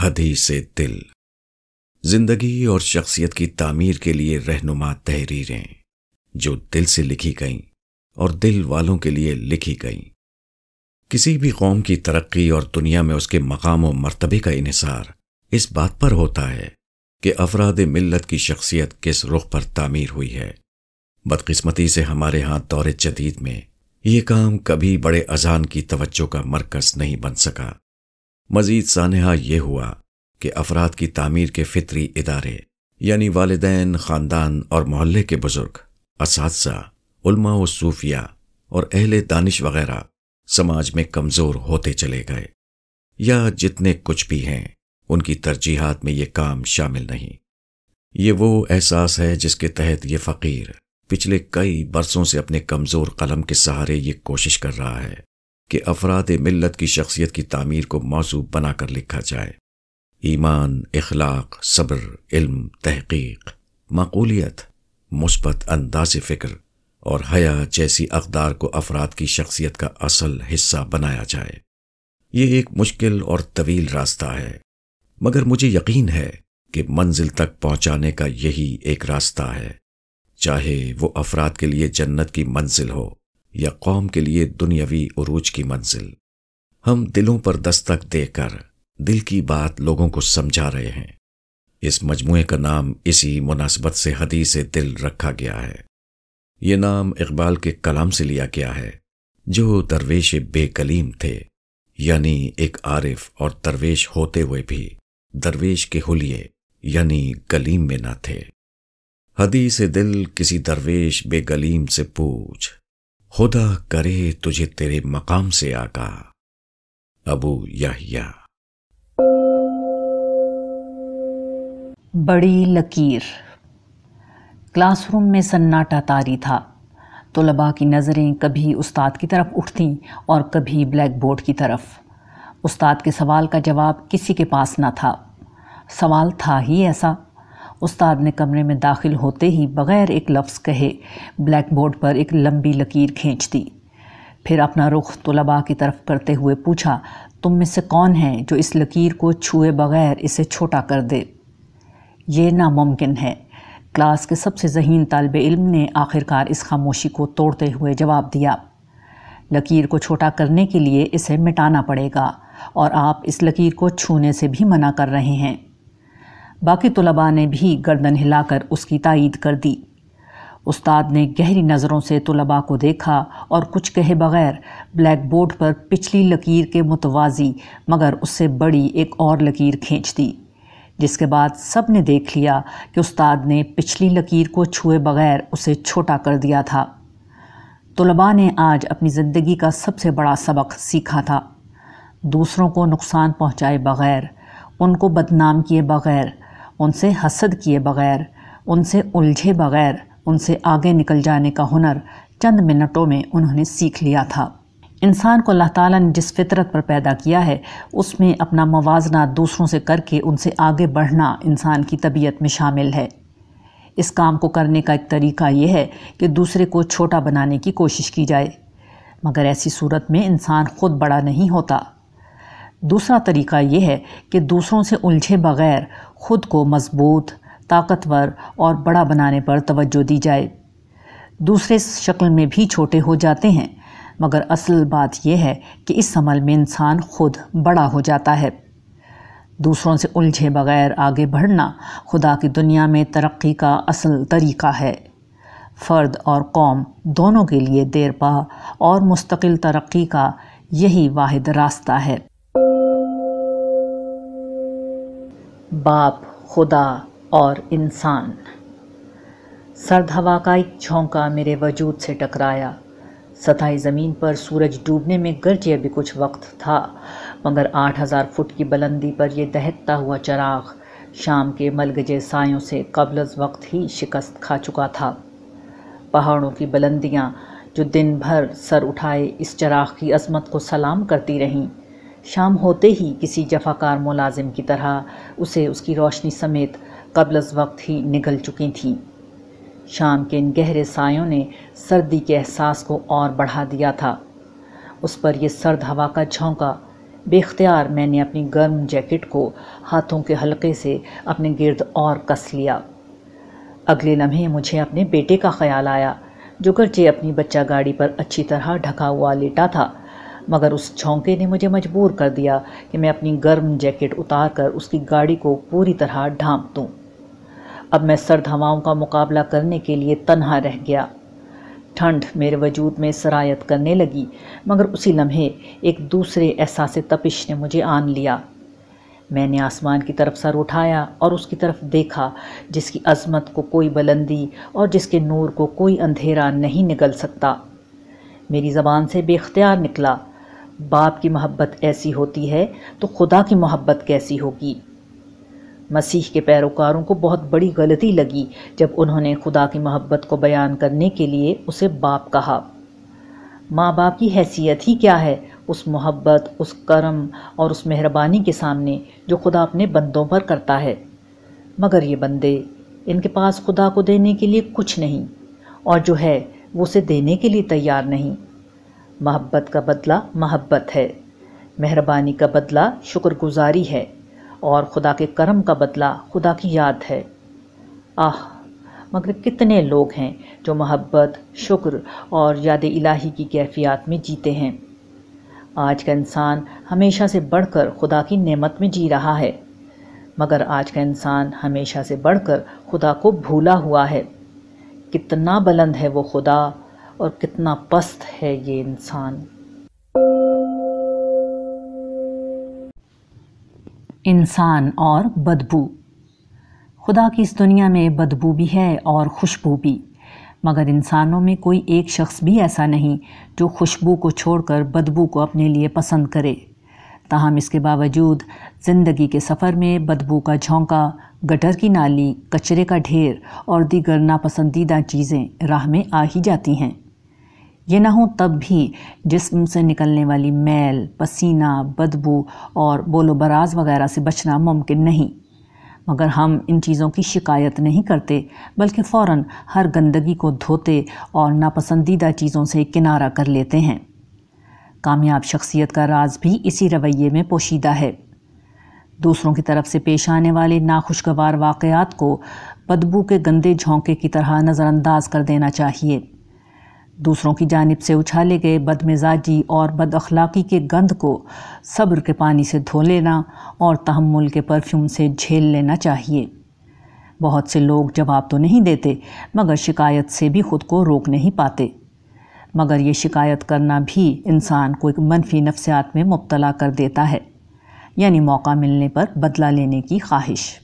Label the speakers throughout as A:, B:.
A: हदी से दिल जिंदगी और शख्सियत की तामीर के लिए रहनुमा तहरीरें जो दिल से लिखी गईं और दिल वालों के लिए लिखी गईं किसी भी कौम की तरक्की और दुनिया में उसके मकाम व मरतबे का इसार इस बात पर होता है कि अफराद मिलत की शख्सियत किस रुख पर तामीर हुई है बदकिस्मती से हमारे यहाँ दौरे जदीद में ये काम कभी बड़े अजान की तवज्जो का मरकज नहीं बन सका मजीद सानहा यह हुआ कि अफराद की तामीर के फितरी इदारे यानी वालदेन ख़ानदान और मोहल्ले के बुज़ुर्ग इसालमा व सूफिया और अहल दानिश वगैरह समाज में कमज़ोर होते चले गए या जितने कुछ भी हैं उनकी तरजीहत में ये काम शामिल नहीं ये वो एहसास है जिसके तहत ये फ़कीर पिछले कई बरसों से अपने कमज़ोर कलम के सहारे ये कोशिश कर रहा है कि अफराद मिलत की शख्सियत की तमीर को मौजू बनाकर लिखा जाए ईमान इखलाक सब्र इल्म तहकीक माकूलियत मुस्बत अंदाज फ़िक्र और हया जैसी अकदार को अफराद की शख्सियत का असल हिस्सा बनाया जाए ये एक मुश्किल और तवील रास्ता है मगर मुझे यकीन है कि मंजिल तक पहुंचाने का यही एक रास्ता है चाहे वो अफराद के लिए जन्नत की मंजिल हो या कौम के लिए दुनियावी उरूज की मंजिल हम दिलों पर दस्तक देकर दिल की बात लोगों को समझा रहे हैं इस मजमू का नाम इसी मुनासबत से हदी से दिल रखा गया है ये नाम इकबाल के कलाम से लिया गया है जो दरवेश बेकलीम थे यानी एक आरिफ और दरवेश होते हुए भी दरवेश के हुलिये यानी गलीम में ना थे हदी से दिल किसी दरवेश बेगलीम से पूछ खुदा करे तुझे तेरे मकाम से आका अबू याहिया
B: बड़ी लकीर क्लासरूम में सन्नाटा तारी था तलबा की नज़रें कभी उस्ताद की तरफ उठती और कभी ब्लैक बोर्ड की तरफ उस्ताद के सवाल का जवाब किसी के पास ना था सवाल था ही ऐसा उस्ताद ने कमरे में दाखिल होते ही बग़ैर एक लफ्ज़ कहे ब्लैक बोर्ड पर एक लंबी लकीर खींच दी फिर अपना रुख तलबा की तरफ करते हुए पूछा तुम में से कौन है जो इस लकीर को छुए बगैर इसे छोटा कर दे ये नामुमकिन है क्लास के सबसे जहीन तलब इल्म ने आखिरकार इस खामोशी को तोड़ते हुए जवाब दिया लकीर को छोटा करने के लिए इसे मिटाना पड़ेगा और आप इस लकीर को छूने से भी मना कर रहे हैं बाकी तलबा ने भी गर्दन हिलाकर उसकी तइद कर दी उस्ताद ने गहरी नज़रों से तलबा को देखा और कुछ कहे बगैर ब्लैक बोर्ड पर पिछली लकीर के मुतवाजी मगर उससे बड़ी एक और लकीर खींच दी जिसके बाद सब ने देख लिया कि उस्ताद ने पिछली लकीर को छुए बगैर उसे छोटा कर दिया था तलबा ने आज अपनी ज़िंदगी का सबसे बड़ा सबक सीखा था दूसरों को नुकसान पहुँचाए बगैर उनको बदनाम किए बगैर उनसे हसद किए बगैर उनसे उलझे बगैर उनसे आगे निकल जाने का हुनर चंद मिनटों में उन्होंने सीख लिया था इंसान को अल्लाह ताला ने जिस फितरत पर पैदा किया है उसमें अपना मवाजना दूसरों से करके उनसे आगे बढ़ना इंसान की तबीयत में शामिल है इस काम को करने का एक तरीका यह है कि दूसरे को छोटा बनाने की कोशिश की जाए मगर ऐसी सूरत में इंसान खुद बड़ा नहीं होता दूसरा तरीका यह है कि दूसरों से उलझे बगैर खुद को मजबूत ताकतवर और बड़ा बनाने पर तवज्जो दी जाए दूसरे शक्ल में भी छोटे हो जाते हैं मगर असल बात यह है कि इस अमल में इंसान खुद बड़ा हो जाता है दूसरों से उलझे बगैर आगे बढ़ना खुदा की दुनिया में तरक्की का असल तरीका है फ़र्द और कौम दोनों के लिए देरपा और मुस्तकिल तरक्की का यही वाद रास्ता है बाप खुदा और इंसान सर्द हवा का एक झोंका मेरे वजूद से टकराया सतह ज़मीन पर सूरज डूबने में गर्जे अभी कुछ वक्त था मगर आठ हज़ार फुट की बुलंदी पर यह दहकता हुआ चराग शाम के मलगजे सायों से कबल वक्त ही शिकस्त खा चुका था पहाड़ों की बुलंदियाँ जो दिन भर सर उठाए इस चराग की अजमत को सलाम करती रहीं शाम होते ही किसी जफाकार मुलाजिम की तरह उसे उसकी रोशनी समेत कबल वक्त ही निगल चुकी थी शाम के इन गहरे सायों ने सर्दी के एहसास को और बढ़ा दिया था उस पर यह सर्द हवा का झोंका बेख्तियार मैंने अपनी गर्म जैकेट को हाथों के हलके से अपने गिरद और कस लिया अगले लम्हे मुझे अपने बेटे का ख्याल आया जो करचे अपनी बच्चा गाड़ी पर अच्छी तरह ढका हुआ लेटा था मगर उस झोंके ने मुझे मजबूर कर दिया कि मैं अपनी गर्म जैकेट उतार कर उसकी गाड़ी को पूरी तरह ढांप दूँ अब मैं सर्द हवाओं का मुकाबला करने के लिए तनहा रह गया ठंड मेरे वजूद में सरायत करने लगी मगर उसी लम्हे एक दूसरे एहसास तपिश ने मुझे आन लिया मैंने आसमान की तरफ सर उठाया और उसकी तरफ देखा जिसकी अजमत को कोई बुलंदी और जिसके नूर को कोई अंधेरा नहीं निकल सकता मेरी ज़बान से बेख्तियार निकला बाप की मोहब्बत ऐसी होती है तो खुदा की मोहब्बत कैसी होगी मसीह के पैरोकारों को बहुत बड़ी गलती लगी जब उन्होंने खुदा की मोहब्बत को बयान करने के लिए उसे बाप कहा माँ बाप की हैसियत ही क्या है उस मोहब्बत उस करम और उस मेहरबानी के सामने जो खुदा अपने बंदों पर करता है मगर ये बंदे इनके पास खुदा को देने के लिए कुछ नहीं और जो है वो उसे देने के लिए तैयार नहीं मोहब्बत का बदला मोहब्बत है मेहरबानी का बदला शुक्रगुजारी है और खुदा के करम का बदला खुदा की याद है आह मगर कितने लोग हैं जो मोहब्बत शुक्र और याद इलाही की कैफियत में जीते हैं आज का इंसान हमेशा से बढ़कर खुदा की नेमत में जी रहा है मगर आज का इंसान हमेशा से बढ़कर खुदा को भूला हुआ है कितना बुलंद है वो खुदा और कितना पस्त है ये इंसान इंसान और बदबू खुदा की इस दुनिया में बदबू भी है और खुशबू भी मगर इंसानों में कोई एक शख्स भी ऐसा नहीं जो खुशबू को छोड़कर बदबू को अपने लिए पसंद करे ताहम इसके बावजूद ज़िंदगी के सफ़र में बदबू का झोंका गटर की नाली कचरे का ढेर और दीगर नापसंदीदा चीज़ें राह में आ ही जाती हैं ये ना हो तब भी जिसम से निकलने वाली मैल पसीना बदबू और बोलो बराज वगैरह से बचना मुमकिन नहीं मगर हम इन चीज़ों की शिकायत नहीं करते बल्कि फ़ौर हर गंदगी को धोते और नापसंदीदा चीज़ों से किनारा कर लेते हैं कामयाब शख्सियत का राज भी इसी रवैये में पोशीदा है दूसरों की तरफ से पेश आने वाले नाखुशगवार वाक़ात को बदबू के गंदे झोंके की तरह नज़रअंदाज कर देना चाहिए दूसरों की जानब से उछाले गए बदमिजाजी और बद अखलाक़ी के गंद को सब्र के पानी से धो लेना और तहमुल के परफ्यूम से झेल लेना चाहिए बहुत से लोग जवाब तो नहीं देते मगर शिकायत से भी ख़ुद को रोक नहीं पाते मगर ये शिकायत करना भी इंसान को एक मनफी नफ्सियात में मुब्तला कर देता है यानी मौका मिलने पर बदला लेने की ख्वाहिश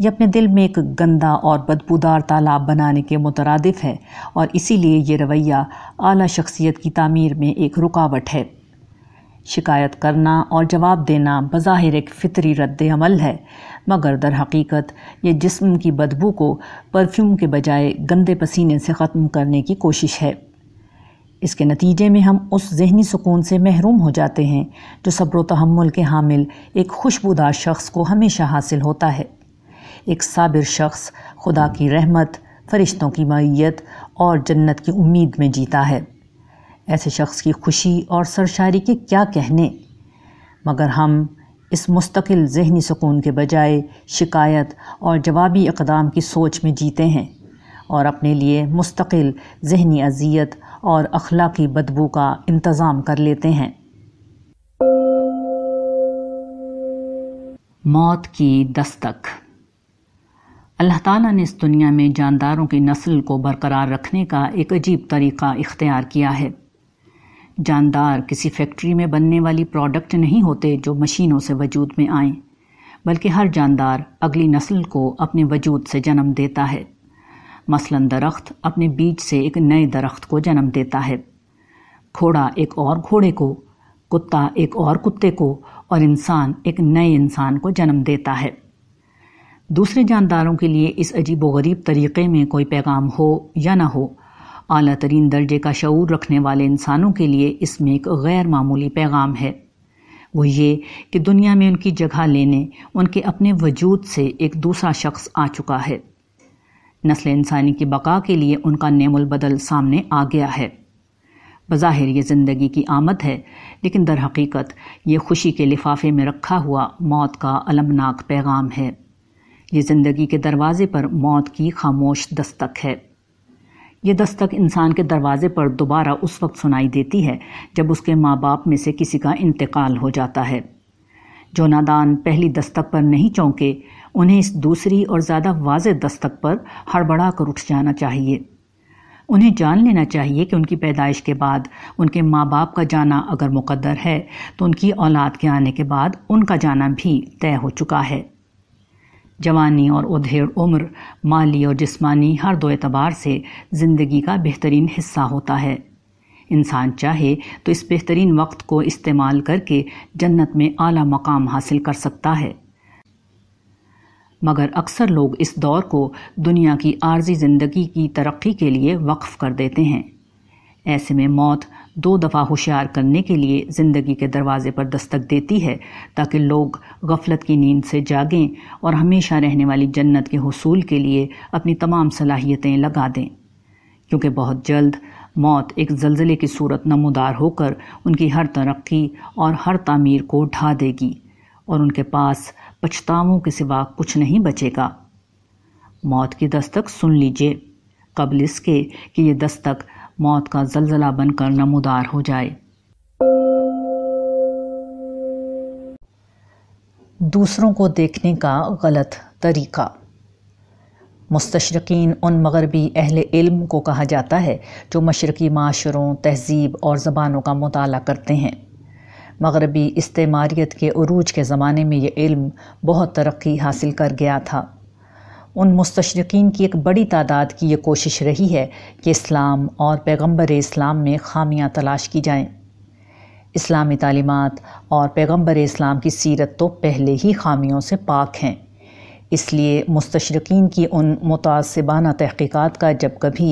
B: ये अपने दिल में एक गंदा और बदबूदार तालाब बनाने के मुतरद है और इसीलिए ये रवैया आला शख्सियत की तमीर में एक रुकावट है शिकायत करना और जवाब देना बज़ाहिर एक फ़ितरी रद्द है मगर दर हकीकत यह जिसम की बदबू को परफ्यूम के बजाय गंदे पसीने से ख़त्म करने की कोशिश है इसके नतीजे में हम उस जहनी सुकून से महरूम हो जाते हैं जो सब्र तहमुल के हामिल एक खुशबूदार शख्स को हमेशा हासिल होता है एक साबिर शख्स खुदा की रहमत फ़रिश्तों की मईत और जन्नत की उम्मीद में जीता है ऐसे शख्स की खुशी और सरशारी के क्या कहने मगर हम इस मुस्तकिल जहनी सुकून के बजाय शिकायत और जवाबी इकदाम की सोच में जीते हैं और अपने लिए मुस्तकिल जहनी अजियत और अखलाकी बदबू का इंतज़ाम कर लेते हैं मौत की दस्तक अल्लाह ताला ने इस दुनिया में जानदारों की नस्ल को बरकरार रखने का एक अजीब तरीका इख्तियार किया है जानदार किसी फैक्ट्री में बनने वाली प्रोडक्ट नहीं होते जो मशीनों से वजूद में आए बल्कि हर जानदार अगली नस्ल को अपने वजूद से जन्म देता है मसलन दरख्त अपने बीज से एक नए दरख्त को जन्म देता है घोड़ा एक और घोड़े को कुत्ता एक और कुत्ते को और इंसान एक नए इंसान को जन्म देता है दूसरे जानदारों के लिए इस अजीब व गरीब तरीक़े में कोई पैगाम हो या ना हो अली तरीन दर्जे का शूर रखने वाले इंसानों के लिए इसमें एक गैर मामूली पैगाम है वो ये कि दुनिया में उनकी जगह लेने उनके अपने वजूद से एक दूसरा शख्स आ चुका है नस्ल इंसानी की बका के लिए उनका नेमुलबदल सामने आ गया है बज़ाहिर ये ज़िंदगी की आमद है लेकिन दर हकीकत ये खुशी के लिफाफे में रखा हुआ मौत का अलमनाक पैगाम है ये ज़िंदगी के दरवाजे पर मौत की खामोश दस्तक है यह दस्तक इंसान के दरवाजे पर दोबारा उस वक्त सुनाई देती है जब उसके माँ बाप में से किसी का इंतकाल हो जाता है जो नादान पहली दस्तक पर नहीं चौंके उन्हें इस दूसरी और ज़्यादा वाज दस्तक पर हड़बड़ा कर उठ जाना चाहिए उन्हें जान लेना चाहिए कि उनकी पैदाइश के बाद उनके माँ बाप का जाना अगर मुकदर है तो उनकी औलाद के आने के बाद उनका जाना भी तय हो चुका है जवानी और उधेड़ उम्र माली और जिस्मानी हर दो एतबार से ज़िंदगी का बेहतरीन हिस्सा होता है इंसान चाहे तो इस बेहतरीन वक्त को इस्तेमाल करके जन्नत में आला मकाम हासिल कर सकता है मगर अक्सर लोग इस दौर को दुनिया की आर्जी ज़िंदगी की तरक्की के लिए वक्फ़ कर देते हैं ऐसे में मौत दो दफ़ा होशियार करने के लिए ज़िंदगी के दरवाजे पर दस्तक देती है ताकि लोग गफलत की नींद से जागें और हमेशा रहने वाली जन्नत के हसूल के लिए अपनी तमाम सलाहियतें लगा दें क्योंकि बहुत जल्द मौत एक जलजिले की सूरत नमदार होकर उनकी हर तरक्की और हर तामीर को ढा देगी और उनके पास पछतावों के सिवा कुछ नहीं बचेगा मौत की दस्तक सुन लीजिए कबल इसके कि ये दस्तक मौत का जलजला बनकर नमोदार हो जाए दूसरों को देखने का गलत तरीका मुस्तशरकिन उन मगरबी अहल इल्म को कहा जाता है जो मशरक़ी माशरों तहज़ीब और ज़बानों का मताल करते हैं मगरबी इस्तेमारीत के अरूज के ज़माने में यह इल्म बहुत तरक्की हासिल कर गया था उन मुस्तशरकिन की एक बड़ी तादाद की ये कोशिश रही है कि इस्लाम और पैगंबर इस्लाम में खामियां तलाश की जाएं। इस्लामी तलीमत और पैगंबर इस्लाम की सीरत तो पहले ही खामियों से पाक हैं इसलिए मुस्तशरकिन की उन मुतासबाना तहकीक़ात का जब कभी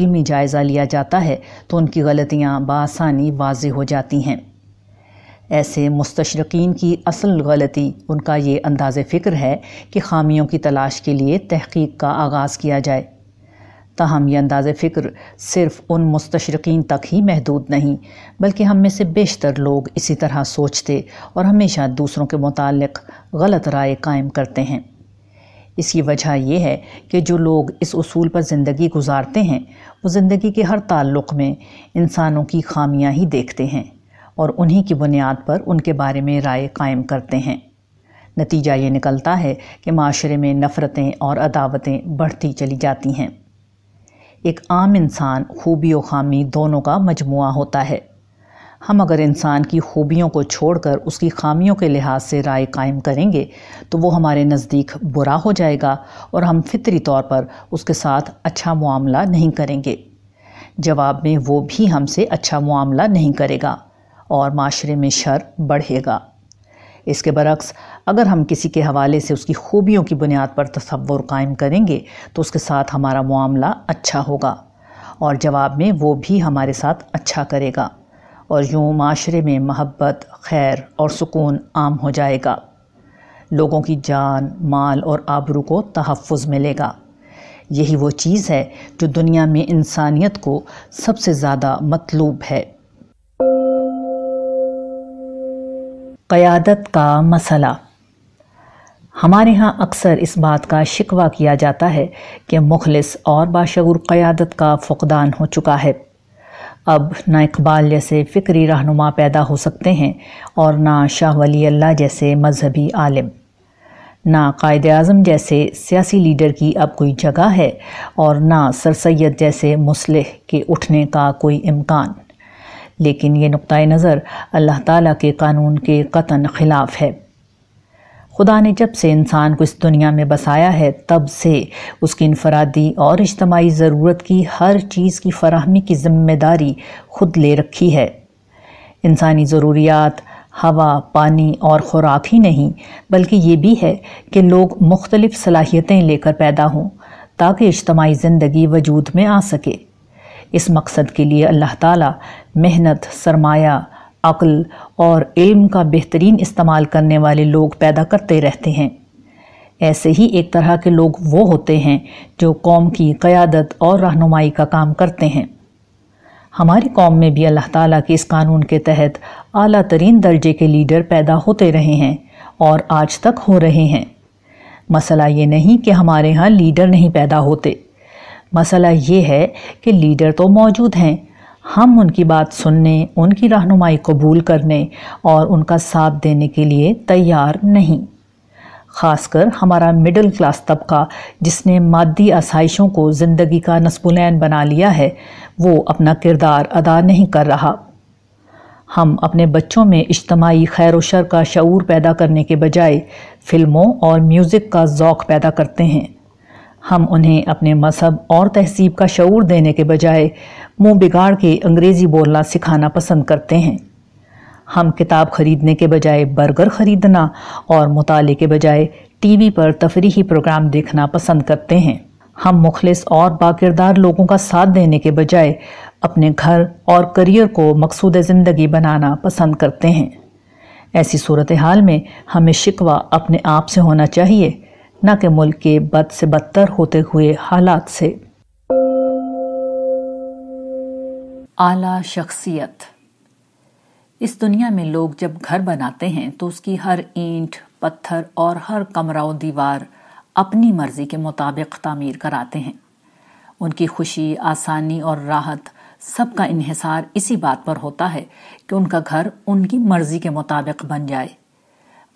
B: इल्मी जायज़ा लिया जाता है तो उनकी गलतियाँ बासानी वाज हो जाती हैं ऐसे मुस्तशरकिन की असल गलती उनका ये अंदाज़ फ़िक्र है कि खामियों की तलाश के लिए तहकीक का आगाज़ किया जाए ताहम यह अंदाज़ फ़िक्र सिर्फ़ उन मुस्तशरकिन तक ही महदूद नहीं बल्कि हम में से बेशतर लोग इसी तरह सोचते और हमेशा दूसरों के मुतालिक गलत राय कायम करते हैं इसकी वजह यह है कि जो लोग इस असूल पर ज़िंदगी गुजारते हैं वो ज़िंदगी के हर ताल्लुक़ में इंसानों की खामियां ही देखते हैं और उन्हीं की बुनियाद पर उनके बारे में राय कायम करते हैं नतीजा ये निकलता है कि माशरे में नफ़रतें और अदावतें बढ़ती चली जाती हैं एक आम इंसान खूबी और खामी दोनों का मजमु होता है हम अगर इंसान की खूबियों को छोड़कर उसकी खामियों के लिहाज से राय कायम करेंगे तो वो हमारे नज़दीक बुरा हो जाएगा और हम फितरी तौर पर उसके साथ अच्छा मामला नहीं करेंगे जवाब में वो भी हमसे अच्छा मामला नहीं करेगा और माशरे में शर बढ़ेगा इसके बरक्स अगर हम किसी के हवाले से उसकी खूबियों की बुनियाद पर तस्वुर कायम करेंगे तो उसके साथ हमारा मामला अच्छा होगा और जवाब में वो भी हमारे साथ अच्छा करेगा और यूँ माशरे में महब्बत खैर और सुकून आम हो जाएगा लोगों की जान माल और आबरू को तहफ़ मिलेगा यही वो चीज़ है जो दुनिया में इंसानियत को सबसे ज़्यादा मतलूब है क़्यादत का मसला हमारे यहाँ अक्सर इस बात का शिकवा किया जाता है कि मुखलस और बाशूर क़्यादत का फ़कदान हो चुका है अब ना इकबाल जैसे फ़िक्री रहनुमा पैदा हो सकते हैं और ना शाह वली अल्लाह जैसे मजहबी आलम ना कायद अजम जैसे सियासी लीडर की अब कोई जगह है और ना सर सैद जैसे मुसलह के उठने का कोई इम्कान लेकिन ये नुक़ नज़र अल्लाह ताली के कानून के कतन ख़िलाफ़ है खुदा ने जब से इंसान को इस दुनिया में बसाया है तब से उसकी इनफरादी और इज्तमाही ज़रूरत की हर चीज़ की फराहमी की ज़िम्मेदारी खुद ले रखी है इंसानी ज़रूरियात हवा पानी और ख़ुराक ही नहीं बल्कि ये भी है कि लोग मुख्तलिफ़ सलाहियतें लेकर पैदा हों ताकि इज्तमाही ज़िंदगी वजूद में आ सके इस मकसद के लिए अल्लाह ताली मेहनत सरमाया अक्ल और इल्म का बेहतरीन इस्तेमाल करने वाले लोग पैदा करते रहते हैं ऐसे ही एक तरह के लोग वो होते हैं जो कौम की क़्यादत और रहनुमाई का काम करते हैं हमारी कौम में भी अल्लाह ताला के इस कानून के तहत अली तरीन दर्जे के लीडर पैदा होते रहे हैं और आज तक हो रहे हैं मसला ये नहीं कि हमारे यहाँ लीडर नहीं पैदा होते मसला ये है कि लीडर तो मौजूद हैं हम उनकी बात सुनने उनकी रहनुमाई कबूल करने और उनका साथ देने के लिए तैयार नहीं ख़ासकर हमारा मिडिल क्लास तबका जिसने मादी आसाइशों को ज़िंदगी का नस्बुलैन बना लिया है वो अपना किरदार अदा नहीं कर रहा हम अपने बच्चों में इज्तमाही खैर शर का शूर पैदा करने के बजाय फ़िल्मों और म्यूज़िक का ओक़ पैदा करते हैं हम उन्हें अपने मज़हब और तहजीब का शूर देने के बजाय मुंह बिगाड़ के अंग्रेज़ी बोलना सिखाना पसंद करते हैं हम किताब ख़रीदने के बजाय बर्गर ख़रीदना और मुताले के बजाय टीवी पर तफरीही प्रोग्राम देखना पसंद करते हैं हम मुखलिस और बाकिरदार लोगों का साथ देने के बजाय अपने घर और करियर को मकसूद ज़िंदगी बनाना पसंद करते हैं ऐसी सूरत हाल में हमें शिकवा अपने आप से होना चाहिए न कि मुल्क के बद से बदतर होते हुए हालात से आला शख्सियत इस दुनिया में लोग जब घर बनाते हैं तो उसकी हर ईंट पत्थर और हर कमरा और दीवार अपनी मर्जी के मुताबिक तामीर कराते हैं उनकी खुशी आसानी और राहत सबका इन्हिसार इसी बात पर होता है कि उनका घर उनकी मर्जी के मुताबिक बन जाए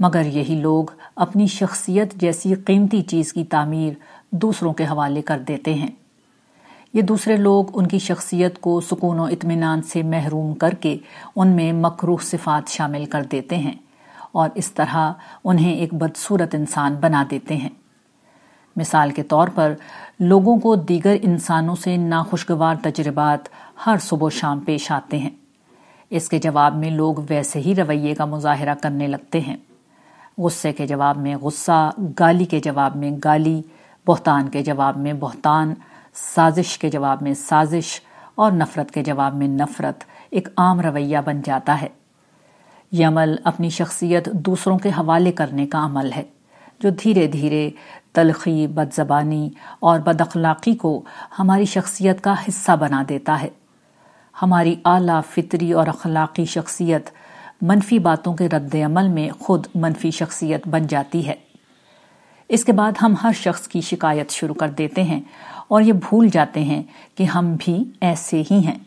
B: मगर यही लोग अपनी शख्सियत जैसी कीमती चीज़ की तामीर दूसरों के हवाले कर देते हैं ये दूसरे लोग उनकी शख्सियत को सुकून और इतमान से महरूम करके उनमें मकरूह सिफात शामिल कर देते हैं और इस तरह उन्हें एक बदसूरत इंसान बना देते हैं मिसाल के तौर पर लोगों को दीगर इंसानों से नाखुशगवार तजर्बात हर सुबह शाम पेश आते हैं इसके जवाब में लोग वैसे ही रवैये का मुजाहरा करने लगते हैं गुस्से के जवाब में गुस्सा गाली के जवाब में गाली बहतान के जवाब में बहतान साजिश के जवाब में साजिश और नफ़रत के जवाब में नफ़रत एक आम रवैया बन जाता है यह अमल अपनी शख्सियत दूसरों के हवाले करने का अमल है जो धीरे धीरे तलखी बदजबानी और बदखलाक़ी को हमारी शख्सियत का हिस्सा बना देता है हमारी आला फितरी और अखलाकी शख्सियत मनफी बातों के रद्द अमल में खुद मनफी शख्सियत बन जाती है इसके बाद हम हर शख्स की शिकायत शुरू कर देते हैं और ये भूल जाते हैं कि हम भी ऐसे ही हैं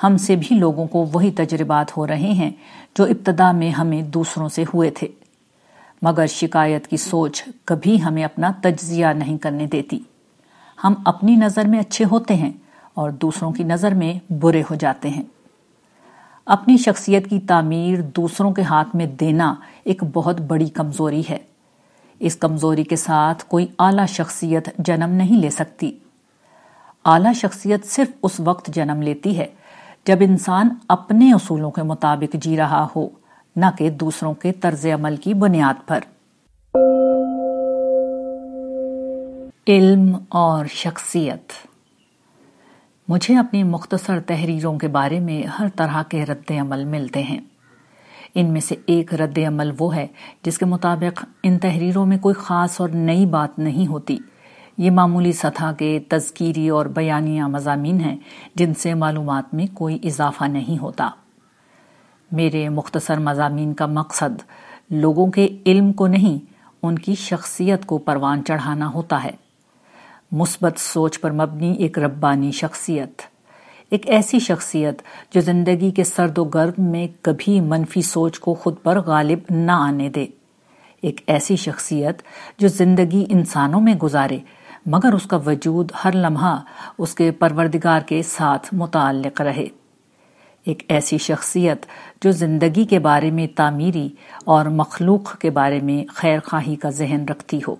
B: हमसे भी लोगों को वही तजर्बात हो रहे हैं जो इब्तदा में हमें दूसरों से हुए थे मगर शिकायत की सोच कभी हमें अपना तज्जिया नहीं करने देती हम अपनी नज़र में अच्छे होते हैं और दूसरों की नज़र में बुरे हो जाते हैं अपनी शख्सियत की तामीर दूसरों के हाथ में देना एक बहुत बड़ी कमज़ोरी है इस कमज़ोरी के साथ कोई आला शख्सियत जन्म नहीं ले सकती आला शख्सियत सिर्फ उस वक्त जन्म लेती है जब इंसान अपने असूलों के मुताबिक जी रहा हो न कि दूसरों के तर्ज अमल की बुनियाद पर इल्म और शख्सियत मुझे अपनी मुख्तसर तहरीरों के बारे में हर तरह के रद्द अमल मिलते हैं इनमें से एक रद्द अमल वो है जिसके मुताबिक इन तहरीरों में कोई ख़ास और नई बात नहीं होती ये मामूली सतह के तस्कीरी और बयानिया मजामी हैं जिनसे मालूम में कोई इजाफा नहीं होता मेरे मुख्तसर मजामी का मकसद लोगों के इल्म को नहीं उनकी शख्सियत को परवान चढ़ाना होता है मुस्बत सोच पर मबनी एक रब्बानी शख्सियत एक ऐसी शख्सियत जो ज़िंदगी के सर्द गर्म में कभी मनफी सोच को खुद पर गालिब न आने दे एक ऐसी शख्सियत जो ज़िंदगी इंसानों में गुजारे मगर उसका वजूद हर लम्हा उसके परवरदिगार के साथ मुतक रहे एक ऐसी शख्सियत जो ज़िंदगी के बारे में तामीरी और मखलूक के बारे में खैर खाही का जहन रखती हो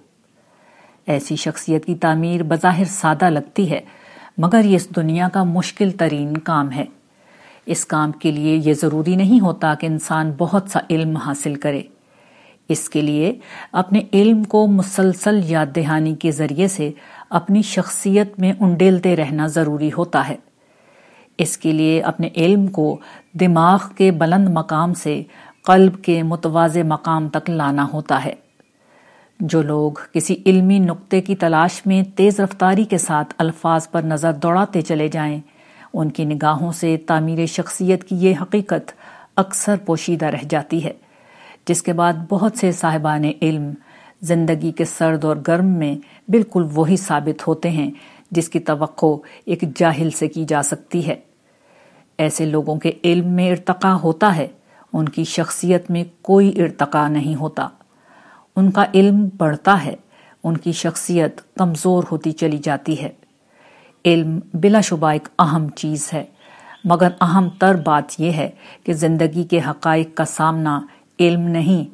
B: ऐसी शख्सियत की तामीर बज़ाहिर सादा लगती है मगर ये इस दुनिया का मुश्किल तरीन काम है इस काम के लिए ये ज़रूरी नहीं होता कि इंसान बहुत सा इल्म हासिल करे इसके लिए अपने इल्म को मुसलसल याद दहानी के ज़रिए से अपनी शख्सियत में उंडेलते रहना ज़रूरी होता है इसके लिए अपने इल्म को दिमाग के बुलंद मकाम से कल्ब के मुतवाज़ मकाम तक लाना होता है जो लोग किसी इल्मी नुक्ते की तलाश में तेज़ रफ्तारी के साथ अल्फाज पर नज़र दौड़ाते चले जाएं, उनकी निगाहों से तामीर शख्सियत की ये हकीकत अक्सर पोशीदा रह जाती है जिसके बाद बहुत से साहिबान इल्म ज़िंदगी के सर्द और गर्म में बिल्कुल वही साबित होते हैं जिसकी तो एक जाहिल से की जा सकती है ऐसे लोगों के इल्म में इरतका होता है उनकी शख्सियत में कोई इर्तका नहीं होता उनका इल्म बढ़ता है उनकी शख्सियत कमज़ोर होती चली जाती है इल्म बिलाशुबा एक अहम चीज़ है मगर अहम तर बात यह है कि ज़िंदगी के हक़ का सामना इल्म नहीं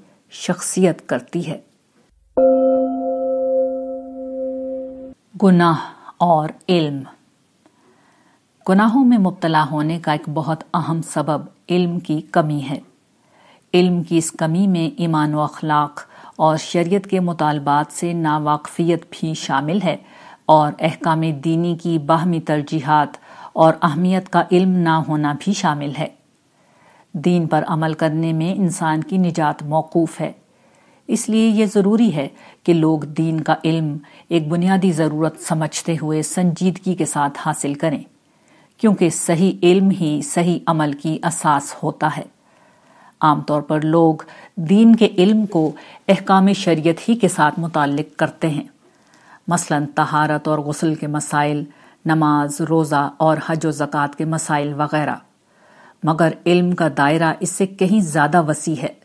B: शख्सियत करती है गुनाह और इल्म गुनाहों में मुबतला होने का एक बहुत अहम सबब इल्म की कमी है इल्म की इस कमी में ईमान व अखलाक और शरीयत के मुतालबात से नावाकफियत भी शामिल है और अहकाम दीनी की बाहमी तरजीहत और अहमियत का इल्म ना होना भी शामिल है दीन पर अमल करने में इंसान की निजात मौकूफ़ है इसलिए ये ज़रूरी है कि लोग दीन का इल्म एक बुनियादी ज़रूरत समझते हुए संजीदगी के साथ हासिल करें क्योंकि सही इल्म ही सही अमल की असास होता है आमतौर पर लोग दीन के इल्म को अहकाम शरीयत ही के साथ मुतक करते हैं मसलन तहारत और गसल के मसाइल नमाज रोज़ा और हज व ज़क़़त के मसाइल वगैरह मगर इल्म का दायरा इससे कहीं ज़्यादा वसी है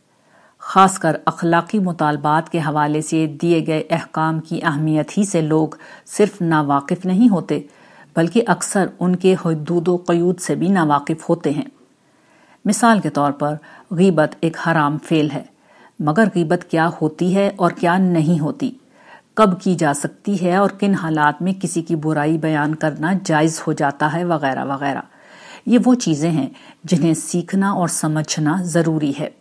B: खासकर अखलाकी मुतालबात के हवाले से दिए गए अहकाम की अहमियत ही से लोग सिर्फ नावाकिफ़ नहीं होते बल्कि अक्सर उनके हदूद व क़यूद से भी नावाकिफ़ होते हैं मिसाल के तौर पर गीबत एक हराम फेल है मगर गीबत क्या होती है और क्या नहीं होती कब की जा सकती है और किन हालात में किसी की बुराई बयान करना जायज़ हो जाता है वगैरह वगैरह ये वो चीज़ें हैं जिन्हें सीखना और समझना ज़रूरी है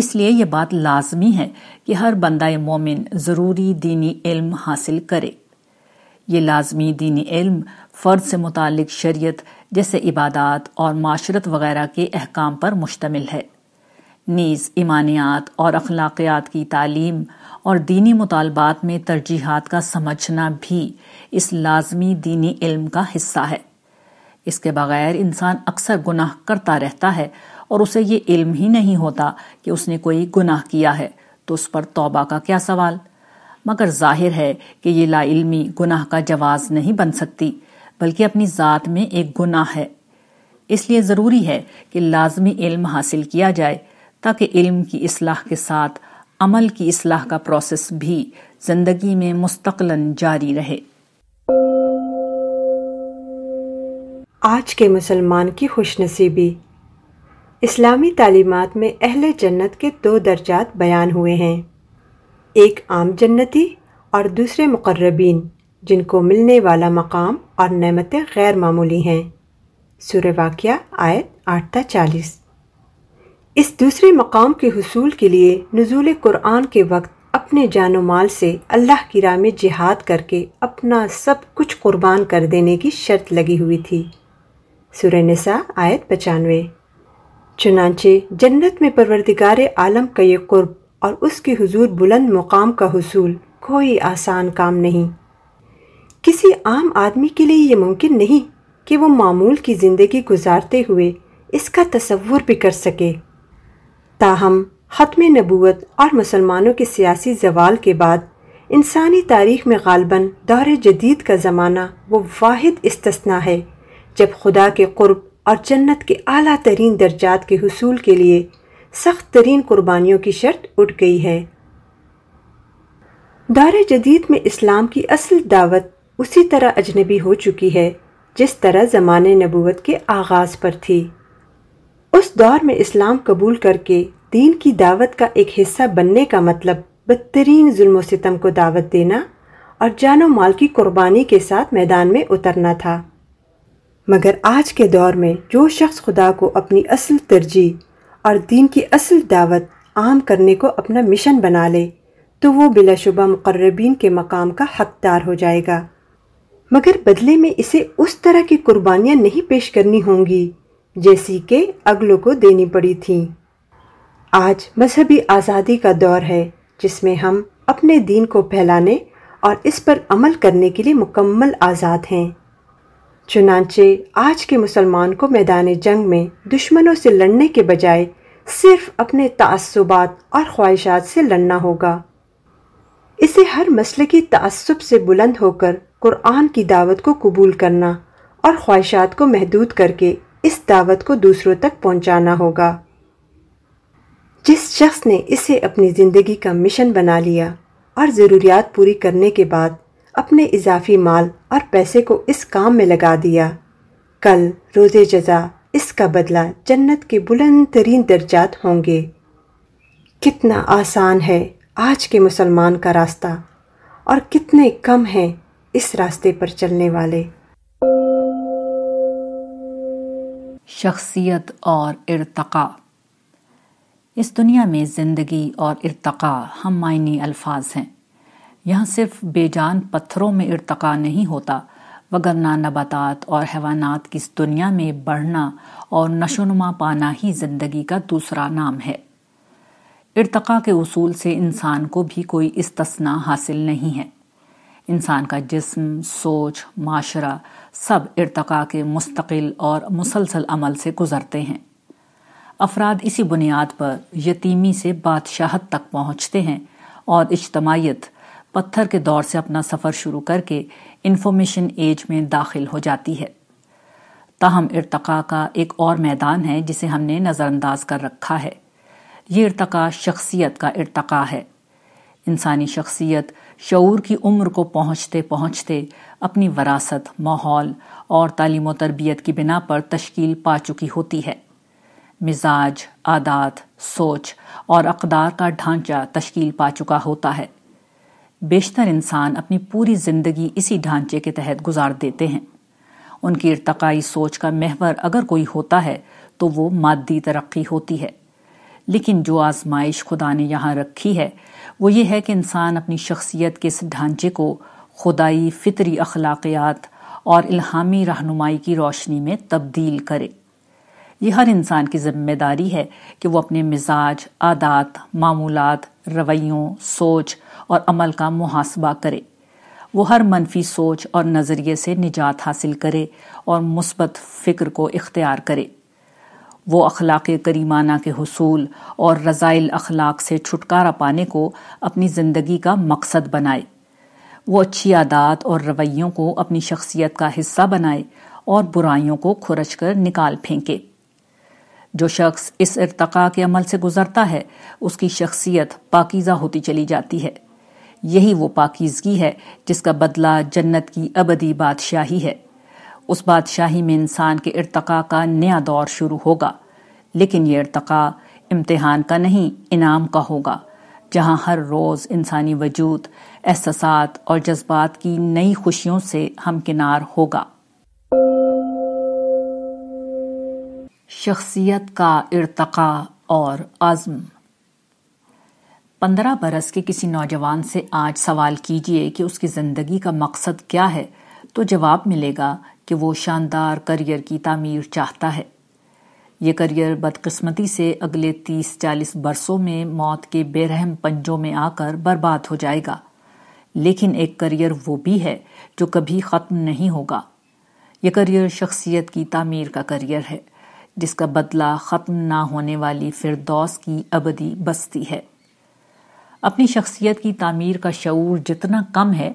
B: इसलिए यह बात लाजमी है कि हर बंदा मोमिन ज़रूरी दीनी इल्म हासिल करे ये लाजमी दीनी इल्म फ़र्ज से मुतक शरीयत जैसे इबादत और माशरत वगैरह के अहकाम पर मुश्तमिल है नीज़ ईमानियात और अखलाकियात की तालीम और दीनी मुतालबात में तरजीहत का समझना भी इस लाजमी दीनी इल्म का हिस्सा है इसके बगैर इंसान अक्सर गुनाह करता रहता है और उसे ये इल्म ही नहीं होता कि उसने कोई गुनाह किया है तो उस पर तोबा का क्या सवाल मगर जाहिर है कि ये लाइल्मी गुनाह का जवाज़ नहीं बन सकती बल्कि अपनी ज़ात में एक गुना है इसलिए ज़रूरी है कि लाजमी इल्म हासिल किया जाए ताकि इल्म की असलाह के साथ अमल की असलाह का प्रोसेस भी ज़िंदगी में मुस्तकलन जारी रहे आज के
C: मुसलमान की खुशनसीबी इस्लामी तालीमत में अहल जन्नत के दो दर्जात बयान हुए हैं एक आम जन्नती और दूसरे मुकर्रबीन जिनको मिलने वाला मकाम और नमतें गैर मामूली हैं सुर वाक़ आयत आठ चालीस इस दूसरे मकाम के हसूल के लिए नजूल कुरान के वक्त अपने जान माल से अल्लाह की राह में जिहाद करके अपना सब कुछ कुर्बान कर देने की शर्त लगी हुई थी नसा आयत पचानवे चुनाचे जन्नत में परवरदिगार आलम का ये कुर्ब और उसके हजूर बुलंद मुकाम का हसूल कोई आसान काम नहीं किसी आम आदमी के लिए ये मुमकिन नहीं कि वो मामूल की ज़िंदगी गुजारते हुए इसका तस्वुर भी कर सके ताहम हतम नबूत और मुसलमानों के सियासी जवाल के बाद इंसानी तारीख में गालबन दौर जदीद का ज़माना वो वाद इस्तना है जब खुदा के कुर्ब और जन्नत के अली तरीन दर्जात के हसूल के लिए सख्त तरीन कुर्बानियों की शर्त उठ गई है दौर जदीद में इस्लाम की असल दावत उसी तरह अजनबी हो चुकी है जिस तरह ज़माने नबूवत के आगाज़ पर थी उस दौर में इस्लाम कबूल करके दीन की दावत का एक हिस्सा बनने का मतलब बदतरीन जुल्म सितम को दावत देना और जानो माल की कुर्बानी के साथ मैदान में उतरना था मगर आज के दौर में जो शख्स खुदा को अपनी असल तरजीह और दीन की असल दावत आम करने को अपना मिशन बना ले तो वो बिलाशुबा मुकर्रबीन के मकाम का हकदार हो जाएगा मगर बदले में इसे उस तरह की कुर्बानियां नहीं पेश करनी होंगी जैसी के अगलों को देनी पड़ी थीं। आज मजहबी आज़ादी का दौर है जिसमें हम अपने दीन को फैलाने और इस पर अमल करने के लिए मुकम्मल आज़ाद हैं चुनाचे आज के मुसलमान को मैदान जंग में दुश्मनों से लड़ने के बजाय सिर्फ अपने तसुबात और ख्वाहिशात से लड़ना होगा इसे हर मसल की तसब से बुलंद होकर कुरान की दावत को कबूल करना और ख्वाहिशात को महदूद करके इस दावत को दूसरों तक पहुंचाना होगा जिस शख्स ने इसे अपनी ज़िंदगी का मिशन बना लिया और ज़रूरियात पूरी करने के बाद अपने इजाफी माल और पैसे को इस काम में लगा दिया कल रोज़े जजा इसका बदला जन्नत के बुलंद तरीन दर्जात होंगे कितना आसान है आज के मुसलमान का रास्ता और कितने कम हैं इस रास्ते पर चलने वाले
B: शख्सियत और इरतका इस दुनिया में ज़िंदगी और इरतका हम मायने अल्फाज हैं यहाँ सिर्फ बेजान पत्थरों में इरतका नहीं होता वगरना नबातात और हैवानात की इस दुनिया में बढ़ना और नशोनुमा पाना ही ज़िंदगी का दूसरा नाम है इरतका के उसूल से इंसान को भी कोई इस हासिल नहीं है इंसान का जिसम सोच माशरा सब इरतका के मुस्तकिल और मुसलसल अमल से गुजरते हैं अफराद इसी बुनियाद पर यतीमी से बादशाहत तक पहुँचते हैं और इज्तमाहीत पत्थर के दौर से अपना सफ़र शुरू करके इन्फॉर्मेशन एज में दाखिल हो जाती है ताहम इरतका का एक और मैदान है जिसे हमने नज़रअंदाज कर रखा है ये इरतका शख्सियत का इरतका है इंसानी शख्सियत शूर की उम्र को पहुँचते पहुँचते अपनी वरासत माहौल और तालीम तरबियत की बिना पर तश्कील पा चुकी होती है मिजाज आदात सोच और अकदार का ढांचा तश्कील पा चुका होता है बेशतर इंसान अपनी पूरी ज़िंदगी इसी ढांचे के तहत गुजार देते हैं उनकी इरतकाई सोच का महवर अगर कोई होता है तो वो मादी तरक्की होती है लेकिन जो आजमाइश खुदा ने यहाँ रखी है वो ये है कि इंसान अपनी शख्सियत के इस ढांचे को खुदाई फितरी अखलाकियात और इल्हामी रहनुमाई की रोशनी में तब्दील करे ये हर इंसान की जिम्मेदारी है कि वह अपने मिजाज आदात मामूलत रवैयों सोच और अमल का मुहासबा करे वह हर मनफी सोच और नज़रिए से निजात हासिल करे और मुस्बत फ़िक्र को इख्तियार करे वो अखलाक करीमाना के हसूल और रज़ाइल अखलाक से छुटकारा पाने को अपनी ज़िंदगी का मकसद बनाए वो अच्छी आदात और रवैयों को अपनी शख्सियत का हिस्सा बनाए और बुराइयों को खुरच कर निकाल फेंके जो शख्स इस इरतका के अमल से गुजरता है उसकी शख्सियत पाकिज़ा होती चली जाती है यही वो पाकिजगी है जिसका बदला जन्नत की अबदी बादशाही है उस बादशाही में इंसान के इरतका का नया दौर शुरू होगा लेकिन ये इरतका इम्तहान का नहीं इनाम का होगा जहाँ हर रोज़ इंसानी वजूद एहसास और जज्बात की नई खुशियों से हमकिनार होगा शख्सियत का इरतका और आज़म पंद्रह बरस के किसी नौजवान से आज सवाल कीजिए कि उसकी ज़िंदगी का मकसद क्या है तो जवाब मिलेगा कि वो शानदार करियर की तमीर चाहता है ये करियर बदकस्मती से अगले तीस चालीस बरसों में मौत के बेरहम पंजों में आकर बर्बाद हो जाएगा लेकिन एक करियर वो भी है जो कभी ख़त्म नहीं होगा यह करियर शख्सियत की तमीर का करियर है जिसका बदला ख़त्म ना होने वाली फिरदौस की अबदी बस्ती है अपनी शख्सियत की तमीर का शूर जितना कम है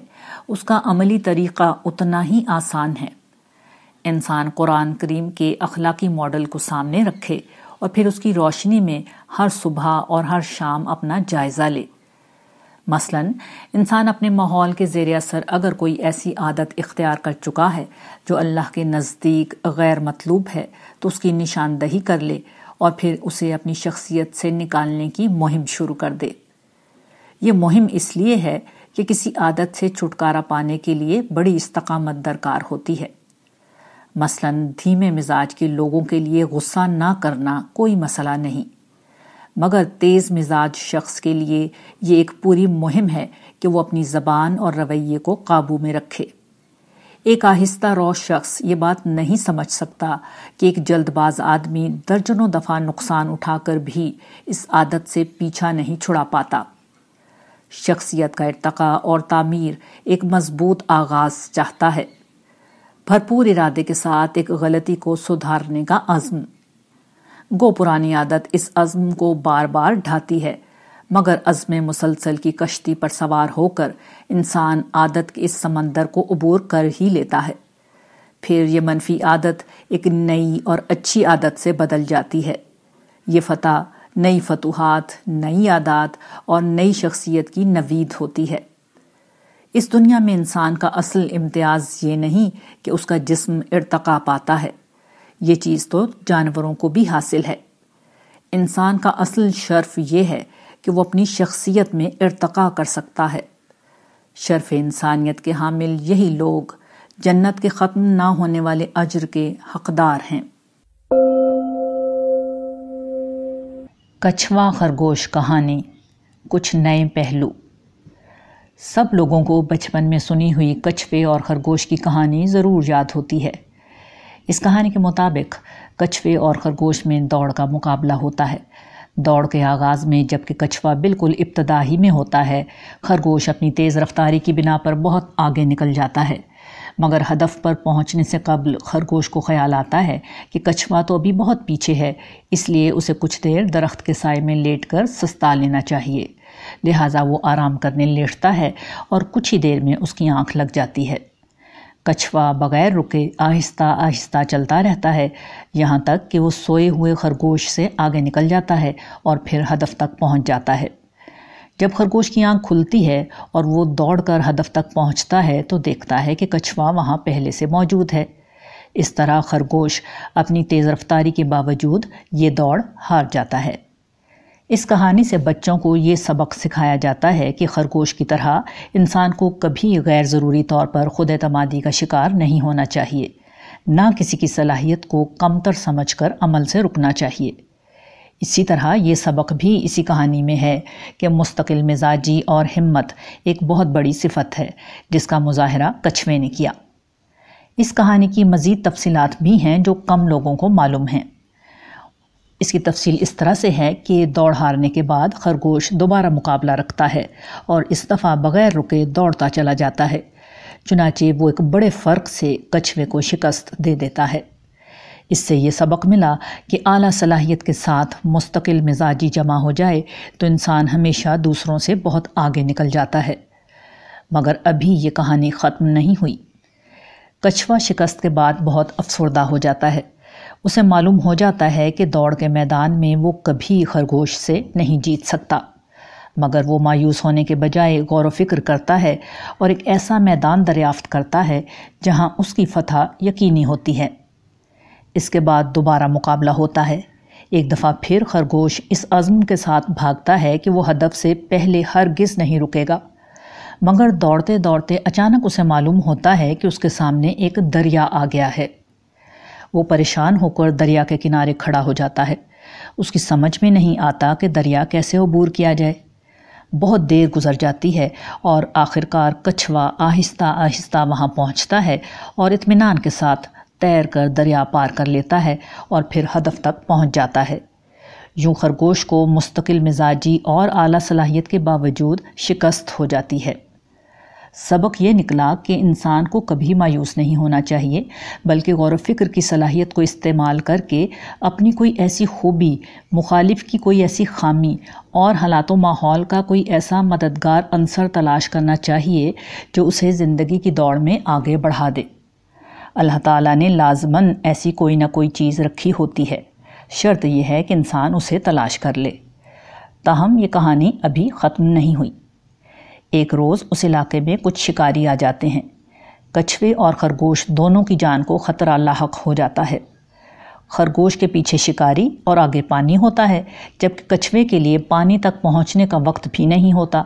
B: उसका अमली तरीक़ा उतना ही आसान है इंसान कुरान करीम के अखलाकी मॉडल को सामने रखे और फिर उसकी रोशनी में हर सुबह और हर शाम अपना जायज़ा ले मसलन इंसान अपने माहौल के जेर असर अगर कोई ऐसी आदत इख्तियार कर चुका है जो अल्लाह के नज़दीक गैर मतलूब है तो उसकी निशानदही कर ले और फिर उसे अपनी शख्सियत से निकालने की मुहिम शुरू कर दे ये मुहिम इसलिए है कि किसी आदत से छुटकारा पाने के लिए बड़ी इस्तकामत दरकार होती है मसलन धीमे मिजाज के लोगों के लिए गुस्सा ना करना कोई मसला नहीं मगर तेज़ मिजाज शख्स के लिए ये एक पूरी मुहिम है कि वो अपनी ज़बान और रवैये को काबू में रखे एक आहिस्ता रौ शख्स ये बात नहीं समझ सकता कि एक जल्दबाज आदमी दर्जनों दफ़ा नुकसान उठाकर भी इस आदत से पीछा नहीं छुड़ा पाता शख्सियत का इरतका और तामीर एक मजबूत आगाज़ चाहता है भरपूर इरादे के साथ एक गलती को सुधारने का अज़्म गो पुरानी आदत इस अज़्म को बार बार ढाती है मगर अज्म मुसलसल की कश्ती पर सवार होकर इंसान आदत के इस समंदर को अबूर कर ही लेता है फिर यह मनफी आदत एक नई और अच्छी आदत से बदल जाती है ये फतह नई फतूहत नई आदात और नई शख्सियत की नवीद होती है इस दुनिया में इंसान का असल इम्तियाज ये नहीं कि उसका जिस्म इर्तका पाता है ये चीज़ तो जानवरों को भी हासिल है इंसान का असल शर्फ यह है कि वो अपनी शख्सियत में इर्तका कर सकता है शर्फ इंसानियत के हामिल यही लोग जन्नत के ख़त्म ना होने वाले अजर के हकदार हैं कछवा खरगोश कहानी कुछ नए पहलू सब लोगों को बचपन में सुनी हुई कछुए और खरगोश की कहानी ज़रूर याद होती है इस कहानी के मुताबिक कछुए और खरगोश में दौड़ का मुकाबला होता है दौड़ के आगाज़ में जबकि कछुआ बिल्कुल इब्तदाही में होता है खरगोश अपनी तेज़ रफ्तारी की बिना पर बहुत आगे निकल जाता है मगर हदफ पर पहुंचने से कबल खरगोश को ख्याल आता है कि कछुआ तो अभी बहुत पीछे है इसलिए उसे कुछ देर दरख्त के साय में लेट कर सस्ता लेना चाहिए लिहाजा वो आराम करने लेटता है और कुछ ही देर में उसकी आंख लग जाती है कछवा बगैर रुके आहिस्ता आहिस्ता चलता रहता है यहाँ तक कि वो सोए हुए खरगोश से आगे निकल जाता है और फिर हदफ तक पहुँच जाता है जब खरगोश की आंख खुलती है और वो दौड़कर हदफ तक पहुँचता है तो देखता है कि कछवा वहाँ पहले से मौजूद है इस तरह खरगोश अपनी तेज़ रफ्तारी के बावजूद ये दौड़ हार जाता है इस कहानी से बच्चों को ये सबक सिखाया जाता है कि खरगोश की तरह इंसान को कभी गैर ज़रूरी तौर पर खुद एतमादी का शिकार नहीं होना चाहिए ना किसी की सलाहियत को कमतर समझ कर अमल से रुकना चाहिए इसी तरह ये सबक भी इसी कहानी में है कि मुस्तकिल मिजाजी और हिम्मत एक बहुत बड़ी सिफत है जिसका मुजाहरा कछवे ने किया इस कहानी की मज़ीद तफसीत भी हैं जो कम लोगों को मालूम हैं इसकी तफसील इस तरह से है कि दौड़ हारने के बाद खरगोश दोबारा मुकाबला रखता है और इस दफ़ा बगैर रुके दौड़ता चला जाता है चुनाचे वो एक बड़े फ़र्क से कछवे को शिकस्त दे देता है इससे ये सबक मिला कि आला सलाहियत के साथ मुस्तकिल मिजाजी जमा हो जाए तो इंसान हमेशा दूसरों से बहुत आगे निकल जाता है मगर अभी ये कहानी ख़त्म नहीं हुई कछवा शिकस्त के बाद बहुत अफसरदा हो जाता है उसे मालूम हो जाता है कि दौड़ के मैदान में वो कभी खरगोश से नहीं जीत सकता मगर वो मायूस होने के बजाय गौर फिक्र करता है और एक ऐसा मैदान दरियाफ्त करता है जहाँ उसकी फतह यकीनी होती है इसके बाद दोबारा मुकाबला होता है एक दफ़ा फिर खरगोश इस अज़म के साथ भागता है कि वो हदफ से पहले हरगिज़ नहीं रुकेगा मगर दौड़ते दौड़ते अचानक उसे मालूम होता है कि उसके सामने एक दरिया आ गया है वो परेशान होकर दरिया के किनारे खड़ा हो जाता है उसकी समझ में नहीं आता कि दरिया कैसे अबूर किया जाए बहुत देर गुजर जाती है और आखिरकार कछवा आहिस्ता आहिस्ता वहाँ पहुँचता है और इत्मीनान के साथ तैर कर दरिया पार कर लेता है और फिर हदफ तक पहुँच जाता है यूँ खरगोश को मुस्तकिल मिजाजी और आला सलाहियत के बावजूद शिकस्त हो जाती है सबक ये निकला कि इंसान को कभी मायूस नहीं होना चाहिए बल्कि गौर फिक्र की सलाहियत को इस्तेमाल करके अपनी कोई ऐसी खूबी मुखालिफ की कोई ऐसी खामी और हालात माहौल का कोई ऐसा मददगार अंसर तलाश करना चाहिए जो उसे ज़िंदगी की दौड़ में आगे बढ़ा दे अल्लाह ताला ने लाजमन ऐसी कोई ना कोई चीज़ रखी होती है शर्त यह है कि इंसान उसे तलाश कर ले ताहम ये कहानी अभी ख़त्म नहीं हुई एक रोज़ उस इलाके में कुछ शिकारी आ जाते हैं कछुए और खरगोश दोनों की जान को ख़तरा लाक हो जाता है खरगोश के पीछे शिकारी और आगे पानी होता है जबकि कछुए के लिए पानी तक पहुंचने का वक्त भी नहीं होता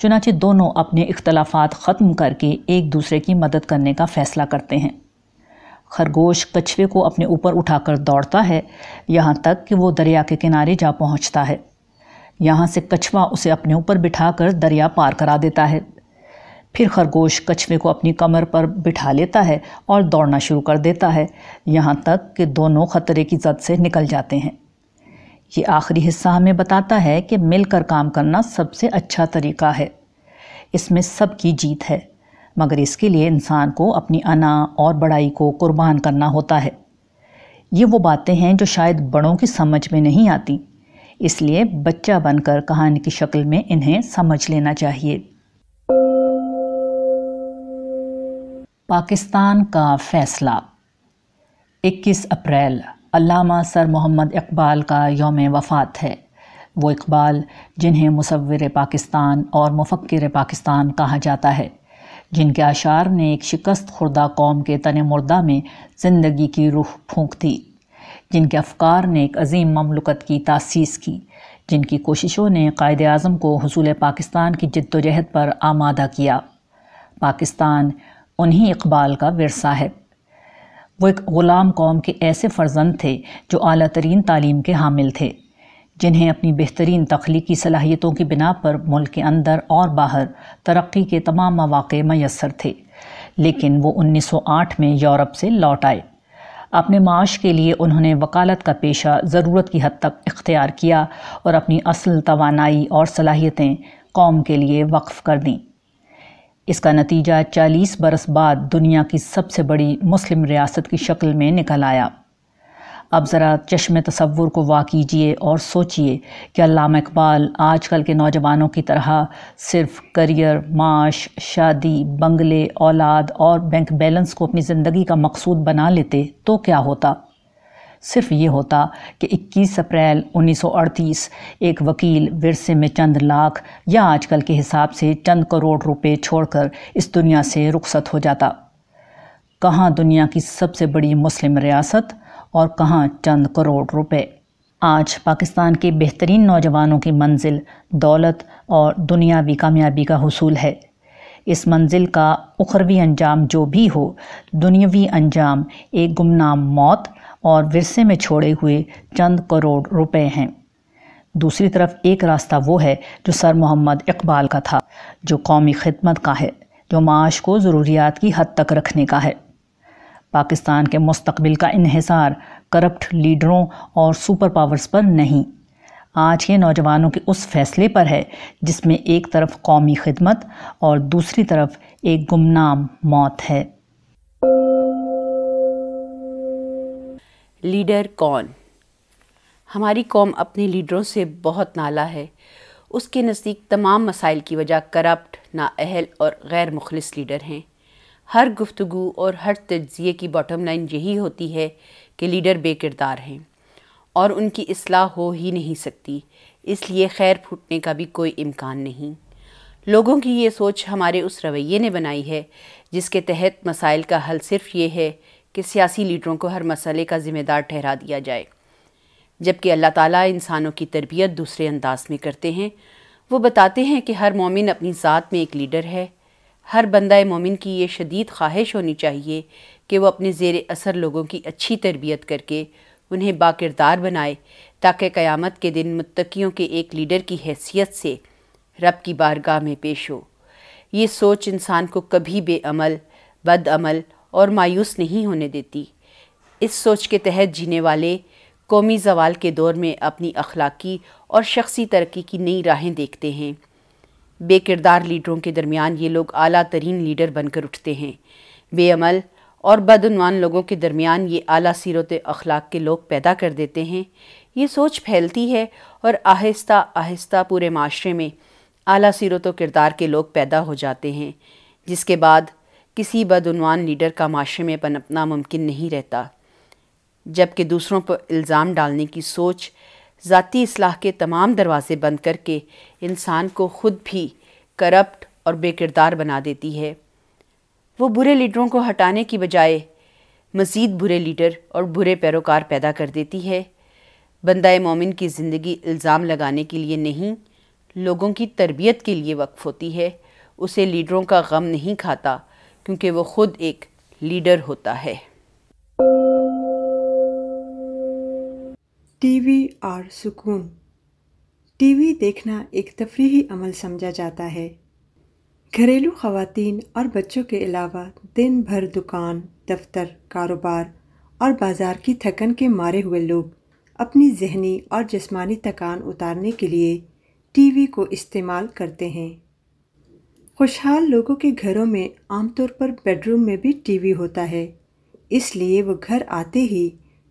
B: चुनाच दोनों अपने इख्तलाफात ख़त्म करके एक दूसरे की मदद करने का फ़ैसला करते हैं खरगोश कछुए को अपने ऊपर उठाकर दौड़ता है यहाँ तक कि वो दरिया के किनारे जा पहुँचता है यहाँ से कछुआ उसे अपने ऊपर बिठाकर दरिया पार करा देता है फिर खरगोश कछुए को अपनी कमर पर बिठा लेता है और दौड़ना शुरू कर देता है यहाँ तक कि दोनों खतरे की जद से निकल जाते हैं ये आखिरी हिस्सा हमें बताता है कि मिलकर काम करना सबसे अच्छा तरीका है इसमें सबकी जीत है मगर इसके लिए इंसान को अपनी अना और बड़ाई को कुर्बान करना होता है ये वो बातें हैं जो शायद बड़ों की समझ में नहीं आती इसलिए बच्चा बनकर कहानी की शक्ल में इन्हें समझ लेना चाहिए पाकिस्तान का फैसला 21 अप्रैल अल्लामा सर मोहम्मद इकबाल का योम वफ़ात है वो इकबाल जिन्हें मुसविर पाकिस्तान और मुफक्र पाकिस्तान कहा जाता है जिनके आशार ने एक शिकस्त खुर्दा कौम के तन मुर्दा में ज़िंदगी की रूह फूँक दी जिनके अफकार ने एक अजीम ममलकत की तसीस की जिनकी कोशिशों ने कायद अज़म को हसूल पाकिस्तान की जद्दोजहद पर आमादा किया पाकिस्तान उन्हीं इकबाल का वरसा है वो एक ग़ुलाम कौम के ऐसे फ़र्जंद थे जो अली तरीन तालीम के हामिल थे जिन्हें अपनी बेहतरीन तख्लीकी सलाहियतों की बिना पर मुल्क के अंदर और बाहर तरक्की के तमाम मौाक़ मैसर थे लेकिन वो आठ में यूरोप से लौट आए अपने माश के लिए उन्होंने वकालत का पेशा ज़रूरत की हद तक इख्तियार किया और अपनी असल तोानाई और सलाहियतें कौम के लिए वक्फ़ कर दीं इसका नतीजा चालीस बरस बाद दुनिया की सबसे बड़ी मुस्लिम रियासत की शक्ल में निकल आया अब ज़रा चश्म तस्वुर को वा कीजिए और सोचिए कि अलामा इकबाल आज कल के नौजवानों की तरह सिर्फ करियर माश शादी बंगले औलाद और बैंक बैलेंस को अपनी ज़िंदगी का मकसूद बना लेते तो क्या होता सिर्फ ये होता कि 21 अप्रैल 1938 एक वकील विरसे में चंद लाख या आजकल के हिसाब से चंद करोड़ रुपए छोड़कर इस दुनिया से रुखसत हो जाता कहाँ दुनिया की सबसे बड़ी मुस्लिम रियासत और कहाँ चंद करोड़ रुपए आज पाकिस्तान के बेहतरीन नौजवानों की मंजिल दौलत और दुनियावी कामयाबी का हसूल है इस मंजिल का उखरवी अंजाम जो भी हो दुनियावी अंजाम एक गुमनाम मौत और विरसे में छोड़े हुए चंद करोड़ रुपए हैं दूसरी तरफ एक रास्ता वो है जो सर मोहम्मद इकबाल का था जो कौमी खदमत का है जो माश को ज़रूरियात की हद तक रखने का है पाकिस्तान के मुस्तबिल का इहसार करप्ट लीडरों और सुपर पावर्स पर नहीं आज के नौजवानों के उस फैसले पर है जिसमें एक तरफ कौमी खिदमत और दूसरी तरफ एक गुमनाम मौत है
D: लीडर कौन हमारी कौम अपने लीडरों से बहुत नाला है उसके नज़दीक तमाम मसाइल की वजह करप्ट नाअहल और गैर मुखलिस लीडर हैं हर गुफ्तु और हर तजिए की बॉटम लाइन यही होती है कि लीडर बेकिरदार हैं और उनकी असलाह हो ही नहीं सकती इसलिए खैर फूटने का भी कोई इम्कान नहीं लोगों की ये सोच हमारे उस रवैये ने बनाई है जिसके तहत मसाइल का हल सिर्फ ये है कि सियासी लीडरों को हर मसले का ज़िम्मेदार ठहरा दिया जाए जबकि अल्लाह ताला इंसानों की तरबियत दूसरे अंदाज में करते हैं वो बताते हैं कि हर मोमिन अपनी ज़ात में एक लीडर है हर बंदा मोमिन की ये शदीद ख्वाहिश होनी चाहिए कि वह अपने ज़ेर असर लोगों की अच्छी तरबियत करके उन्हें बाकिरदार बनाए ताकि क़यामत के दिन मुतकीियों के एक लीडर की हैसियत से रब की बारगाह में पेश हो ये सोच इंसान को कभी बेअमल बदअमल और मायूस नहीं होने देती इस सोच के तहत जीने वाले कौमी जवाल के दौर में अपनी अखलाकी और शख्सी तरक्की की नई राहें देखते हैं बेकिरदार लीडरों के दरमियान ये लोग अला तरीन लीडर बनकर उठते हैं बेअमल और बदनवान लोगों के दरमियान ये अली सीरत अखलाक के लोग पैदा कर देते हैं ये सोच फैलती है और आहिस्ता आहिस्ता पूरे माशरे में अली सीरत किरदार के लोग पैदा हो जाते हैं जिसके बाद किसी बदनवान लीडर का माशरे में पनपना मुमकिन नहीं रहता जबकि दूसरों पर इल्ज़ाम डालने की सोच ज़ाती असलाह के तमाम दरवाज़े बंद करके इंसान को ख़ुद भी करप्ट और बेकिरदार बना देती है वो बुरे लीडरों को हटाने की बजाय मज़ीद बुरे लीडर और बुरे पैरोकार पैदा कर देती है बंदा मोमिन की ज़िंदगी इल्ज़ाम लगाने के लिए नहीं लोगों की तरबियत के लिए वक्फ होती है उसे लीडरों का गम नहीं खाता क्योंकि वो ख़ुद एक लीडर होता है
C: टीवी और सुकून टीवी देखना एक तफरी अमल समझा जाता है घरेलू खवातीन और बच्चों के अलावा दिन भर दुकान दफ्तर कारोबार और बाज़ार की थकन के मारे हुए लोग अपनी जहनी और जिसमानी थकान उतारने के लिए टीवी को इस्तेमाल करते हैं खुशहाल लोगों के घरों में आमतौर पर बेडरूम में भी टीवी होता है इसलिए वो घर आते ही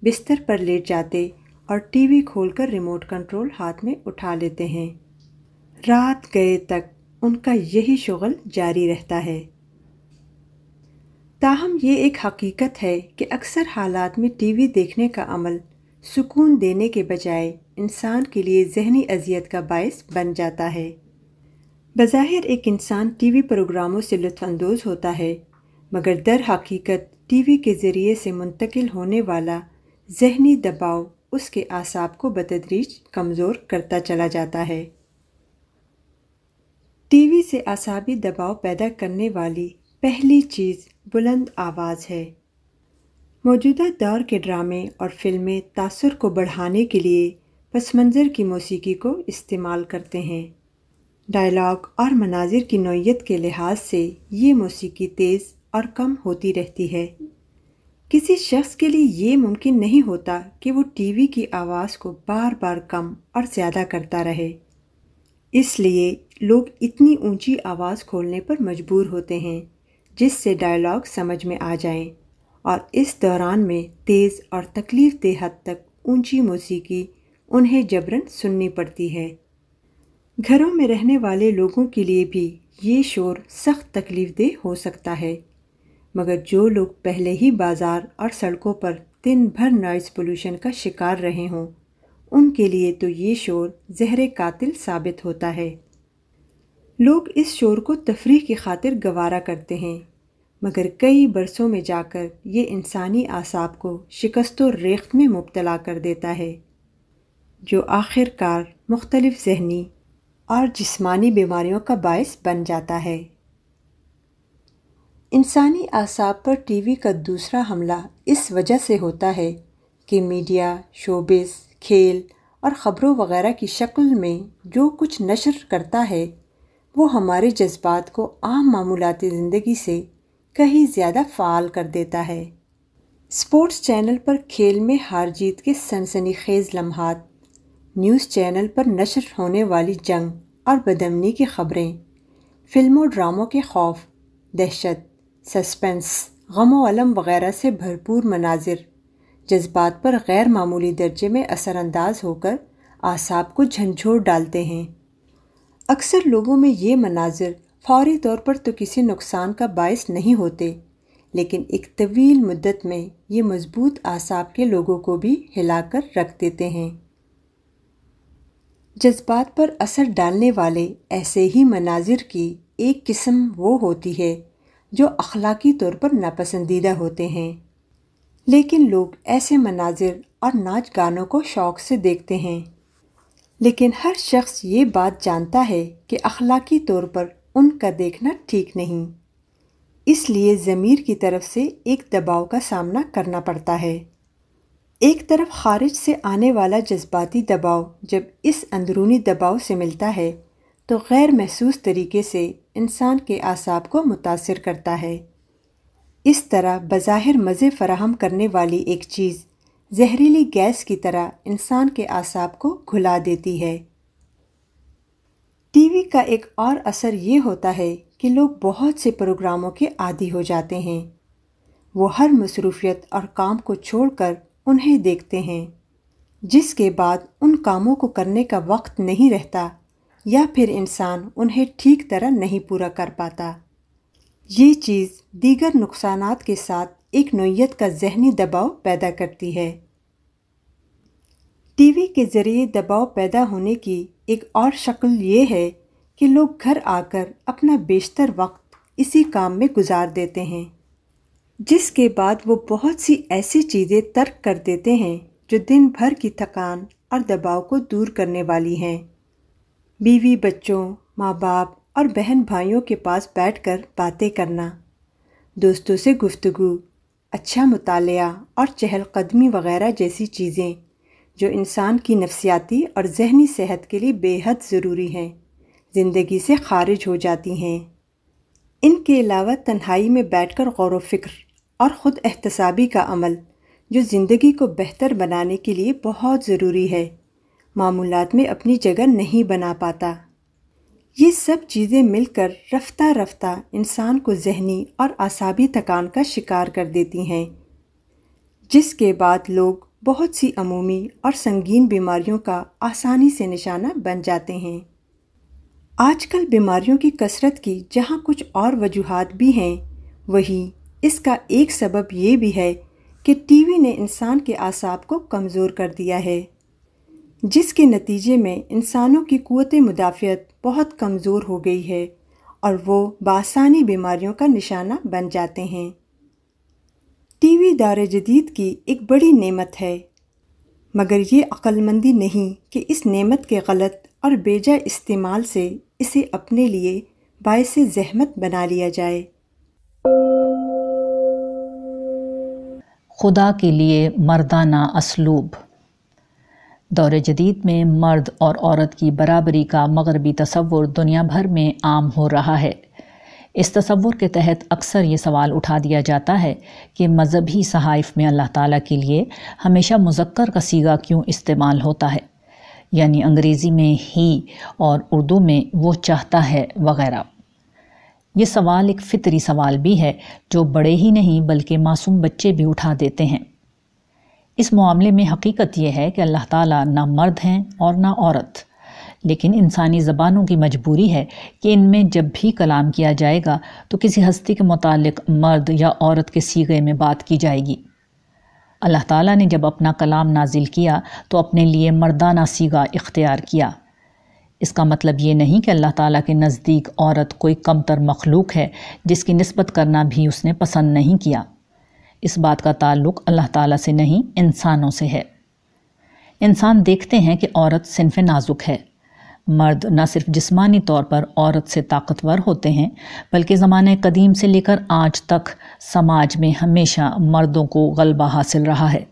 C: बिस्तर पर लेट जाते और टीवी खोलकर रिमोट कंट्रोल हाथ में उठा लेते हैं रात गए तक उनका यही शगल जारी रहता है ताहम ये एक हकीकत है कि अक्सर हालात में टीवी देखने का अमल सुकून देने के बजाय इंसान के लिए जहनी अजियत का बायस बन जाता है बज़ाहिर एक इंसान टीवी प्रोग्रामों से लुफानंदोज़ होता है मगर दर हकीकत टीवी के ज़रिए से मुंतकिल होने वाला जहनी दबाव उसके आसाब को बतदरीज कमज़ोर करता चला जाता है टीवी से आसाबी दबाव पैदा करने वाली पहली चीज़ बुलंद आवाज़ है मौजूदा दौर के ड्रामे और फिल्में तासर को बढ़ाने के लिए पस मंज़र की मौसीकी को इस्तेमाल करते हैं डायलॉग और मनाजिर की नोयत के लिहाज से ये मौसीकी तेज़ और कम होती रहती है किसी शख्स के लिए ये मुमकिन नहीं होता कि वो टीवी की आवाज़ को बार बार कम और ज़्यादा करता रहे इसलिए लोग इतनी ऊंची आवाज़ खोलने पर मजबूर होते हैं जिससे डायलॉग समझ में आ जाएं और इस दौरान में तेज़ और तकलीफ़ दे हद तक ऊंची मौसीकी उन्हें जबरन सुननी पड़ती है घरों में रहने वाले लोगों के लिए भी ये शोर सख्त तकलीफ़ दे हो सकता है मगर जो लोग पहले ही बाज़ार और सड़कों पर दिन भर नॉइस पोल्यूशन का शिकार रहे हों उनके लिए तो ये शोर जहर कातिल साबित होता है लोग इस शोर को तफरी की खातिर गवारा करते हैं मगर कई बरसों में जाकर ये इंसानी आसाब को शिकस्त रेख में मुबतला कर देता है जो आखिरकार मुख्तलिफ जहनी और जिस्मानी बीमारियों का बायस बन जाता है इंसानी आसाब पर टीवी का दूसरा हमला इस वजह से होता है कि मीडिया शोबिस खेल और ख़बरों वगैरह की शक्ल में जो कुछ नशर करता है वो हमारे जज्बात को आम मामूलती ज़िंदगी से कहीं ज़्यादा फ़ाल कर देता है स्पोर्ट्स चैनल पर खेल में हार जीत के सनसनी खेज़ लम्हा न्यूज़ चैनल पर नशर होने वाली जंग और बदमनी की खबरें फिल्मों ड्रामों के खौफ दहशत सस्पेंस गम वलम वगैरह से भरपूर मनाजिर जज्बात पर गैर मामूली दर्जे में असरानंदाज होकर आसाब को झंझोर डालते हैं अक्सर लोगों में ये मनाजिर फौरी तौर पर तो किसी नुकसान का बायस नहीं होते लेकिन एक तवील मुद्दत में ये मजबूत आसाब के लोगों को भी हिलाकर रख देते हैं जज्बात पर असर डालने वाले ऐसे ही मनाजिर की एक किस्म वो होती है जो अखलाकी तौर पर नापसंदीदा होते हैं लेकिन लोग ऐसे मनाजिर और नाच गानों को शौक़ से देखते हैं लेकिन हर शख्स ये बात जानता है कि अखलाकी तौर पर उनका देखना ठीक नहीं इसलिए ज़मीर की तरफ से एक दबाव का सामना करना पड़ता है एक तरफ खारिज से आने वाला जज्बाती दबाव जब इस अंदरूनी दबाव से मिलता है तो गैर महसूस तरीके से इंसान के आसाब को मुतासर करता है इस तरह बज़ाहिर मज़े फराहम करने वाली एक चीज़ जहरीली गैस की तरह इंसान के आसाब को घुला देती है टीवी का एक और असर ये होता है कि लोग बहुत से प्रोग्रामों के आदि हो जाते हैं वो हर मसरूफियत और काम को छोड़कर उन्हें देखते हैं जिसके बाद उन कामों को करने का वक्त नहीं रहता या फिर इंसान उन्हें ठीक तरह नहीं पूरा कर पाता ये चीज़ दीगर नुकसान के साथ एक नोयत का जहनी दबाव पैदा करती है टीवी के ज़रिए दबाव पैदा होने की एक और शक्ल ये है कि लोग घर आकर अपना बेशतर वक्त इसी काम में गुजार देते हैं जिसके बाद वो बहुत सी ऐसी चीज़ें तर्क कर देते हैं जो दिन भर की थकान और दबाव को दूर करने वाली हैं बीवी बच्चों माँ बाप और बहन भाइयों के पास बैठकर बातें करना दोस्तों से गुफ्तगु अच्छा मताल और चहलकदमी वगैरह जैसी चीज़ें जो इंसान की नफसियाती और जहनी सेहत के लिए बेहद ज़रूरी हैं ज़िंदगी से खारिज हो जाती हैं इनके अलावा तन्हाई में बैठकर गौर फिक्र और ख़ुद एहतसाबी का अमल जो ज़िंदगी को बेहतर बनाने के लिए बहुत ज़रूरी है मामूलत में अपनी जगह नहीं बना पाता ये सब चीज़ें मिलकर रफ्ता रफ्ता इंसान को जहनी और आसाबी थकान का शिकार कर देती हैं जिसके बाद लोग बहुत सी अमूमी और संगीन बीमारियों का आसानी से निशाना बन जाते हैं आजकल बीमारियों की कसरत की जहाँ कुछ और वजूहत भी हैं वहीं इसका एक सबब ये भी है कि टीवी ने इंसान के आसाब को कमज़ोर कर दिया है जिसके नतीजे में इंसानों की कुत मुदाफ़त बहुत कमज़ोर हो गई है और वो बासानी बीमारियों का निशाना बन जाते हैं टी वी दार जदीद की एक बड़ी नेमत है मगर ये अक्लमंदी नहीं कि इस नेमत के गलत और बेजा इस्तेमाल से इसे अपने लिए बायस जहमत बना लिया जाए
B: खुदा के लिए मर्दाना असलूब दौर जदीद में मर्द और औरत की बराबरी का मगरबी तस्वुर दुनिया भर में आम हो रहा है इस तस्वुर के तहत अक्सर ये सवाल उठा दिया जाता है कि मजहबी सहाइफ में अल्लाह ताला के लिए हमेशा मुजक्कर का सीगा क्यों इस्तेमाल होता है यानी अंग्रेज़ी में ही और उर्दू में वो चाहता है वगैरह ये सवाल एक फ़ितरी सवाल भी है जो बड़े ही नहीं बल्कि मासूम बच्चे भी उठा देते हैं इस मामले में हकीकत यह है कि अल्लाह ताला ना मर्द हैं और ना औरत लेकिन इंसानी ज़बानों की मजबूरी है कि इनमें जब भी कलाम किया जाएगा तो किसी हस्ती के मुतालिक मर्द या औरत के सीगे में बात की जाएगी अल्लाह ताला ने जब अपना कलाम नाजिल किया तो अपने लिए मर्दाना सीगा इख्तियार किया इसका मतलब ये नहीं कि अल्लाह ताला के नज़दीक औरत कोई कमतर मखलूक है जिसकी नस्बत करना भी उसने पसंद नहीं किया इस बात का ताल्लुक अल्लाह ताला से नहीं इंसानों से है इंसान देखते हैं कि औरत सिर्फ नाजुक है मर्द न सिर्फ जिस्मानी तौर पर औरत से ताकतवर होते हैं बल्कि ज़माने कदीम से लेकर आज तक समाज में हमेशा मर्दों को गलबा हासिल रहा है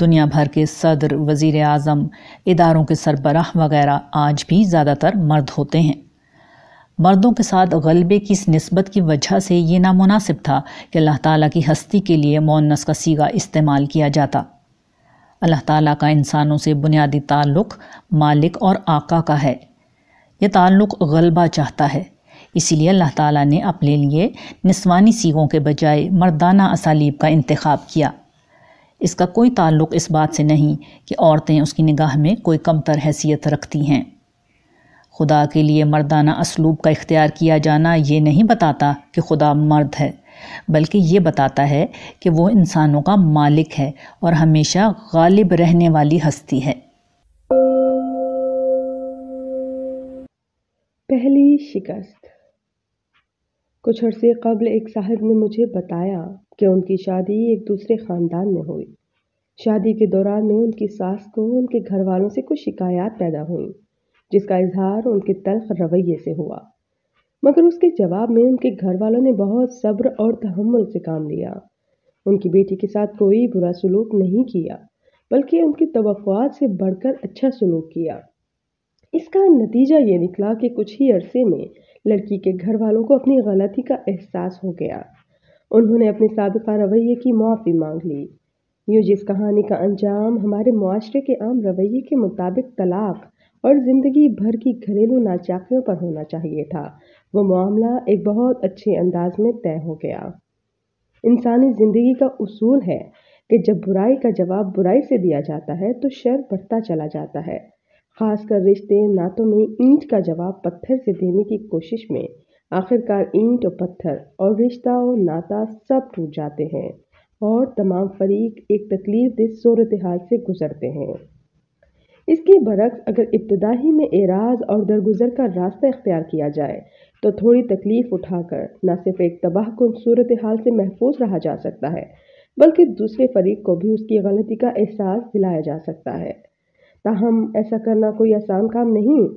B: दुनिया भर के सदर वज़ी अज़म इदारों के सरबराह वगैरह आज भी ज़्यादातर मर्द होते हैं मर्दों के साथ गलबे की इस नस्बत की वजह से ये नामुनासिब था कि अल्लाह ताला की हस्ती के लिए मोनस का सीगा इस्तेमाल किया जाता अल्लाह ताला का इंसानों से बुनियादी ताल्लुक़ मालिक और आका का है यह ताल्लुक़ गलबा चाहता है इसीलिए अल्लाह ताला ने अपने लिए निस्वानी सीगों के बजाय मर्दाना असालीब का इंतखब किया इसका कोई ताल्लुक़ इस बात से नहीं कि औरतें उसकी निगाह में कोई कमतर हैसियत रखती हैं खुदा के लिए मर्दाना असलूब का इख्तियार किया जाना ये नहीं बताता कि खुदा मर्द है बल्कि ये बताता है कि वो इंसानों का मालिक है और हमेशा गालिब
E: रहने वाली हस्ती है पहली शिकस्त कुछ अरसे कबल एक साहब ने मुझे बताया कि उनकी शादी एक दूसरे ख़ानदान में हुई शादी के दौरान में उनकी सास को उनके घर वालों से कुछ शिकायत पैदा हुई जिसका इजहार उनके तल्ख रवैये से हुआ मगर उसके जवाब में उनके घर वालों ने बहुत सब्र और तहमुल से काम लिया उनकी बेटी के साथ कोई बुरा सलूक नहीं किया बल्कि उनकी तवफात से बढ़कर अच्छा सलूक किया इसका नतीजा ये निकला कि कुछ ही अरसे में लड़की के घर वालों को अपनी गलती का एहसास हो गया उन्होंने अपने सबका रवैये की मुआफ़ी मांग ली यूँ जिस कहानी का अंजाम हमारे माशरे के आम रवैये के मुताबिक तलाक और ज़िंदगी भर की घरेलू नाचाकियों पर होना चाहिए था वो मामला एक बहुत अच्छे अंदाज में तय हो गया इंसानी ज़िंदगी का उसूल है कि जब बुराई का जवाब बुराई से दिया जाता है तो शर बढ़ता चला जाता है खासकर रिश्ते नातों में ईंट का जवाब पत्थर से देने की कोशिश में आखिरकार ईंट और पत्थर और रिश्ता और नाता सब टूट जाते हैं और तमाम फरीक एक तकलीफ दिस सूरत हाल से गुजरते हैं इसके बरक्स अगर इब्तदा ही में एराज और दरगुजर का रास्ता इख्तियार किया जाए तो थोड़ी तकलीफ़ उठाकर न सिर्फ एक तबाह को सूरत हाल से महफूज रहा जा सकता है बल्कि दूसरे फरीक को भी उसकी गलती का एहसास दिलाया जा सकता है ताहम ऐसा करना कोई आसान काम नहीं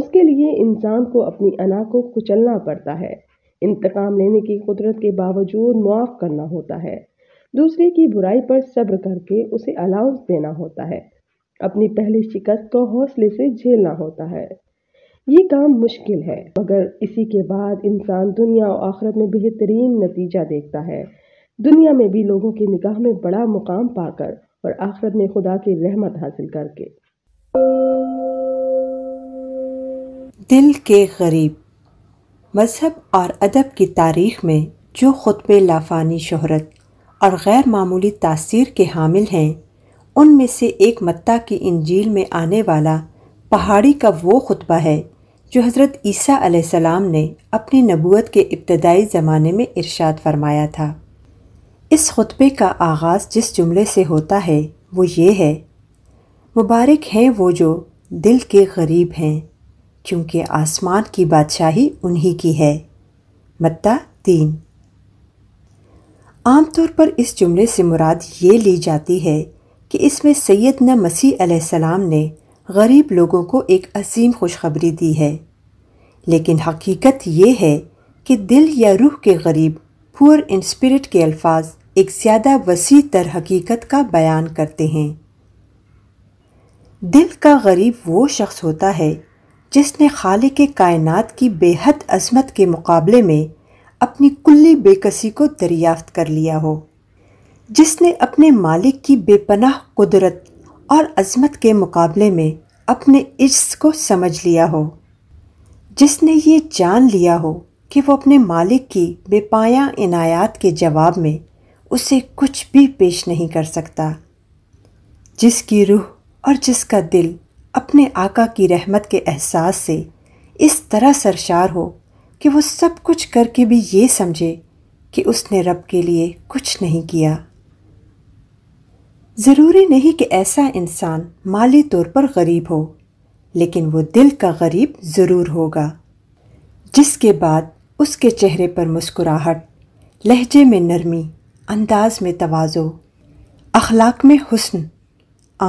E: उसके लिए इंसान को अपनी अना को कुचलना पड़ता है इंतकाम लेने की कुदरत के बावजूद मुआफ़ करना होता है दूसरे की बुराई पर सब्र करके उसे अलाउंस देना होता है अपनी पहली शिकस्त को हौसले से झेलना होता है ये काम मुश्किल है मगर इसी के बाद इंसान दुनिया और आखिरत में बेहतरीन नतीजा देखता है दुनिया में भी लोगों की निगाह में बड़ा मुकाम पाकर और आखिरत में खुदा की रहमत हासिल करके दिल
C: के गरीब मज़हब और अदब की तारीख में जो खुतब लाफानी शहरत और गैर मामूली तासीर के हामिल हैं उनमें से एक मत्ता की इंजील में आने वाला पहाड़ी का वो खुतबा है जो हज़रत ईसा सलाम ने अपनी नबूत के इब्तदाई ज़माने में इरशाद फरमाया था इस खुतबे का आगाज़ जिस जुमले से होता है वो ये है मुबारक हैं वो जो दिल के गरीब हैं क्योंकि आसमान की बादशाही उन्हीं की है मत्ता तीन आमतौर पर इस जुमले से मुराद ये ली जाती है कि इसमें सैदना मसीह सलाम ने गरीब लोगों को एक अजीम खुशखबरी दी है लेकिन हकीकत यह है कि दिल या रूह के गरीब पुअर इन स्पिरिट के अल्फाज एक ज़्यादा वसी तर हकीकत का बयान करते हैं दिल का गरीब वो शख्स होता है जिसने खाले के कायनात की बेहद अजमत के मुकाबले में अपनी कुल्ली बेकसी को दरियाफ्त कर लिया हो जिसने अपने मालिक की बेपनाह कुदरत और अजमत के मुकाबले में अपने इज्स को समझ लिया हो जिसने ये जान लिया हो कि वो अपने मालिक की बेपाया इनायात के जवाब में उसे कुछ भी पेश नहीं कर सकता जिसकी रूह और जिसका दिल अपने आका की रहमत के एहसास से इस तरह सरशार हो कि वो सब कुछ करके भी ये समझे कि उसने रब के लिए कुछ नहीं किया ज़रूरी नहीं कि ऐसा इंसान माली तौर पर गरीब हो लेकिन वो दिल का गरीब ज़रूर होगा जिसके बाद उसके चेहरे पर मुस्कुराहट लहजे में नरमी अंदाज में तोज़ो अखलाक में हुस्न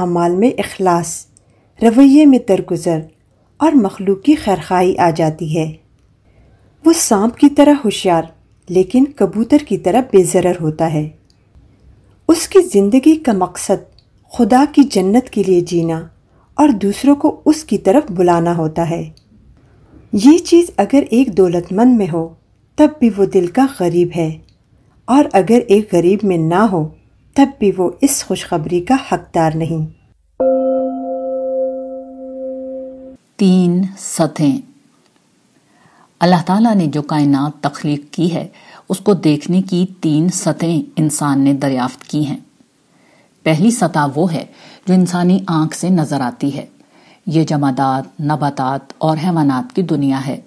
C: आमाल में अखलास रवैये में दरगुजर और मखलूक की खैरखाई आ जाती है वो सांप की तरह होशियार लेकिन कबूतर की तरह बेजर होता है उसकी ज़िंदगी का मकसद खुदा की जन्नत के लिए जीना और दूसरों को उसकी तरफ बुलाना होता है ये चीज़ अगर एक दौलतमंद में हो तब भी वो दिल का गरीब है और अगर एक गरीब में ना हो तब भी वो इस खुशखबरी का हकदार नहीं
B: तीन सतहें अल्लाह ताला ने जो कायनात तख्लीक की है उसको देखने की तीन सतहें इंसान ने दरियाफ्त की हैं पहली सतह वो है जो इंसानी आंख से नजर आती है ये जमादात नबातात और हैवानात की दुनिया है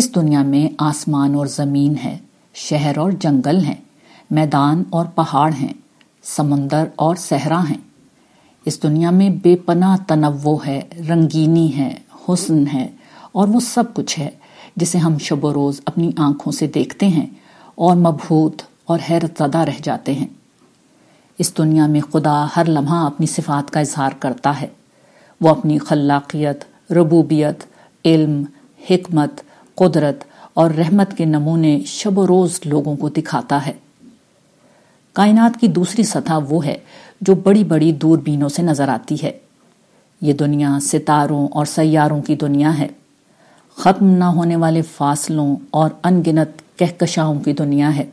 B: इस दुनिया में आसमान और ज़मीन है शहर और जंगल हैं मैदान और पहाड़ हैं समंदर और सहरा हैं इस दुनिया में बेपनाह तनवो है रंगीनी है हुस्न है और वो सब कुछ है जिसे हम शब रोज़ अपनी आंखों से देखते हैं और मबहूत और हैरत ज़दा रह जाते हैं इस दुनिया में खुदा हर लम्हा अपनी सिफात का इजहार करता है वो अपनी खलाकियत रबूबियत इल्म हमत कुदरत और रहमत के नमूने शब रोज़ लोगों को दिखाता है कायनात की दूसरी सतह वो है जो बड़ी बड़ी दूरबीनों से नज़र आती है ये दुनिया सितारों और सैारों की दुनिया है ख़त्म ना होने वाले फासलों और अनगिनत कहकशाओं की दुनिया है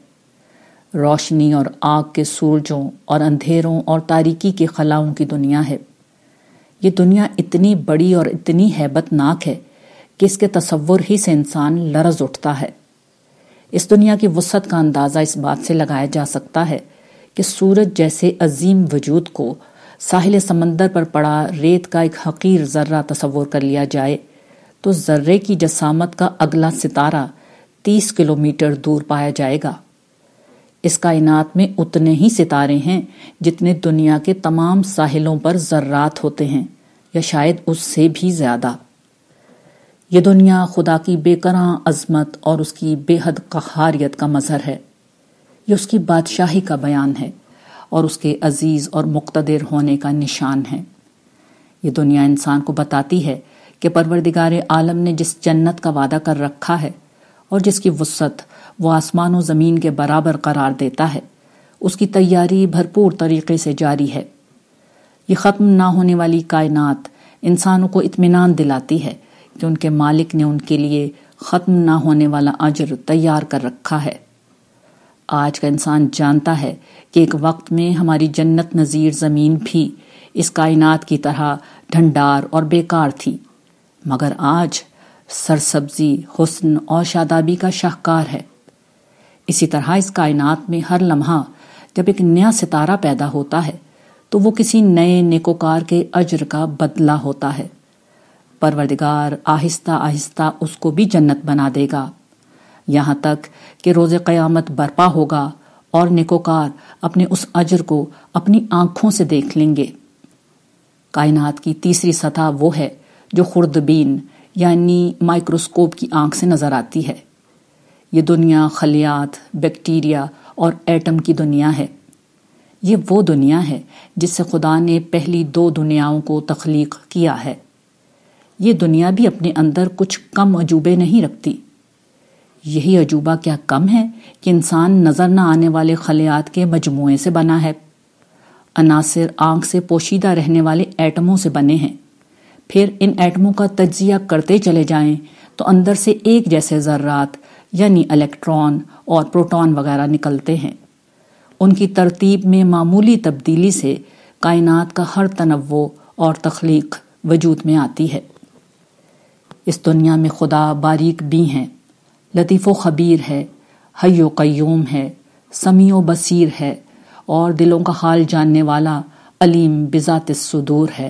B: रोशनी और आग के सूरजों और अंधेरों और तारीकी के खलाओं की दुनिया है ये दुनिया इतनी बड़ी और इतनी हैबतनाक है कि इसके तस्वुर ही से इंसान लरज उठता है इस दुनिया की वसत का अंदाज़ा इस बात से लगाया जा सकता है कि सूरज जैसे अजीम वजूद को साहिल समंदर पर पड़ा रेत का एक हकीर जर्रा तस्वुर कर लिया जाए तो जर्रे की जसामत का अगला सितारा 30 किलोमीटर दूर पाया जाएगा इस कायनात में उतने ही सितारे हैं जितने दुनिया के तमाम साहिलों पर जर्रात होते हैं या शायद उससे भी ज्यादा यह दुनिया खुदा की बेकरां अजमत और उसकी बेहद कहारियत का मजहर है यह उसकी बादशाही का बयान है और उसके अजीज और मुक्तदर होने का निशान है यह दुनिया इंसान को बताती है कि परवरदिगार आलम ने जिस जन्नत का वादा कर रखा है और जिसकी वसत वो आसमान और ज़मीन के बराबर करार देता है उसकी तैयारी भरपूर तरीके से जारी है ये ख़त्म ना होने वाली कायनात इंसानों को इत्मीनान दिलाती है कि उनके मालिक ने उनके लिए ख़त्म ना होने वाला अजर तैयार कर रखा है आज का इंसान जानता है कि एक वक्त में हमारी जन्नत नज़ीर ज़मीन भी इस कायनात की तरह ढंडार और बेकार थी मगर आज सरसब्जी हुस्न और शादाबी का शाहकार है इसी तरह इस कायनात में हर लम्हा जब एक नया सितारा पैदा होता है तो वो किसी नए नेकोकार के अजर का बदला होता है परवरदिगार आहिस्ता आहिस्ता उसको भी जन्नत बना देगा यहाँ तक कि रोज़ क़यामत बर्पा होगा और नेकोकार अपने उस अजर को अपनी आंखों से देख लेंगे कायनात की तीसरी सतह वो है जो खुर्दबीन यानी माइक्रोस्कोप की आंख से नज़र आती है ये दुनिया खलियात बैक्टीरिया और एटम की दुनिया है ये वो दुनिया है जिससे खुदा ने पहली दो दुनियाओं को तख्लीक किया है ये दुनिया भी अपने अंदर कुछ कम अजूबे नहीं रखती यही अजूबा क्या कम है कि इंसान नज़र न आने वाले खलियात के मजमुए से बना है अनासर आंख से पोशीदा रहने वाले एटमों से बने हैं फिर इन एटमों का तजिया करते चले जाएं तो अंदर से एक जैसे ज़र्रात यानी इलेक्ट्रॉन और प्रोटॉन वगैरह निकलते हैं उनकी तरतीब में मामूली तब्दीली से कायनात का हर तनवो और तख्लीक वजूद में आती है इस दुनिया में खुदा बारीक भी हैं लतीफ़ो खबीर है हयो क्यूम है समी बसीर है और दिलों का हाल जानने वाला अलीम बिजात सदूर है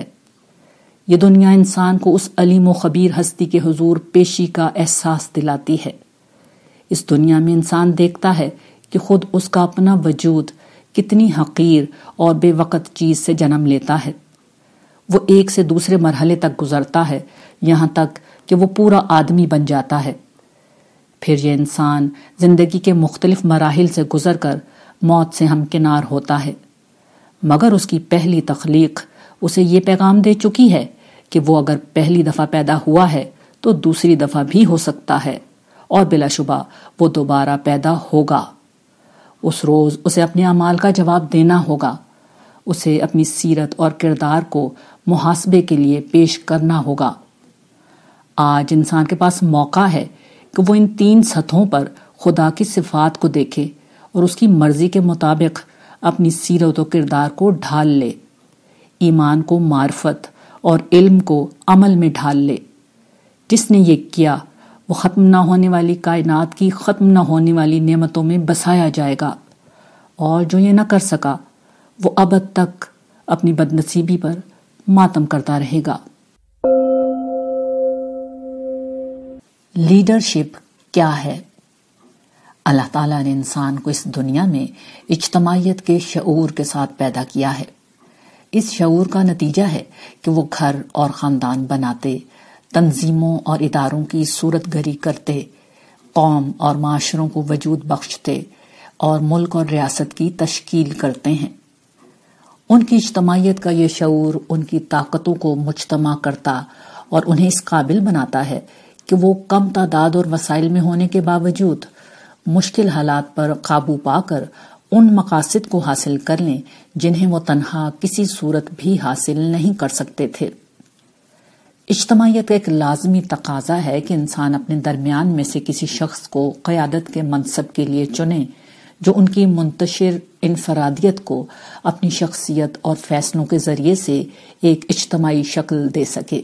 B: ये दुनिया इंसान को उस अलीम खबीर हस्ती के हजूर पेशी का एहसास दिलाती है इस दुनिया में इंसान देखता है कि खुद उसका अपना वजूद कितनी हकीर और बेवक़त चीज़ से जन्म लेता है वो एक से दूसरे मरहले तक गुजरता है यहां तक कि वो पूरा आदमी बन जाता है फिर यह इंसान ज़िंदगी के मुख्तलिफ मराहल से गुजर कर मौत से हमकिनार होता है मगर उसकी पहली तख्लीक उसे ये पैगाम दे चुकी है कि वो अगर पहली दफा पैदा हुआ है तो दूसरी दफा भी हो सकता है और बिलाशुबा वो दोबारा पैदा होगा उस रोज उसे अपने अमाल का जवाब देना होगा उसे अपनी सीरत और किरदार को मुहासबे के लिए पेश करना होगा आज इंसान के पास मौका है कि वो इन तीन सतहों पर खुदा की सिफात को देखे और उसकी मर्जी के मुताबिक अपनी सीरत और किरदार को ढाल ले ईमान को मार्फत और इल्म को अमल में ढाल ले जिसने ये किया वो ख़त्म ना होने वाली कायनात की ख़त्म ना होने वाली नेमतों में बसाया जाएगा और जो ये ना कर सका वो अब तक अपनी बदनसीबी पर मातम करता रहेगा लीडरशिप क्या है अल्लाह ताला ने इंसान को इस दुनिया में इज्तमाहीत के शूर के साथ पैदा किया है इस शूर का नतीजा है कि वो घर और ख़ानदान बनाते तंजीमों और इदारों की सूरत गरी करते कौम और माशरों को वजूद बख्शते और मुल्क और रियासत की तश्कील करते हैं उनकी इज्तमाहीत का यह शूर उनकी ताकतों को मुजतमा करता और उन्हें इस काबिल बनाता है कि वो कम तादाद और वसाइल में होने के बावजूद मुश्किल हालात पर काबू पाकर उन मकासद को हासिल कर लें जिन्हें वो तनहा किसी सूरत भी हासिल नहीं कर सकते थे इज्तमाहीत का एक लाजमी तकाजा है कि इंसान अपने दरमियान में से किसी शख्स को क़्यादत के मनसब के लिए चुने जो उनकी मुंतशर इनफरादियत को अपनी शख्सियत और फैसलों के जरिए से एक इज्तमाही शक्ल दे सके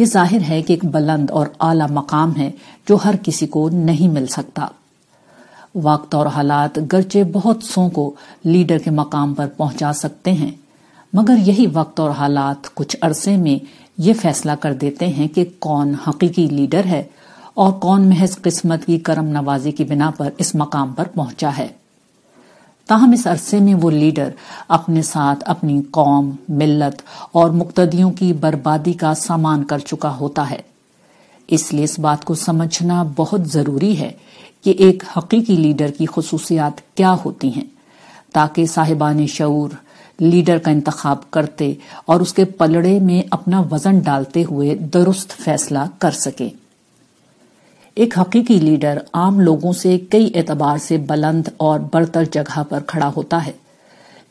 B: ये जाहिर है कि एक बुलंद और आला मकाम है जो हर किसी को नहीं मिल सकता वक्त और हालात गर्चे बहुत सो को लीडर के मकाम पर पहुंचा सकते हैं मगर यही वक्त और हालात कुछ अरसे में ये फैसला कर देते हैं कि कौन हकीकी लीडर है और कौन महज किस्मत की करम नवाजी की बिना पर इस मकाम पर पहुंचा है ताहम इस अरसे में वो लीडर अपने साथ अपनी कौम मिल्लत और मुक्तदियों की बर्बादी का सामान कर चुका होता है इसलिए इस बात को समझना बहुत जरूरी है कि एक हकीकी लीडर की खसूसियात क्या होती हैं ताकि साहिबान शूर लीडर का इंतखब करते और उसके पलड़े में अपना वजन डालते हुए दुरुस्त फैसला कर सकें एक हकीकी लीडर आम लोगों से कई एतबार से बुलंद और बरतर जगह पर खड़ा होता है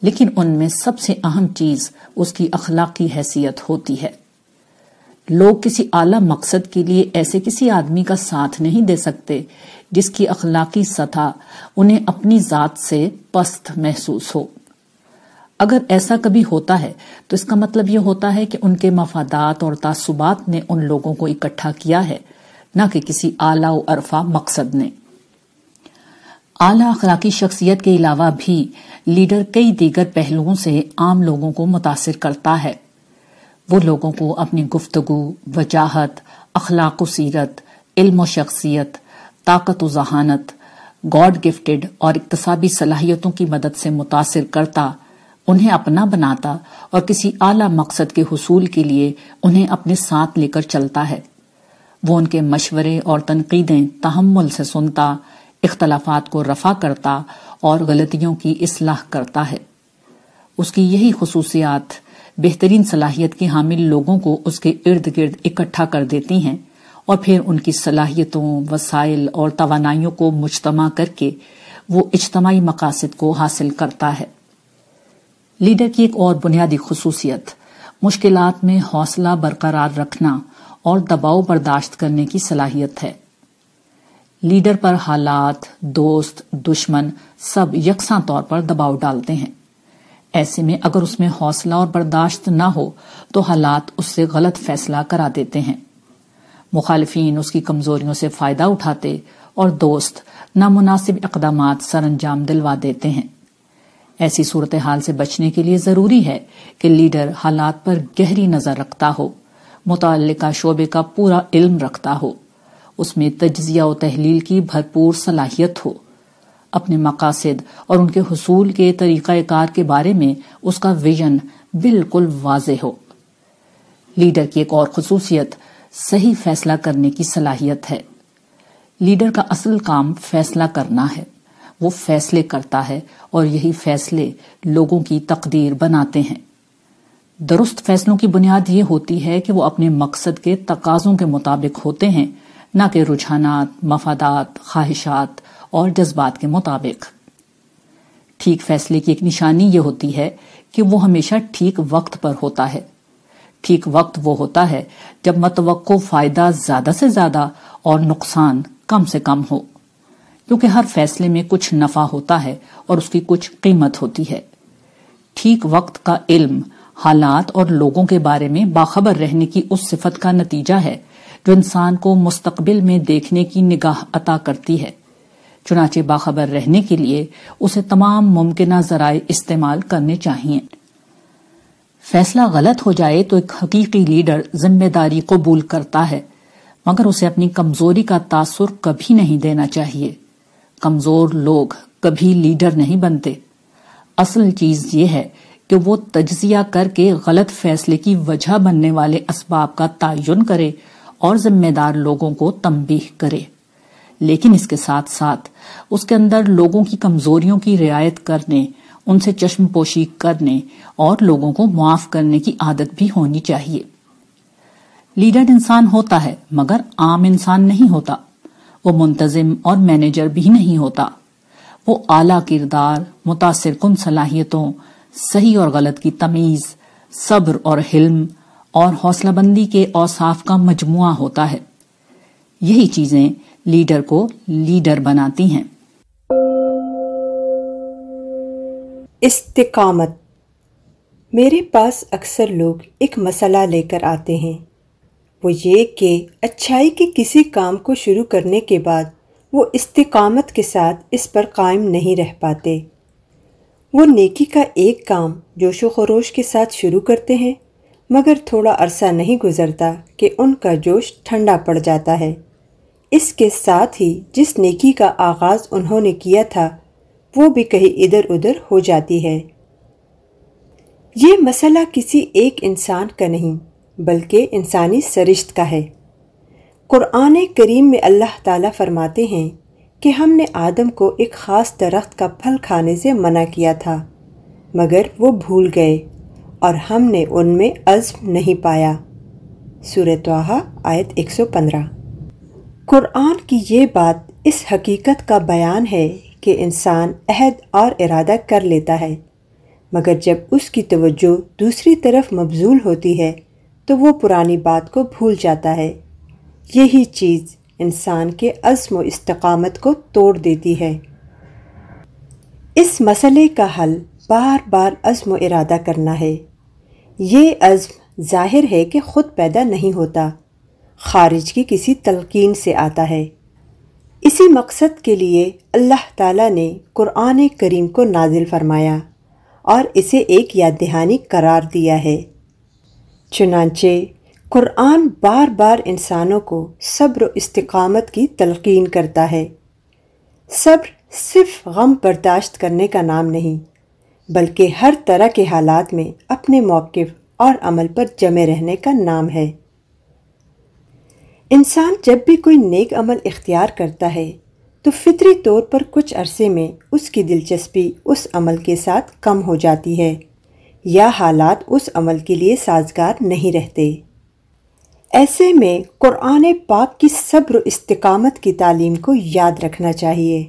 B: लेकिन उनमें सबसे अहम चीज उसकी अखलाकी हैसियत होती है लोग किसी आला मकसद के लिए ऐसे किसी आदमी का साथ नहीं दे सकते जिसकी अखलाकी सतह उन्हें अपनी जात से पस्त महसूस हो अगर ऐसा कभी होता है तो इसका मतलब ये होता है कि उनके मफादात और तासुबात ने उन लोगों को इकट्ठा किया है न कि किसी आला अरफा मकसद ने आला अखलाकी शख्सियत के अलावा भी लीडर कई दीगर पहलुओं से आम लोगों को मुतासर करता है वो लोगों को अपनी गुफ्तगु वजाहत अखलाक सीरत इल्म व शख्सियत ताकत व जहानत गॉड गिफ्टेड और इकतसाबी सलाहियतों की मदद से मुतासर करता उन्हें अपना बनाता और किसी आला मकसद के हसूल के लिए उन्हें अपने साथ लेकर चलता है वो उनके मशवरे और तनकीदें तहमुल से सुनता इख्तलाफात को रफा करता और गलतियों की असलाह करता है उसकी यही खसूसियात बेहतरीन सलाहियत के हामिल लोगों को उसके इर्द गिर्द इकट्ठा कर देती हैं और फिर उनकी सलाहियतों वसाइल और तोानाइयों को मुजतमा करके वो इजतमाही मकासद को हासिल करता है लीडर की एक और बुनियादी खसूसियत मुश्किल में हौसला बरकरार रखना और दबाव बर्दाश्त करने की सलाहियत है लीडर पर हालात दोस्त दुश्मन सब यकसा तौर पर दबाव डालते हैं ऐसे में अगर उसमें हौसला और बर्दाश्त ना हो तो हालात उससे गलत फैसला करा देते हैं मुखालफिन उसकी कमजोरियों से फायदा उठाते और दोस्त नामुनासिब इकदाम सर अंजाम दिलवा देते हैं ऐसी सूरत हाल से बचने के लिए जरूरी है कि लीडर हालात पर गहरी नजर रखता हो मुतल शोबे का पूरा इल्म रखता हो उसमें तजिया व तहलील की भरपूर सलाहियत हो अपने मकासद और उनके हसूल के तरीक़ाकार के बारे में उसका विजन बिल्कुल वाज हो लीडर की एक और खसूसियत सही फैसला करने की सलाहियत है लीडर का असल काम फैसला करना है वो फैसले करता है और यही फैसले लोगों की तकदीर बनाते हैं दुरुस्त फैसलों की बुनियाद ये होती है कि वो अपने मकसद के तकाजों के मुताबिक होते हैं न कि रुझाना मफादात ख्वाहिशात और जज्बात के मुताबिक ठीक फैसले की एक निशानी यह होती है कि वो हमेशा ठीक वक्त पर होता है ठीक वक्त वो होता है जब मतवक्को फायदा ज्यादा से ज्यादा और नुकसान कम से कम हो क्योंकि हर फैसले में कुछ नफा होता है और उसकी कुछ कीमत होती है ठीक वक्त का इल्म हालात और लोगों के बारे में बाखबर रहने की उस सिफत का नतीजा है जो इंसान को मुस्तकबिल में देखने की निगाह अता करती है चुनाचे बाखबर रहने के लिए उसे तमाम मुमकिन जराये इस्तेमाल करने चाहिए फैसला गलत हो जाए तो एक हकीकी लीडर जिम्मेदारी कबूल करता है मगर उसे अपनी कमजोरी का तासुर कभी नहीं देना चाहिए कमजोर लोग कभी लीडर नहीं बनते असल चीज ये है कि वो तजिया करके गलत फैसले की वजह बनने वाले इसबाब का तयन करे और जिम्मेदार लोगों को तमबीह करे लेकिन इसके साथ साथ उसके अंदर लोगों की कमजोरियों की रियायत करने उनसे चश्मपोशी करने और लोगों को माफ करने की आदत भी होनी चाहिए लीडर इंसान होता है मगर आम इंसान नहीं होता वो मुंतजिम और मैनेजर भी नहीं होता वो आला किरदार मुतासर कुन सलाहियतों सही और गलत की तमीज सब्र और हिल्म और हौसलाबंदी के औसाफ का मजमुआ होता है यही चीजें लीडर को लीडर बनाती हैं इस्तकामत मेरे पास अक्सर
C: लोग एक मसला लेकर आते हैं वो ये कि अच्छाई के किसी काम को शुरू करने के बाद वो इस्तकामत के साथ इस पर कायम नहीं रह पाते वो नेकी का एक काम जोश खरोश के साथ शुरू करते हैं मगर थोड़ा अरसा नहीं गुज़रता कि उनका जोश ठंडा पड़ जाता है इसके साथ ही जिस नेकी का आगाज़ उन्होंने किया था वो भी कहीं इधर उधर हो जाती है ये मसला किसी एक इंसान का नहीं बल्कि इंसानी सरिश्त का है क़ुरान करीम में अल्लाह ताला फरमाते हैं कि हमने आदम को एक ख़ास दरख्त का फल खाने से मना किया था मगर वो भूल गए और हमने उनमें अज़्म नहीं पाया सूरत आयत 115 कुरान की ये बात इस हकीकत का बयान है कि इंसान अहद और इरादा कर लेता है मगर जब उसकी तवज्जो दूसरी तरफ मबजूल होती है तो वो पुरानी बात को भूल जाता है यही चीज़ इंसान के अज़म व इस्तकामत को तोड़ देती है इस मसले का हल बार बार अज़म इरादा करना है ये अज़म ज़ाहिर है कि ख़ुद पैदा नहीं होता खारिज की किसी तलकिन से आता है इसी मकसद के लिए अल्लाह ताला ने क़ुरान करीम को नाजिल फरमाया और इसे एक याद दहानी करार दिया है चुनाचे क़ुरान बार बार इंसानों को सब्र इस्तकामत की तलकिन करता है सब्र सिर्फ गम बर्दाश्त करने का नाम नहीं बल्कि हर तरह के हालात में अपने मौक़ और अमल पर जमे रहने का नाम है इंसान जब भी कोई नेक अमल इख्तियार करता है तो फितरी तौर पर कुछ अरसे में उसकी दिलचस्पी उस अमल के साथ कम हो जाती है या हालात उस अमल के लिए साजगार नहीं रहते ऐसे में क़ुरान पाक की सब्र इस्तकामत की तालीम को याद रखना चाहिए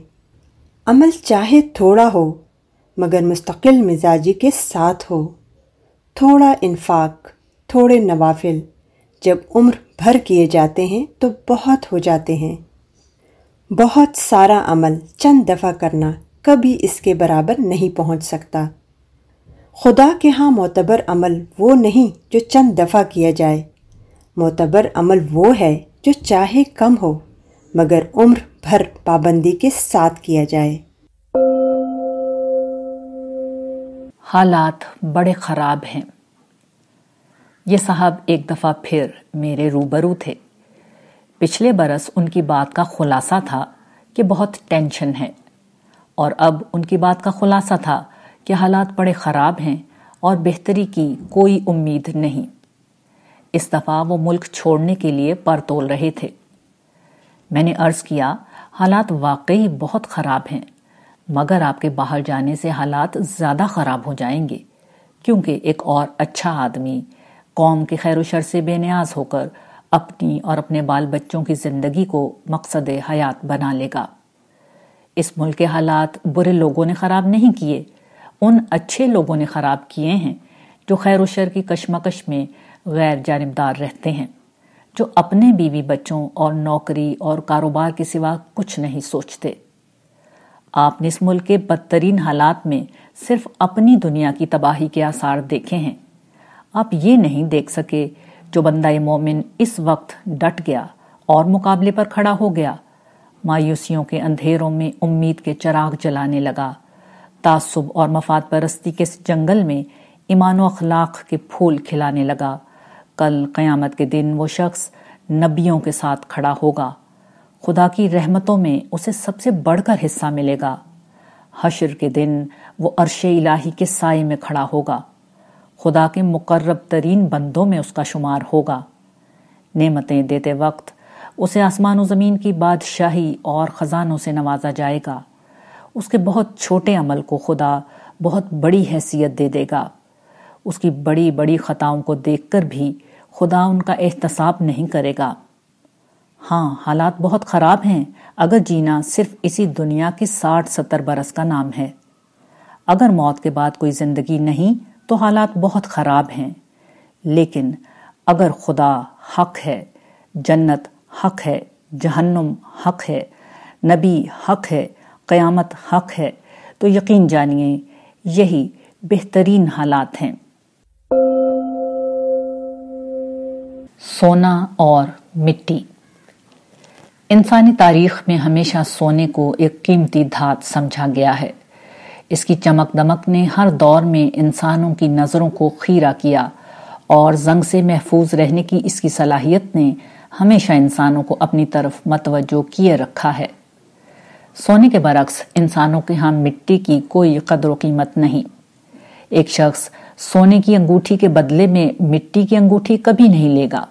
C: अमल चाहे थोड़ा हो मगर मुस्तकिल मिजाजी के साथ हो थोड़ा इन्फाक थोड़े नवाफिल जब उम्र भर किए जाते हैं तो बहुत हो जाते हैं बहुत सारा अमल चंद दफ़ा करना कभी इसके बराबर नहीं पहुंच सकता खुदा के यहाँ मोतबर अमल वो नहीं जो चंद दफ़ा किया जाए मोतबर अमल वो है जो चाहे कम हो मगर उम्र भर पाबंदी के साथ किया जाए
B: हालात बड़े ख़राब हैं ये साहब एक दफ़ा फिर मेरे रूबरू थे पिछले बरस उनकी बात का खुलासा था कि बहुत टेंशन है और अब उनकी बात का खुलासा था कि हालात बड़े ख़राब हैं और बेहतरी की कोई उम्मीद नहीं इस दफ़ा वो मुल्क छोड़ने के लिए परतोल रहे थे मैंने अर्ज़ किया हालात वाकई बहुत ख़राब हैं मगर आपके बाहर जाने से हालात ज़्यादा ख़राब हो जाएंगे क्योंकि एक और अच्छा आदमी कौम के खैर शर से बेनियाज होकर अपनी और अपने बाल बच्चों की ज़िंदगी को मकसद हयात बना लेगा इस मुल्क के हालात बुरे लोगों ने ख़राब नहीं किए उन अच्छे लोगों ने ख़राब किए हैं जो खैर शर की कशमकश में गैर जानबदार रहते हैं जो अपने बीवी बच्चों और नौकरी और कारोबार के सिवा कुछ नहीं सोचते आपने इस मुल्क के बदतरीन हालात में सिर्फ अपनी दुनिया की तबाही के आसार देखे हैं आप ये नहीं देख सके जो बंदा मोमिन इस वक्त डट गया और मुकाबले पर खड़ा हो गया मायूसियों के अंधेरों में उम्मीद के चराग जलाने लगा तासुब और मफाद परस्ती के जंगल में ईमान अखलाक के फूल खिलाने लगा कल क़यामत के दिन वो शख्स नबियों के साथ खड़ा होगा खुदा की रहमतों में उसे सबसे बढ़कर हिस्सा मिलेगा हशर के दिन वो अरश इलाही के साय में खड़ा होगा खुदा के मुकर्रब तरीन बंदों में उसका शुमार होगा नेमतें देते वक्त उसे आसमान व ज़मीन की बादशाही और ख़जानों से नवाजा जाएगा उसके बहुत छोटे अमल को खुदा बहुत बड़ी हैसियत दे देगा उसकी बड़ी बड़ी ख़ताओं को देखकर भी खुदा उनका एहतसाब नहीं करेगा हाँ हालात बहुत ख़राब हैं अगर जीना सिर्फ इसी दुनिया के साठ सत्तर बरस का नाम है अगर मौत के बाद कोई ज़िंदगी नहीं तो हालात बहुत ख़राब हैं लेकिन अगर खुदा हक है जन्नत हक है जहन्नुम हक है नबी हक है क़यामत हक है तो यकीन जानिए यही बेहतरीन हालात हैं सोना और मिट्टी इंसानी तारीख में हमेशा सोने को एक कीमती धात समझा गया है इसकी चमक दमक ने हर दौर में इंसानों की नज़रों को खीरा किया और जंग से महफूज रहने की इसकी सलाहियत ने हमेशा इंसानों को अपनी तरफ मतवजो किए रखा है सोने के बरक्स इंसानों के यहाँ मिट्टी की कोई कदर कीमत नहीं एक शख्स सोने की अंगूठी के बदले में मिट्टी की अंगूठी कभी नहीं लेगा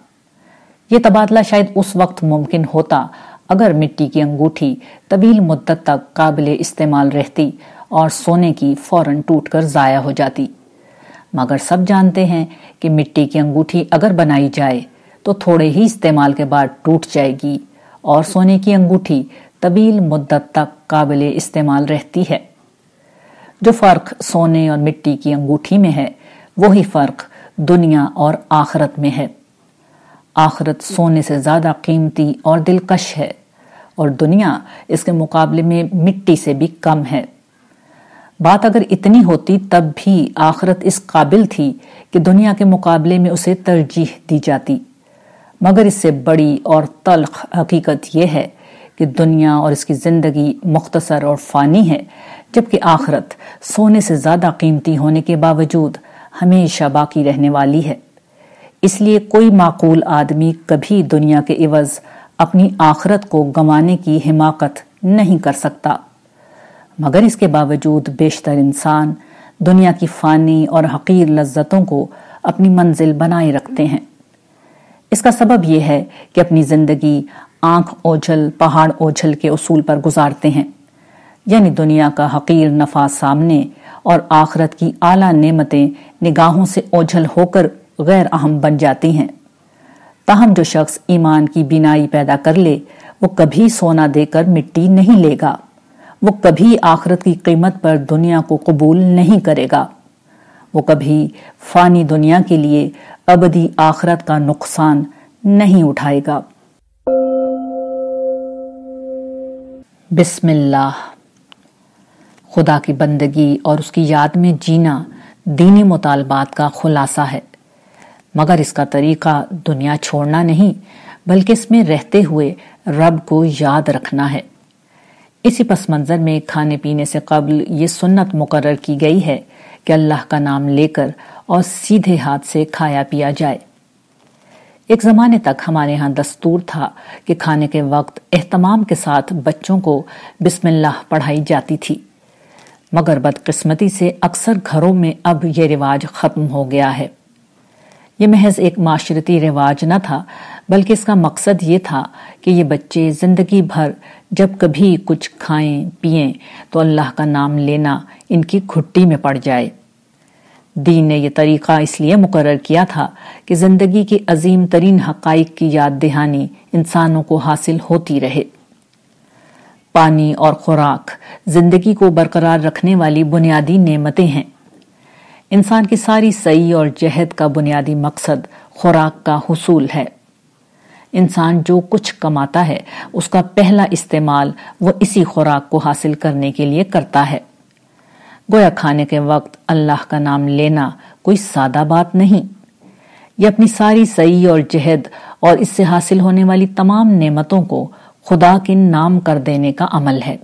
B: ये तबादला शायद उस वक्त मुमकिन होता अगर मिट्टी की अंगूठी तवील मुद्दत तक काबिल इस्तेमाल रहती और सोने की फौरन टूटकर जाया हो जाती मगर सब जानते हैं कि मिट्टी की अंगूठी अगर बनाई जाए तो थोड़े ही इस्तेमाल के बाद टूट जाएगी और सोने की अंगूठी तवील मुद्दत तक काबिल इस्तेमाल रहती है जो फ़र्क सोने और मिट्टी की अंगूठी में है वही फ़र्क दुनिया और आखरत में है आखरत सोने से ज़्यादा कीमती और दिलकश है और दुनिया इसके मुकाबले में मिट्टी से भी कम है बात अगर इतनी होती तब भी आखरत इस काबिल थी कि दुनिया के मुकाबले में उसे तरजीह दी जाती मगर इससे बड़ी और तलख हकीकत यह है कि दुनिया और इसकी ज़िंदगी मुख्तसर और फ़ानी है जबकि आखरत सोने से ज़्यादा कीमती होने के बावजूद हमेशा बाकी रहने वाली है इसलिए कोई माकूल आदमी कभी दुनिया के इवज अपनी आखरत को गंवाने की हिमाकत नहीं कर सकता मगर इसके बावजूद बेशतर इंसान दुनिया की फानी और हकीर लज्जतों को अपनी मंजिल बनाए रखते हैं इसका सबब यह है कि अपनी ज़िंदगी आंख ओझल पहाड़ ओझल के उसूल पर गुजारते हैं यानी दुनिया का हकीर नफा सामने और आखरत की आला नेमतें निगाहों से ओझल होकर गैर अहम बन जाती हैं ताहम जो शख्स ईमान की बिनाई पैदा कर ले वो कभी सोना देकर मिट्टी नहीं लेगा वो कभी आखरत की कीमत पर दुनिया को कबूल नहीं करेगा वो कभी फानी दुनिया के लिए अबदी आखरत का नुकसान नहीं उठाएगा बिस्मिल्लाह खुदा की बंदगी और उसकी याद में जीना दीनी मुतालबात का खुलासा है मगर इसका तरीका दुनिया छोड़ना नहीं बल्कि इसमें रहते हुए रब को याद रखना है इसी पस मंज़र में खाने पीने से कबल ये सुन्नत मुकर की गई है कि अल्लाह का नाम लेकर और सीधे हाथ से खाया पिया जाए एक ज़माने तक हमारे यहाँ दस्तूर था कि खाने के वक्त एहतमाम के साथ बच्चों को बिस्मिल्लाह पढ़ाई जाती थी मगर बदकस्मती से अक्सर घरों में अब यह रिवाज ख़त्म हो गया है यह महज एक माशरती रिवाज न था बल्कि इसका मकसद ये था कि ये बच्चे ज़िंदगी भर जब कभी कुछ खाएं पिएं तो अल्लाह का नाम लेना इनकी घुट्टी में पड़ जाए दीन ने यह तरीक़ा इसलिए मुकर किया था कि ज़िंदगी के अजीम तरीन हक़ की याद दहानी इंसानों को हासिल होती रहे पानी और खुराक ज़िंदगी को बरकरार रखने वाली बुनियादी नेमतें हैं इंसान की सारी सही और जहद का बुनियादी मकसद खुराक का हसूल है इंसान जो कुछ कमाता है उसका पहला इस्तेमाल वह इसी खुराक को हासिल करने के लिए करता है गोया खाने के वक्त अल्लाह का नाम लेना कोई सादा बात नहीं यह अपनी सारी सही और जहद और इससे हासिल होने वाली तमाम नेमतों को खुदा के नाम कर देने का अमल है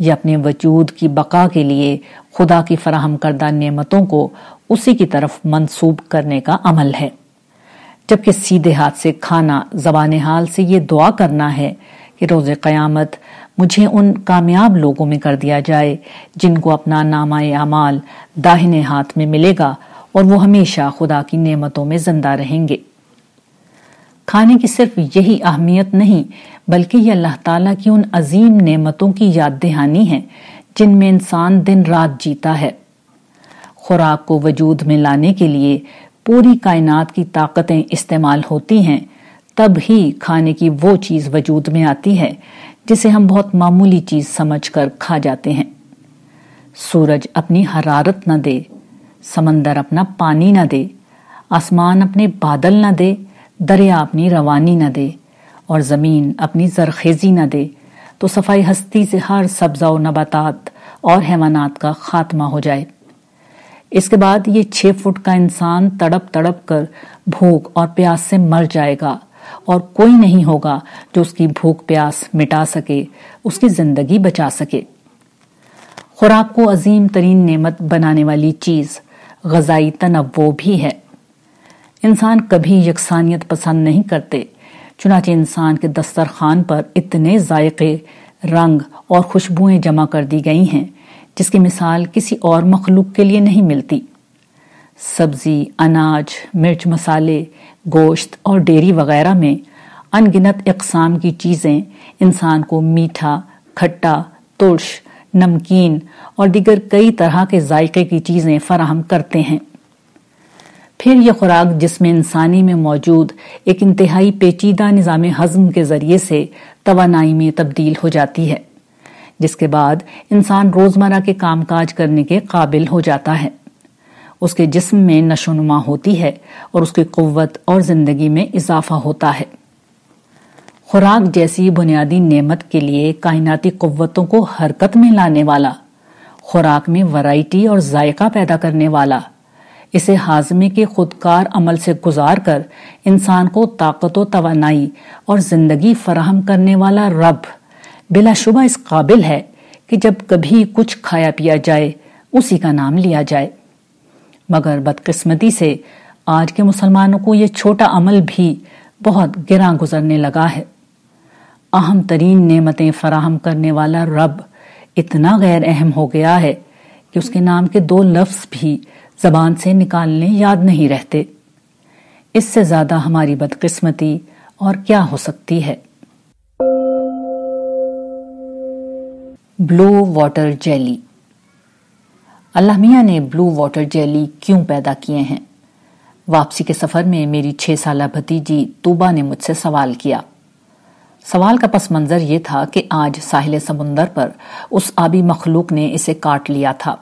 B: यह अपने वजूद की बका के लिए खुदा की फराहम करदा नेमतों को उसी की तरफ मंसूब करने का अमल है जबकि सीधे हाथ से खाना जबान हाल से ये दुआ करना है कि रोज़ क़यामत मुझे उन कामयाब लोगों में कर दिया जाए जिनको अपना नामा अमाल दाहिने हाथ में मिलेगा और वो हमेशा खुदा की नेमतों में जिंदा रहेंगे खाने की सिर्फ यही अहमियत नहीं बल्कि ये अल्लाह ताला की उन अजीम नेमतों की याद दहानी है जिनमें इंसान दिन रात जीता है खुराक को वजूद में लाने के लिए पूरी कायनात की ताकतें इस्तेमाल होती हैं तब ही खाने की वो चीज़ वजूद में आती है जिसे हम बहुत मामूली चीज़ समझ कर खा जाते हैं सूरज अपनी हरारत न दे समंदर अपना पानी न दे आसमान अपने बादल न दे दरिया अपनी रवानी न दे और ज़मीन अपनी जरखेज़ी न दे तो सफाई हस्ती से हर सब्ज़ा व नबातात और हैवानात का खात्मा हो जाए इसके बाद ये छह फुट का इंसान तड़प तड़प कर भूख और प्यास से मर जाएगा और कोई नहीं होगा जो उसकी भूख प्यास मिटा सके उसकी जिंदगी बचा सके खुराक को अजीम तरीन नेमत बनाने वाली चीज़ गजाई तनवो भी है इंसान कभी यकसानियत पसंद नहीं करते चुनाचे इंसान के दस्तरखान पर इतने जायके रंग और खुशबुएं जमा कर दी गई हैं जिसकी मिसाल किसी और मखलूक के लिए नहीं मिलती सब्जी अनाज मिर्च मसाले गोश्त और डेयरी वगैरह में अनगिनत इकसाम की चीज़ें इंसान को मीठा खट्टा तुर्श नमकीन और दिगर कई तरह के जायके की चीज़ें फराहम करते हैं फिर यह खुराक जिसमें इंसानी में मौजूद एक इंतहाई पेचीदा निज़ाम हज़म के ज़रिए से तोानाई में तब्दील हो जाती है जिसके बाद इंसान रोजमर्रा के कामकाज करने के काबिल हो जाता है उसके जिस्म में नशोनुमा होती है और उसकी क़वत और ज़िंदगी में इजाफा होता है खुराक जैसी बुनियादी नेमत के लिए कायनाती क़वतों को हरकत में लाने वाला खुराक में वैरायटी और जायका पैदा करने वाला इसे हाजमे के खुदकार अमल से गुजार कर इंसान को ताकत व तोानाई और ज़िंदगी फराहम करने वाला रब बिलाशुबा इस काबिल है कि जब कभी कुछ खाया पिया जाए उसी का नाम लिया जाए मगर बदकिस्मती से आज के मुसलमानों को यह छोटा अमल भी बहुत गिरा गुजरने लगा है अहम तरीन नेमतें फराहम करने वाला रब इतना गैर अहम हो गया है कि उसके नाम के दो लफ्स भी जबान से निकालने याद नहीं रहते इससे ज्यादा हमारी बदकिस्मती और क्या हो सकती है ब्लू वाटर जेली अल्लाह मियाँ ने ब्लू वाटर जेली क्यों पैदा किए हैं वापसी के सफर में मेरी छह साल भतीजी तूबा ने मुझसे सवाल किया सवाल का पस मंजर यह था कि आज साहिल समुंदर पर उस आबी मखलूक ने इसे काट लिया था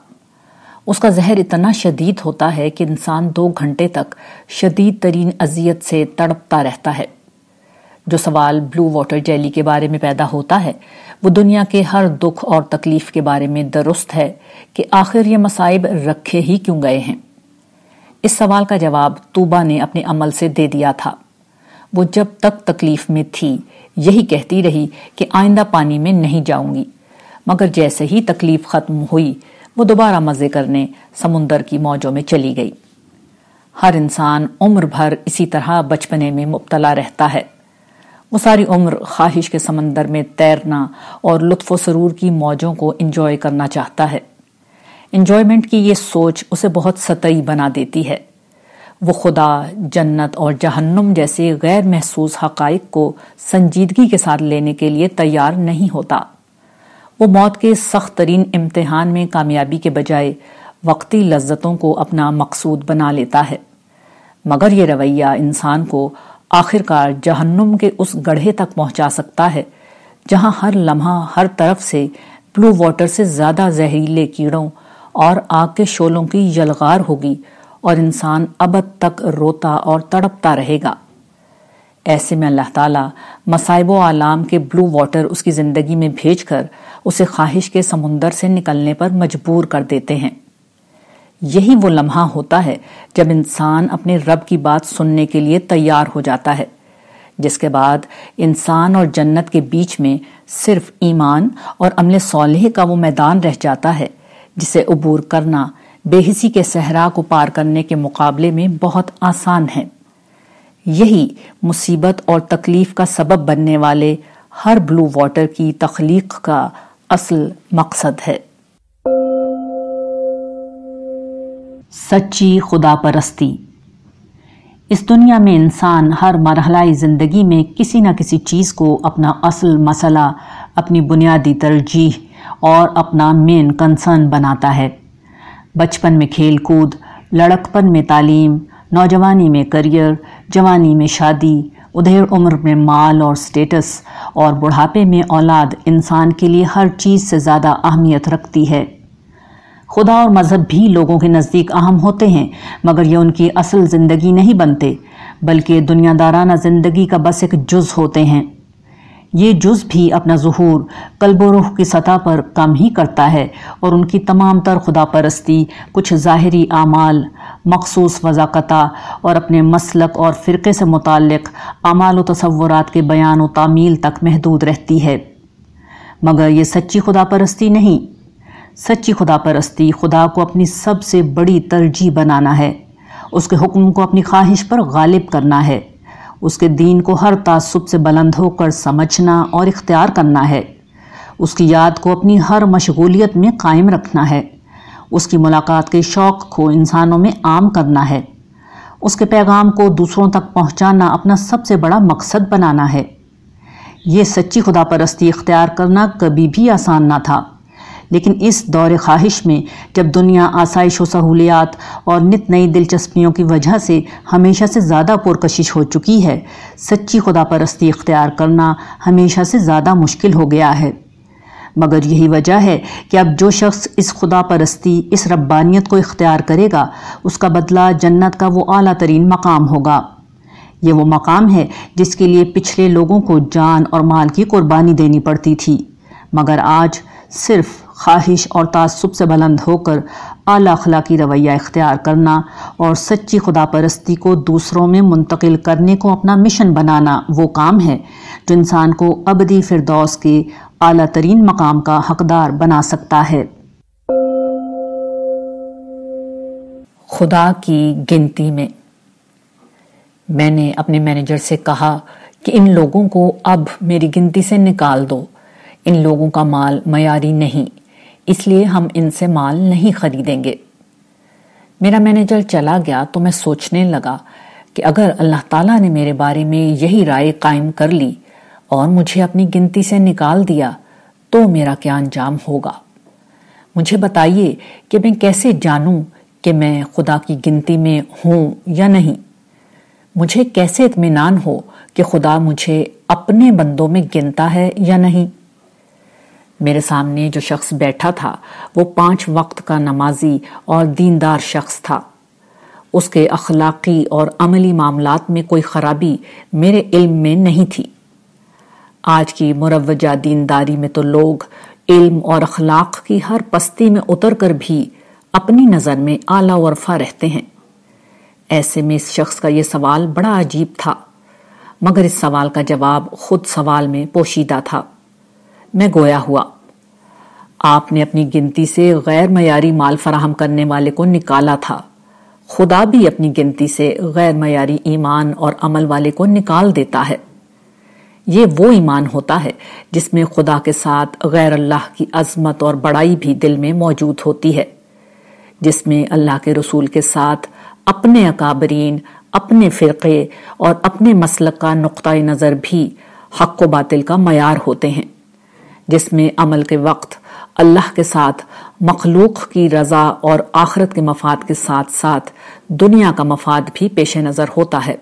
B: उसका जहर इतना शदीद होता है कि इंसान दो घंटे तक शदीद तरीन अजियत से तड़पता रहता है जो सवाल ब्लू वाटर जेली के बारे में पैदा होता है वो दुनिया के हर दुख और तकलीफ के बारे में दुरुस्त है कि आखिर ये मसाइब रखे ही क्यों गए हैं इस सवाल का जवाब तूबा ने अपने अमल से दे दिया था वो जब तक तकलीफ में थी यही कहती रही कि आइंदा पानी में नहीं जाऊंगी मगर जैसे ही तकलीफ खत्म हुई वो दोबारा मजे करने समुंदर की मौजों में चली गई हर इंसान उम्र भर इसी तरह बचपने में मुबतला रहता है वो सारी उम्र ख्वाहिश के समंदर में तैरना और लुत्फ सरूर की मौजों को इंजॉय करना चाहता है इंजॉयमेंट की ये सोच उसे बहुत सतई बना देती है वो खुदा जन्नत और जहन्नुम जैसे गैर महसूस हक़ को संजीदगी के साथ लेने के लिए तैयार नहीं होता वो मौत के सख्त तरीन इम्तहान में कामयाबी के बजाय वक्ती लज्जतों को अपना मकसूद बना लेता है मगर ये रवैया इंसान को आखिरकार जहन्नुम के उस गढ़े तक पहुंचा सकता है जहां हर लम्हा हर तरफ से ब्लू वाटर से ज़्यादा जहरीले कीड़ों और आग के शोलों की यलगार होगी और इंसान अबद तक रोता और तड़पता रहेगा ऐसे में अल्लाह ताला मसाइब आलाम के ब्लू वाटर उसकी ज़िंदगी में भेजकर उसे ख्वाहिश के समुंदर से निकलने पर मजबूर कर देते हैं यही वो लम्हा होता है जब इंसान अपने रब की बात सुनने के लिए तैयार हो जाता है जिसके बाद इंसान और जन्नत के बीच में सिर्फ ईमान और अमले सोलह का वो मैदान रह जाता है जिसे अबूर करना बेहिसी के सहरा को पार करने के मुकाबले में बहुत आसान है यही मुसीबत और तकलीफ का सबब बनने वाले हर ब्लू वाटर की तख्लीक का असल मकसद है सच्ची खुदा परस्ती इस दुनिया में इंसान हर मरहला ज़िंदगी में किसी न किसी चीज़ को अपना असल मसला अपनी बुनियादी तरजीह और अपना मेन कंसर्न बनाता है बचपन में खेल कूद लड़कपन में तालीम नौजवानी में करियर जवानी में शादी उधेड़ उम्र में माल और स्टेटस और बुढ़ापे में औलाद इंसान के लिए हर चीज़ से ज़्यादा अहमियत रखती है खुदा और मज़हब भी लोगों के नज़दीक अहम होते हैं मगर ये उनकी असल ज़िंदगी नहीं बनते बल्कि दुनियादाराना ज़िंदगी का बस एक जुज़ होते हैं ये जुज़ भी अपना जहूर कल्बोरुह की सतह पर कम ही करता है और उनकी तमाम तर खुदा परस्ती कुछ ज़ाहरी आमाल मखसूस वजाकता और अपने मसलक और फ़िरके से मुतक़ आमाल तस्वुरात के बयान व तामील तक महदूद रहती है मगर ये सच्ची खुदा परस्ती नहीं सच्ची खुदा परस्ती खुदा को अपनी सबसे बड़ी तरजीह बनाना है उसके हुक्म को अपनी ख्वाहिश पर गालिब करना है उसके दीन को हर तसब से बुलंद होकर समझना और इख्तियार करना है उसकी याद को अपनी हर मशगूलियत में कायम रखना है उसकी मुलाकात के शौक़ को इंसानों में आम करना है उसके पैगाम को दूसरों तक पहुँचाना अपना सबसे बड़ा मकसद बनाना है ये सच्ची खुदा परस्ती इख्तियार करना कभी भी आसान ना था लेकिन इस दौर ख्वाहिश में जब दुनिया आसाइश व सहूलियात और नित नई दिलचस्पियों की वजह से हमेशा से ज़्यादा पुरकशिश हो चुकी है सच्ची खुदा परस्ती इख्तियार करना हमेशा से ज़्यादा मुश्किल हो गया है मगर यही वजह है कि अब जो शख्स इस खुदा परस्ती इस रब्बानियत को इख्तियार करेगा उसका बदला जन्नत का वो अली तरीन मकाम होगा ये वो मकाम है जिसके लिए पिछले लोगों को जान और माल की कुर्बानी देनी पड़ती थी मगर आज सिर्फ़ ख्वाहिश और तसब से बुलंद होकर अली अखलाकी रवैया इख्तियार करना और सच्ची खुदा परस्ती को दूसरों में मुंतकिल करने को अपना मिशन बनाना वो काम है जो इंसान को अबदी फिरदौस के अली तरीन मकाम का हकदार बना सकता है खुदा की गिनती में मैंने अपने मैनेजर से कहा कि इन लोगों को अब मेरी गिनती से निकाल दो इन लोगों का माल मयारी नहीं इसलिए हम इनसे माल नहीं खरीदेंगे मेरा मैनेजर चला गया तो मैं सोचने लगा कि अगर अल्लाह ताला ने मेरे बारे में यही राय कायम कर ली और मुझे अपनी गिनती से निकाल दिया तो मेरा क्या अंजाम होगा मुझे बताइए कि मैं कैसे जानूं कि मैं खुदा की गिनती में हूं या नहीं मुझे कैसे इतमान हो कि खुदा मुझे अपने बंदों में गिनता है या नहीं मेरे सामने जो शख्स बैठा था वो पांच वक्त का नमाजी और दीनदार शख्स था उसके अखलाकी और अमली मामला में कोई खराबी मेरे इल्म में नहीं थी आज की मुरवजा दीनदारी में तो लोग इल्म और अखलाक की हर पस्ती में उतर कर भी अपनी नज़र में आला वर्फा रहते हैं ऐसे में इस शख्स का यह सवाल बड़ा अजीब था मगर इस सवाल का जवाब खुद सवाल में पोशीदा था में गोया हुआ आपने अपनी गिनती से गैर मयारी माल फराहम करने वाले को निकाला था खुदा भी अपनी गिनती से गैर मयारी ईमान और अमल वाले को निकाल देता है ये वो ईमान होता है जिसमें खुदा के साथ गैर अल्लाह की अजमत और बड़ाई भी दिल में मौजूद होती है जिसमें अल्लाह के रसूल के साथ अपने अकाबरीन अपने फ़िरक़े और अपने मसल का नुक़ नज़र भी हक व बातिल का मैार होते हैं जिसमें अमल के वक्त अल्लाह के साथ मखलूक की रजा और आखरत के मफाद के साथ साथ दुनिया का मफाद भी पेश नज़र होता है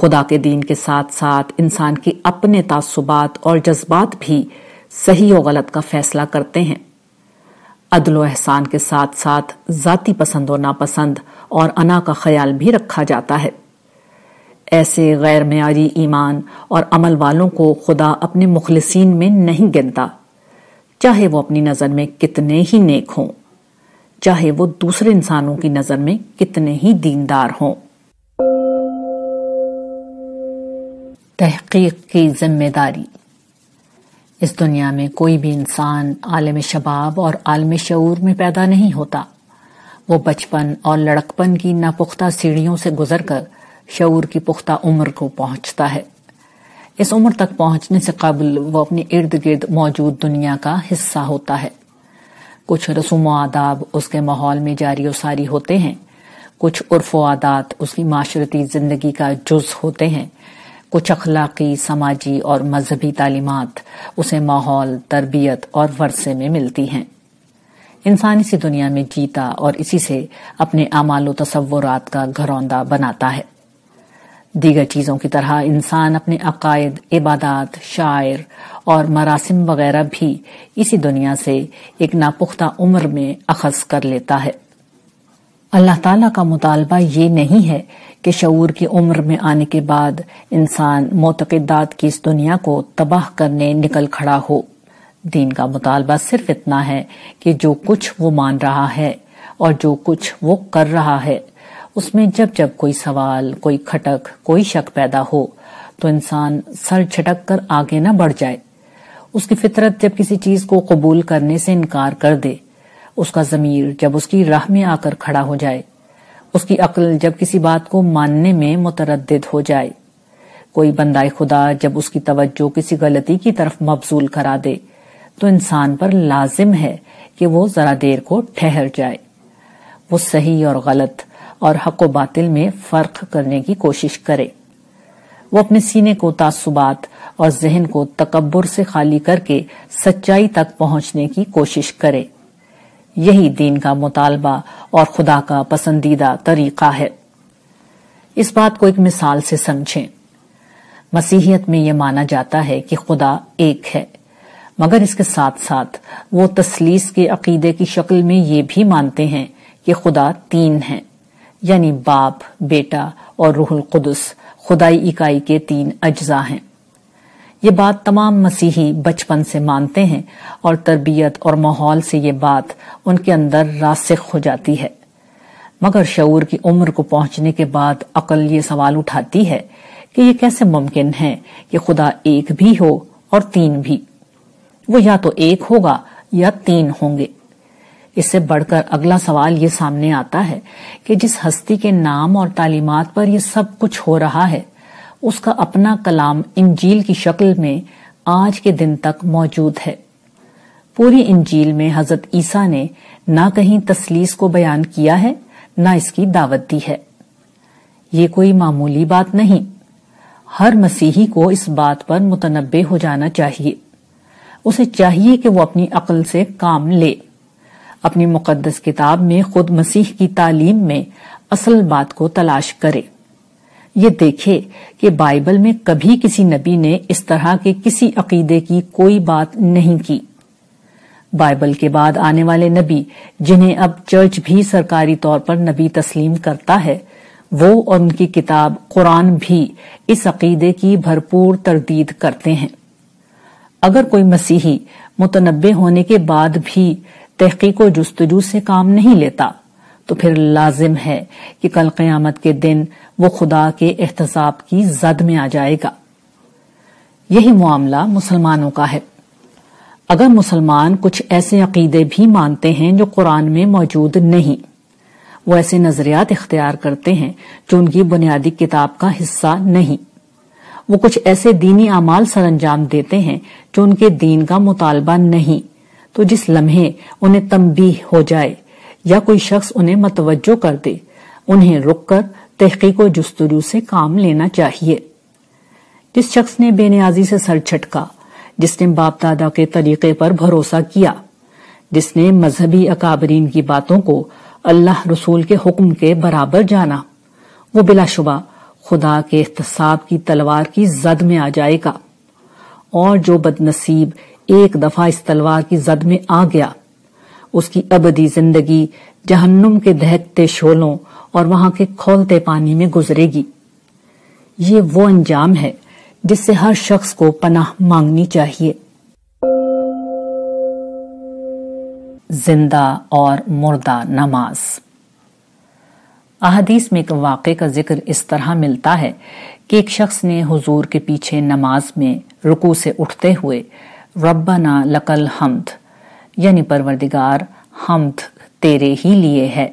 B: खुदा के दीन के साथ साथ इंसान के अपने तसबात और जज्बात भी सही और गलत का फैसला करते हैं अदल एहसान के साथ साथ ज़ाती पसंद और नापसंद और अना का ख्याल भी रखा जाता है ऐसे गैर मैारी ईमान और अमल वालों को खुदा अपने मुखलसिन में नहीं गिनता चाहे वो अपनी नज़र में कितने ही नेक हों चाहे वो दूसरे इंसानों की नज़र में कितने ही दीनदार हों तहकीक की जिम्मेदारी इस दुनिया में कोई भी इंसान आलम शबाब और आलम शूर में पैदा नहीं होता वो बचपन और लड़कपन की नापुख्ता सीढ़ियों से गुजर कर शूर की पुख्ता उम्र को पहुंचता है इस उम्र तक पहुंचने से कबल वह अपने इर्द गिर्द मौजूद दुनिया का हिस्सा होता है कुछ रसूम आदाब उसके माहौल में जारी वसारी होते हैं कुछ उर्फ आदात उसकी माशरती जिंदगी का जुज होते हैं कुछ अखलाकी समाजी और मजहबी तालीमत उसे माहौल तरबियत और वर्से में मिलती हैं इंसान इसी दुनिया में जीता और इसी से अपने अमाल तस्वुरात का घरौंदा बनाता है दीगर चीज़ों की तरह इंसान अपने अकायद इबादत शायर और मरासिम वगैरह भी इसी दुनिया से एक नापुख्ता उम्र में अखज कर लेता है अल्लाह ताला का मुतालबा ये नहीं है कि शऊर की उम्र में आने के बाद इंसान मोतकदात की इस दुनिया को तबाह करने निकल खड़ा हो दीन का मुतालबा सिर्फ इतना है कि जो कुछ वो मान रहा है और जो कुछ वो कर रहा है उसमें जब जब कोई सवाल कोई खटक कोई शक पैदा हो तो इंसान सर झटक कर आगे न बढ़ जाए उसकी फितरत जब किसी चीज को कबूल करने से इनकार कर दे उसका जमीर जब उसकी राह में आकर खड़ा हो जाए उसकी अक्ल जब किसी बात को मानने में मुतरद हो जाए कोई बंदाए खुदा जब उसकी तवज्जो किसी गलती की तरफ मबजूल करा दे तो इंसान पर लाजिम है कि वो जरा देर को ठहर जाए वो सही और गलत और हक व बातिल में फर्क करने की कोशिश करे वो अपने सीने को तासुबात और जहन को तकबर से खाली करके सच्चाई तक पहुंचने की कोशिश करे यही दीन का मुतालबा और खुदा का पसंदीदा तरीका है इस बात को एक मिसाल से समझें मसीहियत में यह माना जाता है कि खुदा एक है मगर इसके साथ साथ वो तसलीस के अकीदे की शक्ल में ये भी मानते हैं कि खुदा तीन है यानी बाप बेटा और रूहुल कुदस खुदाई इकाई के तीन अज्जा हैं ये बात तमाम मसीही बचपन से मानते हैं और तरबियत और माहौल से ये बात उनके अंदर रासिक हो जाती है मगर शऊर की उम्र को पहुंचने के बाद अकल ये सवाल उठाती है कि ये कैसे मुमकिन है कि खुदा एक भी हो और तीन भी वो या तो एक होगा या तीन होंगे इससे बढ़कर अगला सवाल ये सामने आता है कि जिस हस्ती के नाम और तालीमत पर यह सब कुछ हो रहा है उसका अपना कलाम इंजील की शक्ल में आज के दिन तक मौजूद है पूरी इंजील में हजरत ईसा ने ना कहीं तसलीस को बयान किया है ना इसकी दावत दी है ये कोई मामूली बात नहीं हर मसीही को इस बात पर मुतनबे हो जाना चाहिए उसे चाहिए कि वो अपनी अकल से काम ले अपनी मुकदस किताब में खुद मसीह की तालीम में असल बात को तलाश करे ये देखे कि बाइबल में कभी किसी नबी ने इस तरह के किसी अकीदे की कोई बात नहीं की बाइबल के बाद आने वाले नबी जिन्हें अब चर्च भी सरकारी तौर पर नबी तस्लीम करता है वो और उनकी किताब कुरान भी इस अकीदे की भरपूर तरदीद करते हैं अगर कोई मसीही मुतनबे होने के बाद भी तहकीक व जस्तजू से काम नहीं लेता तो फिर लाजिम है कि कल क्यामत के दिन वो खुदा के एहतसाब की जद में आ जाएगा यही मामला मुसलमानों का है अगर मुसलमान कुछ ऐसे अकीदे भी मानते हैं जो कुरान में मौजूद नहीं वो ऐसे नजरियात इख्तियार करते हैं जो उनकी बुनियादी किताब का हिस्सा नहीं वो कुछ ऐसे दीनी अमाल सर अंजाम देते हैं जो उनके दीन का मुतालबा नहीं तो जिस लम्हे उन्हें तंबीह हो जाए या कोई शख्स उन्हें मतवजो कर दे उन्हें रुककर तहकीक व जस्तजू से काम लेना चाहिए जिस शख्स ने बेनियाजी से सर छटका जिसने बाप दादा के तरीके पर भरोसा किया जिसने मजहबी अकाबरीन की बातों को अल्लाह रसूल के हुक्म के बराबर जाना वो बिलाशुबा खुदा के एहतसाब की तलवार की जद में आ जाएगा और जो बदनसीब एक दफा इस तलवार की जद में आ गया उसकी अबदी जिंदगी जहन्नुम के दहकते शोलों और वहां के खोलते पानी में गुजरेगी ये वो अंजाम है जिससे हर शख्स को पनाह मांगनी चाहिए जिंदा और मुर्दा नमाज अहदीस में एक वाक़े का जिक्र इस तरह मिलता है कि एक शख्स ने हुजूर के पीछे नमाज में रुकू से उठते हुए रब्बना लकल हमद यानी परवरदिगार हमद तेरे ही लिए है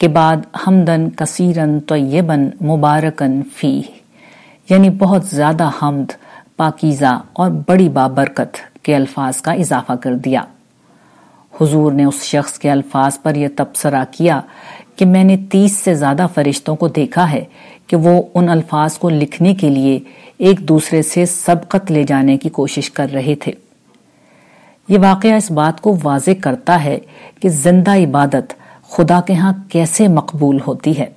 B: के बाद हमदन कसीरन तयबन मुबारकन फ़ी यानी बहुत ज़्यादा हमद पाकिज़ा और बड़ी बाबरकत के अल्फाज का इजाफा कर दिया हुजूर ने उस शख्स के अल्फाज पर यह तबसरा किया कि मैंने तीस से ज़्यादा फरिश्तों को देखा है कि वो उन अल्फाज को लिखने के लिए एक दूसरे से सबकत ले जाने की कोशिश कर रहे थे ये वाक़ इस बात को वाज करता है कि जिंदा इबादत खुदा के यहाँ कैसे मकबूल होती है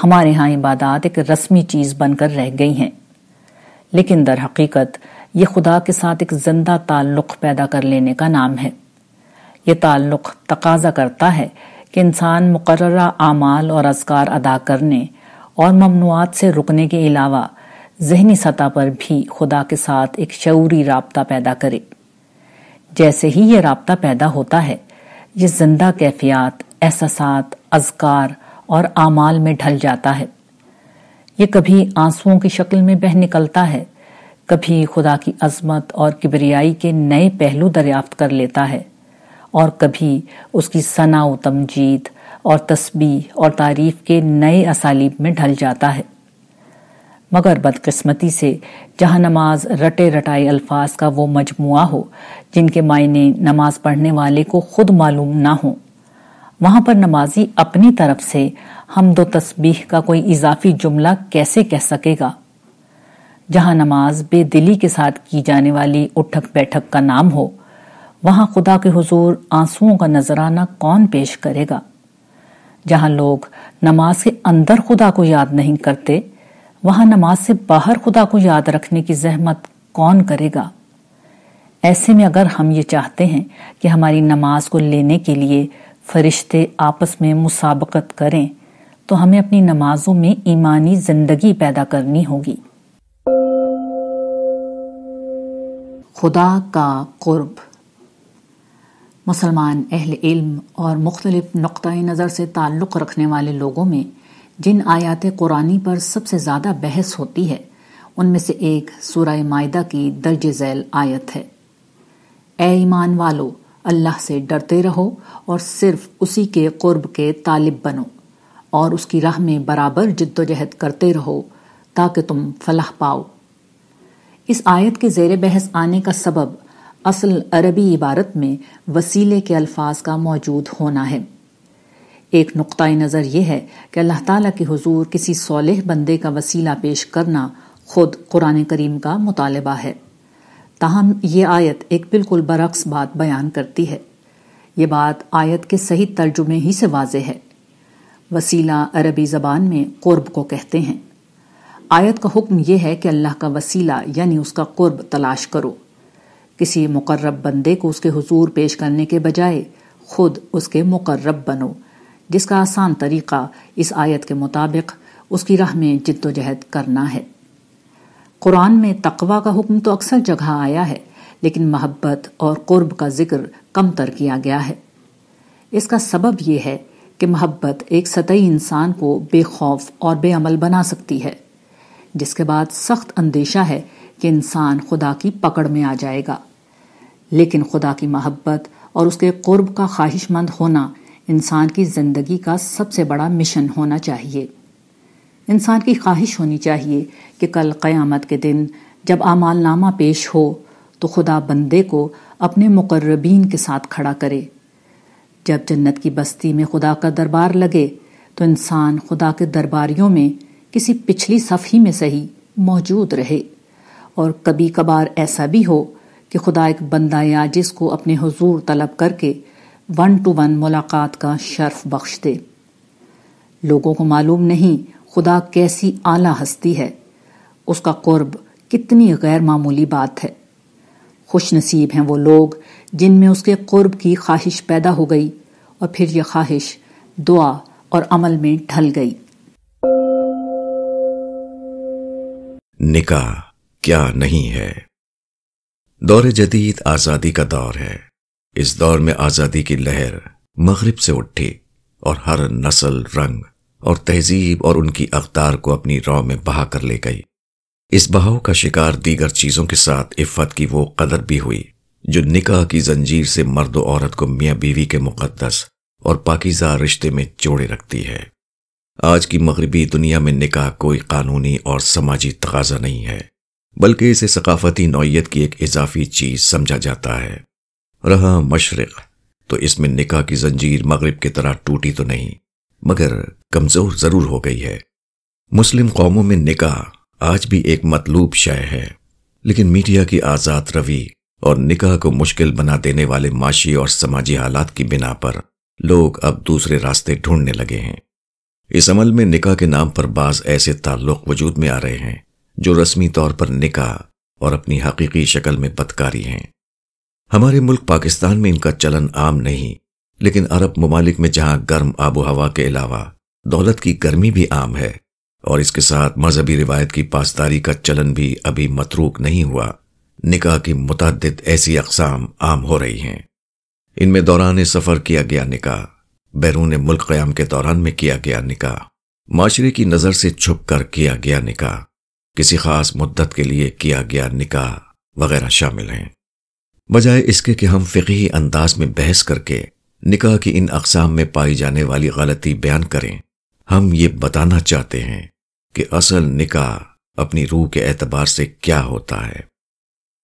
B: हमारे यहाँ इबादत एक रस्मी चीज़ बनकर रह गई हैं लेकिन दर हकीकत ये खुदा के साथ एक जिंदा ताल्लुक पैदा कर लेने का नाम है ये ताल्लुक तकाजा करता है कि इंसान मुकर्रा आमाल और असकार अदा करने और ममनुआत से रुकने के अलावा जहनी सतह पर भी खुदा के साथ एक शूरी रबता पैदा करे जैसे ही ये रबता पैदा होता है ये जिंदा कैफियात एहसास अजकार और आमाल में ढल जाता है ये कभी आंसुओं की शक्ल में बह निकलता है कभी खुदा की अजमत और किबरियाई के नए पहलू दरियाफ्त कर लेता है और कभी उसकी सना तमजीद और तस्बी और तारीफ के नए असालीब में ढल जाता है मगर बदकस्मती से जहां नमाज रटे रटाई अल्फाज का वो मजमु हो जिनके मायने नमाज पढ़ने वाले को खुद मालूम ना हो वहां पर नमाजी अपनी तरफ से हम दो तस्बीह का कोई इजाफी जुमला कैसे कह सकेगा जहां नमाज बेदिली के साथ की जाने वाली उठक बैठक का नाम हो वहां खुदा के हजूर आंसुओं का नजराना कौन पेश करेगा जहां लोग नमाज के अंदर खुदा को याद नहीं करते वहां नमाज से बाहर खुदा को याद रखने की जहमत कौन करेगा ऐसे में अगर हम ये चाहते हैं कि हमारी नमाज को लेने के लिए फरिश्ते आपस में मुसाबकत करें तो हमें अपनी नमाजों में ईमानी जिंदगी पैदा करनी होगी खुदा का कुर्ब मुसलमान अहल इल्म और मुख्तलिफ नुक़ नज़र से ताल्लुक़ रखने वाले लोगों में जिन आयात कुरानी पर सबसे ज़्यादा बहस होती है उनमें से एक सूरह मायदा की दर्ज झैल आयत है ए ईमान वालो अल्लाह से डरते रहो और सिर्फ उसी के कुर्ब के तालिब बनो और उसकी राह में बराबर जद्दोजहद करते रहो ताकि तुम फलाह पाओ इस आयत के जेर बहस आने का सबब असल अरबी इबारत में वसीले के अल्फाज का मौजूद होना है एक नुक़ नज़र यह है कि अल्लाह ताला के हजूर किसी सोलह बंदे का वसीला पेश करना खुद कुरान करीम का मुतालबा है ताहम यह आयत एक बिल्कुल बरक्स बात बयान करती है यह बात आयत के सही तर्जुमे ही से वाज है वसीला अरबी ज़बान में क़ुर्ब को कहते हैं आयत का हुक्म यह है कि अल्लाह का वसीला यानी उसका क़ुर्ब तलाश करो किसी मुकर्रब बंदे को उसके हुजूर पेश करने के बजाय खुद उसके मुकर्रब बनो जिसका आसान तरीका इस आयत के मुताबिक उसकी राह में जिद्दोजहद करना है कुरान में तकवा का हुक्म तो अक्सर जगह आया है लेकिन महब्बत और कुर्ब का जिक्र कम तर किया गया है इसका सबब यह है कि महब्बत एक सतही इंसान को बेखौफ और बेअमल बना सकती है जिसके बाद सख्त अंदेशा है कि इंसान खुदा की पकड़ में आ जाएगा लेकिन खुदा की महब्बत और उसके कुर्ब का ख्वाहिशमंद होना इंसान की ज़िंदगी का सबसे बड़ा मिशन होना चाहिए इंसान की ख्वाहिश होनी चाहिए कि कल क़यामत के दिन जब आमालनामा पेश हो तो खुदा बंदे को अपने मुकर्रबीन के साथ खड़ा करे जब जन्नत की बस्ती में खुदा का दरबार लगे तो इंसान खुदा के दरबारियों में किसी पिछली सफ़ी में सही मौजूद रहे और कभी कभार ऐसा भी हो कि खुदा एक बंदा याजिस को अपने हजूर तलब करके वन टू वन मुलाकात का शर्फ बख्श दे लोगों को मालूम नहीं खुदा कैसी आला हस्ती है उसका कुर्ब कितनी गैर मामूली बात है खुश नसीब हैं वो लोग जिनमें उसके कुर्ब की ख्वाहिश पैदा हो गई और फिर ये ख्वाहिश दुआ और अमल में ढल गई
A: निकाह क्या नहीं है दौर जदीद आज़ादी का दौर है इस दौर में आज़ादी की लहर मगरब से उठी और हर नस्ल रंग और तहजीब और उनकी अवतार को अपनी राव में बहा कर ले गई इस बहाव का शिकार दीगर चीज़ों के साथ इफ्फत की वो कदर भी हुई जो निकाह की जंजीर से मर्द औरत को मियाँ बीवी के मुकदस और पाकिजा रिश्ते में जोड़े रखती है आज की मगरबी दुनिया में निकाह कोई कानूनी और समाजी तकाजा नहीं है बल्कि इसे सकाफती नौीयत की एक इजाफी चीज़ समझा जाता है रहा मशरक़ तो इसमें निका की जंजीर मगरब की तरह टूटी तो नहीं मगर कमज़ोर ज़रूर हो गई है मुस्लिम कौमों में निका आज भी एक मतलूब शय है लेकिन मीडिया की आज़ाद रवि और निका को मुश्किल बना देने वाले माशी और समाजी हालात की बिना पर लोग अब दूसरे रास्ते ढूंढने लगे हैं इस अमल में निका के नाम पर बाज ऐसे ताल्लुक वजूद में आ रहे हैं जो रस्मी तौर पर निका और अपनी हकीकी शक्ल में बदकारी हैं हमारे मुल्क पाकिस्तान में इनका चलन आम नहीं लेकिन अरब ममालिक में जहां गर्म आबो हवा के अलावा दौलत की गर्मी भी आम है और इसके साथ मजहबी रिवायत की पासदारी का चलन भी अभी मतरूक नहीं हुआ निकाह की मुतद ऐसी अकसाम आम हो रही हैं इनमें दौरान सफ़र किया गया निकाह बैरून मुल्क क्याम के दौरान में किया गया निकाह माशरे की नज़र से छुप कर किया गया निकाह किसी खास मुद्दत के लिए किया गया निकाह वगैरह शामिल हैं बजाय इसके कि हम फ़िकी अंदाज में बहस करके निकाह की इन अकसाम में पाई जाने वाली गलती बयान करें हम ये बताना चाहते हैं कि असल निकाह अपनी रूह के एतबार से क्या होता है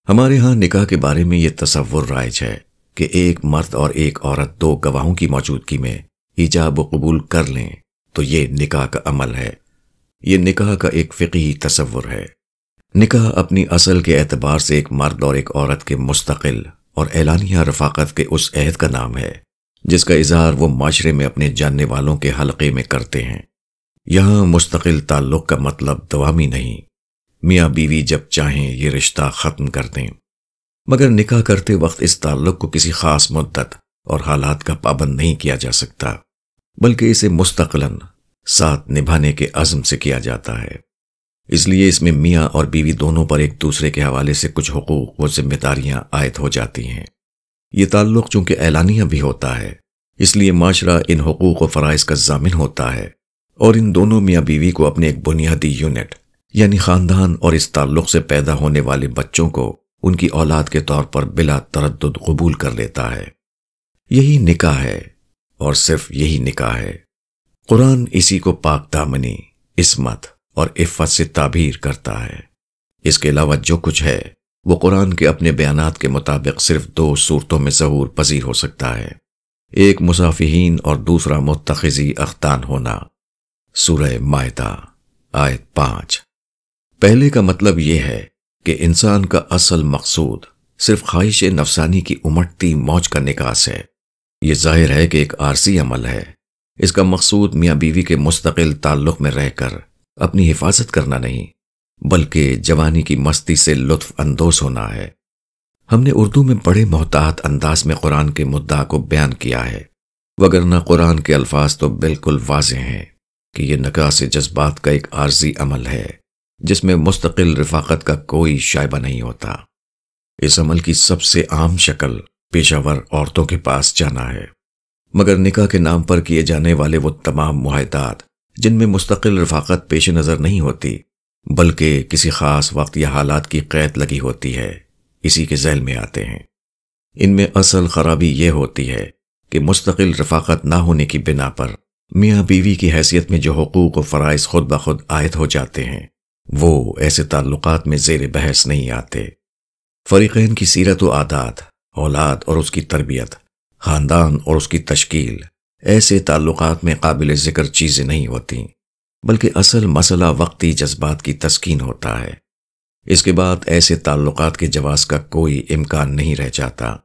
A: हमारे यहां निकाह के बारे में यह तस्वुर राइज है कि एक मर्द और एक औरत दो गवाहों की मौजूदगी में ईजाब कबूल कर लें तो ये निकाह का अमल है ये निकाह का एक फ़िकी तस्वुर है निकाह अपनी असल के एतबार से एक मर्द और एक औरत के मुस्तकिल और एलानिया रफाकत के उस अहद का नाम है जिसका इजहार वो माशरे में अपने जानने वालों के हल्के में करते हैं यहाँ मुस्तकिल ताल्लुक का मतलब दवामी नहीं मियाँ बीवी जब चाहें ये रिश्ता ख़त्म कर दें मगर निकाह करते वक्त इस ताल्लुक को किसी खास मुद्दत और हालात का पाबंद नहीं किया जा सकता बल्कि इसे मुस्तकलन साथ निभाने के अज़म से किया जाता है इसलिए इसमें मियाँ और बीवी दोनों पर एक दूसरे के हवाले से कुछ हकूक व जिम्मेदारियाँ आयद हो जाती हैं ये ताल्लुक चूंकि ऐलानिया भी होता है इसलिए माशरा इन हकूक व फ़राइज का जामिन होता है और इन दोनों मियाँ बीवी को अपने एक बुनियादी यूनिट यानी ख़ानदान और इस ताल्लुक से पैदा होने वाले बच्चों को उनकी औलाद के तौर पर बिला तरद कबूल कर लेता है यही निका है और सिर्फ यही निका है कुरान इसी को पाक दामनी इसमत और इफ़त से ताबीर करता है इसके अलावा जो कुछ है वो कुरान के अपने बयान के मुताबिक सिर्फ दो सूरतों में जहूर पजीर हो सकता है एक मुसाफिहीन और दूसरा मुतखजी अख्तान होना सूरह मायदा आयत पांच पहले का मतलब यह है कि इंसान का असल मकसूद सिर्फ ख्वाहिश नफसानी की उमटती मौज का निकास है यह जाहिर है कि एक आरसी अमल है इसका मकसूद मियाँ बीवी के मुस्तकिल ताल्लुक में रहकर अपनी हिफाजत करना नहीं बल्कि जवानी की मस्ती से लुत्फ अंदोज होना है हमने उर्दू में बड़े मोहतात अंदाज में कुरान के मुद्दा को बयान किया है वगरना कुरान के अल्फाज तो बिल्कुल वाज हैं कि यह से जज्बात का एक आर्जी अमल है जिसमें मुस्तकिल रफाकत का कोई शायबा नहीं होता इस अमल की सबसे आम शक्ल पेशावर औरतों के पास जाना है मगर निकाह के नाम पर किए जाने वाले वो तमाम माहदात जिनमें मुस्तकिल रफाकत पेश नज़र नहीं होती बल्कि किसी खास वक्त या हालात की कैद लगी होती है इसी के जहल में आते हैं इनमें असल खराबी यह होती है कि मुस्तकिल रफाकत ना होने की बिना पर मियाँ बीवी की हैसियत में जो हकूक़ व फ़रज़ खुद ब खुद आयद हो जाते हैं वो ऐसे ताल्लुक में जेर बहस नहीं आते फ़रीक़ैन की सीरत व आदात औलाद और उसकी तरबियत ख़ानदान और उसकी तश्कील ऐसे ताल्लुकात में काबिल ज़िक्र चीज़ें नहीं होती बल्कि असल मसला वक्ती जज्बात की तस्किन होता है इसके बाद ऐसे ताल्लुकात के जवाब का कोई इम्कान नहीं रह जाता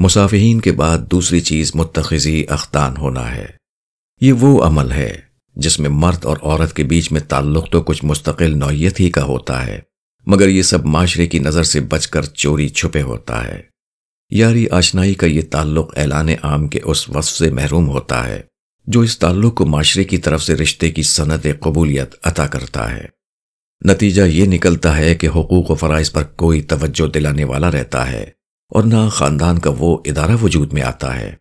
A: मुसाफहन के बाद दूसरी चीज़ मुतखज़ी अख्तान होना है ये वो अमल है जिसमें मर्द और औरत के बीच में ताल्लुक तो कुछ मुस्तकिल नौीयत ही का होता है मगर ये सब माशरे की नज़र से बचकर चोरी छुपे होता है यारी आशनाई का ये ताल्लुक ऐलान आम के उस वस्फ से महरूम होता है जो इस ताल्लुक को माशरे की तरफ से रिश्ते की सनत कबूलियत अता करता है नतीजा ये निकलता है कि हकूक़ व फ़राइज़ पर कोई तवज्जो दिलाने वाला रहता है और ना ख़ानदान का वो इदारा वजूद में आता है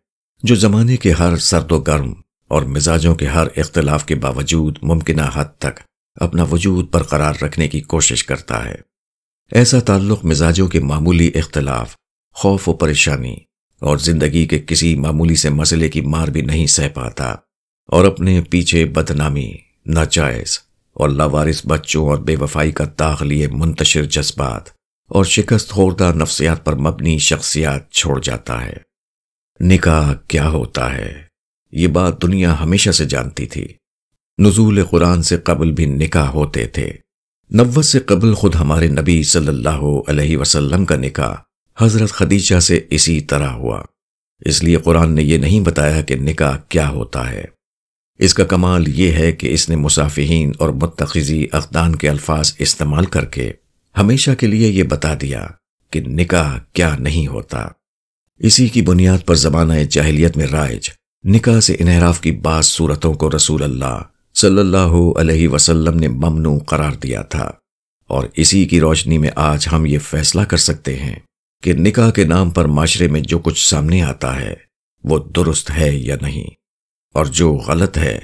A: जो ज़माने के हर सर्द व गर्म और मिजाजों के हर इख्तलाफ के बावजूद मुमकिन हद तक अपना वजूद बरकरार रखने की कोशिश करता है ऐसा ताल्लुक मिजाजों के मामूली इख्तलाफ खौफ व परेशानी और जिंदगी के किसी मामूली से मसले की मार भी नहीं सह पाता और अपने पीछे बदनामी नाजायज और लावारिस बच्चों और बेवफाई का दाग लिए मुंतशिर जज्बात और शिकस्त खोरदा नफ्सियात पर मबनी शख्सियात छोड़ जाता है निकाह क्या होता है ये बात दुनिया हमेशा से जानती थी नजूल कुरान से कबल भी निकाह होते थे नव्वत से कबल खुद हमारे नबी सल्लल्लाहु अलैहि वसल्लम का निकाह हजरत खदीजा से इसी तरह हुआ इसलिए कुरान ने यह नहीं बताया कि निकाह क्या होता है इसका कमाल यह है कि इसने मुसाफिन और मुतखजी अखदान के अल्फाज इस्तेमाल करके हमेशा के लिए यह बता दिया कि निकाह क्या नहीं होता इसी की बुनियाद पर जमाना जाहिलियत में राइज निकाह से इनहराफ की बाद सूरतों को रसूल अल्लाह सल्लल्लाहु अलैहि वसल्लम ने ममनू करार दिया था और इसी की रोशनी में आज हम ये फैसला कर सकते हैं कि निकाह के नाम पर माशरे में जो कुछ सामने आता है वो दुरुस्त है या नहीं और जो गलत है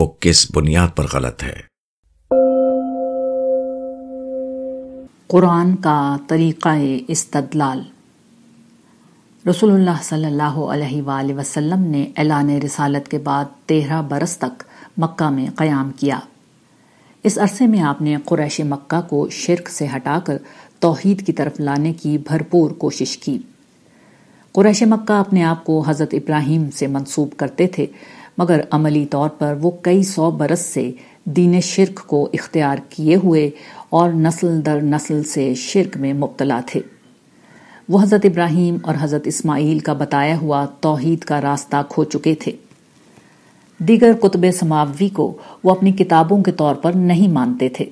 A: वो किस बुनियाद पर गलत है
B: कुरान का तरीक़ा इस्तदलाल रसूलुल्लाह सल्लल्लाहु अलैहि वसल्लम ने ऐलान रिसालत के बाद तेरह बरस तक मक्का में क़याम किया इस अरसे में आपने क़ुरैश मक्का को शिरक से हटाकर तोहद की तरफ लाने की भरपूर कोशिश की कुरैश मक्का अपने आप को हज़रत इब्राहिम से मंसूब करते थे मगर अमली तौर पर वो कई सौ बरस से दीन शिरक को इख्तियार किए हुए और नस्ल दर नस्ल से शिरक में मुबतला थे वह हज़रत इब्राहिम और हज़रत इस्माइल का बताया हुआ तोहहीद का रास्ता खो चुके थे दीगर कुतब समावी को वो अपनी किताबों के तौर पर नहीं मानते थे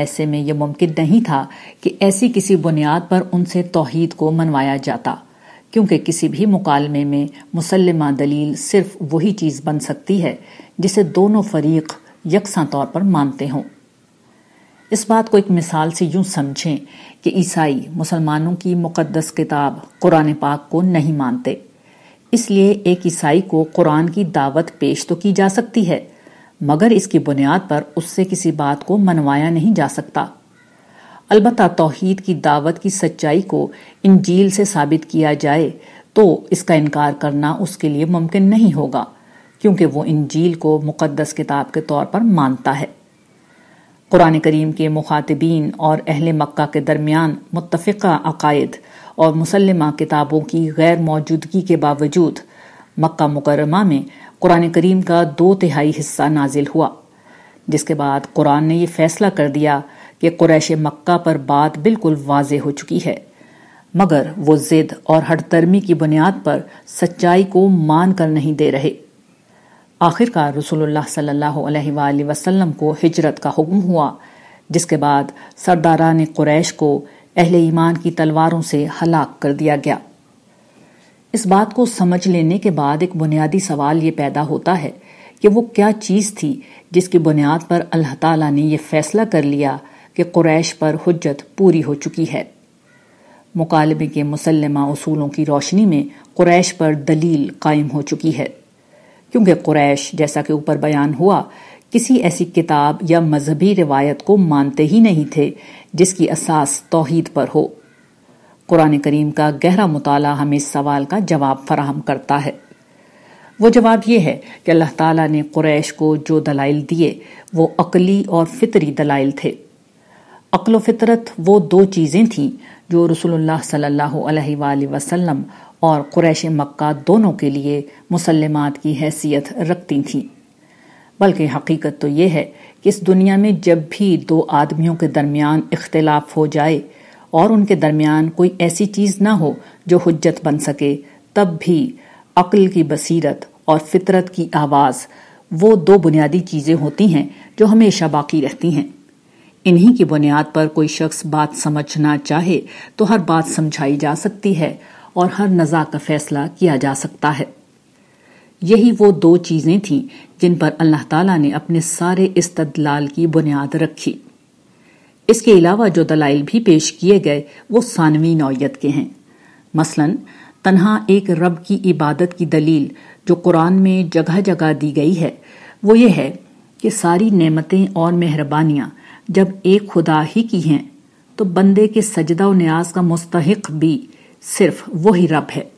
B: ऐसे में यह मुमकिन नहीं था कि ऐसी किसी बुनियाद पर उनसे तोहहीद को मनवाया जाता क्योंकि किसी भी मुकालमे में मुसलमा दलील सिर्फ वही चीज़ बन सकती है जिसे दोनों फरीक यकसा तौर पर मानते हों इस बात को एक मिसाल से यूं समझें कि ईसाई मुसलमानों की मुकद्दस किताब कुरान पाक को नहीं मानते इसलिए एक ईसाई को कुरान की दावत पेश तो की जा सकती है मगर इसकी बुनियाद पर उससे किसी बात को मनवाया नहीं जा सकता अलबत् तोहद की दावत की सच्चाई को इन झील से साबित किया जाए तो इसका इनकार करना उसके लिए मुमकिन नहीं होगा क्योंकि वो इन झील को मुकदस किताब के तौर पर मानता है कुरान करीम के मुखातबीन और अहल मक् के दरमियान मुतफ़ा अकायद और मुसलमा किताबों की गैर मौजूदगी के बावजूद मक्का मुकरमा में कुरान करीम का दो तिहाई हिस्सा नाजिल हुआ जिसके बाद कुरान ने यह फैसला कर दिया कि कुरैश मक्का पर बात बिल्कुल वाज हो चुकी है मगर वो जिद और हड़तरमी की बुनियाद पर सच्चाई को मान कर नहीं दे रहे आखिरकार रसूलुल्लाह सल्लल्लाहु अलैहि को हिजरत का हुक्म हुआ जिसके बाद सरदारा ने कुरैश को अहले ईमान की तलवारों से हलाक कर दिया गया इस बात को समझ लेने के बाद एक बुनियादी सवाल ये पैदा होता है कि वो क्या चीज़ थी जिसकी बुनियाद पर अल्लाह ताला ने ये फैसला कर लिया कि कुरैश पर हजत पूरी हो चुकी है मुकालमे के मुसलमा असूलों की रोशनी में कुरैश पर दलील कायम हो चुकी है क्योंकि कुरैश जैसा कि ऊपर बयान हुआ किसी ऐसी किताब या मजहबी रिवायत को मानते ही नहीं थे जिसकी असास तोहद पर हो कुरान करीम का गहरा मुताला हमें इस सवाल का जवाब फराहम करता है वो जवाब यह है कि अल्लाह ताला ने कुरैश को जो दलाइल दिए वो अकली और फितरी दलाइल थे अक्ल फितरत वो दो चीज़ें थीं जो रसोल्ला सल्लल्लाहु अलैहि वसल्लम और कुरैश मक्का दोनों के लिए मुसलमात की हैसियत रखती थी बल्कि हकीकत तो यह है कि इस दुनिया में जब भी दो आदमियों के दरमियान इख्तलाफ हो जाए और उनके दरमियान कोई ऐसी चीज़ ना हो जो हजत बन सके तब भी अक्ल की बसीरत और फितरत की आवाज़ वो दो बुनियादी चीज़ें होती हैं जो हमेशा बाकी रहती हैं इन्हीं की बुनियाद पर कोई शख्स बात समझना चाहे तो हर बात समझाई जा सकती है और हर नज़ा का फैसला किया जा सकता है यही वो दो चीज़ें थीं जिन पर अल्लाह ताला ने अपने सारे इस्तदलाल की बुनियाद रखी इसके अलावा जो दलाइल भी पेश किए गए वो सानवी नौयत के हैं मसलन तनहा एक रब की इबादत की दलील जो कुरान में जगह जगह दी गई है वो ये है कि सारी नेमतें और मेहरबानियां जब एक खुदा ही की हैं तो बंदे के सजदा और न्याज का मुस्तक भी सिर्फ वही रब है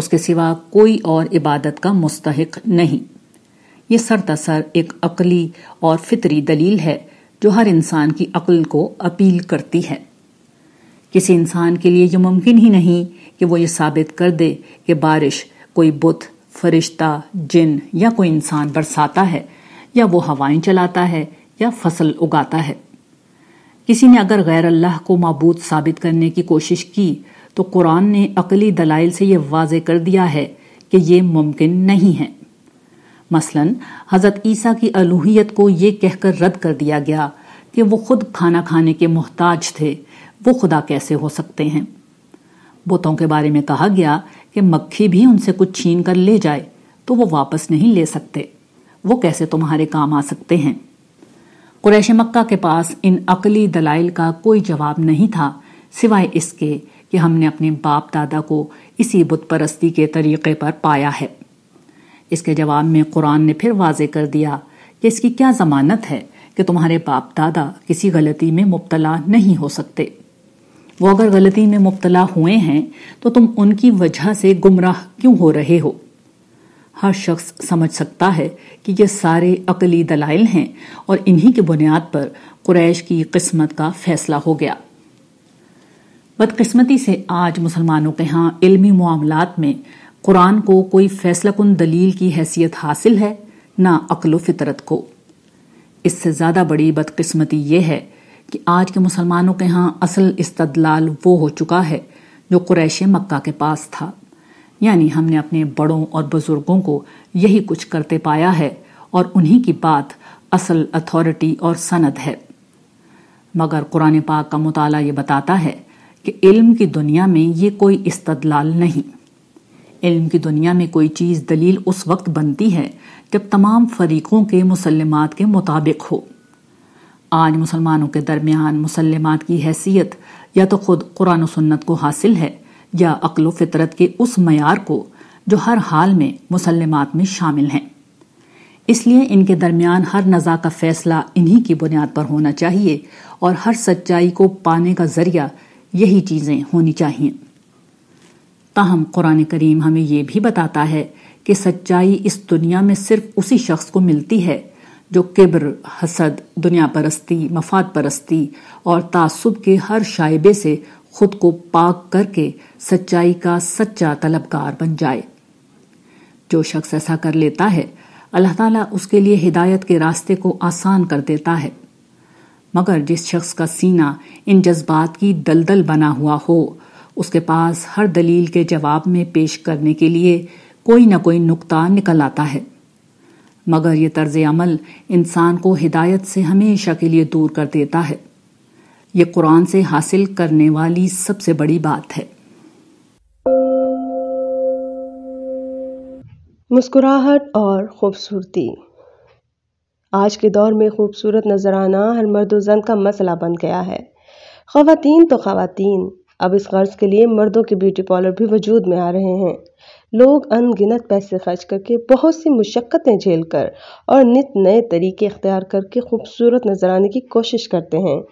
B: उसके सिवा कोई और इबादत का मुस्तक नहीं ये सर एक अकली और फितरी दलील है जो हर इंसान की अक्ल को अपील करती है किसी इंसान के लिए यह मुमकिन ही नहीं कि वो ये साबित कर दे कि बारिश कोई बुत फरिश्ता जिन या कोई इंसान बरसाता है या वो हवाएं चलाता है या फसल उगाता है किसी ने अगर गैर अल्लाह को मबूद साबित करने की कोशिश की तो कुरान ने अकली दलाइल से यह वाज कर दिया है कि ये मुमकिन नहीं है मसलन हज़रत ईसा की अलूहियत को ये कहकर रद्द कर दिया गया कि वो खुद खाना खाने के मोहताज थे वो खुदा कैसे हो सकते हैं बुतों के बारे में कहा गया कि मक्खी भी उनसे कुछ छीन कर ले जाए तो वो वापस नहीं ले सकते वो कैसे तुम्हारे काम आ सकते हैं कुरैश मक्का के पास इन अकली दलाइल का कोई जवाब नहीं था सिवाय इसके कि हमने अपने बाप दादा को इसी बुतपरस्ती के तरीके पर पाया है इसके जवाब में कुरान ने फिर वाजे कर दिया कि इसकी क्या ज़मानत है कि तुम्हारे बाप दादा किसी गलती में मुबतला नहीं हो सकते वो अगर गलती में मुबतला हुए हैं तो तुम उनकी वजह से गुमराह क्यों हो रहे हो हर शख्स समझ सकता है कि ये सारे अकली दलाइल हैं और इन्हीं की बुनियाद पर कुरैश की किस्मत का फैसला हो गया बदकिस्मती से आज मुसलमानों के यहां इल्मी मामलात में कुरान को कोई फैसला कन दलील की हैसियत हासिल है ना अक्ल फितरत को इससे ज़्यादा बड़ी बदकिस्मती ये है कि आज के मुसलमानों के यहाँ असल इस्तदलाल वो हो चुका है जो कुरैश मक्का के पास था यानी हमने अपने बड़ों और बुज़ुर्गों को यही कुछ करते पाया है और उन्हीं की बात असल अथॉरिटी और सनद है मगर कुरान पाक का मुताला ये बताता है कि इल्म की दुनिया में ये कोई इस्तदलाल नहीं इल्म की दुनिया में कोई चीज़ दलील उस वक्त बनती है जब तमाम फरीकों के मुसलमात के मुताबिक हो आज मुसलमानों के दरमियान मुसलमात की हैसियत या तो खुद कुरान सुन्नत को हासिल है या अक्ल फितरत के उस मैार को जो हर हाल में मुसलमात में शामिल हैं इसलिए इनके दरमियान हर नज़ा का फैसला इन्हीं की बुनियाद पर होना चाहिए और हर सच्चाई को पाने का जरिया यही चीज़ें होनी चाहिए ताहम कुरान करीम हमें यह भी बताता है कि सच्चाई इस दुनिया में सिर्फ उसी शख्स को मिलती है जो किब्र हसद दुनिया परस्ती मफाद परस्ती और तासुब के हर शाइबे से खुद को पाक करके सच्चाई का सच्चा तलबगार बन जाए जो शख्स ऐसा कर लेता है अल्लाह ताला उसके लिए हिदायत के रास्ते को आसान कर देता है मगर जिस शख्स का सीना इन जज्बात की दलदल बना हुआ हो उसके पास हर दलील के जवाब में पेश करने के लिए कोई ना कोई नुकता निकल आता है मगर यह तर्ज अमल इंसान को हिदायत से हमेशा के लिए दूर कर देता है यह कुरान से हासिल करने वाली सबसे बड़ी बात है
E: मुस्कुराहट और खूबसूरती आज के दौर में खूबसूरत नजर आना हर मर्द जन का मसला बन गया है खातन तो खातन अब इस गर्ज के लिए मर्दों के ब्यूटी पार्लर भी वजूद में आ रहे हैं लोग अनगिनत पैसे खर्च करके बहुत सी मुशक्क़तें झेल कर और नित नए तरीके अख्तियार करके खूबसूरत नज़र आने की कोशिश करते हैं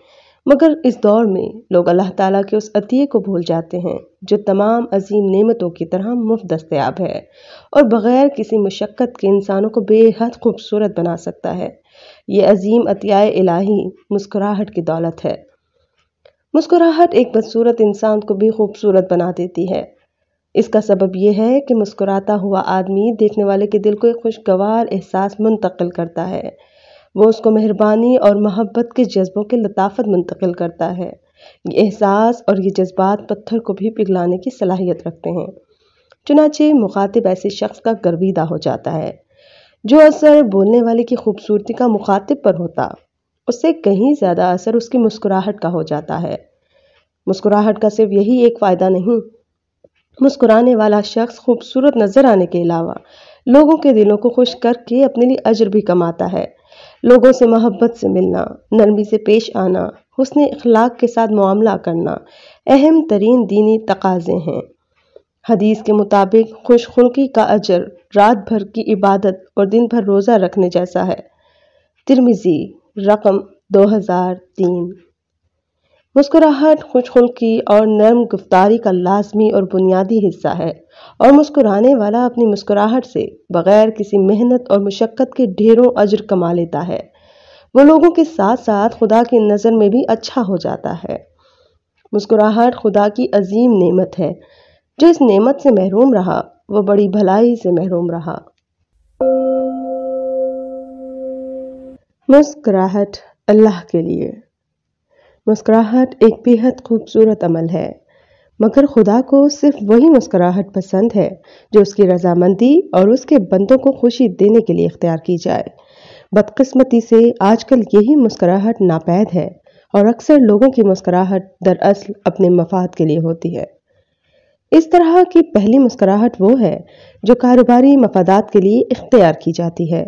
E: मगर इस दौर में लोग अल्लाह ताला के उस अतिये को भूल जाते हैं जो तमाम अजीम नेमतों की तरह मुफ्त दस्तयाब है और बग़ैर किसी मशक्कत के इंसानों को बेहद खूबसूरत बना सकता है ये अजीम अतियाए इलाही मुस्कुराहट की दौलत है मुस्कुराहट एक बदसूरत इंसान को भी खूबसूरत बना देती है इसका सबब यह है कि मुस्कुराता हुआ आदमी देखने वाले के दिल को एक खुशगवार एहसास मुंतकिल करता है वो उसको मेहरबानी और मोहब्बत के जज्बों के लताफत मुंतकिल करता है ये एहसास और ये जज्बात पत्थर को भी पिघलाने की सलाहियत रखते हैं चुनाचे मुखातिब ऐसे शख्स का गर्विदा हो जाता है जो असर बोलने वाले की खूबसूरती का मुखातिब पर होता उससे कहीं ज़्यादा असर उसकी मुस्कुराहट का हो जाता है मुस्कुराहट का सिर्फ यही एक फ़ायदा नहीं मुस्कुराने वाला शख्स खूबसूरत नज़र आने के अलावा लोगों के दिलों को खुश करके अपने लिए अजर भी कमाता है लोगों से मोहब्बत से मिलना नरमी से पेश आना हसन अखलाक के साथ मामला करना अहम तरीन दीनी तकाजे हैं हदीस के मुताबिक खुशखुल्की का अजर रात भर की इबादत और दिन भर रोज़ा रखने जैसा है तिरमिज़ी रकम 2003 मुस्कुराहट खुश की और नरम गुफ्तारी का लाजमी और बुनियादी हिस्सा है और मुस्कुराने वाला अपनी मुस्कुराहट से बगैर किसी मेहनत और मशक्क़त के ढेरों अजर कमा लेता है वो लोगों के साथ साथ खुदा की नज़र में भी अच्छा हो जाता है मुस्कुराहट खुदा की अजीम नेमत है जो इस नेमत से महरूम रहा वो बड़ी भलाई से महरूम रहा मुस्कराहट अल्लाह के लिए मुस्कराहट एक बेहद खूबसूरत अमल है मगर खुदा को सिर्फ वही मुस्कराहट पसंद है जो उसकी रजामंदी और उसके बंदों को खुशी देने के लिए इख्तियार की जाए बदकस्मती से आजकल यही मुस्कराहट नापैद है और अक्सर लोगों की मुस्कराहट दरअसल अपने मफाद के लिए होती है इस तरह की पहली मुस्कराहट वो है जो कारोबारी मफादात के लिए इख्तियार की जाती है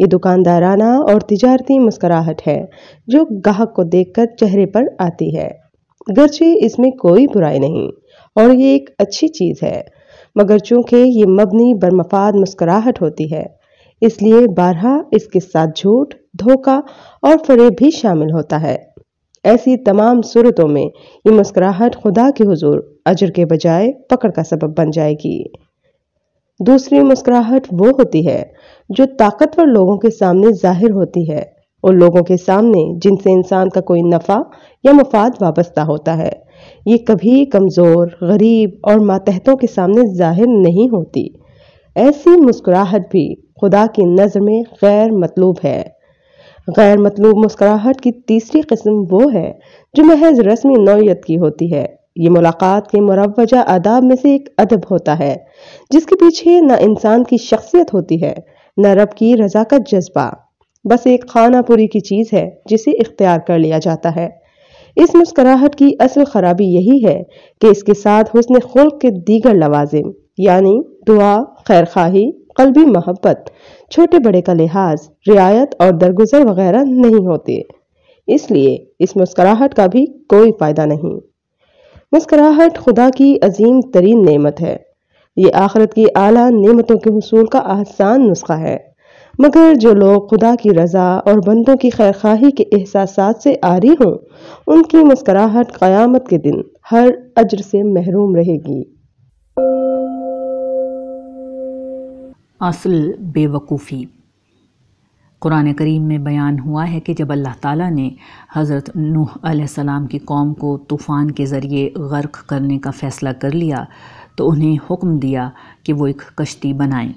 E: ये दुकानदाराना और तिजारती मुस्कराहट है जो गाहक को देखकर चेहरे पर आती है गर्चे इसमें कोई बुराई नहीं और ये एक अच्छी चीज़ है मगर चूंकि ये मबनी बरमफाद मुस्कराहट होती है इसलिए बारहा इसके साथ झूठ धोखा और फरेब भी शामिल होता है ऐसी तमाम सूरतों में ये मुस्कराहट खुदा के हुजूर अजर के बजाय पकड़ का सबब बन जाएगी दूसरी मुस्कराहट वो होती है जो ताकतवर लोगों के सामने जाहिर होती है और लोगों के सामने जिनसे इंसान का कोई नफ़ा या मुफाद वाबस्ता होता है ये कभी कमज़ोर गरीब और मातहतों के सामने जाहिर नहीं होती ऐसी मुस्कुराहट भी खुदा की नज़र में गैर मतलूब है गैर मतलूब मुस्कुराहट की तीसरी कस्म वो है जो महज रस्मी नौीयत की होती है ये मुलाकात के मुरवजा आदाब में से एक अदब होता है जिसके पीछे ना इंसान की शख्सियत होती है न रब की रजा का जज्बा बस एक खानापुरी की चीज़ है जिसे इख्तियार कर लिया जाता है इस मुस्कराहट की असल खराबी यही है कि इसके साथ हुसन खुल्क के दीगर लवाजिम यानी दुआ खैर खाही कलबी मोहब्बत छोटे बड़े का लिहाज रियायत और दरगुजर वगैरह नहीं होते इसलिए इस मुस्कराहट का भी कोई फ़ायदा नहीं मुस्कराहट खुदा की अजीम तरीन नेमत है ये आखरत की आला नेमतों के हसूल का आसान नुस्खा है मगर जो लोग खुदा की रज़ा और बंदों की खैरखाही के एहसास से आरी हों उनकी मुस्कराहट क़्यामत के दिन हर अजर से महरूम रहेगी असल
B: बेवकूफ़ी कुरान करीम में बयान हुआ है कि जब अल्लाह ताला ने हज़रत नूह सलाम की कौम को तूफ़ान के ज़रिए गर्क करने का फ़ैसला कर लिया तो उन्हें हुक्म दिया कि वो एक कश्ती बनाएं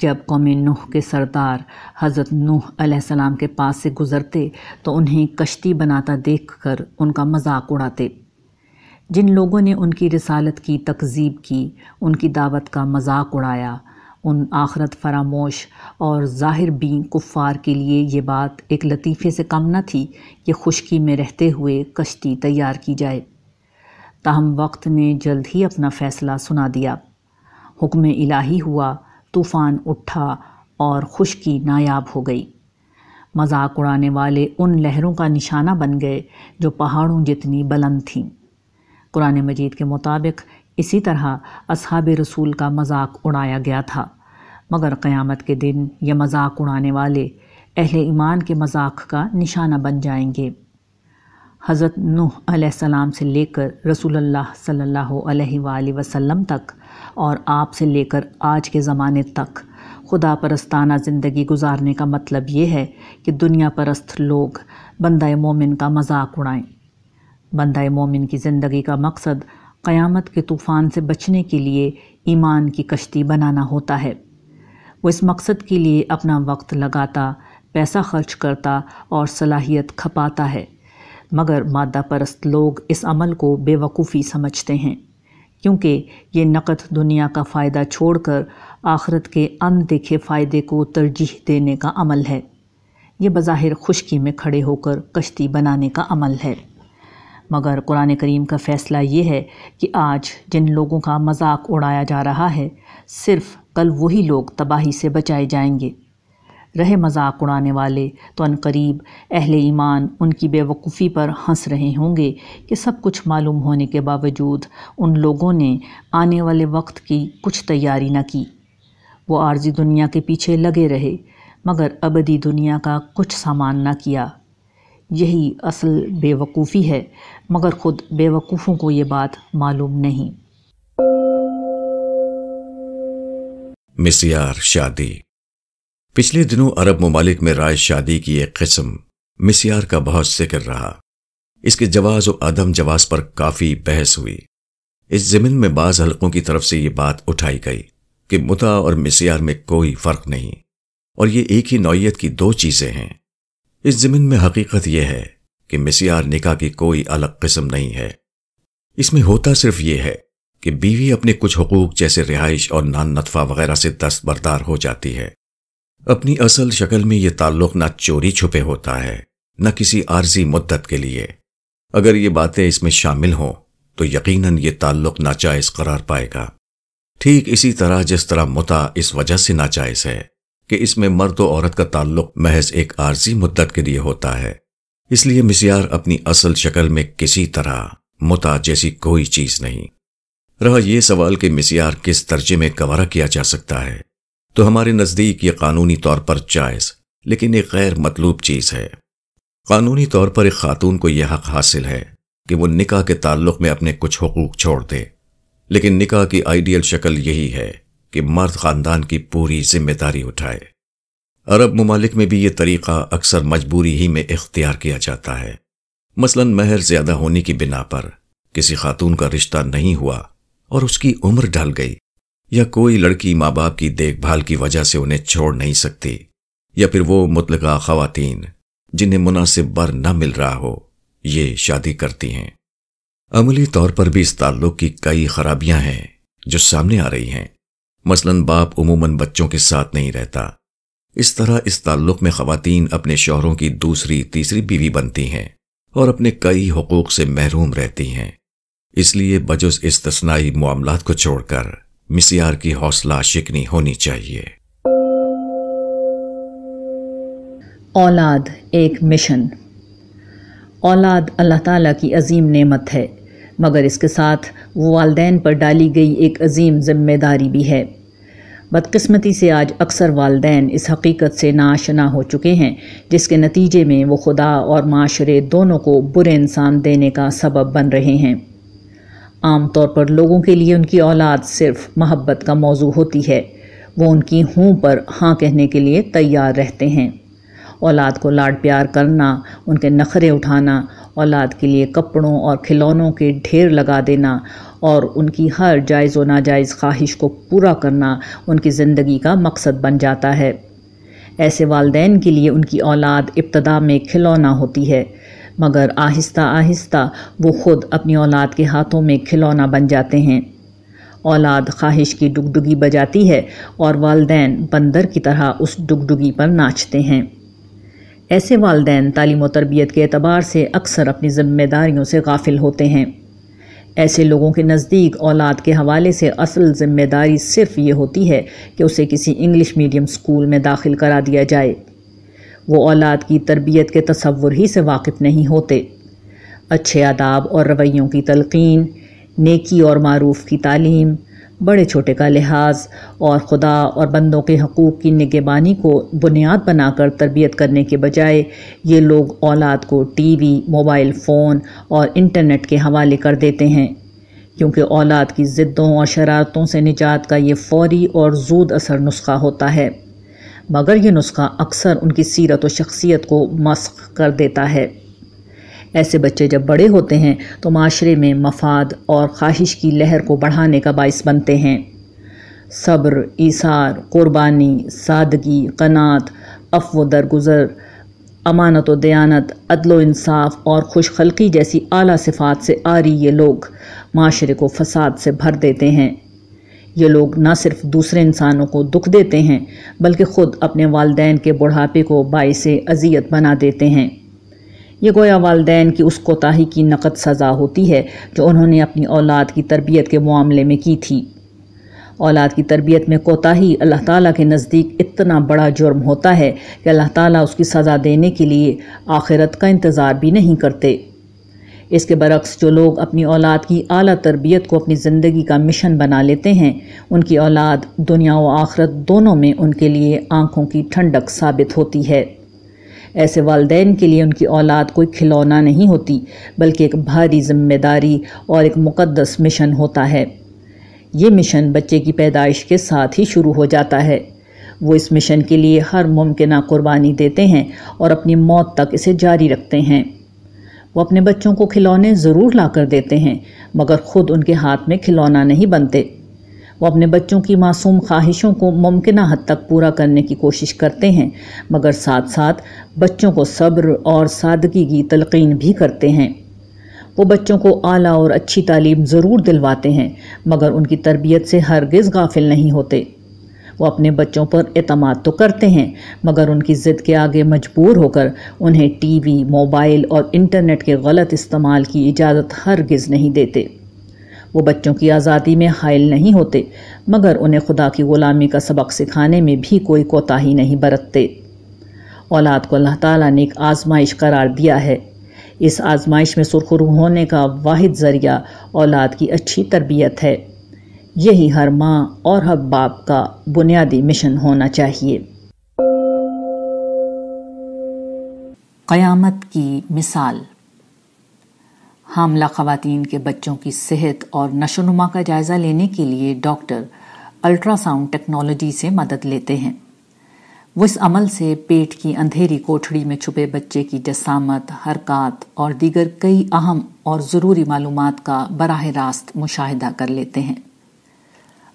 B: जब कौम नूह के सरदार हज़रत नूह सलाम के पास से गुज़रते तो उन्हें कश्ती बनाता देख कर उनका मजाक उड़ाते जिन लोगों ने उनकी रिसालत की तकजीब की उनकी दावत का मजाक उड़ाया उन आखरत फरामोश और ज़ाहिर बीन कुफ़ार के लिए ये बात एक लतीफ़े से कम न थी कि खुशकी में रहते हुए कश्ती तैयार की जाए ताहम वक्त ने जल्द ही अपना फ़ैसला सुना दिया हुक्म इलाही हुआ तूफ़ान उठा और खुशकी नायाब हो गई मजाक उड़ाने वाले उन लहरों का निशाना बन गए जो पहाड़ों जितनी बुलंद थीं कुरान मजीद के मुताबिक इसी तरह असहाब रसूल का मजाक उड़ाया गया था मगर क़यामत के दिन यह मजाक उड़ाने वाले अहल ईमान के मजाक का निशाना बन जाएंगे हज़रत नूह सलाम से लेकर रसूलुल्लाह सल्लल्लाहु अलैहि वसल्लम तक और आप से लेकर आज के ज़माने तक खुदा परस्ताना ज़िंदगी गुजारने का मतलब ये है कि दुनिया परस्त लोग बंदा मोमिन का मजाक उड़ाएं बंदा मोमिन की ज़िंदगी का मकसद क़यामत के तूफ़ान से बचने के लिए ईमान की कश्ती बनाना होता है वो इस मकसद के लिए अपना वक्त लगाता पैसा खर्च करता और सलाहियत खपाता है मगर मादा परस्त लोग इस अमल को बेवकूफ़ी समझते हैं क्योंकि ये नकद दुनिया का फ़ायदा छोड़कर आखरत के अनदेखे फ़ायदे को तरजीह देने का अमल है ये बज़ाहिर खुशकी में खड़े होकर कश्ती बनाने का अमल है मगर कुरान करीम का फ़ैसला ये है कि आज जिन लोगों का मजाक उड़ाया जा रहा है सिर्फ़ कल वही लोग तबाही से बचाए जाएंगे रहे मजाक उड़ाने वाले तो अनकरीब अहल ईमान उनकी बेवकूफ़ी पर हंस रहे होंगे कि सब कुछ मालूम होने के बावजूद उन लोगों ने आने वाले वक्त की कुछ तैयारी न की वो आर्जी दुनिया के पीछे लगे रहे मगर अबदी दुनिया का कुछ सामान ना किया यही असल बेवकूफ़ी है मगर ख़ुद बेवकूफ़ों को ये बात मालूम नहीं
A: मिसियार शादी पिछले दिनों अरब ममालिक में राय शादी की एक किस्म मिसियार का बहुत जिक्र रहा इसके जवाज और अदम जवाज पर काफी बहस हुई इस जमीन में बाज हलकों की तरफ से ये बात उठाई गई कि मुता और मिसियार में कोई फर्क नहीं और ये एक ही नौयत की दो चीजें हैं इस जमीन में हकीकत यह है कि मिसियार निका की कोई अलग किस्म नहीं है इसमें होता सिर्फ ये है कि बीवी अपने कुछ हकूक जैसे रिहाइश और नान नतफा वगैरह से दस्तबरदार हो जाती है अपनी असल शक्ल में यह ताल्लुक ना चोरी छुपे होता है न किसी आर्जी मुद्दत के लिए अगर ये बातें इसमें शामिल हों तो यकीनन ये ताल्लुक नाजायज करार पाएगा ठीक इसी तरह जिस तरह मुता इस वजह से नाजायज है कि इसमें मर्द और औरत का ताल्लुक महज एक आर्जी मुद्दत के लिए होता है इसलिए मिसियार अपनी असल शक्ल में किसी तरह मुता जैसी कोई चीज नहीं रहा यह सवाल कि मिसियार किस दर्जे में गवारा किया जा सकता है तो हमारे नज़दीक ये कानूनी तौर पर जायज़ लेकिन एक गैर मतलूब चीज़ है कानूनी तौर पर एक खातून को यह हक हासिल है कि वो निका के ताल्लुक में अपने कुछ हकूक छोड़ दे लेकिन निका की आइडियल शक्ल यही है कि मर्द खानदान की पूरी जिम्मेदारी उठाए अरब ममालिक में भी ये तरीका अक्सर मजबूरी ही में इख्तियार किया जाता है मसलन महर ज्यादा होने की बिना पर किसी खातून का रिश्ता नहीं हुआ और उसकी उम्र ढल गई या कोई लड़की माँ बाप की देखभाल की वजह से उन्हें छोड़ नहीं सकती या फिर वो मुतलका खातन जिन्हें मुनासिब बर न मिल रहा हो ये शादी करती हैं अमली तौर पर भी इस ताल्लुक की कई खराबियां हैं जो सामने आ रही हैं मसलन बाप उमूमन बच्चों के साथ नहीं रहता इस तरह इस ताल्लुक में खातन अपने शोहरों की दूसरी तीसरी बीवी बनती हैं और अपने कई हकूक से महरूम रहती हैं इसलिए बजुस तस्नाई मामला को छोड़कर मिसियार की हौसला शिकनी होनी चाहिए
B: औलाद एक मिशन औलाद अल्लाह ताला की अजीम नेमत है मगर इसके साथ वो वालदेन पर डाली गई एक अजीम जिम्मेदारी भी है बदकस्मती से आज अक्सर वालदेन इस हकीकत से नाशना हो चुके हैं जिसके नतीजे में वो खुदा और माशरे दोनों को बुरे इंसान देने का सबब बन रहे हैं आमतौर पर लोगों के लिए उनकी औलाद सिर्फ मोहब्बत का मौजू होती है वो उनकी हूँ पर हाँ कहने के लिए तैयार रहते हैं औलाद को लाड प्यार करना उनके नखरे उठाना औलाद के लिए कपड़ों और खिलौनों के ढेर लगा देना और उनकी हर जायज़ व नाजायज़ ख्वाहिश को पूरा करना उनकी ज़िंदगी का मकसद बन जाता है ऐसे वालदेन के लिए उनकी औलाद इब्तदा में खिलौना होती है मगर आहिस्ता आहिस्ता वो ख़ुद अपनी औलाद के हाथों में खिलौना बन जाते हैं औलाद ख्वाहिश की डुगडुगी बजाती है और वालदेन बंदर की तरह उस डुगडुगी पर नाचते हैं ऐसे वालदेन तालीम और तरबियत के अतबार से अक्सर अपनी ज़िम्मेदारियों से गाफिल होते हैं ऐसे लोगों के नज़दीक औलाद के हवाले से असल ज़िम्मेदारी सिर्फ़ ये होती है कि उसे किसी इंग्लिश मीडियम स्कूल में दाखिल करा दिया जाए वो औलाद की तरबियत के तस्वुर ही से वाकिफ़ नहीं होते अच्छे आदाब और रवैयों की तलकिन नेकी और मरूफ़ की तालीम बड़े छोटे का लिहाज और खुदा और बंदों के हकूक़ की निगेबानी को बुनियाद बनाकर तरबियत करने के बजाय ये लोग औलाद को टी वी मोबाइल फ़ोन और इंटरनेट के हवाले कर देते हैं क्योंकि औलाद की ज़िद्दों और शरारतों से निजात का ये फौरी और जूद असर नुस्खा होता है मगर यह नुस्खा अक्सर उनकी सीरत व शख्सियत को मस्क कर देता है ऐसे बच्चे जब बड़े होते हैं तो माशरे में मफाद और ख्वाहिश की लहर को बढ़ाने का बायस बनते हैं सब्र ईसार क़ुरबानी सादगी कनात अफव दरगुजर अमानत व दयानत अदलो इंसाफ और खुश खलकी जैसी आला सिफात से आ रही ये लोग माशरे को फसाद से भर देते हैं ये लोग ना सिर्फ दूसरे इंसानों को दुख देते हैं बल्कि ख़ुद अपने वालदेन के बुढ़ापे को बायस अजियत बना देते हैं ये गोया वालदेन की उस कोताही की नकद सज़ा होती है जो उन्होंने अपनी औलाद की तरबियत के मामले में की थी औलाद की तरबियत में कोताही अल्लाह ताला के नज़दीक इतना बड़ा जुर्म होता है कि अल्लाह ताला उसकी सज़ा देने के लिए आखिरत का इंतज़ार भी नहीं करते इसके बरक्स जो लोग अपनी औलाद की अली तरबियत को अपनी ज़िंदगी का मिशन बना लेते हैं उनकी औलाद दुनिया व आखरत दोनों में उनके लिए आँखों की ठंडक साबित होती है ऐसे वालदेन के लिए उनकी औलाद कोई खिलौना नहीं होती बल्कि एक भारी जिम्मेदारी और एक मुकदस मिशन होता है ये मिशन बच्चे की पैदाइश के साथ ही शुरू हो जाता है वो इस मिशन के लिए हर मुमकिन कुर्बानी देते हैं और अपनी मौत तक इसे जारी रखते हैं वो अपने बच्चों को खिलौने ज़रूर ला कर देते हैं मगर ख़ुद उनके हाथ में खिलौना नहीं बनते वो अपने बच्चों की मासूम ख्वाहिशों को मुमकिन हद तक पूरा करने की कोशिश करते हैं मगर साथ साथ बच्चों को सब्र और सादगी की तलकिन भी करते हैं वो बच्चों को आला और अच्छी तालीम ज़रूर दिलवाते हैं मगर उनकी तरबियत से हरगिज़ गाफिल नहीं होते वो अपने बच्चों पर अतमाद तो करते हैं मगर उनकी ज़िद के आगे मजबूर होकर उन्हें टीवी मोबाइल और इंटरनेट के गलत इस्तेमाल की इजाज़त हरगिज़ नहीं देते वो बच्चों की आज़ादी में हायल नहीं होते मगर उन्हें खुदा की ग़ुलामी का सबक सिखाने में भी कोई कोताही नहीं बरतते औलाद को अल्लाह ताला ने एक आजमाइश करार दिया है इस आजमाइश में सुरखरू होने का वाद ज़रिया औलाद की अच्छी तरबियत है यही हर माँ और हर बाप का बुनियादी मिशन होना चाहिए क़यामत की मिसाल हामला ख़वातीन के बच्चों की सेहत और नशोनुमा का जायज़ा लेने के लिए डॉक्टर अल्ट्रासाउंड टेक्नोलॉजी से मदद लेते हैं वो इस अमल से पेट की अंधेरी कोठड़ी में छुपे बच्चे की जसामत हरकत और दीगर कई अहम और ज़रूरी मालूम का बरह रास्त मुशाह कर लेते हैं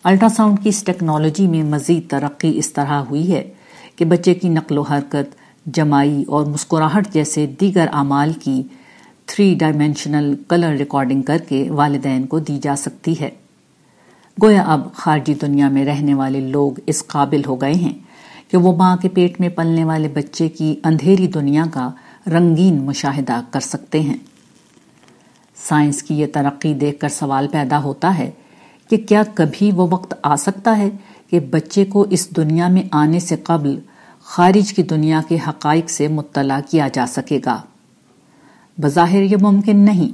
B: अल्ट्रासाउंड की इस टेक्नोलॉजी में मज़ीद तरक्की इस तरह हुई है कि बच्चे की नकलो हरकत जमाई और मुस्कुराहट जैसे दीगर अमाल की थ्री डायमेंशनल कलर रिकॉर्डिंग करके वालदेन को दी जा सकती है गोया अब खारजी दुनिया में रहने वाले लोग इस काबिल हो गए हैं कि वो माँ के पेट में पलने वाले बच्चे की अंधेरी दुनिया का रंगीन मुशाहिदा कर सकते हैं साइंस की यह तरक्की देखकर सवाल पैदा होता है कि क्या कभी वो वक्त आ सकता है कि बच्चे को इस दुनिया में आने से कबल खारिज की दुनिया के हक से मुतला किया जा सकेगा बज़ाहिर यह मुमकिन नहीं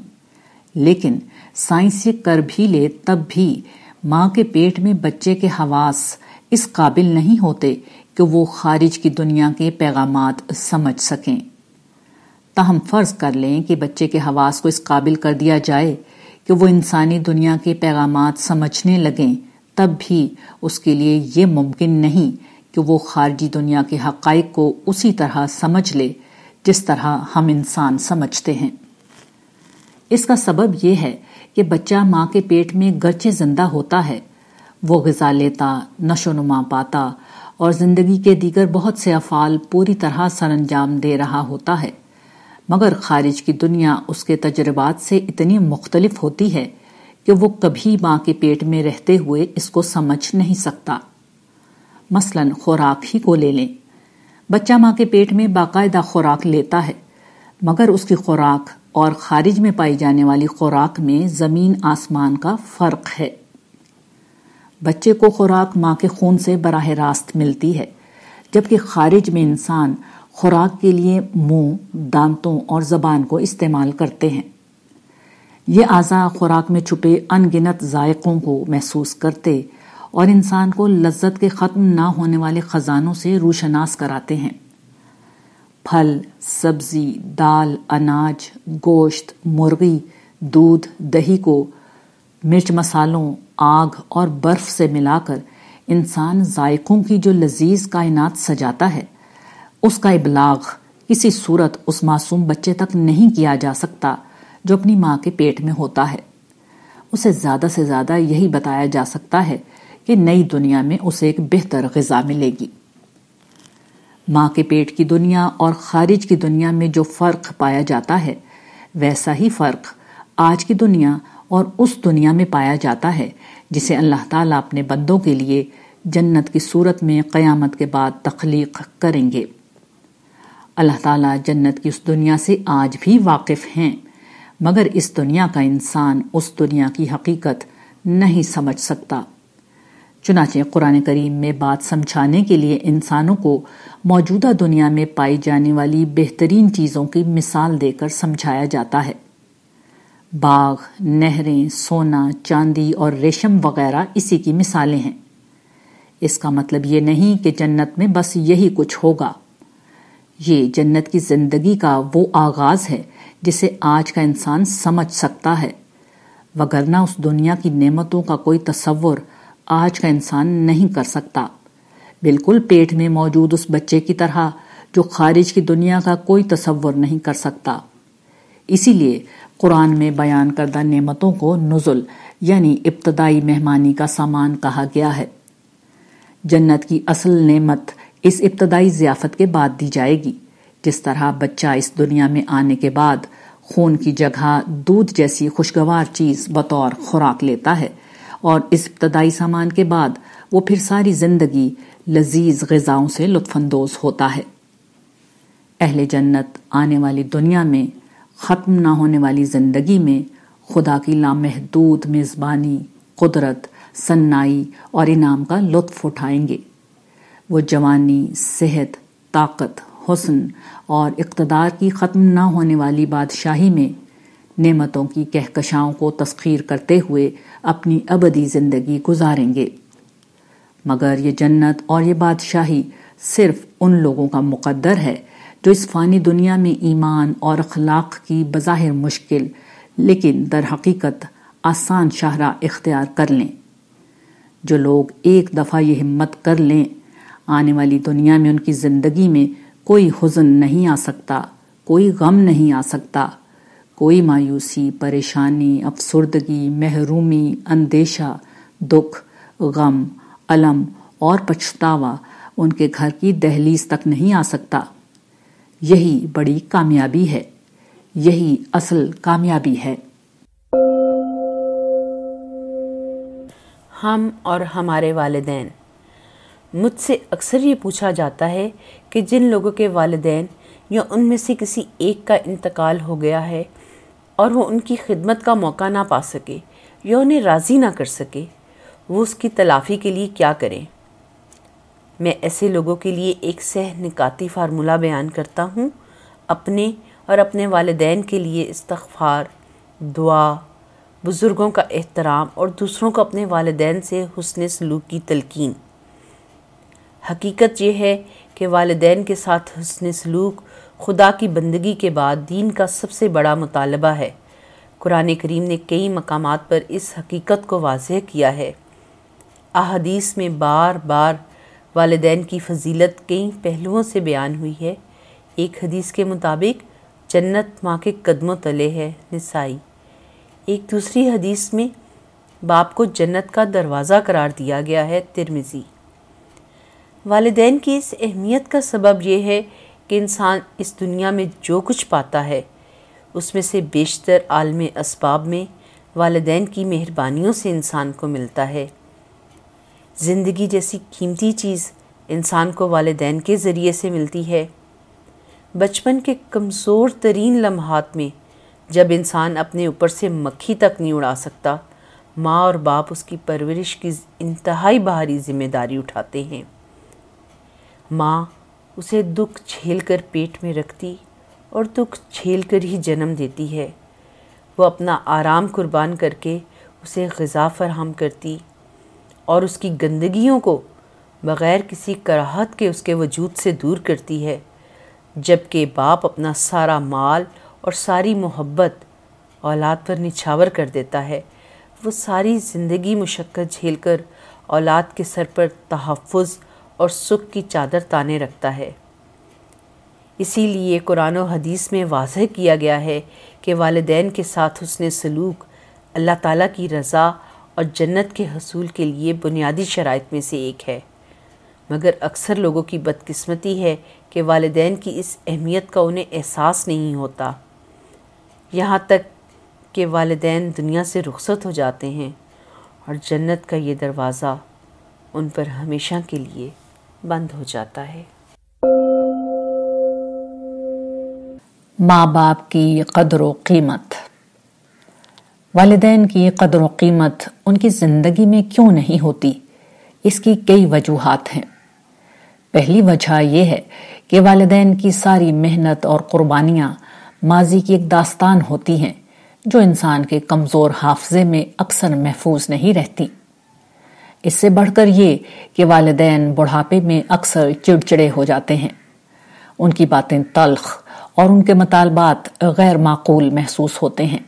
B: लेकिन साइंस ये कर भी ले तब भी माँ के पेट में बच्चे के हवास इस काबिल नहीं होते कि वो खारिज की दुनिया के पैगाम समझ सकें तहम फर्ज कर लें कि बच्चे के हवास को इस काबिल कर दिया जाए कि वो इंसानी दुनिया के पैगाम समझने लगें तब भी उसके लिए ये मुमकिन नहीं कि वो खारजी दुनिया के हक़ को उसी तरह समझ ले जिस तरह हम इंसान समझते हैं इसका सबब यह है कि बच्चा माँ के पेट में गर्चे जिंदा होता है वो गज़ा लेता नशोनुमा पाता और ज़िंदगी के दीगर बहुत से अफ़ाल पूरी तरह सरंजाम दे रहा होता है मगर खारिज की दुनिया उसके तजर्बात से इतनी मुख्तलिफ होती है कि वो कभी माँ के पेट में रहते हुए इसको समझ नहीं सकता मसलन खुराक ही को ले लें बच्चा माँ के पेट में बाकायदा खुराक लेता है मगर उसकी खुराक और खारिज में पाई जाने वाली खुराक में ज़मीन आसमान का फ़र्क है बच्चे को खुराक माँ के खून से बराह रास्त मिलती है जबकि खारिज में इंसान खुराक के लिए मुंह, दांतों और ज़बान को इस्तेमाल करते हैं ये आज़ा खुराक में छुपे अनगिनत जायकों को महसूस करते और इंसान को लज्जत के ख़त्म ना होने वाले ख़जानों से रोशनास कराते हैं फल सब्जी दाल अनाज गोश्त मुर्गी दूध दही को मिर्च मसालों आग और बर्फ से मिलाकर इंसान जायकों की जो लजीज कायनात सजाता है उसका इबलाग किसी सूरत उस मासूम बच्चे तक नहीं किया जा सकता जो अपनी माँ के पेट में होता है उसे ज़्यादा से ज़्यादा यही बताया जा सकता है कि नई दुनिया में उसे एक बेहतर गजा मिलेगी माँ के पेट की दुनिया और खारिज की दुनिया में जो फ़र्क पाया जाता है वैसा ही फ़र्क आज की दुनिया और उस दुनिया में पाया जाता है जिसे अल्लाह ताला अपने बंदों के लिए जन्नत की सूरत में क़यामत के बाद तख्लीक करेंगे अल्लाह ताला जन्नत की उस दुनिया से आज भी वाकिफ हैं मगर इस दुनिया का इंसान उस दुनिया की हकीकत नहीं समझ सकता चुनाचे कुरान करीम में बात समझाने के लिए इंसानों को मौजूदा दुनिया में पाई जाने वाली बेहतरीन चीज़ों की मिसाल देकर समझाया जाता है बाघ नहरें सोना चांदी और रेशम वगैरह इसी की मिसालें हैं इसका मतलब ये नहीं कि जन्नत में बस यही कुछ होगा ये जन्नत की जिंदगी का वो आगाज है जिसे आज का इंसान समझ सकता है वगरना उस दुनिया की नेमतों का कोई तस्वुर आज का इंसान नहीं कर सकता बिल्कुल पेट में मौजूद उस बच्चे की तरह जो खारिज की दुनिया का कोई तस्वर नहीं कर सकता इसीलिए कुरान में बयान करदा नेमतों को नुजुल यानी इब्तदाई मेहमानी का सामान कहा गया है जन्नत की असल नेमत इस इब्तदाई ज़ियाफ़त के बाद दी जाएगी जिस तरह बच्चा इस दुनिया में आने के बाद खून की जगह दूध जैसी खुशगवार चीज़ बतौर खुराक लेता है और इस इब्तदाई सामान के बाद वो फिर सारी ज़िंदगी लजीज गज़ाओं से लुफानंदोज होता है अहल जन्नत आने वाली दुनिया में ख़त्म ना होने वाली ज़िंदगी में खुदा की लामहदूद मेज़बानी कुदरत सन्नाई और इनाम का लुत्फ उठाएंगे वो जवानी सेहत ताकत हसन और इकतदार की ख़त्म ना होने वाली बादशाही में नमतों की कहकशाओं को तस्खीर करते हुए अपनी अबदी ज़िंदगी गुजारेंगे मगर ये जन्नत और ये बादशाही सिर्फ उन लोगों का मुकदर है जो इस फानी दुनिया में ईमान और अखलाक की बज़ाहिर मुश्किल लेकिन दर हकीकत आसान शाहरा इख्तियार कर लें जो लोग एक दफ़ा ये हिम्मत कर लें आने वाली दुनिया में उनकी जिंदगी में कोई हुजन नहीं आ सकता कोई गम नहीं आ सकता कोई मायूसी परेशानी अफसरदगी महरूमी अंदेशा दुख गम अलम और पछतावा उनके घर की दहलीज तक नहीं आ सकता यही बड़ी कामयाबी है यही असल कामयाबी है
D: हम और हमारे वालदेन मुझसे अक्सर ये पूछा जाता है कि जिन लोगों के वालदेन या उनमें से किसी एक का इंतकाल हो गया है और वो उनकी खिदमत का मौका ना पा सके या उन्हें राज़ी ना कर सके वो उसकी तलाफ़ी के लिए क्या करें मैं ऐसे लोगों के लिए एक सह निकाती फार्मूला बयान करता हूँ अपने और अपने वालदेन के लिए इस्तफ़ार दुआ बुज़ुर्गों का एहतराम और दूसरों को अपने वालदेन से हसन सलूक की तलकिन हकीकत यह है कि वालदेन के साथ हसन सलूक खुदा की बंदगी के बाद दीन का सबसे बड़ा मुतालबा है कुरान करीम ने कई मकाम पर इस हकीकत को वाज किया है अदीस में बार बार वालदेन की फजीलत कई पहलुओं से बयान हुई है एक हदीस के मुताबिक जन्नत माँ के कदमों तले है नसाई एक दूसरी हदीस में बाप को जन्नत का दरवाज़ा करार दिया गया है तिरमिज़ी वालदेन की इस अहमियत का सबब यह है कि इंसान इस दुनिया में जो कुछ पाता है उसमें से बेशतर आलम इसबाब में वालदेन की मेहरबानियों से इंसान को मिलता है ज़िंदगी जैसी कीमती चीज़ इंसान को वालदेन के ज़रिए से मिलती है बचपन के कमज़ोर तरीन लम्हात में जब इंसान अपने ऊपर से मक्खी तक नहीं उड़ा सकता माँ और बाप उसकी परवरिश की इंतहाई बाहरी ज़िम्मेदारी उठाते हैं माँ उसे दुख झेल कर पेट में रखती और दुख झेल कर ही जन्म देती है वो अपना आराम कुर्बान करके उसे गज़ा फरहम करती और उसकी गंदगियों को बग़ैर किसी कराहत के उसके वजूद से दूर करती है जबकि बाप अपना सारा माल और सारी मोहब्बत औलाद पर निछावर कर देता है वो सारी ज़िंदगी मुशक्क़त झेल कर औलाद के सर पर तहफ़ और सुख की चादर ताने रखता है इसीलिए कुरान और हदीस में वाजह किया गया है कि वालदेन के साथ उसने सलूक अल्लाह ताला की रज़ा और जन्नत के हसूल के लिए बुनियादी शराइ में से एक है मगर अक्सर लोगों की बदकस्मती है कि वालदेन की इस अहमियत का उन्हें एहसास नहीं होता यहाँ तक कि वालदेन दुनिया से रुखसत हो जाते हैं और जन्नत का ये दरवाज़ा उन पर हमेशा के लिए बंद हो जाता है
B: माँ बाप की कदर वीमत कीमत वालदेन की कदर वीमत कीमत उनकी ज़िंदगी में क्यों नहीं होती इसकी कई वजूहत हैं पहली वजह यह है कि वालदेन की सारी मेहनत और कुर्बानियाँ माजी की एक दास्तान होती हैं जो इंसान के कमज़ोर हाफजे में अक्सर महफूज नहीं रहती इससे बढ़कर ये कि वालदेन बुढ़ापे में अक्सर चिड़चिड़े हो जाते हैं उनकी बातें तलख और उनके मतालबात गैर माकूल महसूस होते हैं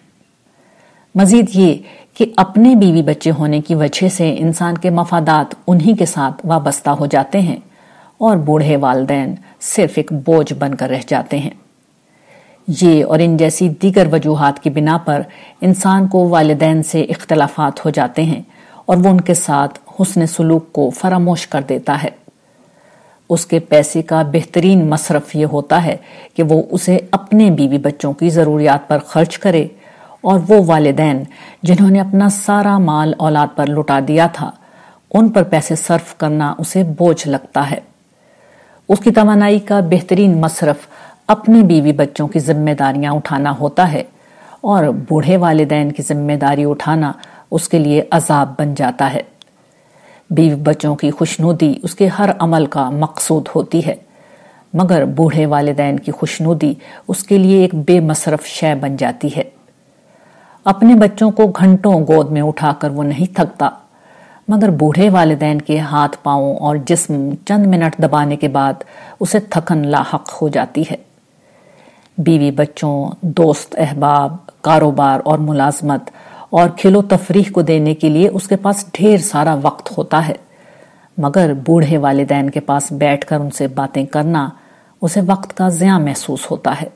B: मजीद ये कि अपने बीवी बच्चे होने की वजह से इंसान के मफादात उन्हीं के साथ वाबस्ता हो जाते हैं और बूढ़े वालदेन सिर्फ एक बोझ बनकर रह जाते हैं ये और इन जैसी दीगर वजूहत की बिना पर इंसान को वालदेन से इख्तलाफात हो जाते हैं और वो उनके साथ हुसन सलूक को फरामोश कर देता है उसके पैसे का बेहतरीन मसरफ ये होता है कि वो उसे अपने बीवी बच्चों की ज़रूरियात पर खर्च करे और वो वालदेन जिन्होंने अपना सारा माल औलाद पर लुटा दिया था उन पर पैसे सर्फ करना उसे बोझ लगता है उसकी तोानाई का बेहतरीन मसरफ अपने बीवी बच्चों की जिम्मेदारियां उठाना होता है और बूढ़े वाले की जिम्मेदारी उठाना उसके लिए अजाब बन जाता है बीवी बच्चों की खुशनुदी उसके हर अमल का मकसूद होती है मगर बूढ़े वालदेन की खुशनुदी उसके लिए एक बेमसरफ शय बन जाती है अपने बच्चों को घंटों गोद में उठाकर वो नहीं थकता मगर बूढ़े वाले के हाथ पाओ और जिस्म चंद मिनट दबाने के बाद उसे थकन लाक हो जाती है बीवी बच्चों दोस्त अहबाब कारोबार और मुलाजमत और खिलो तफरीह को देने के लिए उसके पास ढेर सारा वक्त होता है मगर बूढ़े वालदेन के पास बैठकर उनसे बातें करना उसे वक्त का जया महसूस होता है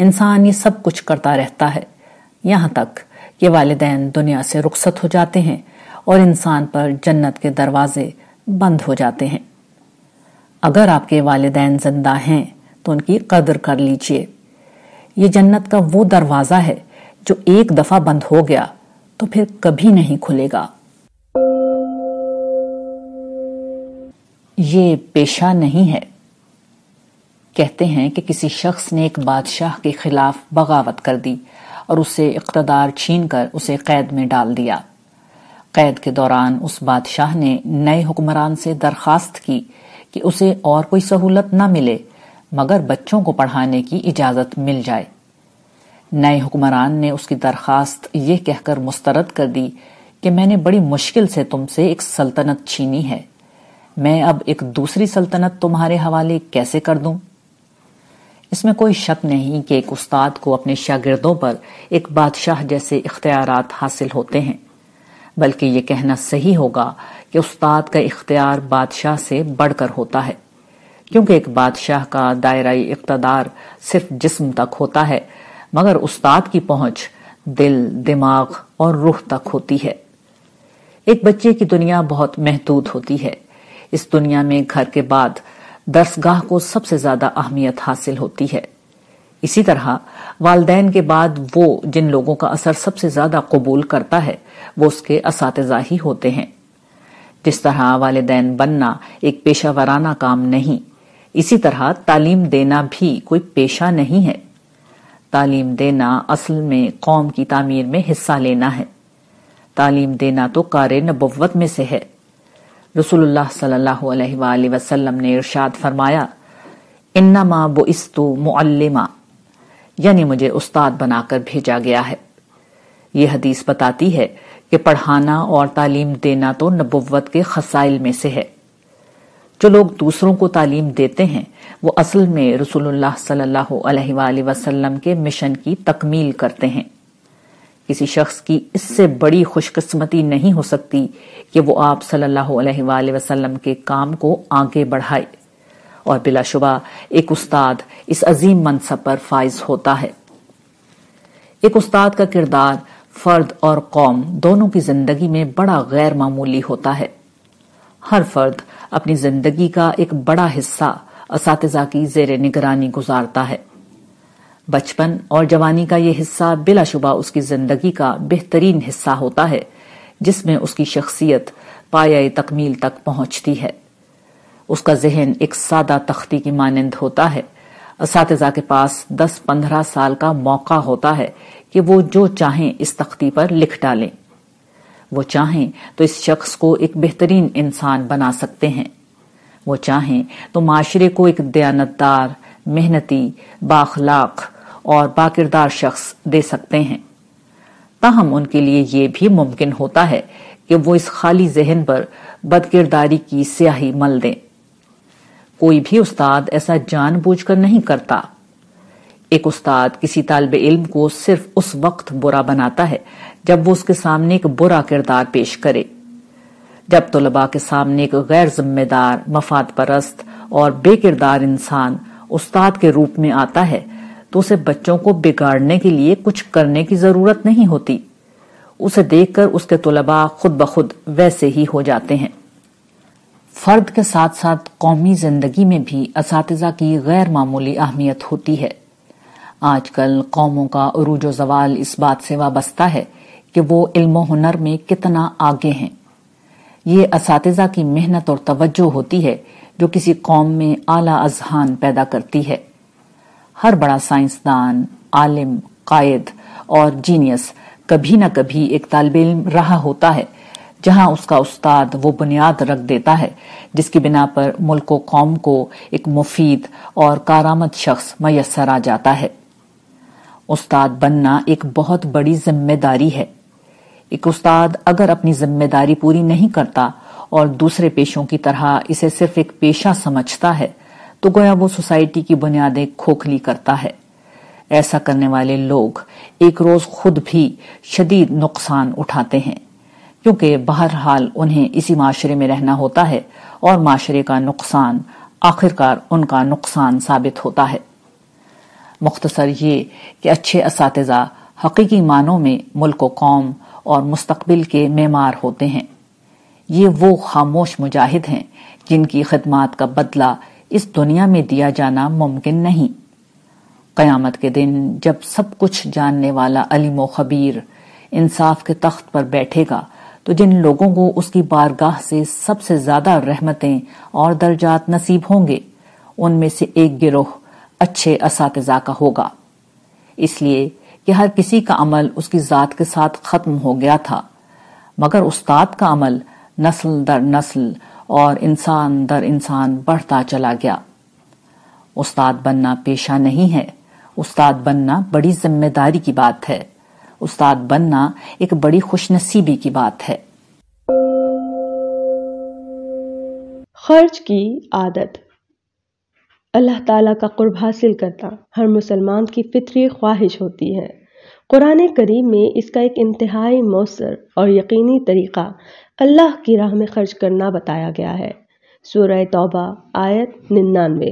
B: इंसान ये सब कुछ करता रहता है यहाँ तक कि वालदेन दुनिया से रुखसत हो जाते हैं और इंसान पर जन्नत के दरवाजे बंद हो जाते हैं अगर आपके वालदेन जिंदा हैं तो उनकी कदर कर लीजिए ये जन्नत का वो दरवाज़ा है जो एक दफा बंद हो गया तो फिर कभी नहीं खुलेगा ये पेशा नहीं है कहते हैं कि किसी शख्स ने एक बादशाह के खिलाफ बगावत कर दी और उसे इकतदार छीन कर उसे कैद में डाल दिया कैद के दौरान उस बादशाह ने नए हुक्मरान से दरखास्त की कि उसे और कोई सहूलत न मिले मगर बच्चों को पढ़ाने की इजाज़त मिल जाए नए हुक्मरान ने उसकी दरखास्त ये कहकर मुस्तरद कर दी कि मैंने बड़ी मुश्किल से तुमसे एक सल्तनत छीनी है मैं अब एक दूसरी सल्तनत तुम्हारे हवाले कैसे कर दूं इसमें कोई शक नहीं कि एक उस्ताद को अपने शागिर्दों पर एक बादशाह जैसे इख्तियार हासिल होते हैं बल्कि ये कहना सही होगा कि उस्ताद का इख्तियार बादशाह से बढ़कर होता है क्योंकि एक बादशाह का दायरा इकतदार सिर्फ जिस्म तक होता है मगर उस्ताद की पहुंच दिल दिमाग और रूह तक होती है एक बच्चे की दुनिया बहुत महदूद होती है इस दुनिया में घर के बाद दरसगाह को सबसे ज्यादा अहमियत हासिल होती है इसी तरह वालदेन के बाद वो जिन लोगों का असर सबसे ज्यादा कबूल करता है वो उसके इस ही होते हैं जिस तरह वालदेन बनना एक पेशा वराना काम नहीं इसी तरह तालीम देना भी कोई पेशा नहीं है तालीम देना असल में कौम की तामीर में हिस्सा लेना है तालीम देना तो कार नबवत में से है रसूलुल्लाह सल्लल्लाहु ने इरशाद फरमाया इन्ना माँ बुस्तु मुअल्लिमा यानी मुझे उस्ताद बनाकर भेजा गया है ये हदीस बताती है कि पढ़ाना और तालीम देना तो नबुवत के खसाइल में से है जो लोग दूसरों को तालीम देते हैं वो असल में रसूलुल्लाह सल्लल्लाहु अलैहि वसल्लम के मिशन की तकमील करते हैं किसी शख्स की इससे बड़ी खुशकिस्मती नहीं हो सकती कि वो आप सल्लल्लाहु अलैहि वसल्लम के काम को आगे बढ़ाए और बिलाशुबा एक उस्ताद इस अजीम मनसब पर फाइज होता है एक उस्ताद का किरदार फर्द और कौम दोनों की जिंदगी में बड़ा गैर मामूली होता है हर फर्द अपनी जिंदगी का एक बड़ा हिस्सा इस की जेर निगरानी गुजारता है बचपन और जवानी का यह हिस्सा बिलाशुबा उसकी जिंदगी का बेहतरीन हिस्सा होता है जिसमें उसकी शख्सियत पाया तकमील तक पहुंचती है उसका जहन एक सादा तख्ती की मानंद होता है इस के पास दस पंद्रह साल का मौका होता है कि वो जो चाहें इस तख्ती पर लिख डालें वो चाहें तो इस शख्स को एक बेहतरीन इंसान बना सकते हैं वो चाहें तो माशरे को एक दयानतदार मेहनती बाखलाक और बाकिरदार शख्स दे सकते हैं ताहम उनके लिए ये भी मुमकिन होता है कि वो इस खाली जहन पर बदकिरदारी की स्याही मल दें कोई भी उस्ताद ऐसा जानबूझकर नहीं करता एक उस्ताद किसी तालब इल्म को सिर्फ उस वक्त बुरा बनाता है जब वो उसके सामने एक बुरा किरदार पेश करे जब तलबा के सामने एक गैर जिम्मेदार मफाद परस्त और बेकिरदार इंसान उस्ताद के रूप में आता है तो उसे बच्चों को बिगाड़ने के लिए कुछ करने की जरूरत नहीं होती उसे देखकर उसके तलबा खुद ब खुद वैसे ही हो जाते हैं फर्द के साथ साथ कौमी जिंदगी में भी इस की गैर मामूली अहमियत होती है आजकल कौमों का अरूज जवाल इस बात से वाबस्ता है कि वो इल्म हुनर में कितना आगे हैं ये इस की मेहनत और तवज्जो होती है जो किसी कौम में आला अजहान पैदा करती है हर बड़ा साइंसदान आलिम कायद और जीनियस कभी ना कभी एक तालब इम रहा होता है जहां उसका उस्ताद वो बुनियाद रख देता है जिसकी बिना पर मुल्क कौम को एक मुफीद और आमद शख्स मैसर आ जाता है उस्ताद बनना एक बहुत बड़ी जिम्मेदारी है एक उस्ताद अगर अपनी जिम्मेदारी पूरी नहीं करता और दूसरे पेशों की तरह इसे सिर्फ एक पेशा समझता है तो गोया वो सोसाइटी की बुनियादें खोखली करता है ऐसा करने वाले लोग एक रोज खुद भी शदीद नुकसान उठाते हैं क्योंकि बहरहाल उन्हें इसी माशरे में रहना होता है और माशरे का नुकसान आखिरकार उनका नुकसान साबित होता है मुख्तसर ये कि अच्छे इस हकीकी मानों में मुल्क कौम और मुस्तबिल के मेमार होते हैं ये वो खामोश मुजाहिद हैं जिनकी खदमात का बदला इस दुनिया में दिया जाना मुमकिन नहीं कयामत के दिन जब सब कुछ जानने वाला अलीम खबीर इंसाफ के तख्त पर बैठेगा तो जिन लोगों को उसकी बारगाह से सबसे ज्यादा रहमतें और दर्जात नसीब होंगे उनमें से एक गिरोह अच्छे इस होगा इसलिए कि हर किसी का अमल उसकी ज़ात के साथ ख़त्म हो गया था मगर उस्ताद का अमल नस्ल दर नस्ल और इंसान दर इंसान बढ़ता चला गया उस्ताद बनना पेशा नहीं है उस्ताद बनना बड़ी जिम्मेदारी की बात है उस्ताद बनना एक बड़ी खुशनसीबी की बात है
E: खर्च की आदत अल्लाह ताला का कुर्ब हासिल करना हर मुसलमान की फितरी ख्वाहिश होती है कुरान करीम में इसका एक इंतहाई मौसर और यकीनी तरीक़ा अल्लाह की राह में खर्च करना बताया गया है सूर तौबा आयत निन्यानवे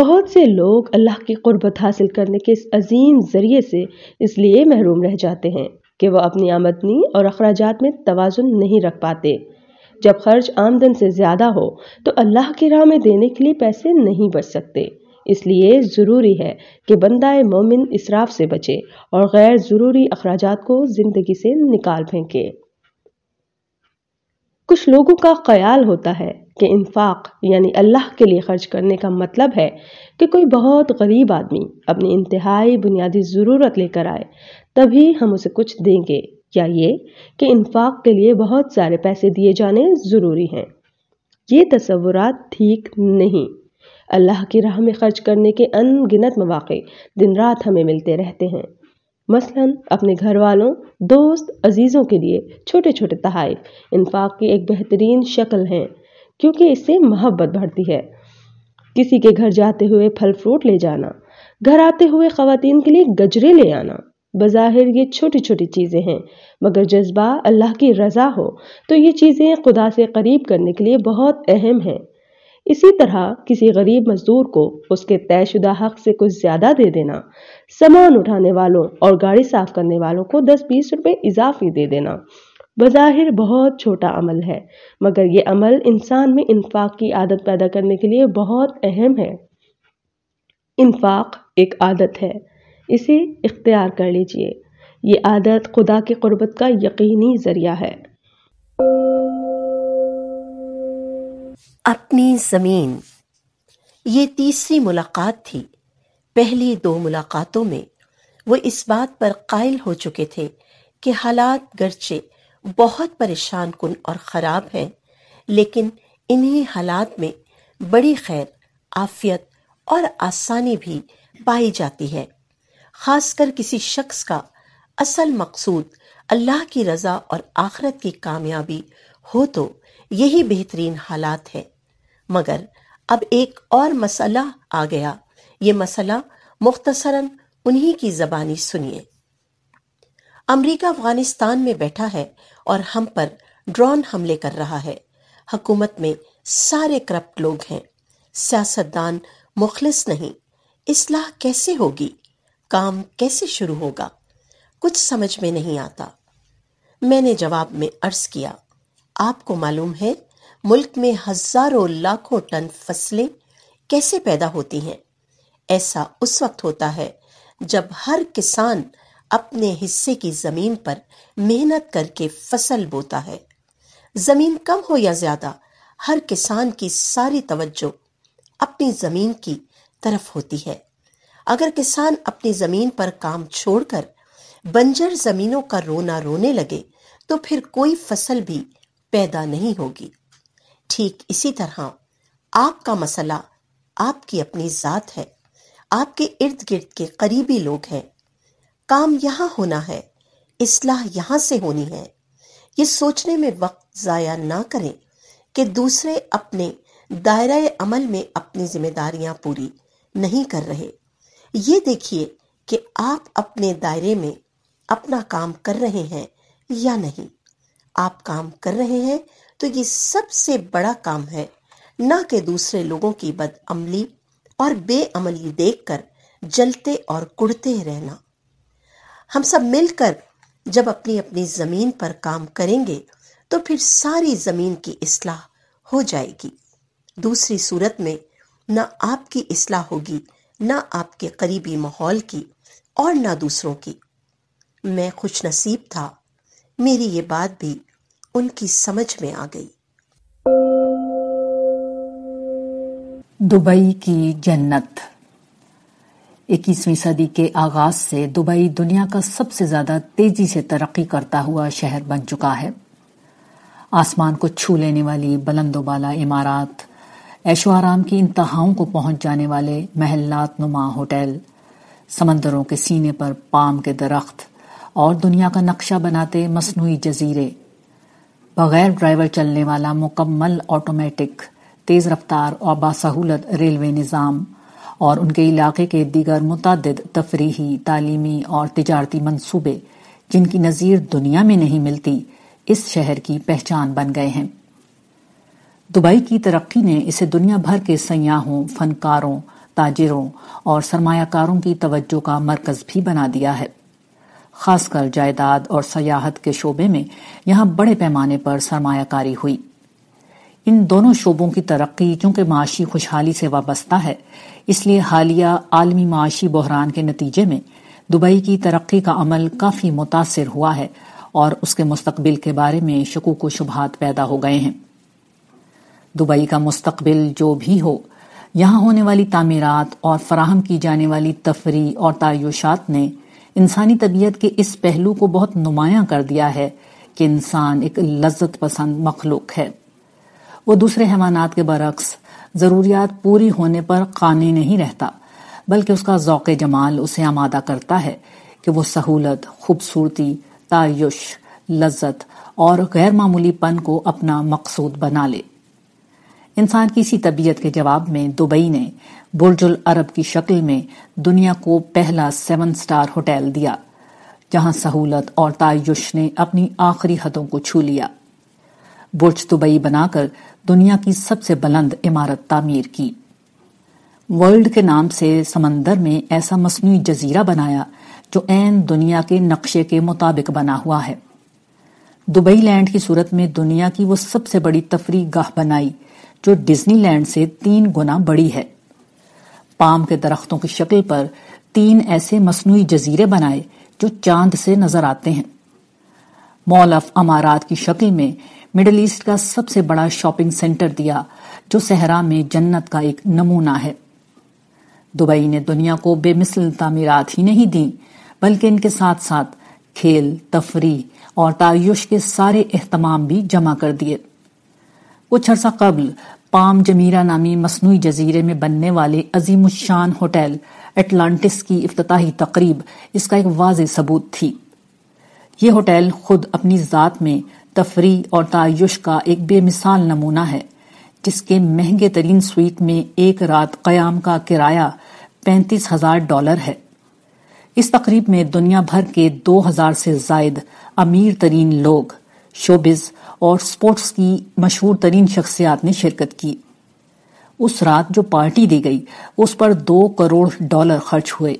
E: बहुत से लोग अल्लाह की क़ुरबत हासिल करने के इस अजीम ज़रिए से इसलिए महरूम रह जाते हैं कि वह अपनी आमदनी और अखराज में तोज़ुन नहीं रख पाते जब खर्च आमदन से ज़्यादा हो तो अल्लाह की राह में देने के लिए पैसे नहीं बच सकते इसलिए ज़रूरी है कि बंदा मोमिन इसराफ से बचे और गैर ज़रूरी अखराज को ज़िंदगी से निकाल फेंके कुछ लोगों का ख्याल होता है कि इन्फाक यानी अल्लाह के लिए खर्च करने का मतलब है कि कोई बहुत गरीब आदमी अपनी इंतहाई बुनियादी ज़रूरत लेकर आए तभी हम उसे कुछ देंगे या ये कि इन्फाक के लिए बहुत सारे पैसे दिए जाने ज़रूरी हैं ये तस्वुरा ठीक नहीं अल्लाह की राह में खर्च करने के अनगिनत मौाक़े दिन रात हमें मिलते रहते हैं मसलन अपने घर वालों दोस्त अजीज़ों के लिए छोटे छोटे तहफ़ इनफाक की एक बेहतरीन शक्ल हैं क्योंकि इससे मोहब्बत बढ़ती है किसी के घर जाते हुए फल फ्रूट ले जाना घर आते हुए ख़वान के लिए गजरे ले आना बज़ाहिर ये छोटी छोटी चीज़ें हैं मगर जज्बा अल्लाह की रज़ा हो तो ये चीज़ें खुदा से करीब करने के लिए बहुत अहम हैं इसी तरह किसी गरीब मजदूर को उसके तयशुदा हक से कुछ ज़्यादा दे देना सामान उठाने वालों और गाड़ी साफ करने वालों को दस बीस रुपये इजाफी दे देना बज़ाहिर बहुत छोटा अमल है मगर ये अमल इंसान में इन्फाक की आदत पैदा करने के लिए बहुत अहम है इन्फाक एक आदत है इसे इख्तियार कर लीजिए ये आदत खुदा की कुर्बत का यकीनी ज़रिया है
F: अपनी ज़मीन ये तीसरी मुलाकात थी पहली दो मुलाकातों में वो इस बात पर कायल हो चुके थे कि हालात गर्चे बहुत परेशान कन और ख़राब हैं लेकिन इन्हीं हालात में बड़ी खैर आफियत और आसानी भी पाई जाती है खासकर किसी शख्स का असल मकसूद अल्लाह की रज़ा और आखरत की कामयाबी हो तो यही बेहतरीन हालात है मगर अब एक और मसला आ गया ये मसला मुख्तसरन उन्हीं की जबानी सुनिए अमरीका अफगानिस्तान में बैठा है और हम पर ड्रोन हमले कर रहा है हकूमत में सारे करप्ट लोग हैं सियासतदान मुखलिस नहीं इसलाह कैसे होगी काम कैसे शुरू होगा कुछ समझ में नहीं आता मैंने जवाब में अर्ज किया आपको मालूम है मुल्क में हजारों लाखों टन फसलें कैसे पैदा होती हैं ऐसा उस वक्त होता है जब हर किसान अपने हिस्से की जमीन पर मेहनत करके फसल बोता है जमीन कम हो या ज्यादा हर किसान की सारी तवज्जो अपनी जमीन की तरफ होती है अगर किसान अपनी जमीन पर काम छोड़कर बंजर जमीनों का रोना रोने लगे तो फिर कोई फसल भी पैदा नहीं होगी ठीक इसी तरह आपका मसला आपकी अपनी ज़ात है आपके इर्द गिर्द के करीबी लोग हैं काम यहाँ होना है इसलाह यहाँ से होनी है ये सोचने में वक्त ज़ाया ना करें कि दूसरे अपने दायरे अमल में अपनी जिम्मेदारियां पूरी नहीं कर रहे ये देखिए कि आप अपने दायरे में अपना काम कर रहे हैं या नहीं आप काम कर रहे हैं तो ये सबसे बड़ा काम है ना कि दूसरे लोगों की बदअमली और बेअमली देखकर जलते और कुड़ते रहना हम सब मिलकर जब अपनी अपनी ज़मीन पर काम करेंगे तो फिर सारी ज़मीन की इसलाह हो जाएगी दूसरी सूरत में ना आपकी इसलाह होगी ना आपके करीबी माहौल की और ना दूसरों की मैं खुश नसीब था मेरी ये बात भी उनकी
B: समझ में आ गई दुबई की जन्नत इक्कीसवीं सदी के आगाज से दुबई दुनिया का सबसे ज्यादा तेजी से तरक्की करता हुआ शहर बन चुका है आसमान को छू लेने वाली बुलंदोबाला इमारत ऐशो आराम की इंतहाओं को पहुंच जाने वाले महल्लात नुमा होटल समंदरों के सीने पर पाम के दरख्त और दुनिया का नक्शा बनाते मसनू जजीरे बगैर ड्राइवर चलने वाला मुकम्मल ऑटोमेटिक तेज़ रफ्तार और बासहूलत रेलवे निज़ाम और उनके इलाके के दीगर मुतद तफरी तालीमी और तजारती मनसूबे जिनकी नज़ीर दुनिया में नहीं मिलती इस शहर की पहचान बन गए हैं दुबई की तरक्की ने इसे दुनिया भर के सयाहों फनकारों ताजरों और सरमाकारों की तवज्जो का मरकज भी बना दिया है खासकर जायदाद और सयाहत के शोबे में यहां बड़े पैमाने पर सरमाकारी हुई इन दोनों शोबों की तरक्की चूंकि माशी खुशहाली से वाबस्ता है इसलिए हालिया आलमी माशी बहरान के नतीजे में दुबई की तरक्की का अमल काफ़ी मुतासर हुआ है और उसके मुस्तबिल के बारे में शकूक व शुभात पैदा हो गए हैं दुबई का मुस्तबिल जो भी हो यहां होने वाली तामीरत और फराहम की जाने वाली तफरी और तायुशात ने इंसानी तबीयत के इस पहलू को बहुत नुमाया कर दिया है कि इंसान एक लज्जत पसंद मखलूक है वो दूसरे हैवानात के बरक्स ज़रूरियात पूरी होने पर कानी नहीं रहता बल्कि उसका ज़ौक़ जमाल उसे आमादा करता है कि वो सहूलत खूबसूरती तायुश लज्जत और गैर मामूली पन को अपना मकसूद बना ले इंसान की इसी तबीयत के जवाब में दुबई ने बुर्जुल अरब की शक्ल में दुनिया को पहला सेवन स्टार होटल दिया जहां सहूलत और तायुश ने अपनी आखिरी हदों को छू लिया बुर्ज दुबई बनाकर दुनिया की सबसे बुलंद इमारत तामीर की वर्ल्ड के नाम से समंदर में ऐसा मसनू जजीरा बनाया जो एन दुनिया के नक्शे के मुताबिक बना हुआ है दुबई लैंड की सूरत में दुनिया की वो सबसे बड़ी तफरी गाह बनाई जो डिज्नीलैंड से तीन गुना बड़ी है पाम के दरख्तों की शक्ल पर तीन ऐसे मसनू जजीरे बनाए जो चांद से नजर आते हैं मॉल ऑफ अमारात की शक्ल में मिडल ईस्ट का सबसे बड़ा शॉपिंग सेंटर दिया जो सहरा में जन्नत का एक नमूना है दुबई ने दुनिया को बेमिसल तमीरत ही नहीं दी बल्कि इनके साथ साथ खेल तफरी और तायुश के सारे अहतमाम भी जमा कर दिए कुछ अर्सा कबल पाम जमीरा नामी मसनू जजीरे में बनने वाले अजीम शान होटल एटलांटिस की अफ्ताही तकरीब इसका एक वाज सबूत थी ये होटल खुद अपनी ज़ात में तफरी और तयश का एक बेमिसाल नमूना है जिसके महंगे तरीन स्वीट में एक रात क्याम का किराया पैंतीस हजार डॉलर है इस तकरीब में दुनिया भर के दो हजार से जायद अमीर तरीन लोग शोबिज और स्पोर्ट्स की मशहूर तरीन शख्सियात ने शिरकत की उस रात जो पार्टी दी गई उस पर दो करोड़ डॉलर खर्च हुए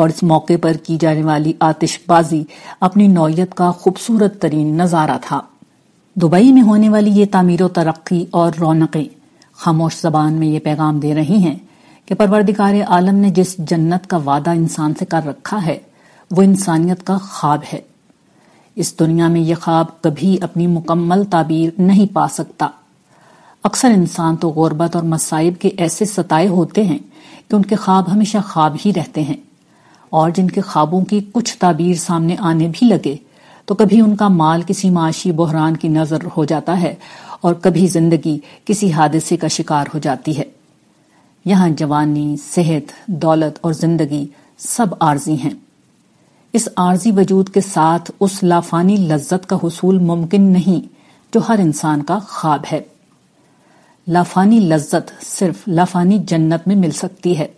B: और इस मौके पर की जाने वाली आतिशबाजी अपनी नौयत का खूबसूरत तरीन नज़ारा था दुबई में होने वाली ये तामीर तरक्की और रौनकें खामोश जबान में ये पैगाम दे रही हैं कि परवरदिकार आलम ने जिस जन्नत का वादा इंसान से कर रखा है वो इंसानियत का ख्वाब है इस दुनिया में यह ख्वाब कभी अपनी मुकम्मल ताबीर नहीं पा सकता अक्सर इंसान तो गुरबत और मसाइब के ऐसे सताए होते हैं कि उनके ख्वाब हमेशा ख्वाब ही रहते हैं और जिनके ख्वाबों की कुछ ताबीर सामने आने भी लगे तो कभी उनका माल किसी माशी बहरान की नजर हो जाता है और कभी जिंदगी किसी हादसे का शिकार हो जाती है यहां जवानी सेहत दौलत और जिंदगी सब आर्जी हैं इस आर्जी वजूद के साथ उस लाफानी लज्जत का हसूल मुमकिन नहीं जो हर इंसान का ख्वाब है लाफानी लज्जत सिर्फ लाफानी जन्नत में मिल सकती है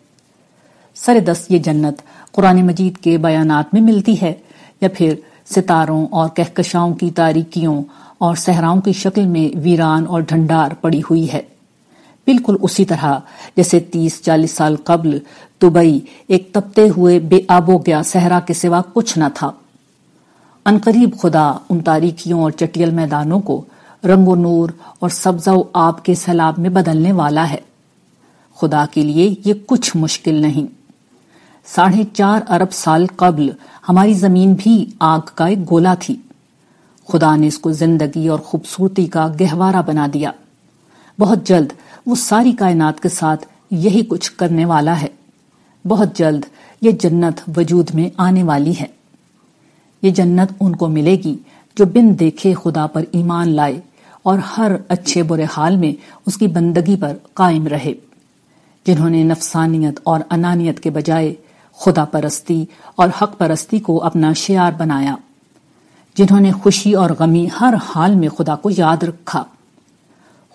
B: सर दस ये जन्नत कुरान मजीद के बयानात में मिलती है या फिर सितारों और कहकशाओं की तारीकियों और सहराओं की शक्ल में वीरान और ढंडार पड़ी हुई है बिल्कुल उसी तरह जैसे तीस चालीस साल कबल दुबई एक तपते हुए बेआबो सहरा के सिवा कुछ न था अनकरीब खुदा उन तारीखियों और चटियल मैदानों को रंगो नूर और सब्जा आब के सैलाब में बदलने वाला है खुदा के लिए ये कुछ मुश्किल नहीं साढ़े चार अरब साल कबल हमारी जमीन भी आग का एक गोला थी खुदा ने इसको जिंदगी और खूबसूरती का गहवारा बना दिया बहुत जल्द वो सारी कायनात के साथ यही कुछ करने वाला है बहुत जल्द ये जन्नत वजूद में आने वाली है ये जन्नत उनको मिलेगी जो बिन देखे खुदा पर ईमान लाए और हर अच्छे बुरे हाल में उसकी बंदगी पर कायम रहे जिन्होंने नफसानियत और अनानियत के बजाय खुदा परस्ती और हक परस्ती को अपना शियार बनाया जिन्होंने खुशी और गमी हर हाल में खुदा को याद रखा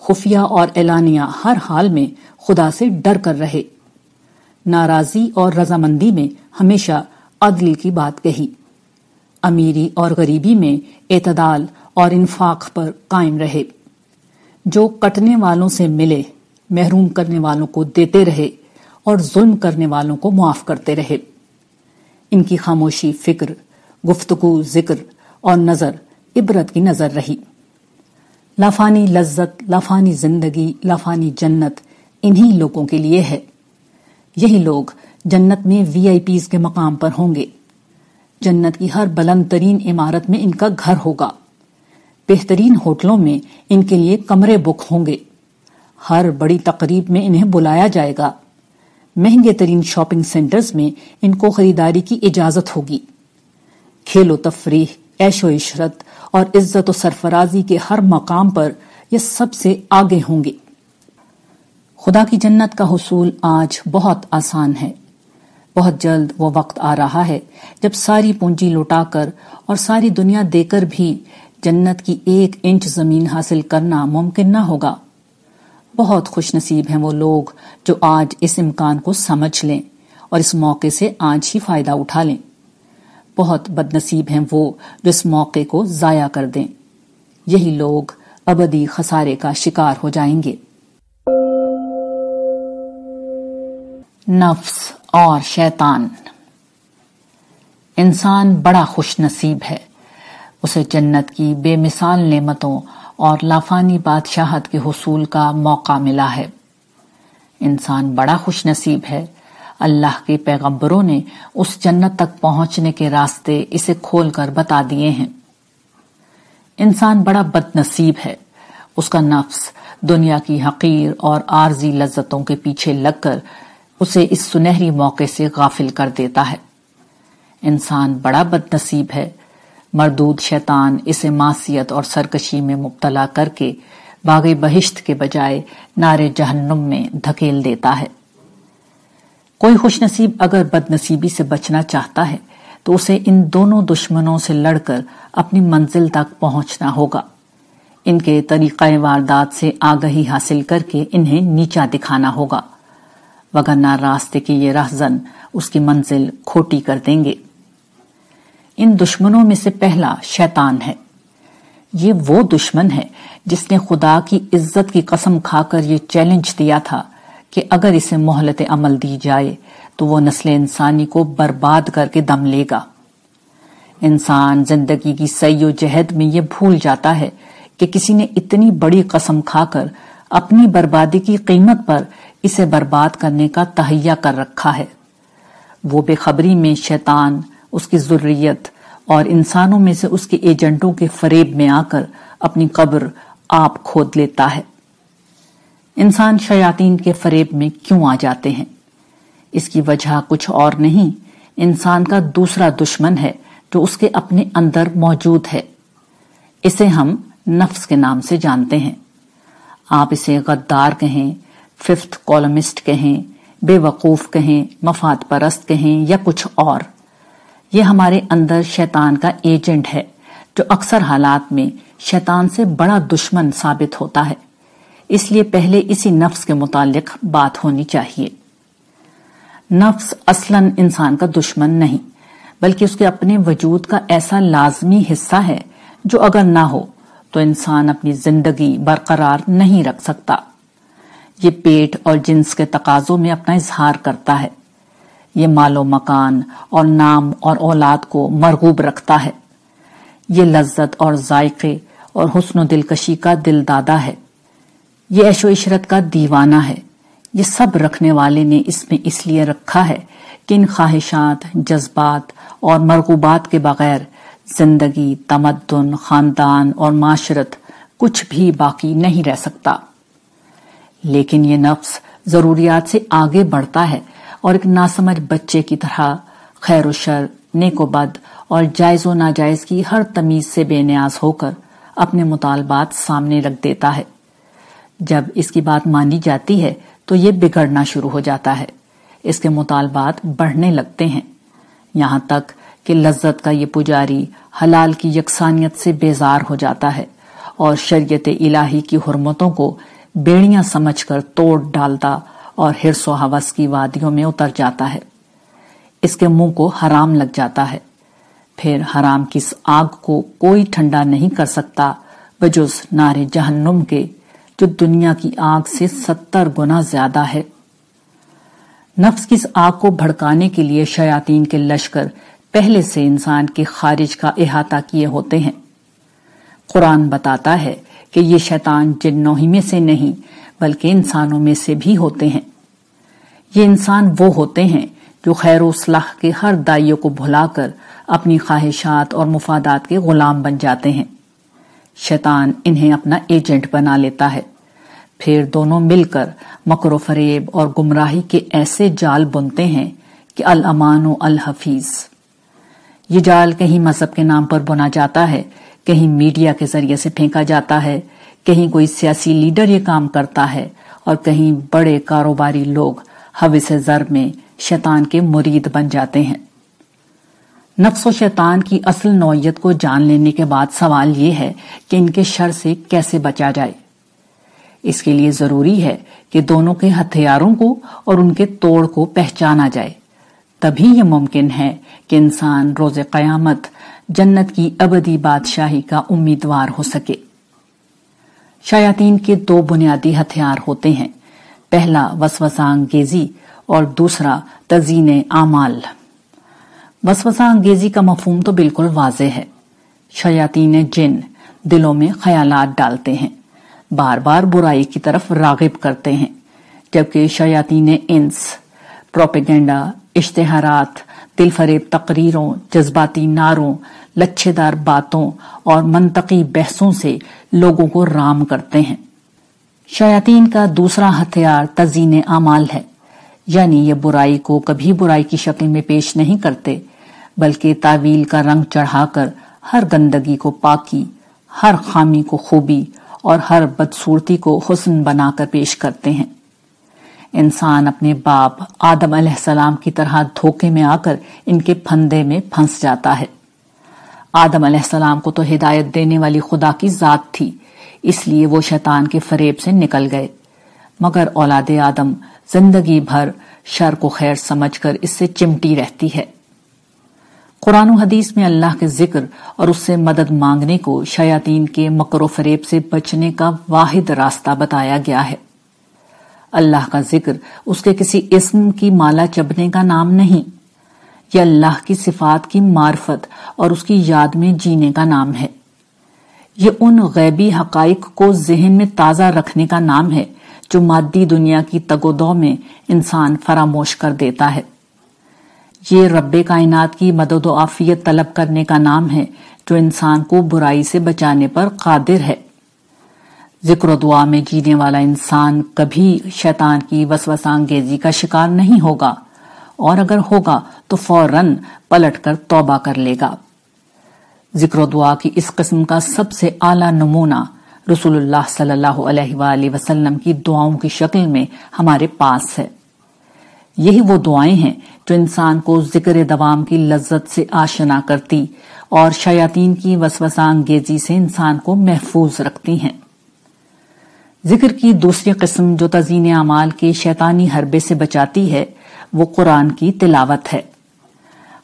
B: खुफिया और एलानिया हर हाल में खुदा से डर कर रहे नाराजी और रजामंदी में हमेशा अदल की बात कही अमीरी और गरीबी में एतदाल और इन्फाक पर कायम रहे जो कटने वालों से मिले महरूम करने वालों को देते रहे और जुल्म करने वालों को मुआफ करते रहे इनकी खामोशी फिक्र गुफ्तगु जिक्र और नज़र इबरत की नज़र रही लाफानी लज्जत लाफानी जिंदगी लाफानी जन्नत इन्हीं लोगों के लिए है यही लोग जन्नत में वीआईपीज के मकाम पर होंगे जन्नत की हर बुलंद तरीन इमारत में इनका घर होगा बेहतरीन होटलों में इनके लिए कमरे बुक होंगे हर बड़ी तकरीब में इन्हें बुलाया जाएगा महंगे तरीन शॉपिंग सेंटर्स में इनको खरीदारी की इजाजत होगी खेलो तफरीह ऐशो इशरत और इज्जत सरफराजी के हर मकाम पर ये सबसे आगे होंगे खुदा की जन्नत का हसूल आज बहुत आसान है बहुत जल्द वो वक्त आ रहा है जब सारी पूंजी लुटाकर और सारी दुनिया देकर भी जन्नत की एक इंच जमीन हासिल करना मुमकिन न होगा बहुत खुश नसीब हैं वो लोग जो आज इस इम्कान को समझ लें और इस मौके से आज ही फायदा उठा लें बहुत बदनसीब हैं वो जो इस मौके को जाया कर दें यही लोग अबदी खसारे का शिकार हो जाएंगे नफ्स और शैतान इंसान बड़ा खुश नसीब है उसे जन्नत की बेमिसाल नेमतों और लाफानी बादशाहत के हसूल का मौका मिला है इंसान बड़ा खुश नसीब है अल्लाह के पैगंबरों ने उस जन्नत तक पहुंचने के रास्ते इसे खोलकर बता दिए हैं इंसान बड़ा बदनसीब है उसका नफ्स दुनिया की हकीर और आर्जी लज्जतों के पीछे लगकर उसे इस सुनहरी मौके से गाफिल कर देता है इंसान बड़ा बदनसीब है मरदूद शैतान इसे मासीत और सरकशी में मुबतला करके बाग बहिश्त के बजाय नारे जहन्नुम में धकेल देता है कोई खुशनसीब अगर बदनसीबी से बचना चाहता है तो उसे इन दोनों दुश्मनों से लड़कर अपनी मंजिल तक पहुंचना होगा इनके तरीक़ वारदात से आगही हासिल करके इन्हें नीचा दिखाना होगा वगरना रास्ते के ये रहजन उसकी मंजिल खोटी कर देंगे इन दुश्मनों में से पहला शैतान है ये वो दुश्मन है जिसने खुदा की इज्जत की कसम खाकर ये चैलेंज दिया था कि अगर इसे मोहलत अमल दी जाए तो वो नस्ल इंसानी को बर्बाद करके दम लेगा इंसान जिंदगी की सही जहद में यह भूल जाता है कि किसी ने इतनी बड़ी कसम खाकर अपनी बर्बादी की कीमत पर इसे बर्बाद करने का तहैया कर रखा है वो बेखबरी में शैतान उसकी जुर्रियत और इंसानों में से उसके एजेंटों के फरेब में आकर अपनी कब्र आप खोद लेता है इंसान शयातीन के फरेब में क्यों आ जाते हैं इसकी वजह कुछ और नहीं इंसान का दूसरा दुश्मन है जो उसके अपने अंदर मौजूद है इसे हम नफ्स के नाम से जानते हैं आप इसे गद्दार कहें फिफ्थ कॉलमिस्ट कहें बेवकूफ़ कहें मफाद परस्त कहें या कुछ और ये हमारे अंदर शैतान का एजेंट है जो अक्सर हालात में शैतान से बड़ा दुश्मन साबित होता है इसलिए पहले इसी नफ्स के मुतालिक बात होनी चाहिए नफ्स असलन इंसान का दुश्मन नहीं बल्कि उसके अपने वजूद का ऐसा लाजमी हिस्सा है जो अगर ना हो तो इंसान अपनी जिंदगी बरकरार नहीं रख सकता ये पेट और जिन्स के तकाजों में अपना इजहार करता है ये मालो मकान और नाम और औलाद को मरगूब रखता है ये लज्जत और जायके और हसन दिलकशी का दिलदादा है ये ऐशो इशरत का दीवाना है ये सब रखने वाले ने इसमें इसलिए रखा है कि इन ख्वाहिशात जज्बात और मरगूबात के बगैर जिंदगी तमदन खानदान और माशरत कुछ भी बाकी नहीं रह सकता लेकिन ये नफ्स जरूरियात से आगे बढ़ता है और एक नासमझ बच्चे की तरह खैर शर नेकोबद और जायज़ व नाजायज की हर तमीज से बेनियाज होकर अपने मुतालबात सामने रख देता है जब इसकी बात मानी जाती है तो ये बिगड़ना शुरू हो जाता है इसके मुतालबात बढ़ने लगते हैं यहां तक कि लज्जत का ये पुजारी हलाल की यकसानियत से बेजार हो जाता है और शरीयत इलाही की हरमतों को बेड़ियां समझकर तोड़ डालता और हिरसो हवस की वादियों में उतर जाता है इसके मुंह को हराम लग जाता है फिर हराम की इस आग को कोई ठंडा नहीं कर सकता बजुस नारे जहन्नुम के जो दुनिया की आग से सत्तर गुना ज्यादा है नफ्स की इस आग को भड़काने के लिए शयातीन के लश्कर पहले से इंसान के खारिज का अहाता किए होते हैं कुरान बताता है कि ये शैतान जिन्नों ही में से नहीं बल्कि इंसानों में से भी होते हैं ये इंसान वो होते हैं जो खैर सलाह के हर दाइयों को भुलाकर अपनी ख्वाहिशात और मुफादात के गुलाम बन जाते हैं शैतान इन्हें अपना एजेंट बना लेता है फिर दोनों मिलकर मकर फरेब और गुमराही के ऐसे जाल बुनते हैं कि अल अमान अल हफीज ये जाल कहीं मजहब के नाम पर बुना जाता है कहीं मीडिया के जरिए से फेंका जाता है कहीं कोई सियासी लीडर ये काम करता है और कहीं बड़े कारोबारी लोग हविस जर में शैतान के मुरीद बन जाते हैं नफ्स व शैतान की असल नौयत को जान लेने के बाद सवाल यह है कि इनके शर से कैसे बचा जाए इसके लिए जरूरी है कि दोनों के हथियारों को और उनके तोड़ को पहचाना जाए तभी यह मुमकिन है कि इंसान रोज क्यामत जन्नत की अबदी बादशाही का उम्मीदवार हो सके शयातीन के दो बुनियादी हथियार होते हैं पहला अंगेजी और दूसरा तजीन आमाल अंगेजी का मफहम तो बिल्कुल वाज है शयातीन जिन दिलों में ख्यालात डालते हैं बार बार बुराई की तरफ रागब करते हैं जबकि शयातीन इंस प्रोपेगेंडा इश्तहारात दिल फरेब तकरीरों जज्बाती नारों लच्छेदार बातों और मनतकी बहसों से लोगों को राम करते हैं शयातीन का दूसरा हथियार तजीन अमाल है यानी ये बुराई को कभी बुराई की शक्ल में पेश नहीं करते बल्कि तावील का रंग चढ़ाकर हर गंदगी को पाकी हर खामी को खूबी और हर बदसूरती को हुस्न बनाकर पेश करते हैं इंसान अपने बाप आदम अलैहिस्सलाम की तरह धोखे में आकर इनके फंदे में फंस जाता है आदम अलैहिस्सलाम को तो हिदायत देने वाली खुदा की जात थी इसलिए वो शैतान के फरेब से निकल गए मगर औलाद आदम जिंदगी भर शर को खैर समझकर इससे चिमटी रहती है कुरान हदीस में अल्लाह के जिक्र और उससे मदद मांगने को शयातीन के मकर फरेब से बचने का वाहिद रास्ता बताया गया है अल्लाह का जिक्र उसके किसी इसम की माला चबने का नाम नहीं यह अल्लाह की सिफात की मार्फत और उसकी याद में जीने का नाम है यह उन गैबी हकाइक को जहन में ताज़ा रखने का नाम है जो मादी दुनिया की तगोदो में इंसान फरामोश कर देता है ये रब कायनात की मदद आफियत तलब करने का नाम है जो इंसान को बुराई से बचाने पर कादिर है जिक्र दुआ में जीने वाला इंसान कभी शैतान की वसवसांगेजी का शिकार नहीं होगा और अगर होगा तो फौरन पलट कर तोबा कर लेगा जिक्र दुआ की इस किस्म का सबसे आला नमूना रसूलुल्लाह सल्लल्लाहु अलैहि वसल्लम की दुआओं की शक्ल में हमारे पास है यही वो दुआएं हैं जो इंसान को जिक्र दवाम की लज्जत से आशना करती और शयातीन की वसवसा अंगेजी से इंसान को महफूज रखती हैं जिक्र की दूसरी किस्म जो तजीन अमाल के शैतानी हरबे से बचाती है वो कुरान की तिलावत है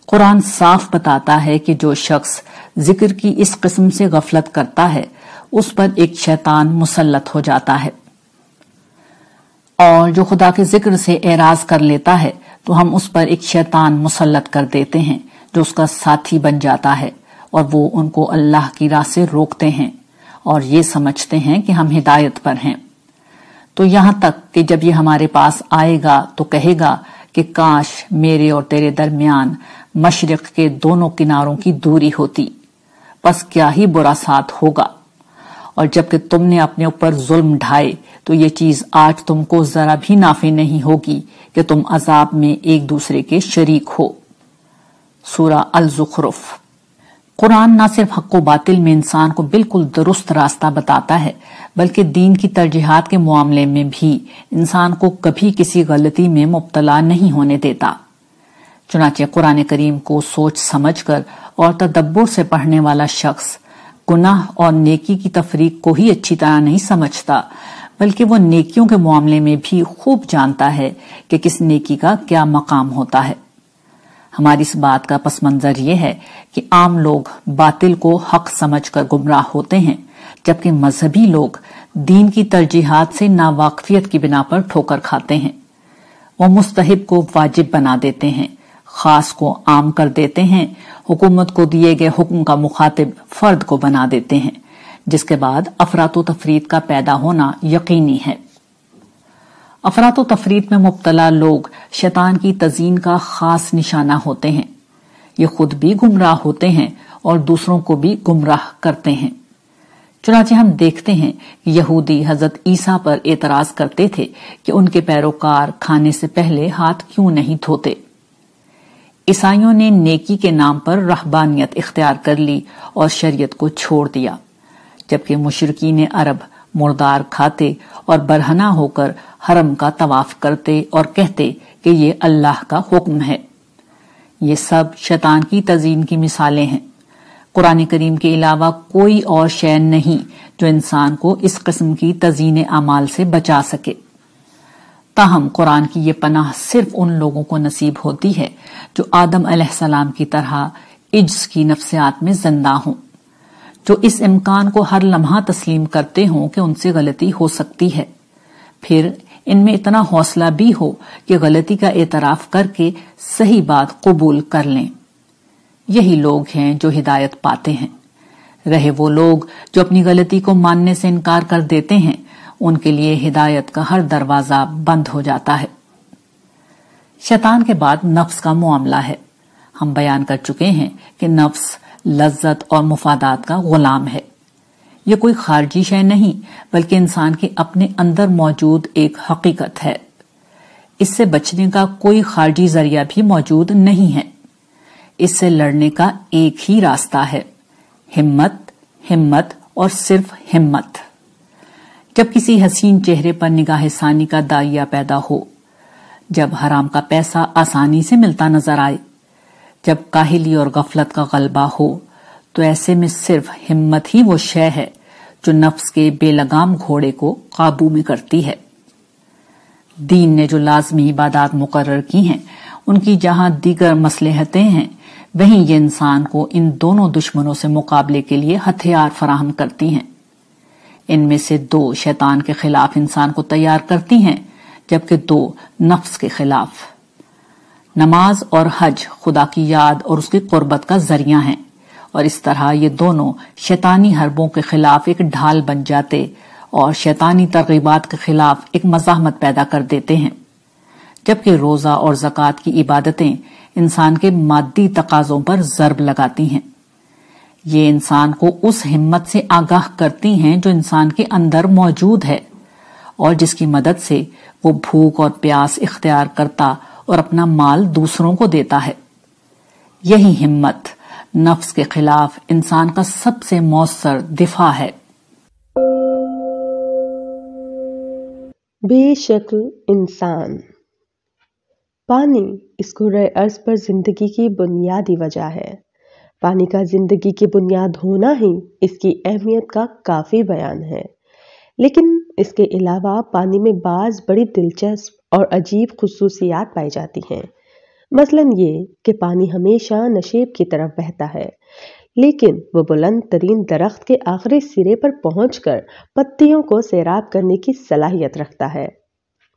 B: कुरान साफ बताता है कि जो शख्स जिक्र की इस किस्म से गफलत करता है उस पर एक शैतान मुसलत हो जाता है और जो खुदा के जिक्र से एराज कर लेता है तो हम उस पर एक शैतान मुसलत कर देते हैं जो उसका साथी बन जाता है और वो उनको अल्लाह की राह से रोकते हैं और ये समझते हैं कि हम हिदायत पर हैं तो यहां तक कि जब ये हमारे पास आएगा तो कहेगा कि काश मेरे और तेरे दरमियान मशरक के दोनों किनारों की दूरी होती बस क्या ही बुरा साथ होगा और जबकि तुमने अपने ऊपर जुल्म ढाए तो ये चीज आज तुमको जरा भी नाफी नहीं होगी कि तुम अजाब में एक दूसरे के शरीक हो सूरा अल जुखरुफ कुरान न सिर्फ हक बातिल में इंसान को बिल्कुल दुरुस्त रास्ता बताता है बल्कि दीन की तरजीहत के मामले में भी इंसान को कभी किसी गलती में मुबतला नहीं होने देता चुनाचे कुरान करीम को सोच समझ कर और तदब्बर से पढ़ने वाला शख्स गुनाह और नेकी की तफरीक को ही अच्छी तरह नहीं समझता बल्कि वो नेकियों के मामले में भी खूब जानता है कि किस नेकी का क्या मकाम होता है हमारी इस बात का पस मंजर ये है कि आम लोग बातिल को हक समझकर गुमराह होते हैं जबकि मजहबी लोग दीन की तरजीहत से नावाकफियत की बिना पर ठोकर खाते हैं वो मुस्तहिब को वाजिब बना देते हैं खास को आम कर देते हैं हुकूमत को दिए गए हुक्म का मुखातिब फर्द को बना देते हैं जिसके बाद अफरात तफरीत का पैदा होना यकीनी है अफरात तफरीत में मुबतला लोग शैतान की तजीन का खास निशाना होते हैं ये खुद भी गुमराह होते हैं और दूसरों को भी गुमराह करते हैं चुनाचे हम देखते हैं कि यहूदी हजरत ईसा पर एतराज करते थे कि उनके पैरोकार खाने से पहले हाथ क्यों नहीं धोते ईसाइयों ने नेकी के नाम पर रहबानियत इख्तियार कर ली और शरीयत को छोड़ दिया जबकि मुशरकी ने अरब मुर्दार खाते और बरहना होकर हरम का तवाफ करते और कहते कि ये अल्लाह का हुक्म है ये सब शैतान की तजीन की मिसालें हैं कुरान करीम के अलावा कोई और शय नहीं जो इंसान को इस कस्म की तजीन अमाल से बचा सके ताहम कुरान की ये पनाह सिर्फ उन लोगों को नसीब होती है जो आदम सलाम की तरह इज्ज की नफ्सियात में जिंदा हों जो इस इम्कान को हर लम्हा तस्लीम करते हों कि उनसे गलती हो सकती है फिर इनमें इतना हौसला भी हो कि गलती का एतराफ करके सही बात कबूल कर लें यही लोग हैं जो हिदायत पाते हैं रहे वो लोग जो अपनी गलती को मानने से इनकार कर देते हैं उनके लिए हिदायत का हर दरवाजा बंद हो जाता है शैतान के बाद नफ्स का मामला है हम बयान कर चुके हैं कि नफ्स लज्जत और मुफादात का गुलाम है यह कोई खारजी शय नहीं बल्कि इंसान के अपने अंदर मौजूद एक हकीकत है इससे बचने का कोई खारजी जरिया भी मौजूद नहीं है इससे लड़ने का एक ही रास्ता है हिम्मत हिम्मत और सिर्फ हिम्मत जब किसी हसीन चेहरे पर निगाह सानी का दाइया पैदा हो जब हराम का पैसा आसानी से मिलता नजर आए जब काहिली और गफलत का गलबा हो तो ऐसे में सिर्फ हिम्मत ही वो शय है जो नफ्स के बेलगाम घोड़े को काबू में करती है दीन ने जो लाजमी इबादत मुकर की हैं उनकी जहां दीगर मसलहतें हैं वहीं ये इंसान को इन दोनों दुश्मनों से मुकाबले के लिए हथियार फराहम करती हैं इनमें से दो शैतान के खिलाफ इंसान को तैयार करती हैं जबकि दो नफ्स के खिलाफ नमाज और हज खुदा की याद और उसकी कुर्बत का जरिया है और इस तरह ये दोनों शैतानी हरबों के खिलाफ एक ढाल बन जाते और शैतानी तरगीबात के खिलाफ एक मजामत पैदा कर देते हैं जबकि रोजा और जक़ात की इबादतें इंसान के मादी तकाजों पर जरब लगाती हैं ये इंसान को उस हिम्मत से आगाह करती हैं जो इंसान के अंदर मौजूद है और जिसकी मदद से वो भूख और प्यास इख्तियार करता और अपना माल दूसरों को देता है यही हिम्मत नफ्स के खिलाफ इंसान का सबसे मौसर दिफा है
E: बेशक्ल इंसान पानी इस कुरे अर्ज पर जिंदगी की बुनियादी वजह है पानी का जिंदगी की बुनियाद होना ही इसकी अहमियत का काफी बयान है लेकिन इसके अलावा पानी में बाज़ बड़ी दिलचस्प और अजीब खसूसियात पाई जाती हैं मसलन ये कि पानी हमेशा नशेब की तरफ बहता है लेकिन वो बुलंद तरीन दरख्त के आखिरी सिरे पर पहुँच कर पत्तियों को सैराब करने की सलाहियत रखता है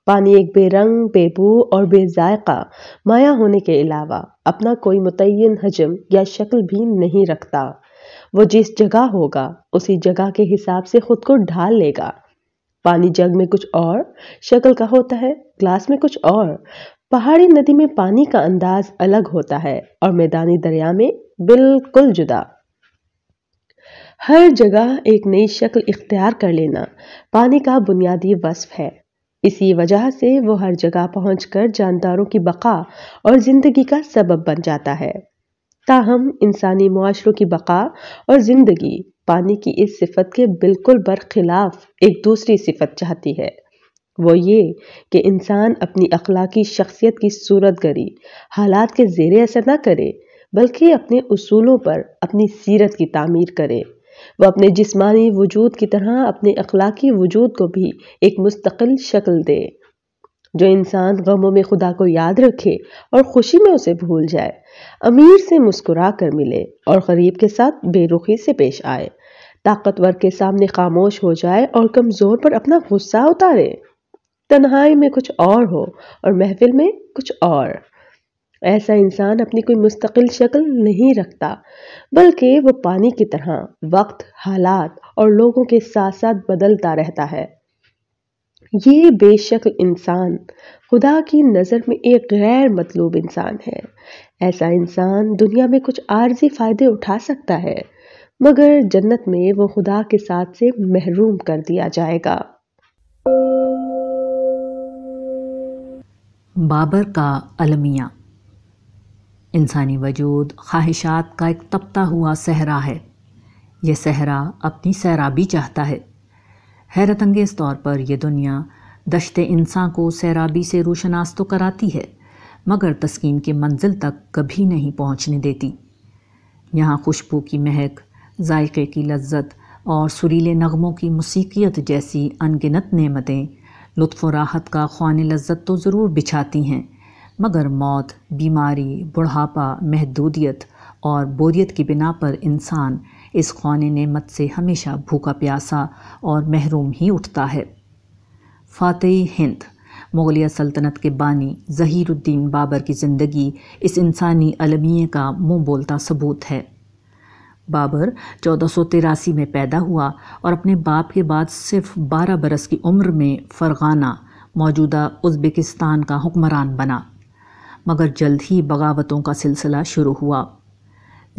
E: पानी एक बेरंग बेबू और बेजायका माया होने के अलावा अपना कोई मुतन हजम या शक्ल भी नहीं रखता वो जिस जगह होगा उसी जगह के हिसाब से खुद को ढाल लेगा पानी जग में कुछ और शक्ल का होता है ग्लास में कुछ और पहाड़ी नदी में पानी का अंदाज अलग होता है और मैदानी दरिया में बिल्कुल जुदा हर जगह एक नई शक्ल इख्तियार कर लेना पानी का बुनियादी वस्फ है इसी वजह से वो हर जगह पहुंचकर जानदारों की बका और ज़िंदगी का सबब बन जाता है ताहम इंसानी माशरों की बका और ज़िंदगी पानी की इस सिफत के बिल्कुल बर खिलाफ़ एक दूसरी सिफत चाहती है वो ये कि इंसान अपनी अखलाकी शख्सियत की सूरत गरी हालात के जेर असर न करे बल्कि अपने असूलों पर अपनी सीरत की तमीर करे वह अपने जिसमानी वजूद की तरह अपने अखलाकी वजूद को भी एक मुस्तकिल शक्ल दे जो इंसान गमों में खुदा को याद रखे और खुशी में उसे भूल जाए अमीर से मुस्कुरा कर मिले और गरीब के साथ बेरुखी से पेश आए ताकतवर के सामने खामोश हो जाए और कमज़ोर पर अपना गुस्सा उतारे तन्हाई में कुछ और हो और महफिल में कुछ और ऐसा इंसान अपनी कोई मुस्तकिल शक्ल नहीं रखता बल्कि वो पानी की तरह वक्त हालात और लोगों के साथ साथ बदलता रहता है ये बेशक इंसान खुदा की नज़र में एक गैर मतलूब इंसान है ऐसा इंसान दुनिया में कुछ आर्जी फायदे उठा सकता है मगर जन्नत में वो खुदा के साथ से महरूम कर दिया जाएगा
B: बाबर का अलमिया इंसानी वजूद ख्वाहिशात का एक तपता हुआ सहरा है यह सहरा अपनी सैराबी चाहता है हैरत अंगेज़ तौर पर यह दुनिया दशत इंसान को सैराबी से रोशनास तो कराती है मगर तस्कीन के मंजिल तक कभी नहीं पहुंचने देती यहाँ खुशबू की महक जायके की लज्जत और सुरीले नगमों की मुसीकियत जैसी अनगिनत नेमतें लुत्फ़ राहत का ख्वान लज्जत तो ज़रूर बिछाती हैं मगर मौत बीमारी बुढ़ापा महदूदियत और बोरियत की बिना पर इंसान इस ख्वान नेमत से हमेशा भूखा प्यासा और महरूम ही उठता है फ़ातह हिंद मुग़लिया सल्तनत के बानी ज़हीरुद्दीन बाबर की ज़िंदगी इस इंसानी अलमिये का मुँह बोलता सबूत है बाबर चौदह सौ तिरासी में पैदा हुआ और अपने बाप के बाद सिर्फ बारह बरस की उम्र में फ़रगाना मौजूदा उज़्बेकिस्तान का हुक्मरान बना मगर जल्द ही बगावतों का सिलसिला शुरू हुआ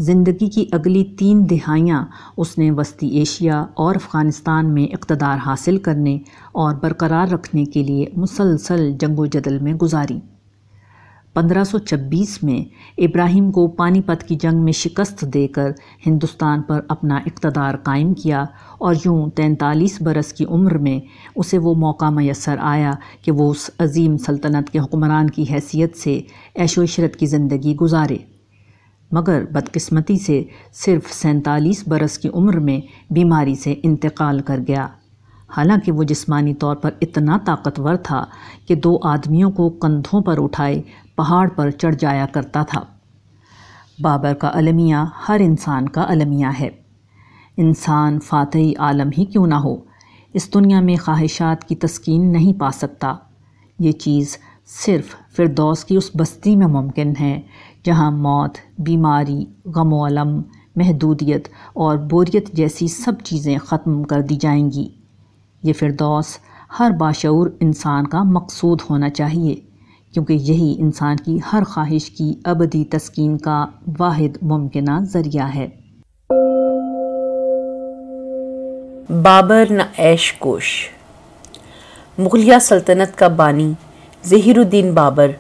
B: ज़िंदगी की अगली तीन दिहाइयाँ उसने वस्ती एशिया और अफ़गानिस्तान में इकतदार हासिल करने और बरकरार रखने के लिए मुसलसल जंगो जदल में गुजारी 1526 में इब्राहिम को पानीपत की जंग में शिकस्त देकर हिंदुस्तान पर अपना इकतदार कायम किया और यूँ तैंतालीस बरस की उम्र में उसे वो मौका मैसर आया कि वो उस अजीम सल्तनत के हुक्मरान की हैसियत से ऐशो इशरत की ज़िंदगी गुजारे मगर बदकिस्मती से सिर्फ सैंतालीस बरस की उम्र में बीमारी से इंतकाल कर गया हालांकि वो जिस्मानी तौर पर इतना ताकतवर था कि दो आदमियों को कंधों पर उठाए पहाड़ पर चढ़ जाया करता था बाबर का अलमिया हर इंसान का अलमिया है इंसान फातही आलम ही क्यों ना हो इस दुनिया में ख्वाहिशात की तस्कीन नहीं पा सकता ये चीज़ सिर्फ़ फिरदौस की उस बस्ती में मुमकिन है जहाँ मौत बीमारी गमोलम महदूदियत और बोरियत जैसी सब चीज़ें ख़त्म कर दी जाएंगी ये फिरदौस हर बाशूर इंसान का मकसूद होना चाहिए क्योंकि यही इंसान की हर ख्वाहिश की अबदी तस्कीन का वाद मुमकिन ज़रिया है
D: बाबर न ऐश कोश मुगलिया सल्तनत का बानी जहिरुद्दीन बाबर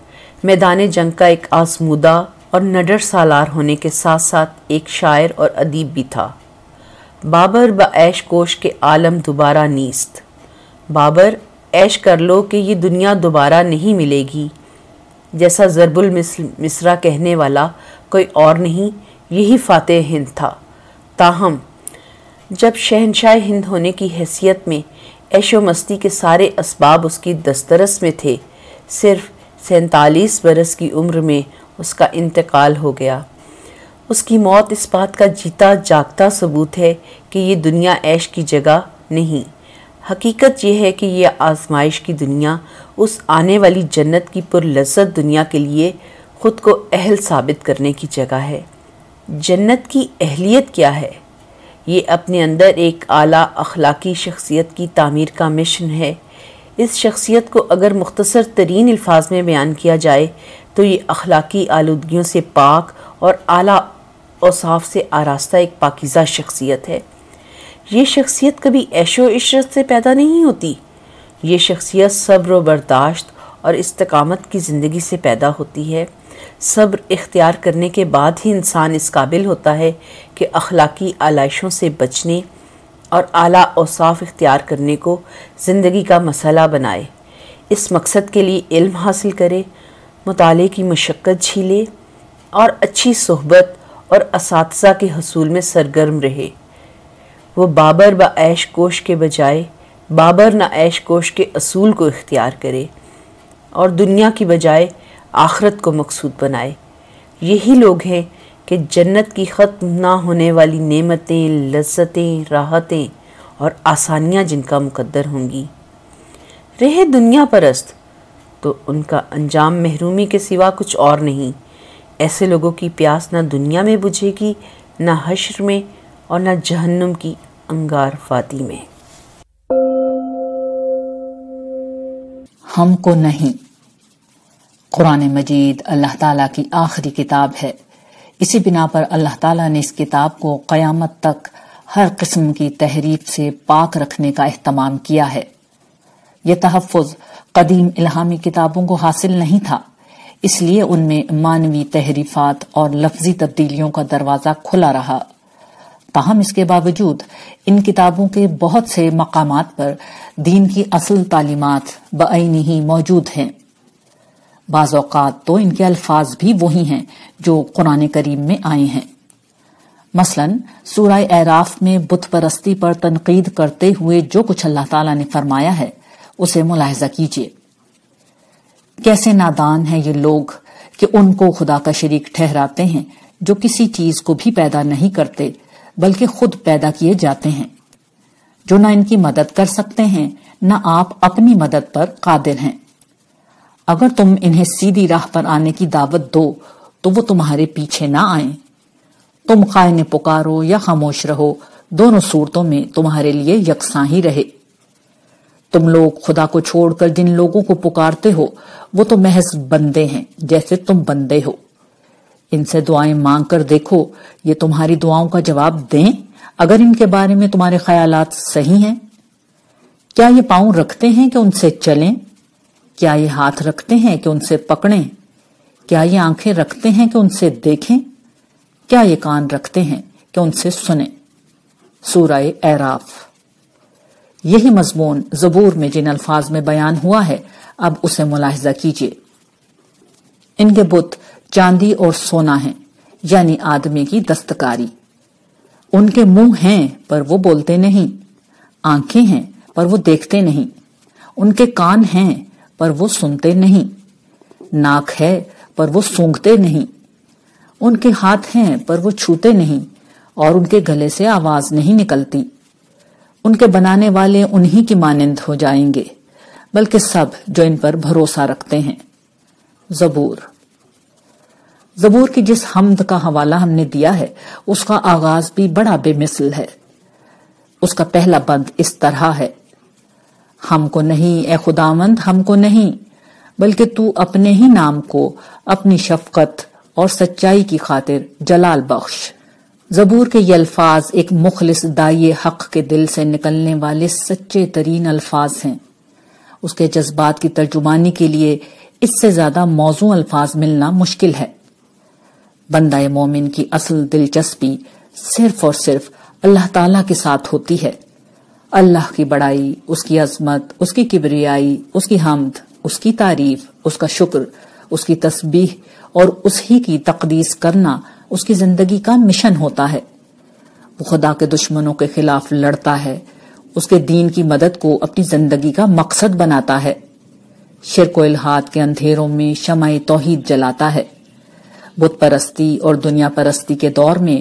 D: मैदान जंग का एक आजमूदा और नडर सालार होने के साथ साथ एक शायर और अदीब भी था बाबर ऐश कोश के आलम दोबारा नीस्त बाबर ऐश कर लो कि ये दुनिया दोबारा नहीं मिलेगी जैसा जरबुल मिसरा कहने वाला कोई और नहीं यही फ़ातह हिंद था ताहम जब शहनशाह हिंद होने की हैसियत में ऐशो मस्ती के सारे इसबाब उसकी दस्तरस में थे सिर्फ सैंतालीस बरस की उम्र में उसका इंतकाल हो गया उसकी मौत इस बात का जीता जागता सबूत है कि ये दुनिया ऐश की जगह नहीं हकीकत यह है कि यह आजमाइश की दुनिया उस आने वाली जन्नत की पुरलजत दुनिया के लिए ख़ुद को अहल साबित करने की जगह है जन्नत की अहलियत क्या है ये अपने अंदर एक आला अखलाकी शख्सियत की तामीर का मिशन है इस शख्सियत को अगर मुख्तसर तरीन अल्फाज में बयान किया जाए तो ये अखलाकी आलूदगियों से पाक और आला औसाफ से आरास्ता एक पाकिज़ा शख्सियत है ये शख्सियत कभी ऐशो इशरत से पैदा नहीं होती ये शख्सियत सब्र व बर्दाश्त और इस्तकामत की ज़िंदगी से पैदा होती है सब्र इख्तियार करने के बाद ही इंसान इस काबिल होता है कि अखलाकी आलाइशों से बचने और आला औसाफ इख्तियार करने को ज़िंदगी का मसला बनाए इस मकसद के लिए इल्म हासिल करे मताले की मशक्क़त झीले और अच्छी सहबत और इस के हसूल में सरगर्म रहे वो बाबर ब ऐश कोश के बजाय बाबर ना ऐश कोश के असूल को इख्तियार करे और दुनिया की बजाय आखरत को मकसूद बनाए यही लोग हैं कि जन्नत की ख़त्म ना होने वाली नेमतें लज्जतें राहतें और आसानियां जिनका मुकद्दर होंगी रहे दुनिया परस्त तो उनका अंजाम महरूमी के सिवा कुछ और नहीं ऐसे लोगों की प्यास ना दुनिया में बुझेगी ना हश्र में और ना जहन्नुम की अंगार फाती में
B: हमको नहीं कुरान मजीद अल्लाह ताला की आखिरी किताब है इसी बिना पर अल्लाह ताला ने इस किताब को क़यामत तक हर किस्म की तहरीफ से पाक रखने का अहतमाम किया है यह तहफ़ कदीम इलामी किताबों को हासिल नहीं था इसलिए उनमें मानवी तहरीफात और लफ्जी तब्दीलियों का दरवाज़ा खुला रहा ताहम इसके बावजूद इन किताबों के बहुत से मकाम पर दीन की असल तालीमत बईनी ही मौजूद हैं बाज़ात तो इनके अल्फाज भी वही हैं जो कुरान करीम में आए हैं मसलन सूरा एराफ में बुत परस्ती पर तनकीद करते हुए जो कुछ अल्लाह ताला ने फरमाया है उसे मुलाहजा कीजिए कैसे नादान है ये लोग कि उनको खुदा का शरीक ठहराते हैं जो किसी चीज को भी पैदा नहीं करते बल्कि खुद पैदा किए जाते हैं जो ना इनकी मदद कर सकते हैं ना आप अपनी मदद पर कादिर हैं अगर तुम इन्हें सीधी राह पर आने की दावत दो तो वो तुम्हारे पीछे ना आए तुम कायने पुकारो या खामोश रहो दोनों सूरतों में तुम्हारे लिए यकसा ही रहे तुम लोग खुदा को छोड़कर जिन लोगों को पुकारते हो वो तो महज बंदे हैं जैसे तुम बंदे हो इनसे दुआएं मांग कर देखो ये तुम्हारी दुआओं का जवाब दें अगर इनके बारे में तुम्हारे ख्यालात सही हैं क्या ये पांव रखते हैं कि उनसे चलें क्या ये हाथ रखते हैं कि उनसे पकड़े क्या ये आंखें रखते हैं कि उनसे देखें क्या ये कान रखते हैं कि उनसे सुने सूरह एराफ यही मजमून जबूर में जिन अल्फाज में बयान हुआ है अब उसे मुलाहजा कीजिए इनके बुत चांदी और सोना है यानी आदमी की दस्तकारी उनके मुंह हैं पर वो बोलते नहीं आंखें हैं पर वो देखते नहीं उनके कान हैं पर वो सुनते नहीं नाक है पर वो सूंघते नहीं उनके हाथ हैं पर वो छूते नहीं और उनके गले से आवाज नहीं निकलती उनके बनाने वाले उन्हीं की मानिंद हो जाएंगे बल्कि सब जो इन पर भरोसा रखते हैं जबूर जबूर की जिस हमद का हवाला हमने दिया है उसका आगाज भी बड़ा बेमिसल है उसका पहला बंद इस तरह है हमको नहीं ए खुदावंद हमको नहीं बल्कि तू अपने ही नाम को अपनी शफकत और सच्चाई की खातिर जलाल बख्श जबूर के ये अल्फाज एक मुखलिस दाइये हक के दिल से निकलने वाले सच्चे तरीन अल्फाज हैं उसके जज्बात की तर्जुमानी के लिए इससे ज्यादा मौजू अल्फाज मिलना मुश्किल है बंदा मोमिन की असल दिलचस्पी सिर्फ और सिर्फ अल्लाह ताला के साथ होती है अल्लाह की बड़ाई उसकी अजमत उसकी किबरियाई उसकी हमद उसकी तारीफ उसका शुक्र उसकी तस्बीह और उसी की तकदीस करना उसकी जिंदगी का मिशन होता है वो खुदा के दुश्मनों के खिलाफ लड़ता है उसके दीन की मदद को अपनी जिंदगी का मकसद बनाता है शिरको इलाहाद के अंधेरों में शमाई तोहिद जलाता है बुत परस्ती और दुनिया परस्ती के दौर में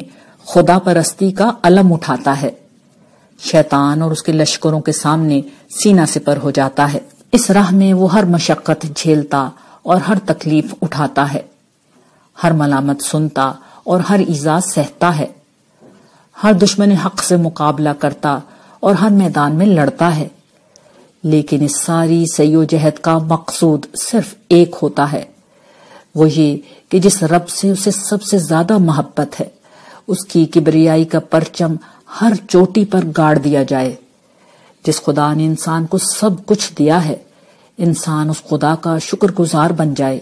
B: खुदा परस्ती का अलम उठाता है शैतान और उसके लश्करों के सामने सीना पर हो जाता है इस राह में वो हर मशक्कत झेलता और हर तकलीफ उठाता है हर मलामत सुनता और हर इजाज सहता है हर दुश्मन हक से मुकाबला करता और हर मैदान में लड़ता है लेकिन इस सारी सयो जहद का मकसूद सिर्फ एक होता है वो ये कि जिस रब से उसे सबसे ज्यादा मोहब्बत है उसकी किबरियाई का परचम हर चोटी पर गाड़ दिया जाए जिस खुदा ने इंसान को सब कुछ दिया है इंसान उस खुदा का शुक्रगुजार बन जाए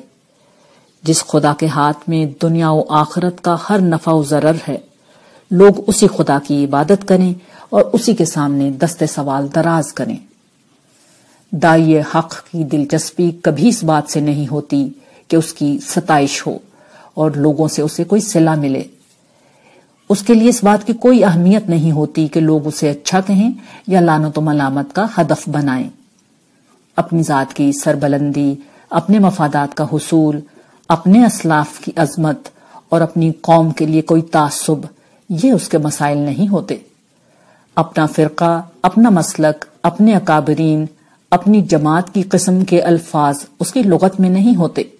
B: जिस खुदा के हाथ में दुनिया व आखरत का हर नफा व जरर है लोग उसी खुदा की इबादत करें और उसी के सामने दस्ते सवाल दराज करें दाई हक की दिलचस्पी कभी इस बात से नहीं होती कि उसकी सताइश हो और लोगों से उसे कोई सिला मिले उसके लिए इस बात की कोई अहमियत नहीं होती कि लोग उसे अच्छा कहें या लानत मलामत का हदफ बनाए अपनी ज़ात की सरबलंदी अपने मफादात का हसूल अपने असलाफ की अजमत और अपनी कौम के लिए कोई तासुब ये उसके मसाइल नहीं होते अपना फिर अपना मसलक अपने अकाबरीन अपनी जमात की किस्म के अल्फाज उसकी लगत में नहीं होते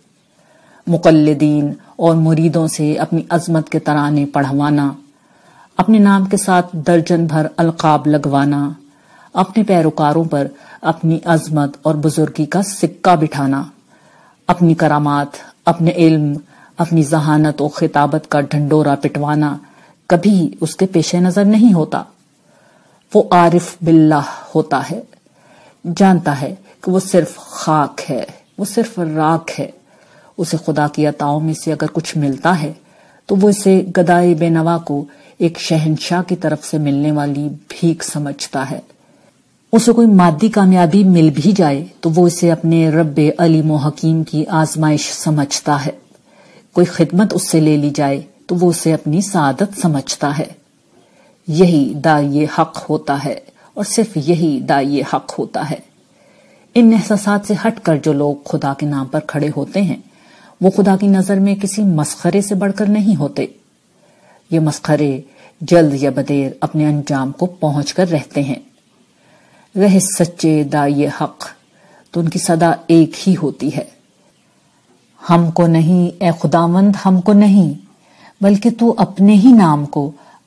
B: मुकलदीन और मुरीदों से अपनी अजमत के तराने पढ़वाना अपने नाम के साथ दर्जन भर अलकाब लगवाना अपने पैरोकारों पर अपनी अजमत और बुजुर्गी का सिक्का बिठाना अपनी करामात अपने इल्म अपनी जहानत और खिताबत का ढंडोरा पिटवाना कभी उसके पेशे नजर नहीं होता वो आरिफ बिल्ला होता है जानता है कि वो सिर्फ खाक है वो सिर्फ राख है उसे खुदा की अताओं में से अगर कुछ मिलता है तो वो इसे गदाई बेनवा को एक शहनशाह की तरफ से मिलने वाली भीख समझता है उसे कोई मादी कामयाबी मिल भी जाए तो वो इसे अपने रब अली मोहकीम की आजमाइश समझता है कोई खिदमत उससे ले ली जाए तो वो उसे अपनी सादत समझता है यही दाये हक होता है और सिर्फ यही दाइ हक होता है इन एहसास से हटकर जो लोग खुदा के नाम पर खड़े होते हैं वो खुदा की नजर में किसी मस्खरे से बढ़कर नहीं होते ये मस्खरे जल्द या बदेर अपने अंजाम को पहुंच कर रहते हैं रहे सच्चे दाइये हक तो उनकी सदा एक ही होती है हमको नहीं ए खुदावंद हमको नहीं बल्कि तू अपने ही नाम को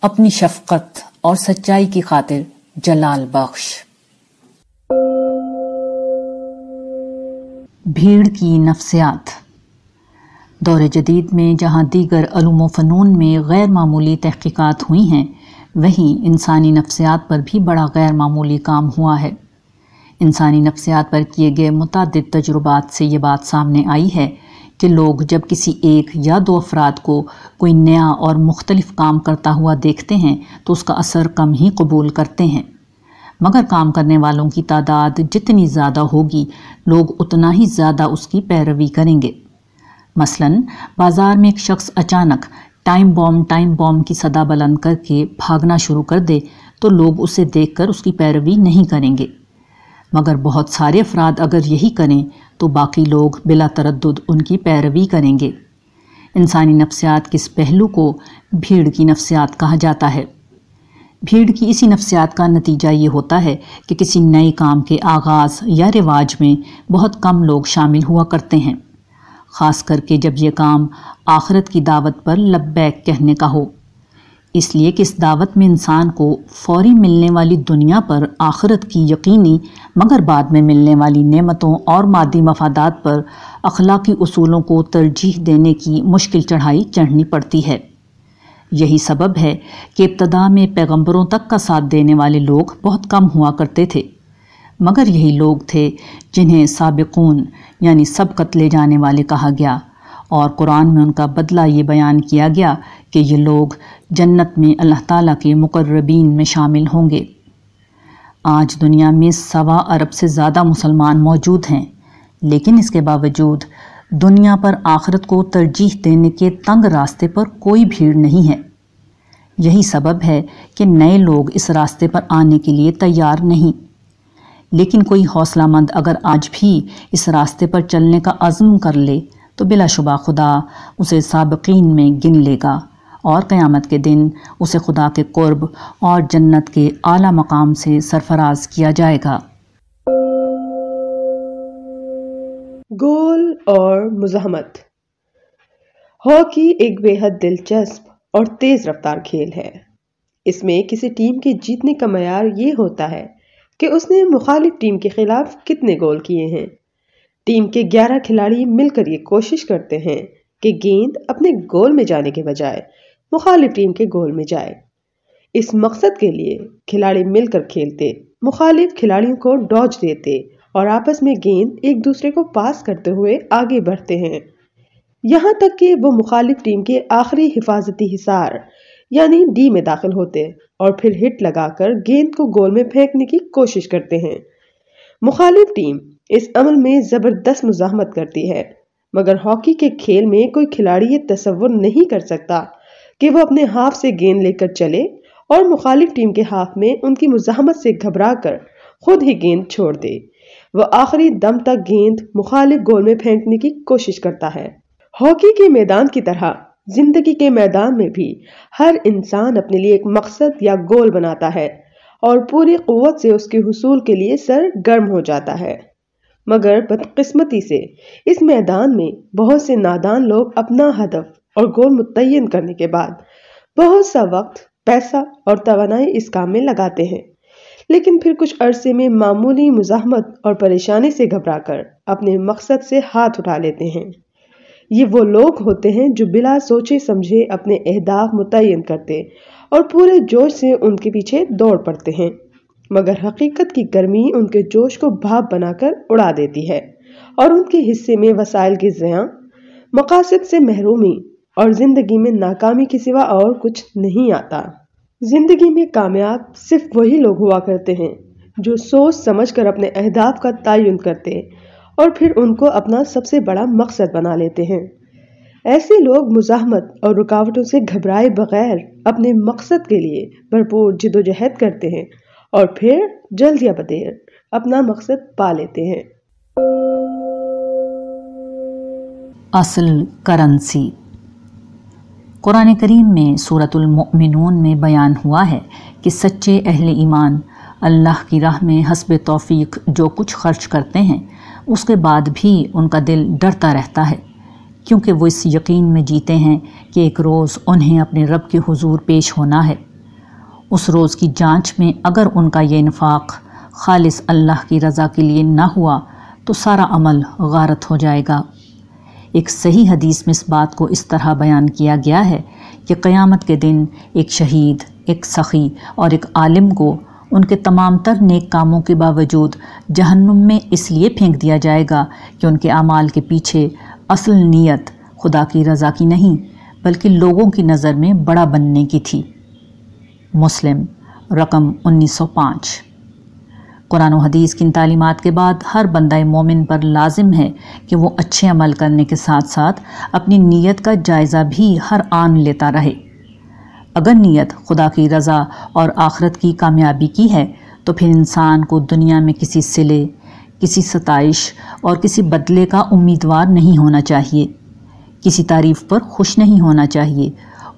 B: अपनी शफकत और सच्चाई की खातिर जलाल बख्श भीड़ की नफ्सियात दौर जदीद में जहाँ दीगर व फ़नून में गैर मामूली तहकीक़ात हुई हैं वहीं इंसानी नफ्सियात पर भी बड़ा गैर मामूली काम हुआ है इंसानी नफ्सियात पर किए गए मुतद तजुर्बात से ये बात सामने आई है कि लोग जब किसी एक या दो अफराद को कोई नया और मुख्तलिफ काम करता हुआ देखते हैं तो उसका असर कम ही कबूल करते हैं मगर काम करने वालों की तादाद जितनी ज़्यादा होगी लोग उतना ही ज़्यादा उसकी पैरवी करेंगे मसलन बाज़ार में एक शख्स अचानक टाइम बॉम्ब टाइम बॉम्ब की सदा बुलंद करके भागना शुरू कर दे तो लोग उसे देखकर उसकी पैरवी नहीं करेंगे मगर बहुत सारे अफराद अगर यही करें तो बाकी लोग बिला तरद उनकी पैरवी करेंगे इंसानी नफ्सियात किस पहलू को भीड़ की नफ्सियात कहा जाता है भीड़ की इसी नफ्सियात का नतीजा ये होता है कि किसी नए काम के आगाज़ या रिवाज में बहुत कम लोग शामिल हुआ करते हैं ख़ास करके जब ये काम आखरत की दावत पर लब्बैक कहने का हो इसलिए कि इस दावत में इंसान को फौरी मिलने वाली दुनिया पर आखरत की यकीनी मगर बाद में मिलने वाली नेमतों और मादी मफादात पर अखलाकी असूलों को तरजीह देने की मुश्किल चढ़ाई चढ़नी पड़ती है यही सबब है कि इब्तदा में पैगंबरों तक का साथ देने वाले लोग बहुत कम हुआ करते थे मगर यही लोग थे जिन्हें सबकून यानी सबकत ले जाने वाले कहा गया और कुरान में उनका बदला ये बयान किया गया कि ये लोग जन्नत में अल्लाह ताला के मुकर्रबीन में शामिल होंगे आज दुनिया में सवा अरब से ज़्यादा मुसलमान मौजूद हैं लेकिन इसके बावजूद दुनिया पर आखरत को तरजीह देने के तंग रास्ते पर कोई भीड़ नहीं है यही सबब है कि नए लोग इस रास्ते पर आने के लिए तैयार नहीं लेकिन कोई हौसलामंद अगर आज भी इस रास्ते पर चलने का आज़म कर ले तो बिलाशुबा खुदा उसे सबकिन में गिन लेगा और क़यामत के दिन उसे खुदा के कुर्ब और जन्नत के आला मकाम से सरफराज किया जाएगा
E: गोल और मुजामत हॉकी एक बेहद दिलचस्प और तेज़ रफ्तार खेल है इसमें किसी टीम के जीतने का मैार ये होता है कि उसने मुखालिफ टीम के खिलाफ कितने गोल किए हैं टीम के 11 खिलाड़ी मिलकर ये कोशिश करते हैं कि गेंद अपने गोल में जाने के बजाय मुखालिफ टीम के गोल में जाए इस मकसद के लिए खिलाड़ी मिलकर खेलते मुखालिफ खिलाड़ियों को डॉज देते और आपस में गेंद एक दूसरे को पास करते हुए आगे बढ़ते हैं यहाँ तक कि वो मुखालिफ टीम के आखिरी हिफाजती हिसार यानी डी में दाखिल होते और फिर हिट लगाकर गेंद को गोल में फेंकने की कोशिश करते हैं मुखालिफ टीम इस अमल में ज़बरदस्त मुजामत करती है मगर हॉकी के खेल में कोई खिलाड़ी ये तस्वुर नहीं कर सकता कि वो अपने हाफ से गेंद लेकर चले और मुखालिफ टीम के हाफ में उनकी मुजामत से घबरा कर खुद ही गेंद छोड़ दे वह आखिरी दम तक गेंद मुखालिफ गोल में फेंकने की कोशिश करता है हॉकी के मैदान की तरह जिंदगी के मैदान में भी हर इंसान अपने लिए एक मकसद या गोल बनाता है और पूरी क़वत से उसके हसूल के लिए सर गर्म हो जाता है मगर बदकस्मती से इस मैदान में बहुत से नादान लोग अपना हदफ और गोल मुतन करने के बाद बहुत सा वक्त पैसा और तोानाई इस काम में लगाते हैं लेकिन फिर कुछ अरसे में मामूली मुजामत और परेशानी से घबरा कर अपने मकसद से हाथ उठा लेते हैं ये वो लोग होते हैं जो बिला सोचे समझे अपने अहदाफ मुतन करते और पूरे जोश से उनके पीछे दौड़ पड़ते हैं मगर हकीकत की गर्मी उनके जोश को भाप बनाकर उड़ा देती है और उनके हिस्से में वसाइल की जया मकासद से महरूमी और ज़िंदगी में नाकामी के सिवा और कुछ नहीं आता ज़िंदगी में कामयाब सिर्फ वही लोग हुआ करते हैं जो सोच समझकर अपने अहदाफ का तयन करते हैं और फिर उनको अपना सबसे बड़ा मकसद बना लेते हैं ऐसे लोग मुजाहमत और रुकावटों से घबराए बगैर अपने मकसद के लिए भरपूर जिदोजहद करते हैं और फिर जल्द या बदेर अपना मकसद पा लेते हैं
B: असल करंसी कुरान करीम में सूरतमिन में बयान हुआ है कि सच्चे अहल ईमान अल्लाह की राह में हसब तौफीक जो कुछ खर्च करते हैं उसके बाद भी उनका दिल डरता रहता है क्योंकि वो इस यकीन में जीते हैं कि एक रोज़ उन्हें अपने रब के हुजूर पेश होना है उस रोज़ की जांच में अगर उनका ये इन्फाक खालिस अल्लाह की रज़ा के लिए ना हुआ तो सारा अमल गारत हो जाएगा एक सही हदीस में इस बात को इस तरह बयान किया गया है कि क़यामत के दिन एक शहीद एक सखी और एक आलिम को उनके तमाम तर नेक कामों के बावजूद जहन्नुम में इसलिए फेंक दिया जाएगा कि उनके अमाल के पीछे असल नीयत खुदा की रज़ा की नहीं बल्कि लोगों की नज़र में बड़ा बनने की थी मुस्लिम रकम उन्नीस सौ पाँच कुरान हदीस की इन तालीमत के बाद हर बंदा मोमिन पर लाजिम है कि वो अच्छे अमल करने के साथ साथ अपनी नीयत का जायज़ा भी हर आन लेता रहे अगर नीयत खुदा की रज़ा और आखरत की कामयाबी की है तो फिर इंसान को दुनिया में किसी सिले किसी सतश और किसी बदले का उम्मीदवार नहीं होना चाहिए किसी तारीफ़ पर खुश नहीं होना चाहिए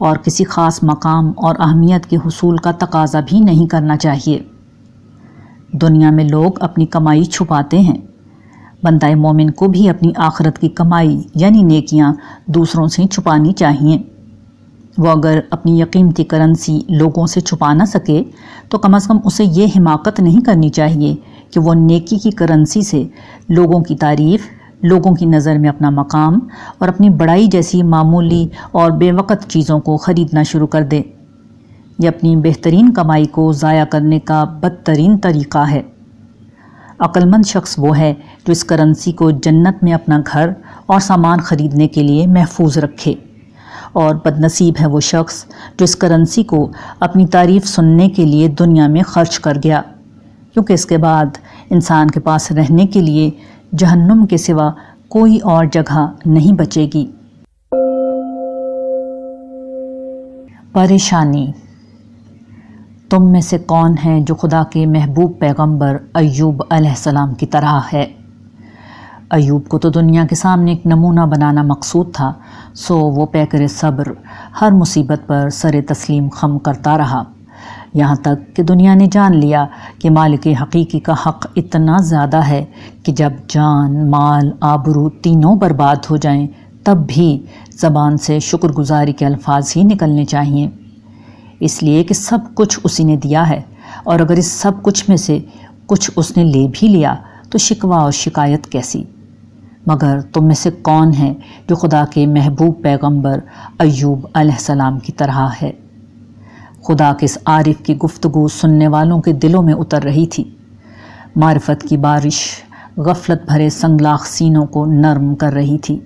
B: और किसी ख़ास मकाम और अहमियत के हसूल का तकाजा भी नहीं करना चाहिए दुनिया में लोग अपनी कमाई छुपाते हैं बंदा मोमिन को भी अपनी आखरत की कमाई यानी नेकियां दूसरों से छुपानी चाहिए वो अगर अपनी यकीमती करंसी लोगों से छुपा ना सके तो कम अज़ कम उसे यह हिमाकत नहीं करनी चाहिए कि वो नेकी की करंसी से लोगों की तारीफ़ लोगों की नज़र में अपना मकाम और अपनी बड़ाई जैसी मामूली और बेवक़त चीज़ों को ख़रीदना शुरू कर दे यह अपनी बेहतरीन कमाई को ज़ाया करने का बदतरीन तरीक़ा है अक्लमंद शख्स वो है जो इस करंसी को जन्नत में अपना घर और सामान ख़रीदने के लिए महफूज रखे और बदनसीब है वो शख्स जो इस करेंसी को अपनी तारीफ़ सुनने के लिए दुनिया में ख़र्च कर गया क्योंकि इसके बाद इंसान के पास रहने के लिए जहन्नुम के सिवा कोई और जगह नहीं बचेगी परेशानी तुम में से कौन है जो खुदा के महबूब पैगंबर अयूब अलैहिस्सलाम की तरह है अयूब को तो दुनिया के सामने एक नमूना बनाना मकसूद था सो वो पैकर सब्र हर मुसीबत पर सर तस्लीम खम करता रहा यहाँ तक कि दुनिया ने जान लिया कि मालिक हकीकी का हक़ इतना ज़्यादा है कि जब जान माल आबरू तीनों बर्बाद हो जाएं तब भी ज़बान से शुक्रगुजारी के अल्फाज ही निकलने चाहिए इसलिए कि सब कुछ उसी ने दिया है और अगर इस सब कुछ में से कुछ उसने ले भी लिया तो शिकवा और शिकायत कैसी मगर तुम में से कौन है जो खुदा के महबूब पैगंबर अयूब अलैहिस्सलाम की तरह है खुदा के इस आरिफ की गुफ्तगु सुनने वालों के दिलों में उतर रही थी मारफत की बारिश गफलत भरे संगलाख सीनों को नरम कर रही थी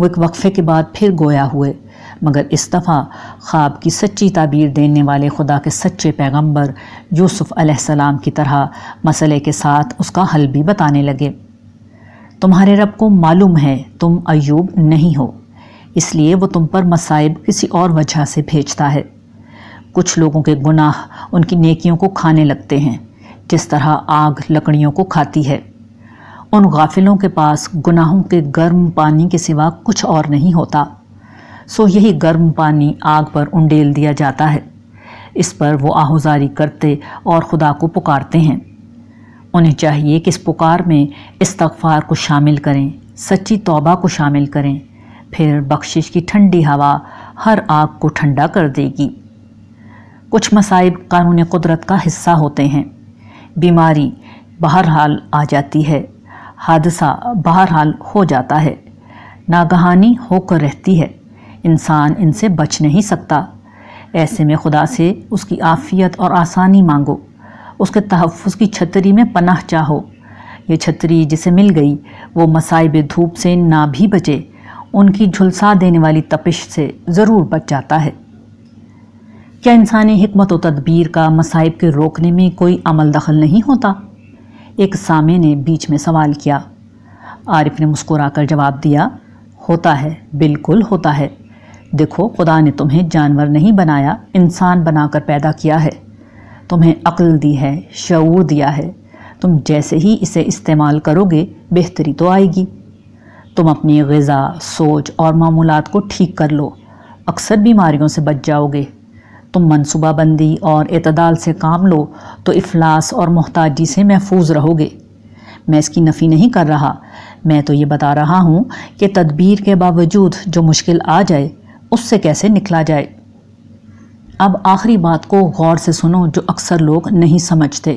B: वो एक वक्फ़े के बाद फिर गोया हुए मगर इस दफ़ा ख्वाब की सच्ची ताबीर देने वाले खुदा के सच्चे पैगंबर यूसुफ़ अलैहिस्सलाम की तरह मसले के साथ उसका हल भी बताने लगे तुम्हारे रब को मालूम है तुम अयूब नहीं हो इसलिए वो तुम पर मसाइब किसी और वजह से भेजता है कुछ लोगों के गुनाह उनकी नेकियों को खाने लगते हैं जिस तरह आग लकड़ियों को खाती है उन गाफिलों के पास गुनाहों के गर्म पानी के सिवा कुछ और नहीं होता सो यही गर्म पानी आग पर उंडेल दिया जाता है इस पर वो आहुजारी करते और खुदा को पुकारते हैं उन्हें चाहिए कि इस पुकार में इस तगफार को शामिल करें सच्ची तौबा को शामिल करें फिर बख्शिश की ठंडी हवा हर आग को ठंडा कर देगी कुछ मसाइब कानून कुदरत का हिस्सा होते हैं बीमारी बहर हाल आ जाती है हादसा बहर हाल हो जाता है नागहानी होकर रहती है इंसान इनसे बच नहीं सकता ऐसे में खुदा से उसकी आफ़ियत और आसानी मांगो उसके तहफ़ की छतरी में पनाह चाहो ये छतरी जिसे मिल गई वो मसाइब धूप से ना भी बचे उनकी झुलसा देने वाली तपिश से ज़रूर बच जाता है क्या इंसानी हमत व तदबीर का मसाइब के रोकने में कोई अमल दखल नहीं होता एक सामे ने बीच में सवाल किया आरिफ ने मुस्कुरा कर जवाब दिया होता है बिल्कुल होता है देखो खुदा ने तुम्हें जानवर नहीं बनाया इंसान बनाकर पैदा किया है तुम्हें अक्ल दी है शूर दिया है तुम जैसे ही इसे इस्तेमाल करोगे बेहतरी तो आएगी तुम अपनी गज़ा सोच और मामूलात को ठीक कर लो अक्सर बीमारियों से बच जाओगे तुम मनसूबा बंदी और अतदाल से काम लो तो अफलास और मोहताजी से महफूज रहोगे मैं इसकी नफ़ी नहीं कर रहा मैं तो ये बता रहा हूँ कि तदबीर के बावजूद जो मुश्किल आ जाए उससे कैसे निकला जाए अब आखिरी बात को गौर से सुनो जो अक्सर लोग नहीं समझते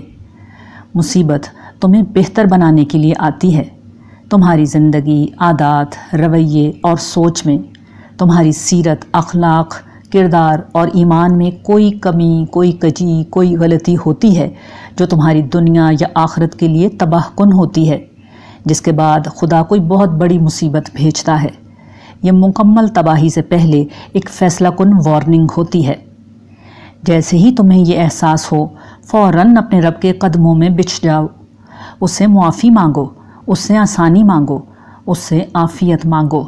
B: मुसीबत तुम्हें बेहतर बनाने के लिए आती है तुम्हारी ज़िंदगी आदात रवैये और सोच में तुम्हारी सीरत अखलाक किरदार और ईमान में कोई कमी कोई कजी कोई गलती होती है जो तुम्हारी दुनिया या आखरत के लिए तबाहकुन होती है जिसके बाद खुदा कोई बहुत बड़ी मुसीबत भेजता है यह मुकम्मल तबाही से पहले एक फ़ैसला कन वार्निंग होती है जैसे ही तुम्हें ये एहसास हो फ़ौर अपने रब के कदमों में बिछ जाओ उससे मुआफ़ी मांगो उससे आसानी मांगो उससे आफ़ियत मांगो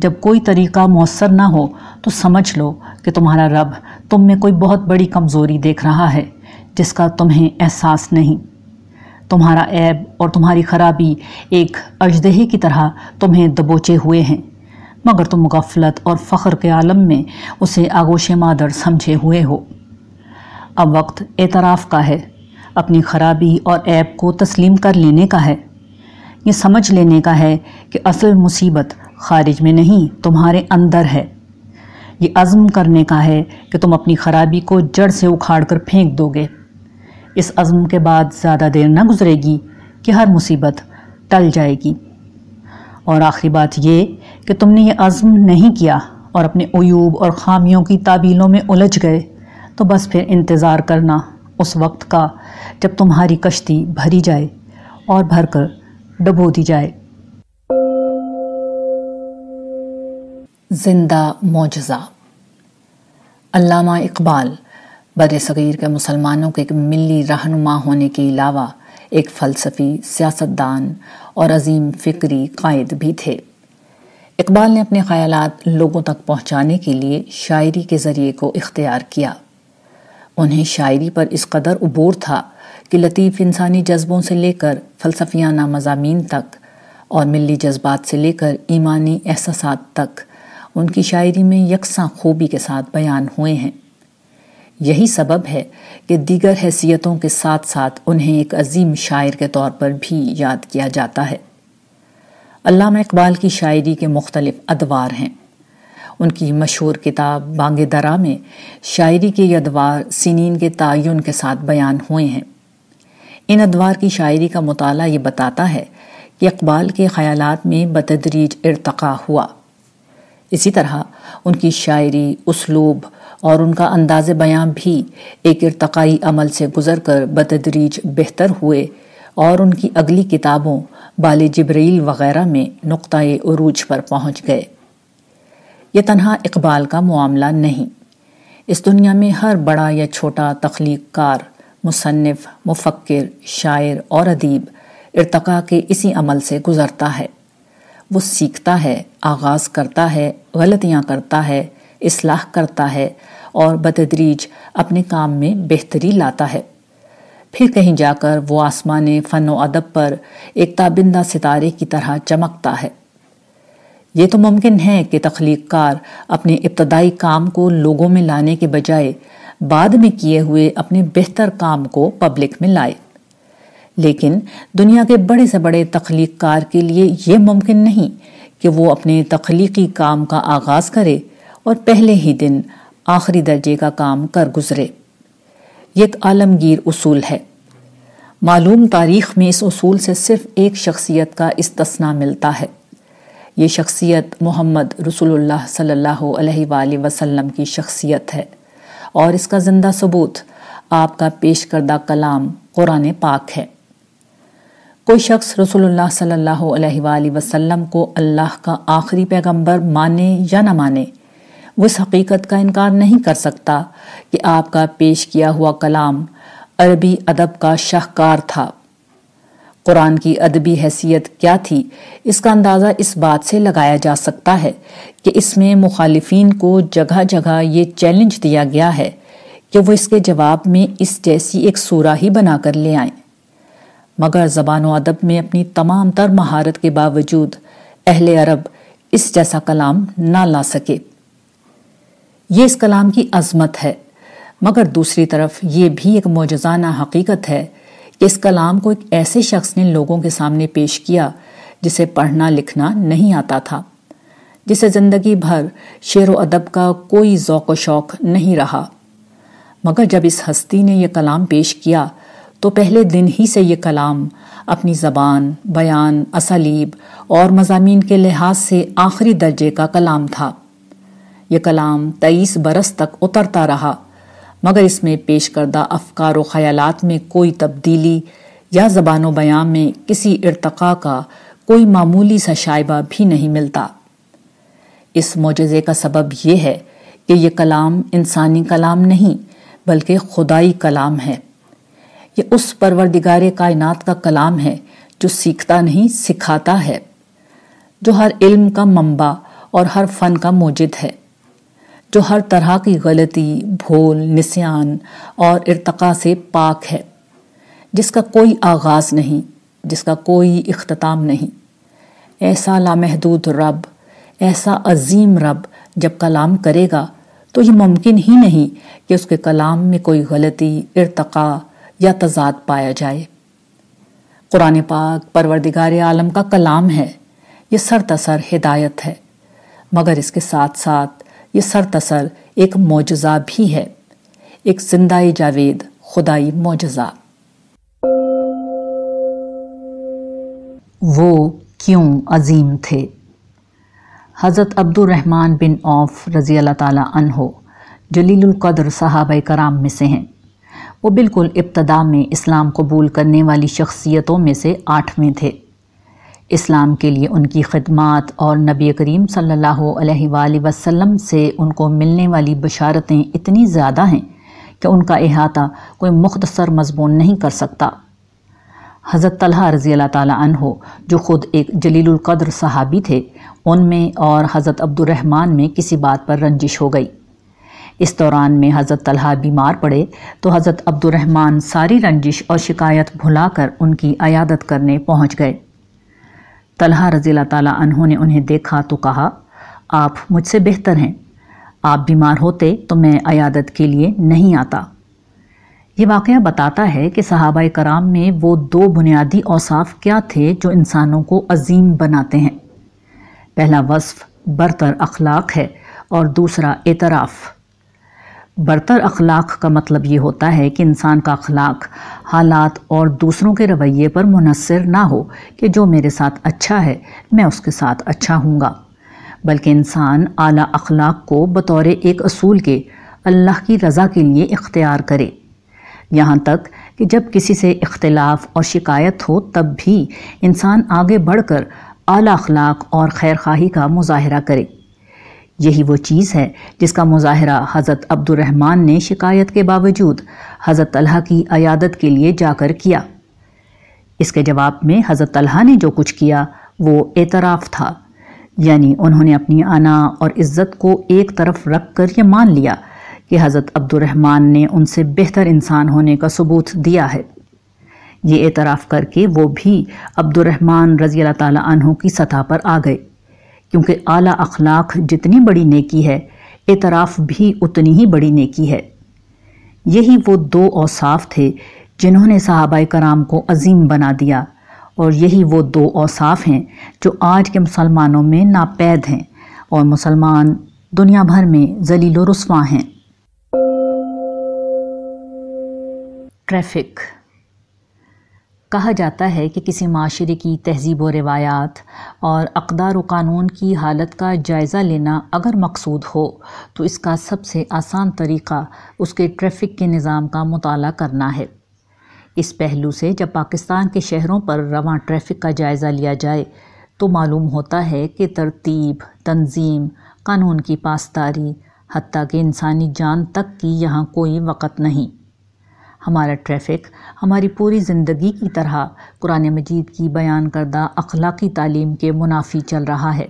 B: जब कोई तरीका मौसर ना हो तो समझ लो कि तुम्हारा रब तुम में कोई बहुत बड़ी कमज़ोरी देख रहा है जिसका तुम्हें एहसास नहीं तुम्हारा ऐब और तुम्हारी खराबी एक अजदहे की तरह तुम्हें दबोचे हुए हैं मगर तुम गफलत और फ़ख्र के आलम में उसे आगोश मादर समझे हुए हो अब वक्त एतराफ़ का है अपनी खराबी और ऐप को तस्लीम कर लेने का है ये समझ लेने का है कि असल मुसीबत खारिज में नहीं तुम्हारे अंदर है ये आजम करने का है कि तुम अपनी खराबी को जड़ से उखाड़ कर फेंक दोगे इस अज़्म के बाद ज़्यादा देर न गुजरेगी कि हर मुसीबत टल जाएगी और आखिरी बात ये कि तुमने ये आज़म नहीं किया और अपने अयूब और ख़ामियों की ताबीलों में उलझ गए तो बस फिर इंतज़ार करना उस वक्त का जब तुम्हारी कश्ती भरी जाए और भर कर डबो दी जाए जिंदा मुजज़ा अल्लामा इकबाल बर सग़ीर के मुसलमानों के एक मिली रहनुमा होने के अलावा एक फ़लसफ़ी सियासतदान और अजीम फ़िक्री कायद भी थे इकबाल ने अपने ख्याल लोगों तक पहुंचाने के लिए शायरी के ज़रिए को इख्तियार किया उन्हें शायरी पर इस कदर उबोर था कि लतीफ़ इंसानी जज्बों से लेकर फ़लसफियाना मजामी तक और मिली जज्बात से लेकर ईमानी एहसास तक उनकी शायरी में यकसा खूबी के साथ बयान हुए हैं यही सबब है कि दीगर हैसियतों के साथ साथ उन्हें एक अजीम शायर के तौर पर भी याद किया जाता है अलामा इकबाल की शायरी के मुख्तलिफ अदवार हैं उनकी मशहूर किताब बांग दरा में शायरी के अदवार सिनीन के तयन के साथ बयान हुए हैं इन अदवार की शायरी का मताल ये बताता है कि इकबाल के ख्याल में बतदरीज इरतका हुआ इसी तरह उनकी शायरी उसलूब और उनका अंदाज बयां भी एक इरतकाई अमल से गुजर कर बतदरीज बेहतर हुए और उनकी अगली किताबों बाल जबरील वगैरह में नुक़ अरूज पर पहुँच गए ये तनहा इकबाल का मामला नहीं इस दुनिया में हर बड़ा या छोटा तख्लीकार मुसनफ़ मुफक्र शायर और अदीब इरतका के इसी अमल से गुज़रता है वो सीखता है आगाज़ करता है गलतियाँ करता है असलाह करता है और बतदरीज अपने काम में बेहतरी लाता है फिर कहीं जाकर वो आसमान फ़न व अदब पर एक ताबिंदा सितारे की तरह चमकता है ये तो मुमकिन है कि तख्लीकार अपने इब्तदाई काम को लोगों में लाने के बजाय बाद में किए हुए अपने बेहतर काम को पब्लिक में लाए लेकिन दुनिया के बड़े से बड़े तख्लीकार के लिए ये मुमकिन नहीं कि वो अपने तख्लीकी काम का आगाज़ करे और पहले ही दिन आखिरी दर्जे का काम कर गुजरे एक आलमगीर उसूल है मालूम तारीख में इस उसूल से सिर्फ एक शख्सियत का इस्तना मिलता है ये शख्सियत मोहम्मद रसूलुल्लाह सल्लल्लाहु अलैहि वसल्लम की शख्सियत है और इसका ज़िंदा सबूत आपका पेश करदा कलाम कुरान पाक है कोई शख्स रसूलुल्लाह सल्लल्लाहु अलैहि वसल्लम को अल्लाह का आखिरी पैगंबर माने या ना माने उस हकीकत का इनकार नहीं कर सकता कि आपका पेश किया हुआ कलाम अरबी अदब का शाहकार था कुरान की अदबी हैसियत क्या थी इसका अंदाज़ा इस बात से लगाया जा सकता है कि इसमें मुखालफन को जगह जगह ये चैलेंज दिया गया है कि वो इसके जवाब में इस जैसी एक सूरा ही बनाकर ले आए मगर ज़बान व अदब में अपनी तमाम तर महारत के बावजूद अहल अरब इस जैसा कलाम ना ला सके ये इस कलाम की अजमत है मगर दूसरी तरफ ये भी एक मोजाना हकीकत है कि इस कलाम को एक ऐसे शख्स ने लोगों के सामने पेश किया जिसे पढ़ना लिखना नहीं आता था जिसे ज़िंदगी भर शेर व अदब का कोई ज़ौक शौक़ नहीं रहा मगर जब इस हस्ती ने यह कलाम पेश किया तो पहले दिन ही से यह कलाम अपनी ज़बान बयान असलीब और मजामी के लिहाज से आखिरी दर्जे का कलाम था यह कलाम तेईस बरस तक उतरता रहा मगर इसमें पेश करदा अफकार ख़्याल में कोई तब्दीली या जबान बयाम में किसी इरतका का कोई मामूली सा शाइबा भी नहीं मिलता इस मोजे का सबब यह है कि यह कलाम इंसानी कलाम नहीं बल्कि खुदाई कलाम है यह उस परवरदिगार कायनात का कलाम है जो सीखता नहीं सिखाता है जो हर इल्म का मंबा और हर फन का मोजिद है जो हर तरह की गलती भूल निशान और इरतका से पाक है जिसका कोई आगाज़ नहीं जिसका कोई अख्ताम नहीं ऐसा लामहदूद रब ऐसा अजीम रब जब कलाम करेगा तो ये मुमकिन ही नहीं कि उसके कलाम में कोई गलती इरतका या तजाद पाया जाए कुरान पाक परवरदिगार आलम का कलाम है ये सर तसर हिदायत है मगर इसके साथ साथ ये तसर एक मोजा भी है एक जिंदाई जावेद खुदाई मोजा वो क्यों अजीम थे हज़रत अब्दुलरहमान बिन औफ रज़ी अल्लाह ताला अनहो कदर साहब कराम में से हैं वो बिल्कुल इब्तदा में इस्लाम कबूल करने वाली शख्सियतों में से आठवें थे इस्लाम के लिए उनकी खिदमत और नबी करीम सल्लल्लाहु अलैहि वसल्लम से उनको मिलने वाली बशारतें इतनी ज़्यादा हैं कि उनका अहाता कोई मुख्तसर मजमून नहीं कर सकता हज़रत तलहा रज़ी अल्लाह हो जो ख़ुद एक कद्र सहाबी थे उनमें और हज़रत अब्दुलरहमान में किसी बात पर रंजिश हो गई इस दौरान में हज़रत तलहा बीमार पड़े तो हज़रत अब्दुलरहमान सारी रंजिश और शिकायत भुलाकर उनकी अयादत करने पहुँच गए तलहा रजील तला ने उन्हें देखा तो कहा आप मुझसे बेहतर हैं आप बीमार होते तो मैं अयादत के लिए नहीं आता ये वाक़ बताता है कि सहाबा कराम में वो दो बुनियादी औसाफ क्या थे जो इंसानों को अजीम बनाते हैं पहला वस्फ बरतर अखलाक है और दूसरा एतराफ़ बरतर अखलाक का मतलब ये होता है कि इंसान का अखलाक हालात और दूसरों के रवैये पर मुनसर ना हो कि जो मेरे साथ अच्छा है मैं उसके साथ अच्छा हूँगा बल्कि इंसान आला अखलाक को बतौर एक असूल के अल्लाह की रज़ा के लिए इख्तियार करे यहाँ तक कि जब किसी से इख्तलाफ और शिकायत हो तब भी इंसान आगे बढ़ कर आला अखलाक और खैर खाही का मुजाहरा करे यही वो चीज़ है जिसका मुजाहरा हज़रत अब्दुलरहमान ने शिकायत के बावजूद हज़रत तलहा की अयादत के लिए जाकर किया इसके जवाब में हज़रत तलहा ने जो कुछ किया वो एतराफ़ था यानी उन्होंने अपनी आना और इज़्ज़त को एक तरफ रख कर यह मान लिया कि हज़रत अब्दुलरहमान ने उनसे बेहतर इंसान होने का सबूत दिया है ये एतराफ़ करके वो भी अब्दुलरहमान रज़ी अल्लाह तहों की सतह पर आ गए क्योंकि आला अखलाक जितनी बड़ी नेकी है एतराफ़ भी उतनी ही बड़ी नेकी है यही वो दो औसाफ थे जिन्होंने सहाबा कराम को अजीम बना दिया और यही वो दो औसाफ हैं जो आज के मुसलमानों में नापैद हैं और मुसलमान दुनिया भर में जलीलो रस्वा हैं ट्रैफिक कहा जाता है कि किसी माशरे की तहजीब व रिवायात और अकदार व कानून की हालत का जायज़ा लेना अगर मकसूद हो तो इसका सबसे आसान तरीक़ा उसके ट्रैफिक के निज़ाम का मताल करना है इस पहलू से जब पाकिस्तान के शहरों पर रवां ट्रैफिक का जायज़ा लिया जाए तो मालूम होता है कि तरतीब तंजीम कानून की पासदारी हती कि इंसानी जान तक की यहाँ कोई वक़्त नहीं हमारा ट्रैफिक हमारी पूरी ज़िंदगी की तरह कुरान मजीद की बयान करदा अखलाक़ी तालीम के मुनाफी चल रहा है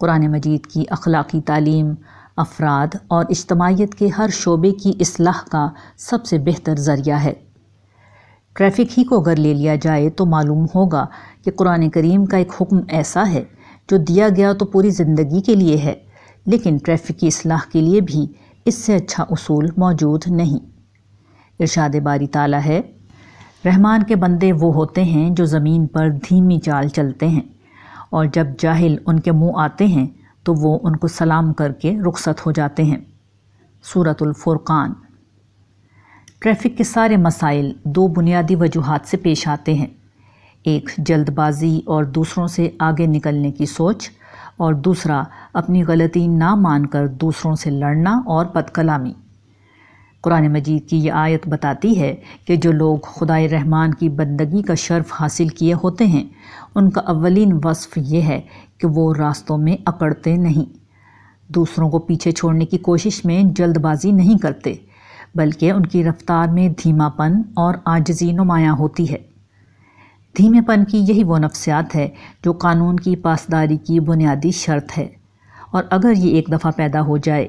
B: कुरान मजीद की अखलाक़ी तालीम अफराद और इज्तमाहीत के हर शोबे की असलाह का सबसे बेहतर ज़रिया है ट्रैफिक ही को अगर ले लिया जाए तो मालूम होगा कि कुरान करीम का एक हुक्म ऐसा है जो दिया गया तो पूरी ज़िंदगी के लिए है लेकिन ट्रैफिक की असलाह के लिए भी इससे अच्छा असूल मौजूद नहीं इरशाद बारी ताला है रहमान के बंदे वो होते हैं जो ज़मीन पर धीमी चाल चलते हैं और जब जाहिल उनके मुंह आते हैं तो वो उनको सलाम करके रुखसत हो जाते हैं सूरतुल्फ़ुरक़ान ट्रैफिक के सारे मसाइल दो बुनियादी वजूहत से पेश आते हैं एक जल्दबाजी और दूसरों से आगे निकलने की सोच और दूसरा अपनी गलती ना मानकर दूसरों से लड़ना और बदकलामी कुरान मजीद की यह आयत बताती है कि जो लोग खुदा रहमान की बंदगी का शर्फ हासिल किए होते हैं उनका अवलिन वصफ़ यह है कि वो रास्तों में अकड़ते नहीं दूसरों को पीछे छोड़ने की कोशिश में जल्दबाजी नहीं करते बल्कि उनकी रफ़्तार में धीमापन और आजजी नुमाया होती है धीमेपन की यही वो नफ्सियात है जो कानून की पासदारी की बुनियादी शर्त है और अगर ये एक दफ़ा पैदा हो जाए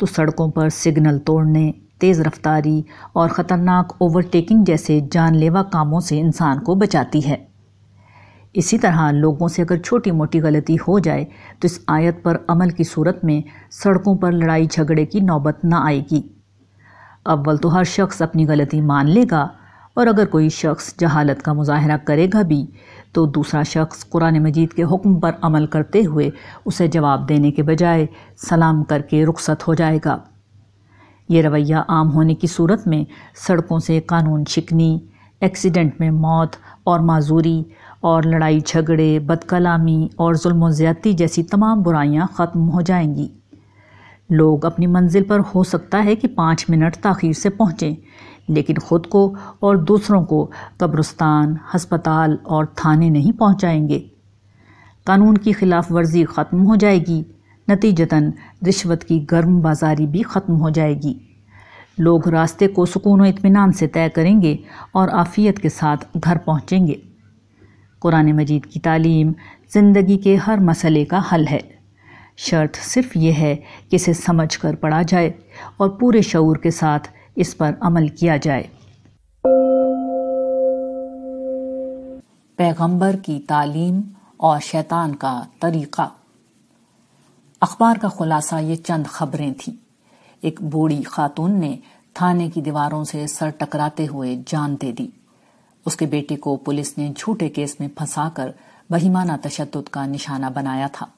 B: तो सड़कों पर सिग्नल तोड़ने तेज़ रफ्तारी और ख़तरनाक ओवरटेकिंग जैसे जानलेवा कामों से इंसान को बचाती है इसी तरह लोगों से अगर छोटी मोटी गलती हो जाए तो इस आयत पर अमल की सूरत में सड़कों पर लड़ाई झगड़े की नौबत ना आएगी अव्वल तो हर शख्स अपनी गलती मान लेगा और अगर कोई शख्स जहालत का मुजाहरा करेगा भी तो दूसरा शख्स कुरान मजीद के हुक्म पर अमल करते हुए उसे जवाब देने के बजाय सलाम करके रुखसत हो जाएगा ये रवैया आम होने की सूरत में सड़कों से कानून छिकनी एक्सीडेंट में मौत और माजूरी और लड़ाई झगड़े बदकलामी और जुल्म ज़्यादती जैसी तमाम बुराइयां ख़त्म हो जाएंगी लोग अपनी मंजिल पर हो सकता है कि पाँच मिनट तखिर से पहुँचें लेकिन ख़ुद को और दूसरों को कब्रस्तान हस्पताल और थाने नहीं पहुँचाएंगे कानून की खिलाफ वर्जी ख़त्म हो जाएगी नतीजतन रिश्वत की गर्म बाजारी भी ख़त्म हो जाएगी लोग रास्ते को सुकून व इत्मीनान से तय करेंगे और आफ़ियत के साथ घर पहुँचेंगे कुरान मजीद की तालीम ज़िंदगी के हर मसले का हल है शर्त सिर्फ यह है कि इसे समझ कर पढ़ा जाए और पूरे शऊर के साथ इस पर अमल किया जाए पैगंबर की तालीम और शैतान का तरीक़ा अखबार का खुलासा ये चंद खबरें थी एक बूढ़ी खातून ने थाने की दीवारों से सर टकराते हुए जान दे दी उसके बेटे को पुलिस ने झूठे केस में फंसा कर बहिमाना तशद का निशाना बनाया था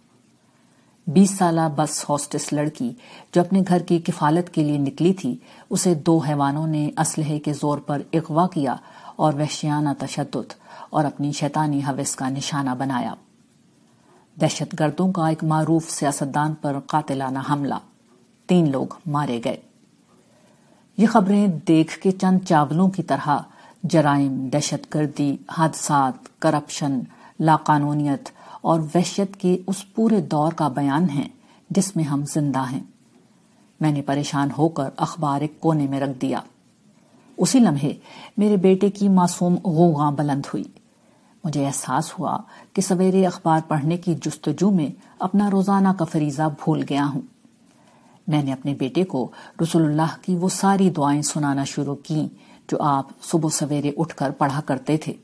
B: बीस साल बस हॉस्टेस लड़की जो अपने घर की किफालत के लिए निकली थी उसे दो हैवानों ने असलहे के जोर पर अगवा किया और वहशियाना तशद और अपनी शैतानी हवस का निशाना बनाया दहशत गर्दों का एक मारूफ सियासतदान पर कातिलाना हमला तीन लोग मारे गए ये खबरें देख के चंद चावलों की तरह जराइम दहशत गर्दी हादसा करप्शन लाकानूनीत और वहशत के उस पूरे दौर का बयान है जिसमें हम जिंदा हैं मैंने परेशान होकर अखबार एक कोने में रख दिया उसी लम्हे मेरे बेटे की मासूम गोगा बुलंद हुई मुझे एहसास हुआ कि सवेरे अखबार पढ़ने की जुस्तजू में अपना रोजाना का फरीजा भूल गया हूं मैंने अपने बेटे को रसुल्लाह की वो सारी दुआएं सुनाना शुरू की जो आप सुबह सवेरे उठकर पढ़ा करते थे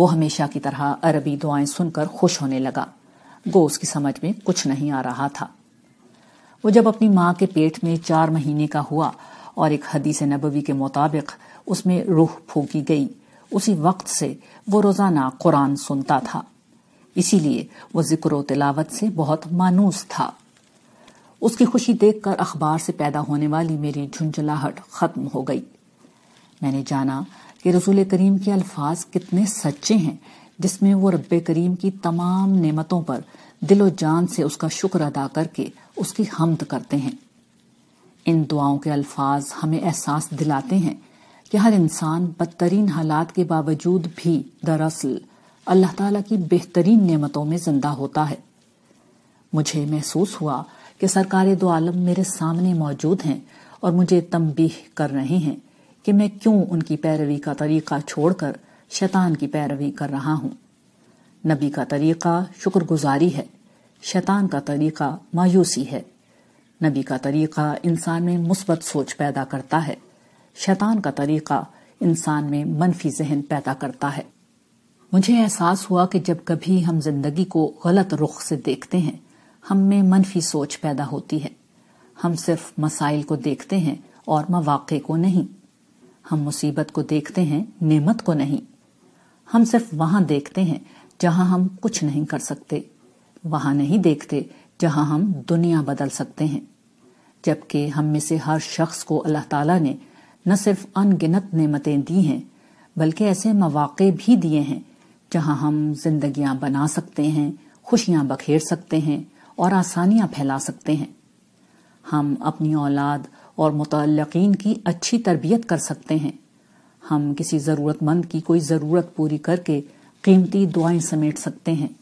B: वो हमेशा की तरह अरबी दुआएं सुनकर खुश होने लगा गो उसकी समझ में कुछ नहीं आ रहा था वो जब अपनी माँ के पेट में चार महीने का हुआ और एक हदीस नबवी के मुताबिक उसमें रूह फूकी गई उसी वक्त से वो रोजाना कुरान सुनता था इसीलिए वो जिक्र तिलावत से बहुत मानूस था उसकी खुशी देखकर अखबार से पैदा होने वाली मेरी झुंझलाहट खत्म हो गई मैंने जाना कि रसूल करीम के अल्फाज कितने सच्चे हैं जिसमें वो रब करीम की तमाम नेमतों पर दिलो जान से उसका शुक्र अदा करके उसकी हमद करते हैं इन दुआओं के अल्फाज हमें एहसास दिलाते हैं कि हर इंसान बदतरीन हालात के बावजूद भी दरअसल अल्लाह ताला की बेहतरीन नेमतों में जिंदा होता है मुझे महसूस हुआ कि सरकार दो आलम मेरे सामने मौजूद हैं और मुझे तंबीह कर रहे हैं कि मैं क्यों उनकी पैरवी का तरीका छोड़कर शैतान की पैरवी कर रहा हूं नबी का तरीका शुक्रगुजारी है शैतान का तरीका मायूसी है नबी का तरीका इंसान में मुस्बत सोच पैदा करता है शैतान का तरीका इंसान में मनफी जहन पैदा करता है मुझे एहसास हुआ कि जब कभी हम जिंदगी को गलत रुख से देखते हैं हम में मनफी सोच पैदा होती है हम सिर्फ मसाइल को देखते हैं और मवाक़े को नहीं हम मुसीबत को देखते हैं नेमत को नहीं हम सिर्फ वहां देखते हैं जहां हम कुछ नहीं कर सकते वहां नहीं देखते जहां हम दुनिया बदल सकते हैं जबकि हम में से हर शख्स को अल्लाह ताला ने न सिर्फ अनगिनत नेमतें दी हैं बल्कि ऐसे मौाक़े भी दिए हैं जहां हम जिंदगियां बना सकते हैं खुशियां बखेर सकते हैं और आसानियां फैला सकते हैं हम अपनी औलाद और मुतलकिन की अच्छी तरबियत कर सकते हैं हम किसी ज़रूरतमंद की कोई ज़रूरत पूरी करके कीमती दुआएं समेट सकते हैं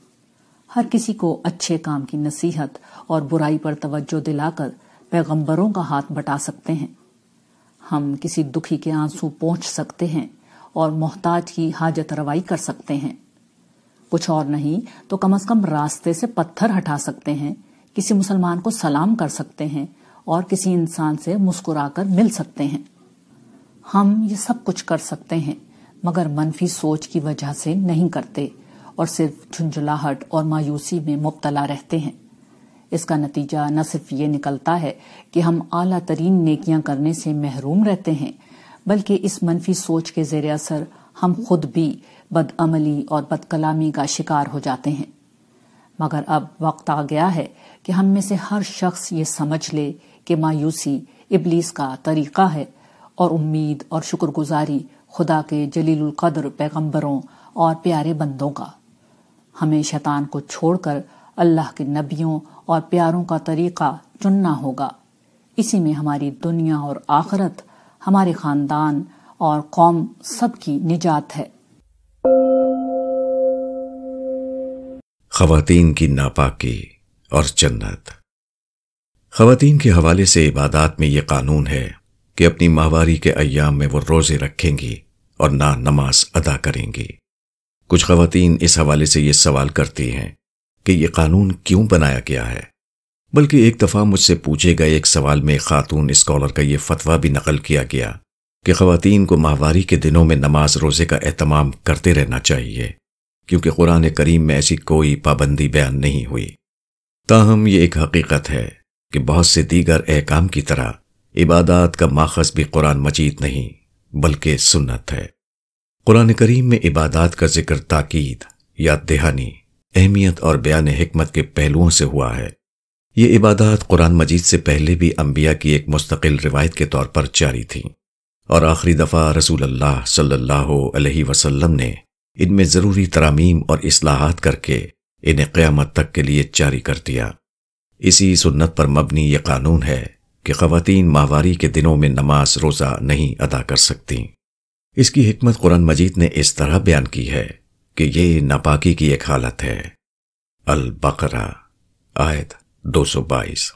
B: हर किसी को अच्छे काम की नसीहत और बुराई पर तवज्जो दिलाकर पैगंबरों का हाथ बटा सकते हैं हम किसी दुखी के आंसू पहुंच सकते हैं और मोहताज की हाजत रवाई कर सकते हैं कुछ और नहीं तो कम अज कम रास्ते से पत्थर हटा सकते हैं किसी मुसलमान को सलाम कर सकते हैं और किसी इंसान से मुस्कुराकर मिल सकते हैं हम ये सब कुछ कर सकते हैं मगर मनफी सोच की वजह से नहीं करते और सिर्फ झुंझुलाहट और मायूसी में मुबतला रहते हैं इसका नतीजा न सिर्फ ये निकलता है कि हम आला तरीन नेकियां करने से महरूम रहते हैं बल्कि इस मनफी सोच के जेर असर हम खुद भी बदअमली और बदकलामी का शिकार हो जाते हैं मगर अब वक्त आ गया है कि हम में से हर शख्स ये समझ ले कि मायूसी इबलीस का तरीका है और उम्मीद और शुक्रगुजारी खुदा के जलील कदर पैगम्बरों और प्यारे बंदों का हमें शैतान को छोड़कर अल्लाह के नबियों और प्यारों का तरीका चुनना होगा इसी में हमारी दुनिया और आखरत हमारे खानदान और कौम सबकी निजात है
A: खातन की नापाकी और जन्नत खवतीन के हवाले से इबादात में ये कानून है कि अपनी माहवारी के अयाम में वो रोज़े रखेंगी और ना नमाज अदा करेंगी कुछ खवतीन इस हवाले से ये सवाल करती हैं कि यह कानून क्यों बनाया गया है बल्कि एक दफ़ा मुझसे पूछे गए एक सवाल में खातून स्कॉलर का यह फतवा भी नकल किया गया कि खातन को माहवारी के दिनों में नमाज रोज़े का अहतमाम करते रहना चाहिए क्योंकि कुरान करीम में ऐसी कोई पाबंदी बयान नहीं हुई ताहम ये एक हकीकत है कि बहुत से दीगर अहकाम की तरह इबादत का माखज भी कुरान मजीद नहीं बल्कि सुन्नत है कुरान करीम में इबादत का जिक्र ताकीद या दहानी अहमियत और बयान हमत के पहलुओं से हुआ है ये इबादत कुरान मजीद से पहले भी अम्बिया की एक मुस्तकिल रिवायत के तौर पर जारी थी और आखिरी दफ़ा रसूल अल्लाह सल्लल्लाहु अलैहि ने इनमें ज़रूरी तरामीम और असलाहत करके इन्हें क़्यामत तक के लिए जारी कर दिया इसी सुन्नत पर मबनी ये कानून है कि ख़वातीन माहवारी के दिनों में नमाज रोज़ा नहीं अदा कर सकती इसकी हमत कुरान मजीद ने इस तरह बयान की है कि ये नापाकी की एक हालत है अल बकरा आयत 222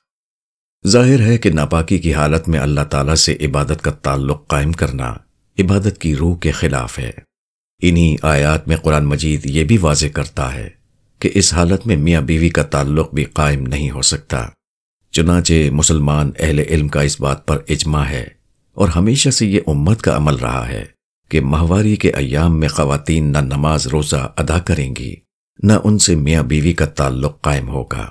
A: जाहिर है कि नापाकी की हालत में अल्लाह ताला से इबादत का ताल्लुक कायम करना इबादत की रूह के खिलाफ है इन्हीं आयात में कुरान मजीद ये भी वाज करता है कि इस हालत में मियाँ बीवी का ताल्लुक भी कायम नहीं हो सकता चुनाचे मुसलमान अहल इल्म का इस बात पर इजमा है और हमेशा से ये उम्मत का अमल रहा है कि माहवारी के अयाम में खातन न नमाज रोज़ा अदा करेंगी न उनसे मियाँ बीवी का ताल्लुक कायम होगा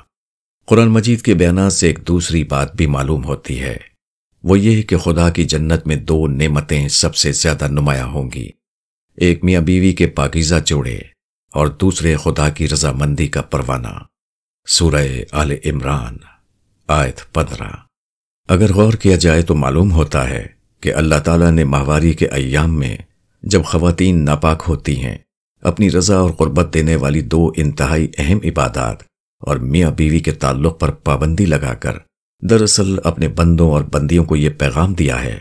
A: कुरान मजीद के बयान से एक दूसरी बात भी मालूम होती है वो ये कि खुदा की जन्नत में दो नेमतें सबसे ज़्यादा नुमाया होंगी एक मियाँ बीवी के पाकिज़ा जोड़े और दूसरे खुदा की रजामंदी का परवाना सूरह आल इमरान आयत पंद्रह अगर गौर किया जाए तो मालूम होता है कि अल्लाह ताला ने माहवारी के अयाम में जब खवतान नापाक होती हैं अपनी रज़ा और क़ुरबत देने वाली दो इंतहाई अहम इबादात और मियाँ बीवी के ताल्लुक़ पर पाबंदी लगाकर दरअसल अपने बंदों और बंदियों को यह पैगाम दिया है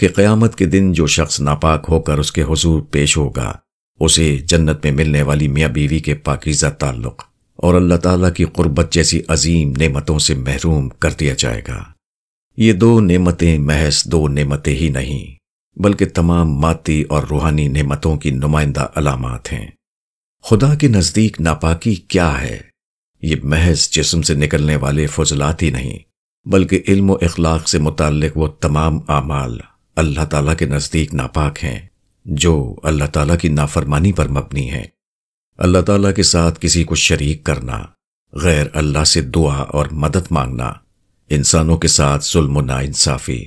A: कि क्यामत के दिन जो शख्स नापाक होकर उसके हजूर पेश होगा उसे जन्नत में मिलने वाली मियाँ बीवी के पाकिज़ा ताल्लुक़ और अल्लाह ताला की क़ुरबत जैसी अजीम नेमतों से महरूम कर दिया जाएगा ये दो नेमतें महज दो नेमतें ही नहीं बल्कि तमाम माती और रूहानी नेमतों की नुमाइंदा अलामत हैं खुदा के नज़दीक नापाकी क्या है ये महज जिसम से निकलने वाले फजलात ही नहीं बल्कि इल्म अखलाक से मुतक वो तमाम आमाल अल्लाह ताला के नज़दीक नापाक हैं जो अल्लाह ताला की नाफरमानी पर मबनी है अल्लाह ताला के साथ किसी को शरीक करना गैर अल्लाह से दुआ और मदद मांगना इंसानों के साथ जुल्म नाइंसाफ़ी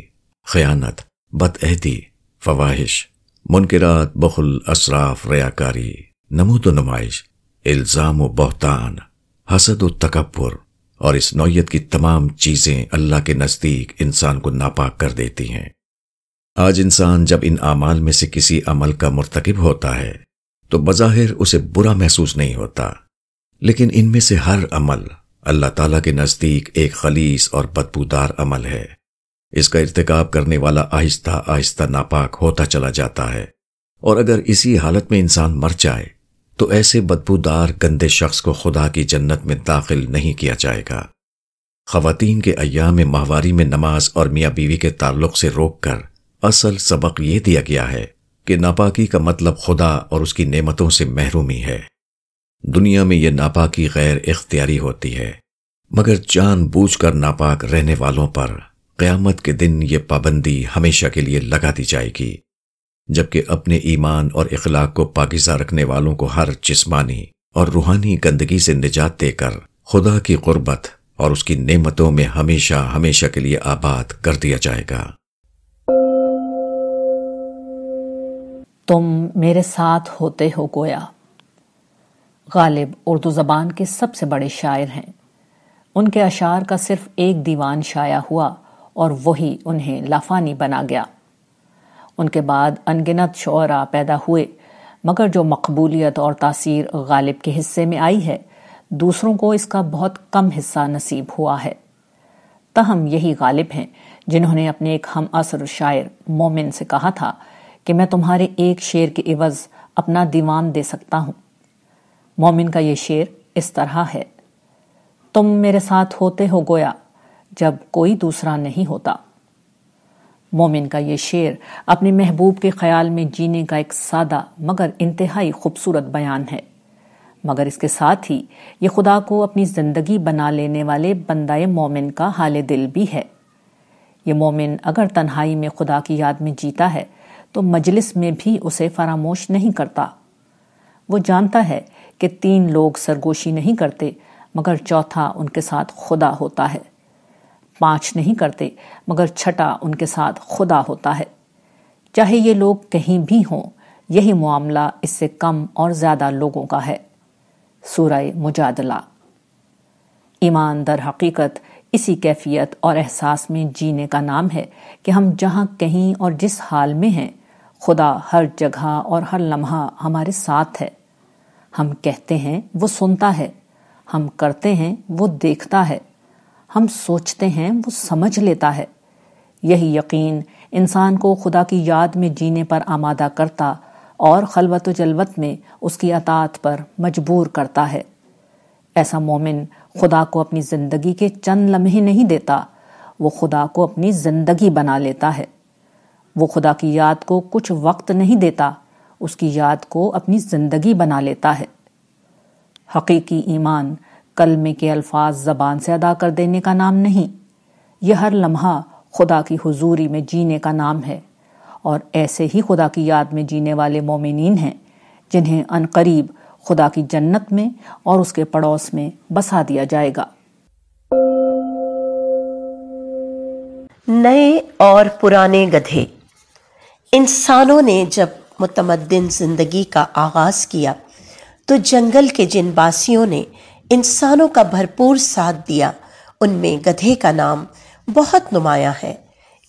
A: खयानत बदअहदी फवाहिश मुनकरात बखुल असराफ रयाकारी नमूद नुमाइश इल्ज़ाम व बहतान हसद व तकबर और इस नौीयत की तमाम चीज़ें अल्लाह के नज़दीक इंसान को नापाक कर देती हैं आज इंसान जब इन अमाल में से किसी अमल का मरतकब होता है तो बज़ाहिर उसे बुरा महसूस नहीं होता लेकिन इनमें से हर अमल अल्लाह ताला के नज़दीक एक खलीस और बदबूदार अमल है इसका इरतकब करने वाला आहिस्ता आहिस्ता नापाक होता चला जाता है और अगर इसी हालत में इंसान मर जाए तो ऐसे बदबूदार गंदे शख्स को खुदा की जन्नत में दाखिल नहीं किया जाएगा खवतान के अयाम माहवारी में नमाज और मियाँ बीवी के ताल्लुक से रोक कर असल सबक ये दिया गया है कि नापाकी का मतलब खुदा और उसकी नेमतों से महरूमी है दुनिया में यह नापाकी गैर इख्तियारी होती है मगर कर नापाक रहने वालों पर क्यामत के दिन ये पाबंदी हमेशा के लिए लगा दी जाएगी जबकि अपने ईमान और इखलाक को पाकिजा रखने वालों को हर जिस्मानी और रूहानी गंदगी से निजात देकर खुदा की गुर्बत और उसकी नेमतों में हमेशा हमेशा के लिए आबाद कर दिया जाएगा
B: तुम मेरे साथ होते हो गोया गालिब उर्दू ज़बान के सबसे बड़े शायर हैं उनके अशार का सिर्फ एक दीवान शाया हुआ और वही उन्हें लाफानी बना गया उनके बाद अनगिनत शरा पैदा हुए मगर जो मकबूलियत और तासीर गालिब के हिस्से में आई है दूसरों को इसका बहुत कम हिस्सा नसीब हुआ है तहम यही गालिब हैं जिन्होंने अपने एक हम असर शायर मोमिन से कहा था कि मैं तुम्हारे एक शेर के एवज़ अपना दीवान दे सकता हूँ मोमिन का ये शेर इस तरह है तुम मेरे साथ होते हो गोया जब कोई दूसरा नहीं होता मोमिन का ये शेर अपने महबूब के ख्याल में जीने का एक सादा मगर इंतहाई खूबसूरत बयान है मगर इसके साथ ही ये खुदा को अपनी ज़िंदगी बना लेने वाले बंदाए मोमिन का हाल दिल भी है ये मोमिन अगर तन्हाई में खुदा की याद में जीता है तो मजलिस में भी उसे फरामोश नहीं करता वो जानता है कि तीन लोग सरगोशी नहीं करते मगर चौथा उनके साथ खुदा होता है पांच नहीं करते मगर छठा उनके साथ खुदा होता है चाहे ये लोग कहीं भी हों यही मामला इससे कम और ज़्यादा लोगों का है सूरह मुजादला ईमान दर हकीकत इसी कैफियत और एहसास में जीने का नाम है कि हम जहां कहीं और जिस हाल में हैं खुदा हर जगह और हर लम्हा हमारे साथ है हम कहते हैं वो सुनता है हम करते हैं वो देखता है हम सोचते हैं वो समझ लेता है यही यकीन इंसान को खुदा की याद में जीने पर आमादा करता और खलवत जलवत में उसकी अतात पर मजबूर करता है ऐसा मोमिन खुदा को अपनी ज़िंदगी के चंद लम्हे नहीं देता वो खुदा को अपनी ज़िंदगी बना लेता है वो खुदा की याद को कुछ वक्त नहीं देता उसकी याद को अपनी जिंदगी बना लेता है हकीकी ईमान कलमे के अल्फाज जबान से अदा कर देने का नाम नहीं यह हर लम्हा खुदा की हुजूरी में जीने का नाम है और ऐसे ही खुदा की याद में जीने वाले मोमिन हैं जिन्हें अनकरीब खुदा की जन्नत में और उसके पड़ोस में बसा दिया जाएगा नए और पुराने गधे
F: इंसानों ने जब मुतमदन ज़िंदगी का आगाज़ किया तो जंगल के जिन बासियों ने इंसानों का भरपूर साथ दिया उनमें गधे का नाम बहुत नुमाया है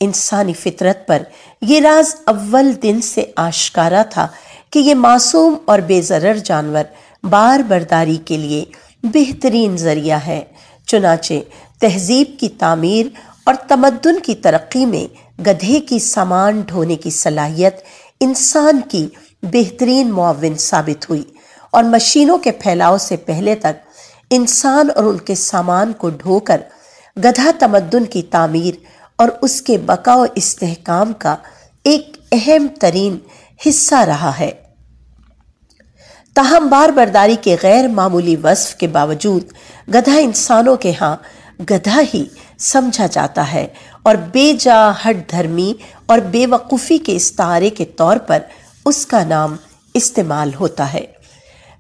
F: इंसानी फितरत पर यह राज अव्वल दिन से आशकारा था कि ये मासूम और बेजरर जानवर बार बर्दारी के लिए बेहतरीन जरिया है चुनाचे तहजीब की तामीर और तमद्दन की तरक्की में गधे की सामान ढोने की सलाहियत इंसान की बेहतरीन मुआवन साबित हुई और मशीनों के फैलाव से पहले तक इंसान और उनके सामान को ढोकर गधा तमद्दन की तामीर और उसके बकाव व का एक अहम तरीन हिस्सा रहा है ताहम बार बरदारी के गैर मामूली वसफ़ के बावजूद गधा इंसानों के यहाँ गधा ही समझा जाता है और बेजा हट धर्मी और बेवकूफ़ी के इस्तारे के तौर पर उसका नाम इस्तेमाल होता है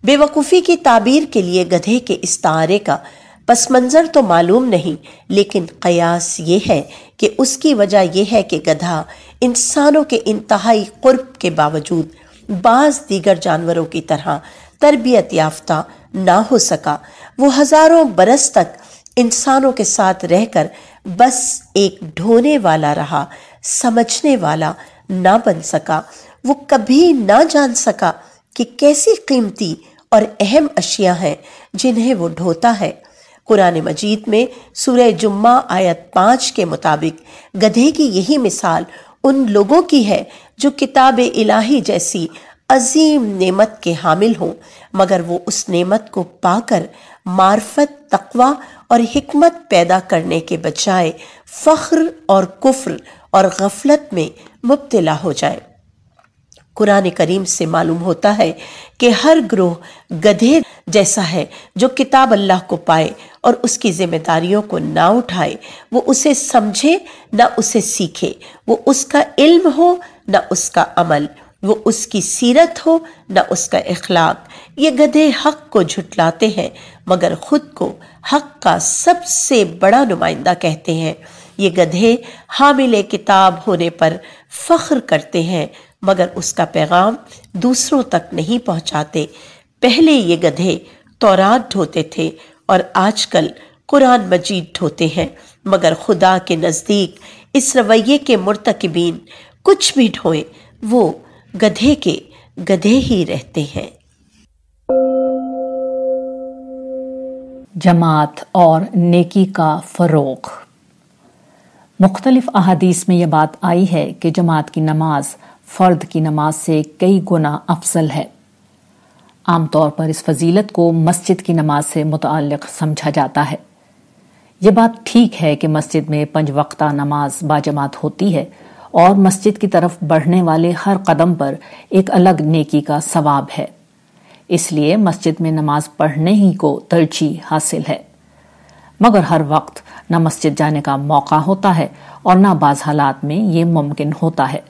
F: बेवकूफ़ी की ताबीर के लिए गधे के इस्तारे का पस मंज़र तो मालूम नहीं लेकिन कयास ये है कि उसकी वजह यह है कि गधा इंसानों के इंतहाई क़ुर्ब के बावजूद बाज़ दीगर जानवरों की तरह तरबियत याफ्ता ना हो सका वो हज़ारों बरस तक इंसानों के साथ रहकर बस एक ढोने वाला रहा समझने वाला ना बन सका वो कभी ना जान सका कि कैसी कीमती और अहम अशिया हैं जिन्हें वो ढोता है कुरान मजीद में सूर्य जुम्मा आयत पाँच के मुताबिक गधे की यही मिसाल उन लोगों की है जो किताब इलाही जैसी अजीम नेमत के हामिल हों मगर वो उस नेमत को पाकर मार्फत तकवा और हिकमत पैदा करने के बजाय फ़ख्र और कुफ्र और गफलत में मुबतला हो जाए कुरान करीम से मालूम होता है कि हर ग्रोह गधे जैसा है जो किताब अल्लाह को पाए और उसकी जिम्मेदारियों को ना उठाए वो उसे समझे ना उसे सीखे वो उसका इल्म हो ना उसका अमल वो उसकी सीरत हो ना उसका इखलाक ये गधे हक को झुटलाते हैं मगर ख़ुद को हक का सबसे बड़ा नुमाइंदा कहते हैं ये गधे हामिल किताब होने पर फख्र करते हैं मगर उसका पैगाम दूसरों तक नहीं पहुंचाते पहले ये गधे तौरात ढोते थे और आजकल कुरान मजीद ढोते हैं मगर खुदा के नज़दीक इस रवैये के मुर्तकबीन कुछ भी ढोए वो
B: गधे के गधे ही रहते हैं जमात और नेकी का फ़रोग मुख्तलिफ अहादीस में यह बात आई है कि जमात की नमाज फ़र्द की नमाज से कई गुना अफजल है आमतौर पर इस फजीलत को मस्जिद की नमाज से मुतल समझा जाता है यह बात ठीक है कि मस्जिद में पंज वक्ता नमाज बाजमात होती है और मस्जिद की तरफ बढ़ने वाले हर कदम पर एक अलग नेकी का सवाब है इसलिए मस्जिद में नमाज पढ़ने ही को तरजीह हासिल है मगर हर वक्त न मस्जिद जाने का मौका होता है और न बाज हालात में ये मुमकिन होता है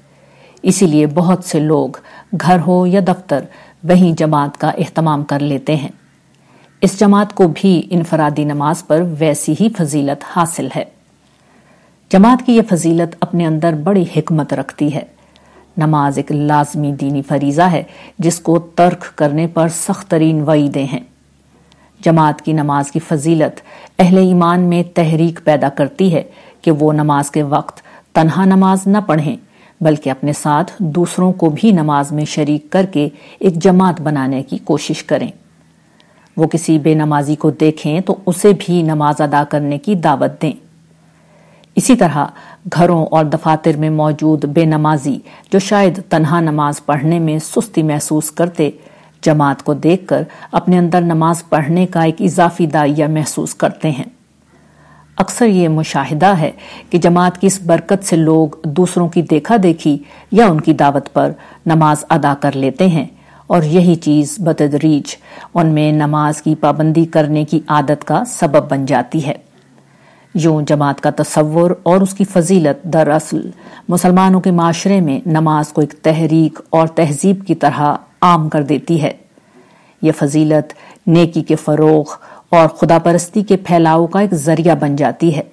B: इसीलिए बहुत से लोग घर हो या दफ्तर वहीं जमात का अहतमाम कर लेते हैं इस जमात को भी इनफरादी नमाज पर वैसी ही फजीलत हासिल है जमात की यह फजीलत अपने अंदर बड़ी हिकमत रखती है नमाज एक लाजमी दीनी फरीज़ा है जिसको तर्क करने पर सख्त तरीन वईदें हैं जमात की नमाज की फजीलत अहल ईमान में तहरीक पैदा करती है कि वो नमाज के वक्त तनहा नमाज न पढ़ें बल्कि अपने साथ दूसरों को भी नमाज में शरीक करके एक जमात बनाने की कोशिश करें वो किसी बेनमाजी को देखें तो उसे भी नमाज अदा करने की दावत दें इसी तरह घरों और दफातर में मौजूद बेनमाजी जो शायद तनहा नमाज पढ़ने में सुस्ती महसूस करते जमात को देखकर अपने अंदर नमाज पढ़ने का एक इजाफी दाइया महसूस करते हैं अक्सर ये मुशाहिदा है कि जमात की इस बरकत से लोग दूसरों की देखा देखी या उनकी दावत पर नमाज अदा कर लेते हैं और यही चीज़ बतदरीज उनमें नमाज की पाबंदी करने की आदत का सबब बन जाती है यूं जमात का तस्वुर और उसकी फजीलत दरअसल मुसलमानों के माशरे में नमाज को एक तहरीक और तहजीब की तरह आम कर देती है यह फजीलत नेकी के फ़रोग और खुदापरस्ती के फैलाव का एक जरिया बन जाती है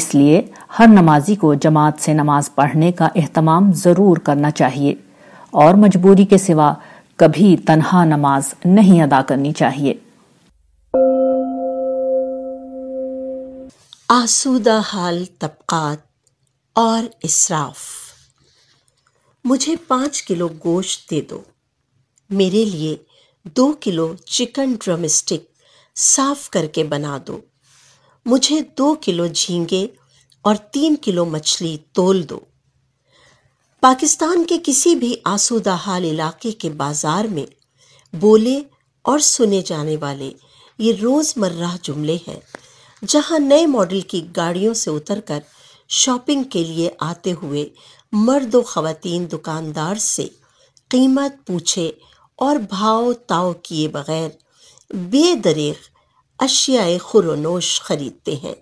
B: इसलिए हर नमाजी को जमात से नमाज पढ़ने का अहतमाम ज़रूर करना चाहिए और मजबूरी के सिवा कभी तनहा नमाज नहीं अदा करनी चाहिए
F: आसूदा हाल तबक़ात और इसराफ मुझे पाँच किलो गोश्त दे दो मेरे लिए दो किलो चिकन ड्रमस्टिक साफ करके बना दो मुझे दो किलो झींगे और तीन किलो मछली तोल दो पाकिस्तान के किसी भी आसूदा हाल इलाके के बाज़ार में बोले और सुने जाने वाले ये रोज़मर्रा जुमले हैं जहां नए मॉडल की गाड़ियों से उतरकर शॉपिंग के लिए आते हुए मर्द व ख़वातीन दुकानदार से कीमत पूछे और भाव ताव किए बगैर बेदरेग अशियाए खुरनोश खरीदते हैं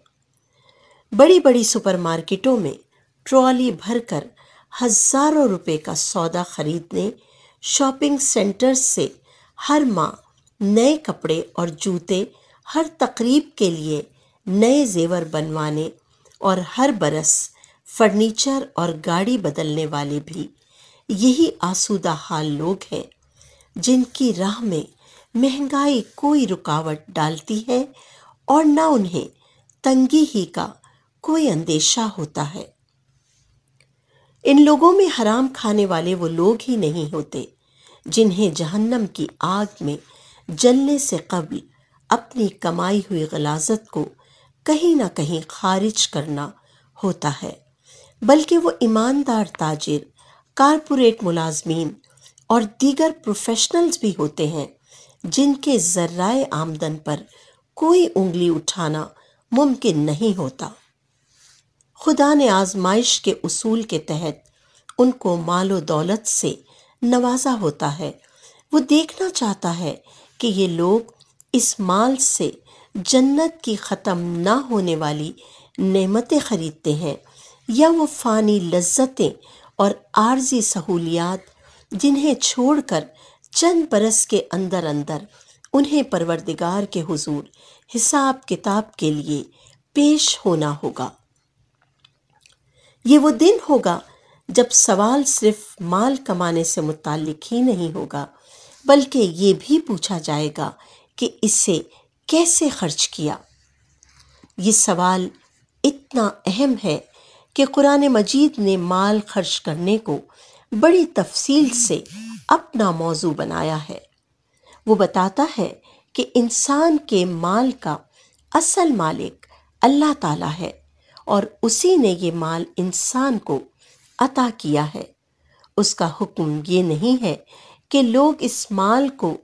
F: बड़ी बड़ी सुपरमार्केटों में ट्रॉली भरकर हज़ारों रुपए का सौदा खरीदने शॉपिंग सेंटर्स से हर माह नए कपड़े और जूते हर तकरीब के लिए नए जेवर बनवाने और हर बरस फर्नीचर और गाड़ी बदलने वाले भी यही आसूदा हाल लोग हैं जिनकी राह में महंगाई कोई रुकावट डालती है और न उन्हें तंगी ही का कोई अंदेशा होता है इन लोगों में हराम खाने वाले वो लोग ही नहीं होते जिन्हें जहन्नम की आग में जलने से कबल अपनी कमाई हुई गलाजत को कहीं ना कहीं खारिज करना होता है बल्कि वो ईमानदार ताजिर कारपोरेट मुलाजमीन और दीगर प्रोफेशनल्स भी होते हैं जिनके जर्राए आमदन पर कोई उंगली उठाना मुमकिन नहीं होता खुदा ने आजमाइश के उसूल के तहत उनको मालो दौलत से नवाजा होता है वो देखना चाहता है कि ये लोग इस माल से जन्नत की ख़त्म ना होने वाली नेमतें ख़रीदते हैं या वो फ़ानी लज्जतें और आर्जी सहूलियात जिन्हें छोड़कर चंद बरस के अंदर अंदर उन्हें परवरदिगार के हुजूर हिसाब किताब के लिए पेश होना होगा ये वो दिन होगा जब सवाल सिर्फ माल कमाने से मुतल ही नहीं होगा बल्कि ये भी पूछा जाएगा कि इसे कैसे खर्च किया ये सवाल इतना अहम है कि कुरान मजीद ने माल खर्च करने को बड़ी तफसील से अपना मौजू बनाया है वो बताता है कि इंसान के माल का असल मालिक अल्लाह ताला है और उसी ने ये माल इंसान को अता किया है उसका हुक्म ये नहीं है कि लोग इस माल को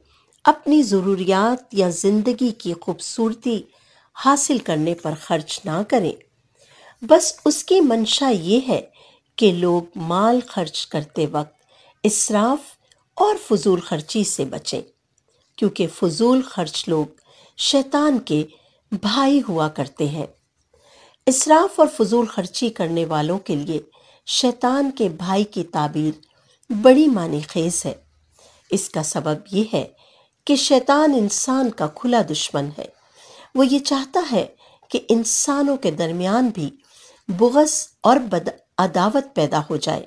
F: अपनी ज़रूरियात या ज़िंदगी की खूबसूरती हासिल करने पर खर्च ना करें बस उसकी मंशा ये है कि लोग माल खर्च करते वक्त इसराफ और फजूल खर्ची से बचें क्योंकि फजूल खर्च लोग शैतान के भाई हुआ करते हैं इसराफ और फजूल खर्ची करने वालों के लिए शैतान के भाई की ताबीर बड़ी मानी खेज है इसका सबब यह है कि शैतान इंसान का खुला दुश्मन है वो ये चाहता है कि इंसानों के दरमियान भी बुगस और बद अदावत पैदा हो जाए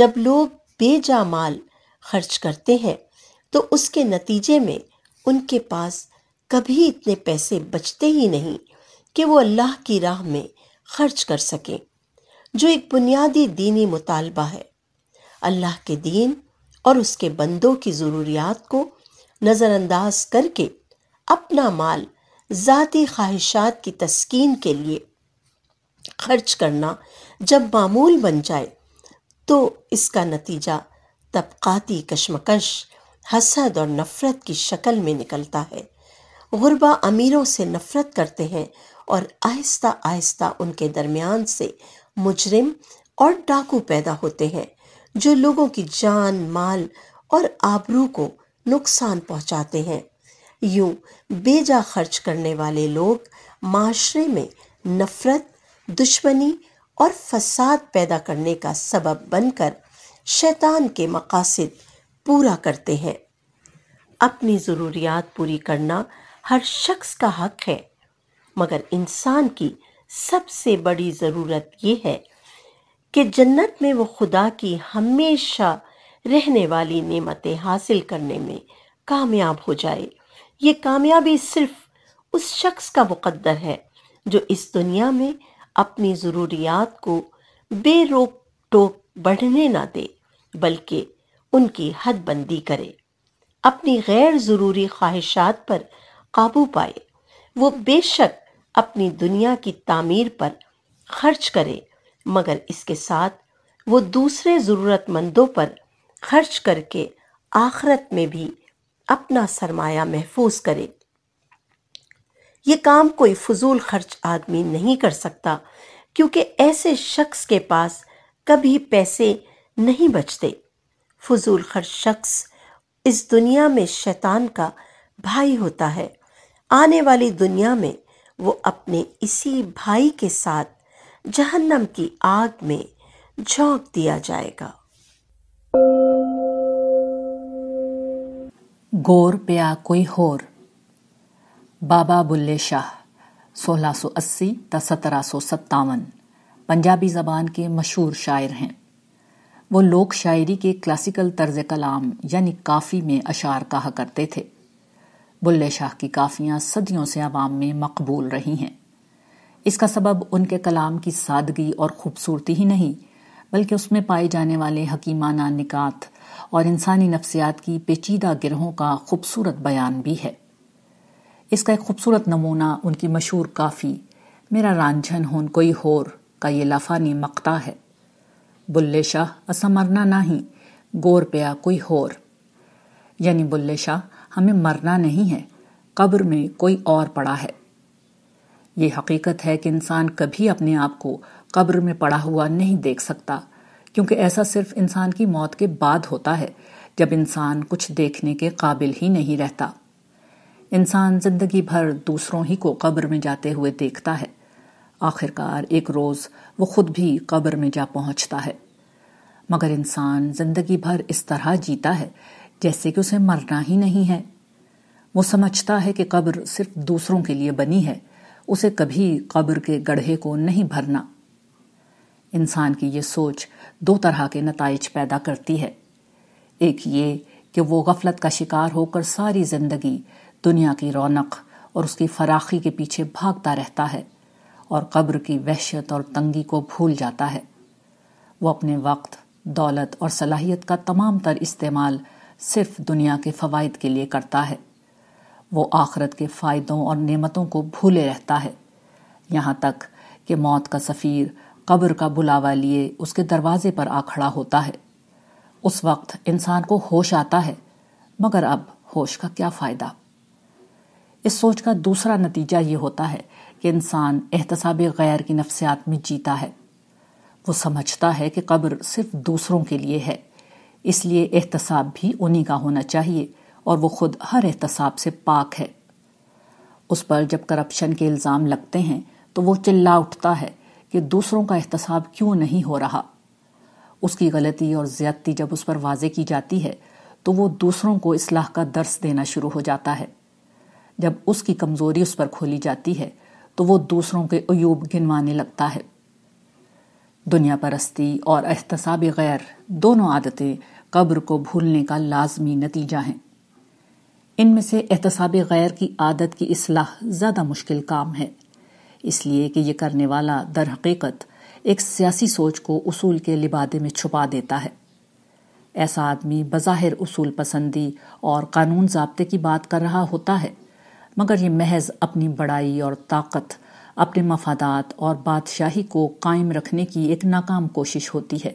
F: जब लोग बेजा माल खर्च करते हैं तो उसके नतीजे में उनके पास कभी इतने पैसे बचते ही नहीं कि वो अल्लाह की राह में खर्च कर सकें जो एक बुनियादी दीनी मुतालबा है अल्लाह के दीन और उसके बंदों की ज़रूरियात को नज़रअंदाज करके अपना माल ज़ाती ख्वाहिशात की तस्कीन के लिए खर्च करना जब मामूल बन जाए तो इसका नतीजा तबकाती कशमकश हसद और नफ़रत की शक्ल में निकलता है गुरबा अमीरों से नफ़रत करते हैं और आहिस्ता आहिस्ता उनके दरमियान से मुजरिम और डाकू पैदा होते हैं जो लोगों की जान माल और आबरू को नुकसान पहुंचाते हैं यूं बेजा खर्च करने वाले लोग माशरे में नफ़रत दुश्मनी और फसाद पैदा करने का सबब बनकर शैतान के मकासद पूरा करते हैं अपनी ज़रूरियात पूरी करना हर शख्स का हक है मगर इंसान की सबसे बड़ी ज़रूरत यह है कि जन्नत में वो खुदा की हमेशा रहने वाली नेमतें हासिल करने में कामयाब हो जाए ये कामयाबी सिर्फ उस शख्स का मुकद्दर है जो इस दुनिया में अपनी ज़रूरियात को बेरोक टोक बढ़ने ना दे बल्कि उनकी हद बंदी करे अपनी गैर ज़रूरी ख्वाहिशात पर काबू पाए वो बेशक अपनी दुनिया की तामीर पर खर्च करे मगर इसके साथ वो दूसरे ज़रूरतमंदों पर खर्च करके आखरत में भी अपना सरमाया महफूज करे ये काम कोई फजूल खर्च आदमी नहीं कर सकता क्योंकि ऐसे शख्स के पास कभी पैसे नहीं बचते फजूल खर्च शख्स इस दुनिया में शैतान का भाई होता है आने वाली दुनिया में वो अपने इसी भाई के साथ जहन्नम की आग में झोंक दिया जाएगा
B: गोर पिया कोई होर बाबा बुल्ले शाह 1680 ता सत्रह पंजाबी ज़बान के मशहूर शायर हैं वो लोक शायरी के क्लासिकल तर्ज कलाम यानी काफ़ी में अशार कहा करते थे बुल्ले शाह की काफियां सदियों से आवाम में मकबूल रही हैं इसका सबब उनके कलाम की सादगी और खूबसूरती ही नहीं बल्कि उसमें पाए जाने वाले हकीमाना निकात और इंसानी नफ्सियात की पेचीदा गिरहों का खूबसूरत बयान भी है इसका एक खूबसूरत नमूना उनकी मशहूर काफ़ी मेरा रांझन होन कोई होर का ये लाफानी मकता है बुल्ले शाह असा मरना नहीं गोर प्या कोई होर यानी बुल्ले शाह हमें मरना नहीं है कब्र में कोई और पड़ा है ये हकीकत है कि इंसान कभी अपने आप को कब्र में पड़ा हुआ नहीं देख सकता क्योंकि ऐसा सिर्फ इंसान की मौत के बाद होता है जब इंसान कुछ देखने के काबिल ही नहीं रहता इंसान जिंदगी भर दूसरों ही को कब्र में जाते हुए देखता है आखिरकार एक रोज़ वो खुद भी कब्र में जा पहुंचता है मगर इंसान जिंदगी भर इस तरह जीता है जैसे कि उसे मरना ही नहीं है वो समझता है कि कब्र सिर्फ दूसरों के लिए बनी है उसे कभी कब्र के गढ़े को नहीं भरना इंसान की ये सोच दो तरह के नतज पैदा करती है एक ये कि वो गफलत का शिकार होकर सारी ज़िंदगी दुनिया की रौनक और उसकी फराखी के पीछे भागता रहता है और कब्र की वहशत और तंगी को भूल जाता है वो अपने वक्त दौलत और सलाहियत का तमाम तर इस्तेमाल सिर्फ दुनिया के फ़वाद के लिए करता है वो आखरत के फ़ायदों और नेमतों को भूले रहता है यहाँ तक कि मौत का सफ़ीर कब्र का बुलावा लिए उसके दरवाजे पर आ खड़ा होता है उस वक्त इंसान को होश आता है मगर अब होश का क्या फ़ायदा इस सोच का दूसरा नतीजा ये होता है कि इंसान एहतसाब गैर की नफ्सियात में जीता है वो समझता है कि कब्र सिर्फ दूसरों के लिए है इसलिए एहतसाब भी उन्हीं का होना चाहिए और वो खुद हर एहतसाब से पाक है उस पर जब करप्शन के इल्ज़ाम लगते हैं तो वो चिल्ला उठता है कि दूसरों का एहतसाब क्यों नहीं हो रहा उसकी गलती और ज्यादती जब उस पर वाजे की जाती है तो वो दूसरों को इसलाह का दर्स देना शुरू हो जाता है जब उसकी कमजोरी उस पर खोली जाती है तो वो दूसरों के अयूब गिनवाने लगता है दुनिया परस्ती और एहतसाब गैर दोनों आदतें कब्र को भूलने का लाजमी नतीजा हैं इनमें से एहतसाब गैर की आदत की असलाह ज़्यादा मुश्किल काम है इसलिए कि यह करने वाला दर हकीकत एक सियासी सोच को उसूल के लिबादे में छुपा देता है ऐसा आदमी बज़ाहिर उसूल पसंदी और कानून जबते की बात कर रहा होता है मगर यह महज अपनी बड़ाई और ताकत अपने मफादात और बादशाही को कायम रखने की एक नाकाम कोशिश होती है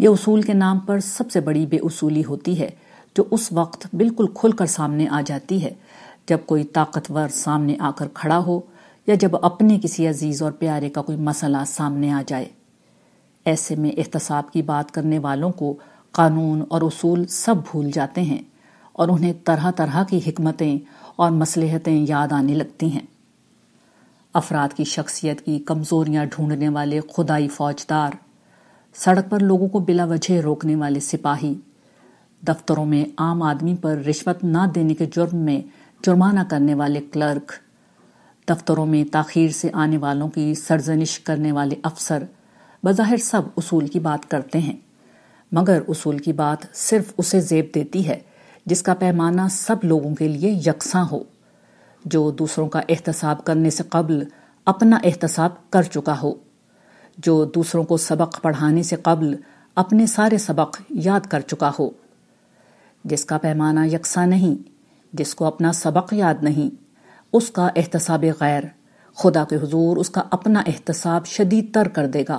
B: यह उसूल के नाम पर सबसे बड़ी बेअसूली होती है जो उस वक्त बिल्कुल खुलकर सामने आ जाती है जब कोई ताकतवर सामने आकर खड़ा हो या जब अपने किसी अजीज और प्यारे का कोई मसला सामने आ जाए ऐसे में एहतसाब की बात करने वालों को कानून और उसूल सब भूल जाते हैं और उन्हें तरह तरह की हिकमतें और मसलहतें याद आने लगती हैं अफराद की शख्सियत की कमजोरियां ढूंढने वाले खुदाई फौजदार सड़क पर लोगों को बिला वजह रोकने वाले सिपाही दफ्तरों में आम आदमी पर रिश्वत ना देने के जुर्म में जुर्माना करने वाले क्लर्क दफ्तरों में ताखीर से आने वालों की सरजनिश करने वाले अफसर बज़ाहिर सब उसूल की बात करते हैं मगर उसूल की बात सिर्फ उसे जेब देती है जिसका पैमाना सब लोगों के लिए यकसा हो जो दूसरों का एहतसाब करने से कबल अपना एहतसाब कर चुका हो जो दूसरों को सबक पढ़ाने से कबल अपने सारे सबक याद कर चुका हो जिसका पैमाना यकसा नहीं जिसको अपना सबक याद नहीं उसका एहतसाब गैर खुदा के हजूर उसका अपना एहतसाब शदीद तर कर देगा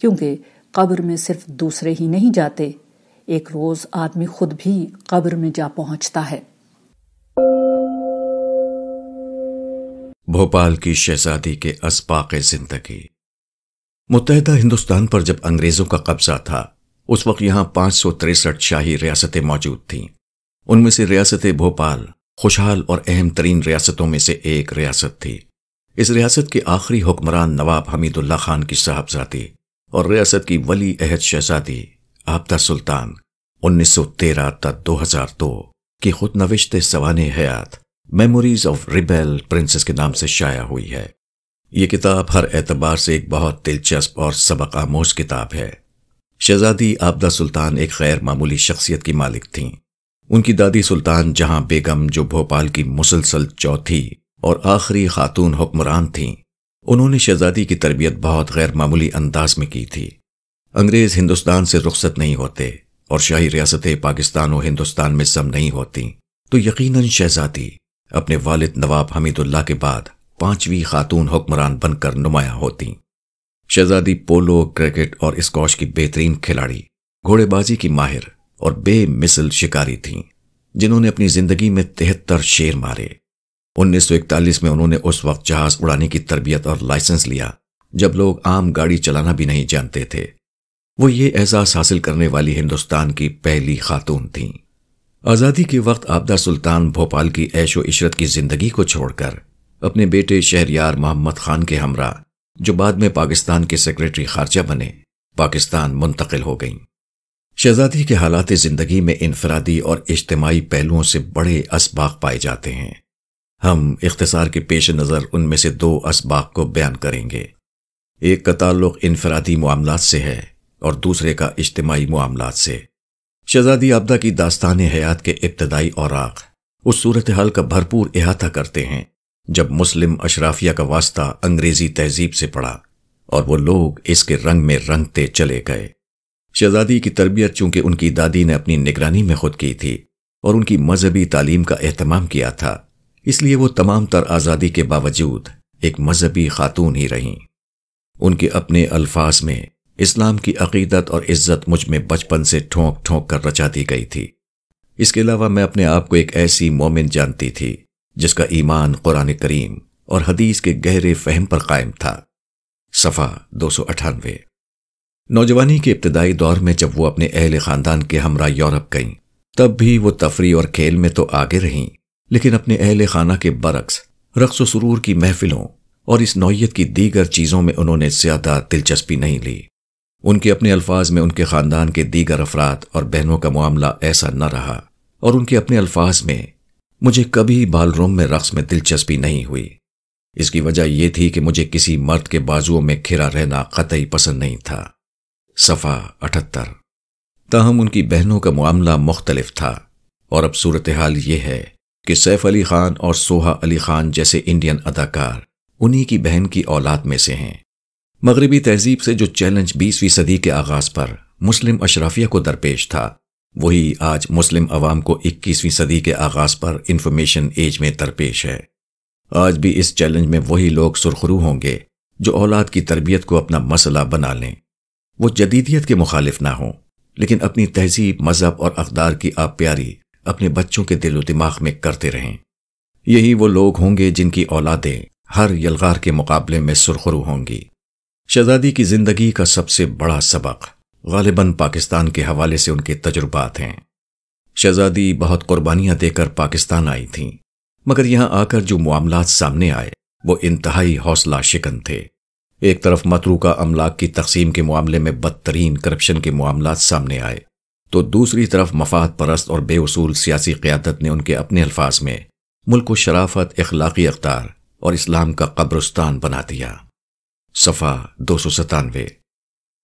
B: क्योंकि कब्र में सिर्फ दूसरे ही नहीं जाते एक रोज आदमी खुद भी कब्र में जा पहुंचता है
A: भोपाल की शहजादी के असपाक जिंदगी मुतहदा हिंदुस्तान पर जब अंग्रेजों का कब्जा था उस वक्त यहां पांच सौ तिरसठ शाही रियासतें मौजूद थीं उनमें से रियासत भोपाल खुशहाल और अहम तरीन रियासतों में से एक रियासत थी इस रियासत के आखिरी हुक्मरान नवाब हमीदुल्ला खान की साहबजादी और रियासत की वली अहद शहजादी आपदा सुल्तान 1913 तक दो हजार दो की खुद नविश्त सवान हयात मेमोरीज ऑफ रिबेल प्रिंसेस के नाम से शाया हुई है ये किताब हर एतबार से एक बहुत दिलचस्प और सबक आमोज किताब है शहजादी आपदा सुल्तान एक गैर मामूली शख्सियत की मालिक थीं उनकी दादी सुल्तान जहां बेगम जो भोपाल की मुसलसल चौथी और आखिरी खातून हुक्मरान थीं उन्होंने शहजादी की तरबियत बहुत गैर मामूली अंदाज में की थी अंग्रेज हिंदुस्तान से रुख्सत नहीं होते और शाही रियासतें पाकिस्तान और हिंदुस्तान में सम नहीं होती तो यकीनन शहजादी अपने वालिद नवाब हमीदुल्ला के बाद पांचवी खातून हुक्मरान बनकर नुमाया होती शहजादी पोलो क्रिकेट और स्कॉश की बेहतरीन खिलाड़ी घोड़ेबाजी की माहिर और बेमिसल शिकारी थीं जिन्होंने अपनी जिंदगी में तिहत्तर शेर मारे 1941 में उन्होंने उस वक्त जहाज उड़ाने की तरबियत और लाइसेंस लिया जब लोग आम गाड़ी चलाना भी नहीं जानते थे वो ये एहसास हासिल करने वाली हिंदुस्तान की पहली खातून थीं आज़ादी के वक्त आपदा सुल्तान भोपाल की ऐशो इशरत की जिंदगी को छोड़कर अपने बेटे शहरियार मोहम्मद खान के हमरा जो बाद में पाकिस्तान के सेक्रेटरी खारजा बने पाकिस्तान मुंतकिल हो गईं शहजादी के हालात जिंदगी में इनफरादी और इज्तमाही पहलुओं से बड़े इसबाक पाए जाते हैं हम इख्तसार के पेश नज़र उनमें से दो इसबाक को बयान करेंगे एक का ताल्लुक इनफरादी मामला से है और दूसरे का इज्तमाही मामला से शहजादी आपदा की दास्तान हयात के इब्तदाई और उस सूरत हाल का भरपूर अहाता करते हैं जब मुस्लिम अशराफिया का वास्ता अंग्रेजी तहजीब से पड़ा और वो लोग इसके रंग में रंगते चले गए शहजादी की तरबियत चूंकि उनकी दादी ने अपनी निगरानी में खुद की थी और उनकी मजहबी तालीम का अहतमाम किया था इसलिए वो तमाम तर आज़ादी के बावजूद एक मजहबी खातून ही रहीं उनके अपने अल्फाज में इस्लाम की अकीदत और इज्जत मुझ में बचपन से ठोंक ठोंक कर रचा दी गई थी इसके अलावा मैं अपने आप को एक ऐसी मोमिन जानती थी जिसका ईमान कुरान करीम और हदीस के गहरे फहम पर कायम था सफ़ा दो सौ अठानवे नौजवानी के इब्तदाई दौर में जब वो अपने अहल ख़ानदान के हमरा यूरोप गईं तब भी वो तफरी और खेल में तो आगे रहीं लेकिन अपने अहल खाना के बरक्स रक्स व सुरूर की महफिलों और इस नौीयत की दीगर चीज़ों में उन्होंने ज़्यादा दिलचस्पी नहीं ली उनके अपने अल्फाज में उनके ख़ानदान के दीगर अफराद और बहनों का मामला ऐसा न रहा और उनके अपने अल्फाज में मुझे कभी बालरूम में रक्स में दिलचस्पी नहीं हुई इसकी वजह यह थी कि मुझे किसी मर्द के बाजुओं में खिरा रहना कतई पसंद नहीं था सफ़ा अठहत्तर ताहम उनकी बहनों का मामला मुख्तलिफ था और अब सूरत हाल यह है कि सैफ अली खान और सोहा अली खान जैसे इंडियन अदाकार उन्हीं की बहन की औलाद में से हैं मगरबी तहजीब से जो चैलेंज बीसवीं सदी के आगाज पर मुस्लिम अशराफिया को दरपेश था वही आज मुस्लिम अवाम को इक्कीसवीं सदी के आगाज पर इंफॉर्मेशन एज में दरपेश है आज भी इस चैलेंज में वही लोग सुरखरू होंगे जो औलाद की तरबियत को अपना मसला बना लें वो जदीदियत के मुखालिफ ना हों लेकिन अपनी तहजीब मजहब और अकदार की आप प्यारी अपने बच्चों के दिलो दिमाग में करते रहें यही वो लोग होंगे जिनकी औलादें हर यलगार के मुकाबले में सुरखरू होंगी शहजादी की जिंदगी का सबसे बड़ा सबक गालिबा पाकिस्तान के हवाले से उनके तजुर्बात हैं शहजादी बहुत कुर्बानियां देकर पाकिस्तान आई थी मगर यहां आकर जो मामला सामने आए वो इंतहाई हौसला शिकन थे एक तरफ मतरू का अमलाक की तकसीम के मामले में बदतरीन करप्शन के मामला सामने आए तो दूसरी तरफ मफाद परस्त और बेअसूल सियासी क्यादत ने उनके अपने अल्फाज में मुल्क को शराफत इखलाकी अख्तार और इस्लाम का कब्रस्तान बना दिया सफ़ा दो सौ सतानवे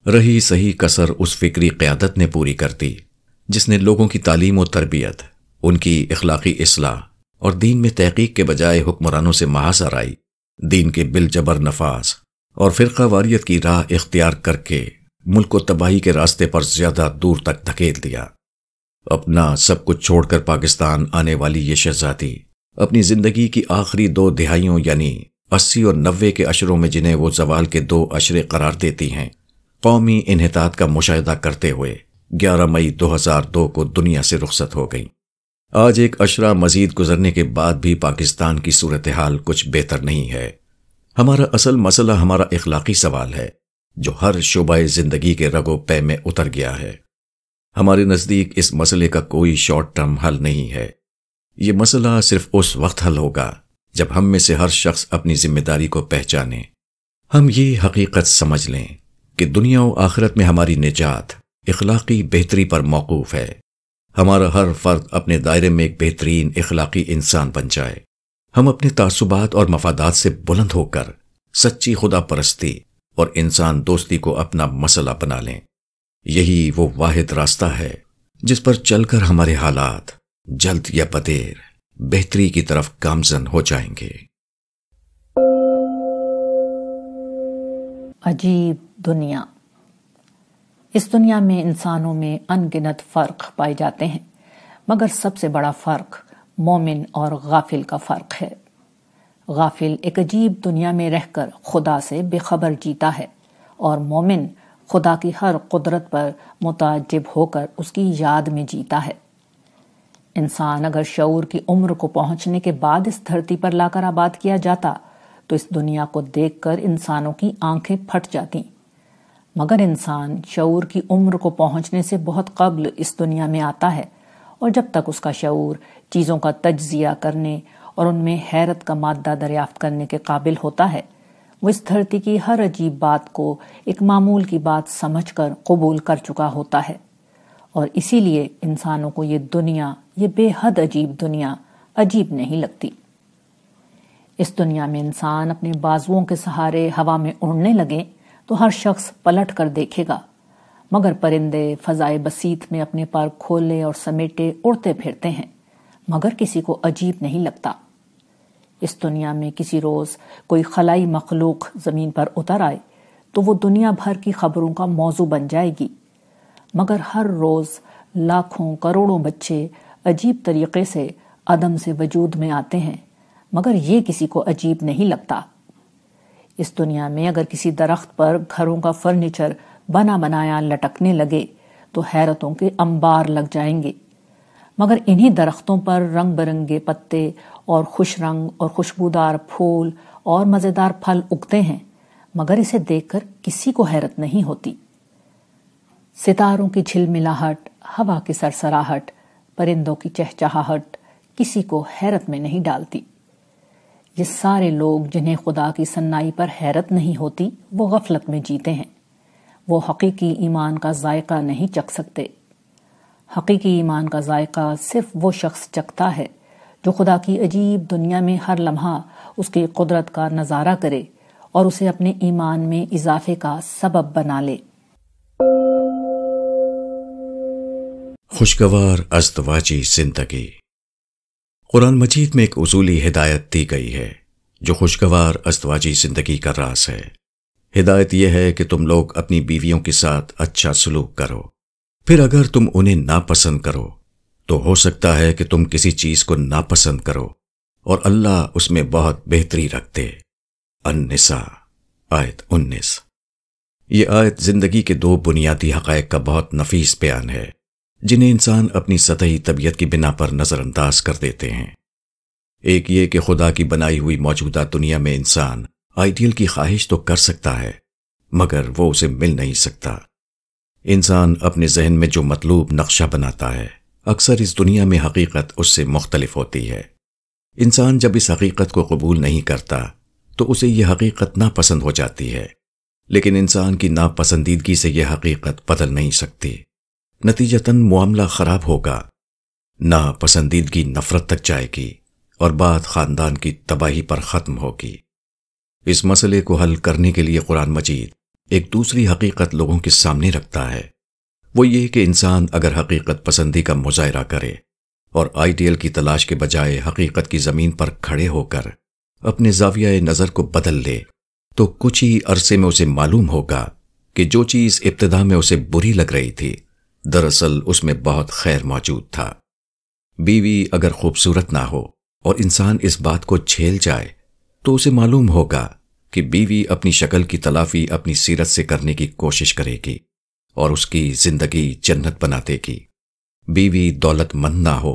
A: रही सही कसर उस फिक्री क्यादत ने पूरी कर दी जिसने लोगों की तालीम और तरबियत उनकी इखलाकी असलाह और दीन में तहकीक के बजाय हुक्मरानों से महासर आई दीन के बिलजबर नफाज और फ़िरका वारियत की राह इख्तियार करके मुल्क को तबाही के रास्ते पर ज़्यादा दूर तक धकेल दिया अपना सब कुछ छोड़कर पाकिस्तान आने वाली ये शहजादी अपनी ज़िंदगी की आखिरी दो दिहाइयों यानी अस्सी और नब्बे के अशरों में जिन्हें वो जवाल के दो अशरे करार देती हैं कौमी इन्हतात का मुशाह करते हुए 11 मई 2002 को दुनिया से रुखसत हो गई आज एक अशरा मजीद गुजरने के बाद भी पाकिस्तान की सूरत हाल कुछ बेहतर नहीं है हमारा असल मसला हमारा इखलाकी सवाल है जो हर शोबा जिंदगी के रगो पै में उतर गया है हमारे नज़दीक इस मसले का कोई शॉर्ट टर्म हल नहीं है ये मसला सिर्फ उस वक्त हल होगा जब हम में से हर शख्स अपनी जिम्मेदारी को पहचाने हम ये हकीकत समझ लें कि दुनिया और आखिरत में हमारी निजात इखलाकी बेहतरी पर मौकूफ़ है हमारा हर फर्द अपने दायरे में एक बेहतरीन इखलाकी इंसान बन जाए हम अपने तासुबात और मफादात से बुलंद होकर सच्ची खुदा परस्ती और इंसान दोस्ती को अपना मसला बना लें यही वो वाहिद रास्ता है जिस पर चलकर हमारे हालात जल्द या बदेर बेहतरी की तरफ गामजन हो जाएंगे
B: अजीब दुनिया इस दुनिया में इंसानों में अनगिनत फर्क पाए जाते हैं मगर सबसे बड़ा फर्क मोमिन और गाफिल का फ़र्क है गाफिल एक अजीब दुनिया में रहकर खुदा से बेखबर जीता है और मोमिन खुदा की हर कुदरत पर मुताजब होकर उसकी याद में जीता है इंसान अगर शऊर की उम्र को पहुंचने के बाद इस धरती पर लाकर आबाद किया जाता तो इस दुनिया को देखकर इंसानों की आंखें फट जाती मगर इंसान शूर की उम्र को पहुंचने से बहुत कबल इस दुनिया में आता है और जब तक उसका शऊर चीज़ों का तजिया करने और उनमें हैरत का मादा दरियाफ्त करने के काबिल होता है वो इस धरती की हर अजीब बात को एक मामूल की बात समझ कर कबूल कर चुका होता है और इसीलिए इंसानों को ये दुनिया ये बेहद अजीब दुनिया अजीब नहीं लगती इस दुनिया में इंसान अपने बाजुओं के सहारे हवा में उड़ने लगे तो हर शख्स पलट कर देखेगा मगर परिंदे फजाए बसीत में अपने पर खोले और समेटे उड़ते फिरते हैं मगर किसी को अजीब नहीं लगता इस दुनिया में किसी रोज कोई खलाई मखलूक जमीन पर उतर आए तो वो दुनिया भर की खबरों का मौजू बन जाएगी मगर हर रोज लाखों करोड़ों बच्चे अजीब तरीके से अदम से वजूद में आते हैं मगर ये किसी को अजीब नहीं लगता इस दुनिया में अगर किसी दरख्त पर घरों का फर्नीचर बना बनाया लटकने लगे तो हैरतों के अंबार लग जाएंगे मगर इन्हीं दरख्तों पर रंग बिरंगे पत्ते और खुश रंग और खुशबूदार फूल और मज़ेदार फल उगते हैं मगर इसे देखकर किसी को हैरत नहीं होती सितारों की झिलमिलाहट हवा की सरसराहट परिंदों की चहचहाहट किसी को हैरत में नहीं डालती ये सारे लोग जिन्हें खुदा की सन्नाई पर हैरत नहीं होती वो गफलत में जीते हैं वो हकीकी ईमान का जायका नहीं चख सकते हकीकी ईमान का जायका सिर्फ वो शख्स चखता है जो खुदा की अजीब दुनिया में हर लम्हा उसकी कुदरत का नज़ारा करे और उसे अपने ईमान में इजाफे का सबब बना ले
A: खुशगवार अस्तवाची जिंदगी कुरान मजीद में एक उजूली हिदायत दी गई है जो खुशगवार अस्तवाजी जिंदगी का रास है हिदायत यह है कि तुम लोग अपनी बीवियों के साथ अच्छा सलूक करो फिर अगर तुम उन्हें नापसंद करो तो हो सकता है कि तुम किसी चीज को नापसंद करो और अल्लाह उसमें बहुत बेहतरी रखते अनसा आयत उन्नीस ये आयत जिंदगी के दो बुनियादी हकैक का बहुत नफीस बयान है जिन्हें इंसान अपनी सतही तबीयत की बिना पर नज़रअंदाज कर देते हैं एक ये कि खुदा की बनाई हुई मौजूदा दुनिया में इंसान आइडियल की ख्वाहिश तो कर सकता है मगर वो उसे मिल नहीं सकता इंसान अपने जहन में जो मतलूब नक्शा बनाता है अक्सर इस दुनिया में हकीकत उससे मुख्तलिफ होती है इंसान जब इस हकीकत को कबूल नहीं करता तो उसे यह हकीकत नापसंद हो जाती है लेकिन इंसान की नापसंदीदगी से यह हकीकत बदल नहीं सकती नतीजतन मामला खराब होगा नापसंदीदगी नफरत तक जाएगी और बात खानदान की तबाही पर ख़त्म होगी इस मसले को हल करने के लिए कुरान मजीद एक दूसरी हकीकत लोगों के सामने रखता है वो ये कि इंसान अगर हकीकत पसंदी का मुजाहरा करे और आइडियल की तलाश के बजाय हकीकत की ज़मीन पर खड़े होकर अपने जाविया नज़र को बदल ले तो कुछ ही अरसे में उसे मालूम होगा कि जो चीज़ इब्तदा में उसे बुरी लग रही थी दरअसल उसमें बहुत खैर मौजूद था बीवी अगर खूबसूरत ना हो और इंसान इस बात को झेल जाए तो उसे मालूम होगा कि बीवी अपनी शक्ल की तलाफी अपनी सीरत से करने की कोशिश करेगी और उसकी जिंदगी जन्नत बना देगी बीवी दौलतमंद ना हो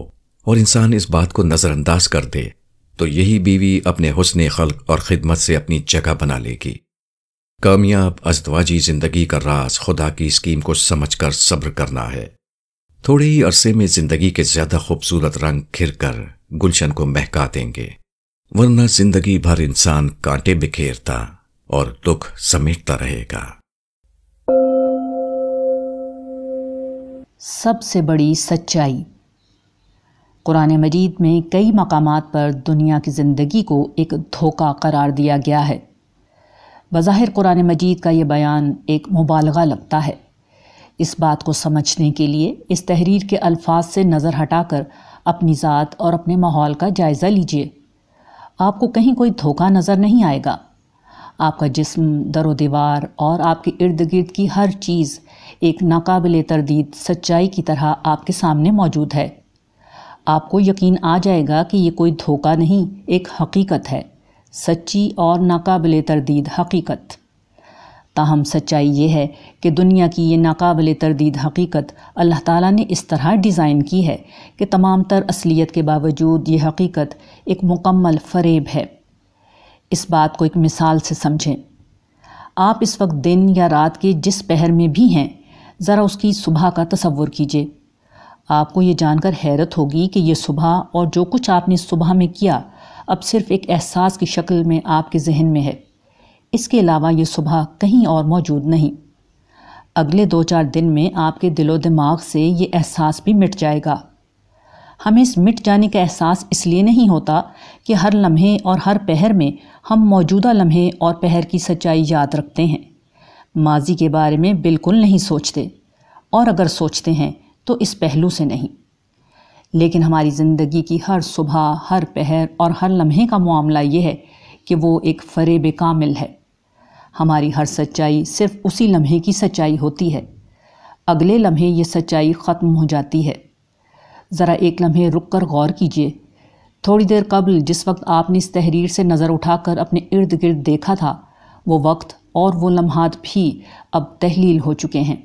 A: और इंसान इस बात को नज़रअंदाज कर दे तो यही बीवी अपने हुसन खल्क और खिदमत से अपनी जगह बना लेगी कामयाब अजदवाजी जिंदगी का राज खुदा की स्कीम को समझ कर सब्र करना है थोड़े ही अरसे में जिंदगी के ज्यादा खूबसूरत रंग खिर कर गुलशन को महका देंगे वरना जिंदगी भर इंसान कांटे बिखेरता और दुख समेटता रहेगा
B: सबसे बड़ी सच्चाई कुरान मजीद में कई मकाम पर दुनिया की ज़िंदगी को एक धोखा करार दिया गया है बज़ाहिर कुरान मजीद का ये बयान एक मुबालगा लगता है इस बात को समझने के लिए इस तहरीर के अल्फाज से नज़र हटाकर अपनी ज़ात और अपने माहौल का जायज़ा लीजिए आपको कहीं कोई धोखा नज़र नहीं आएगा आपका जिस्म दर दीवार और आपके इर्द गिर्द की हर चीज़ एक नाकबिल तरदीद सच्चाई की तरह आपके सामने मौजूद है आपको यकीन आ जाएगा कि ये कोई धोखा नहीं एक हकीकत है सच्ची और नाकबिल तरदीद हकीकत ताहम सच्चाई ये है कि दुनिया की ये नाकबिल तरदीद हकीकत अल्लाह ताला ने इस तरह डिज़ाइन की है कि तमाम तर असलियत के बावजूद ये हकीकत एक मुकम्मल फरेब है इस बात को एक मिसाल से समझें आप इस वक्त दिन या रात के जिस पहर में भी हैं ज़रा उसकी सुबह का तस्वुर कीजिए आपको ये जानकर हैरत होगी कि यह सुबह और जो कुछ आपने सुबह में किया अब सिर्फ़ एक एहसास की शक्ल में आपके जहन में है इसके अलावा ये सुबह कहीं और मौजूद नहीं अगले दो चार दिन में आपके दिलो दिमाग से ये एहसास भी मिट जाएगा हमें इस मिट जाने का एहसास इसलिए नहीं होता कि हर लम्हे और हर पहर में हम मौजूदा लम्हे और पहर की सच्चाई याद रखते हैं माजी के बारे में बिल्कुल नहीं सोचते और अगर सोचते हैं तो इस पहलू से नहीं लेकिन हमारी ज़िंदगी की हर सुबह हर पहर और हर लम्हे का मामला ये है कि वो एक फरेब कामिल है हमारी हर सच्चाई सिर्फ उसी लम्हे की सच्चाई होती है अगले लम्हे ये सच्चाई ख़त्म हो जाती है ज़रा एक लम्हे रुक कर गौर कीजिए थोड़ी देर कबल जिस वक्त आपने इस तहरीर से नज़र उठाकर अपने इर्द गिर्द देखा था वो वक्त और वो लम्हात भी अब तहलील हो चुके हैं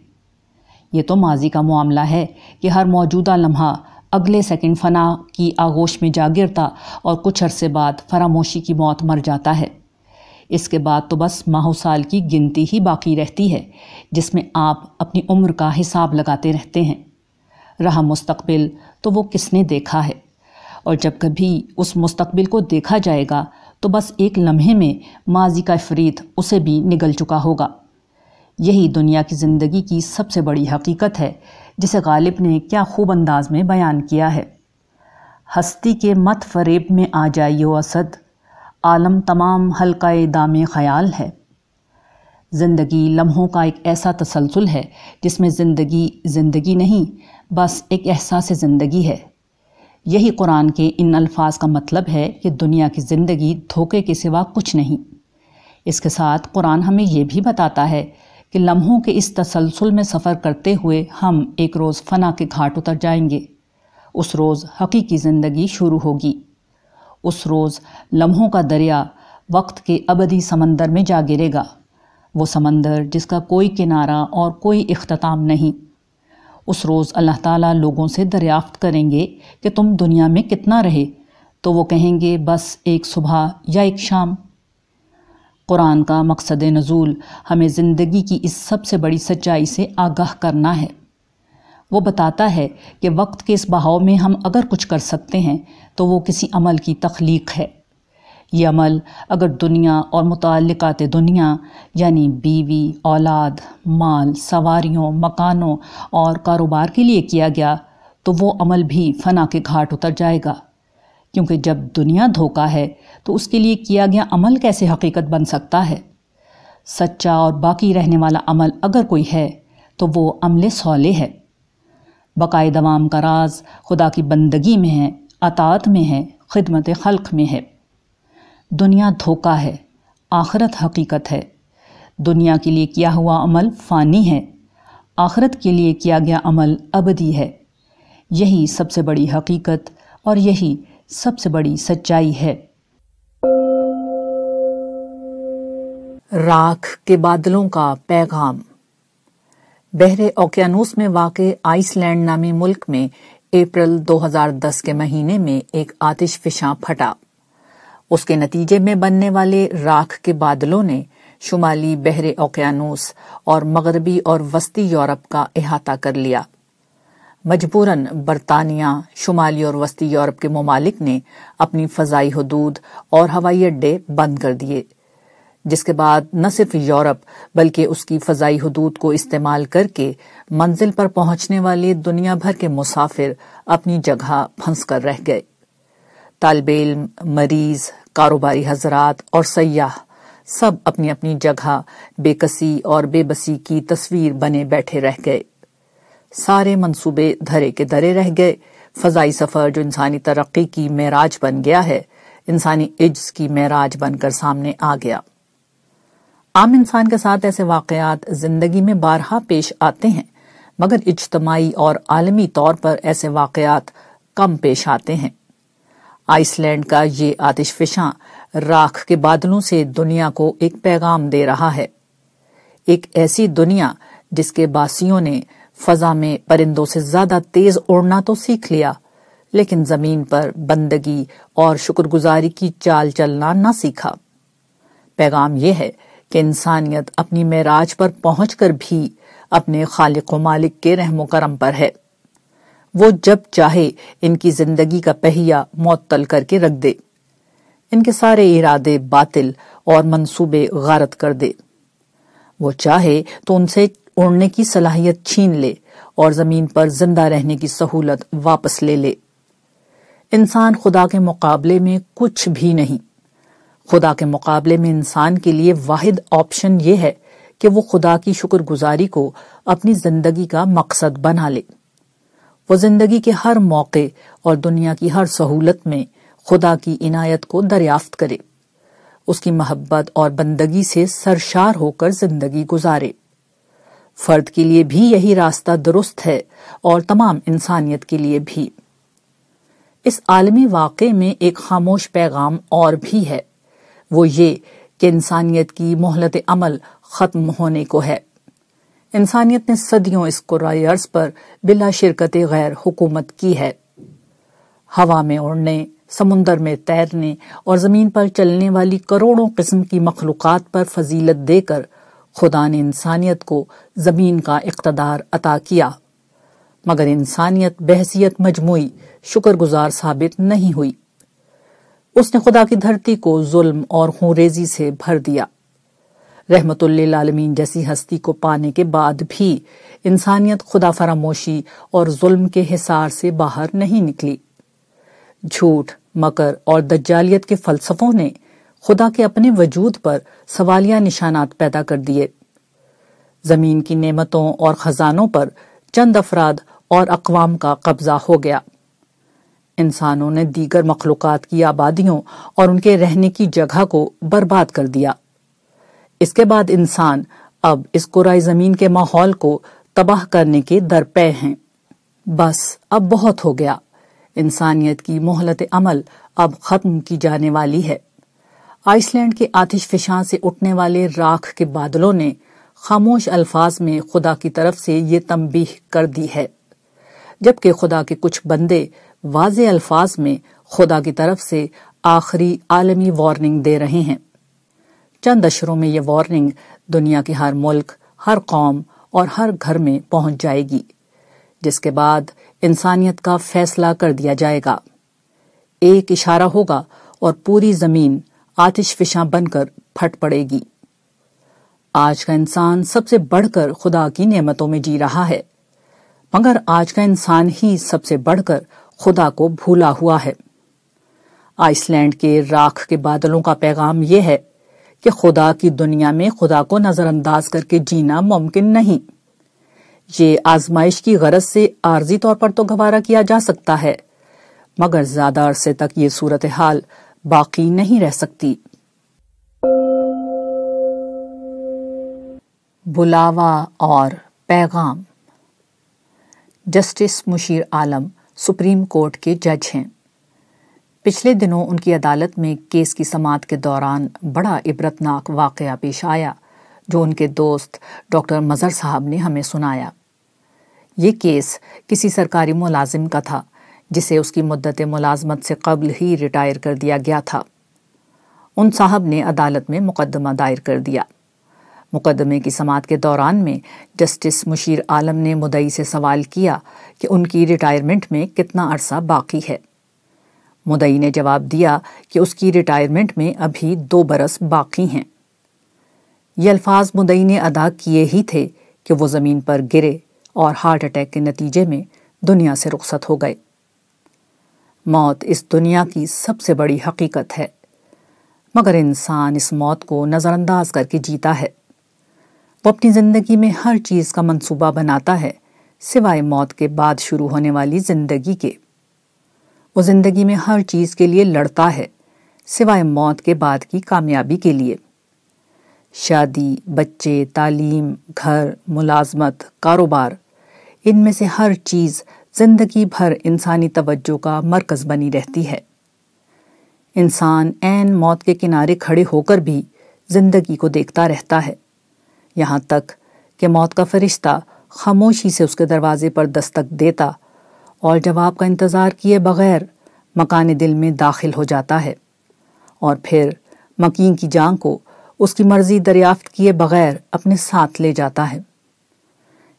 B: ये तो माजी का मामला है कि हर मौजूदा लम्हा अगले सेकंड फना की आगोश में जा गिरता और कुछ अरसे बाद फरामोशी की मौत मर जाता है इसके बाद तो बस माह साल की गिनती ही बाकी रहती है जिसमें आप अपनी उम्र का हिसाब लगाते रहते हैं रहा मुस्तबिल तो वो किसने देखा है और जब कभी उस मुस्तबिल को देखा जाएगा तो बस एक लम्हे में माजी का फरीद उसे भी निगल चुका होगा यही दुनिया की ज़िंदगी की सबसे बड़ी हकीकत है जिसे गालिब ने क्या खूब अंदाज में बयान किया है हस्ती के मत फरेब में आ जाइयो असद आलम तमाम हल्का दाम ख़याल है ज़िंदगी लम्हों का एक ऐसा तसलसल है जिसमें ज़िंदगी ज़िंदगी नहीं बस एक एहसास ज़िंदगी है यही कुरान के इन अल्फाज का मतलब है कि दुनिया की ज़िंदगी धोखे के सिवा कुछ नहीं इसके साथ कुरान हमें यह भी बताता है कि लम्हों के इस तसलसल में सफ़र करते हुए हम एक रोज़ फना के घाट उतर जाएंगे उस रोज़ हकीकी ज़िंदगी शुरू होगी उस रोज़ लम्हों का दरिया वक्त के अबदी समंदर में जा गिरेगा वो समंदर जिसका कोई किनारा और कोई अख्ताम नहीं उस रोज़ अल्लाह ताला लोगों से दरियाफ्त करेंगे कि तुम दुनिया में कितना रहे तो वो कहेंगे बस एक सुबह या एक शाम कुरान का मकसद नज़ूल हमें ज़िंदगी की इस सबसे बड़ी सच्चाई से आगाह करना है वो बताता है कि वक्त के इस बहाव में हम अगर कुछ कर सकते हैं तो वो किसी अमल की तख्लीक है ये अमल अगर दुनिया और मुतक़ात दुनिया यानी बीवी औलाद माल सवारियों मकानों और कारोबार के लिए किया गया तो वो अमल भी फना के घाट उतर जाएगा क्योंकि जब दुनिया धोखा है तो उसके लिए किया गया अमल कैसे हकीकत बन सकता है सच्चा और बाकी रहने वाला अमल अगर कोई है तो वो अमले सौले है बकाए दवाम का राज खुदा की बंदगी में है अतात में है खिदमत खल्क में है दुनिया धोखा है आखरत हकीकत है दुनिया के लिए किया हुआ अमल फ़ानी है आखरत के लिए किया गया अमल अबदी है यही सबसे बड़ी हकीकत और यही सबसे बड़ी सच्चाई है राख के बादलों का पैगाम बहरे ओकियानूस में वाक़ आइसलैंड नामी मुल्क में अप्रैल 2010 के महीने में एक आतिश फिशा फटा उसके नतीजे में बनने वाले राख के बादलों ने शुमाली बहरे ओकियानूस और मगरबी और वस्ती यूरोप का अहाता कर लिया मजबूरन बरतानिया शुमाली और वस्ती यूरोप के ममालिक ने अपनी फजाई हदूद और हवाई अड्डे बंद कर दिए जिसके बाद न सिर्फ यूरोप बल्कि उसकी फजाई हदूद को इस्तेमाल करके मंजिल पर पहुंचने वाले दुनिया भर के मुसाफिर अपनी जगह फंस कर रह गए तालब इम मरीज कारोबारी हजरात और सयाह सब अपनी अपनी जगह बेकसी और बेबसी की तस्वीर बने बैठे रह गए सारे मंसूबे धरे के धरे रह गए फजाई सफर जो इंसानी तरक्की की मेराज बन गया है इंसानी इज्ज की मेराज बनकर सामने आ गया आम इंसान के साथ ऐसे वाकयात जिंदगी में बारहा पेश आते हैं मगर इज्तमाही और आलमी तौर पर ऐसे वाकयात कम पेश आते हैं आइसलैंड का ये आतिश फिशां राख के बादलों से दुनिया को एक पैगाम दे रहा है एक ऐसी दुनिया जिसके बासियों ने फजा में परिंदों से ज्यादा तेज उड़ना तो सीख लिया लेकिन जमीन पर बंदगी और शुक्रगुजारी की चाल चलना ना सीखा पैगाम यह है कि इंसानियत अपनी मेराज पर पहुंच कर भी अपने खालिक मालिक के रहम करम पर है वो जब चाहे इनकी जिंदगी का पहिया मअतल करके रख दे इनके सारे इरादे बातिल और मनसूबे गारत कर दे वो चाहे तो उनसे उड़ने की सलाहियत छीन ले और जमीन पर जिंदा रहने की सहूलत वापस ले ले इंसान खुदा के मुकाबले में कुछ भी नहीं खुदा के मुकाबले में इंसान के लिए वाहिद ऑप्शन ये है कि वो खुदा की शुक्रगुजारी को अपनी जिंदगी का मकसद बना ले वो जिंदगी के हर मौके और दुनिया की हर सहूलत में खुदा की इनायत को दरियाफ्त करे उसकी मोहब्बत और बंदगी से सरशार होकर जिंदगी गुजारे फर्द के लिए भी यही रास्ता दुरुस्त है और तमाम इंसानियत के लिए भी इस आलमी वाक में एक खामोश पैगाम और भी है वो ये कि इंसानियत की मोहलत अमल ख़त्म होने को है इंसानियत ने सदियों इस कुराए अर्ज पर बिला शिरकत गैर हुकूमत की है हवा में उड़ने समुंदर में तैरने और ज़मीन पर चलने वाली करोड़ों किस्म की मखलूक पर फजीलत देकर खुदा ने इंसानियत को ज़मीन का इकतदार अता किया मगर इंसानियत बहसीत मजमू शुक्रगुजार साबित नहीं हुई उसने खुदा की धरती को जुल्म और खूरेजी से भर दिया रहमतुल्लामीन जैसी हस्ती को पाने के बाद भी इंसानियत खुदा फरामोशी और जुल्म के हिसार से बाहर नहीं निकली झूठ मकर और दज्जालियत के फलसफों ने खुदा के अपने वजूद पर सवालिया निशानात पैदा कर दिए जमीन की नेमतों और खजानों पर चंद अफराद और अकवाम का कब्जा हो गया इंसानों ने दीगर मखलूक़ की आबादियों और उनके रहने की जगह को बर्बाद कर दिया इसके बाद इंसान अब इस कुराई ज़मीन के माहौल को तबाह करने के दरपे हैं बस अब बहुत हो गया इंसानियत की मोहलत अमल अब खत्म की जाने वाली है आइसलैंड के आतिश फिशां से उठने वाले राख के बादलों ने खामोश अल्फाज में खुदा की तरफ से ये तमबीह कर दी है जबकि खुदा के कुछ बंदे वाज अल्फाज में खुदा की तरफ से आखिरी आलमी वार्निंग दे रहे हैं चंद अशरों में यह वार्निंग दुनिया के हर मुल्क हर कौम और हर घर में पहुंच जाएगी जिसके बाद इंसानियत का फैसला कर दिया जाएगा एक इशारा होगा और पूरी जमीन आतिश फिशां बनकर फट पड़ेगी आज का इंसान सबसे बढ़कर खुदा की नेमतों में जी रहा है मगर आज का इंसान ही सबसे बढ़कर खुदा को भूला हुआ है आइसलैंड के राख के बादलों का पैगाम यह है कि खुदा की दुनिया में खुदा को नजरअंदाज करके जीना मुमकिन नहीं ये आजमाइश की गरज से आर्जी तौर पर तो गवारा किया जा सकता है मगर ज्यादा अरसे तक ये सूरत हाल बाकी नहीं रह सकती बुलावा और पैगाम justice Mushir Alam Supreme Court के जज हैं पिछले दिनों उनकी अदालत में केस की समात के दौरान बड़ा इबरतनाक वाक़ पेश आया जो उनके दोस्त डॉक्टर मज़र साहब ने हमें सुनाया ये केस किसी सरकारी मुलाजिम का था जिसे उसकी मदत मुलाजमत से कबल ही रिटायर कर दिया गया था उन साहब ने अदालत में मुकदमा दायर कर दिया मुकदमे की समात के दौरान में जस्टिस मुशीर आलम ने मुदई से सवाल किया कि उनकी रिटायरमेंट में कितना अरसा बाकी है मुदई ने जवाब दिया कि उसकी रिटायरमेंट में अभी दो बरस बाकी हैं ये अल्फाज मुदई ने अदा किए ही थे कि वो ज़मीन पर गिरे और हार्ट अटैक के नतीजे में दुनिया से रुखसत हो गए मौत इस दुनिया की सबसे बड़ी हकीकत है मगर इंसान इस मौत को नज़रअंदाज करके जीता है वो अपनी ज़िंदगी में हर चीज़ का मंसूबा बनाता है सिवाय मौत के बाद शुरू होने वाली ज़िंदगी के वो ज़िंदगी में हर चीज़ के लिए लड़ता है सिवाय मौत के बाद की कामयाबी के लिए शादी बच्चे तालीम घर मुलाजमत कारोबार इनमें से हर चीज़ ज़िंदगी भर इंसानी तवज्जो का मरकज़ बनी रहती है इंसान एन मौत के किनारे खड़े होकर भी ज़िंदगी को देखता रहता है यहाँ तक कि मौत का फरिश्ता खामोशी से उसके दरवाजे पर दस्तक देता और जवाब का इंतज़ार किए बगैर मकान दिल में दाखिल हो जाता है और फिर मकीन की जान को उसकी मर्जी दरियाफ्त किए बगैर अपने साथ ले जाता है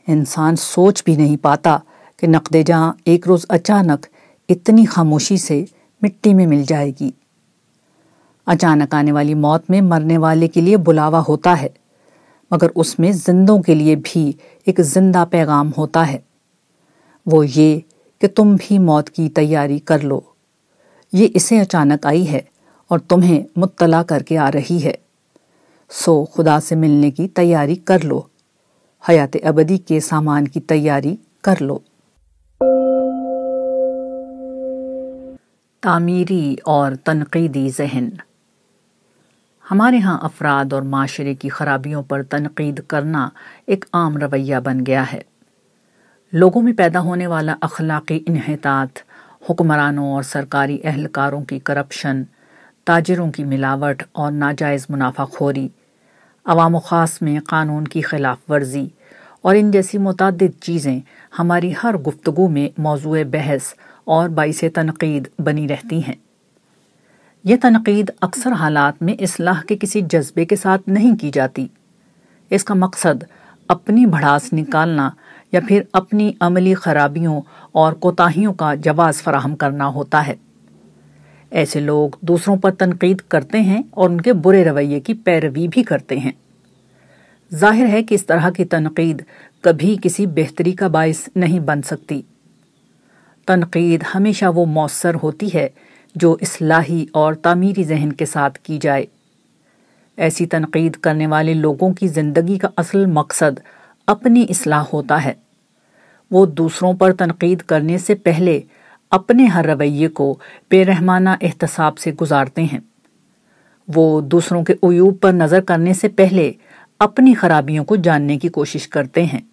B: इंसान सोच भी नहीं पाता कि नकद जहाँ एक रोज़ अचानक इतनी खामोशी से मिट्टी में मिल जाएगी अचानक आने वाली मौत में मरने वाले के लिए बुलावा होता है मगर उसमें जिंदों के लिए भी एक जिंदा पैगाम होता है वो ये कि तुम भी मौत की तैयारी कर लो ये इसे अचानक आई है और तुम्हें मुत्तला करके आ रही है सो खुदा से मिलने की तैयारी कर लो हयात अबदी के सामान की तैयारी कर लो तामीरी और तनकीदी जहन हमारे यहाँ अफराद और माशरे की खराबियों पर तनकीद करना एक आम रवैया बन गया है लोगों में पैदा होने वाला अखलाक़ी इनहतात हुक्मरानों और सरकारी अहलकारों की करप्शन ताजरों की मिलावट और नाजायज़ मुनाफाखोरी अवाम ख़ास में कानून की खिलाफ वर्जी और इन जैसी मुतद चीज़ें हमारी हर गुफ्तु में मौजू बहस और बाईस तनकीद बनी रहती हैं ये तनकीद अक्सर हालात में असलाह के किसी जज्बे के साथ नहीं की जाती इसका मकसद अपनी भड़ास निकालना या फिर अपनी अमली खराबियों और कोताही का जवाब फराहम करना होता है ऐसे लोग दूसरों पर तनकीद करते हैं और उनके बुरे रवैये की पैरवी भी करते हैं जाहिर है कि इस तरह की तनकीद कभी किसी बेहतरी का बायस नहीं बन सकती तनकीद हमेशा वो मौसर होती है जो इसलाही और तामीरी जहन के साथ की जाए ऐसी तनकीद करने वाले लोगों की ज़िंदगी का असल मकसद अपनी असलाह होता है वो दूसरों पर तनकीद करने से पहले अपने हर रवैये को बेरहमाना एहतसाब से गुजारते हैं वो दूसरों के अयूब पर नज़र करने से पहले अपनी खराबियों को जानने की कोशिश करते हैं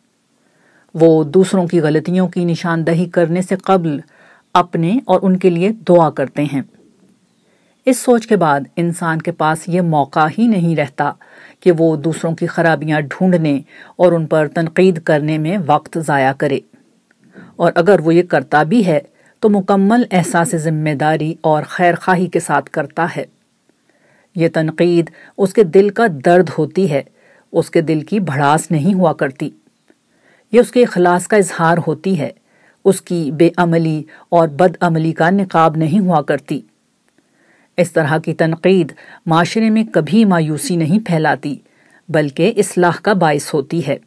B: वो दूसरों की गलतियों की निशानदही करने से कबल अपने और उनके लिए दुआ करते हैं इस सोच के बाद इंसान के पास ये मौका ही नहीं रहता कि वो दूसरों की खराबियां ढूंढने और उन पर तनकीद करने में वक्त ज़ाया करे और अगर वो ये करता भी है तो मुकम्मल एहसास ज़िम्मेदारी और खैर खाही के साथ करता है ये तनकीद उसके दिल का दर्द होती है उसके दिल की भड़ास नहीं हुआ करती ये उसके अखलास का इजहार होती है उसकी बेअमली और बदअमली का निकाब नहीं हुआ करती इस तरह की तनकीद माशरे में कभी मायूसी नहीं फैलाती बल्कि इसलाह का बायस होती है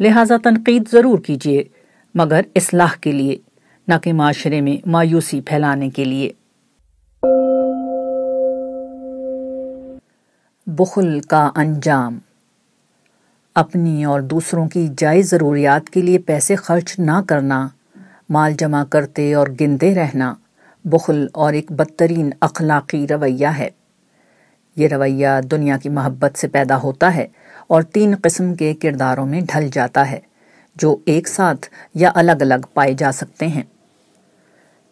B: लिहाजा तनकीद ज़रूर कीजिए मगर इसलाह के लिए न कि माशरे में मायूसी फैलाने के लिए बुखल का अंजाम अपनी और दूसरों की जायज़ ज़रूरियात के लिए पैसे खर्च ना करना माल जमा करते और गिनते रहना बुखल और एक बदतरीन अखलाकी रवैया है ये रवैया दुनिया की मोहब्बत से पैदा होता है और तीन किस्म के किरदारों में ढल जाता है जो एक साथ या अलग अलग पाए जा सकते हैं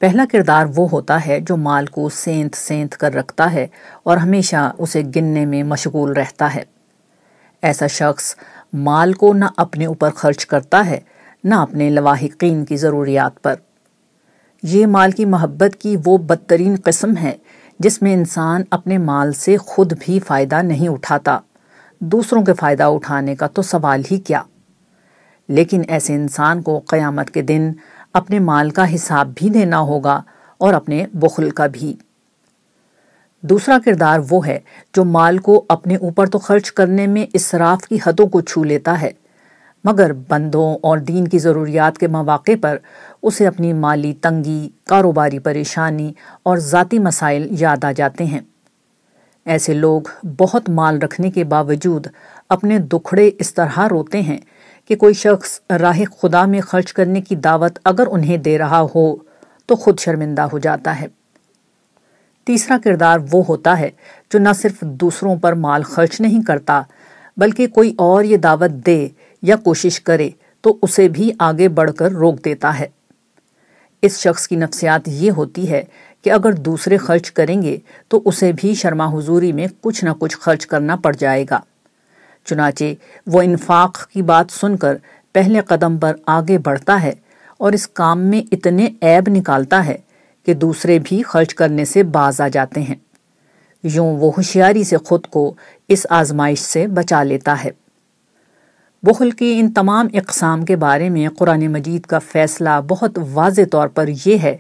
B: पहला किरदार वो होता है जो माल को सेंत सेंत कर रखता है और हमेशा उसे गिनने में मशगूल रहता है ऐसा शख्स माल को ना अपने ऊपर खर्च करता है ना अपने लवाहिकीन की ज़रूरियात पर यह माल की मोहब्बत की वो बदतरीन कस्म है जिसमें इंसान अपने माल से खुद भी फ़ायदा नहीं उठाता दूसरों के फ़ायदा उठाने का तो सवाल ही क्या लेकिन ऐसे इंसान को क़यामत के दिन अपने माल का हिसाब भी देना होगा और अपने बुखल का भी दूसरा किरदार वो है जो माल को अपने ऊपर तो खर्च करने में इसराफ की हदों को छू लेता है मगर बंदों और दीन की ज़रूरियात के मौाक़े पर उसे अपनी माली तंगी कारोबारी परेशानी और ज़ाती मसाइल याद आ जाते हैं ऐसे लोग बहुत माल रखने के बावजूद अपने दुखड़े इस तरह रोते हैं कि कोई शख्स राह खुदा में खर्च करने की दावत अगर उन्हें दे रहा हो तो खुद शर्मिंदा हो जाता है तीसरा किरदार वो होता है जो न सिर्फ दूसरों पर माल खर्च नहीं करता बल्कि कोई और ये दावत दे या कोशिश करे तो उसे भी आगे बढ़कर रोक देता है इस शख्स की नफ्सियात ये होती है कि अगर दूसरे खर्च करेंगे तो उसे भी शर्मा हुजूरी में कुछ ना कुछ खर्च करना पड़ जाएगा चुनाचे वो इन्फाक की बात सुनकर पहले कदम पर आगे बढ़ता है और इस काम में इतने ऐब निकालता है कि दूसरे भी खर्च करने से बाज आ जाते हैं यूं वो होशियारी से खुद को इस आजमाइश से बचा लेता है बुखल की इन तमाम इकसाम के बारे में कुरान मजीद का फ़ैसला बहुत वाज तौर पर यह है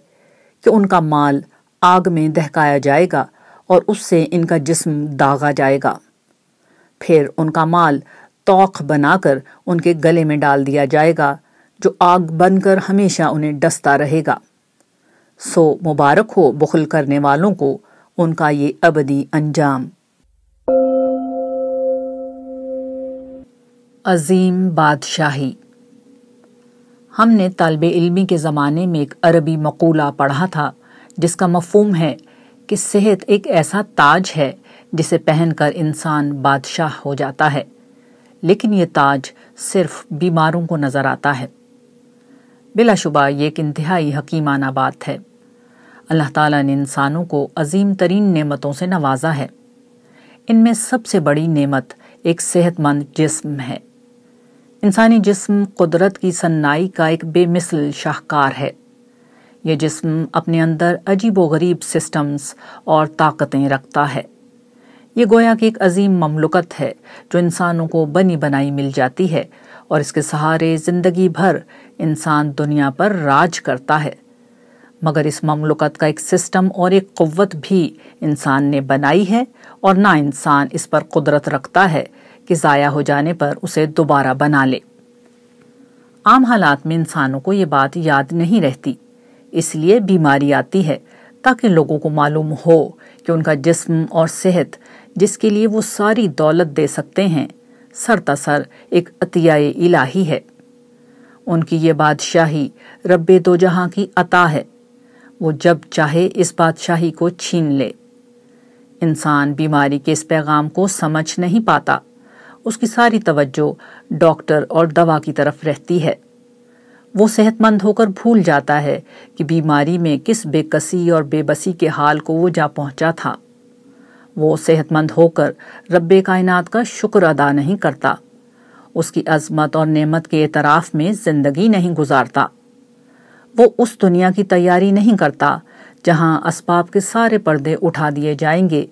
B: कि उनका माल आग में दहकाया जाएगा और उससे इनका जिस्म दागा जाएगा फिर उनका माल तोख बनाकर उनके गले में डाल दिया जाएगा जो आग बनकर हमेशा उन्हें डसता रहेगा सो मुबारक हो बुखल करने वालों को उनका ये अबदी अंजाम अजीम बादशाही हमने तलब इलमी के ज़माने में एक अरबी मकूला पढ़ा था जिसका मफहम है कि सेहत एक ऐसा ताज है जिसे पहनकर इंसान बादशाह हो जाता है लेकिन ये ताज सिर्फ बीमारों को नज़र आता है बिलाशुबा ये एक इंतहाई हकीमाना बात है अल्लाह ताला ने इंसानों को अजीम तरीन नेमतों से नवाजा है इनमें सबसे बड़ी नेमत एक सेहतमंद जिस्म है इंसानी जिस्म कुदरत की सन्नाई का एक बेमिसल शाहकार है यह जिस्म अपने अंदर अजीब व गरीब सिस्टम्स और ताकतें रखता है ये गोया की एक अजीम ममलकत है जो इंसानों को बनी बनाई मिल जाती है और इसके सहारे जिंदगी भर इंसान दुनिया पर राज करता है मगर इस ममलुकत का एक सिस्टम और एक क़वत भी इंसान ने बनाई है और ना इंसान इस पर कुदरत रखता है कि ज़ाया हो जाने पर उसे दोबारा बना ले आम हालात में इंसानों को ये बात याद नहीं रहती इसलिए बीमारी आती है ताकि लोगों को मालूम हो कि उनका जिस्म और सेहत जिसके लिए वो सारी दौलत दे सकते हैं सर एक अतिया इलाही है उनकी ये बादशाही रब दो जहाँ की अता है वो जब चाहे इस बादशाही को छीन ले इंसान बीमारी के इस पैगाम को समझ नहीं पाता उसकी सारी तवज्जो डॉक्टर और दवा की तरफ रहती है वो सेहतमंद होकर भूल जाता है कि बीमारी में किस बेकसी और बेबसी के हाल को वो जा पहुंचा था वो सेहतमंद होकर रब कायनात का शुक्र अदा नहीं करता उसकी अजमत और नमत के एतराफ़ में ज़िंदगी नहीं गुजारता वो उस दुनिया की तैयारी नहीं करता जहाँ इसबाब के सारे पर्दे उठा दिए जाएंगे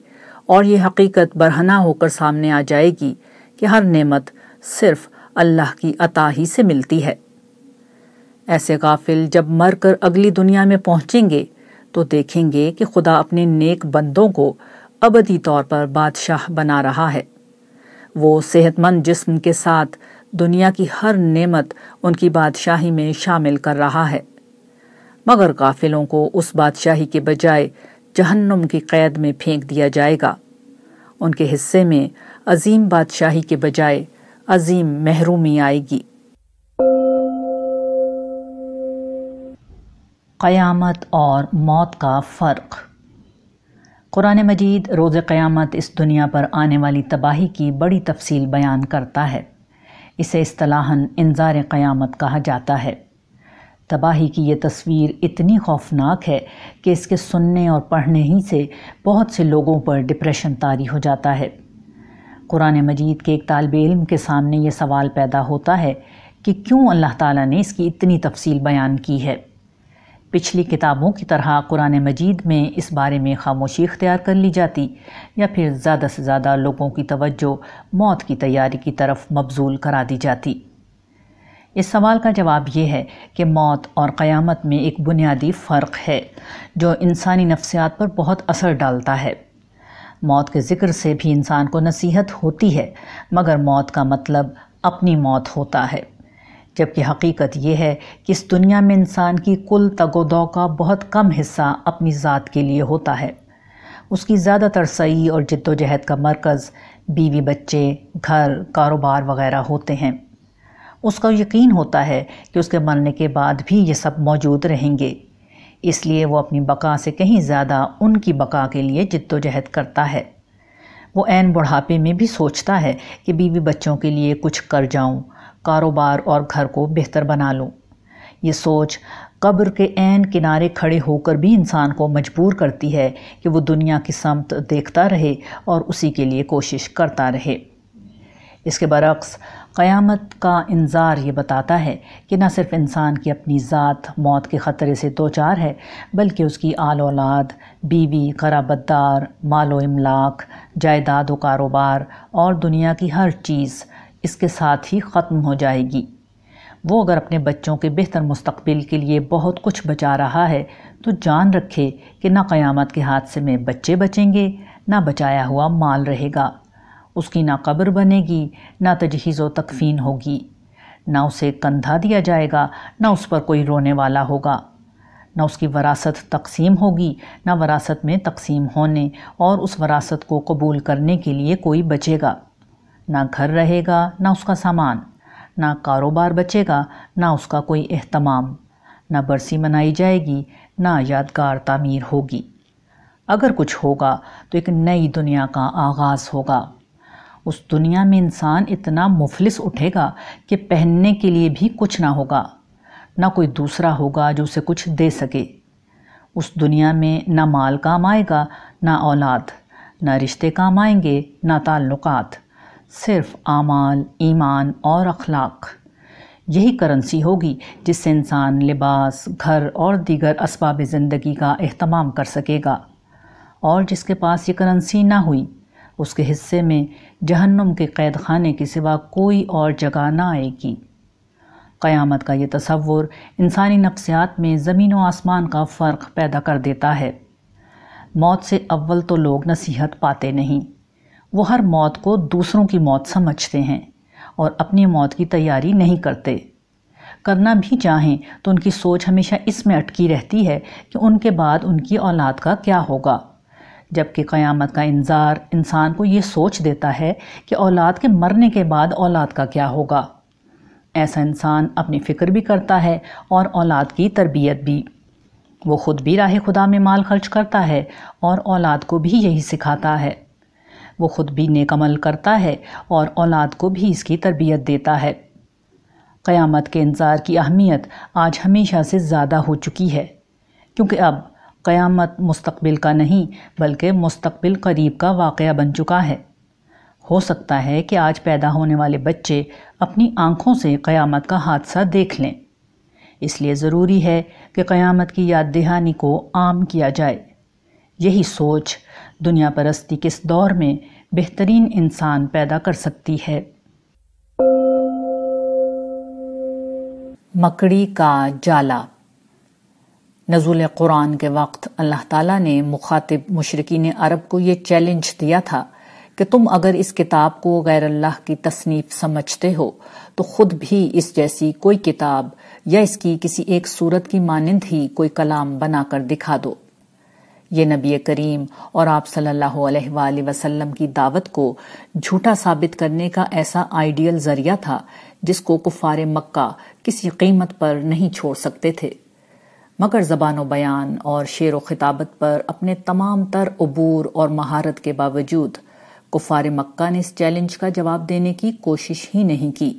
B: और ये हकीकत बरहना होकर सामने आ जाएगी कि हर नमत सिर्फ अल्लाह की अता ही से मिलती है ऐसे गाफिल जब मर कर अगली दुनिया में पहुंचेंगे तो देखेंगे कि खुदा अपने नेक बंदों को अबदी तौर पर बादशाह बना रहा है वो सेहतमंद जिस्म के साथ दुनिया की हर नेमत उनकी बादशाही में शामिल कर रहा है मगर काफिलों को उस बादशाही के बजाय जहन्नुम की कैद में फेंक दिया जाएगा उनके हिस्से में अजीम बादशाही के बजाय अजीम महरूमी आएगी क़यामत और मौत का फ़र्क़ कुरान मजीद रोज़ क़्यामत इस दुनिया पर आने वाली तबाही की बड़ी तफसील बयान करता है इसे असलाहन इंजार क़यामत कहा जाता है तबाही की यह तस्वीर इतनी खौफनाक है कि इसके सुनने और पढ़ने ही से बहुत से लोगों पर डिप्रेशन तारी हो जाता है कुरान मजीद के एक तालब इलम के सामने ये सवाल पैदा होता है कि क्यों अल्लाह ताली ने इसकी इतनी तफसील बयान की है पिछली किताबों की तरह कुरान मजीद में इस बारे में खामोशी इख्तियार कर ली जाती या फिर ज़्यादा से ज़्यादा लोगों की तवज्जो मौत की तैयारी की तरफ मबजूल करा दी जाती इस सवाल का जवाब यह है कि मौत और क़यामत में एक बुनियादी फ़र्क है जो इंसानी नफ्सियात पर बहुत असर डालता है मौत के ज़िक्र से भी इंसान को नसीहत होती है मगर मौत का मतलब अपनी मौत होता है जबकि हकीकत यह है कि इस दुनिया में इंसान की कुल तगोदौ का बहुत कम हिस्सा अपनी ज़ात के लिए होता है उसकी ज़्यादातर सही और जद्दोजहद का मरकज़ बीवी बच्चे घर कारोबार वगैरह होते हैं उसका यकीन होता है कि उसके मरने के बाद भी ये सब मौजूद रहेंगे इसलिए वो अपनी बका से कहीं ज़्यादा उनकी बका के लिए जद्दोजहद करता है वो एन बुढ़ापे में भी सोचता है कि बीवी बच्चों के लिए कुछ कर जाऊँ कारोबार और घर को बेहतर बना लूँ ये सोच कब्र के एन किनारे खड़े होकर भी इंसान को मजबूर करती है कि वो दुनिया की समत देखता रहे और उसी के लिए कोशिश करता रहे इसके बरक्स क़यामत का इंतज़ार ये बताता है कि न सिर्फ इंसान की अपनी ज़ात मौत के ख़तरे से दो चार है बल्कि उसकी आल औलाद बीवी कराबतदार मालो इमलाक जायदाद व कारोबार और दुनिया की हर चीज़ इसके साथ ही ख़त्म हो जाएगी वो अगर अपने बच्चों के बेहतर मुस्तबिल के लिए बहुत कुछ बचा रहा है तो जान रखे कि ना क़यामत के हादसे में बच्चे बचेंगे ना बचाया हुआ माल रहेगा उसकी ना कब्र बनेगी ना तजहीज़ व तकफीन होगी ना उसे कंधा दिया जाएगा ना उस पर कोई रोने वाला होगा ना उसकी वरासत तकसीम होगी ना वरासत में तकसीम होने और उस वरासत को कबूल करने के लिए कोई बचेगा ना घर रहेगा ना उसका सामान ना कारोबार बचेगा ना उसका कोई अहतमाम ना बरसी मनाई जाएगी ना यादगार तामीर होगी अगर कुछ होगा तो एक नई दुनिया का आगाज़ होगा उस दुनिया में इंसान इतना मुफलिस उठेगा कि पहनने के लिए भी कुछ ना होगा ना कोई दूसरा होगा जो उसे कुछ दे सके उस दुनिया में ना माल काम आएगा ना औलाद ना रिश्ते काम आएंगे ना ताल्लुकात सिर्फ आमाल ईमान और अखलाक यही करेंसी होगी जिससे इंसान लिबास घर और दीगर इसबाब ज़िंदगी का अहतमाम कर सकेगा और जिसके पास ये करेंसी ना हुई उसके हिस्से में जहन्नम के कैद खाने के सिवा कोई और जगह ना आएगी क़यामत का ये तस्वुर इंसानी नफ्सियात में ज़मीन व आसमान का फ़र्क पैदा कर देता है मौत से अव्वल तो लोग नसीहत पाते नहीं वो हर मौत को दूसरों की मौत समझते हैं और अपनी मौत की तैयारी नहीं करते करना भी चाहें तो उनकी सोच हमेशा इसमें अटकी रहती है कि उनके बाद उनकी औलाद का क्या होगा जबकि क़यामत का इंतज़ार इंसान को ये सोच देता है कि औलाद के मरने के बाद औलाद का क्या होगा ऐसा इंसान अपनी फ़िक्र भी करता है और औलाद की तरबियत भी वो ख़ुद भी राह खुदा में माल खर्च करता है और औलाद को भी यही सिखाता है वो ख़ुद भी नेकमल करता है और औलाद को भी इसकी तरबियत देता है क़यामत के इंतज़ार की अहमियत आज हमेशा से ज़्यादा हो चुकी है क्योंकि अब क़यामत मुस्तबिल का नहीं बल्कि मुस्तबिल करीब का वाक़ बन चुका है हो सकता है कि आज पैदा होने वाले बच्चे अपनी आँखों से क़यामत का हादसा देख लें इसलिए ज़रूरी है कि क़यामत की याद दहानी को आम किया जाए यही सोच दुनिया परस्ती किस दौर में बेहतरीन इंसान पैदा कर सकती है मकड़ी का जाला नज़ुल कुरान के वक्त अल्लाह ताला ने मुखातिब मशरकिन अरब को यह चैलेंज दिया था कि तुम अगर इस किताब को गैर अल्लाह की तसनीफ समझते हो तो खुद भी इस जैसी कोई किताब या इसकी किसी एक सूरत की मानंद ही कोई कलाम बनाकर दिखा दो ये नबी करीम और आप सल्लल्लाहु अलैहि वसल्लम की दावत को झूठा साबित करने का ऐसा आइडियल जरिया था जिसको कुफार मक्का किसी कीमत पर नहीं छोड़ सकते थे मगर जबान बयान और शेर व खिताबत पर अपने तमाम तर अबूर और महारत के बावजूद कुफार मक्का ने इस चैलेंज का जवाब देने की कोशिश ही नहीं की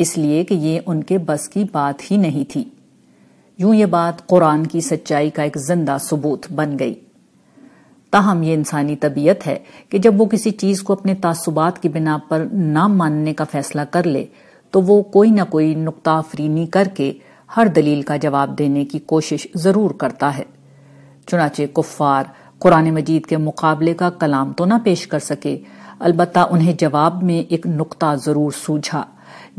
B: इसलिए कि ये उनके बस की बात ही नहीं थी यूं ये बात कुरान की सच्चाई का एक जिंदा सबूत बन गई ताहम यह इंसानी तबीयत है कि जब वो किसी चीज को अपने तासुबात की बिना पर न मानने का फैसला कर ले तो वो कोई ना कोई नुकता अफरीनी करके हर दलील का जवाब देने की कोशिश जरूर करता है चुनाचे कुफ्फार कुरान मजीद के मुकाबले का कलाम तो ना पेश कर सके अलबत्ता उन्हें जवाब में एक नुकता जरूर सूझा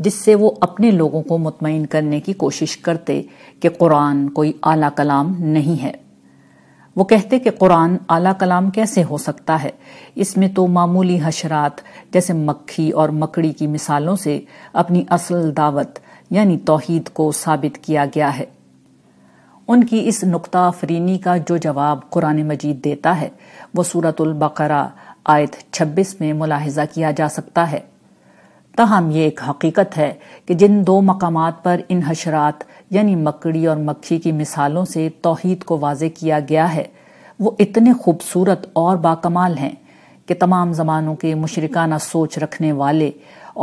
B: जिससे वो अपने लोगों को मुतमिन करने की कोशिश करते कि कुरान कोई आला कलाम नहीं है वो कहते कि कुरान आला कलाम कैसे हो सकता है इसमें तो मामूली हशरात जैसे मक्खी और मकड़ी की मिसालों से अपनी असल दावत यानी तोहीद को साबित किया गया है उनकी इस नुकता फरीनी का जो जवाब कुरान मजीद देता है वह सूरतुल आयत 26 में मुलाहजा किया जा सकता है तहम ये एक हकीकत है कि जिन दो मकाम पर इन हशरात यानी मकड़ी और मक्खी की मिसालों से तोहद को वाज किया गया है वो इतने खूबसूरत और बाकमाल हैं कि तमाम ज़मानों के मुशरकाना सोच रखने वाले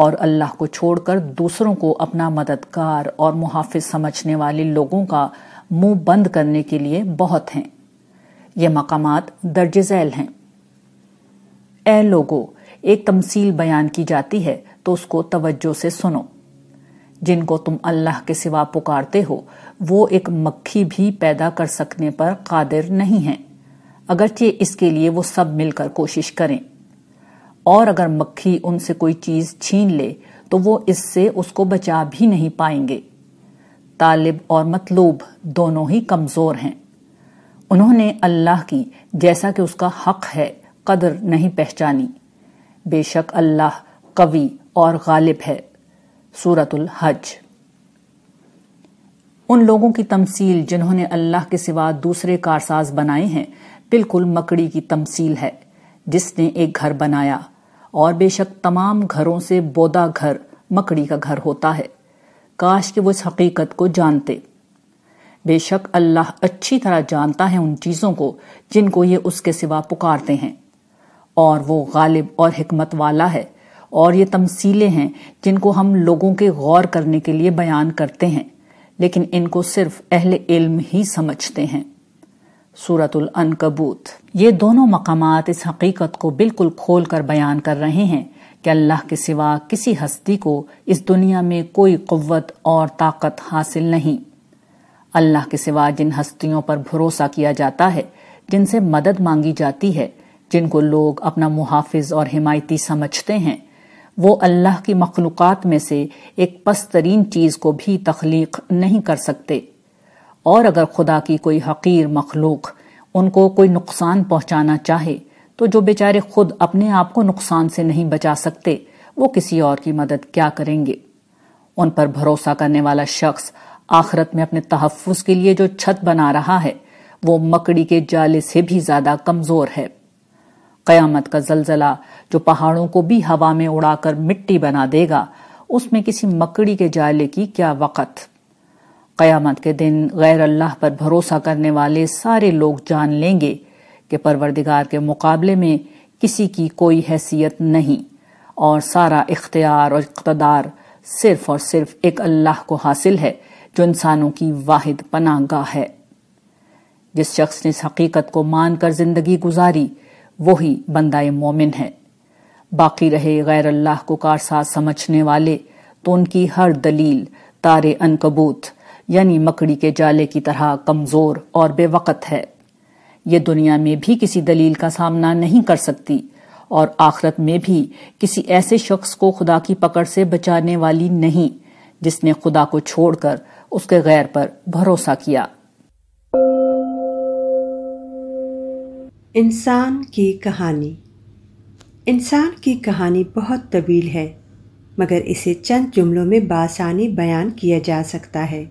B: और अल्लाह को छोड़कर दूसरों को अपना मददगार और मुहाफ़ समझने वाले लोगों का मुंह बंद करने के लिए बहुत हैं ये मकाम दर्ज झैल हैं ए लोगो एक तमसील बयान की जाती है तो उसको तवज्जो से सुनो जिनको तुम अल्लाह के सिवा पुकारते हो वो एक मक्खी भी पैदा कर सकने पर कादिर नहीं है अगरचे इसके लिए वो सब मिलकर कोशिश करें और अगर मक्खी उनसे कोई चीज छीन ले तो वो इससे उसको बचा भी नहीं पाएंगे तालिब और मतलूब दोनों ही कमजोर हैं उन्होंने अल्लाह की जैसा कि उसका हक है कदर नहीं पहचानी बेशक अल्लाह कवि और गालिब है सूरतुल हज उन लोगों की तमसील जिन्होंने अल्लाह के सिवा दूसरे कारसाज बनाए हैं बिल्कुल मकड़ी की तमसील है जिसने एक घर बनाया और बेशक तमाम घरों से बोदा घर मकड़ी का घर होता है काश कि वो इस हकीकत को जानते बेशक अल्लाह अच्छी तरह जानता है उन चीज़ों को जिनको ये उसके सिवा पुकारते हैं और वो गालिब और हिकमत वाला है और ये तमसीलें हैं जिनको हम लोगों के गौर करने के लिए बयान करते हैं लेकिन इनको सिर्फ अहल इल्म ही समझते हैं सूरतुल अनकबूत ये दोनों मकामात इस हकीकत को बिल्कुल खोल कर बयान कर रहे हैं कि अल्लाह के सिवा किसी हस्ती को इस दुनिया में कोई क़वत और ताकत हासिल नहीं अल्लाह के सिवा जिन हस्तियों पर भरोसा किया जाता है जिनसे मदद मांगी जाती है जिनको लोग अपना मुहाफिज और हिमायती समझते हैं वो अल्लाह की मखलूक़ में से एक पस्तरीन चीज़ को भी तख्लीक नहीं कर सकते और अगर खुदा की कोई हकीर मखलूक उनको कोई नुकसान पहुंचाना चाहे तो जो बेचारे खुद अपने आप को नुकसान से नहीं बचा सकते वो किसी और की मदद क्या करेंगे उन पर भरोसा करने वाला शख्स आखरत में अपने तहफ़ के लिए जो छत बना रहा है वो मकड़ी के जाले से भी ज्यादा कमजोर है कयामत का जलजला जो पहाड़ों को भी हवा में उड़ाकर मिट्टी बना देगा उसमें किसी मकड़ी के जाले की क्या वक़्त कयामत के दिन गैर अल्लाह पर भरोसा करने वाले सारे लोग जान लेंगे कि परवरदिगार के मुकाबले में किसी की कोई हैसियत नहीं और सारा इख्तियार और इकतदार सिर्फ और सिर्फ एक अल्लाह को हासिल है जो इंसानों की वाहिद गाह है जिस शख्स ने इस हकीकत को मानकर जिंदगी गुजारी वही बंदाए मोमिन है बाकी रहे गैर अल्लाह को कारसाज समझने वाले तो उनकी हर दलील तारे अनकबूत यानी मकड़ी के जाले की तरह कमजोर और बेवकत है ये दुनिया में भी किसी दलील का सामना नहीं कर सकती और आखरत में भी किसी ऐसे शख्स को खुदा की पकड़ से बचाने वाली नहीं जिसने खुदा को छोड़कर उसके गैर पर भरोसा किया इंसान की कहानी
C: इंसान की कहानी बहुत तवील है मगर इसे चंद जुमलों में बासानी बयान किया जा सकता है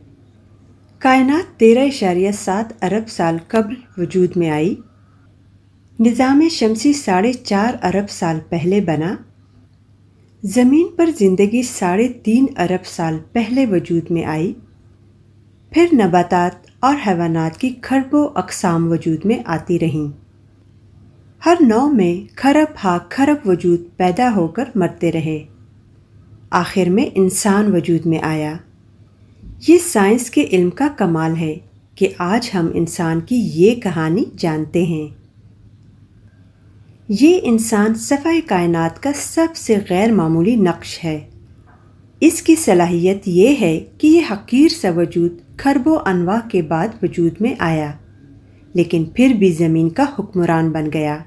C: कायनात तेरह इशारिया सात अरब साल कब्ल वजूद में आई निज़ाम शमसी साढ़े चार अरब साल पहले बना ज़मीन पर ज़िंदगी साढ़े तीन अरब साल पहले वजूद में आई फिर नबातात और हैवानात की खरबों अकसाम वजूद में आती रहीं हर नौ में खरब हा खरब वजूद पैदा होकर मरते रहे आखिर में इंसान वजूद में आया ये साइंस के इल्म का कमाल है कि आज हम इंसान की ये कहानी जानते हैं ये इंसान सफ़ाई कायनात का सबसे गैर मामूली नक्श है इसकी सलाहियत ये है कि ये हकीर सा वजूद खरबों अनवा के बाद वजूद में आया लेकिन फिर भी ज़मीन का हुक्मरान बन गया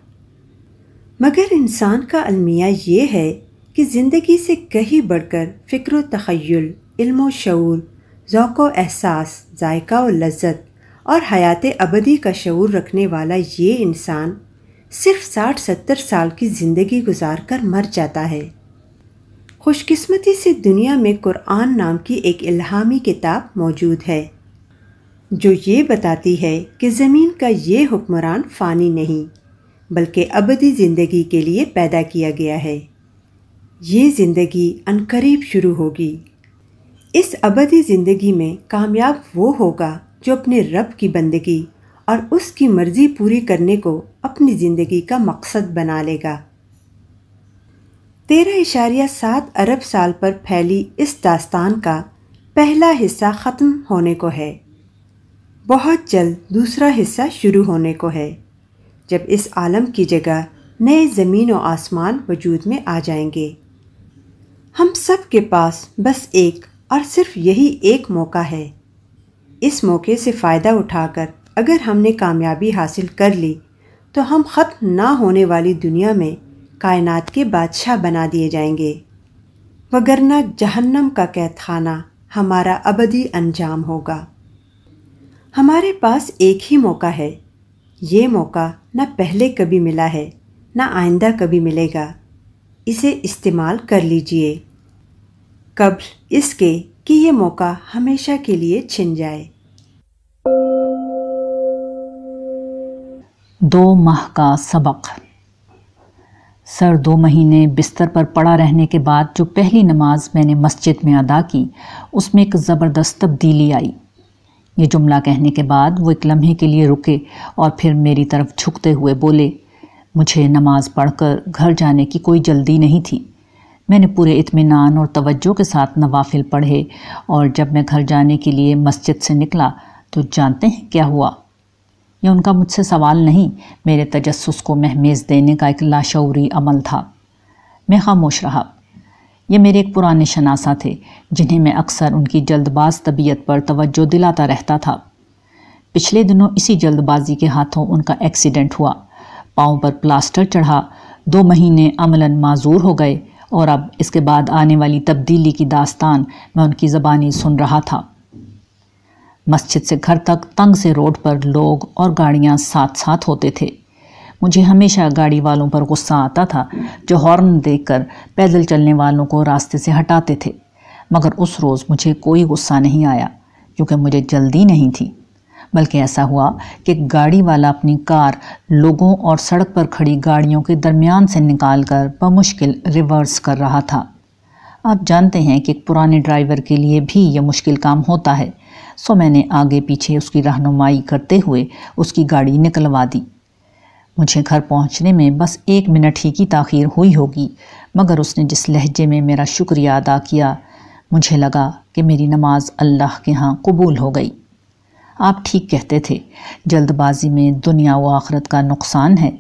C: मगर इंसान का अलमिया ये है कि ज़िंदगी से कहीं बढ़कर फ़िक्र तखयल इल्म शूर ओक़ व एहसास जायका और लज्जत और हयात अबदी का शूर रखने वाला ये इंसान सिर्फ साठ सत्तर साल की ज़िंदगी गुजार कर मर जाता है खुशकिस्मती से दुनिया में कुरान नाम की एक इल्हामी किताब मौजूद है जो ये बताती है कि ज़मीन का ये हुक्मरान फ़ानी नहीं बल्कि अबदी ज़िंदगी के लिए पैदा किया गया है ये ज़िंदगी अनकरीब शुरू होगी इस अबदी ज़िंदगी में कामयाब वो होगा जो अपने रब की बंदगी और उसकी मर्ज़ी पूरी करने को अपनी ज़िंदगी का मकसद बना लेगा तेरह इशारिया सात अरब साल पर फैली इस दास्तान का पहला हिस्सा ख़त्म होने को है बहुत जल्द दूसरा हिस्सा शुरू होने को है जब इस आलम की जगह नए ज़मीन और आसमान वजूद में आ जाएंगे हम सब के पास बस एक और सिर्फ यही एक मौका है इस मौके से फ़ायदा उठाकर अगर हमने कामयाबी हासिल कर ली तो हम ख़त्म ना होने वाली दुनिया में कायनात के बादशाह बना दिए जाएंगे वगरना जहन्नम का कैदखाना हमारा अबदी अंजाम होगा हमारे पास एक ही मौका है ये मौका ना पहले कभी मिला है ना आइंदा कभी मिलेगा इसे इस्तेमाल कर लीजिए कब्ल इसके कि ये मौका हमेशा के लिए छिन जाए
B: दो माह का सबक सर दो महीने बिस्तर पर पड़ा रहने के बाद जो पहली नमाज मैंने मस्जिद में अदा की उसमें एक ज़बरदस्त तब्दीली आई ये जुमला कहने के बाद वो एक लम्हे के लिए रुके और फिर मेरी तरफ झुकते हुए बोले मुझे नमाज़ पढ़कर घर जाने की कोई जल्दी नहीं थी मैंने पूरे इत्मीनान और तवज्जो के साथ नवाफिल पढ़े और जब मैं घर जाने के लिए मस्जिद से निकला तो जानते हैं क्या हुआ यह उनका मुझसे सवाल नहीं मेरे तजस्स को महमेज देने का एक लाशौरी अमल था मैं खामोश रहा ये मेरे एक पुराने शनासा थे जिन्हें मैं अक्सर उनकी जल्दबाज तबीयत पर तवज्जो दिलाता रहता था पिछले दिनों इसी जल्दबाजी के हाथों उनका एक्सीडेंट हुआ पाँव पर प्लास्टर चढ़ा दो महीने अमलन माजूर हो गए और अब इसके बाद आने वाली तब्दीली की दास्तान मैं उनकी ज़बानी सुन रहा था मस्जिद से घर तक तंग से रोड पर लोग और गाड़ियाँ साथ साथ होते थे मुझे हमेशा गाड़ी वालों पर गुस्सा आता था जो हॉर्न देकर पैदल चलने वालों को रास्ते से हटाते थे मगर उस रोज़ मुझे कोई गुस्सा नहीं आया क्योंकि मुझे जल्दी नहीं थी बल्कि ऐसा हुआ कि गाड़ी वाला अपनी कार लोगों और सड़क पर खड़ी गाड़ियों के दरमियान से निकाल कर बमुश्किल रिवर्स कर रहा था आप जानते हैं कि एक पुराने ड्राइवर के लिए भी यह मुश्किल काम होता है सो मैंने आगे पीछे उसकी रहनुमाई करते हुए उसकी गाड़ी निकलवा दी मुझे घर पहुंचने में बस एक मिनट ही की ताखीर हुई होगी मगर उसने जिस लहजे में मेरा शुक्रिया अदा किया मुझे लगा कि मेरी नमाज अल्लाह के यहाँ कबूल हो गई आप ठीक कहते थे जल्दबाजी में दुनिया व आखरत का नुकसान है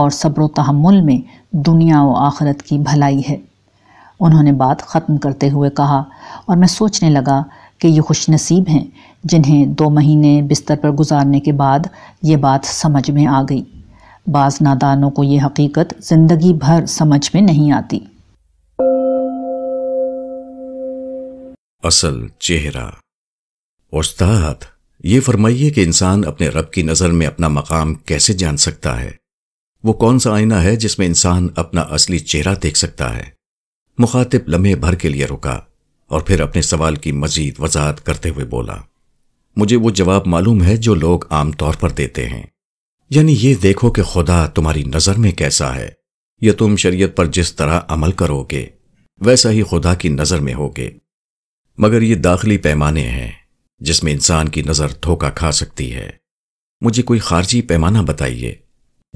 B: और सब्र तहमुल में दुनिया व आखरत की भलाई है उन्होंने बात ख़त्म करते हुए कहा और मैं सोचने लगा कि ये खुश नसीब हैं जिन्हें दो महीने बिस्तर पर गुजारने के बाद ये बात समझ में आ गई बाज़ नादानों को ये हकीकत ज़िंदगी भर समझ में नहीं आती
A: असल चेहरा उस्ताद ये फरमाइए कि इंसान अपने रब की नज़र में अपना मकाम कैसे जान सकता है वो कौन सा आईना है जिसमें इंसान अपना असली चेहरा देख सकता है मुखातिब लम्हे भर के लिए रुका और फिर अपने सवाल की मजीद वजाहत करते हुए बोला मुझे वो जवाब मालूम है जो लोग आमतौर पर देते हैं यानी ये देखो कि खुदा तुम्हारी नजर में कैसा है या तुम शरीयत पर जिस तरह अमल करोगे वैसा ही खुदा की नजर में होगे मगर ये दाखिली पैमाने हैं जिसमें इंसान की नजर धोखा खा सकती है मुझे कोई खारजी पैमाना बताइए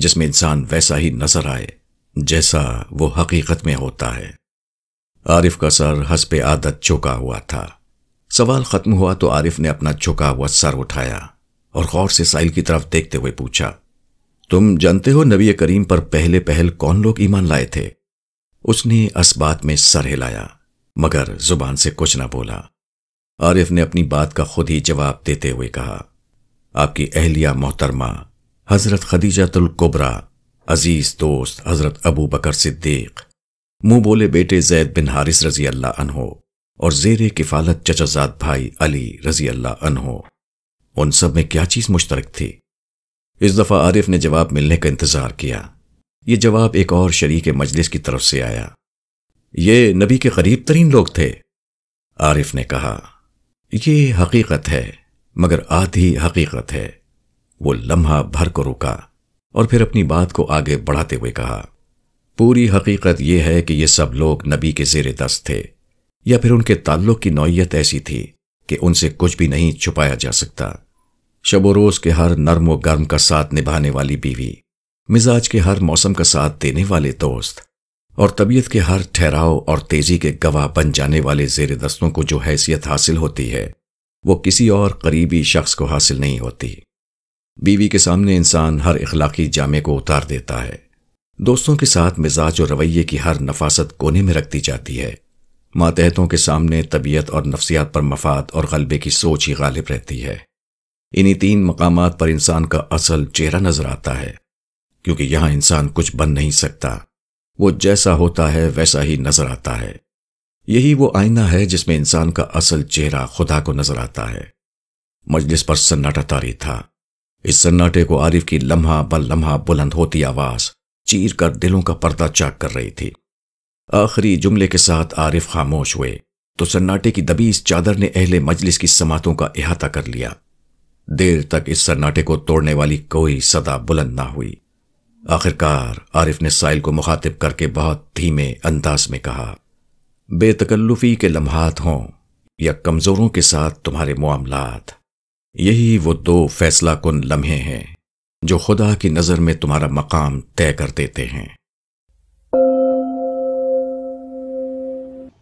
A: जिसमें इंसान वैसा ही नजर आए जैसा वो हकीकत में होता है आरिफ का सर हंसपे आदत झुका हुआ था सवाल खत्म हुआ तो आरिफ ने अपना झुका हुआ सर उठाया और गौर से साहिल की तरफ देखते हुए पूछा तुम जानते हो नबी करीम पर पहले पहल कौन लोग ईमान लाए थे उसने अस बात में सर हिलाया मगर जुबान से कुछ ना बोला आरिफ ने अपनी बात का खुद ही जवाब देते हुए कहा आपकी अहलिया मोहतरमा हजरत कोबरा अजीज दोस्त हजरत अबू बकर सिद्दीक मुंह बोले बेटे जैद बिन हारिस रजी अल्लाह अनहो और जेर किफालत चचाजाद भाई अली रजी अल्लाह अनहो उन सब में क्या चीज मुश्तरक थी इस दफा आरिफ ने जवाब मिलने का इंतजार किया यह जवाब एक और शरीक मजलिस की तरफ से आया ये नबी के करीब तरीन लोग थे आरिफ ने कहा ये हकीकत है मगर आधी हकीकत है वो लम्हा भर को रुका और फिर अपनी बात को आगे बढ़ाते हुए कहा पूरी हकीकत यह है कि ये सब लोग नबी के जेर दस्त थे या फिर उनके ताल्लुक की नौीयत ऐसी थी कि उनसे कुछ भी नहीं छुपाया जा सकता शबोरोज के हर नर्म गर्म का साथ निभाने वाली बीवी मिजाज के हर मौसम का साथ देने वाले दोस्त और तबीयत के हर ठहराव और तेजी के गवाह बन जाने वाले जेर दस्तों को जो हैसियत हासिल होती है वो किसी और करीबी शख्स को हासिल नहीं होती बीवी के सामने इंसान हर इखलाकी जामे को उतार देता है दोस्तों के साथ मिजाज और रवैये की हर नफासत कोने में रखती जाती है मातहतों के सामने तबीयत और नफसियात पर मफाद और गलबे की सोच ही गालिब रहती है इन्हीं तीन मकाम पर इंसान का असल चेहरा नजर आता है क्योंकि यहां इंसान कुछ बन नहीं सकता वो जैसा होता है वैसा ही नजर आता है यही वो आईना है जिसमें इंसान का असल चेहरा खुदा को नजर आता है मजलिस पर सन्नाटा तारी था इस सन्नाटे को आरिफ की लम्हा ब लम्हा बुलंद होती आवाज चीर कर दिलों का पर्दा चाक कर रही थी आखिरी जुमले के साथ आरिफ खामोश हुए तो सन्नाटे की इस चादर ने अहले मजलिस की समातों का अहाता कर लिया देर तक इस सन्नाटे को तोड़ने वाली कोई सदा बुलंद ना हुई आखिरकार आरिफ ने साइल को मुखातिब करके बहुत धीमे अंदाज में कहा बेतकल्लुफी के लम्हात हों या कमजोरों के साथ तुम्हारे मामलात यही वो दो फैसला कन लम्हे हैं जो खुदा की नजर में तुम्हारा मकाम तय कर देते हैं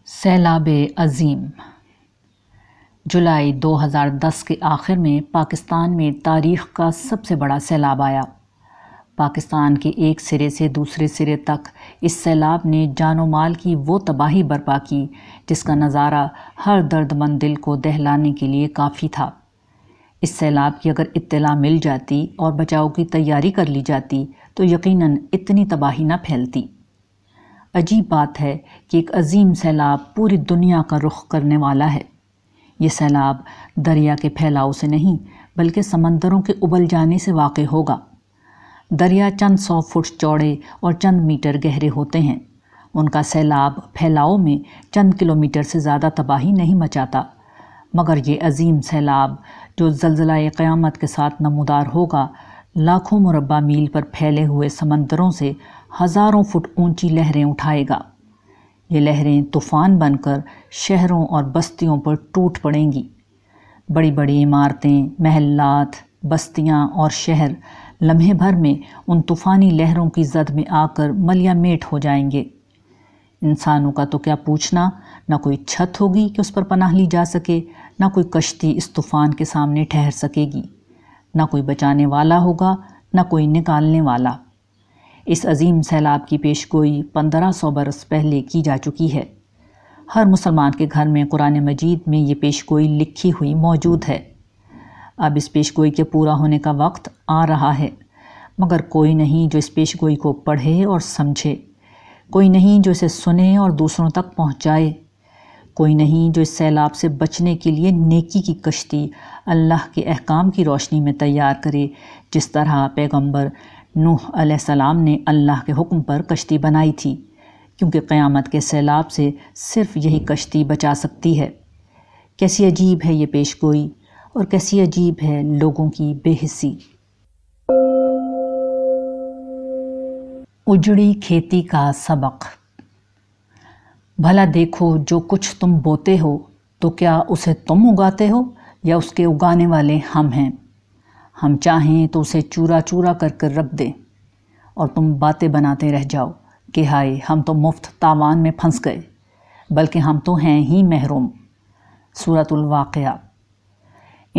B: सैलाब अजीम जुलाई 2010 के आखिर में पाकिस्तान में तारीख का सबसे बड़ा सैलाब आया पाकिस्तान के एक सिरे से दूसरे सिरे तक इस सैलाब ने जानो माल की वो तबाही बर्पा की जिसका नज़ारा हर दर्दमंद दिल को दहलाने के लिए काफ़ी था इस सैलाब की अगर इत्तला मिल जाती और बचाव की तैयारी कर ली जाती तो यकीनन इतनी तबाही ना फैलती अजीब बात है कि एक अजीम सैलाब पूरी दुनिया का रुख करने वाला है ये सैलाब दरिया के फैलाव से नहीं बल्कि समंदरों के उबल जाने से वाक़ होगा दरिया चंद सौ फुट चौड़े और चंद मीटर गहरे होते हैं उनका सैलाब फैलाव में चंद किलोमीटर से ज़्यादा तबाही नहीं मचाता मगर ये अजीम सैलाब जो जलजिला क़्यामत के साथ नमदार होगा लाखों मुरबा मील पर फैले हुए समंदरों से हज़ारों फुट ऊंची लहरें उठाएगा ये लहरें तूफ़ान बनकर शहरों और बस्तियों पर टूट पड़ेंगी बड़ी बड़ी इमारतें महल्लात बस्तियां और शहर लम्हे भर में उन तूफ़ानी लहरों की जद में आकर मलिया मेट हो जाएंगे इंसानों का तो क्या पूछना न कोई छत होगी कि उस पर पनाह ली जा सके न कोई कश्ती इस तूफ़ान के सामने ठहर सकेगी न कोई बचाने वाला होगा न कोई निकालने वाला इस अजीम सैलाब की पेशगोई पंद्रह सौ बरस पहले की जा चुकी है हर मुसलमान के घर में कुरान मजीद में ये पेशगोई लिखी हुई मौजूद है अब इस पेशगोई के पूरा होने का वक्त आ रहा है मगर कोई नहीं जो इस पेशगोई को पढ़े और समझे कोई नहीं जो इसे सुने और दूसरों तक पहुंचाए कोई नहीं जो इस सैलाब से बचने के लिए नेकी की कश्ती अल्लाह के अहकाम की रोशनी में तैयार करे जिस तरह पैगंबर नूह सलाम ने अल्लाह के हुक्म पर कश्ती बनाई थी क्योंकि क़यामत के सैलाब से सिर्फ यही कश्ती बचा सकती है कैसी अजीब है ये पेश गोई और कैसी अजीब है लोगों की बेहिसी उजड़ी खेती का सबक भला देखो जो कुछ तुम बोते हो तो क्या उसे तुम उगाते हो या उसके उगाने वाले हम हैं हम चाहें तो उसे चूरा चूरा कर कर रख दें और तुम बातें बनाते रह जाओ कि हाय हम तो मुफ्त तावान में फंस गए बल्कि हम तो हैं ही महरूम सूरतवाक़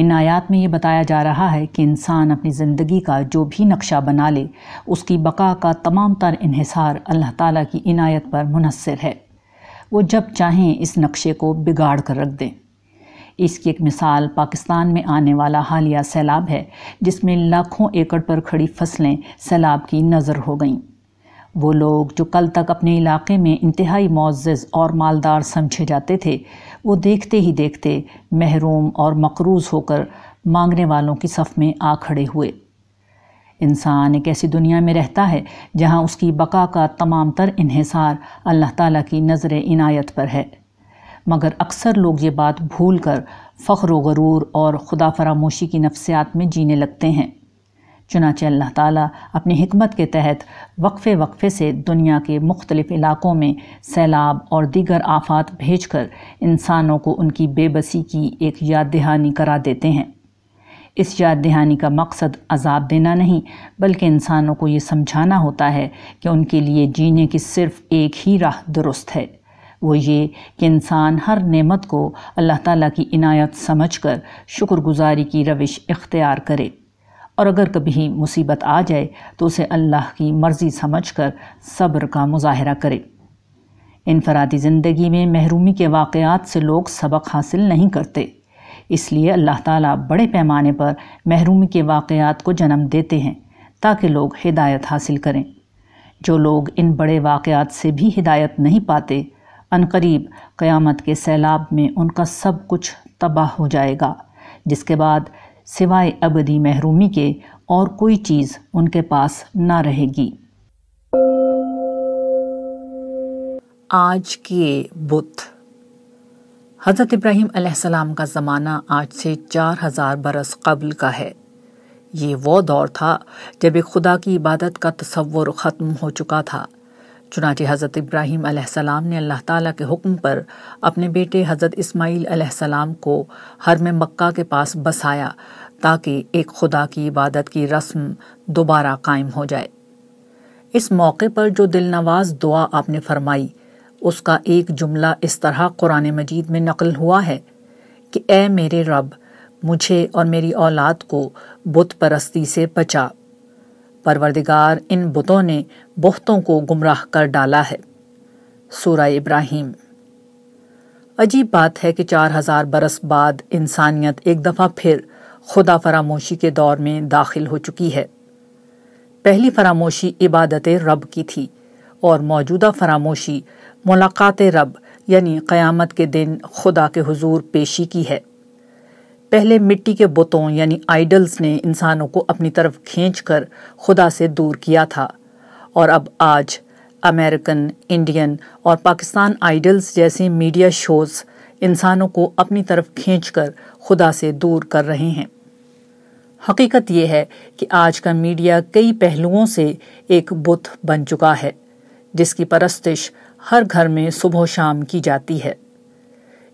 B: इन आयात में ये बताया जा रहा है कि इंसान अपनी ज़िंदगी का जो भी नक्शा बना ले उसकी बका का तमाम तर इहिसार अल्लाह ताला की इनायत पर मुनसर है वो जब चाहें इस नक्शे को बिगाड़ कर रख दें इसकी एक मिसाल पाकिस्तान में आने वाला हालिया सैलाब है जिसमें लाखों एकड़ पर खड़ी फसलें सैलाब की नज़र हो गईं वो लोग जो कल तक अपने इलाके में इंतहाई मोज़ और मालदार समझे जाते थे वो देखते ही देखते महरूम और मकरूज़ होकर मांगने वालों की सफ़ में आ खड़े हुए इंसान एक ऐसी दुनिया में रहता है जहाँ उसकी बका का तमाम तर इन्हसार अल्लाह ताला की नज़र इनायत पर है मगर अक्सर लोग ये बात भूल कर फ़ख्र व गरूर और खुदा फरामोशी की नफ्सियात में जीने लगते हैं चुनाच अल्लाह ताला अपनी हमत के तहत वक्फ़े वक्फ़े से दुनिया के मुख्तलिफ़ इलाकों में सैलाब और दीगर आफात भेज कर इंसानों को उनकी बेबसी की एक याद दहानी करा देते हैं इस याद दहानी का मकसद अजाब देना नहीं बल्कि इंसानों को ये समझाना होता है कि उनके लिए जीने की सिर्फ़ एक ही राह दुरुस्त है वो ये कि इंसान हर नेमत को अल्लाह ताला की इनायत समझकर शुक्रगुजारी की रविश इख्तियार करे और अगर कभी मुसीबत आ जाए तो उसे अल्लाह की मर्ज़ी समझ कर सब्र का मुजाहरा करे इनफरादी ज़िंदगी में महरूमी के वाक़ात से लोग सबक हासिल नहीं करते इसलिए अल्लाह ताला बड़े पैमाने पर महरूमी के वाक़ात को जन्म देते हैं ताकि लोग हिदायत हासिल करें जो लोग इन बड़े वाक़ात से भी हिदायत नहीं पाते अनकरीब क़यामत के सैलाब में उनका सब कुछ तबाह हो जाएगा जिसके बाद सिवाय अबदी महरूमी के और कोई चीज़ उनके पास ना रहेगी आज के बुत हज़रत इब्राहिम अलैहिस्सलाम का ज़माना आज से चार हज़ार बरस कबल का है ये वो दौर था जब एक खुदा की इबादत का तस्वुर ख़त्म हो चुका था चुनाच हज़रत इब्राहिम अलैहिस्सलाम ने अल्लाह ताला के हुक्म पर अपने बेटे हज़रत इस्माईल अलैहिस्सलाम को हर में मक्का के पास बसाया ताकि एक खुदा की इबादत की रस्म दोबारा कायम हो जाए इस मौके पर जो दिलनवाज दुआ आपने फरमाई उसका एक जुमला इस तरह कुरान मजीद में नकल हुआ है कि ए मेरे रब मुझे और मेरी औलाद को बुत परस्ती से बचा परवरदिगार इन बुतों ने बहुतों को गुमराह कर डाला है सूरा इब्राहिम अजीब बात है कि चार हजार बरस बाद इंसानियत एक दफ़ा फिर खुदा फरामोशी के दौर में दाखिल हो चुकी है पहली फरामोशी इबादत रब की थी और मौजूदा फरामोशी मुलाकात रब यानी क़यामत के दिन खुदा के हुजूर पेशी की है पहले मिट्टी के बुतों यानी आइडल्स ने इंसानों को अपनी तरफ खींचकर खुदा से दूर किया था और अब आज अमेरिकन इंडियन और पाकिस्तान आइडल्स जैसे मीडिया शोज़ इंसानों को अपनी तरफ खींचकर खुदा से दूर कर रहे हैं हकीकत यह है कि आज का मीडिया कई पहलुओं से एक बुत बन चुका है जिसकी परस्तिश हर घर में सुबह शाम की जाती है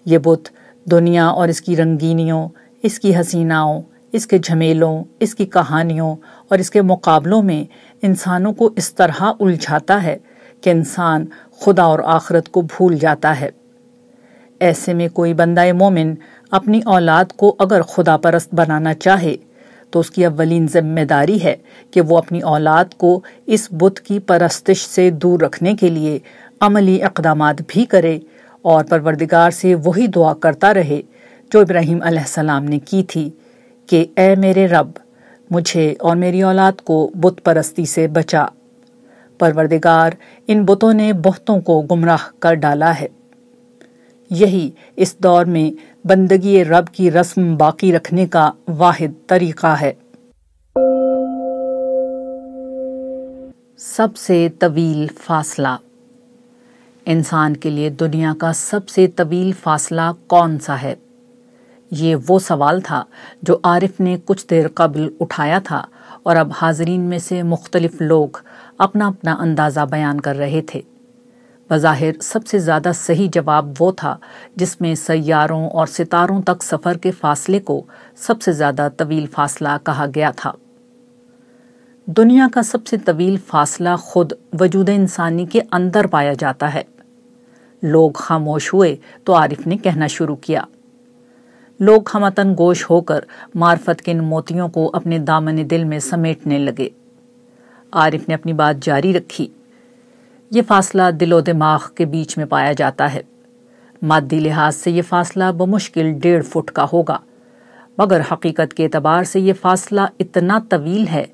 B: ये बुत दुनिया और इसकी रंगीनियों इसकी हसीनाओं इसके झमेलों इसकी कहानियों और इसके मुकाबलों में इंसानों को इस तरह उलझाता है कि इंसान खुदा और आखरत को भूल जाता है ऐसे में कोई बंदा मोमिन अपनी औलाद को अगर खुदा परस्त बनाना चाहे तो उसकी अवलिन जिम्मेदारी है कि वो अपनी औलाद को इस बुत की परस्तिश से दूर रखने के लिए अमली इकदाम भी करे और परवरदिगार से वही दुआ करता रहे जो इब्राहिम अलैहिस्सलाम ने की थी कि ए मेरे रब मुझे और मेरी औलाद को बुत परस्ती से बचा परवरदिगार इन बुतों ने बहुतों को गुमराह कर डाला है यही इस दौर में बंदगी रब की रस्म बाकी रखने का वाहिद तरीका है सबसे तवील फासला इंसान के लिए दुनिया का सबसे तवील फासला कौन सा है ये वो सवाल था जो आरिफ ने कुछ देर कबल उठाया था और अब हाजरीन में से मुख्तलिफ लोग अपना अपना अंदाज़ा बयान कर रहे थे बज़ाहिर सबसे ज़्यादा सही जवाब वो था जिसमें सैारों और सितारों तक सफ़र के फासले को सबसे ज़्यादा तवील फासला कहा गया था दुनिया का सबसे तवील फासला खुद वजूद इंसानी के अंदर पाया जाता है लोग खामोश हुए तो आरिफ ने कहना शुरू किया लोग हमतन गोश होकर मार्फत के इन मोतियों को अपने दामन दिल में समेटने लगे आरिफ ने अपनी बात जारी रखी ये फासला दिलो दिमाग के बीच में पाया जाता है मादी लिहाज से ये फासला बमुश्किल डेढ़ फुट का होगा मगर हकीकत के अतबार से ये फासला इतना तवील है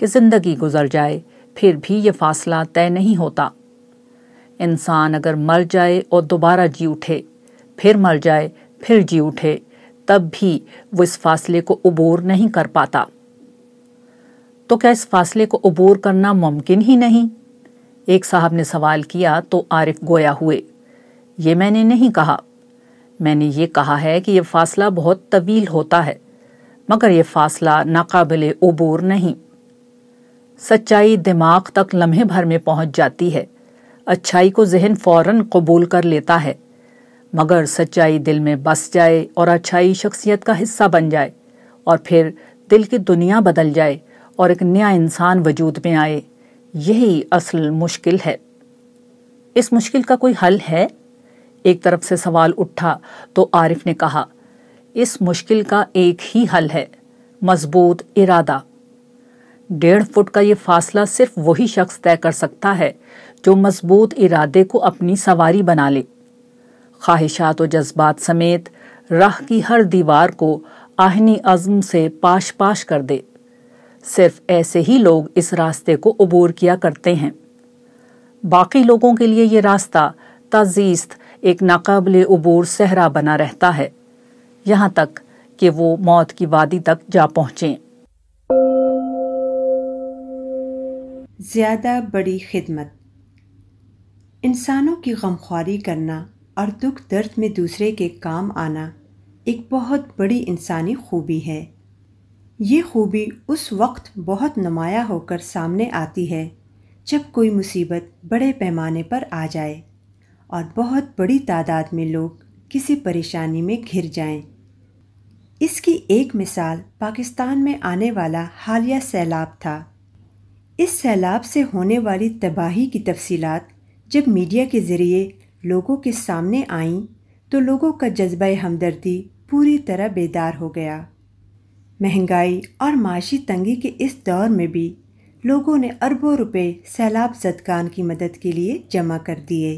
B: कि ज़िंदगी गुजर जाए फिर भी ये फासला तय नहीं होता इंसान अगर मर जाए और दोबारा जी उठे फिर मर जाए फिर जी उठे तब भी वो इस फासले को अबूर नहीं कर पाता तो क्या इस फासले को अबूर करना मुमकिन ही नहीं एक साहब ने सवाल किया तो आरिफ गोया हुए ये मैंने नहीं कहा मैंने ये कहा है कि यह फासला बहुत तवील होता है मगर यह फासला नाकबिल अबूर नहीं सच्चाई दिमाग तक लम्हे भर में पहुंच जाती है अच्छाई को जहन फौरन कबूल कर लेता है मगर सच्चाई दिल में बस जाए और अच्छाई शख्सियत का हिस्सा बन जाए और फिर दिल की दुनिया बदल जाए और एक नया इंसान वजूद में आए यही असल मुश्किल है इस मुश्किल का कोई हल है एक तरफ से सवाल उठा तो आरिफ ने कहा इस मुश्किल का एक ही हल है मजबूत इरादा डेढ़ फुट का ये फासला सिर्फ वही शख्स तय कर सकता है जो मजबूत इरादे को अपनी सवारी बना ले ख्वाहिशात और जज्बात समेत राह की हर दीवार को आहनी अज़म से पाश पाश कर दे सिर्फ ऐसे ही लोग इस रास्ते को अबूर किया करते हैं बाकी लोगों के लिए ये रास्ता तजीस्त एक नाकबल उबूर सहरा बना रहता है यहाँ तक कि वो मौत की वादी तक जा पहुँचें ज़्यादा बड़ी खिदमत इंसानों
C: की गमख्वारी करना और दुख दर्द में दूसरे के काम आना एक बहुत बड़ी इंसानी खूबी है ये खूबी उस वक्त बहुत नुमाया होकर सामने आती है जब कोई मुसीबत बड़े पैमाने पर आ जाए और बहुत बड़ी तादाद में लोग किसी परेशानी में घिर जाएं। इसकी एक मिसाल पाकिस्तान में आने वाला हालिया सैलाब था इस सैलाब से होने वाली तबाही की तफसीलात जब मीडिया के ज़रिए लोगों के सामने आईं तो लोगों का जज्बा हमदर्दी पूरी तरह बेदार हो गया महंगाई और माशी तंगी के इस दौर में भी लोगों ने अरबों रुपए सैलाब सदकान की मदद के लिए जमा कर दिए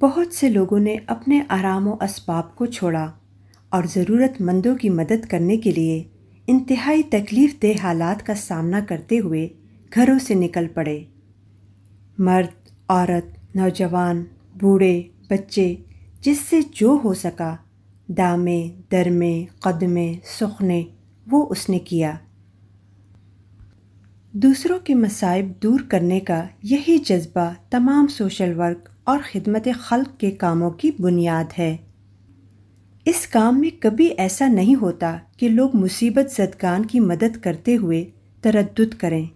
C: बहुत से लोगों ने अपने आराम व इसबाब को छोड़ा और ज़रूरतमंदों की मदद करने के लिए इंतहाई तकलीफ़ दह हालात का सामना करते हुए घरों से निकल पड़े मर्द औरत नौजवान बूढ़े बच्चे जिससे जो हो सका दामे दरमे कदमे सुखने वो उसने किया दूसरों के मसाइब दूर करने का यही जज्बा तमाम सोशल वर्क और ख़िदमत खल्क के कामों की बुनियाद है इस काम में कभी ऐसा नहीं होता कि लोग मुसीबत जदगान की मदद करते हुए तरद करें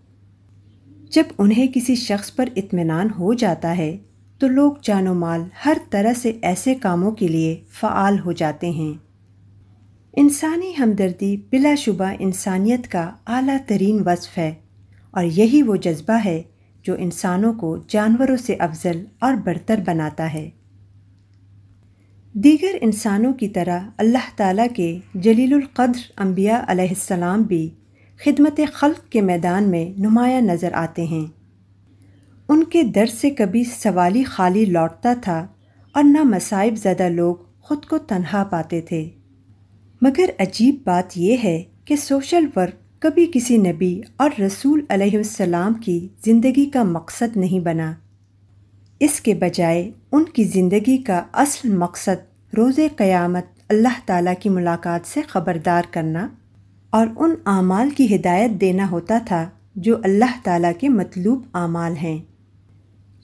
C: जब उन्हें किसी शख्स पर इत्मीनान हो जाता है तो लोग जानो माल हर तरह से ऐसे कामों के लिए फ़ाल हो जाते हैं इंसानी हमदर्दी बिलाशुबा इंसानियत का अली तरीन वसफ़ है और यही वो जज्बा है जो इंसानों को जानवरों से अफजल और बढ़तर बनाता है दीगर इंसानों की तरह अल्लाह ताला के क़द्र अम्बिया भी खिदमत ख़ल के मैदान में नुमाया नज़र आते हैं उनके दर से कभी सवाली खाली लौटता था और न मसाइब ज़्यादा लोग ख़ुद को तनहा पाते थे मगर अजीब बात यह है कि सोशल वर्क कभी किसी नबी और रसूल अलैहिस्सलाम की ज़िंदगी का मकसद नहीं बना इसके बजाय उनकी ज़िंदगी का असल मकसद रोज़ क़यामत अल्लाह ताला की मुलाकात से ख़बरदार करना और उन आमाल की हिदायत देना होता था जो अल्लाह ताला के मतलूब आमाल हैं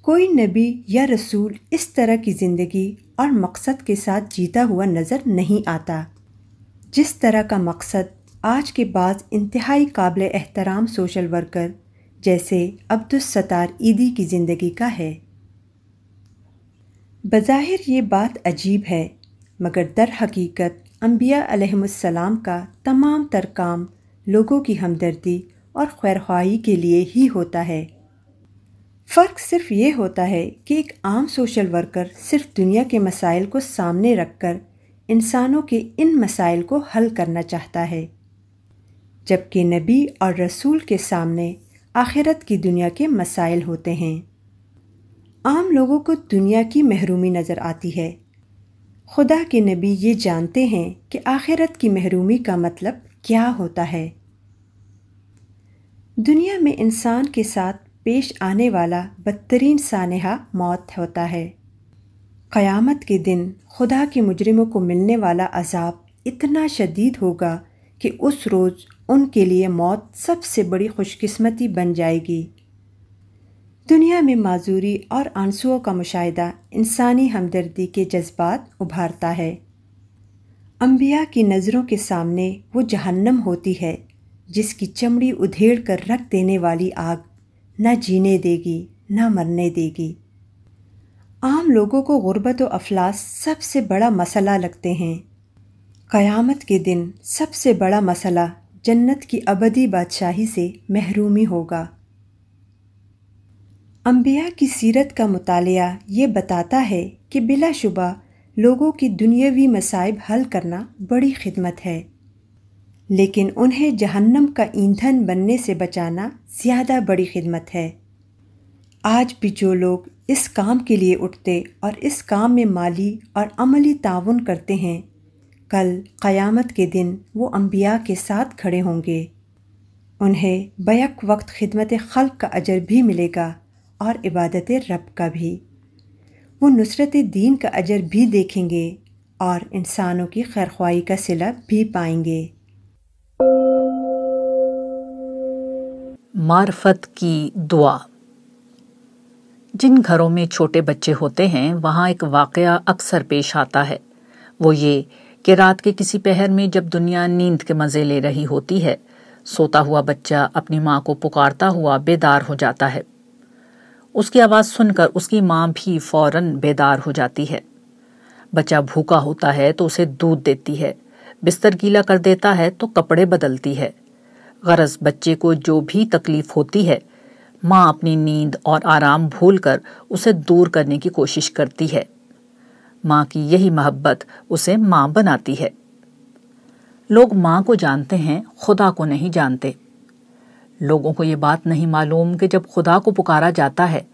C: कोई नबी या रसूल इस तरह की ज़िंदगी और मकसद के साथ जीता हुआ नज़र नहीं आता जिस तरह का मकसद आज के बाद इंतहाई काबिल एहतराम सोशल वर्कर जैसे अब्दुलसतार ईदी की ज़िंदगी का है बज़ाहिर ये बात अजीब है मगर दर हकीकत अम्बिया का तमाम तर काम लोगों की हमदर्दी और खैरख्वाही के लिए ही होता है फ़र्क सिर्फ ये होता है कि एक आम सोशल वर्कर सिर्फ दुनिया के मसाइल को सामने रखकर इंसानों के इन मसाइल को हल करना चाहता है जबकि नबी और रसूल के सामने आखिरत की दुनिया के मसाइल होते हैं आम लोगों को दुनिया की महरूमी नज़र आती है खुदा के नबी ये जानते हैं कि आखिरत की महरूमी का मतलब क्या होता है दुनिया में इंसान के साथ पेश आने वाला बदतरीन सानहा मौत होता है क़यामत के दिन खुदा के मुजरिमों को मिलने वाला अजाब इतना शदीद होगा कि उस रोज़ उनके लिए मौत सबसे बड़ी खुशकस्मती बन जाएगी दुनिया में माजूरी और आंसुओं का मुशाह इंसानी हमदर्दी के जज्बात उभारता है अम्बिया की नज़रों के सामने वो जहन्नम होती है जिसकी चमड़ी उधेड़ कर रख देने वाली आग न जीने देगी न मरने देगी आम लोगों को गुर्बत व अफलास सबसे बड़ा मसला लगते हैं क़यामत के दिन सबसे बड़ा मसला जन्नत की अबदी बादशाही से महरूमी होगा अम्बिया की सीरत का मताल ये बताता है कि बिलाशुबा लोगों की दुनियावी मसाइब हल करना बड़ी खिदमत है लेकिन उन्हें जहन्नम का ईंधन बनने से बचाना ज़्यादा बड़ी खिदमत है आज भी जो लोग इस काम के लिए उठते और इस काम में माली और अमली ताउन करते हैं कल क़यामत के दिन वो अम्बिया के साथ खड़े होंगे उन्हें बैक वक्त खिदमत खल का अजर भी मिलेगा और इबादत रब का भी वो नुसरत दीन का अजर भी देखेंगे और इंसानों की खैरख्वाही
B: का सिला भी पाएंगे मार्फत की दुआ जिन घरों में छोटे बच्चे होते हैं वहाँ एक वाक़ अक्सर पेश आता है वो ये कि रात के किसी पहर में जब दुनिया नींद के मज़े ले रही होती है सोता हुआ बच्चा अपनी माँ को पुकारता हुआ बेदार हो जाता है उसकी आवाज़ सुनकर उसकी माँ भी फौरन बेदार हो जाती है बच्चा भूखा होता है तो उसे दूध देती है बिस्तर गीला कर देता है तो कपड़े बदलती है गरज बच्चे को जो भी तकलीफ होती है माँ अपनी नींद और आराम भूलकर उसे दूर करने की कोशिश करती है माँ की यही मोहब्बत उसे माँ बनाती है लोग माँ को जानते हैं खुदा को नहीं जानते लोगों को यह बात नहीं मालूम कि जब खुदा को पुकारा जाता है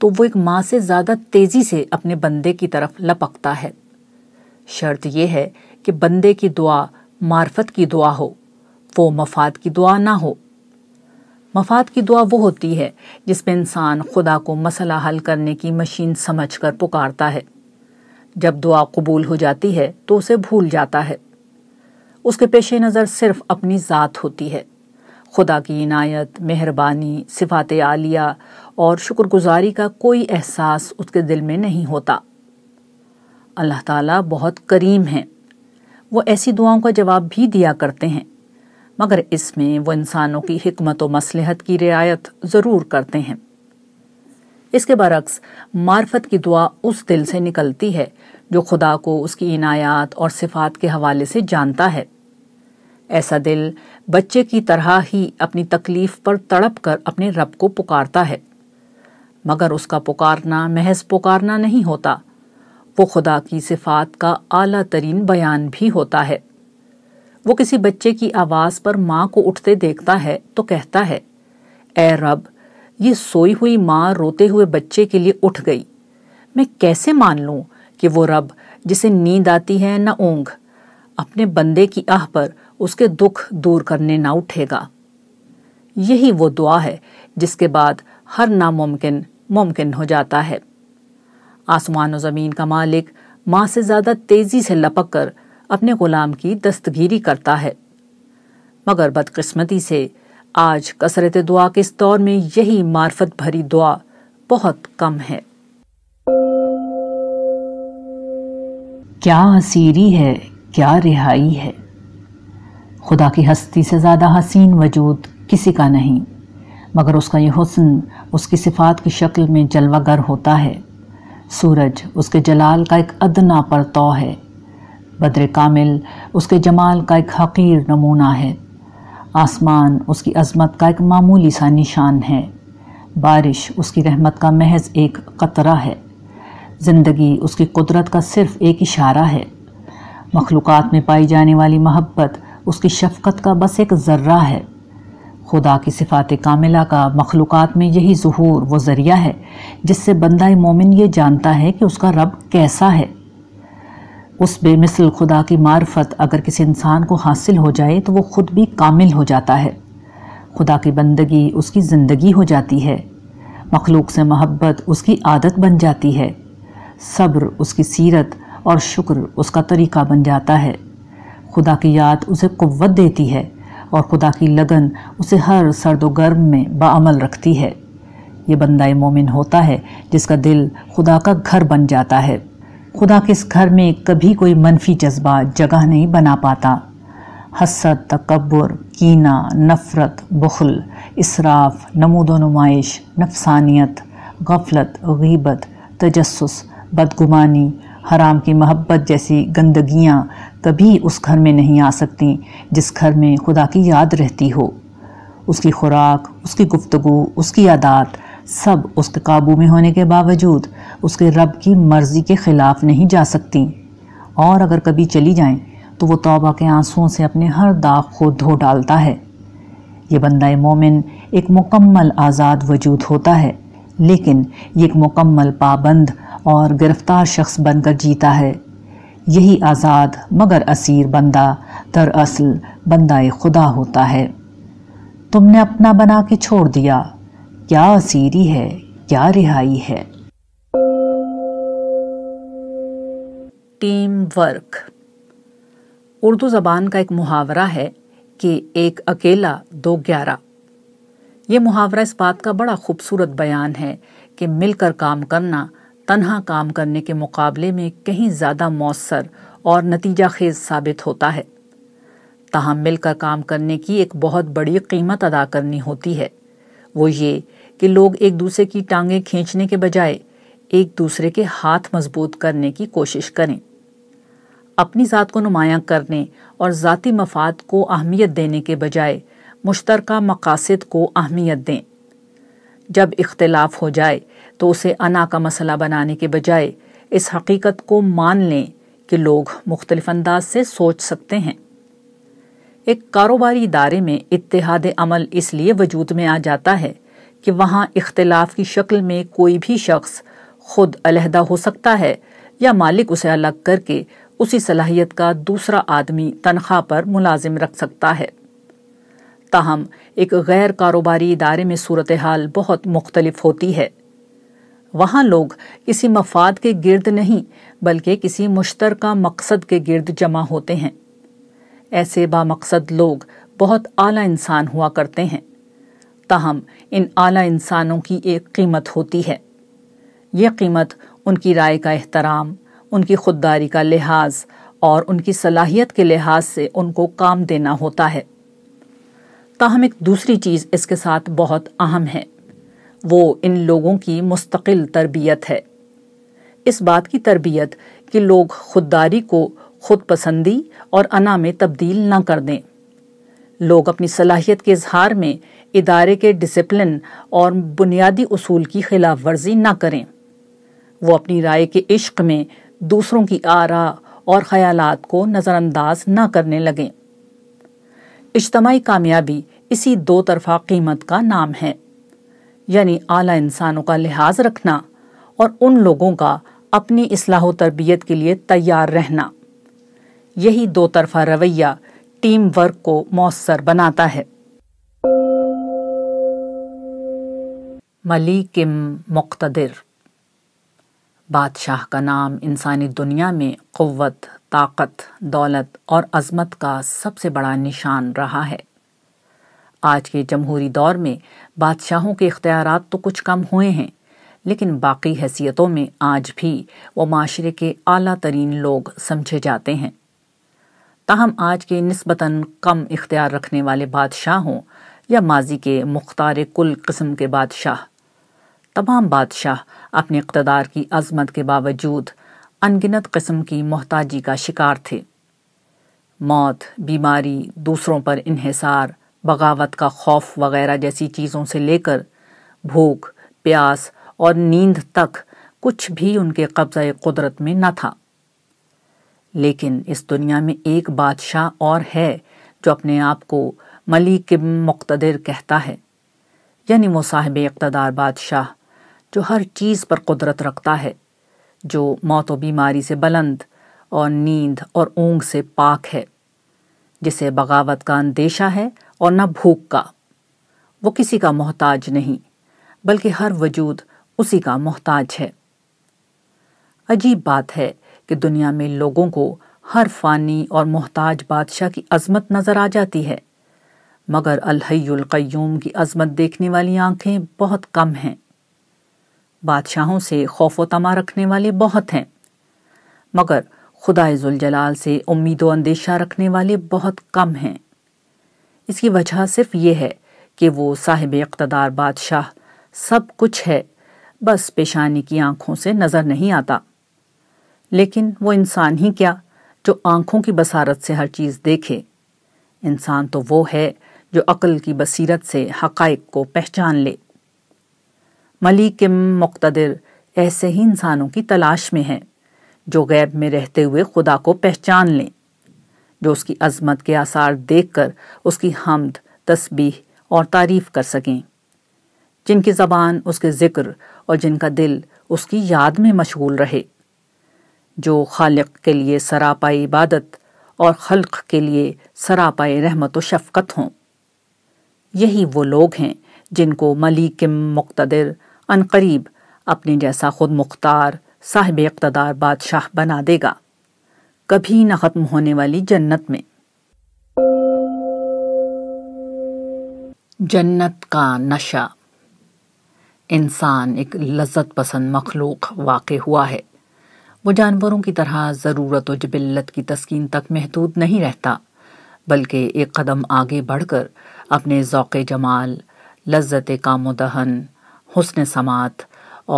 B: तो वो एक माँ से ज़्यादा तेज़ी से अपने बंदे की तरफ लपकता है शर्त यह है कि बंदे की दुआ मार्फत की दुआ हो वो मफाद की दुआ ना हो मफाद की दुआ वो होती है जिसमें इंसान खुदा को मसला हल करने की मशीन समझ कर पुकारता है जब दुआ कबूल हो जाती है तो उसे भूल जाता है उसके पेश नज़र सिर्फ अपनी ज़ात होती है खुदा की इनायत मेहरबानी सिफात आलिया और शुक्रगुजारी का कोई एहसास उसके दिल में नहीं होता अल्लाह ताला बहुत करीम हैं वो ऐसी दुआओं का जवाब भी दिया करते हैं मगर इसमें वो इंसानों की हिकमत व मसलहत की रियायत ज़रूर करते हैं इसके बरक्स मार्फत की दुआ उस दिल से निकलती है जो खुदा को उसकी इनायात और सिफात के हवाले से जानता है ऐसा दिल बच्चे की तरह ही अपनी तकलीफ पर तड़प कर अपने रब को पुकारता है मगर उसका पुकारना महज पुकारना नहीं होता वो खुदा की सिफात का आला तरीन बयान भी होता है वो किसी बच्चे की आवाज़ पर माँ को उठते देखता है तो कहता है ए रब ये सोई हुई माँ रोते हुए बच्चे के लिए उठ गई मैं कैसे मान लूँ कि वो रब जिसे नींद आती है न ऊँग अपने बंदे की आह पर उसके दुख दूर करने ना उठेगा यही वो दुआ है जिसके बाद हर नामुमकिन मुमकिन हो जाता है आसमान और ज़मीन का मालिक माँ से ज़्यादा तेज़ी से लपक कर अपने ग़ुलाम की दस्तगीरी करता है मगर बदकस्मती से आज कसरत दुआ के इस दौर में यही मार्फत भरी दुआ बहुत कम है क्या असीरी है क्या रिहाई है खुदा की हस्ती से ज़्यादा हसीन वजूद किसी का नहीं मगर उसका यह हुस्न उसकी सिफात की शक्ल में जलवागर होता है सूरज उसके जलाल का एक अदना परतौ है बद्र कामिल उसके जमाल का एक हकीर नमूना है आसमान उसकी अजमत का एक मामूली सा निशान है बारिश उसकी रहमत का महज एक कतरा है ज़िंदगी उसकी कुदरत का सिर्फ़ एक इशारा है मखलूक़ात में पाई जाने वाली मोहब्बत उसकी शफ़क़त का बस एक ज़र्रा है खुदा की सिफात कामिला का मखलूक़ में यही जहूर वो ज़रिया है जिससे बंदा मोमिन ये जानता है कि उसका रब कैसा है उस बेमिसल खुदा की मार्फत अगर किसी इंसान को हासिल हो जाए तो वह ख़ुद भी कामिल हो जाता है खुदा की बंदगी उसकी ज़िंदगी हो जाती है मखलूक से महब्बत उसकी आदत बन जाती है सब्र उसकी सीरत और शुक्र उसका तरीका बन जाता है खुदा की याद उसे क़वत देती है और खुदा की लगन उसे हर सर्द गर्म में बामल रखती है यह बंदा मोमिन होता है जिसका दिल खुदा का घर बन जाता है खुदा के इस घर में कभी कोई मनफी जज्बा जगह नहीं बना पाता हसद तकबर कीना नफ़रत बखल इसराफ नमूद नुमाइश नफसानियत गफलत गीबत तजस बदगुमानी हराम की महब्बत जैसी गंदगियाँ कभी उस घर में नहीं आ सकती जिस घर में खुदा की याद रहती हो उसकी खुराक उसकी गुफ्तु उसकी आदात सब उसके काबू में होने के बावजूद उसके रब की मर्ज़ी के ख़िलाफ़ नहीं जा सकती और अगर कभी चली जाएं तो वह तोबा के आंसुओं से अपने हर दाग को धो डालता है ये बंद मोमिन एक मुकम्मल आज़ाद वजूद होता है लेकिन ये एक मुकम्मल पाबंद और गिरफ़्तार शख्स बनकर जीता है यही आज़ाद मगर असीर बंदा दरअसल बंदा खुदा होता है तुमने अपना बना के छोड़ दिया क्या असीरी है क्या रिहाई है टीम वर्क उर्दू ज़बान का एक मुहावरा है कि एक अकेला दो ग्यारह ये मुहावरा इस बात का बड़ा खूबसूरत बयान है कि मिलकर काम करना तनहा काम करने के मुकाबले में कहीं ज़्यादा मौसर और नतीजा खेज साबित होता है तहम मिलकर काम करने की एक बहुत बड़ी कीमत अदा करनी होती है वो ये कि लोग एक दूसरे की टांगें खींचने के बजाय एक दूसरे के हाथ मजबूत करने की कोशिश करें अपनी ज़ात को नुमाया करने और ज़ाती मफाद को अहमियत देने के बजाय मुश्तरका मकासद को अहमियत दें जब इख्तलाफ हो जाए तो उसे अना का मसला बनाने के बजाय इस हकीकत को मान लें कि लोग मुख्तलिफ अंदाज से सोच सकते हैं एक कारोबारी इदारे में इतिहाद अमल इसलिए वजूद में आ जाता है कि वहाँ इख्तलाफ की शक्ल में कोई भी शख्स खुद अलहदा हो सकता है या मालिक उसे अलग करके उसी सलाहियत का दूसरा आदमी तनख्वाह पर मुलाजिम रख सकता है ताहम एक गैर कारोबारी इदारे में सूरत हाल बहुत मुख्तलिफ होती है वहाँ लोग किसी मफाद के गिर्द नहीं बल्कि किसी मुश्तर मकसद के गिर्द जमा होते हैं ऐसे बामकसद लोग बहुत आला इंसान हुआ करते हैं ताहम इन आला इंसानों की एक कीमत होती है ये कीमत उनकी राय का एहतराम उनकी खुददारी का लिहाज और उनकी सलाहियत के लिहाज से उनको काम देना होता है ताहम एक दूसरी चीज़ इसके साथ बहुत अहम है वो इन लोगों की मुस्तकिल तरबियत है इस बात की तरबियत कि लोग खुददारी को खुद पसंदी और अना में तब्दील न कर दें लोग अपनी सलाहियत के इजहार में इदारे के डिसिप्लिन और बुनियादी असूल की खिलाफ वर्जी न करें वो अपनी राय के इश्क में दूसरों की आरा और ख्यालात को नज़रअंदाज ना करने लगें इज्तमाही कामयाबी इसी दो तरफा कीमत का नाम है यानी आला इंसानों का लिहाज रखना और उन लोगों का अपनी असलाह तरबियत के लिए तैयार रहना यही दो तरफा रवैया टीम वर्क को मौसर बनाता है मलिकम मुख्तर बादशाह का नाम इंसानी दुनिया में क़वत ताकत दौलत और अज़मत का सबसे बड़ा निशान रहा है आज के जमहूरी दौर में बादशाहों के इख्तियार तो कुछ कम हुए हैं लेकिन बाकी हैसियतों में आज भी वो माशरे के अला तरीन लोग समझे जाते हैं ताहम आज के नस्बता कम इख्तियार रखने वाले बादशाहों या माजी के मुख्तार कुल कस्म के बादशाह तमाम बादशाह अपने इकतदार की अजमत के बावजूद अनगिनत किस्म की मोहताजी का शिकार थे मौत बीमारी दूसरों पर इहसार बगावत का खौफ वगैरह जैसी चीज़ों से लेकर भूख प्यास और नींद तक कुछ भी उनके कब्जे कुदरत में न था लेकिन इस दुनिया में एक बादशाह और है जो अपने आप को मलिक मुख्तर कहता है यानी वो साहिब इकतदार बादशाह जो हर चीज़ पर कुदरत रखता है जो मौत व बीमारी से बुलंद और नींद और ऊँग से पाक है जिसे बगावत का अंदेशा है और ना भूख का वो किसी का मोहताज नहीं बल्कि हर वजूद उसी का मोहताज है अजीब बात है कि दुनिया में लोगों को हर फानी और मोहताज बादशाह की अजमत नज़र आ जाती है मगर अलहैक्यूम की अजमत देखने वाली आंखें बहुत कम हैं बादशाहों से खौफ व तमा रखने वाले बहुत हैं मगर खुदाए जुलजलाल से उम्मीद व अंदेशा रखने वाले बहुत कम हैं इसकी वजह सिर्फ ये है कि वो साहिब इकतदार बादशाह सब कुछ है बस पेशानी की आंखों से नज़र नहीं आता लेकिन वो इंसान ही क्या जो आंखों की बसारत से हर चीज़ देखे इंसान तो वो है जो अक्ल की बसीरत से हकाइक को पहचान ले मलिक मुख्तर ऐसे ही इंसानों की तलाश में हैं जो गैब में रहते हुए खुदा को पहचान लें जो उसकी अजमत के आसार देख कर उसकी हमद तस्बीह और तारीफ कर सकें जिनकी ज़बान उसके ज़िक्र और जिनका दिल उसकी याद में मशगूल रहे जो खालिक के लिए सरापा इबादत और खल्क के लिए सरापा रहमत व शफकत हों यही वो लोग हैं जिनको मलिक मुख्तर अनकरीब अपने जैसा खुद मुख्तार साहिब इकतदार बादशाह बना देगा कभी न खत्म होने वाली जन्नत में जन्नत का नशा इंसान एक लज्जत पसंद मखलूक वाक़ हुआ है वो जानवरों की तरह ज़रूरत और जबिल्लत की तस्किन तक महदूद नहीं रहता बल्कि एक कदम आगे बढ़कर अपने ओक़ जमाल लज्जत काम दहन हसन समात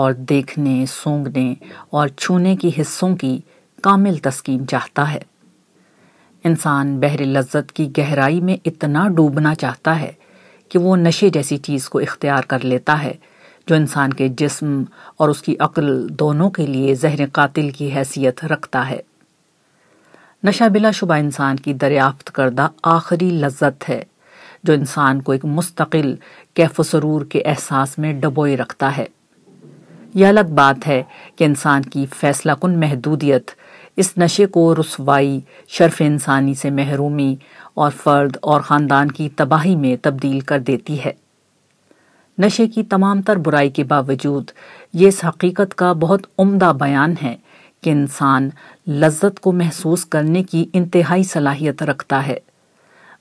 B: और देखने सूंघने और छूने की हिस्सों की कामिल तस्कीन चाहता है इंसान बहर लज्जत की गहराई में इतना डूबना चाहता है कि वो नशे जैसी चीज़ को इख्तियार कर लेता है जो इंसान के जिस्म और उसकी अक्ल दोनों के लिए जहर कतिल की हैसियत रखता है नशा बिलाशुबा इंसान की दरियाफ्त करदा आखिरी लज्जत है जो इंसान को एक मुस्तकिल कैफ के एहसास में डबोए रखता है यह अलग बात है कि इंसान की फैसला कन महदूदियत इस नशे को रसवाई शर्फ इंसानी से महरूमी और फ़र्द और ख़ानदान की तबाही में तब्दील कर देती है नशे की तमाम तर बुराई के बावजूद ये इस हकीकत का बहुत उमदा बयान है कि इंसान लज्जत को महसूस करने की इंतहाई सलाहियत रखता है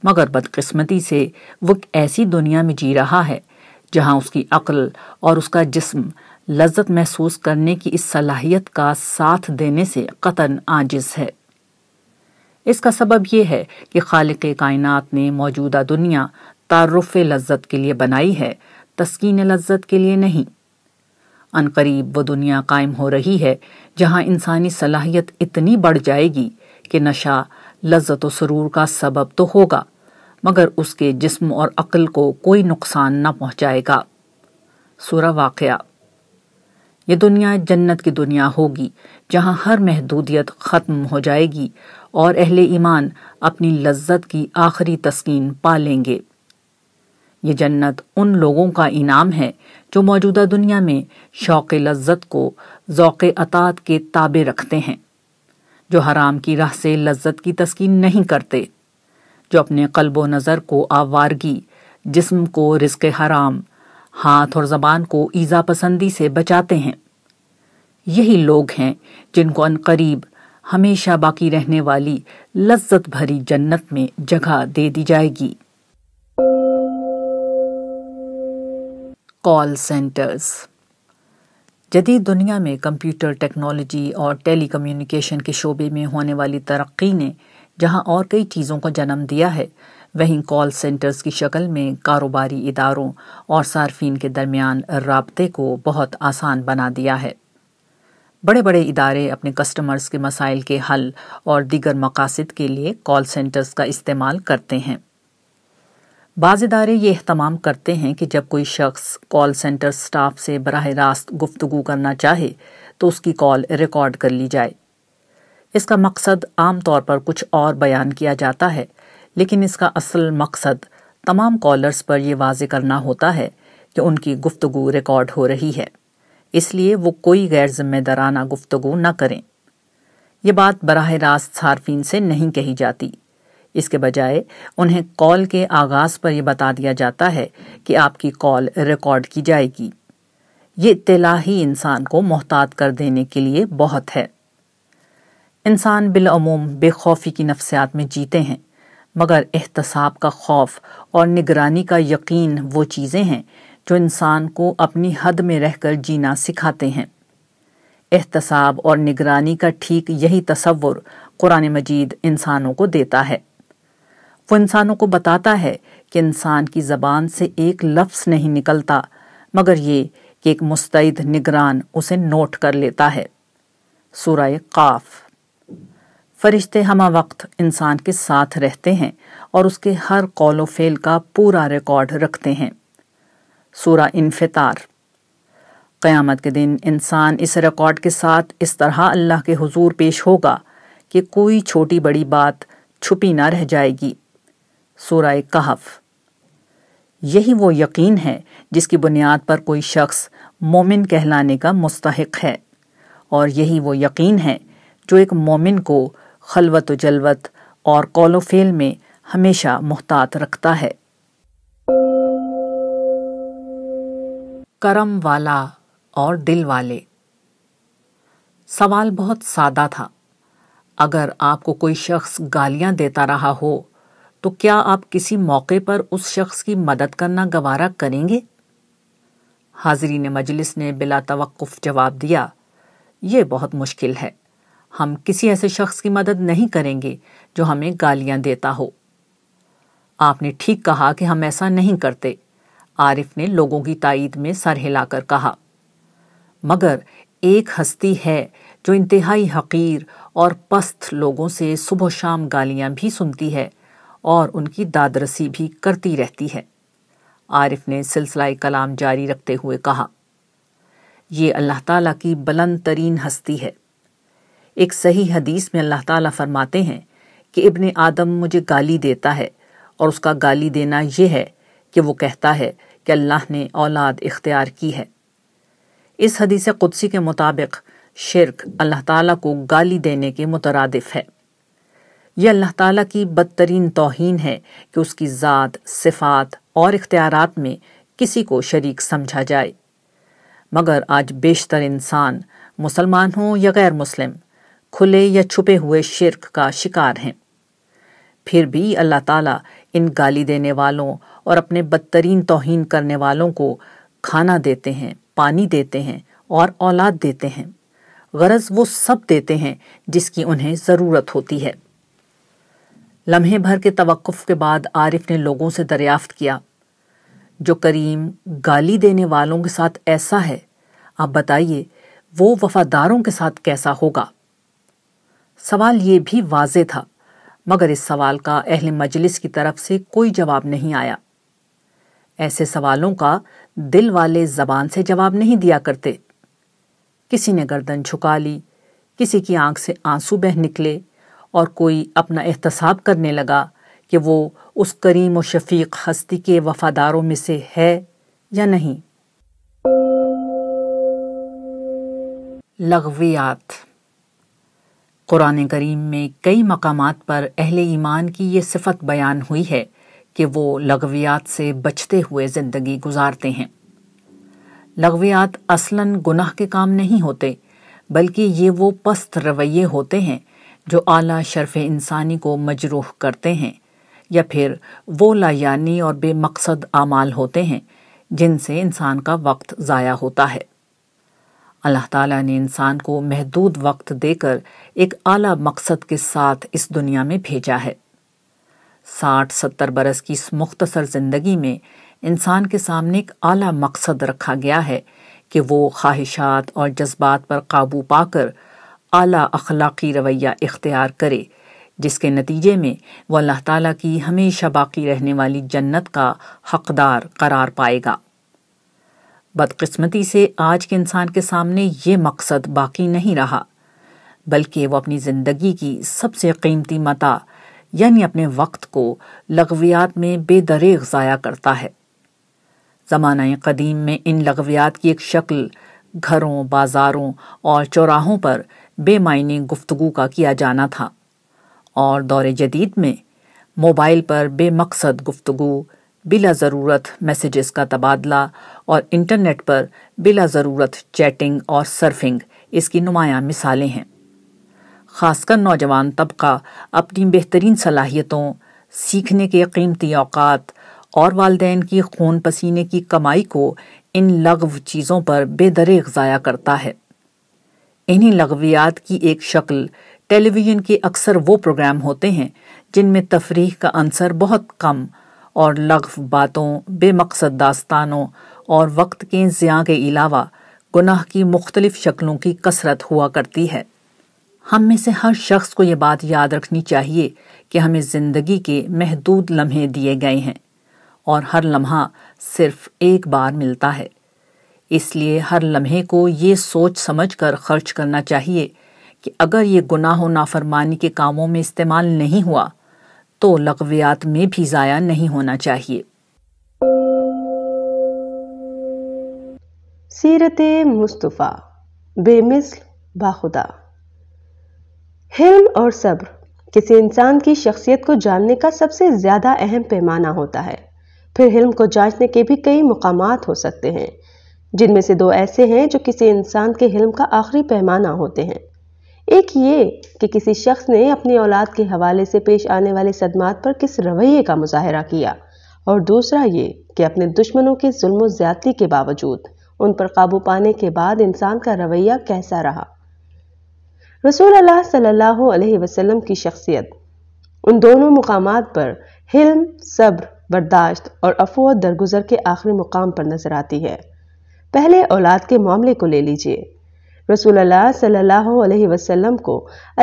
B: मगर बदकस्मती से वो ऐसी दुनिया में जी रहा है जहाँ उसकी अक्ल और उसका जिसम लज्जत महसूस करने की इस सलाहियत का साथ देने से कतन आजिज है इसका सबब यह है कि खालिक कायनात ने मौजूदा दुनिया तारफ़ लज्जत के लिए बनाई है तस्कीन लज्जत के लिए नहीं अनकरीब वो दुनिया कायम हो रही है जहां इंसानी सलाहियत इतनी बढ़ जाएगी कि नशा लज्जत सरूर का सबब तो होगा मगर उसके जिस्म और अक्ल को कोई नुकसान न पहुंचाएगा सूरा वाक़ ये दुनिया जन्नत की दुनिया होगी जहां हर महदूदियत ख़त्म हो जाएगी और अहले ईमान अपनी लज्जत की आखिरी तस्कीन पा लेंगे ये जन्नत उन लोगों का इनाम है जो मौजूदा दुनिया में शौक़ लज्जत को ओक़ अतात के ताबे रखते हैं जो हराम की राह से लज्जत की तस्कीन नहीं करते जो अपने कल्बो नज़र को आवारगी जिस्म को रिस्क हराम हाथ और जबान को ईजा पसंदी से बचाते हैं यही लोग हैं जिनको अनकरीब हमेशा बाकी रहने वाली लज्जत भरी जन्नत में जगह दे दी जाएगी कॉल सेंटर्स जदीद दुनिया में कंप्यूटर टेक्नोलॉजी और टेली कम्युनिकेशन के शोबे में होने वाली तरक्की ने जहां और कई चीज़ों को जन्म दिया है वहीं कॉल सेंटर्स की शक्ल में कारोबारी इदारों और सार्फिन के दरमियान रबते को बहुत आसान बना दिया है बड़े बड़े इदारे अपने कस्टमर्स के मसाइल के हल और दीगर मकासद के लिए कॉल सेंटर्स का इस्तेमाल करते हैं बाज़ इदारे ये अहतमाम करते हैं कि जब कोई शख्स कॉल सेंटर स्टाफ से बरह रास्त गुफ्तु करना चाहे तो उसकी कॉल रिकॉर्ड कर ली जाए इसका मकसद आम तौर पर कुछ और बयान किया जाता है लेकिन इसका असल मकसद तमाम कॉलर्स पर यह वाज करना होता है कि उनकी गुफ्तु रिकॉर्ड हो रही है इसलिए वो कोई गैर जिम्मेदाराना गुफ्तु न करें यह बात बरह रास्त सार्फिन से नहीं कही जाती इसके बजाय उन्हें कॉल के आगाज पर यह बता दिया जाता है कि आपकी कॉल रिकॉर्ड की जाएगी ये इतला ही इंसान को मोहतात कर देने के लिए बहुत है इंसान बिलूम बेखौफी की नफ्सियात में जीते हैं मगर एहतसाब का खौफ और निगरानी का यकीन वो चीज़ें हैं जो इंसान को अपनी हद में रह कर जीना सिखाते हैं एहतसाब और निगरानी का ठीक यही तस्वुर कुरान मजीद इंसानों को देता है वो इंसानों को बताता है कि इंसान की ज़बान से एक लफ्ज़ नहीं निकलता मगर ये कि एक मुस्तैद निगरान उसे नोट कर लेता है सूरह काफ़ फरिश्ते हम वक्त इंसान के साथ रहते हैं और उसके हर कौल फेल का पूरा रिकॉर्ड रखते हैं सूरा इनफितार क़यामत के दिन इंसान इस रिकॉर्ड के साथ इस तरह अल्लाह के हजूर पेश होगा कि कोई छोटी बड़ी बात छुपी ना रह जाएगी सूरा कहफ यही वो यकीन है जिसकी बुनियाद पर कोई शख्स मोमिन कहलाने का मुस्तक है और यही वो यकीन है जो एक मोमिन को खलवत जलवत और कौलोफेल में हमेशा मुहतात रखता है करम वाला और दिल वाले सवाल बहुत सादा था अगर आपको कोई शख्स गालियां देता रहा हो तो क्या आप किसी मौके पर उस शख्स की मदद करना गवारा करेंगे हाजरीन मजलिस ने बिला तवक्फ जवाब दिया ये बहुत मुश्किल है हम किसी ऐसे शख्स की मदद नहीं करेंगे जो हमें गालियां देता हो आपने ठीक कहा कि हम ऐसा नहीं करते आरिफ ने लोगों की ताईद में सर हिलाकर कहा मगर एक हस्ती है जो इंतहाई हकीर और पस्त लोगों से सुबह शाम गालियां भी सुनती है और उनकी दादरसी भी करती रहती है आरिफ ने सिलसिला कलाम जारी रखते हुए कहा यह अल्लाह ताला की बुलंद तरीन हस्ती है एक सही हदीस में अल्लाह ताला फरमाते हैं कि इब्ने आदम मुझे गाली देता है और उसका गाली देना यह है कि वो कहता है कि अल्लाह ने औलाद इख्तियार की है इस हदीस कुदसी के मुताबिक शिरक अल्लाह ताला को गाली देने के मुतरदफ है यह अल्लाह ताला की बदतरीन तोहन है कि उसकी ज़ात सिफात और इख्तियारत में किसी को शरीक समझा जाए मगर आज बेशतर इंसान मुसलमान हों या गैर मुस्लिम खुले या छुपे हुए शिरक का शिकार हैं फिर भी अल्लाह ताला इन गाली देने वालों और अपने बदतरीन तोहन करने वालों को खाना देते हैं पानी देते हैं और औलाद देते हैं गरज वो सब देते हैं जिसकी उन्हें ज़रूरत होती है लम्हे भर के तवक़ के बाद आरिफ ने लोगों से दरियाफ्त किया जो करीम गाली देने वालों के साथ ऐसा है आप बताइए वो वफादारों के साथ कैसा होगा सवाल ये भी वाज था मगर इस सवाल का अहल मजलिस की तरफ से कोई जवाब नहीं आया ऐसे सवालों का दिल वाले जबान से जवाब नहीं दिया करते किसी ने गर्दन झुका ली किसी की आंख से आंसू बह निकले और कोई अपना एहतसाब करने लगा कि वो उस करीम व शफीक हस्ती के वफादारों में से है या नहीं लगवियात कुरान करीम में कई मकाम पर अहल ईमान की ये सिफत बयान हुई है कि वो लगवियात से बचते हुए ज़िंदगी गुजारते हैं लगवियात असल गुनाह के काम नहीं होते बल्कि ये वो पस्त रवैये होते हैं जो आला शरफ़ इंसानी को मजरूह करते हैं या फिर वो लायानी और बेमकसद आमाल होते हैं जिनसे इंसान का वक्त ज़ाया होता है अल्लाह ताला ने इंसान को महदूद वक्त देकर एक आला मकसद के साथ इस दुनिया में भेजा है साठ सत्तर बरस की इस मुख्तसर ज़िंदगी में इंसान के सामने एक आला मकसद रखा गया है कि वो ख्वाहिशात और जज्बात पर काबू पाकर आला अखलाकी रवैया इख्तियार करे जिसके नतीजे में वह अल्लाह ताला की हमेशा बाकी रहने वाली जन्नत का हकदार करार पाएगा बदकिस्मती से आज के इंसान के सामने ये मकसद बाकी नहीं रहा बल्कि वो अपनी ज़िंदगी की सबसे कीमती मता यानी अपने वक्त को लगवियात में बेदरेग ज़ाया करता है ज़माना कदीम में इन लगवियात की एक शक्ल घरों बाज़ारों और चौराहों पर बेमायने गुफ्तगु का किया जाना था और दौर जदीद में मोबाइल पर बेमकसद गुफ्तगु बिला ज़रूरत मैसेजेस का तबादला और इंटरनेट पर बिला ज़रूरत चैटिंग और सर्फिंग इसकी नुमाया मिसालें हैं खासकर नौजवान तबका अपनी बेहतरीन सलाहियतों सीखने के कीमती अवकात और वालदेन की खून पसीने की कमाई को इन लगव चीज़ों पर बेदरेग ज़ाया करता है इन्हीं लगवियात की एक शक्ल टेलीविज़न के अक्सर वो प्रोग्राम होते हैं जिनमें तफरीह का अंसर बहुत कम और लगफ बातों बेमकसद दास्तानों और वक्त के ज़ियाँ के अलावा गुनाह की मुख्तलिफ शक्लों की कसरत हुआ करती है हम में से हर शख्स को ये बात याद रखनी चाहिए कि हमें ज़िंदगी के महदूद लम्हे दिए गए हैं और हर लम्हा सिर्फ एक बार मिलता है इसलिए हर लम्हे को ये सोच समझ कर खर्च करना चाहिए कि अगर ये गुनाह व नाफरमानी के कामों में इस्तेमाल नहीं हुआ तो लगवियात में भी ज़ाया नहीं होना चाहिए
E: सीरत मुस्तफ़ा बेमिसल बाखुदा हिल्म और सब्र किसी इंसान की शख्सियत को जानने का सबसे ज़्यादा अहम पैमाना होता है फिर हिल्म को जांचने के भी कई मकाम हो सकते हैं जिनमें से दो ऐसे हैं जो किसी इंसान के हिल्म का आखिरी पैमाना होते हैं एक ये कि किसी शख्स ने अपनी औलाद के हवाले से पेश आने वाले सदमात पर किस रवैये का मुजाहरा किया और दूसरा ये कि अपने दुश्मनों के जुल्म ज़्यादती के बावजूद उन पर काबू पाने के बाद इंसान का रवैया कैसा रहा रसूल अल्लाह सल्लल्लाहु अलैहि वसल्लम की शख्सियत उन दोनों मुकाम पर हिल्म सब्र बर्दाश्त और अफो दरगुजर के आखिरी मुकाम पर नजर आती है पहले औलाद के मामले को ले लीजिए रसूलुल्लाह सल्लल्लाहु अलैहि वसल्लम को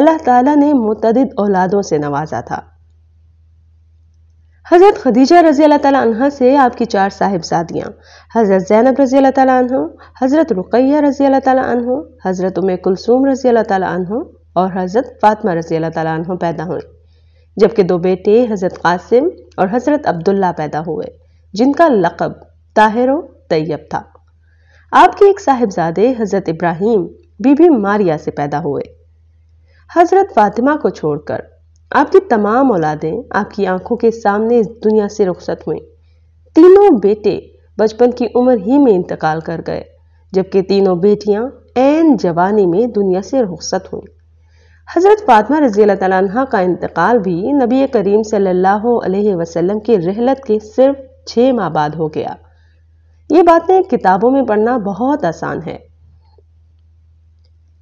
E: अल्लाह ताला ने मुतद औलादों से नवाजा था हज़रत खदीजा रज़ी अल्लाह तला से आपकी चार साहिबजादियाँ हज़रत जैनब रज़ी अल्लाह तला हज़रत रुकैया रज़ी अल्लाह हज़रत उम कुलसूम रज़ी अल्लाह तला और हज़रत फ़ातिमा रज़ी अल्लाह तला पैदा हुई जबकि दो बेटे हज़रत कासिम और हज़रत अब्दुल्ला पैदा हुए जिनका लकब ताहिर तैयब था आपके एक साहिबजादे हज़रत इब्राहिम बीबी मारिया से पैदा हुए हजरत फातिमा को छोड़कर आपकी तमाम औलादें आपकी आंखों के सामने दुनिया से रुखसत हुई तीनों बेटे बचपन की उम्र ही में इंतकाल कर गए जबकि तीनों बेटियां एन जवानी में दुनिया से रुखसत हुई हज़रत फातिमा रजी तला का इंतकाल भी नबी करीम सल्लल्लाहु अलैहि वसल्लम की रहलत के सिर्फ छः माह बाद हो गया ये बातें किताबों में पढ़ना बहुत आसान है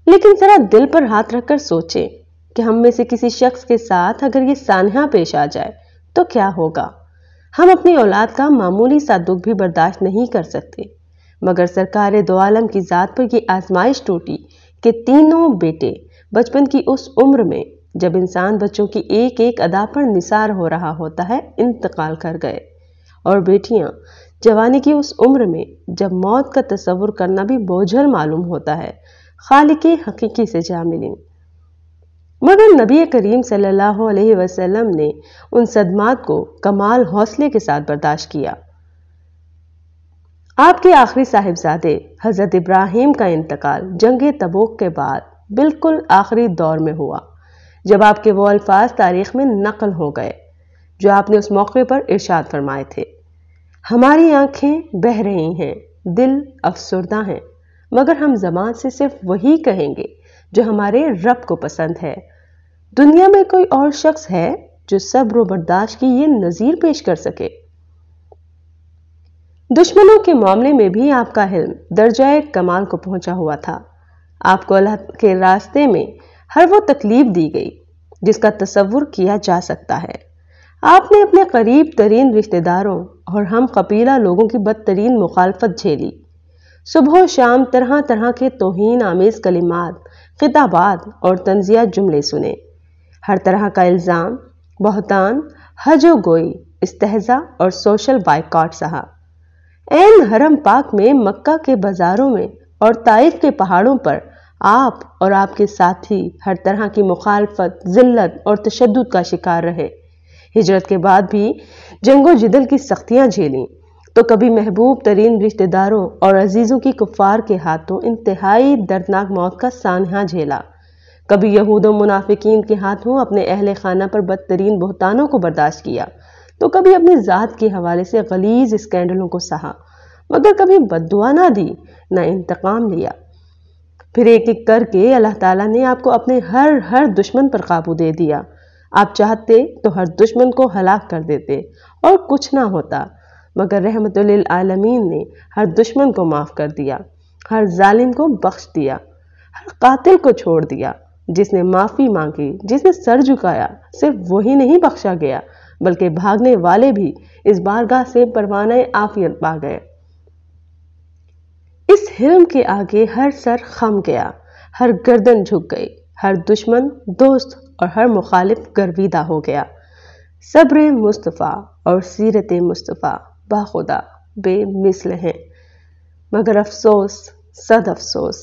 E: लेकिन जरा दिल पर हाथ रखकर सोचे कि हम में से किसी शख्स के साथ अगर ये सानहा पेश आ जाए तो क्या होगा हम अपनी औलाद का मामूली सा दुख भी बर्दाश्त नहीं कर सकते मगर सरकार दो आलम की ज़ात पर यह आजमाइश टूटी कि तीनों बेटे बचपन की उस उम्र में जब इंसान बच्चों की एक एक अदा पर निसार हो रहा होता है इंतकाल कर गए और बेटियां जवानी की उस उम्र में जब मौत का तस्वुर करना भी बोझल मालूम होता है खाल हकीकी से जा मिली मगर नबी करीम सल्लल्लाहु अलैहि वसल्लम ने उन सदमात को कमाल हौसले के साथ बर्दाश्त किया आपके आखिरी साहिबजादे हज़रत इब्राहिम का इंतकाल जंग तबोक के बाद बिल्कुल आखिरी दौर में हुआ जब आपके वो अल्फाज तारीख में नकल हो गए जो आपने उस मौके पर इरशाद फरमाए थे हमारी आंखें बह रही हैं दिल अफसरदा हैं मगर हम जबान से सिर्फ वही कहेंगे जो हमारे रब को पसंद है दुनिया में कोई और शख्स है जो सब्र बर्दाश्त की ये नज़ीर पेश कर सके दुश्मनों के मामले में भी आपका हिल दर्जाए कमाल को पहुंचा हुआ था आपको अल्लाह के रास्ते में हर वो तकलीफ दी गई जिसका तस्वुर किया जा सकता है आपने अपने करीब तरीन रिश्तेदारों और हम कपीला लोगों की बदतरीन मुखालफत झेली सुबह शाम तरह तरह के तोहन आमेज़ कलिमात खिताबात और तंजिया जुमले सुने हर तरह का इल्ज़ाम बहतान हजो गोई इस्तेजा और सोशल बाइकॉट सहा एन हरम पाक में मक्का के बाज़ारों में और ताइफ के पहाड़ों पर आप और आपके साथी हर तरह की मुखालफत जिल्लत और तशद का शिकार रहे हिजरत के बाद भी जंगो जिदल की सख्तियाँ झेलें तो कभी महबूब तरीन रिश्तेदारों और अजीज़ों की कुफ़ार के हाथों इंतहाई दर्दनाक मौत का सानहा झेला कभी यहूद मुनाफिकीन के हाथों अपने अहल खाना पर बदतरीन बहतानों को बर्दाश्त किया तो कभी अपनी ज़ात के हवाले से गलीज स्कैंडलों को सहा मगर कभी बदुआ ना दी ना इंतकाम लिया फिर एक एक करके अल्लाह ताला ने आपको अपने हर हर दुश्मन पर काबू दे दिया आप चाहते तो हर दुश्मन को हलाक कर देते और कुछ ना होता मगर रहमत आलमीन ने हर दुश्मन को माफ़ कर दिया हर जालिम को बख्श दिया हर कातिल को छोड़ दिया जिसने माफ़ी मांगी जिसने सर झुकाया सिर्फ वही नहीं बख्शा गया बल्कि भागने वाले भी इस बारगाह से परवाना आफियत पा गए इस हिरम के आगे हर सर खम गया हर गर्दन झुक गई हर दुश्मन दोस्त और हर मुखालिफ गर्विदा हो गया सब्र मुस्तफ़ा और सीरत मुस्तफ़ा बाखुदा बेमिसल हैं मगर अफसोस सद अफसोस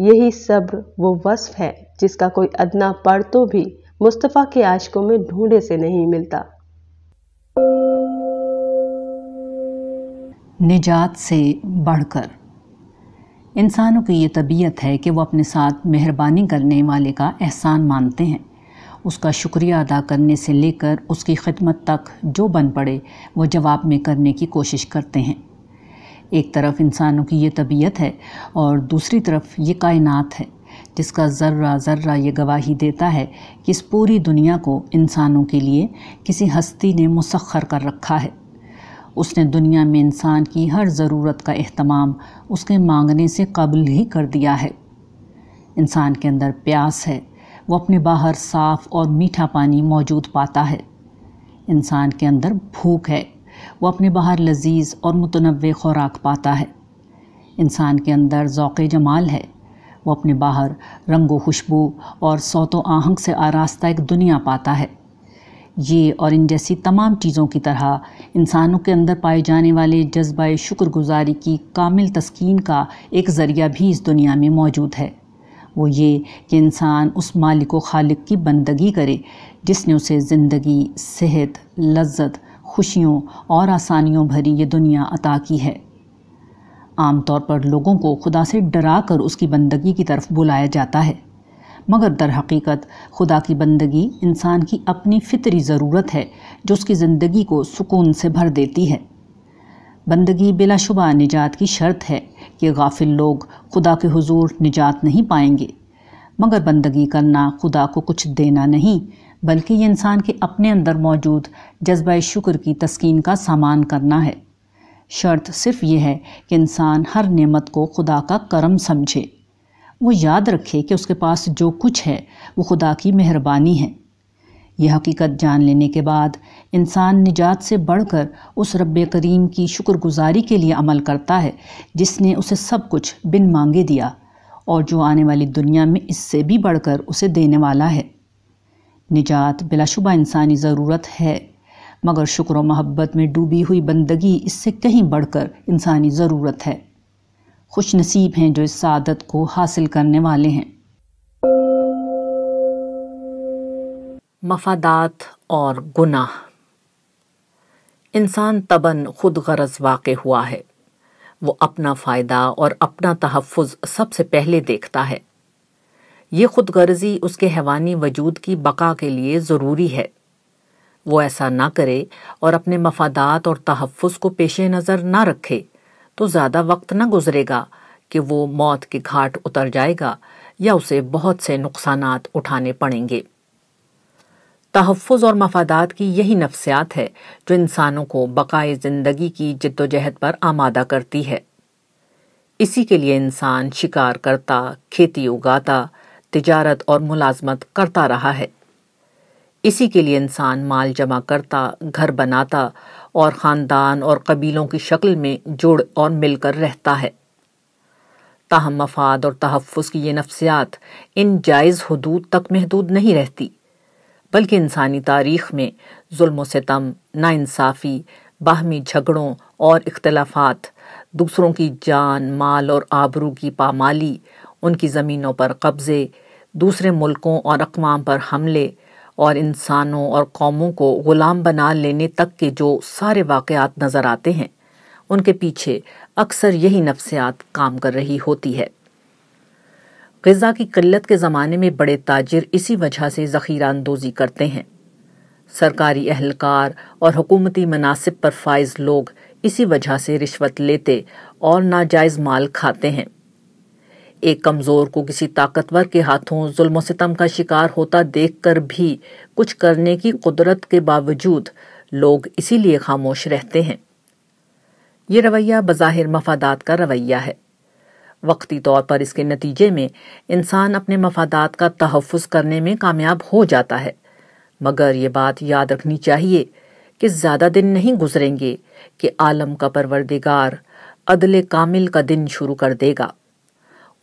E: यही सब्र वो वस्फ है जिसका कोई अदना पढ़ तो भी मुस्तफ़ा के आशकों में ढूंढे से नहीं मिलता
B: निजात से बढ़कर इंसानों की ये तबीयत है कि वो अपने साथ मेहरबानी करने वाले का एहसान मानते हैं उसका शुक्रिया अदा करने से लेकर उसकी खिदमत तक जो बन पड़े वो जवाब में करने की कोशिश करते हैं एक तरफ इंसानों की ये तबीयत है और दूसरी तरफ ये कायनात है जिसका ज़र्रा ज़र्रा ये गवाही देता है कि इस पूरी दुनिया को इंसानों के लिए किसी हस्ती ने मुसखर कर रखा है उसने दुनिया में इंसान की हर ज़रूरत का अहतमाम उसके मांगने से कबल ही कर दिया है इंसान के अंदर प्यास है वो अपने बाहर साफ़ और मीठा पानी मौजूद पाता है इंसान के अंदर भूख है वो अपने बाहर लजीज और मुतनवع खुराक पाता है इंसान के अंदर ज़ौक़ जमाल है वो अपने बाहर रंगो खुशबू और सौतो आहंग से आरास्ता एक दुनिया पाता है ये और इन जैसी तमाम चीज़ों की तरह इंसानों के अंदर पाए जाने वाले जज्बा शुक्रगुजारी की कामिल तस्किन का एक ज़रिया भी इस दुनिया में मौजूद है वो ये कि इंसान उस मालिक व खालिक की बंदगी करे जिसने उसे ज़िंदगी सेहत लज्जत खुशियों और आसानियों भरी ये दुनिया अता की है तौर पर लोगों को खुदा से डरा कर उसकी बंदगी की तरफ बुलाया जाता है मगर दर हकीकत खुदा की बंदगी इंसान की अपनी फितरी ज़रूरत है जो उसकी ज़िंदगी को सुकून से भर देती है बंदगी बिलाशुबा निजात की शर्त है कि गाफिल लोग खुदा के हुजूर निजात नहीं पाएंगे मगर बंदगी करना खुदा को कुछ देना नहीं बल्कि ये इंसान के अपने अंदर मौजूद जज्बा शुक्र की तस्कीन का सामान करना है शर्त सिर्फ यह है कि इंसान हर नेमत को खुदा का करम समझे वो याद रखे कि उसके पास जो कुछ है वो खुदा की मेहरबानी है यह हकीकत जान लेने के बाद इंसान निजात से बढ़कर उस रब करीम की शुक्रगुजारी के लिए अमल करता है जिसने उसे सब कुछ बिन मांगे दिया और जो आने वाली दुनिया में इससे भी बढ़कर उसे देने वाला है निजात बिलाशुबा इंसानी ज़रूरत है मगर शुक्र मोहब्बत में डूबी हुई बंदगी इससे कहीं बढ़ कर इंसानी ज़रूरत है खुशनसीब हैं जो इस आदत को हासिल करने वाले हैं मफादात और गुनाह इंसान तबन खुद गर्ज वाक़ हुआ है वो अपना फ़ायदा और अपना तहफ़ सबसे पहले देखता है ये खुद गर्जी उसके हैवानी वजूद की बका के लिए ज़रूरी है वो ऐसा ना करे और अपने मफादात और तहफ़ को पेश नज़र ना रखे तो ज़्यादा वक्त ना गुजरेगा कि वो मौत के घाट उतर जाएगा या उसे बहुत से नुकसान उठाने पड़ेंगे तहफ़ और मफादात की यही नफ्सियात है जो इंसानों को बकाए ज़िंदगी की जद्दोजहद पर आमादा करती है इसी के लिए इंसान शिकार करता खेती उगाता तिजारत और मुलाजमत करता रहा है इसी के लिए इंसान माल जमा करता घर बनाता और ख़ानदान और कबीलों की शक्ल में जुड़ और मिलकर रहता है ताहम मफाद और तहफ़ की ये नफ्सियात इन जायज़ हदूद तक महदूद नहीं रहती बल्कि इंसानी तारीख में जुल्म सितम नाानसाफ़ी बाहमी झगड़ों और इख्तलाफात दूसरों की जान माल और आबरू की पामाली उनकी ज़मीनों पर कब्ज़े दूसरे मुल्कों और अकवाम पर हमले और इंसानों और कौमों को ग़ुलाम बना लेने तक के जो सारे वाक़ात नज़र आते हैं उनके पीछे अक्सर यही नफ्सियात काम कर रही होती है गजा की किल्लत के ज़माने में बड़े ताजिर इसी वजह से ज़खीरा अंदोज़ी करते हैं सरकारी अहलकार और हुकूमती मनासिब पर फायज़ लोग इसी वजह से रिश्वत लेते और नाजायज़ माल खाते हैं एक कमज़ोर को किसी ताकतवर के हाथों जुल्म सितम का शिकार होता देख कर भी कुछ करने की कुदरत के बावजूद लोग इसीलिए खामोश रहते हैं ये रवैया बज़ाहिर मफादात का रवैया है वक्ती तौर पर इसके नतीजे में इंसान अपने मफादात का तहफ़ करने में कामयाब हो जाता है मगर ये बात याद रखनी चाहिए कि ज़्यादा दिन नहीं गुजरेंगे कि आलम का परवरदिगार अदल कामिल का दिन शुरू कर देगा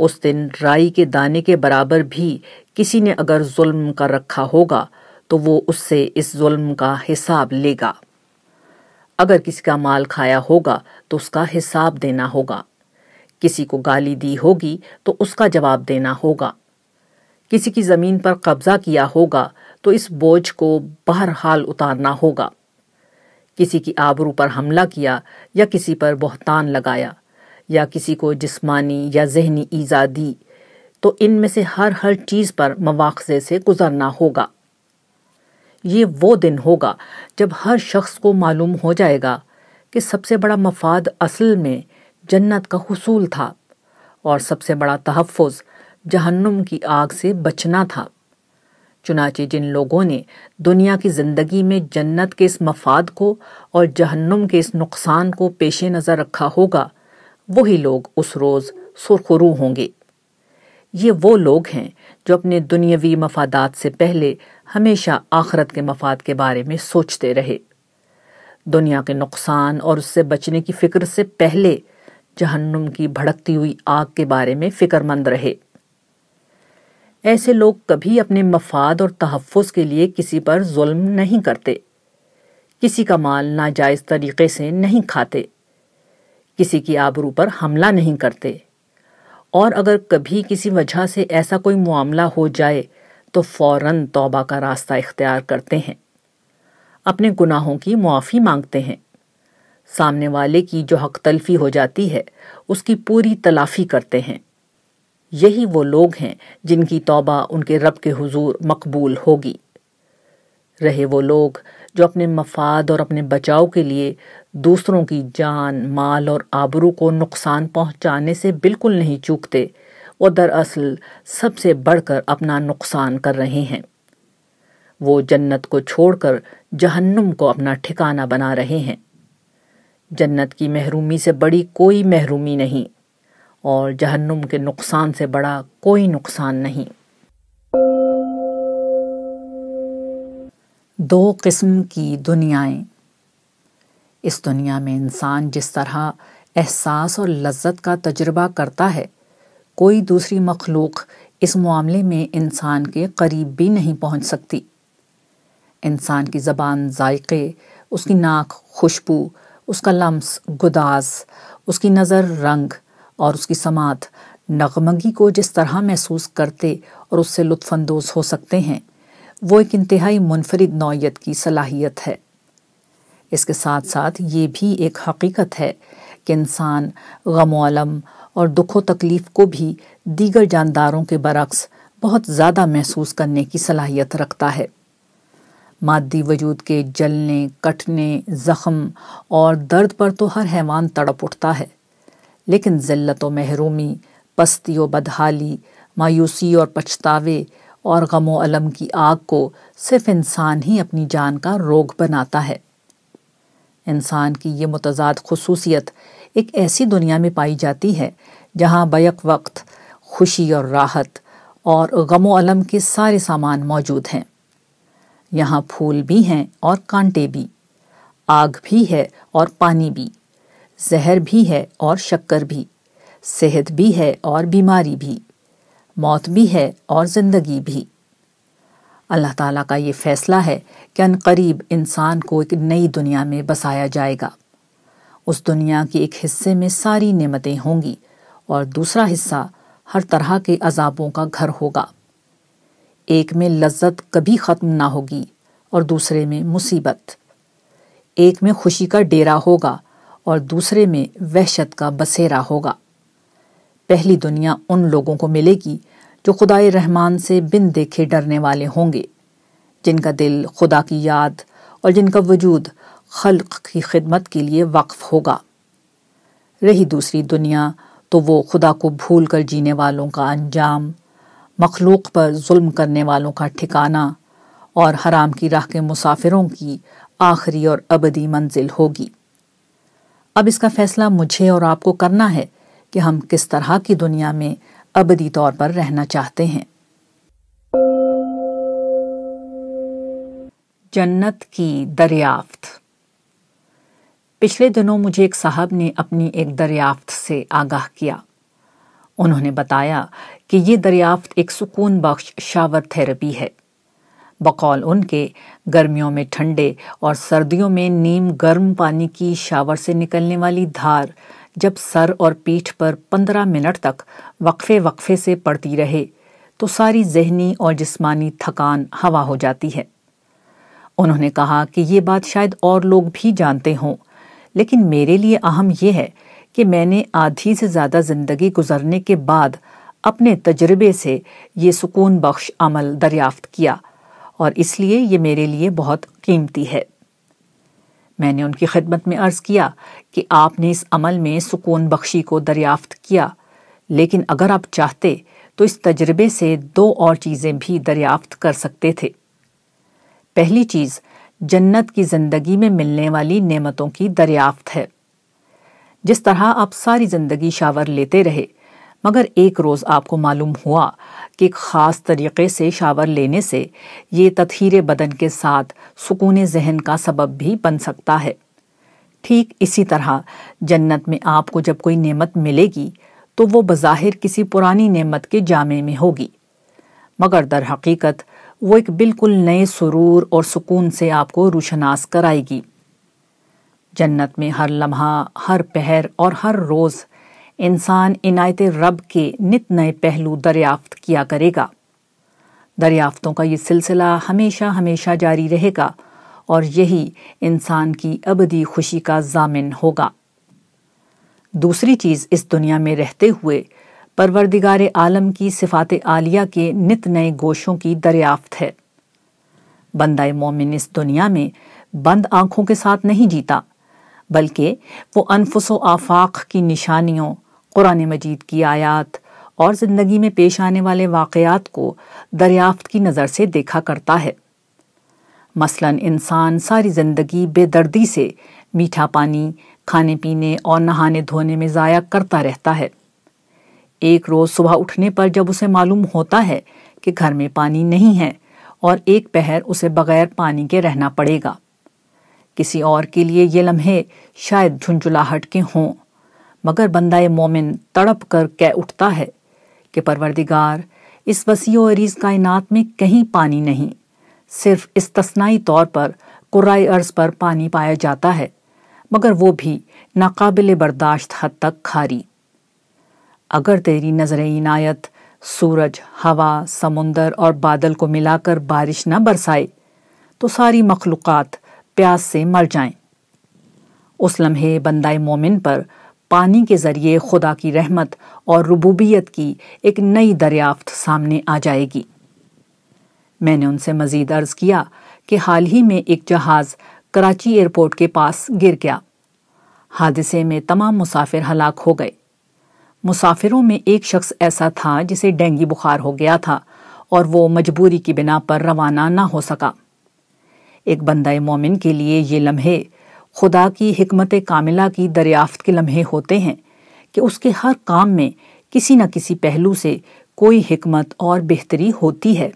B: उस दिन राई के दाने के बराबर भी किसी ने अगर जुल्म कर रखा होगा तो वो उससे इस जुल्म का हिसाब लेगा अगर किसी का माल खाया होगा तो उसका हिसाब देना होगा किसी को गाली दी होगी तो उसका जवाब देना होगा किसी की ज़मीन पर कब्ज़ा किया होगा तो इस बोझ को बहरहाल उतारना होगा किसी की आबरू पर हमला किया या किसी पर बहतान लगाया या किसी को जिस्मानी या जहनी ईज़ा दी तो इनमें से हर हर चीज़ पर मवाखजे से गुजरना होगा ये वो दिन होगा जब हर शख्स को मालूम हो जाएगा कि सबसे बड़ा मफाद असल में जन्नत का हसूल था और सबसे बड़ा तहफ़ जहन्नुम की आग से बचना था चुनाचे जिन लोगों ने दुनिया की ज़िंदगी में जन्नत के इस मफाद को और जहन्नुम के इस नुकसान को पेश नज़र रखा होगा वही लोग उस रोज़ सुरखरू होंगे ये वो लोग हैं जो अपने दुनियावी मफादात से पहले हमेशा आखरत के मफाद के बारे में सोचते रहे दुनिया के नुकसान और उससे बचने की फ़िक्र से पहले जहन्नुम की भड़कती हुई आग के बारे में फिक्रमंद रहे ऐसे लोग कभी अपने मफाद और तहफ़ के लिए किसी पर जुल्म नहीं करते किसी का माल नाजायज़ तरीके से नहीं खाते किसी की आबरू पर हमला नहीं करते और अगर कभी किसी वजह से ऐसा कोई मामला हो जाए तो फौरन तौबा का रास्ता इख्तियार करते हैं अपने गुनाहों की मुआफ़ी मांगते हैं सामने वाले की जो हक तलफी हो जाती है उसकी पूरी तलाफी करते हैं यही वो लोग हैं जिनकी तौबा उनके रब के हुजूर मकबूल होगी रहे वो लोग जो अपने मफाद और अपने बचाव के लिए दूसरों की जान माल और आबरू को नुकसान पहुंचाने से बिल्कुल नहीं चूकते वो दरअसल सबसे बढ़कर अपना नुकसान कर रहे हैं वो जन्नत को छोड़कर जहन्नुम को अपना ठिकाना बना रहे हैं जन्नत की महरूमी से बड़ी कोई महरूमी नहीं और जहन्नुम के नुकसान से बड़ा कोई नुकसान नहीं दो किस्म की दुनियाएं इस दुनिया में इंसान जिस तरह एहसास और लज्जत का तजर्बा करता है कोई दूसरी मखलूक इस मामले में इंसान के करीब भी नहीं पहुंच सकती इंसान की ज़बान जायके उसकी नाक खुशबू उसका लम्स गुदाज उसकी नज़र रंग और उसकी समात नगमगी को जिस तरह महसूस करते और उससे लुफानंदोज हो सकते हैं वो एक इंतहाई मुनफरद नौीयत की सलाहियत है इसके साथ साथ ये भी एक हकीकत है कि इंसान गमोलम और दुख व तकलीफ़ को भी दीगर जानदारों के बरक्स बहुत ज़्यादा महसूस करने की सलाहियत रखता है मादी वजूद के जलने कटने ज़ख़म और दर्द पर तो हर हैवान तड़प उठता है लेकिन ज़िल्लत व महरूमी पस्ती व बदहाली मायूसी और पछतावे और गम अलम की आग को सिर्फ इंसान ही अपनी जान का रोग बनाता है इंसान की ये मतजाद खसूसियत एक ऐसी दुनिया में पाई जाती है जहाँ बैक वक्त खुशी और राहत और गम अलम के सारे सामान मौजूद हैं यहाँ फूल भी हैं और कांटे भी आग भी है और पानी भी जहर भी है और शक्कर भी सेहत भी है और बीमारी भी मौत भी है और ज़िंदगी भी अल्लाह ताला का ये फैसला है कि अन करीब इंसान को एक नई दुनिया में बसाया जाएगा उस दुनिया के एक हिस्से में सारी नेमतें होंगी और दूसरा हिस्सा हर तरह के अजाबों का घर होगा एक में लज्जत कभी ख़त्म ना होगी और दूसरे में मुसीबत एक में खुशी का डेरा होगा और दूसरे में वहशत का बसेरा होगा पहली दुनिया उन लोगों को मिलेगी जो खुदाए रहमान से बिन देखे डरने वाले होंगे जिनका दिल खुदा की याद और जिनका वजूद खल्क की खिदमत के लिए वक्फ होगा रही दूसरी दुनिया तो वो खुदा को भूल कर जीने वालों का अंजाम मखलूक पर जुल्म करने वालों का ठिकाना और हराम की राह के मुसाफिरों की आखिरी और अबदी मंजिल होगी अब इसका फैसला मुझे और आपको करना है कि हम किस तरह की दुनिया में अबदी तौर पर रहना चाहते हैं जन्नत की दरियाफ्त पिछले दिनों मुझे एक साहब ने अपनी एक दरियाफ्त से आगाह किया उन्होंने बताया कि ये दरियाफ्त एक सुकून बख्श शावर थेरेपी है बकौल उनके गर्मियों में ठंडे और सर्दियों में नीम गर्म पानी की शावर से निकलने वाली धार जब सर और पीठ पर पंद्रह मिनट तक वक्फे वक्फे से पड़ती रहे तो सारी जहनी और जिसमानी थकान हवा हो जाती है उन्होंने कहा कि ये बात शायद और लोग भी जानते हों लेकिन मेरे लिए अहम यह है कि मैंने आधी से ज़्यादा ज़िंदगी गुजरने के बाद अपने तजर्बे से ये सुकून बख्श अमल दरियाफ्त किया और इसलिए ये मेरे लिए बहुत कीमती है मैंने उनकी खिदमत में अर्ज़ किया कि आपने इस अमल में सुकून बख्शी को दरियाफ्त किया लेकिन अगर आप चाहते तो इस तजर्बे से दो और चीज़ें भी दरियाफ्त कर सकते थे पहली चीज़ जन्नत की ज़िंदगी में मिलने वाली नेमतों की दरियाफ्त है जिस तरह आप सारी ज़िंदगी शावर लेते रहे मगर एक रोज़ आपको मालूम हुआ कि ख़ास तरीक़े से शावर लेने से ये तथहर बदन के साथ सुकून जहन का सबब भी बन सकता है ठीक इसी तरह जन्नत में आपको जब कोई नेमत मिलेगी तो वो बज़ाहिर किसी पुरानी नेमत के जामे में होगी मगर दर हकीकत वो एक बिल्कुल नए सुरूर और सुकून से आपको रोशनास कराएगी जन्नत में हर लम्हा हर पहर और हर रोज़ इंसान इनायत रब के नित नए पहलू दरियाफ्त किया करेगा दरियाफ्तों का ये सिलसिला हमेशा हमेशा जारी रहेगा और यही इंसान की अबदी खुशी का जामिन होगा दूसरी चीज़ इस दुनिया में रहते हुए परवरदिगार आलम की सिफात आलिया के नित नए गोशों की दरियाफ्त है बंदा मोमिन इस दुनिया में बंद आंखों के साथ नहीं जीता बल्कि वो अनफुसो आफाक की निशानियों कुरान मजीद की आयात और ज़िंदगी में पेश आने वाले वाक़यात को दरियाफ्त की नज़र से देखा करता है मसला इंसान सारी ज़िंदगी बेदर्दी से मीठा पानी खाने पीने और नहाने धोने में ज़ाया करता रहता है एक रोज़ सुबह उठने पर जब उसे मालूम होता है कि घर में पानी नहीं है और एक पहर उसे बगैर पानी के रहना पड़ेगा किसी और के लिए ये लम्हे शायद झुंझुलाहट के हों मगर बंदा मोमिन तड़प कर कह उठता है कि परवरदिगार इस वसी अरीज कायन में कहीं पानी नहीं सिर्फ इस तस्नाई तौर पर कुर्राई अर्ज पर पानी पाया जाता है मगर वो भी नाकबिल बर्दाश्त हद तक खारी अगर तेरी नज़र इनायत सूरज हवा समुंदर और बादल को मिलाकर बारिश न बरसाए तो सारी मखलूक़ात प्यास से मर जाए उस लम्हे बंदाए मोमिन पर पानी के ज़रिए खुदा की रहमत और रबूबियत की एक नई दरियाफ्त सामने आ जाएगी मैंने उनसे मज़ीद अर्ज़ किया कि हाल ही में एक जहाज़ कराची एयरपोर्ट के पास गिर गया हादसे में तमाम मुसाफिर हलाक हो गए मुसाफिरों में एक शख्स ऐसा था जिसे डेंगू बुखार हो गया था और वो मजबूरी की बिना पर रवाना ना हो सका एक बंदा मोमिन के लिए ये लम्हे खुदा की हमत कामिला की दरियाफ्त के लम्हे होते हैं कि उसके हर काम में किसी न किसी पहलू से कोई हमत और बेहतरी होती है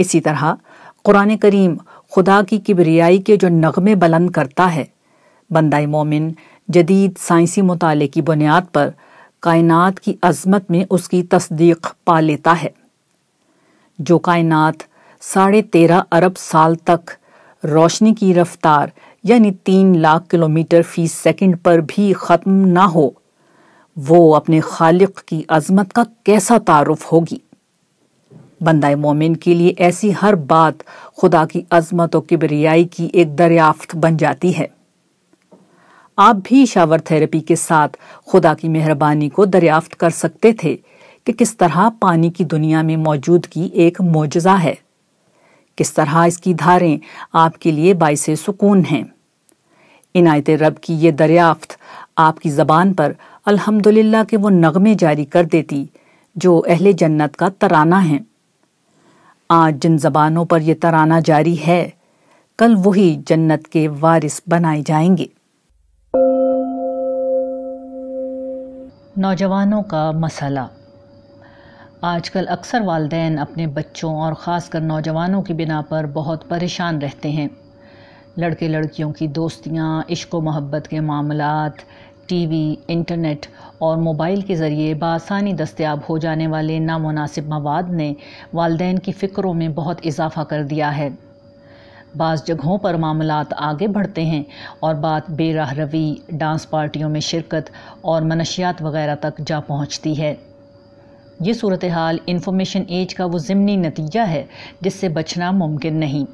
B: इसी तरह कुरान करीम खुदा की किबरियाई के जो नगमे बुलंद करता है बंदा मोमिन जदीद साइंसी मताले की बुनियाद पर कायनात की अजमत में उसकी तस्दीक पा लेता है जो कायनात साढ़े तेरह अरब साल तक रोशनी की रफ्तार यानी तीन लाख किलोमीटर फी सेकेंड पर भी ख़त्म ना हो वो अपने खालिक की अजमत का कैसा तारफ़ होगी बंदा मोमिन के लिए ऐसी हर बात खुदा की अजमत और किबरियाई की एक दरियाफ्त बन जाती है आप भी शावर थेरेपी के साथ खुदा की मेहरबानी को दरियाफ्त कर सकते थे कि किस तरह पानी की दुनिया में मौजूदगी एक मोजा है किस तरह इसकी धारें आपके लिए बायस सुकून हैं इनायत रब की ये दरियाफ्त आपकी ज़बान पर अल्हम्दुलिल्लाह के वो नगमे जारी कर देती जो अहले जन्नत का तराना है आज जिन जबानों पर यह तराना जारी है कल वही जन्नत के वारिस बनाए जाएंगे नौजवानों का मसला आजकल अक्सर वालदेन अपने बच्चों और ख़ासकर नौजवानों की बिना पर बहुत परेशान रहते हैं लड़के लड़कियों की दोस्तियाँ इश्क मोहब्बत के टी टीवी, इंटरनेट और मोबाइल के ज़रिए बासानी दस्तियाब हो जाने वाले नामनासिब मवाद ने वालदेन की फ़िक्रों में बहुत इजाफ़ा कर दिया है बाज़ जगहों पर मामला आगे बढ़ते हैं और बात बेराह रवी डांस पार्टियों में शिरकत और मनशियात वगैरह तक जा पहुँचती है ये सूरत हाल इंफॉर्मेशन एज का वो ज़मनी नतीजा है जिससे बचना मुमकिन नहीं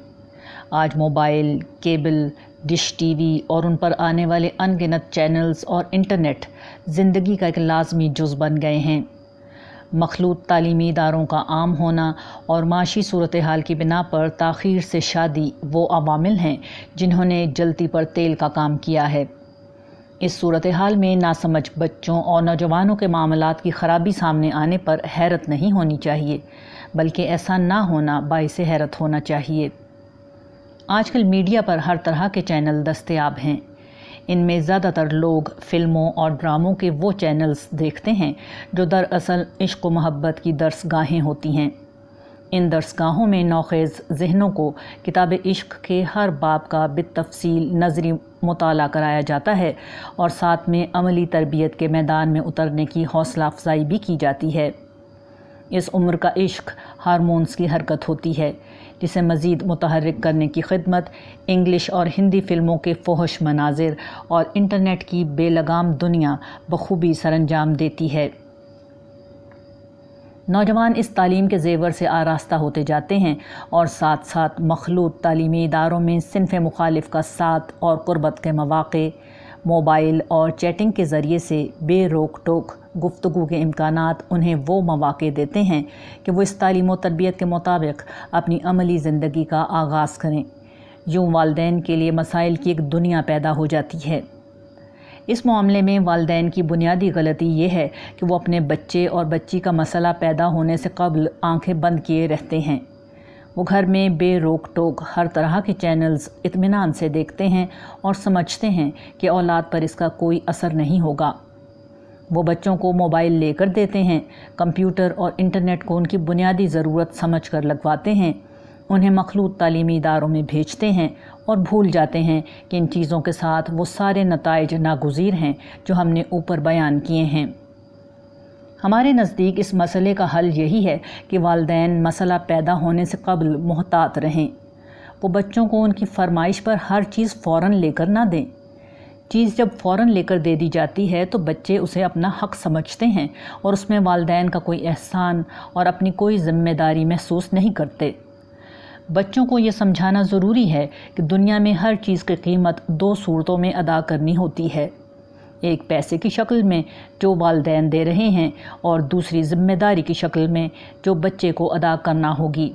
B: आज मोबाइल केबल डिश टीवी और उन पर आने वाले अनगिनत चैनल्स और इंटरनेट ज़िंदगी का एक लाजमी जुज़ बन गए हैं मखलूत तलीमी इदारों का आम होना और माशी सूरत हाल की बिना पर तख़िर से शादी वो अवामिल हैं जिन्होंने जल्दी पर तेल का काम किया है इस सूरत हाल में नासमझ बच्चों और नौजवानों के मामला की खराबी सामने आने पर हैरत नहीं होनी चाहिए बल्कि ऐसा ना होना बायस हैरत होना चाहिए आजकल मीडिया पर हर तरह के चैनल दस्तयाब हैं इनमें ज़्यादातर लोग फ़िल्मों और ड्रामों के वो चैनल्स देखते हैं जो दरअसल इश्क मोहब्बत की गाहें होती हैं इन दरसगाहों में नौखेज़ जहनों को किताब इश्क के हर बाब का बतफसील नजरी मुताल कराया जाता है और साथ में अमली तरबियत के मैदान में उतरने की हौसला अफजाई भी की जाती है इस उम्र का इश्क हारमोन्स की हरकत होती है जिसे मज़ीद मतहरक करने की खदमत इंग्लिश और हिंदी फ़िल्मों के फोहश मनाजिर और इंटरनेट की बेलगाम दुनिया बखूबी सरंजाम देती है नौजवान इस तालीम के जेवर से आरास्ता होते जाते हैं और साथ साथ मखलूत तलीमी इदारों में सिनफ मुखालिफ का साथ और कुर्बत के मौाक़े मोबाइल और चैटिंग के ज़रिए से रोक टोक गुफ्तु के इम्कान उन्हें वो मौाक़े देते हैं कि वो इस तलीम तरबियत के मुताबिक अपनी अमली ज़िंदगी का आगाज़ करें यूँ वालदेन के लिए मसाइल की एक दुनिया पैदा हो जाती है इस मामले में वालदेन की बुनियादी गलती ये है कि वो अपने बच्चे और बच्ची का मसला पैदा होने से कबल आंखें बंद किए रहते हैं वो घर में रोक टोक हर तरह के चैनल्स इतमान से देखते हैं और समझते हैं कि औलाद पर इसका कोई असर नहीं होगा वो बच्चों को मोबाइल लेकर देते हैं कंप्यूटर और इंटरनेट को उनकी बुनियादी ज़रूरत समझ कर लगवाते हैं उन्हें मखलूत तलीमी इदारों में भेजते हैं और भूल जाते हैं कि इन चीज़ों के साथ वो सारे नतज नागज़ीर हैं जो हमने ऊपर बयान किए हैं हमारे नज़दीक इस मसले का हल यही है कि वालदे मसला पैदा होने से कबल मोहतात रहें वो बच्चों को उनकी फरमाइश पर हर चीज़ फ़ौर लेकर ना दें चीज़ जब फ़ौर लेकर दे दी जाती है तो बच्चे उसे अपना हक समझते हैं और उसमें वालदेन का कोई एहसान और अपनी कोई ज़िम्मेदारी महसूस नहीं करते बच्चों को ये समझाना ज़रूरी है कि दुनिया में हर चीज़ की कीमत दो सूरतों में अदा करनी होती है एक पैसे की शक्ल में जो वालदेन दे रहे हैं और दूसरी ज़िम्मेदारी की शक्ल में जो बच्चे को अदा करना होगी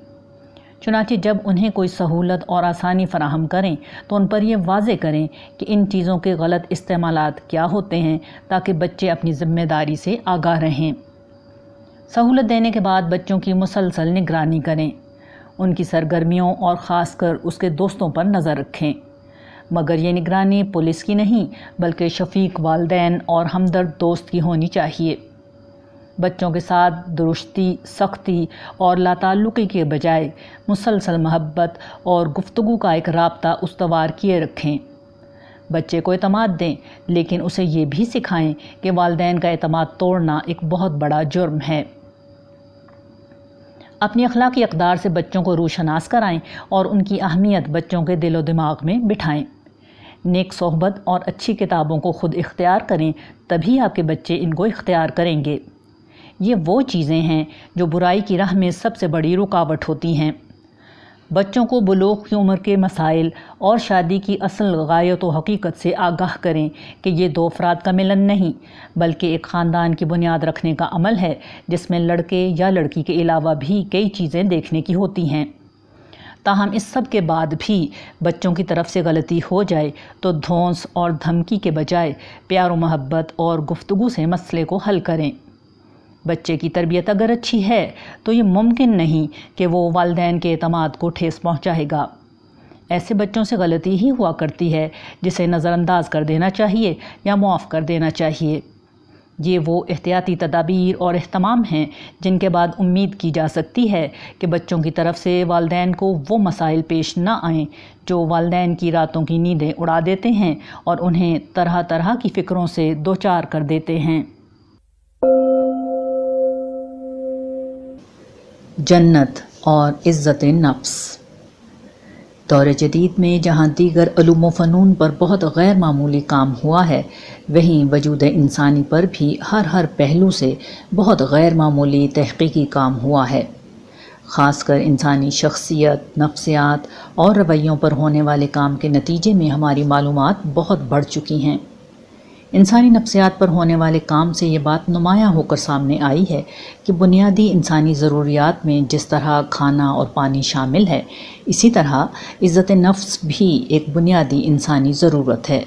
B: चुनाचे जब उन्हें कोई सहूलत और आसानी फराहम करें तो उन पर यह वाजे करें कि इन चीज़ों के गलत इस्तेमाल क्या होते हैं ताकि बच्चे अपनी ज़िम्मेदारी से आगाह रहें सहूलत देने के बाद बच्चों की मुसलसल निगरानी करें उनकी सरगर्मियों और ख़ासकर उसके दोस्तों पर नज़र रखें मगर ये निगरानी पुलिस की नहीं बल्कि शफीक वालदेन और हमदर्द दोस्त की होनी चाहिए बच्चों के साथ दुरुस्ती सख्ती और लातालुकी के बजाय मुसलसल महब्बत और गुफ्तु का एक रबता उसवार किए रखें बच्चे को अतमाद दें लेकिन उसे ये भी सिखाएं कि वालदेन का अतमाद तोड़ना एक बहुत बड़ा जुर्म है अपनी अखलाकी अकदार से बच्चों को रूशनास कराएँ और उनकी अहमियत बच्चों के दिलो दिमाग में बिठाएँ नेक सोहबत और अच्छी किताबों को ख़ुद इख्तियार करें तभी आपके बच्चे इनको इख्तियार करेंगे ये वो चीज़ें हैं जो बुराई की राह में सबसे बड़ी रुकावट होती हैं बच्चों को बलोक की उम्र के मसाइल और शादी की असल गायत व हकीकत से आगाह करें कि ये दो अफराद का मिलन नहीं बल्कि एक ख़ानदान की बुनियाद रखने का अमल है जिसमें लड़के या लड़की के अलावा भी कई चीज़ें देखने की होती हैं ताहम इस सब के बाद भी बच्चों की तरफ से गलती हो जाए तो धौंस और धमकी के बजाय प्यार मोहब्बत और गुफ्तगु से मसले को हल करें बच्चे की तरबियत अगर अच्छी है तो ये मुमकिन नहीं कि वो वालदे के अतमाद को ठेस पहुँचाएगा ऐसे बच्चों से गलती ही हुआ करती है जिसे नज़रअंदाज कर देना चाहिए या मुआफ़ कर देना चाहिए ये वो एहतियाती तदाबीर और अहतमाम हैं जिनके बाद उम्मीद की जा सकती है कि बच्चों की तरफ से वालदेन को वो मसाइल पेश ना आएँ जो वालदे की रातों की नींदें उड़ा देते हैं और उन्हें तरह तरह की फ़िक्रों से दो चार कर देते हैं जन्नत और इज़्ज़त नफ्स दौर जदीद में जहाँ दीगर अलूम फ़नून पर बहुत गैर मामूली काम हुआ है वहीं वजूद इंसानी पर भी हर हर पहलू से बहुत गैर मामूली तहकीकी काम हुआ है ख़ास कर इंसानी शख्सियत नफ्सियात और रवैयों पर होने वाले काम के नतीजे में हमारी मालूम बहुत बढ़ चुकी हैं इंसानी नफ्सियात पर होने वाले काम से ये बात नुमाया होकर सामने आई है कि बुनियादी इंसानी ज़रूरियात में जिस तरह खाना और पानी शामिल है इसी तरह इज़्ज़त नफ्स भी एक बुनियादी इंसानी ज़रूरत है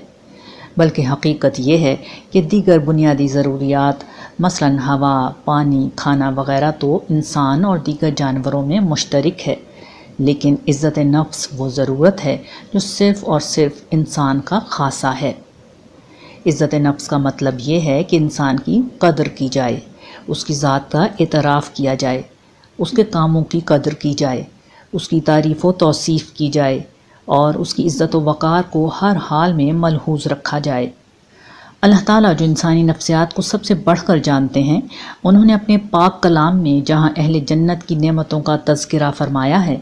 B: बल्कि हकीकत यह है कि दीगर बुनियादी ज़रूरियात मसलन हवा पानी खाना वगैरह तो इंसान और दीगर जानवरों में मुश्तरक है लेकिन इज़्ज़त नफ्स वो ज़रूरत है जो सिर्फ़ और सिर्फ़ इंसान का खासा है इज़्ज़त नफ्स का मतलब ये है कि इंसान की कदर की जाए उसकी ज़ात का इतराफ़ किया जाए उसके कामों की कदर की जाए उसकी तारीफ़ व तोसीफ़ की जाए और उसकी इज़्ज़त वक़ार को हर हाल में मलहूज रखा जाए अल्लाह ताला जो इंसानी नफ्सियात को सबसे बढ़कर जानते हैं उन्होंने अपने पाक कलाम में जहाँ अहल जन्नत की नेमतों का तस्करा फरमाया है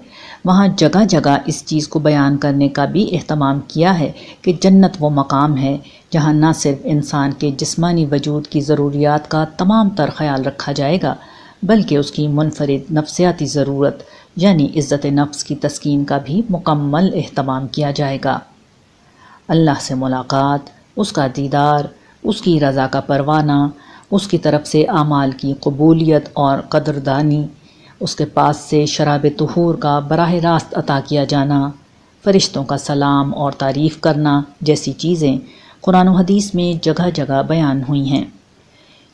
B: वहाँ जगह जगह इस चीज़ को बयान करने का भी अहतमाम किया है कि जन्नत वो मकाम है जहाँ न सिर्फ इंसान के जिसमानी वजूद की ज़रूरियात का तमाम तर ख्याल रखा जाएगा बल्कि उसकी मुनफरद नफसियाती ज़रूरत यानी इज़्ज़त नफ्स की तस्कीन का भी मुकम्मल अहतमाम किया जाएगा अल्लाह से मुलाकात उसका दीदार उसकी रज़ा का परवाना उसकी तरफ से आमाल की कबूलियत और कदरदानी उसके पास से शराब तहूर का बरह रास्त अता किया जाना फरिश्तों का सलाम और तारीफ़ करना जैसी चीज़ें कुरान हदीस में जगह जगह बयान हुई हैं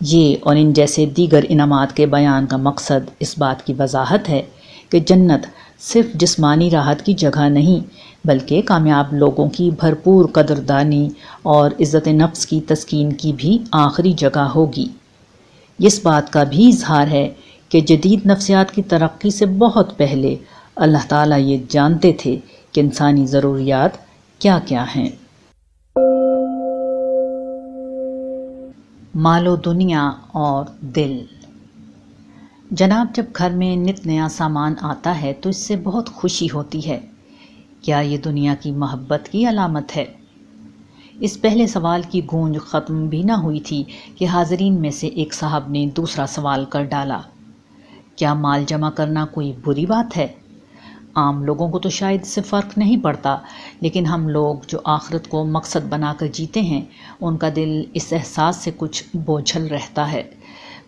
B: ये और इन जैसे दीगर इनामात के बयान का मकसद इस बात की वजाहत है कि जन्नत सिर्फ जिस्मानी राहत की जगह नहीं बल्कि कामयाब लोगों की भरपूर कदरदानी और इज़्ज़त नफ्स की तस्कीन की भी आखिरी जगह होगी इस बात का भी इजहार है कि जदीद नफ्सियात की तरक्की से बहुत पहले अल्लाह ताला ये जानते थे कि इंसानी ज़रूरियात क्या क्या हैं मालो दुनिया और दिल जनाब जब घर में नित नया सामान आता है तो इससे बहुत खुशी होती है क्या ये दुनिया की मोहब्बत की अलामत है इस पहले सवाल की गूंज ख़त्म भी ना हुई थी कि हाजरीन में से एक साहब ने दूसरा सवाल कर डाला क्या माल जमा करना कोई बुरी बात है आम लोगों को तो शायद इससे फ़र्क नहीं पड़ता लेकिन हम लोग जो आखरत को मकसद बनाकर जीते हैं उनका दिल इस एहसास से कुछ बोझल रहता है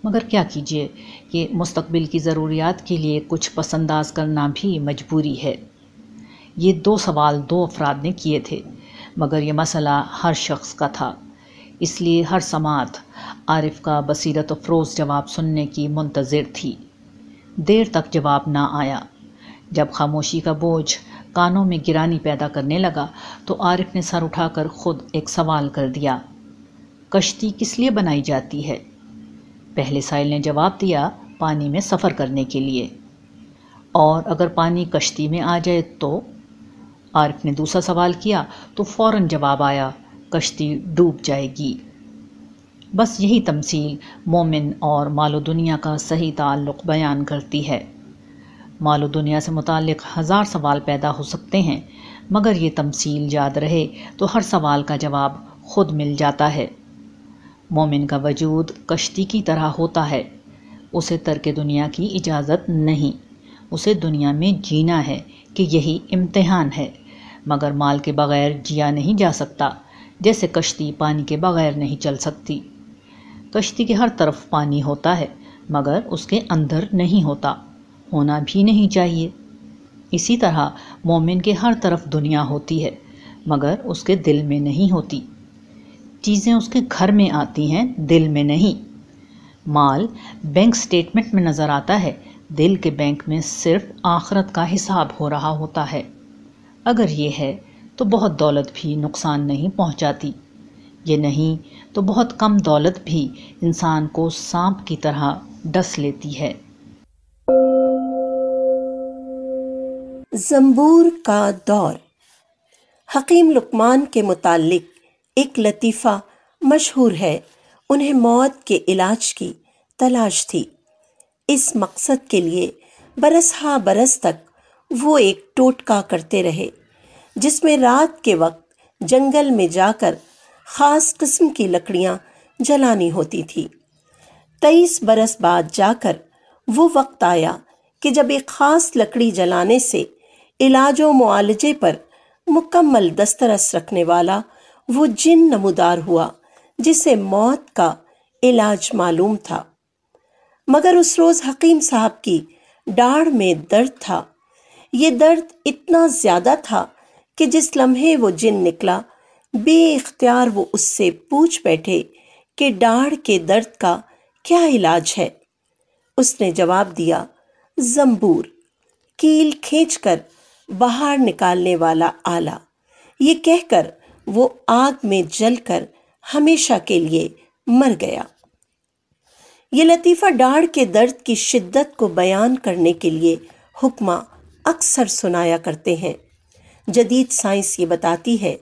B: मगर क्या कीजिए कि मुस्तबिल की ज़रूरियात के लिए कुछ पसंदाज करना भी मजबूरी है ये दो सवाल दो अफराद ने किए थे मगर यह मसला हर शख्स का था इसलिए हर समात आरिफ का बसीरत अफरोज़ जवाब सुनने की मंतज़र थी देर तक जवाब ना आया जब खामोशी का बोझ कानों में गिरानी पैदा करने लगा तो आरिफ ने सर उठाकर खुद एक सवाल कर दिया कश्ती किस लिए बनाई जाती है पहले साहिल ने जवाब दिया पानी में सफ़र करने के लिए और अगर पानी कश्ती में आ जाए तो आरिफ ने दूसरा सवाल किया तो फ़ौर जवाब आया कश्ती डूब जाएगी बस यही तमसील मोमिन और मालो दुनिया का सही ताल्लुक़ बयान करती है मालो दुनिया से मुतक़ हज़ार सवाल पैदा हो सकते हैं मगर ये तमसील याद रहे तो हर सवाल का जवाब खुद मिल जाता है मोमिन का वजूद कश्ती की तरह होता है उसे तर्क दुनिया की इजाज़त नहीं उसे दुनिया में जीना है कि यही इम्तहान है मगर माल के बग़ैर जिया नहीं जा सकता जैसे कश्ती पानी के बग़ैर नहीं चल सकती कश्ती के हर तरफ पानी होता है मगर उसके अंदर नहीं होता होना भी नहीं चाहिए इसी तरह मोमिन के हर तरफ दुनिया होती है मगर उसके दिल में नहीं होती चीज़ें उसके घर में आती हैं दिल में नहीं माल बैंक स्टेटमेंट में नज़र आता है दिल के बैंक में सिर्फ आखरत का हिसाब हो रहा होता है अगर ये है तो बहुत दौलत भी नुकसान नहीं पहुंचाती ये नहीं तो बहुत कम दौलत भी इंसान को सांप की तरह डस लेती है
F: ज़म्बूर का दौर हकीम लुकमान के मुतालिक एक लतीफ़ा मशहूर है उन्हें मौत के इलाज की तलाश थी इस मकसद के लिए बरस हा बरस तक वो एक टोटका करते रहे जिसमें रात के वक्त जंगल में जाकर ख़ास किस्म की लकड़ियाँ जलानी होती थी तेईस बरस बाद जाकर वो वक्त आया कि जब एक ख़ास लकड़ी जलाने से इलाज व मुआलजे पर मुकम्मल दस्तरस रखने वाला वो जिन नमोदार हुआ जिसे मौत का इलाज मालूम था मगर उस रोज़ हकीम साहब की डाढ़ में दर्द था ये दर्द इतना ज़्यादा था कि जिस लम्हे वो जिन निकला बेख्तियार वो उससे पूछ बैठे कि डाढ़ के दर्द का क्या इलाज है उसने जवाब दिया जंबूर कील खींचकर बाहर निकालने वाला आला ये कहकर वो आग में जलकर हमेशा के लिए मर गया ये लतीफ़ा डाढ़ के दर्द की शिद्दत को बयान करने के लिए हुक्मा अक्सर सुनाया करते हैं जदीद साइंस ये बताती है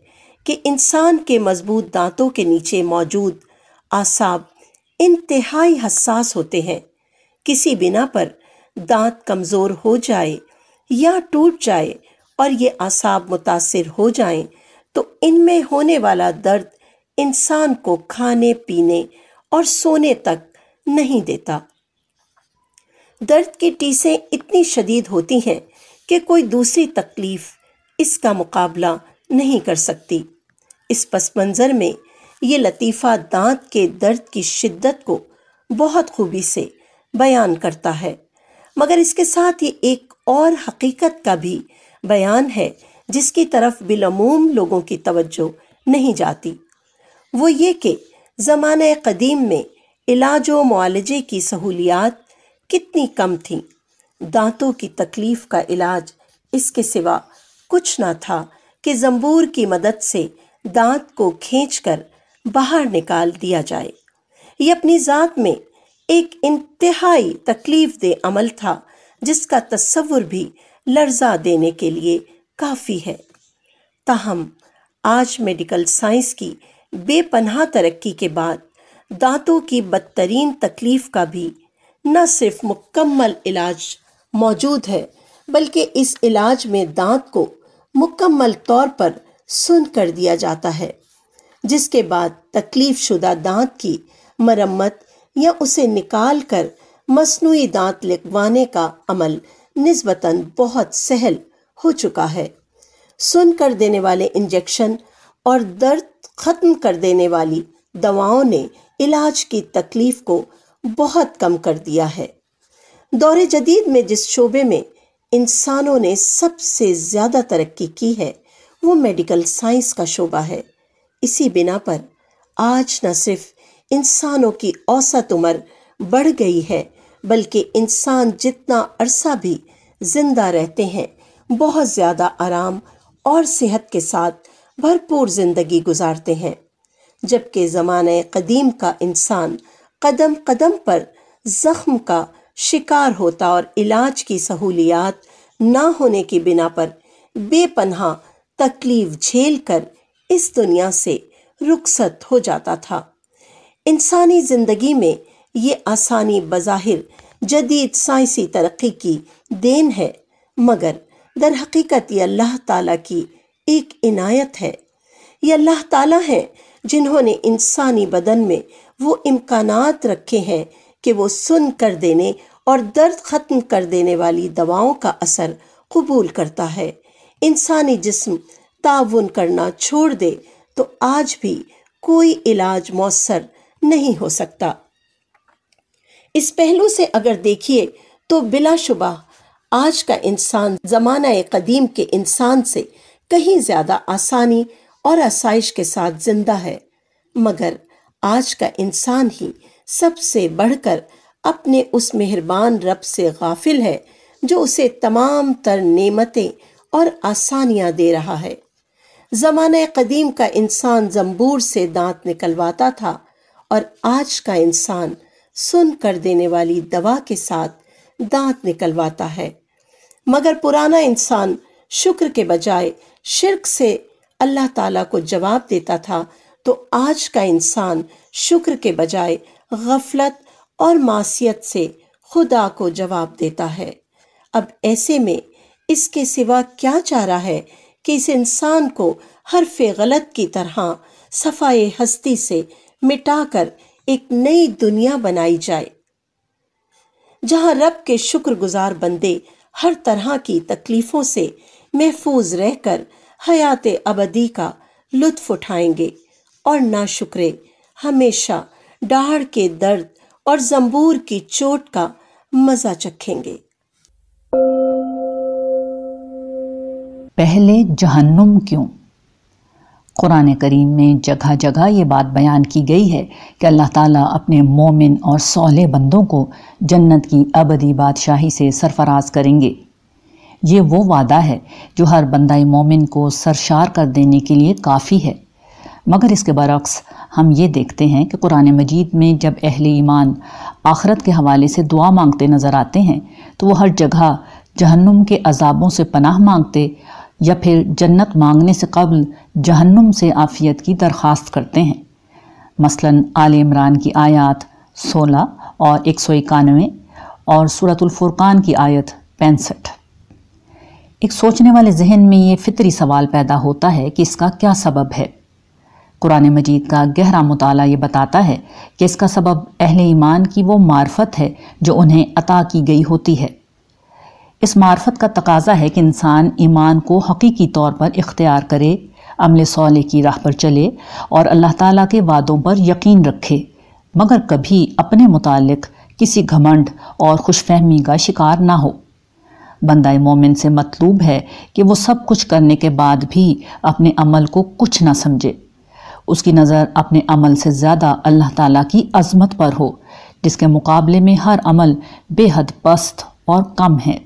F: कि इंसान के मजबूत दांतों के नीचे मौजूद आसाब इंतहाई हसास होते हैं किसी बिना पर दांत कमज़ोर हो जाए या टूट जाए और ये आसाब मुतासर हो जाएं तो इनमें होने वाला दर्द इंसान को खाने पीने और सोने तक नहीं देता दर्द की टीसें इतनी शदीद होती हैं कि कोई दूसरी तकलीफ़ इसका मुकाबला नहीं कर सकती इस पस मंज़र में ये लतीफ़ा दांत के दर्द की शिद्दत को बहुत खूबी से बयान करता है मगर इसके साथ ये एक और हकीकत का भी बयान है जिसकी तरफ बिलमूम लोगों की तवज्जो नहीं जाती वो ये कि जमाने कदीम में इलाज व मालजे की सहूलियात कितनी कम थी दांतों की तकलीफ़ का इलाज इसके सिवा कुछ ना था कि ज़म्बूर की मदद से दांत को खींचकर बाहर निकाल दिया जाए ये अपनी ज़ात में एक इंतहाई तकलीफ दे अमल था जिसका तस्वुर भी लर्जा देने के लिए काफ़ी है तहम आज मेडिकल साइंस की बेपनाह तरक्की के बाद दांतों की बदतरीन तकलीफ़ का भी न सिर्फ मुकम्मल इलाज मौजूद है बल्कि इस इलाज में दांत को मुकम्मल तौर पर सुन कर दिया जाता है जिसके बाद तकलीफ़ शुदा दांत की मरम्मत या उसे निकाल कर मसनू दांत लगवाने का अमल नस्बता बहुत सहल हो चुका है सुन कर देने वाले इंजेक्शन और दर्द ख़त्म कर देने वाली दवाओं ने इलाज की तकलीफ़ को बहुत कम कर दिया है दौरे जदीद में जिस शोबे में इंसानों ने सबसे ज़्यादा तरक्की की है वो मेडिकल साइंस का शोबा है इसी बिना पर आज न सिर्फ इंसानों की औसत उम्र बढ़ गई है बल्कि इंसान जितना अरसा भी ज़िंदा रहते हैं बहुत ज़्यादा आराम और सेहत के साथ भरपूर ज़िंदगी गुजारते हैं जबकि ज़माने कदीम का इंसान कदम कदम पर ज़ख्म का शिकार होता और इलाज की सहूलियात ना होने के बिना पर बेपनहा तकलीफ झेल कर इस दुनिया से रुखसत हो जाता था इंसानी ज़िंदगी में ये आसानी बज़ाहिर जदीद साइंसी तरक्की की देन है मगर दर हकीकत ये अल्लाह ताला की एक इनायत है ये अल्लाह ताला हैं जिन्होंने इंसानी बदन में वो इम्कानात रखे हैं कि वो सुन कर देने और दर्द ख़त्म कर देने वाली दवाओं का असर कबूल करता है इंसानी जिस्म ताउन करना छोड़ दे तो आज भी कोई इलाज मौसर नहीं हो सकता इस पहलू से अगर देखिए तो बिलाशुबा आज का इंसान ज़माना कदीम के इंसान से कहीं ज़्यादा आसानी और आसाइश के साथ जिंदा है मगर आज का इंसान ही सबसे बढ़कर अपने उस मेहरबान रब से गाफिल है जो उसे तमाम तर नेमतें और आसानियां दे रहा है जमाने कदीम का इंसान जम्बूर से दांत निकलवाता था और आज का इंसान सुन कर देने वाली दवा के साथ दांत निकलवाता है मगर पुराना इंसान शुक्र के बजाय शिरक से अल्लाह ताला को जवाब देता था तो आज का इंसान शुक्र के बजाय गफलत और मासीत से खुदा को जवाब देता है अब ऐसे में इसके सिवा क्या चारा है कि इस इंसान को हरफ गलत की तरह सफ़ाए हस्ती से मिटाकर एक नई दुनिया बनाई जाए जहां रब के शुक्रगुजार बंदे हर तरह की तकलीफों से महफूज रहकर हयात अबदी का लुत्फ उठाएंगे और ना शुक्रे हमेशा डाढ़ के दर्द और जंबूर की चोट का मजा चखेंगे
B: पहले जहन्नुम क्यों कुरान करीम में जगह जगह ये बात बयान की गई है कि अल्लाह ताला अपने मोमिन और सोलह बंदों को जन्नत की अबदी बादशाही से सरफराज करेंगे ये वो वादा है जो हर बंदा मोमिन को सरशार कर देने के लिए काफ़ी है मगर इसके बरक्स हम ये देखते हैं कि कुरान मजीद में जब अहल ईमान आखरत के हवाले से दुआ मांगते नज़र आते हैं तो वह हर जगह जहन्नुम के अजाबों से पनाह मांगते या फिर जन्नत मांगने से कबल जहन्नुम से आफ़ियत की दरख्वास्त करते हैं मसलन आल इमरान की आयात सोलह और एक सौ इक्यानवे और सूरतुल्फुरकान की आयत पैंसठ एक सोचने वाले जहन में ये फितरी सवाल पैदा होता है कि इसका क्या सबब है कुरान मजीद का गहरा मताल ये बताता है कि इसका सबब अहल ईमान की वो मार्फत है जो उन्हें अता की गई होती है इस मार्फत का तकाजा है कि इंसान ईमान को हकीकी तौर पर इख्तियार करे अमले सौले की राह पर चले और अल्लाह ताला के वादों पर यकीन रखे मगर कभी अपने मुतालिक किसी घमंड और खुशफहमी का शिकार ना हो बंदा मोमिन से मतलूब है कि वो सब कुछ करने के बाद भी अपने अमल को कुछ ना समझे उसकी नज़र अपने अमल से ज़्यादा अल्लाह ताला की अजमत पर हो जिसके मुकाबले में हर अमल बेहद पस्त और कम है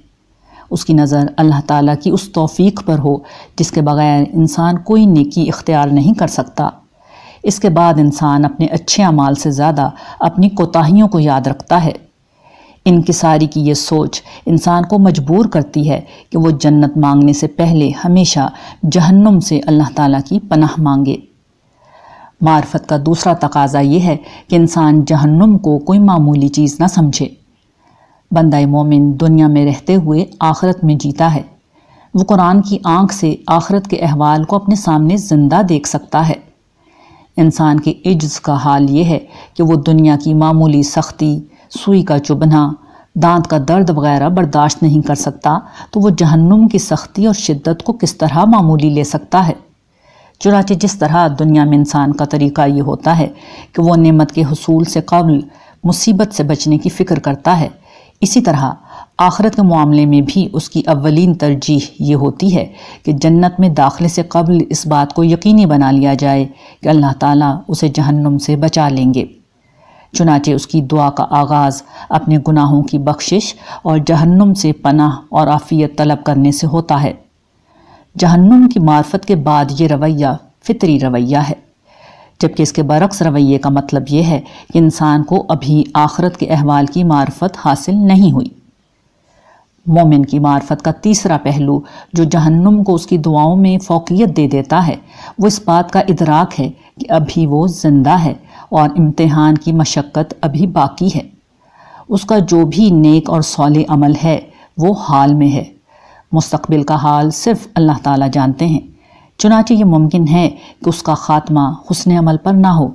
B: उसकी नज़र अल्लाह ताला की उस तौफीक पर हो जिसके बगैर इंसान कोई नेकी इख्तियार नहीं कर सकता इसके बाद इंसान अपने अच्छे अमाल से ज़्यादा अपनी कोताहियों को याद रखता है इनकसारी की यह सोच इंसान को मजबूर करती है कि वो जन्नत मांगने से पहले हमेशा जहन्नुम से अल्लाह ताला की पनाह मांगे मार्फत का दूसरा तकाजा यह है कि इंसान जहन्नुम को कोई मामूली चीज़ ना समझे बंदा मोमिन दुनिया में रहते हुए आखरत में जीता है वो कुरान की आंख से आखरत के अहवाल को अपने सामने ज़िंदा देख सकता है इंसान के इज्ज़ का हाल ये है कि वो दुनिया की मामूली सख्ती सुई का चुभना दांत का दर्द वगैरह बर्दाश्त नहीं कर सकता तो वो जहन्नुम की सख्ती और शिद्दत को किस तरह मामूली ले सकता है चुनाचे जिस तरह दुनिया में इंसान का तरीका ये होता है कि वो नेमत के हसूल से कबल मुसीबत से बचने की फ़िक्र करता है इसी तरह आखरत के मामले में भी उसकी अवलिन तरजीह ये होती है कि जन्नत में दाखिले से कबल इस बात को यकीनी बना लिया जाए कि अल्लाह ताला उसे जहन्नुम से बचा लेंगे चुनाचे उसकी दुआ का आगाज़ अपने गुनाहों की बख्शिश और जहन्नुम से पनाह और आफ़ियत तलब करने से होता है जहन्नुम की मार्फत के बाद ये रवैया फितरी रवैया है जबकि इसके बरक्स रवैये का मतलब यह है कि इंसान को अभी आखरत के अहवाल की मार्फत हासिल नहीं हुई मोमिन की मार्फत का तीसरा पहलू जो जहन्नुम को उसकी दुआओं में फ़ौकियत दे देता है वो इस बात का इदराक है कि अभी वो ज़िंदा है और इम्तहान की मशक्क़त अभी बाकी है उसका जो भी नेक और सौले अमल है वो हाल में है मुस्तबिल का हाल सिर्फ़ अल्लाह ताला जानते हैं चुनाचे ये मुमकिन है कि उसका ख़ात्मा हसन अमल पर ना हो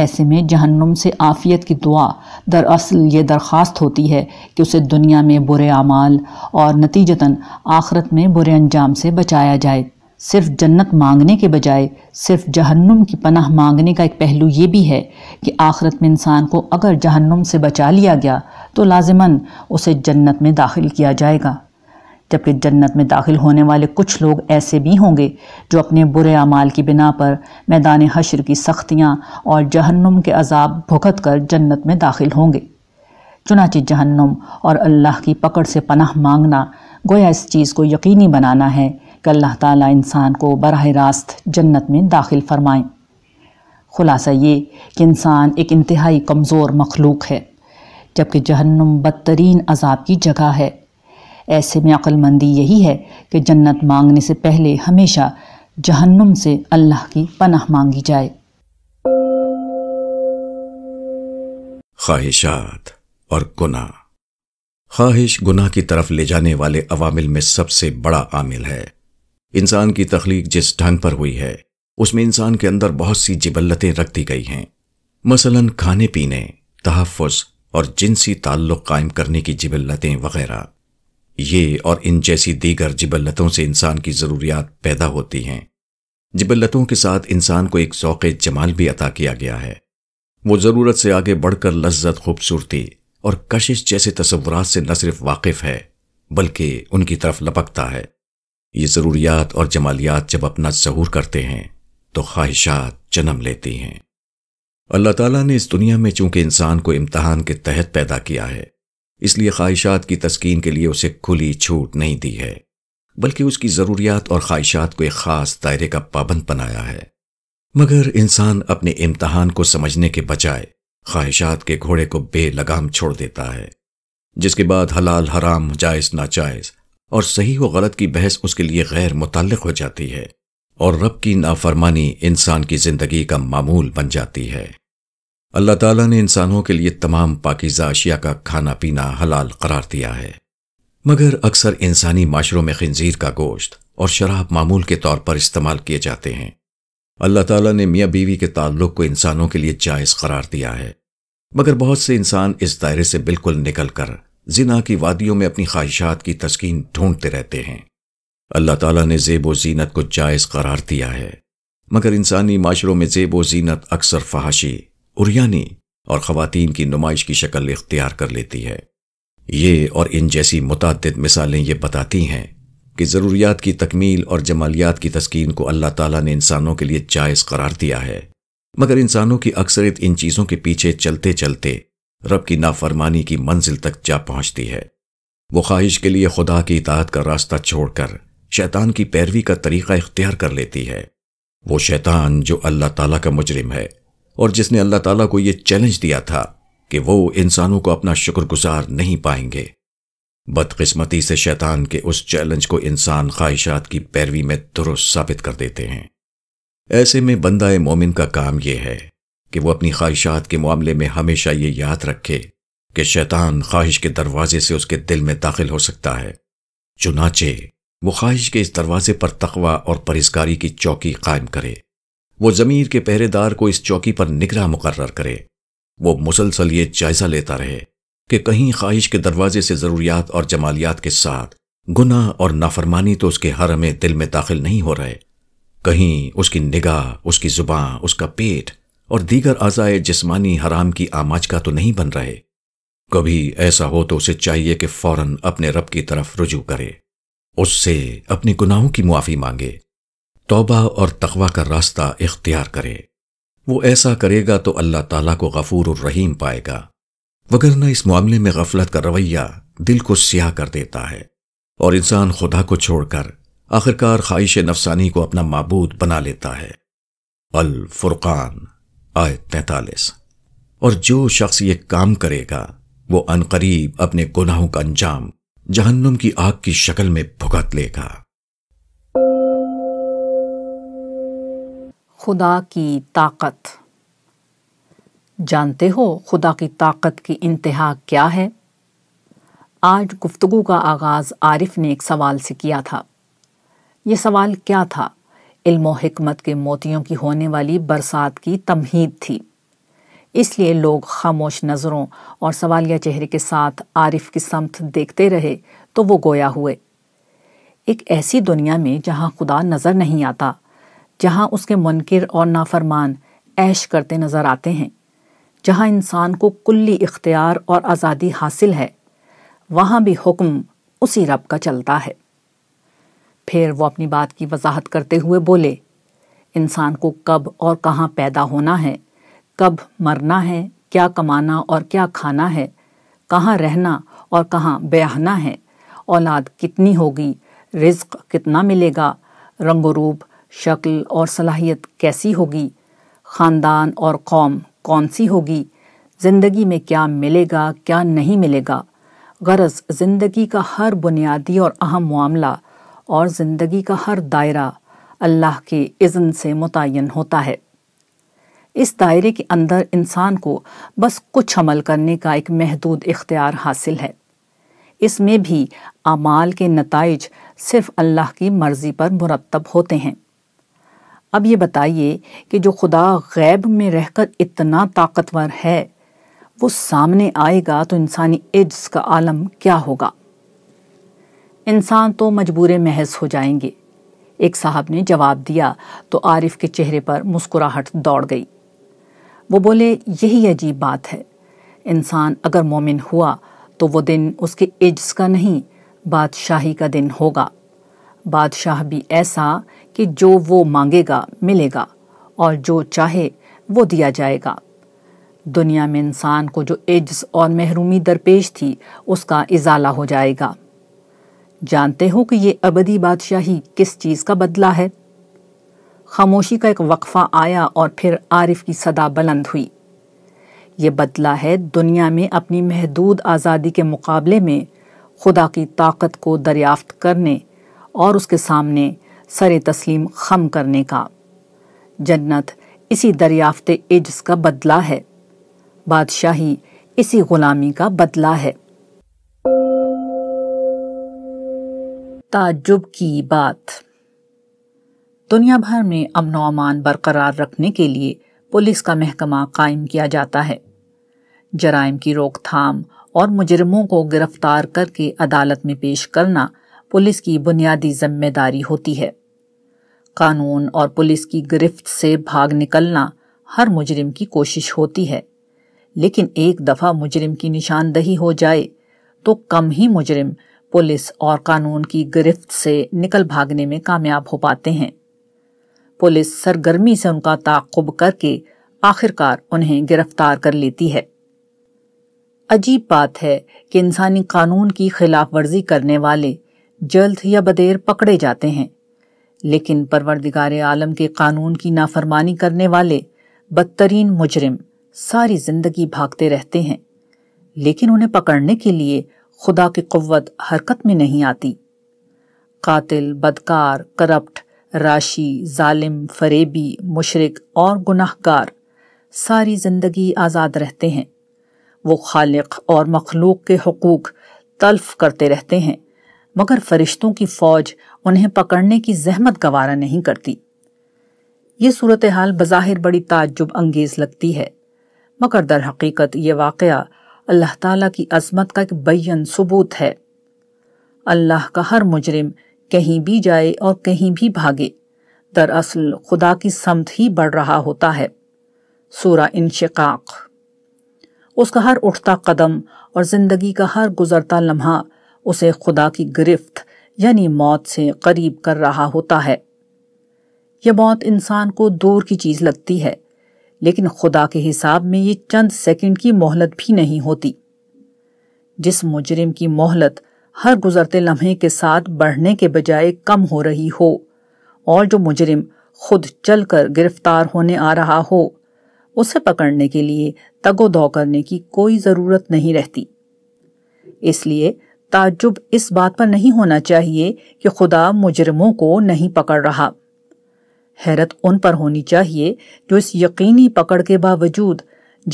B: ऐसे में जहन्नुम से आफ़ियत की दुआ दरअसल ये दरख्वास्त होती है कि उसे दुनिया में बुरे अमाल और नतीजतन आखरत में बुरे अंजाम से बचाया जाए सिर्फ जन्नत मांगने के बजाय सिर्फ जहन्नुम की पनाह मांगने का एक पहलू ये भी है कि आखरत में इंसान को अगर जहन्नुम से बचा लिया गया तो लाजमन उसे जन्नत में दाखिल किया जाएगा जबकि जन्नत में दाखिल होने वाले कुछ लोग ऐसे भी होंगे जो अपने बुरे अमाल की बिना पर मैदान हशर की सख्तियाँ और जहन्नुम के अजाब भुगत कर जन्नत में दाखिल होंगे चुनाच जहन्नुम और अल्लाह की पकड़ से पनाह मांगना गोया इस चीज़ को यकीनी बनाना है कि अल्लाह ताला इंसान को बरह रास्त जन्नत में दाखिल फरमाएं खुलासा ये कि इंसान एक इंतहाई कमज़ोर मखलूक है जबकि जहन्नुम बदतरीन अजाब की जगह है ऐसे में अक्लमंदी यही है कि जन्नत मांगने से पहले हमेशा जहन्नुम से अल्लाह की पनाह मांगी जाए
A: ख्वाहिशात और गुनाह ख्वाहिश गुनाह की तरफ ले जाने वाले अवामिल में सबसे बड़ा आमिल है इंसान की तखलीक जिस ढंग पर हुई है उसमें इंसान के अंदर बहुत सी जिबलतें रख दी गई हैं मसलन खाने पीने तहफ़ और जिनसी ताल्लुक़ कायम करने की जिबलतें वगैरह ये और इन जैसी दीगर जिबलतों से इंसान की ज़रूरियात पैदा होती हैं जिबलतों के साथ इंसान को एक शौक़ जमाल भी अता किया गया है वो ज़रूरत से आगे बढ़कर लज्जत खूबसूरती और कशिश जैसे तस्वुरात से न सिर्फ वाकिफ़ है बल्कि उनकी तरफ लपकता है ये ज़रूरियात और जमालियात जब अपना जहूर करते हैं तो ख्वाहिशात जन्म लेती हैं अल्लाह ताला ने इस दुनिया में चूंकि इंसान को इम्तहान के तहत पैदा किया है इसलिए ख्वाहिशात की तस्कीन के लिए उसे खुली छूट नहीं दी है बल्कि उसकी ज़रूरियात और ख्वाहिशात को एक ख़ास दायरे का पाबंद बनाया है मगर इंसान अपने इम्तहान को समझने के बजाय ख्वाहिशात के घोड़े को बेलगाम छोड़ देता है जिसके बाद हलाल हराम जायज़ नाजायज़ और सही व गलत की बहस उसके लिए गैर मुतल हो जाती है और रब की नाफरमानी इंसान की जिंदगी का मामूल बन जाती है अल्लाह ताला ने इंसानों के लिए तमाम पाकिजा अशिया का खाना पीना हलाल करार दिया है मगर अक्सर इंसानी माशरों में खंजीर का गोश्त और शराब मामूल के तौर पर इस्तेमाल किए जाते हैं अल्लाह ताला ने मियाँ बीवी के ताल्लुक को इंसानों के लिए जायज़ करार दिया है मगर बहुत से इंसान इस दायरे से बिल्कुल निकल कर जिना की वादियों में अपनी ख्वाहिशात की तस्कीन ढूंढते रहते हैं अल्लाह ताला ने जेब व जीनत को जायज़ करार दिया है मगर इंसानी माशरों में जेब व जीनत अक्सर फहाशी उरियानी और खातन की नुमाइश की शक्ल इख्तियार कर लेती है ये और इन जैसी मुतद मिसालें ये बताती हैं कि ज़रूरियात की तकमील और जमालियात की तस्किन को अल्लाह ताला ने इंसानों के लिए जायज़ करार दिया है मगर इंसानों की अक्सरियत इन चीज़ों के पीछे चलते चलते रब की नाफरमानी की मंजिल तक जा पहुंचती है वो ख्वाहिश के लिए खुदा की इतात का रास्ता छोड़कर शैतान की पैरवी का तरीका इख्तियार कर लेती है वो शैतान जो अल्लाह ताला का मुजरिम है और जिसने अल्लाह ताला को यह चैलेंज दिया था कि वो इंसानों को अपना शुक्रगुजार नहीं पाएंगे बदकिस्मती से शैतान के उस चैलेंज को इंसान ख्वाहिशात की पैरवी में दुरुस्त साबित कर देते हैं ऐसे में बंदा मोमिन का काम यह है कि वह अपनी ख्वाहिशात के मामले में हमेशा ये याद रखे कि शैतान ख्वाहिश के दरवाजे से उसके दिल में दाखिल हो सकता है चुनाचे वो ख्वाहिश के इस दरवाजे पर तकवा और परिसकारी की चौकी कायम करे वो जमीर के पहरेदार को इस चौकी पर निगरा मुकर्र करे वो मुसलसल ये जायजा लेता रहे कि कहीं ख्वाहिश के दरवाजे से ज़रूरियात और जमालियात के साथ गुनाह और नाफरमानी तो उसके हर में दिल में दाखिल नहीं हो रहे कहीं उसकी निगाह उसकी जुबां उसका पेट और दीगर आज़ाए जिस्मानी हराम की आमाज का तो नहीं बन रहे कभी ऐसा हो तो उसे चाहिए कि फौरन अपने रब की तरफ रुजू करे उससे अपने गुनाहों की मुआफ़ी मांगे तोबा और तकवा का रास्ता इख्तियार करे वो ऐसा करेगा तो अल्लाह ताला को गफूर और रहीम पाएगा वगरना इस मामले में गफलत का रवैया दिल को स्याह कर देता है और इंसान खुदा को छोड़कर आखिरकार ख्वाहिश नफसानी को अपना मबूद बना लेता है अल फुरकान आय तैतालीस और जो शख्स ये काम करेगा वो अनकरीब अपने गुनाहों का अंजाम जहन्नुम की आग की शक्ल में भुगत लेगा
B: खुदा की ताकत जानते हो खुदा की ताकत की इंतहा क्या है आज गुफ्तगु का आगाज़ आरिफ ने एक सवाल से किया था यह सवाल क्या था इल्म हमत के मोतियों की होने वाली बरसात की तमहीद थी इसलिए लोग खामोश नज़रों और सवालिया चेहरे के साथ आरिफ की समत देखते रहे तो वो गोया हुए एक ऐसी दुनिया में जहां खुदा नज़र नहीं आता जहाँ उसके मुनकर और नाफरमान ऐश करते नजर आते हैं जहाँ इंसान को कुल्ली इख्तियार और आज़ादी हासिल है वहाँ भी हुक्म उसी रब का चलता है फिर वो अपनी बात की वजाहत करते हुए बोले इंसान को कब और कहाँ पैदा होना है कब मरना है क्या कमाना और क्या खाना है कहाँ रहना और कहाँ ब्याहना है औलाद कितनी होगी रिज्क कितना मिलेगा रंग रूप शक्ल और सलाहियत कैसी होगी ख़ानदान और कौम कौन सी होगी ज़िंदगी में क्या मिलेगा क्या नहीं मिलेगा गरज ज़िंदगी का हर बुनियादी और अहम मामला और ज़िंदगी का हर दायरा अल्लाह के इज़न से मुतन होता है इस दायरे के अंदर इंसान को बस कुछ अमल करने का एक महदूद इख्तियार हासिल है इसमें भी अमाल के नतज सिर्फ अल्लाह की मर्ज़ी पर मुरतब होते हैं अब ये बताइए कि जो खुदा गैब में रहकर इतना ताकतवर है वो सामने आएगा तो इंसानी एड्स का आलम क्या होगा इंसान तो मजबूर महज हो जाएंगे एक साहब ने जवाब दिया तो आरिफ के चेहरे पर मुस्कुराहट दौड़ गई वो बोले यही अजीब बात है इंसान अगर मोमिन हुआ तो वो दिन उसके इज्ज़ का नहीं बादशाही का दिन होगा बादशाह भी ऐसा कि जो वो मांगेगा मिलेगा और जो चाहे वो दिया जाएगा दुनिया में इंसान को जो एज्स और महरूमी दरपेश थी उसका इजाला हो जाएगा जानते हो कि ये अबदी बादशाही किस चीज़ का बदला है खामोशी का एक वक्फा आया और फिर आरिफ की सदा बुलंद हुई ये बदला है दुनिया में अपनी महदूद आज़ादी के मुकाबले में खुदा की ताकत को दरियाफ्त करने और उसके सामने सर तस्लीम खम करने का जन्नत इसी दरियाफ्त एजस का बदला है बादशाही इसी गुलामी का बदला है ताजुब की बात दुनिया भर में अमन अमान बरकरार रखने के लिए पुलिस का महकमा कायम किया जाता है जराइम की रोकथाम और मुजरमों को गिरफ्तार करके अदालत में पेश करना पुलिस की बुनियादी जिम्मेदारी होती है कानून और पुलिस की गिरफ्त से भाग निकलना हर मुजरिम की कोशिश होती है लेकिन एक दफा मुजरिम की निशानदही हो जाए तो कम ही मुजरिम पुलिस और कानून की गिरफ्त से निकल भागने में कामयाब हो पाते हैं पुलिस सरगर्मी से उनका ताकुब करके आखिरकार उन्हें गिरफ्तार कर लेती है अजीब बात है कि इंसानी कानून की खिलाफ वर्जी करने वाले जल्द या बदेर पकड़े जाते हैं लेकिन परवरदिगार आलम के कानून की नाफरमानी करने वाले बदतरीन मुजरिम सारी जिंदगी भागते रहते हैं लेकिन उन्हें पकड़ने के लिए खुदा की कुव्वत हरकत में नहीं आती कातिल बदकार करप्ट राशि जालिम फरेबी मुशरक और गुनाहगार सारी जिंदगी आज़ाद रहते हैं वो खालिक और मखलूक के हकूक तल्फ करते रहते हैं मगर फरिश्तों की फौज उन्हें पकड़ने की जहमत गवारा नहीं करती ये सूरत हाल बज़ाहिर बड़ी ताजुब अंगेज लगती है मगर दर हकीकत ये वाकया अल्लाह ताला की अजमत का एक बैन सबूत है अल्लाह का हर मुजरिम कहीं भी जाए और कहीं भी भागे दरअसल खुदा की समत ही बढ़ रहा होता है सूरा इनशाक उसका हर उठता कदम और ज़िंदगी का हर गुजरता लम्हा उसे खुदा की गिरफ्त यानी मौत से करीब कर रहा होता है यह मौत इंसान को दूर की चीज लगती है लेकिन खुदा के हिसाब में ये चंद सेकंड की मोहलत भी नहीं होती जिस मुजरिम की मोहलत हर गुजरते लम्हे के साथ बढ़ने के बजाय कम हो रही हो और जो मुजरिम खुद चलकर गिरफ्तार होने आ रहा हो उसे पकड़ने के लिए तगो करने की कोई ज़रूरत नहीं रहती इसलिए ताज्जुब इस बात पर नहीं होना चाहिए कि खुदा मुजरमों को नहीं पकड़ रहा हैरत उन पर होनी चाहिए जो इस यकीनी पकड़ के बावजूद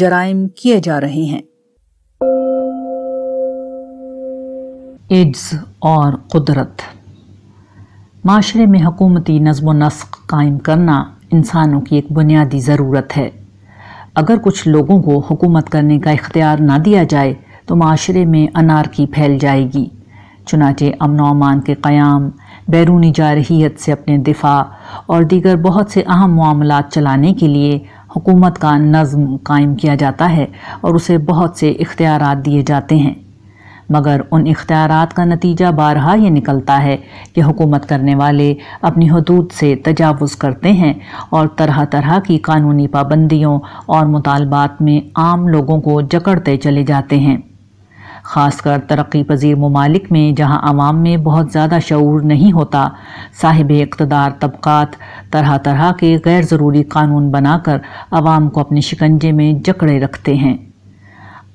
B: जराइम किए जा रहे हैं एड्स और कुदरत माशरे में हकूमती नज्म नस्क कायम करना इंसानों की एक बुनियादी ज़रूरत है अगर कुछ लोगों को हुकूमत करने का इख्तियार ना दिया जाए तो माशरे में अनारकी फैल जाएगी चुनाचे अमन अमान के क़्याम बैरूनी जारहीत से अपने दिफा और दीगर बहुत से अहम मामला चलाने के लिए हुकूमत का नज़म कायम किया जाता है और उसे बहुत से इख्तियार दिए जाते हैं मगर उन इख्तियार का नतीजा बारहा ये निकलता है कि हुकूमत करने वाले अपनी हदूद से तजावज़ करते हैं और तरह तरह की कानूनी पाबंदियों और मुतालबात में आम लोगों को जकड़ते चले जाते हैं ख़ासकर तरक्की पजीर ममालिक में जहाँ आवाम में बहुत ज़्यादा शूर नहीं होता साहिब इकतदार तबक़ात तरह तरह के गैर ज़रूरी कानून बनाकर आवाम को अपने शिकंजे में जकड़े रखते हैं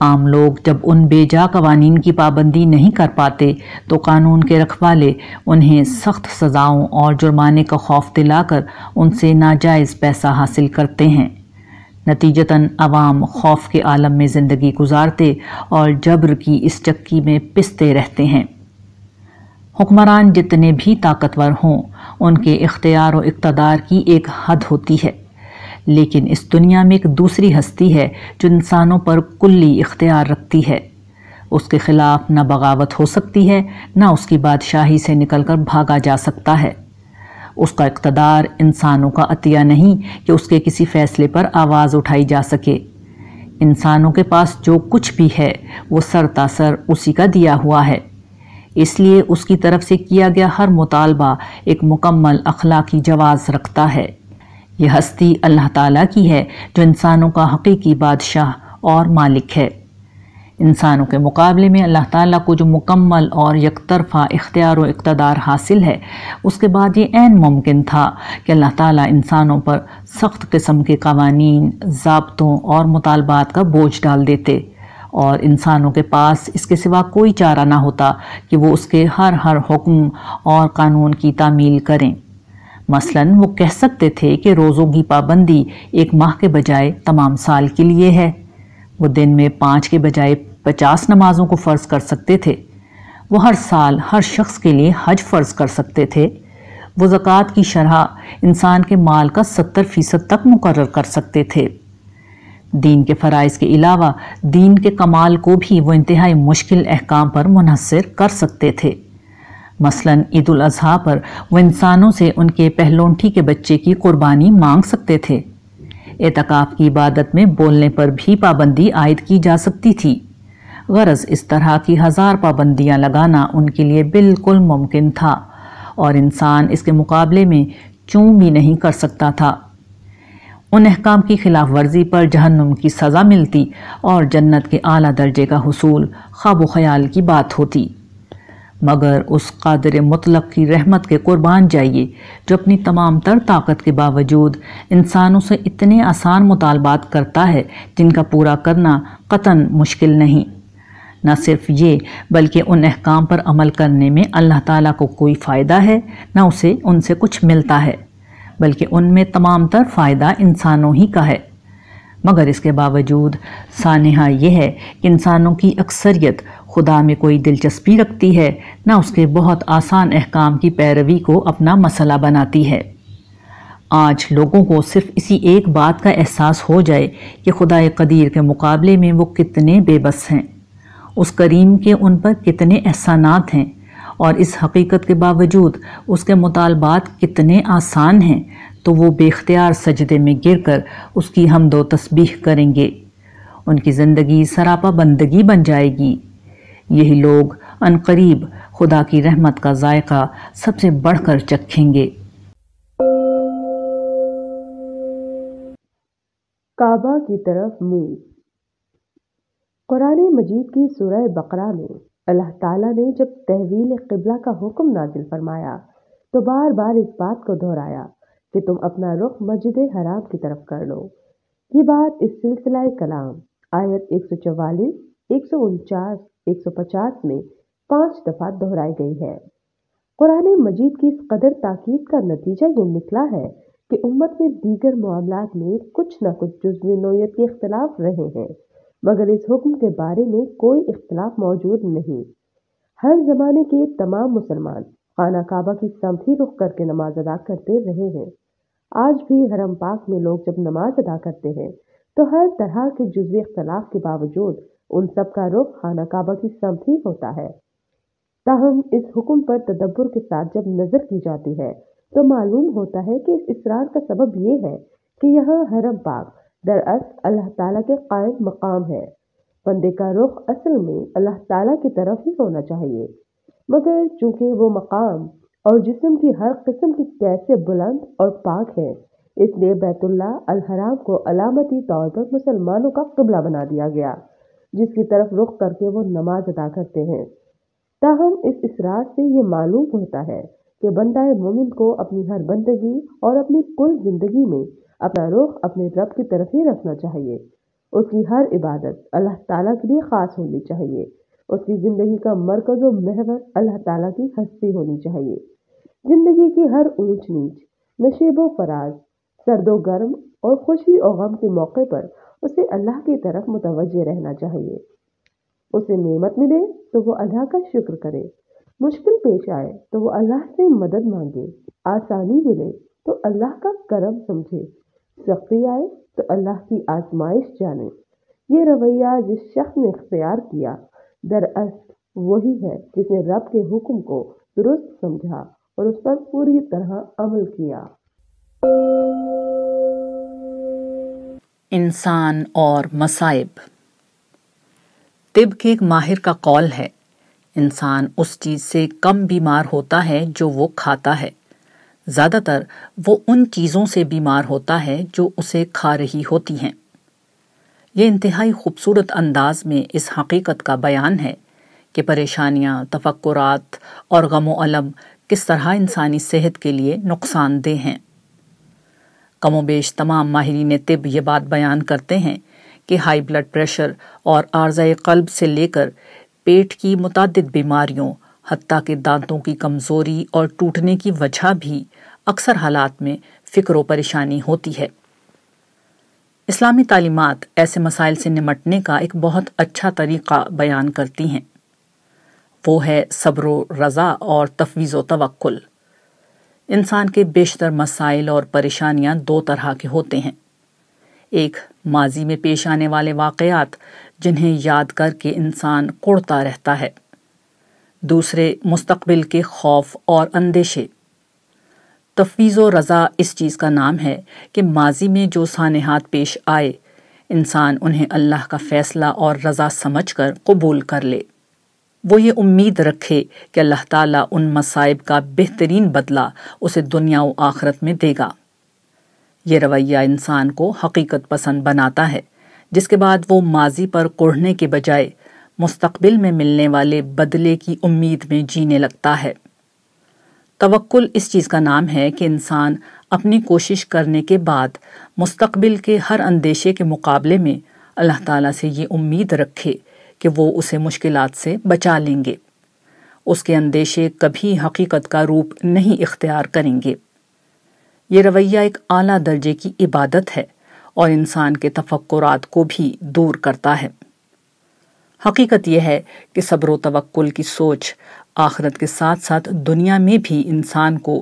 B: आम लोग जब उन बेजा कवानीन की पाबंदी नहीं कर पाते तो कानून के रखवाले उन्हें सख्त सज़ाओं और जुर्माने का खौफ दिलाकर उनसे नाजायज़ पैसा हासिल करते हैं नतीजतन आवाम खौफ के आलम में ज़िंदगी गुजारते और जबर की इस चक्की में पिसते रहते हैं हुक्मरान जितने भी ताकतवर हों उनके इख्तियार और इकतदार की एक हद होती है लेकिन इस दुनिया में एक दूसरी हस्ती है जो इंसानों पर कुल्ली इख्तियार रखती है उसके ख़िलाफ़ न बगावत हो सकती है न उसकी बादशाही से निकल कर भागा जा सकता है उसका इकतदार इंसानों का अतिया नहीं कि उसके किसी फ़ैसले पर आवाज़ उठाई जा सके इंसानों के पास जो कुछ भी है वो सरतासर उसी का दिया हुआ है इसलिए उसकी तरफ से किया गया हर मुतालबा एक मुकम्मल अखलाकी जवाज़ रखता है यह हस्ती अल्लाह ताला की है जो इंसानों का हकीकी बादशाह और मालिक है इंसानों के मुकाबले में अल्लाह ताला को जो मुकम्मल और यकतरफा इख्तियार व इकतदार हासिल है उसके बाद ये एन मुमकिन था कि अल्लाह ताला इंसानों पर सख्त किस्म के कवानीन जबतों और मुतालबात का बोझ डाल देते और इंसानों के पास इसके सिवा कोई चारा ना होता कि वो उसके हर हर हुक्म और कानून की तामील करें मसलन वो कह सकते थे कि रोज़ों की पाबंदी एक माह के बजाय तमाम साल के लिए है वो दिन में पाँच के बजाय पचास नमाजों को फ़र्ज कर सकते थे वो हर साल हर शख्स के लिए हज फ़र्ज कर सकते थे वो ज़क़़त की शरह इंसान के माल का सत्तर फ़ीसद तक मुकर कर सकते थे दीन के फ़रज़ के अलावा दीन के कमाल को भी वो इंतहाई मुश्किल अहकाम पर मुनसर कर सकते थे मसला ईद अजी पर वो इंसानों से उनके पहलोंठी के बच्चे की कुर्बानी मांग सकते थे एतकाफ़ की इबादत में बोलने पर भी पाबंदी आयद की जा सकती थी गरज इस तरह की हज़ार पाबंदियाँ लगाना उनके लिए बिल्कुल मुमकिन था और इंसान इसके मुकाबले में चूँ भी नहीं कर सकता था उन अहकाम की खिलाफ वर्जी पर जहन्नुम की सज़ा मिलती और जन्नत के आला दर्जे का हसूल ख्वाब ख्याल की बात होती मगर उस कादर मुतलक की रहमत के कुर्बान जाइए जो अपनी तमाम तर ताकत के बावजूद इंसानों से इतने आसान मुतालबात करता है जिनका पूरा करना कतन मुश्किल नहीं न सिर्फ ये बल्कि उन अहकाम पर अमल करने में अल्लाह ताला को कोई फ़ायदा है न उसे उनसे कुछ मिलता है बल्कि उनमें तमाम तर फ़ायदा इंसानों ही का है मगर इसके बावजूद सानहा यह है कि इंसानों की अक्सरियत खुदा में कोई दिलचस्पी रखती है ना उसके बहुत आसान अहकाम की पैरवी को अपना मसला बनाती है आज लोगों को सिर्फ इसी एक बात का एहसास हो जाए कि खुदा कदीर के मुकाबले में वो कितने बेबस हैं उस करीम के उन पर कितने एहसानात हैं और इस हकीकत के बावजूद उसके मुतालबात कितने आसान हैं तो वो बेख्तियार सजदे में गिर कर उसकी हम दो तस्बीह करेंगे उनकी ज़िंदगी सरापा बंदगी बन जाएगी यही लोग अनकरीब खुदा की रहमत का जायका सबसे बढ़कर चखेंगे
E: काबा की तरफ मुंह कुरान मजीद की सूरह बकरा में अल्लाह ताला ने जब तहवील किबला का हुक्म नाजिल फरमाया तो बार बार इस बात को दोहराया कि तुम अपना रुख मस्जिद हराम की तरफ कर लो ये बात इस सिलसिला कलाम आयत एक सौ चवालीस एक सौ उनचास एक सौ पचास में पांच दफा दोहराई गई है कुरान मजीद की इस कदर ताकीद का नतीजा ये निकला है कि उम्मत में दीगर मामला में कुछ न कुछ जुजवी नोयत के अख्तिलाफ रहे हैं मगर इस हुक्म के बारे में कोई इख्तलाफ मौजूद नहीं हर ज़माने के तमाम मुसलमान खाना काबा की समत ही रुख करके नमाज अदा करते रहे हैं आज भी हरम पाक में लोग जब नमाज अदा करते हैं तो हर तरह के जुजवी इख्तलाफ के बावजूद उन सब का रुख खाना काबा की समत ही होता है ताहम इस हुक्म पर तदब्बर के साथ जब नज़र की जाती है तो मालूम होता है कि इस इसरार का सबब यह है कि यहाँ हरम पाक दरअसल अल्लाह ताला के कायम मकाम है बंदे का रुख असल में अल्लाह ताला की तरफ ही होना चाहिए मगर चूंकि वो मकाम और जिस्म की हर किस्म की कैसे बुलंद और पाक है इसलिए बैतुल्ला अलहराम को अलामती तौर पर मुसलमानों का कबला बना दिया गया जिसकी तरफ रुख करके वो नमाज अदा करते हैं ताहम इस इसरार से ये मालूम होता है कि बंदा मोमिन को अपनी हर बंदगी और अपनी कुल जिंदगी में अपना रुख अपने रब की तरफ ही रखना चाहिए उसकी हर इबादत अल्लाह ताला के लिए ख़ास होनी चाहिए उसकी ज़िंदगी का मरकज़ व महवर अल्लाह ताला की हस्ती होनी चाहिए ज़िंदगी की हर ऊंच नीच नशेब व फराज सर्दो गर्म और खुशी और गम के मौके पर उसे अल्लाह की तरफ मुतवजह रहना चाहिए उसे नेमत मिले तो वो अल्लाह का शुक्र करे मुश्किल पेश आए तो वो अल्लाह से मदद मांगे आसानी मिले तो अल्लाह का करम समझे सख्ती आए तो अल्लाह की आजमाइश जाने ये रवैया जिस शख्स ने इख्तियार किया दरअसल वही है जिसने रब के हुक्म को दुरुस्त समझा और उस पर पूरी तरह अमल किया
B: इंसान और मसाइब तिब के एक माहिर का कौल है इंसान उस चीज़ से कम बीमार होता है जो वो खाता है ज़्यादातर वो उन चीज़ों से बीमार होता है जो उसे खा रही होती हैं ये इंतहाई खूबसूरत अंदाज में इस हकीकत का बयान है कि परेशानियाँ तफक्कुरात और गम अलम किस तरह इंसानी सेहत के लिए नुकसानदेह हैं कमो बेश तमाम माहिरीन तिब ये बात बयान करते हैं कि हाई ब्लड प्रेशर और आर्ज़ कल्ब से लेकर पेट की मुतद बीमारियों हती के दांतों की कमज़ोरी और टूटने की वजह भी अक्सर हालात में फ़िक्र व परेशानी होती है इस्लामी तालीमत ऐसे मसाइल से निमटने का एक बहुत अच्छा तरीक़ा बयान करती हैं वो है सब्र रज़ा और तफवीज़ व तवक्ल इंसान के बेशतर मसाइल और परेशानियाँ दो तरह के होते हैं एक माजी में पेश आने वाले वाक़ात जिन्हें याद करके इंसान कुड़ता रहता है दूसरे मुस्तबिल के खौफ और अंदेशे तफवीज़ व रज़ा इस चीज़ का नाम है कि माजी में जो सानहात पेश आए इंसान उन्हें अल्लाह का फ़ैसला और रज़ा समझ कर कबूल कर ले वो ये उम्मीद रखे कि अल्लाह ताला उन मसाइब का बेहतरीन बदला उसे दुनिया व आखरत में देगा ये रवैया इंसान को हकीकत पसंद बनाता है जिसके बाद वो माजी पर कोढ़ने के बजाय मुस्तबिल में मिलने वाले बदले की उम्मीद में जीने लगता है तवक्ल इस चीज़ का नाम है कि इंसान अपनी कोशिश करने के बाद मुस्तबिल के हर अंदेशे के मुकाबले में अल्लाह ताला से ये उम्मीद रखे कि वो उसे मुश्किल से बचा लेंगे उसके अंदेशे कभी हकीकत का रूप नहीं इख्तियार करेंगे ये रवैया एक आला दर्जे की इबादत है और इंसान के तफक्रात को भी दूर करता है हकीकत यह है कि सब्र तवक्ल की सोच आखरत के साथ साथ दुनिया में भी इंसान को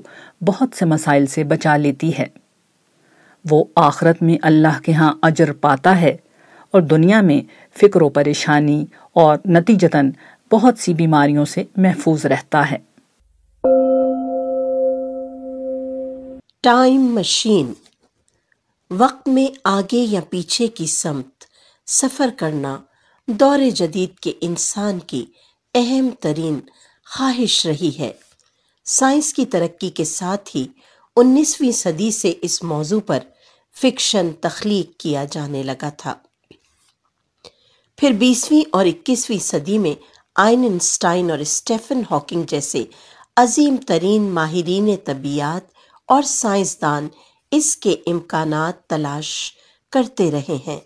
B: बहुत से मसाइल से बचा लेती है वो आखरत में अल्लाह के यहाँ अजर पाता है और दुनिया में फ़िक्र परेशानी और नतीजतन बहुत सी बीमारियों से महफूज रहता है टाइम मशीन वक्त में आगे
F: या पीछे की समत सफ़र करना दौरे जदीद के इंसान की अहम तरीन ख्वाहिश रही है साइंस की तरक्की के साथ ही 19वीं सदी से इस मौजू पर फिक्शन तख्लीक किया जाने लगा था फिर 20वीं और 21वीं सदी में आइनस्टाइन और स्टेफन हॉकिंग जैसे अजीम तरीन माहरीन तबीयात और साइंसदान इसके इम्कान तलाश करते रहे हैं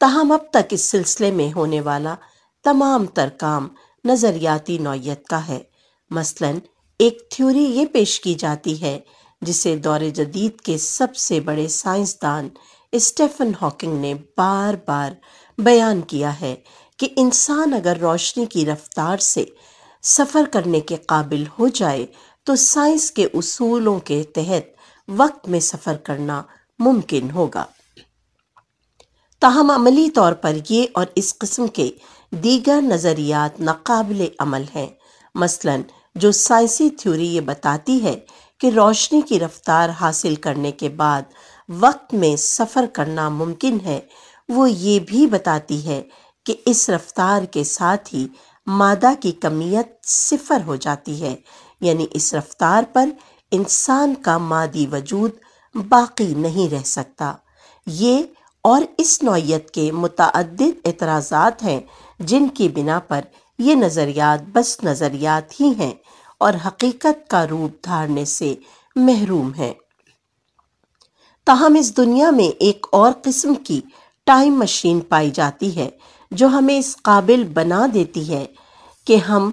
F: तहम अब तक इस सिलसिले में होने वाला तमाम तर काम नज़रियाती नौीयत का है मसलन एक थ्योरी ये पेश की जाती है जिसे दौर जदीद के सबसे बड़े साइंसदान स्टेफन हॉकिंग ने बार बार बयान किया है कि इंसान अगर रोशनी की रफ्तार से सफ़र करने के काबिल हो जाए तो साइंस के असूलों के तहत वक्त में सफ़र करना मुमकिन होगा तहम अमली तौर पर ये और इस किस्म के दीगर नज़रियात नाकबिल अमल हैं मसलन जो साइंसी थ्योरी ये बताती है कि रोशनी की रफ्तार हासिल करने के बाद वक्त में सफ़र करना मुमकिन है वो ये भी बताती है कि इस रफ्तार के साथ ही मादा की कमियत सिफर हो जाती है यानी इस रफ्तार पर इंसान का मादी वजूद बाकी नहीं रह सकता ये और इस नौयत के मुतद एतराज़ात हैं जिनकी बिना पर ये नज़रियात बस नज़रियात ही हैं और हकीकत का रूप धारने से महरूम हैं ताहम इस दुनिया में एक और किस्म की टाइम मशीन पाई जाती है जो हमें इस काबिल बना देती है कि हम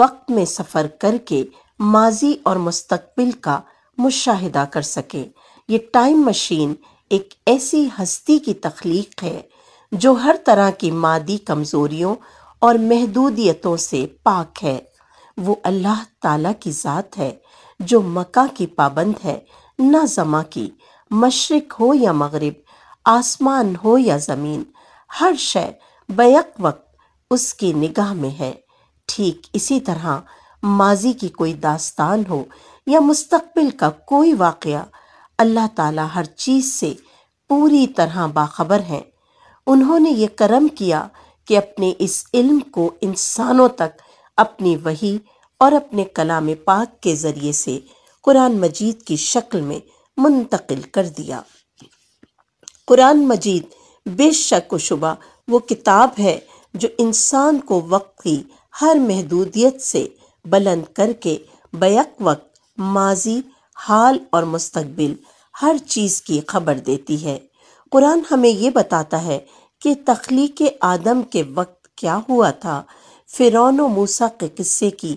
F: वक्त में सफ़र करके माजी और मुस्तबिल का मुशाहिदा कर सकें ये टाइम मशीन एक ऐसी हस्ती की तख्लीक है जो हर तरह की मादी कमज़ोरियों और महदूदियतों से पाक है वो अल्लाह ताला की ज़ात है जो मक्का की पाबंद है ना जमा की मशरक हो या मगरब आसमान हो या ज़मीन हर शय बैक वक्त उसकी निगाह में है ठीक इसी तरह माजी की कोई दास्तान हो या मुस्तबिल का कोई वाक़ अल्लाह ताला हर चीज़ से पूरी तरह बाखबर हैं उन्होंने ये कर्म किया कि अपने इस इल्म को इंसानों तक अपनी वही और अपने कलाम पाक के ज़रिए से कुरान मजीद की शक्ल में मुंतकिल कर दिया कुरान मजीद बेशक व शुबा वो किताब है जो इंसान को वक्त की हर महदूदियत से बुलंद करके बयक वक्त माजी हाल और मुस्तकबिल हर चीज़ की खबर देती है कुरान हमें ये बताता है कि तख्लीक आदम के वक्त क्या हुआ था फ़िरौन व मूसा के किस्से की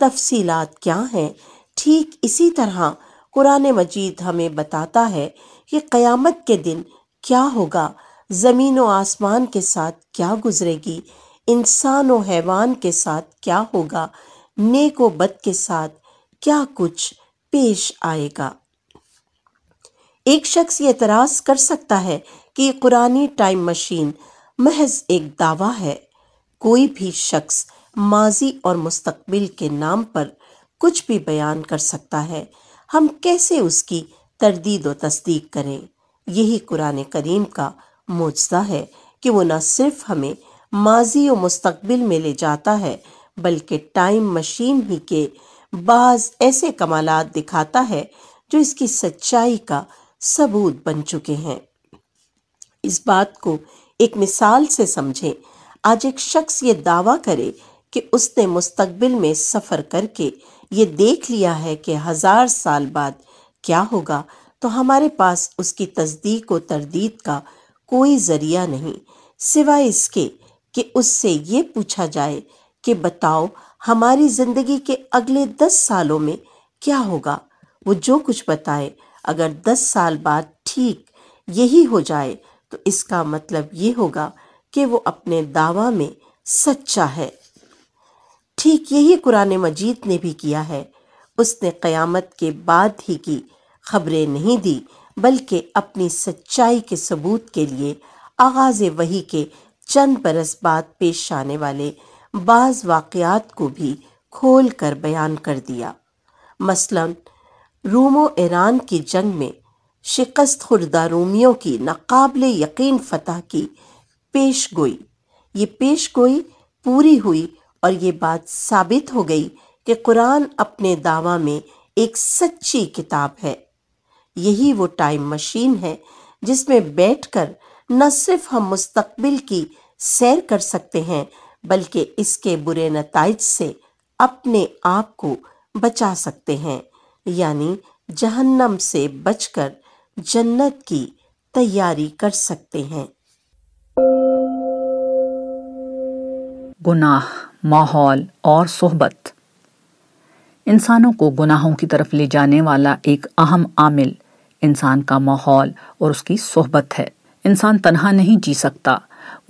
F: तफसी क्या हैं ठीक इसी तरह कुरान मजीद हमें बताता है कि क़यामत के दिन क्या होगा ज़मीन व आसमान के साथ क्या गुजरेगी इंसान व हैवान के साथ क्या होगा नेक व बद के साथ क्या कुछ पेश आएगा एक शख्स ये एतराज़ कर सकता है कि कुरानी टाइम मशीन महज एक दावा है कोई भी शख्स माजी और मुस्तकबिल के नाम पर कुछ भी बयान कर सकता है हम कैसे उसकी तरदीद व तस्दीक करें यही कुरान करीम का मुजदा है कि वो न सिर्फ हमें माजी और मुस्तकबिल में ले जाता है बल्कि टाइम मशीन ही के बाज़ ऐसे कमालात दिखाता है जो इसकी सच्चाई का सबूत बन चुके हैं इस बात को एक मिसाल से समझें आज एक शख्स ये दावा करे कि उसने मुस्तकबिल में सफ़र करके ये देख लिया है कि हज़ार साल बाद क्या होगा तो हमारे पास उसकी तस्दीक व तरदीद का कोई ज़रिया नहीं सिवाय इसके कि उससे ये पूछा जाए कि बताओ हमारी ज़िंदगी के अगले दस सालों में क्या होगा वो जो कुछ बताए अगर दस साल बाद ठीक यही हो जाए तो इसका मतलब ये होगा कि वो अपने दावा में सच्चा है ठीक यही कुरान मजीद ने भी किया है उसने क़यामत के बाद ही की खबरें नहीं दी बल्कि अपनी सच्चाई के सबूत के लिए आगाज़ वही के चंद बरस बाद पेश आने वाले बाज़ वाक़ात को भी खोल कर बयान कर दिया मसलन रूमो ईरान की जंग में शिकस्त खुर्दा रोमियों की नाकबिल यकीन फतह की पेश गोई ये पेश गोई पूरी हुई और ये बात साबित हो गई कि कुरान अपने दावा में एक सच्ची किताब है यही वो टाइम मशीन है जिसमें बैठकर न सिर्फ हम मुस्तकबिल की सैर कर सकते हैं बल्कि इसके बुरे नतज से अपने आप को बचा सकते हैं यानी जहन्नम से बचकर जन्नत की तैयारी कर सकते हैं
B: गुनाह माहौल और सोहबत इंसानों को गुनाहों की तरफ ले जाने वाला एक अहम आमिल इंसान का माहौल और उसकी सोहबत है इंसान तनहा नहीं जी सकता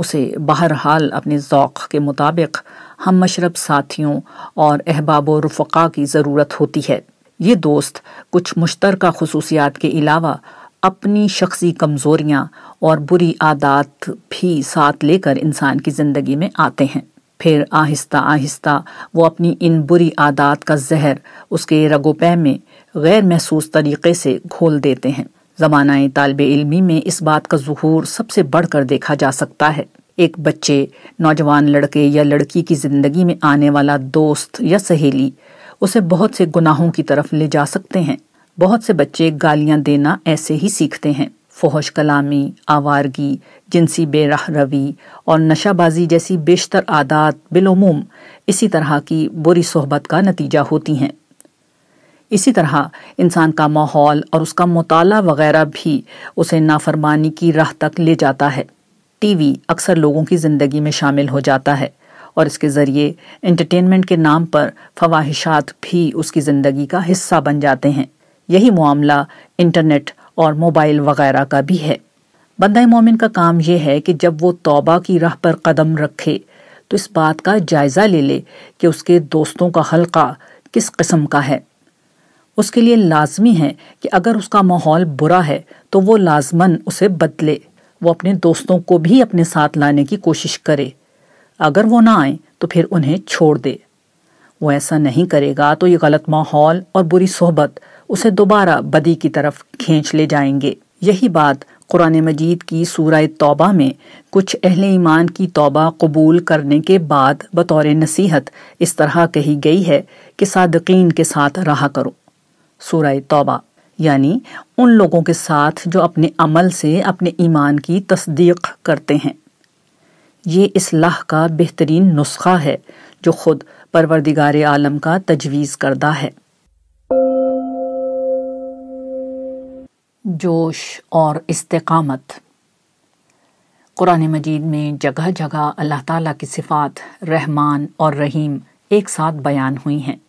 B: उसे बहरहाल अपने ओक़ के मुताबिक हम मशरब साथियों और अहबाब रफ़ा की ज़रूरत होती है ये दोस्त कुछ मुश्तर खसूसियात के अलावा अपनी शख्सी कमज़ोरियाँ और बुरी आदात भी साथ लेकर इंसान की ज़िंदगी में आते हैं फिर आहिस्ता आहिस्ता वो अपनी इन बुरी आदात का जहर उसके रगोपै में गैर महसूस तरीके से घोल देते हैं ज़माना तालब इलमी में इस बात का जहूर सबसे बढ़ कर देखा जा सकता है एक बच्चे नौजवान लड़के या लड़की की ज़िंदगी में आने वाला दोस्त या सहेली उसे बहुत से गुनाहों की तरफ ले जा सकते हैं बहुत से बच्चे गालियां देना ऐसे ही सीखते हैं फोहश कलामी आवारगी जिनसी बेराह रवी और नशाबाजी जैसी बेशतर आदात बिलोमूम इसी तरह की बुरी सोहबत का नतीजा होती हैं इसी तरह इंसान का माहौल और उसका मुताला वगैरह भी उसे नाफरमानी की राह तक ले जाता है टीवी अक्सर लोगों की ज़िंदगी में शामिल हो जाता है और इसके ज़रिए एंटरटेनमेंट के नाम पर फवाहिशात भी उसकी ज़िंदगी का हिस्सा बन जाते हैं यही मामला इंटरनेट और मोबाइल वगैरह का भी है बंदा मोमिन का काम यह है कि जब वो तौबा की राह पर कदम रखे तो इस बात का जायज़ा ले ले कि उसके दोस्तों का हल्का किस किस्म का है उसके लिए लाजमी है कि अगर उसका माहौल बुरा है तो वो लाजमन उसे बदले वो अपने दोस्तों को भी अपने साथ लाने की कोशिश करे अगर वो ना आए तो फिर उन्हें छोड़ दे वो ऐसा नहीं करेगा तो ये गलत माहौल और बुरी सोहबत उसे दोबारा बदी की तरफ खींच ले जाएंगे यही बात कुरान मजीद की सूरह तौबा में कुछ अहल ईमान की तौबा कबूल करने के बाद बतौर नसीहत इस तरह कही गई है कि सादकीन के साथ रहा करो सूरा तौबा यानी उन लोगों के साथ जो अपने अमल से अपने ईमान की तस्दीक करते हैं ये इसलाह का बेहतरीन नुस्खा है जो खुद परवरदिगार आलम का तजवीज़ करदा है जोश और इस्तकामत कुरान मजीद में जगह जगह अल्लाह ताला की सिफ़ात रहमान और रहीम एक साथ बयान हुई हैं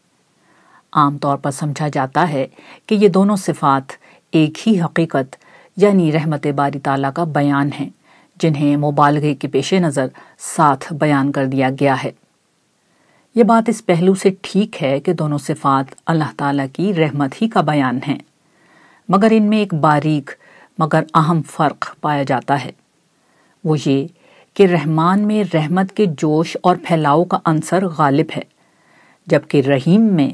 B: आम तौर पर समझा जाता है कि ये दोनों सिफ़ात एक ही हकीकत यानी रहमत बारी ताला का बयान हैं जिन्हें मुबालगे के पेश नज़र साथ बयान कर दिया गया है ये बात इस पहलू से ठीक है कि दोनों सिफात अल्लाह ताला की रहमत ही का बयान है मगर इनमें एक बारीक मगर अहम फ़र्क पाया जाता है वो ये कि रहमान में रहमत के जोश और फैलाव का अंसर गालिब है जबकि रहीम में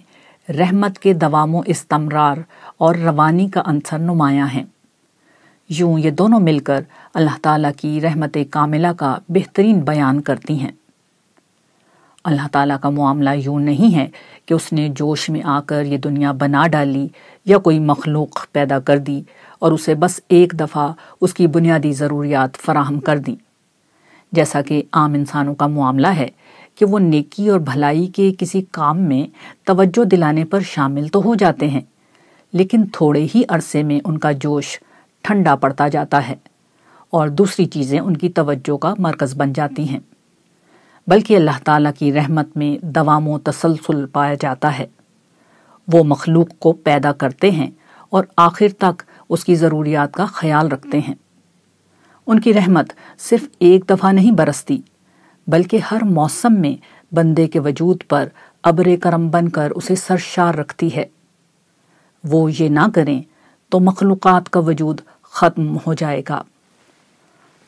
B: रहमत के दवामो इस्तमरार और रवानी का अंसर नुमाया हैं यूं ये दोनों मिलकर अल्लाह ताला की रहमत कामिला का बेहतरीन बयान करती हैं अल्लाह ताला का मामला यूं नहीं है कि उसने जोश में आकर ये दुनिया बना डाली या कोई मखलूक पैदा कर दी और उसे बस एक दफ़ा उसकी बुनियादी ज़रूरियात फराहम कर दी जैसा कि आम इंसानों का मामला है कि वो नेकी और भलाई के किसी काम में तवज्जो दिलाने पर शामिल तो हो जाते हैं लेकिन थोड़े ही अरसे में उनका जोश ठंडा पड़ता जाता है और दूसरी चीज़ें उनकी तवज्जो का मरकज़ बन जाती हैं बल्कि अल्लाह ताला की रहमत में दवाम तसलसल पाया जाता है वो मखलूक को पैदा करते हैं और आखिर तक उसकी ज़रूरियात का ख्याल रखते हैं उनकी रहमत सिर्फ एक दफ़ा नहीं बरसती बल्कि हर मौसम में बंदे के वजूद पर अबरे करम बन कर उसे सरशार रखती है वो ये ना करें तो मखलूक का वजूद ख़त्म हो जाएगा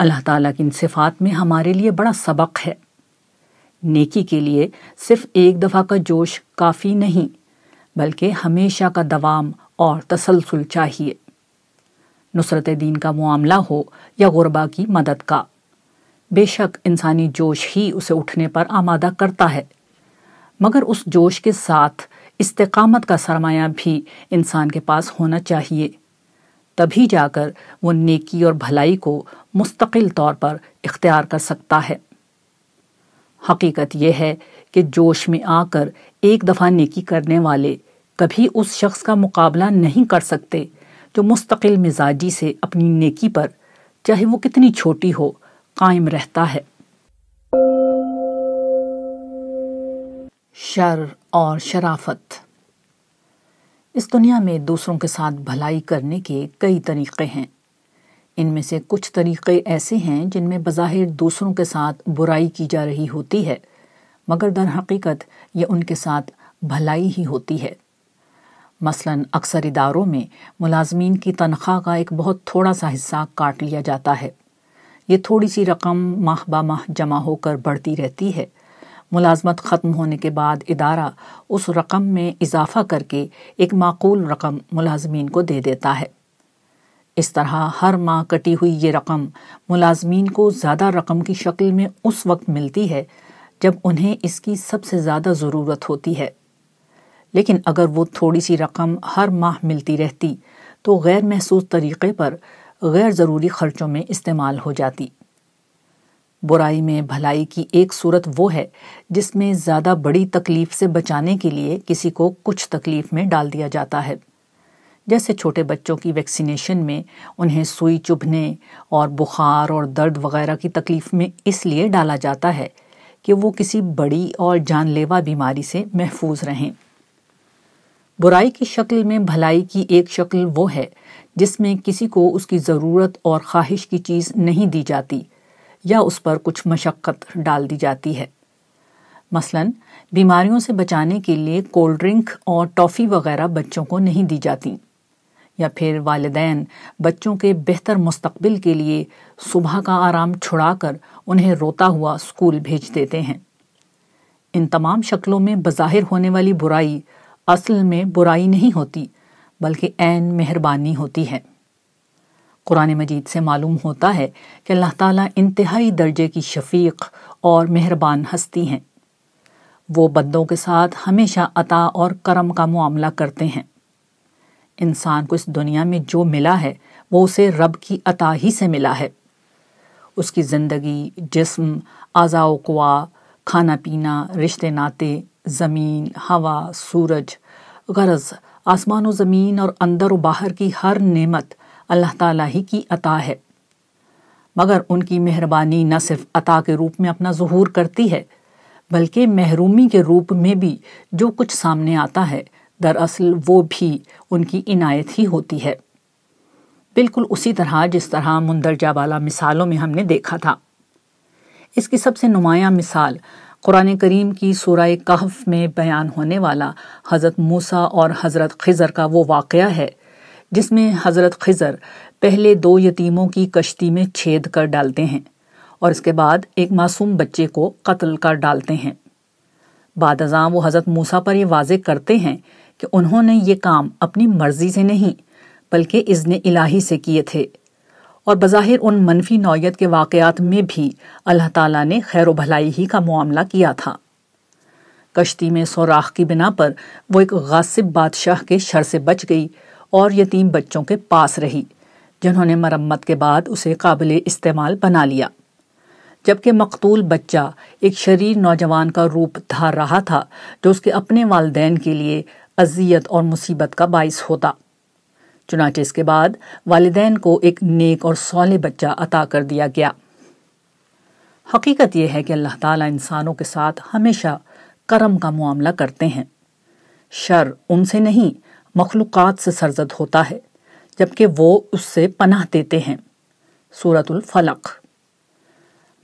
B: अल्लाह ताला की इन सिफ़ात में हमारे लिए बड़ा सबक है नेकी के लिए सिर्फ एक दफ़ा का जोश काफ़ी नहीं बल्कि हमेशा का दवाम और तसलसल चाहिए नुसरत दीन का मामला हो या गुरबा की मदद का बेशक इंसानी जोश ही उसे उठने पर आमादा करता है मगर उस जोश के साथ इस्तकामत का सरमाया भी इंसान के पास होना चाहिए तभी जाकर वो नेकी और भलाई को मुस्तकिल तौर पर इख्तियार कर सकता है हकीकत यह है कि जोश में आकर एक दफ़ा नेकी करने वाले कभी उस शख्स का मुकाबला नहीं कर सकते जो मुस्तकिल मिजाजी से अपनी नेकी पर चाहे वो कितनी छोटी हो कायम रहता है शर और शराफत इस दुनिया में दूसरों के साथ भलाई करने के कई तरीक़े हैं इनमें से कुछ तरीक़े ऐसे हैं जिनमें बज़ाहिर दूसरों के साथ बुराई की जा रही होती है मगर दर हकीकत यह उनके साथ भलाई ही होती है मसलन अक्सर इदारों में मुलाजमीन की तनख्वाह का एक बहुत थोड़ा सा हिस्सा काट लिया जाता है ये थोड़ी सी रकम माह बा माह जमा होकर बढ़ती रहती है मुलाजमत ख़त्म होने के बाद इदारा उस रकम में इजाफा करके एक माकूल रकम मुलाजमीन को दे देता है इस तरह हर माह कटी हुई ये रकम मुलाजमीन को ज़्यादा रकम की शक्ल में उस वक्त मिलती है जब उन्हें इसकी सबसे ज़्यादा ज़रूरत होती है लेकिन अगर वो थोड़ी सी रकम हर माह मिलती रहती तो गैर महसूस तरीक़े पर गैर ज़रूरी ख़र्चों में इस्तेमाल हो जाती बुराई में भलाई की एक सूरत वो है जिसमें ज़्यादा बड़ी तकलीफ से बचाने के लिए किसी को कुछ तकलीफ में डाल दिया जाता है जैसे छोटे बच्चों की वैक्सीनेशन में उन्हें सुई चुभने और बुखार और दर्द वगैरह की तकलीफ में इसलिए डाला जाता है कि वो किसी बड़ी और जानलेवा बीमारी से महफूज रहें बुराई की शक्ल में भलाई की एक शक्ल वो है जिसमें किसी को उसकी ज़रूरत और ख्वाहिश की चीज़ नहीं दी जाती या उस पर कुछ मशक्क़त डाल दी जाती है मसलन बीमारियों से बचाने के लिए कोल्ड ड्रिंक और टॉफ़ी वगैरह बच्चों को नहीं दी जाती या फिर वालदेन बच्चों के बेहतर मुस्तबिल के लिए सुबह का आराम छुड़ाकर उन्हें रोता हुआ स्कूल भेज देते हैं इन तमाम शक्लों में बज़ाहिर होने वाली बुराई असल में बुराई नहीं होती बल्कि ऐन मेहरबानी होती है कुरान मजीद से मालूम होता है कि अल्लाह ताला इंतहाई दर्जे की शफीक और मेहरबान हस्ती हैं वो बंदों के साथ हमेशा अता और करम का मामला करते हैं इंसान को इस दुनिया में जो मिला है वो उसे रब की अता ही से मिला है उसकी ज़िंदगी जिस्म आज़ाओ कुआ खाना पीना रिश्ते नाते ज़मीन हवा सूरज गरज आसमान व ज़मीन और अंदर व बाहर की हर नेमत अल्लाह ताला ही की अता है मगर उनकी मेहरबानी न सिर्फ अता के रूप में अपना जहूर करती है बल्कि महरूमी के रूप में भी जो कुछ सामने आता है दरअसल वो भी उनकी इनायत ही होती है बिल्कुल उसी तरह जिस तरह मुंदरजा वाला मिसालों में हमने देखा था इसकी सबसे नुमाया मिसाल कुरान करीम की सूरह कहफ में बयान होने वाला हज़रत मूसा और हज़रत खज़र का वो वाक़ है जिसमें हज़रत खज़र पहले दो यतीमों की कश्ती में छेद कर डालते हैं और इसके बाद एक मासूम बच्चे को कत्ल कर डालते हैं बाद अजाम वो हज़रत मूसा पर यह वाजे करते हैं कि उन्होंने ये काम अपनी मर्जी से नहीं बल्कि इज़न इलाही से किए थे और बज़ाहिर उन मनफी नौीयत के वाक़ात में भी अल्लाह ताला ने खैर भलाई ही का मामला किया था कश्ती में सौराख की बिना पर वो एक गासिब बादशाह के शर से बच गई और यतीम बच्चों के पास रही जिन्होंने मरम्मत के बाद उसे काबिल इस्तेमाल बना लिया जबकि मकतूल बच्चा एक शरीर नौजवान का रूप धार रहा था जो उसके अपने वालदेन के लिए अजियत और मुसीबत का बायस होता चुनाचे इसके बाद वालदेन को एक नेक और सौले बच्चा अता कर दिया गया हकीकत यह है कि अल्लाह ताला इंसानों के साथ हमेशा करम का मामला करते हैं शर उनसे नहीं मखलूक़ात से सरजद होता है जबकि वो उससे पनाह देते हैं सूरतुल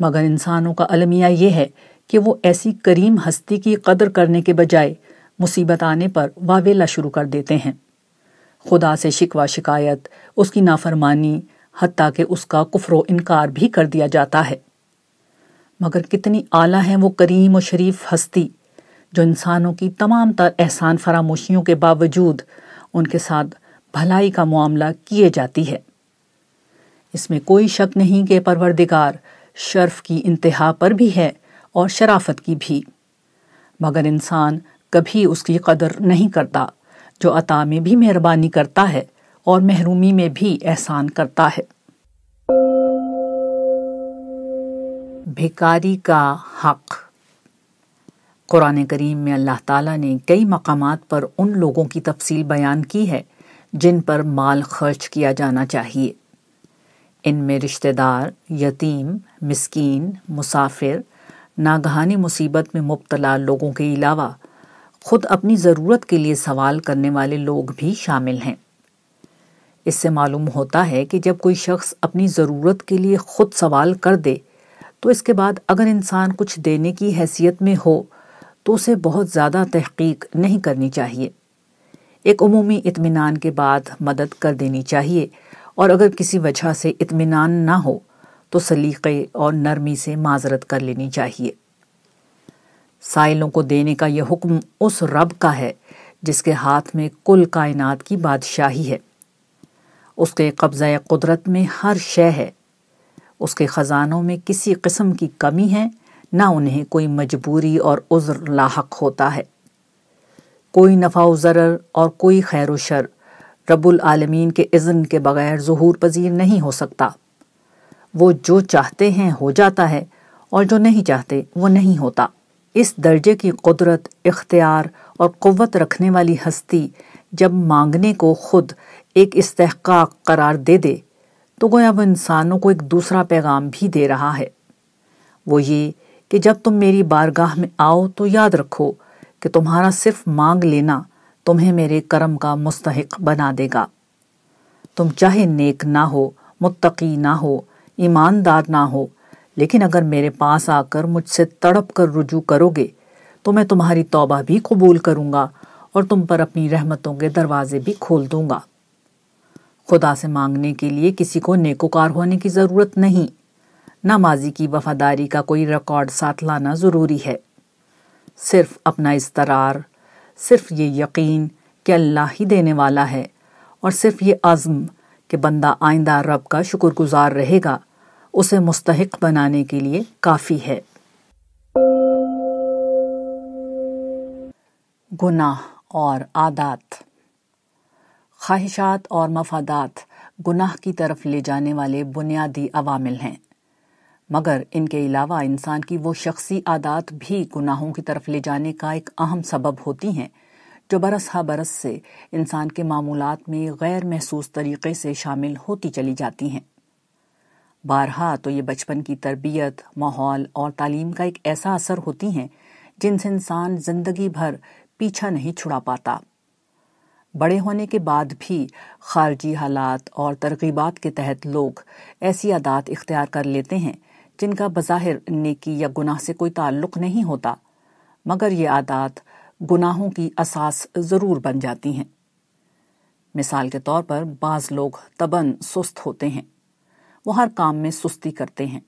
B: मगर इंसानों का अलमिया ये है कि वो ऐसी करीम हस्ती की कदर करने के बजाय मुसीबत आने पर वावेला शुरू कर देते हैं खुदा से शिकवा शिकायत उसकी नाफरमानी हती कि उसका कुफरो इनकार भी कर दिया जाता है मगर कितनी आला है वो करीम और शरीफ हस्ती जो इंसानों की तमाम तर एहसान फरामोशियों के बावजूद उनके साथ भलाई का मामला किए जाती है इसमें कोई शक नहीं कि परवरदिगार शर्फ की इंतहा पर भी है और शराफत की भी मगर इंसान कभी उसकी कदर नहीं करता जो अता में भी मेहरबानी करता है और महरूमी में भी एहसान करता है भिकारी का हक़ कुरान करीम में अल्लाह ताला ने कई मकामात पर उन लोगों की तफसील बयान की है जिन पर माल खर्च किया जाना चाहिए इन में रिश्तेदार यतीम मस्किन मुसाफिर नागहानी मुसीबत में मुबतला लोगों के अलावा खुद अपनी ज़रूरत के लिए सवाल करने वाले लोग भी शामिल हैं इससे मालूम होता है कि जब कोई शख्स अपनी ज़रूरत के लिए खुद सवाल कर दे तो इसके बाद अगर इंसान कुछ देने की हैसियत में हो तो उसे बहुत ज़्यादा तहकीक नहीं करनी चाहिए एक अमूमी इतमान के बाद मदद कर देनी चाहिए और अगर किसी वजह से इतमान ना हो तो सलीक़े और नरमी से माजरत कर लेनी चाहिए साइलों को देने का यह हुक्म उस रब का है जिसके हाथ में कुल कायनात की बादशाही है उसके कब्जा कुदरत में हर शय है उसके ख़जानों में किसी किस्म की कमी है ना उन्हें कोई मजबूरी और उज्र लाक होता है कोई नफ़ा ज़रर और कोई खैर व शर रब्बुल आलमीन के इज़न के बगैर जहूर पजीर नहीं हो सकता वो जो चाहते हैं हो जाता है और जो नहीं चाहते वो नहीं होता इस दर्जे की कुदरत इख्तियार और क़वत रखने वाली हस्ती जब मांगने को खुद एक इस्तेक करार दे दे तो गोया वो इंसानों को एक दूसरा पैगाम भी दे रहा है वो ये कि जब तुम मेरी बारगाह में आओ तो याद रखो कि तुम्हारा सिर्फ मांग लेना तुम्हें मेरे करम का मुस्तक बना देगा तुम चाहे नेक ना हो मुत्तकी ना हो ईमानदार ना हो लेकिन अगर मेरे पास आकर मुझसे तड़प कर रुजू करोगे तो मैं तुम्हारी तौबा भी कबूल करूँगा और तुम पर अपनी रहमतों के दरवाजे भी खोल दूंगा खुदा से मांगने के लिए किसी को नेकोकार होने की ज़रूरत नहीं ना माजी की वफादारी का कोई रिकॉर्ड साथ लाना ज़रूरी है सिर्फ अपना इसतरार सिर्फ ये यकीन कि अल्लाह ही देने वाला है और सिर्फ ये आज़म कि बंदा आइंदा रब का शुक्रगुजार रहेगा उसे मुस्तहक बनाने के लिए काफ़ी है गुनाह और आदात ख्वाहिशात और मफादात गुनाह की तरफ ले जाने वाले बुनियादी अवामिल हैं मगर इनके अलावा इंसान की वो शख्सी आदत भी गुनाहों की तरफ ले जाने का एक अहम सबब होती हैं जो बरस हा बरस से इंसान के मामूलत में गैर महसूस तरीके से शामिल होती चली जाती हैं बारहा तो ये बचपन की तरबियत माहौल और तालीम का एक ऐसा असर होती हैं जिनसे इंसान ज़िंदगी भर पीछा नहीं छुड़ा पाता बड़े होने के बाद भी खारजी हालात और तरगीबात के तहत लोग ऐसी आदत इख्तियार कर लेते हैं जिनका बज़ाहिर नेकी या गुनाह से कोई ताल्लुक नहीं होता मगर ये आदात गुनाहों की असास ज़रूर बन जाती हैं मिसाल के तौर पर बाज़ लोग तबन सुस्त होते हैं वो हर काम में सुस्ती करते हैं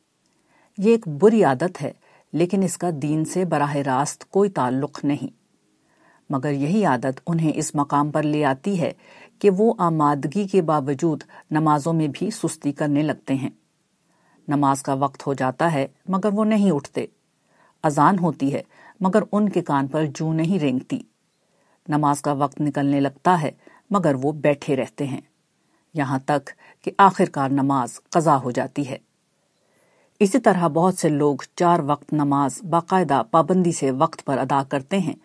B: ये एक बुरी आदत है लेकिन इसका दीन से बराह रास्त कोई ताल्लुक नहीं मगर यही आदत उन्हें इस मकाम पर ले आती है कि वो आमादगी के बावजूद नमाजों में भी सुस्ती करने लगते हैं नमाज का वक्त हो जाता है मगर वो नहीं उठते अजान होती है मगर उनके कान पर जू नहीं रेंगती नमाज का वक्त निकलने लगता है मगर वो बैठे रहते हैं यहां तक कि आखिरकार नमाज कजा हो जाती है इसी तरह बहुत से लोग चार वक्त नमाज बाकायदा पाबंदी से वक्त पर अदा करते हैं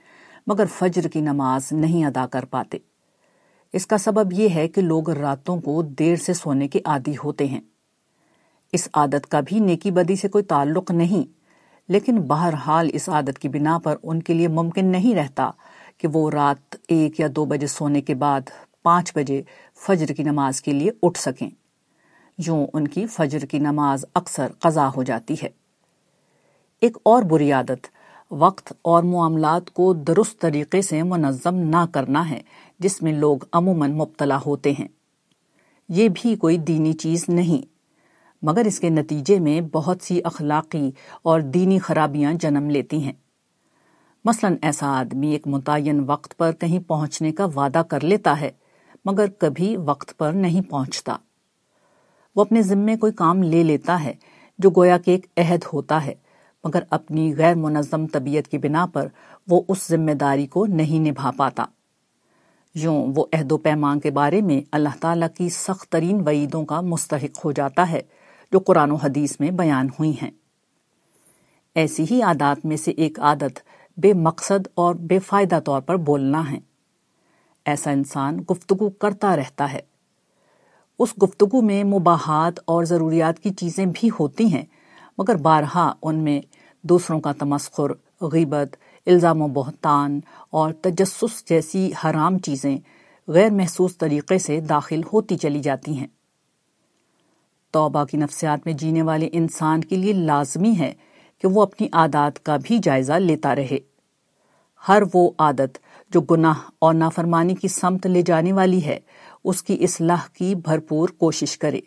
B: मगर फज्र की नमाज नहीं अदा कर पाते इसका सबब यह है कि लोग रातों को देर से सोने के आदि होते हैं इस आदत का भी नेकी बदी से कोई ताल्लुक नहीं लेकिन बहरहाल इस आदत की बिना पर उनके लिए मुमकिन नहीं रहता कि वो रात एक या दो बजे सोने के बाद पांच बजे फजर की नमाज के लिए उठ सकें जो उनकी फजर की नमाज अक्सर कज़ा हो जाती है एक और बुरी आदत वक्त और मामलात को दुरुस्त तरीके से मुनजम ना करना है जिसमें लोग अमूमन मुबतला होते हैं ये भी कोई दीनी चीज़ नहीं मगर इसके नतीजे में बहुत सी अखलाकी और दीनी खराबियां जन्म लेती हैं मसलन ऐसा आदमी एक मुतन वक्त पर कहीं पहुंचने का वादा कर लेता है मगर कभी वक्त पर नहीं पहुंचता वो अपने जिम्मे कोई काम ले लेता है जो गोया के एक अहद होता है मगर अपनी गैर मुनज़म तबीयत की बिना पर वो उस जिम्मेदारी को नहीं निभा पाता यूं वो अहदो पैमान के बारे में अल्लाह तला की सख्त तरीन वईदों का मुस्तक हो जाता है जो कुरान हदीस में बयान हुई हैं ऐसी ही आदात में से एक आदत बेमकसद और बेफायदा तौर पर बोलना है ऐसा इंसान गुफ्तगु करता रहता है उस गुफ्तगु में मुबाहात और ज़रूरियात की चीज़ें भी होती हैं मगर बारहा उनमें दूसरों का तमस्खुर गीबत इल्ज़ाम बहतान और तजस्सुस जैसी हराम चीज़ें गैर महसूस तरीक़े से दाखिल होती चली जाती हैं तोबा की नफ्सियात में जीने वाले इंसान के लिए लाजमी है कि वो अपनी आदत का भी जायजा लेता रहे हर वो आदत जो गुनाह और नाफरमानी की समत ले जाने वाली है उसकी इसलाह की भरपूर कोशिश करे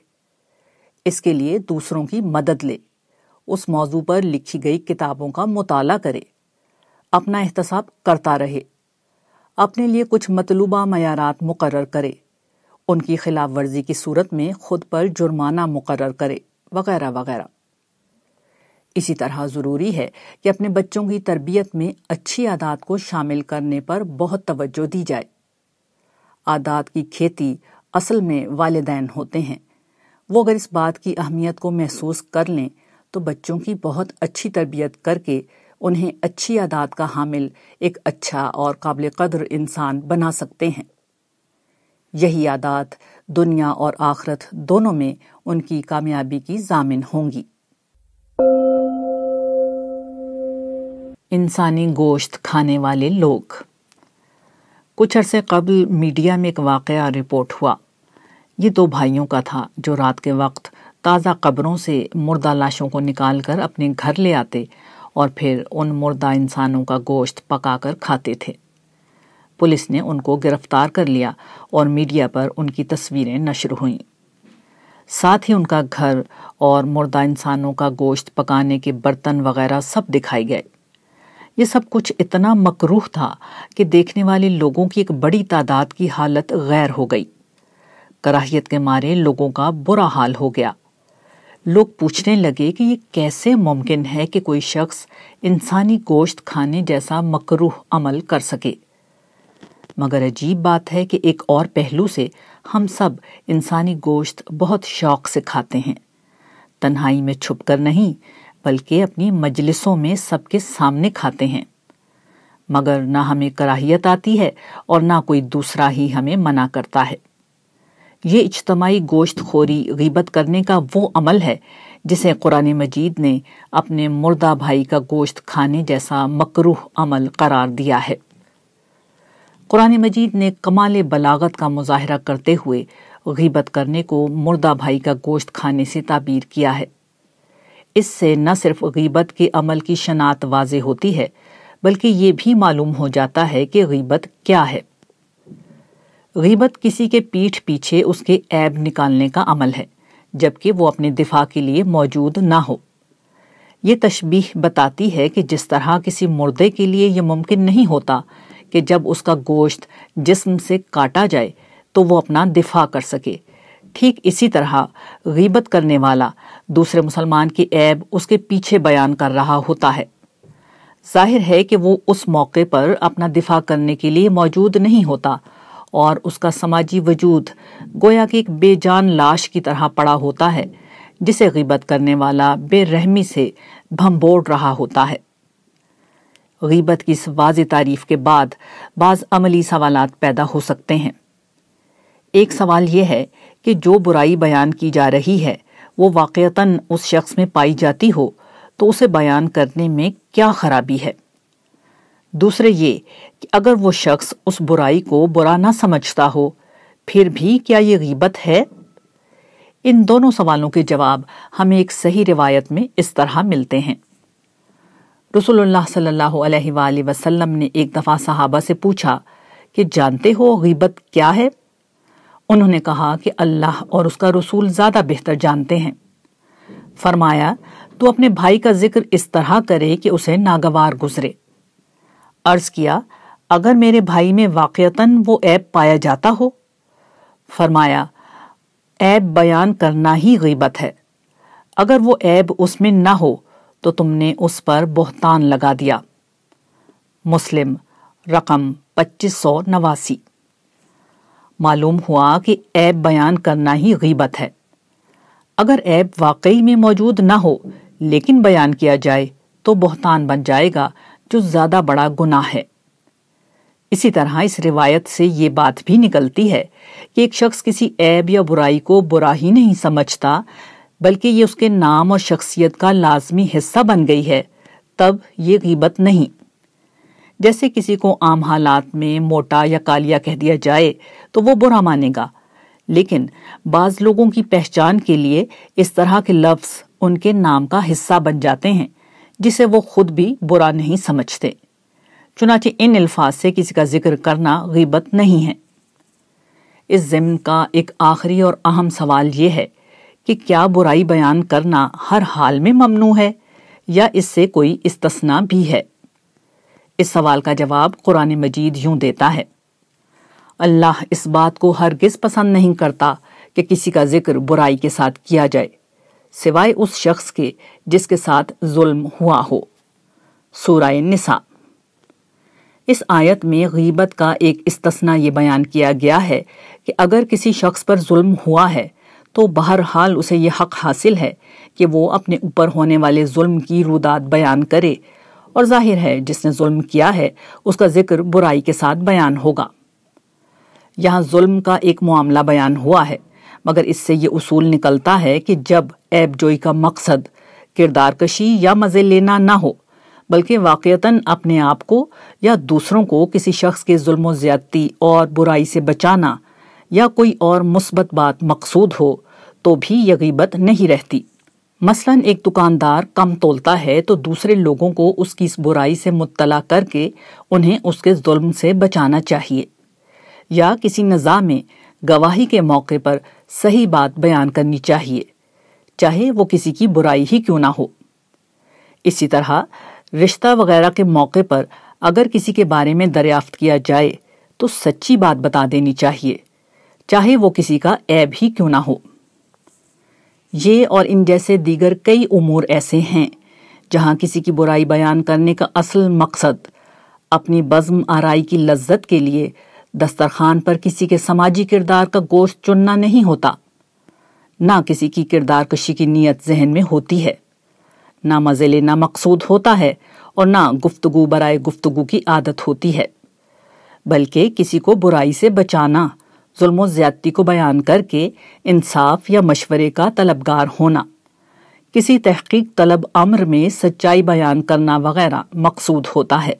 B: इसके लिए दूसरों की मदद ले उस मौजू पर लिखी गई किताबों का मुताला करे अपना एहतसाब करता रहे अपने लिए कुछ मतलूबा मैारात मुकर करे उनकी खिलाफ वर्जी की सूरत में खुद पर जुर्माना मुकर करे वगैरह वगैरह इसी तरह ज़रूरी है कि अपने बच्चों की तरबियत में अच्छी आदात को शामिल करने पर बहुत तवज्जो दी जाए आदात की खेती असल में वालदेन होते हैं वो अगर इस बात की अहमियत को महसूस कर लें तो बच्चों की बहुत अच्छी तरबियत करके उन्हें अच्छी आदात का हामिल एक अच्छा और काबिल कदर इंसान बना सकते हैं यही आदात दुनिया और आखरत दोनों में उनकी कामयाबी की जामिन होंगी इंसानी गोश्त खाने वाले लोग कुछ अरसे कबल मीडिया में एक वाक़ रिपोर्ट हुआ ये दो भाइयों का था जो रात के वक्त ताज़ा कब्रों से मुर्दा लाशों को निकाल कर अपने घर ले आते और फिर उन मुर्दा इंसानों का गोश्त पकाकर खाते थे पुलिस ने उनको गिरफ्तार कर लिया और मीडिया पर उनकी तस्वीरें नशर हुईं साथ ही उनका घर और मुर्दा इंसानों का गोश्त पकाने के बर्तन वगैरह सब दिखाए गए ये सब कुछ इतना मकरूह था कि देखने वाले लोगों की एक बड़ी तादाद की हालत गैर हो गई कराहियत के मारे लोगों का बुरा हाल हो गया लोग पूछने लगे कि ये कैसे मुमकिन है कि कोई शख्स इंसानी गोश्त खाने जैसा मकरूह अमल कर सके मगर अजीब बात है कि एक और पहलू से हम सब इंसानी गोश्त बहुत शौक से खाते हैं तन्हाई में छुपकर नहीं बल्कि अपनी मजलिसों में सबके सामने खाते हैं मगर ना हमें कराहियत आती है और ना कोई दूसरा ही हमें मना करता है ये इजतमाही गोश्त खोरी गीबत करने का वो अमल है जिसे कुरान मजीद ने अपने मुर्दा भाई का गोश्त खाने जैसा मकरूह अमल करार दिया है कुरान मजीद ने कमाल बलागत का मुजाहरा करते हुए गीबत करने को मुर्दा भाई का गोश्त खाने से ताबीर किया है इससे न सिर्फ गीबत के अमल की शनात वाज होती है बल्कि ये भी मालूम हो जाता है कि गीबत क्या है गीबत किसी के पीठ पीछे उसके ऐब निकालने का अमल है जबकि वो अपने दिफा के लिए मौजूद ना हो ये तशबीह बताती है कि जिस तरह किसी मुर्दे के लिए यह मुमकिन नहीं होता कि जब उसका गोश्त जिस्म से काटा जाए तो वो अपना दिफा कर सके ठीक इसी तरह गीबत करने वाला दूसरे मुसलमान की ऐब उसके पीछे बयान कर रहा होता है जाहिर है कि वो उस मौके पर अपना दिफा करने के लिए मौजूद नहीं होता और उसका समाजी वजूद गोया की एक बेजान लाश की तरह पड़ा होता है जिसे गिबत करने वाला बेरहमी से भम्बोड़ रहा होता है गीबत की इस वाज तारीफ के बाद बाज़ अमली सवाल पैदा हो सकते हैं एक सवाल यह है कि जो बुराई बयान की जा रही है वो वाक़ता उस शख्स में पाई जाती हो तो उसे बयान करने में क्या खराबी है दूसरे ये कि अगर वो शख्स उस बुराई को बुरा ना समझता हो फिर भी क्या ये गीबत है इन दोनों सवालों के जवाब हमें एक सही रिवायत में इस तरह मिलते हैं रसोल्ला सल्ला वसलम ने एक दफ़ा सहाबा से पूछा कि जानते हो गीबत क्या है उन्होंने कहा कि अल्लाह और उसका रसूल ज़्यादा बेहतर जानते हैं फरमाया तो अपने भाई का जिक्र इस तरह करे कि उसे नागवार गुजरे अर्ज किया अगर मेरे भाई में वाक़ता वो ऐप पाया जाता हो फरमाया ऐब बयान करना ही गीबत है अगर वो ऐब उसमें ना हो तो तुमने उस पर बोहतान लगा दिया मुस्लिम रकम पच्चीस सौ नवासी मालूम हुआ कि ऐब बयान करना ही गीबत है अगर ऐब वाकई में मौजूद ना हो लेकिन बयान किया जाए तो बहतान बन जाएगा जो ज़्यादा बड़ा गुनाह है इसी तरह इस रिवायत से ये बात भी निकलती है कि एक शख्स किसी ऐब या बुराई को बुरा ही नहीं समझता बल्कि ये उसके नाम और शख्सियत का लाजमी हिस्सा बन गई है तब ये गीबत नहीं जैसे किसी को आम हालात में मोटा या कालिया कह दिया जाए तो वो बुरा मानेगा लेकिन बाज लोगों की पहचान के लिए इस तरह के लफ्ज उनके नाम का हिस्सा बन जाते हैं जिसे वो खुद भी बुरा नहीं समझते चुनाचे इन अल्फाज से किसी का जिक्र करना गीबत नहीं है इस ज़िम्न का एक आखिरी और अहम सवाल ये है कि क्या बुराई बयान करना हर हाल में ममनू है या इससे कोई इस्तना भी है इस सवाल का जवाब कुरान मजीद यूं देता है अल्लाह इस बात को हरगिज पसंद नहीं करता कि किसी का जिक्र बुराई के साथ किया जाए सिवाय उस शख्स के जिसके साथ जुल्म हुआ हो सूरह निसा इस आयत में गीबत का एक इस्तना ये बयान किया गया है कि अगर किसी शख्स पर जुल्म हुआ है तो बहरहाल उसे यह हक हासिल है कि वो अपने ऊपर होने वाले जुल्म की रुदात बयान करे और जाहिर है जिसने जुल्म किया है उसका जिक्र बुराई के साथ बयान होगा यहाँ जुल्म का एक मामला बयान हुआ है मगर इससे यह उसूल निकलता है कि जब ऐब जोई का मकसद किरदार कशी या मज़े लेना ना हो बल्कि वाक़ता अपने आप को या दूसरों को किसी शख्स के जुल्म ज़्यादती और बुराई से बचाना या कोई और मुसबत बात मकसूद हो तो भी यह नहीं रहती मसलन एक दुकानदार कम तोलता है तो दूसरे लोगों को उसकी इस बुराई से मुतला करके उन्हें उसके जुल्म से बचाना चाहिए या किसी नज़ा में गवाही के मौके पर सही बात बयान करनी चाहिए चाहे वो किसी की बुराई ही क्यों ना हो इसी तरह रिश्ता वगैरह के मौके पर अगर किसी के बारे में दरियाफ्त किया जाए तो सच्ची बात बता देनी चाहिए चाहे वो किसी का ऐब ही क्यों ना हो ये और इन जैसे दीगर कई उमूर ऐसे हैं जहाँ किसी की बुराई बयान करने का असल मकसद अपनी बज़म आरई की लज्जत के लिए दस्तरखान पर किसी के समाजी किरदार का गोश्त चुनना नहीं होता ना किसी की किरदार कशी की नीयत जहन में होती है ना मज़े लेना मकसूद होता है और ना गुफ्तगु बराए गुफ्तगु की आदत होती है बल्कि किसी को बुराई से बचाना जुल्म ज़्यादती को बयान करके इंसाफ या मशवरे का तलबगार होना किसी तहकीक तलब अम्र में सच्चाई बयान करना वगैरह मकसूद होता है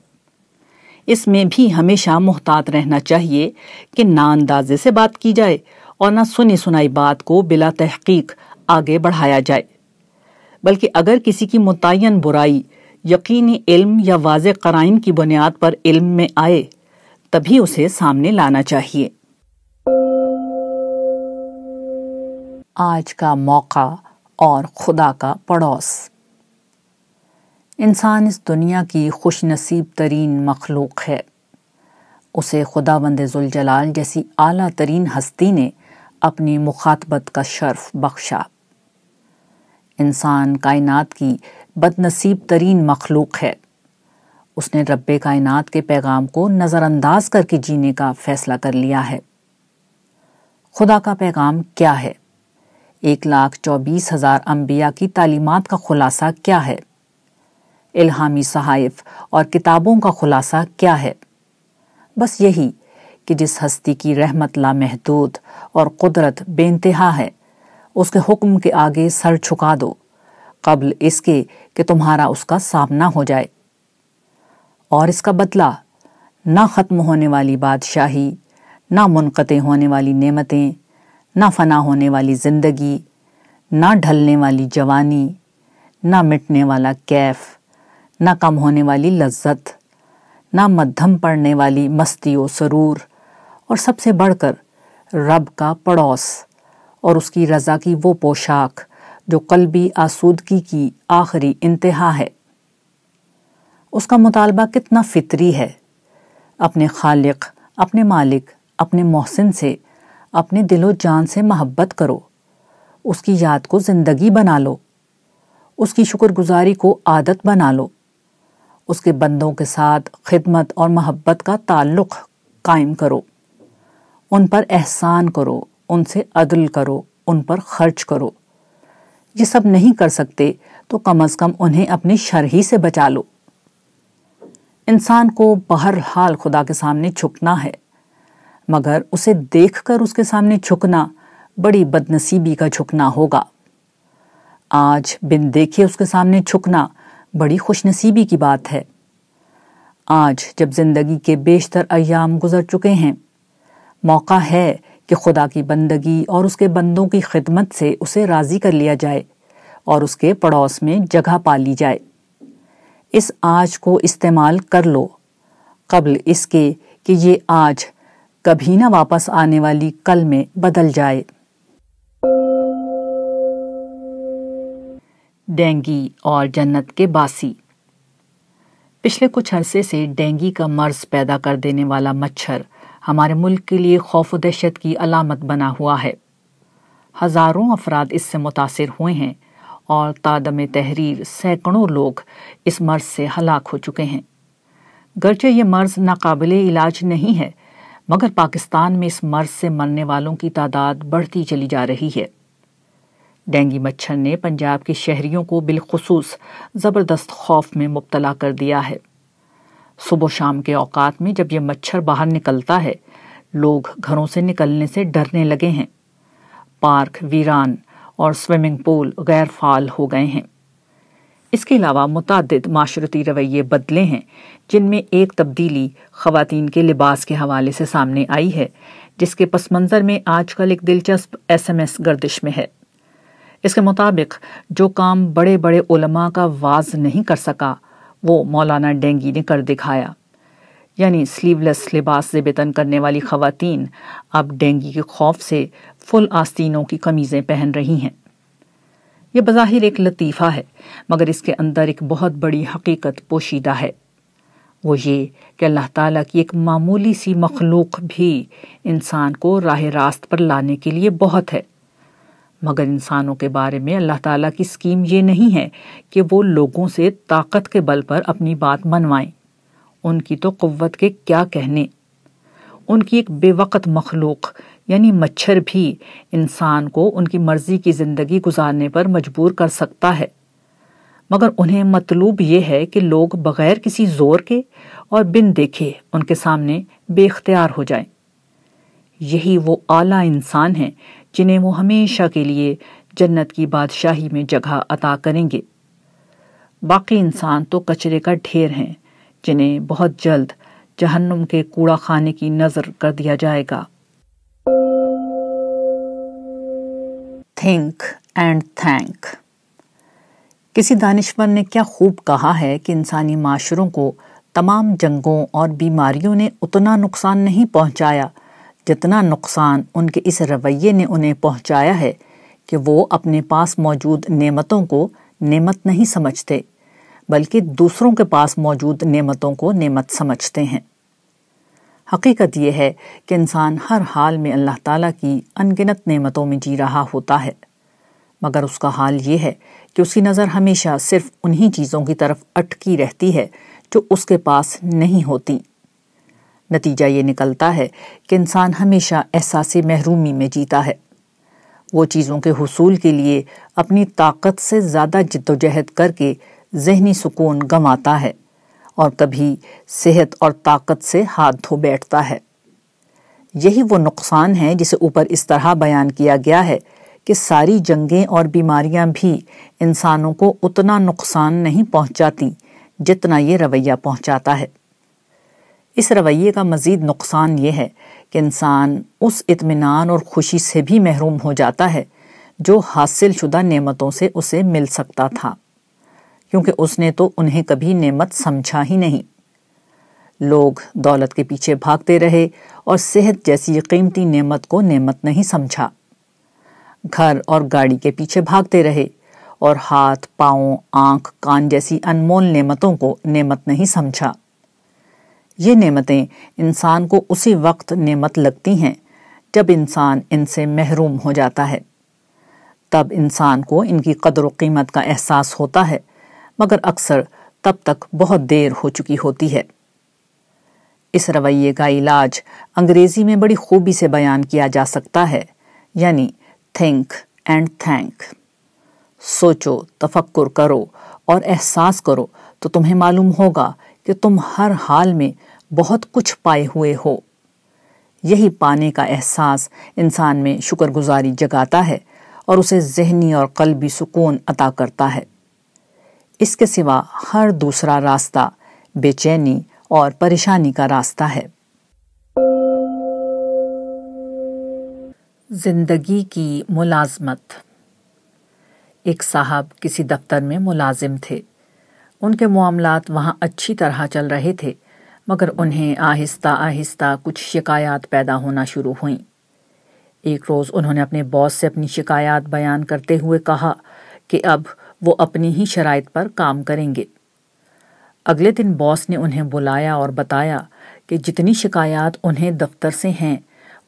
B: इसमें भी हमेशा मुहतात रहना चाहिए कि ना अंदाजे से बात की जाए और ना सुनी सुनाई बात को बिला तहकीक आगे बढ़ाया जाए बल्कि अगर किसी की मुतन बुराई यकीनी इल्म या वाज कराइन की बुनियाद पर इल्म में आए तभी उसे सामने लाना चाहिए आज का मौका और खुदा का पड़ोस इंसान इस दुनिया की खुश नसीब तरीन मखलूक है उसे खुदा बंद जुलजलाल जैसी आला तरीन हस्ती ने अपनी मुखातबत का शर्फ बख्शा इंसान कायनात की बदनसीब तरीन मखलूक है उसने रब्बे कायनात के पैगाम को नज़रअंदाज करके जीने का फ़ैसला कर लिया है खुदा का पैगाम क्या है एक लाख चौबीस हज़ार अम्बिया की तालीमत का खुलासा क्या है इल्हामी सहाइफ और किताबों का खुलासा क्या है बस यही कि जिस हस्ती की रहमत लामहदूद और कुदरत बेनतहा है उसके हुक्म के आगे सर झुका दो कबल इसके कि तुम्हारा उसका सामना हो जाए और इसका बदला ना ख़त्म होने वाली बादशाही ना मुनक़ होने वाली नेमतें ना फना होने वाली ज़िंदगी ना ढलने वाली जवानी ना मिटने वाला कैफ ना कम होने वाली लज्जत ना मध्यम पड़ने वाली मस्ती व सरूर और सबसे बढ़कर रब का पड़ोस और उसकी रज़ा की वो पोशाक जो कल भी आसूदगी की आखिरी इंतहा है उसका मुतालबा कितना फितरी है अपने खालिक अपने मालिक अपने मोहसिन से अपने दिलो जान से मोहब्बत करो उसकी याद को ज़िंदगी बना लो उसकी शुक्रगुजारी को आदत बना लो उसके बंदों के साथ खिदमत और मोहब्बत का ताल्लुक़ कायम करो उन पर एहसान करो उनसे अदल करो उन पर खर्च करो ये सब नहीं कर सकते तो कम अज़ कम उन्हें अपनी शर ही से बचा लो इंसान को बहर हाल खुदा के सामने झुकना है मगर उसे देखकर उसके सामने झुकना बड़ी बदनसीबी का झुकना होगा आज बिन देखे उसके सामने झुकना बड़ी खुशनसीबी की बात है आज जब जिंदगी के बेशतर अयाम गुजर चुके हैं मौका है कि खुदा की बंदगी और उसके बंदों की खिदमत से उसे राज़ी कर लिया जाए और उसके पड़ोस में जगह पा ली जाए इस आज को इस्तेमाल कर लो कबल इसके कि ये आज कभी ना वापस आने वाली कल में बदल जाए डेंगी और जन्नत के बासी पिछले कुछ अरसे से डेंगी का मर्ज पैदा कर देने वाला मच्छर हमारे मुल्क के लिए खौफ व दहशत की अलामत बना हुआ है हज़ारों अफराद इससे मुतासर हुए हैं और तादम तहरीर सैकड़ों लोग इस मर्ज से हलाक हो चुके हैं गरचे ये मर्ज नाकाबिल इलाज नहीं है मगर पाकिस्तान में इस मर्ज से मरने वालों की तादाद बढ़ती चली जा रही है डेंगी मच्छर ने पंजाब के शहरियों को बिलखसूस ज़बरदस्त खौफ में मुबतला कर दिया है सुबह शाम के औकात में जब यह मच्छर बाहर निकलता है लोग घरों से निकलने से डरने लगे हैं पार्क वीरान और स्विमिंग पूल गैर फाल हो गए हैं इसके अलावा मुतद माशरती रवैये बदले हैं जिनमें एक तब्दीली ख़वान के लिबास के हवाले से सामने आई है जिसके पस मंज़र में आज कल एक दिलचस्प एस एम एस गर्दिश में है इसके मुताबिक जो काम बड़े बड़े उलमा का वाज नहीं कर सका वो मौलाना डेंगी ने कर दिखाया यानी स्लीवलेस लिबास से बेतन करने वाली खवतान अब डेंगी के खौफ से फुल आस्तीनों की कमीज़ें पहन रही हैं ये बज़ाहिर एक लतीफ़ा है मगर इसके अंदर एक बहुत बड़ी हकीकत पोशीदा है वो ये कि अल्लाह ताला की एक मामूली सी मखलूक भी इंसान को राह रास्त पर लाने के लिए बहुत है मगर इंसानों के बारे में अल्लाह ताला की स्कीम ये नहीं है कि वो लोगों से ताकत के बल पर अपनी बात मनवाएं उनकी तो क़वत के क्या कहने उनकी एक बेवक़त मखलूक यानी मच्छर भी इंसान को उनकी मर्जी की जिंदगी गुजारने पर मजबूर कर सकता है मगर उन्हें मतलूब यह है कि लोग बगैर किसी जोर के और बिन देखे उनके सामने बेख्तियार हो जाएं। यही वो आला इंसान हैं जिन्हें वो हमेशा के लिए जन्नत की बादशाही में जगह अता करेंगे बाकी इंसान तो कचरे का ढेर हैं जिन्हें बहुत जल्द जहन्नुम के कूड़ा खाने की नज़र कर दिया जाएगा थिंक एंड थैंक किसी दानिशवर ने क्या खूब कहा है कि इंसानी माशरों को तमाम जंगों और बीमारियों ने उतना नुकसान नहीं पहुंचाया जितना नुकसान उनके इस रवैये ने उन्हें पहुंचाया है कि वो अपने पास मौजूद नेमतों को नेमत नहीं समझते बल्कि दूसरों के पास मौजूद नेमतों को नेमत समझते हैं हकीकत यह है कि इंसान हर हाल में अल्लाह ताला की अनगिनत नेमतों में जी रहा होता है मगर उसका हाल यह है कि उसकी नज़र हमेशा सिर्फ उन्हीं चीज़ों की तरफ अटकी रहती है जो उसके पास नहीं होती नतीजा ये निकलता है कि इंसान हमेशा एहसास महरूमी में जीता है वो चीज़ों के हसूल के लिए अपनी ताकत से ज़्यादा जद्दोजहद करके जहनी सुकून गंवाता है और कभी सेहत और ताकत से हाथ धो बैठता है यही वो नुकसान है जिसे ऊपर इस तरह बयान किया गया है कि सारी जंगें और बीमारियां भी इंसानों को उतना नुकसान नहीं पहुंचाती जितना ये रवैया पहुंचाता है इस रवैये का मज़ीद नुकसान ये है कि इंसान उस इत्मीनान और खुशी से भी महरूम हो जाता है जो हासिल शुदा नेमतों से उसे मिल सकता था क्योंकि उसने तो उन्हें कभी नेमत समझा ही नहीं लोग दौलत के पीछे भागते रहे और सेहत जैसी कीमती नेमत को नेमत नहीं समझा घर और गाड़ी के पीछे भागते रहे और हाथ पांव आंख कान जैसी अनमोल नेमतों को नेमत नहीं समझा ये नेमतें इंसान को उसी वक्त नेमत लगती हैं जब इंसान इनसे महरूम हो जाता है तब इंसान को इनकी कदर व कीमत का एहसास होता है मगर अक्सर तब तक बहुत देर हो चुकी होती है इस रवैये का इलाज अंग्रेजी में बड़ी खूबी से बयान किया जा सकता है यानी थिंक एंड थैंक सोचो तफक्कुर करो और एहसास करो तो तुम्हें मालूम होगा कि तुम हर हाल में बहुत कुछ पाए हुए हो यही पाने का एहसास इंसान में शुक्रगुजारी जगाता है और उसे जहनी और कल्बी सुकून अता करता है इसके सिवा हर दूसरा रास्ता बेचैनी और परेशानी का रास्ता है जिंदगी की मुलाजमत एक साहब किसी दफ्तर में मुलाजिम थे उनके मामलात वहां अच्छी तरह चल रहे थे मगर उन्हें आहिस्ता आहिस्ता कुछ शिकायत पैदा होना शुरू हुई एक रोज़ उन्होंने अपने बॉस से अपनी शिकायत बयान करते हुए कहा कि अब वो अपनी ही शराइ पर काम करेंगे अगले दिन बॉस ने उन्हें बुलाया और बताया कि जितनी शिकायत उन्हें दफ्तर से हैं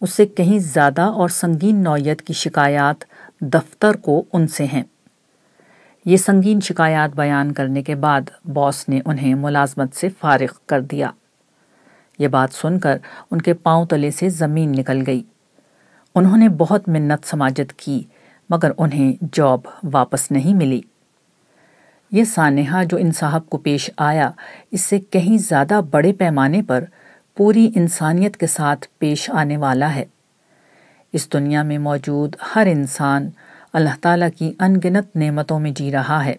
B: उससे कहीं ज़्यादा और संगीन नौीयत की शिकायत दफ्तर को उनसे हैं ये संगीन शिकायत बयान करने के बाद बॉस ने उन्हें मुलाजमत से फारिग कर दिया ये बात सुनकर उनके पांव तले से ज़मीन निकल गई उन्होंने बहुत मिन्नत समाजत की मगर उन्हें जॉब वापस नहीं मिली ये सानहा जो इन साहब को पेश आया इससे कहीं ज़्यादा बड़े पैमाने पर पूरी इंसानियत के साथ पेश आने वाला है इस दुनिया में मौजूद हर इंसान अल्लाह ताला की अनगिनत नेमतों में जी रहा है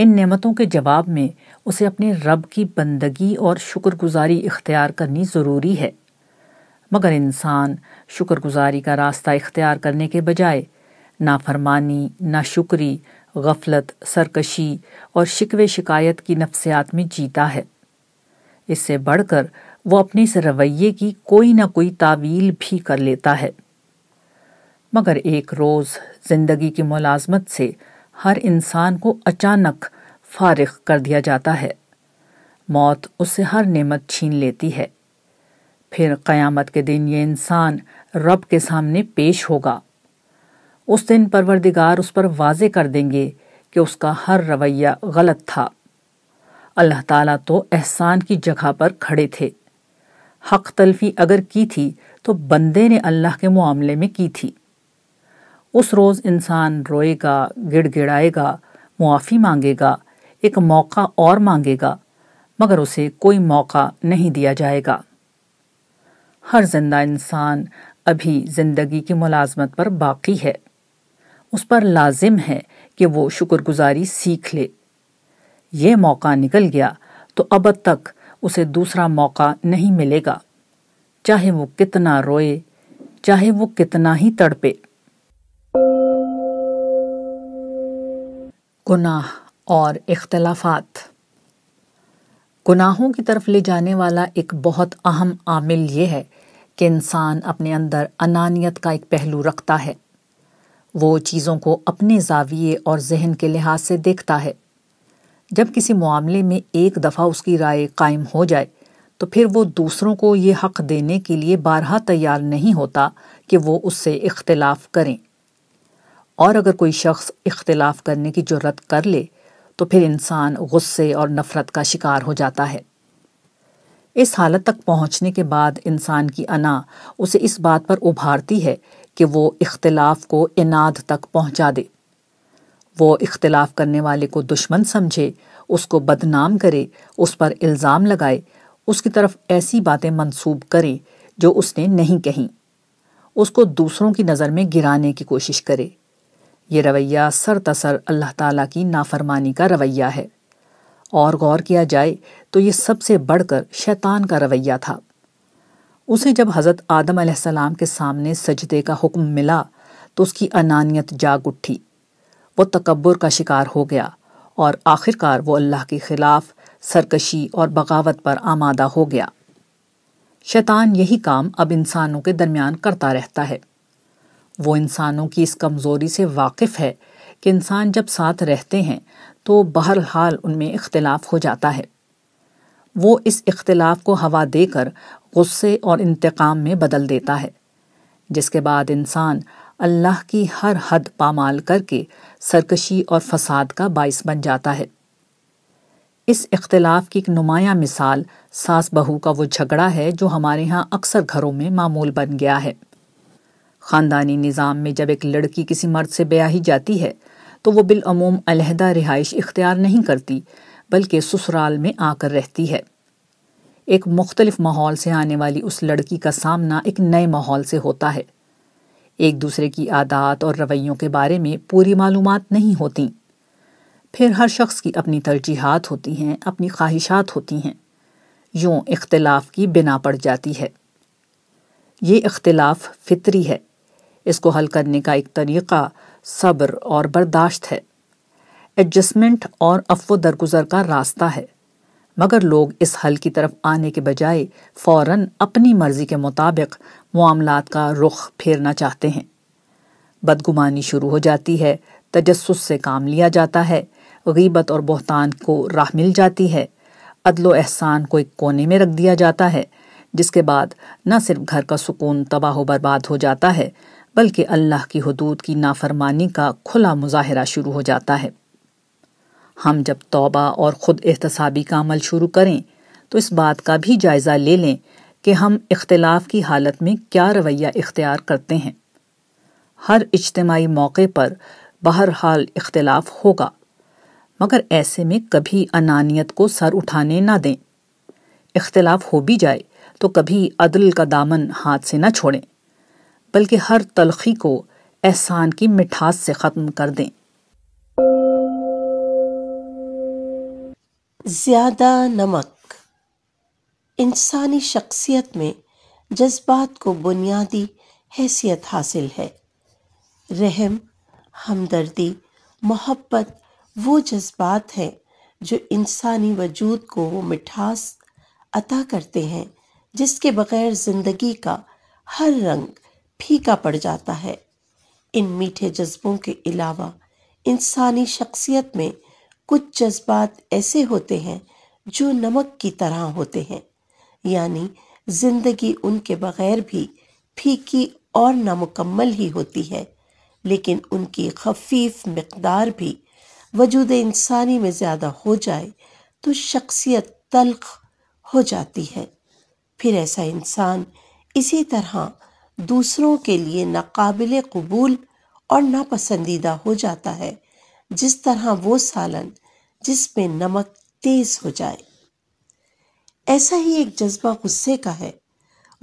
B: इन नेमतों के जवाब में उसे अपने रब की बंदगी और शुक्रगुजारी इख्तियार करनी ज़रूरी है मगर इंसान शुक्रगुजारी का रास्ता इख्तियार करने के बजाय नाफरमानी शुक्री गफलत सरकशी और शिकवे शिकायत की नफ्सियात में जीता है इससे बढ़कर वो अपने इस रवैये की कोई ना कोई तावील भी कर लेता है मगर एक रोज़ जिंदगी की मुलाजमत से हर इंसान को अचानक फारिग कर दिया जाता है मौत उसे हर नेमत छीन लेती है फिर क़यामत के दिन ये इंसान रब के सामने पेश होगा उस दिन परवरदिगार उस पर वाजे कर देंगे कि उसका हर रवैया गलत था अल्लाह ताला तो एहसान की जगह पर खड़े थे हक तलफी अगर की थी तो बंदे ने अल्लाह के मामले में की थी उस रोज़ इंसान रोएगा गिड़ गिड़ाएगा मुआफ़ी मांगेगा एक मौका और मांगेगा मगर उसे कोई मौका नहीं दिया जाएगा हर जिंदा इंसान अभी ज़िंदगी की मुलाजमत पर बाकी है उस पर लाजिम है कि वो शुक्रगुजारी सीख ले ये मौका निकल गया तो अब तक उसे दूसरा मौका नहीं मिलेगा चाहे वो कितना रोए चाहे वो कितना ही तड़पे गुनाह और इख्तलाफात गुनाहों की तरफ ले जाने वाला एक बहुत अहम आमिल ये है कि इंसान अपने अंदर अनानियत का एक पहलू रखता है वो चीज़ों को अपने जाविये और जहन के लिहाज से देखता है जब किसी मामले में एक दफ़ा उसकी राय कायम हो जाए तो फिर वो दूसरों को ये हक देने के लिए बारहा तैयार नहीं होता कि वो उससे इख्तलाफ करें और अगर कोई शख्स इख्तलाफ करने की जरूरत कर ले तो फिर इंसान गुस्से और नफ़रत का शिकार हो जाता है इस हालत तक पहुंचने के बाद इंसान की अना उसे इस बात पर उभारती है कि वो इख्तलाफ को इनाद तक पहुंचा दे वो इख्तलाफ करने वाले को दुश्मन समझे उसको बदनाम करे उस पर इल्ज़ाम लगाए उसकी तरफ ऐसी बातें मंसूब करे जो उसने नहीं कहीं उसको दूसरों की नज़र में गिराने की कोशिश करे ये रवैया सर तसर अल्लाह ताला की नाफरमानी का रवैया है और गौर किया जाए तो ये सबसे बढ़कर शैतान का रवैया था उसे जब हज़रत आदम अलैहिस्सलाम के सामने सजदे का हुक्म मिला तो उसकी अनानियत जाग उठी वो तकबर का शिकार हो गया और आखिरकार वो अल्लाह के ख़िलाफ़ सरकशी और बगावत पर आमादा हो गया शैतान यही काम अब इंसानों के दरमियान करता रहता है वो इंसानों की इस कमज़ोरी से वाकिफ़ है कि इंसान जब साथ रहते हैं तो बहरहाल उनमें इख्तलाफ हो जाता है वो इस इख्तलाफ को हवा देकर गुस्से और इंतकाम में बदल देता है जिसके बाद इंसान अल्लाह की हर हद पामाल करके सरकशी और फसाद का बायस बन जाता है इस इख्तलाफ की एक नुमाया मिसाल सास बहू का वो झगड़ा है जो हमारे यहाँ अक्सर घरों में मामूल बन गया है ख़ानदानी निज़ाम में जब एक लड़की किसी मर्द से ही जाती है तो वो बिलूम अलहदा रिहाइश इख्तियार नहीं करती बल्कि ससुराल में आकर रहती है एक मुख्तलिफ माहौल से आने वाली उस लड़की का सामना एक नए माहौल से होता है एक दूसरे की आदात और रवैयों के बारे में पूरी मालूम नहीं होती फिर हर शख्स की अपनी तरजीहत होती हैं अपनी ख्वाहिशात होती हैं यूँ इख्तलाफ की बिना पड़ जाती है ये इख्तलाफ फितरी है इसको हल करने का एक तरीक़ा सब्र और बर्दाश्त है एडजस्टमेंट और अफव दरगुजर का रास्ता है मगर लोग इस हल की तरफ आने के बजाय फौरन अपनी मर्जी के मुताबिक मामलात का रुख फेरना चाहते हैं बदगुमानी शुरू हो जाती है तजस्स से काम लिया जाता है गीबत और बहतान को राह मिल जाती है अदलो एहसान को एक कोने में रख दिया जाता है जिसके बाद न सिर्फ घर का सुकून तबाह बर्बाद हो जाता है बल्कि अल्लाह की हदूद की नाफरमानी का खुला मुजाहरा शुरू हो जाता है हम जब तौबा और ख़ुद एहतसाबी का अमल शुरू करें तो इस बात का भी जायज़ा ले लें कि हम इख्तलाफ की हालत में क्या रवैया इख्तियार करते हैं हर इज्तमाही मौके पर बहरहाल इख्तलाफ होगा मगर ऐसे में कभी अनानियत को सर उठाने ना दें इख्तलाफ हो भी जाए तो कभी अदल का दामन हाथ से न छोड़ें बल्कि हर तलखी को एहसान की मिठास से ख़त्म कर दें
F: ज़्यादा नमक इंसानी शख्सियत में जज्बात को बुनियादी हैसियत हासिल है रहम हमदर्दी मोहब्बत वो जज्बात हैं जो इंसानी वजूद को वो मिठास अता करते हैं जिसके बग़ैर ज़िंदगी का हर रंग फीका पड़ जाता है इन मीठे जज्बों के अलावा इंसानी शख्सियत में कुछ जज्बात ऐसे होते हैं जो नमक की तरह होते हैं यानी ज़िंदगी उनके बग़ैर भी फीकी और नामुकम्मल ही होती है लेकिन उनकी खफीफ मकदार भी वजूद इंसानी में ज़्यादा हो जाए तो शख्सियत तलख हो जाती है फिर ऐसा इंसान इसी तरह दूसरों के लिए नाकबिल कबूल और नापसंदीदा हो जाता है जिस तरह वो सालन जिसमें नमक तेज हो जाए ऐसा ही एक जज्बा गुस्से का है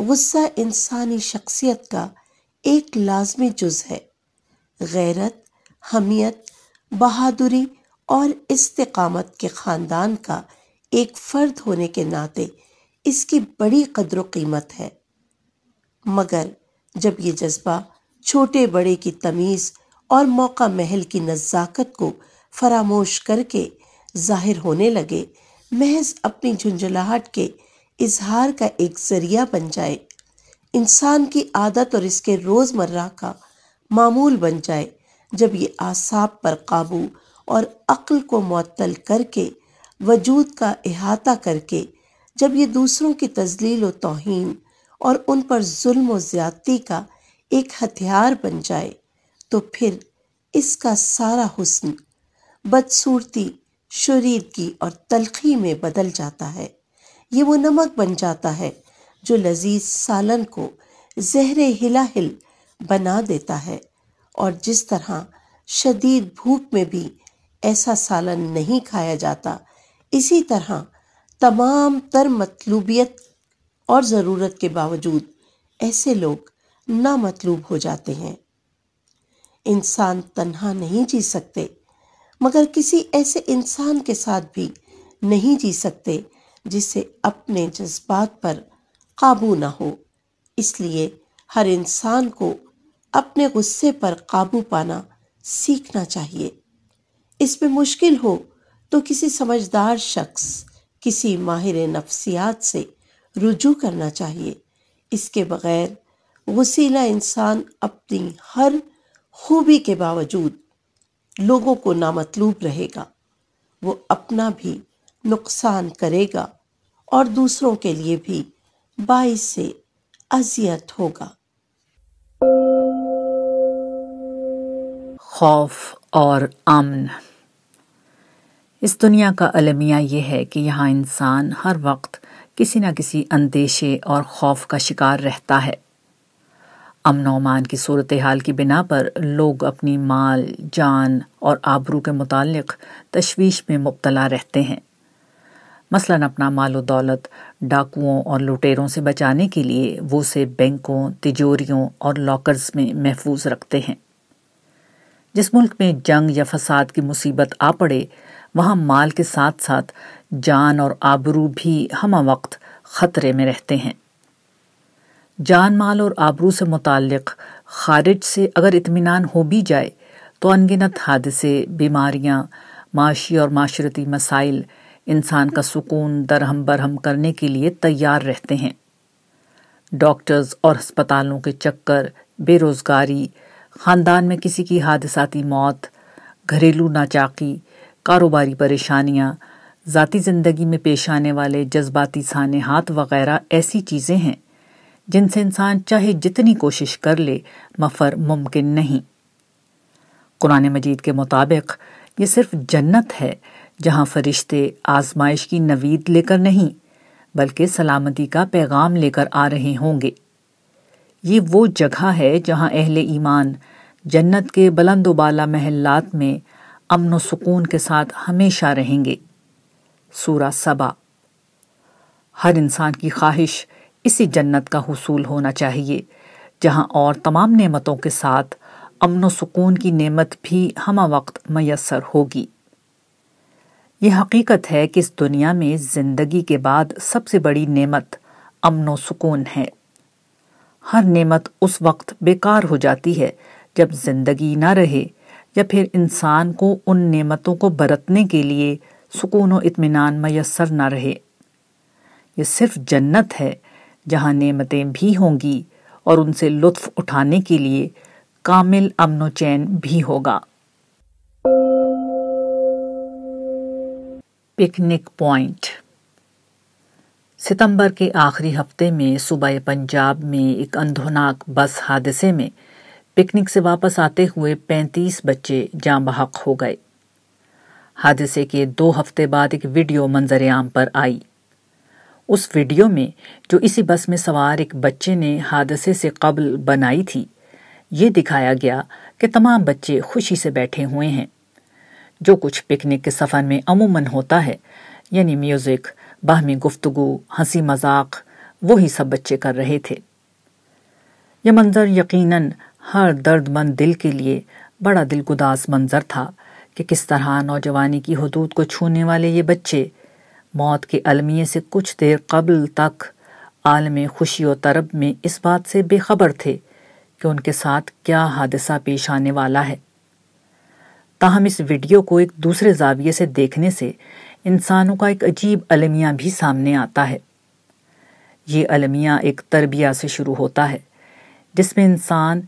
F: गुस्सा इंसानी शख्सियत का एक लाजमी जुज है गैरत हमियत बहादुरी और इस्तेकामत के ख़ानदान का एक फ़र्द होने के नाते इसकी बड़ी कदर कीमत है मगर जब ये जज्बा छोटे बड़े की तमीज़ और मौका महल की नज़ाकत को फरामोश करके जाहिर होने लगे महज अपनी झुंझलाहट के इजहार का एक ज़रिया बन जाए इंसान की आदत और इसके रोज़मर्रा का मामूल बन जाए जब ये आसाब पर काबू और अक्ल को मअतल करके वजूद का अहाता करके जब ये दूसरों की तजलील और तोहन और उन पर जुल्म और ज़्यादती का एक हथियार बन जाए तो फिर इसका सारा हुस्न बदसूरती शरीदगी और तलखी में बदल जाता है ये वो नमक बन जाता है जो लजीज सालन को जहरे हिला हिल बना देता है और जिस तरह शदीद भूख में भी ऐसा सालन नहीं खाया जाता इसी तरह तमाम तर मतलूबियत और ज़रूरत के बावजूद ऐसे लोग नामतलूब हो जाते हैं इंसान तन्हा नहीं जी सकते मगर किसी ऐसे इंसान के साथ भी नहीं जी सकते जिसे अपने जज्बात पर काबू ना हो इसलिए हर इंसान को अपने गुस्से पर काबू पाना सीखना चाहिए इसमें मुश्किल हो तो किसी समझदार शख्स किसी माहिर नफ्सियात से रुजू करना चाहिए इसके बगैर गुसीला इंसान अपनी हर खूबी के बावजूद लोगों को नामतलूब रहेगा वो अपना भी नुकसान करेगा और दूसरों के लिए भी बाइस से अजियत होगा
B: खौफ और अमन इस दुनिया का अलमिया ये है कि यहाँ इंसान हर वक्त किसी न किसी अंदेशे और खौफ का शिकार रहता है अमन अमान की सूरत हाल की बिना पर लोग अपनी माल जान और आबरू के मुतक तशवीश में मुबतला रहते हैं मसला अपना माल और दौलत डाकुओं और लुटेरों से बचाने के लिए वो उसे बैंकों तिजोरियों और लॉकर्स में महफूज रखते हैं जिस मुल्क में जंग या फसाद की मुसीबत आ पड़े वहाँ माल के साथ साथ जान और आबरू भी हम वक्त ख़तरे में रहते हैं जान माल और आबरू से मुतल खारिज से अगर इतमान हो भी जाए तो अनगिनत हादसे बीमारियाँ माशी और माशरती मसाइल इंसान का सुकून दरहम बरहम करने के लिए तैयार रहते हैं डॉक्टर्स और हस्पतालों के चक्कर बेरोज़गारी ख़ानदान में किसी की हादसाती मौत घरेलू नाचाकी कारोबारी परेशानियाँ ज़ाती ज़िंदगी में पेश आने वाले जज्बाती सानहात वगैरह ऐसी चीज़ें हैं जिनसे इंसान चाहे जितनी कोशिश कर ले मफर मुमकिन नहीं कुरान मजीद के मुताबिक ये सिर्फ जन्नत है जहां फरिश्ते आजमाइश की नवीद लेकर नहीं बल्कि सलामती का पैगाम लेकर आ रहे होंगे ये वो जगह है जहां अहल ईमान जन्नत के बुलंदोबाला बाला महल्लात में अमन सुकून के साथ हमेशा रहेंगे सूरा सबा हर इंसान की ख्वाहिश इसी जन्नत का हसूल होना चाहिए जहाँ और तमाम नेमतों के साथ अमन सुकून की नेमत भी हम वक्त मैसर होगी ये हकीकत है कि इस दुनिया में ज़िंदगी के बाद सबसे बड़ी नेमत अमन सुकून है हर नेमत उस वक्त बेकार हो जाती है जब ज़िंदगी ना रहे या फिर इंसान को उन नेमतों को बरतने के लिए सुकून व इतमान मैसर ना रहे ये सिर्फ जन्नत है जहाँ नेमतें भी होंगी और उनसे लुत्फ उठाने के लिए कामिल अमनो चैन भी होगा पिकनिक पॉइंट सितंबर के आखिरी हफ्ते में सूबह पंजाब में एक अंधोनाक बस हादसे में पिकनिक से वापस आते हुए 35 बच्चे जाम बहक हो गए हादसे के दो हफ्ते बाद एक वीडियो मंजर आम पर आई उस वीडियो में जो इसी बस में सवार एक बच्चे ने हादसे से कबल बनाई थी ये दिखाया गया कि तमाम बच्चे खुशी से बैठे हुए हैं जो कुछ पिकनिक के सफ़र में अमूमन होता है यानी म्यूज़िक बाहमी गुफ्तगु हंसी मजाक वही सब बच्चे कर रहे थे यह मंज़र यकीनन हर दर्दमंद दिल के लिए बड़ा दिलगुदास मंज़र था कि किस तरह नौजवानी की हदूद को छूने वाले ये बच्चे मौत के अलमिए से कुछ देर कबल तक आलम खुशी व तरब में इस बात से बेखबर थे कि उनके साथ क्या हादसा पेश आने वाला है ताहम इस वीडियो को एक दूसरे जाविये से देखने से इंसानों का एक अजीब अलमिया भी सामने आता है ये अलमिया एक तरबिया से शुरू होता है जिसमें इंसान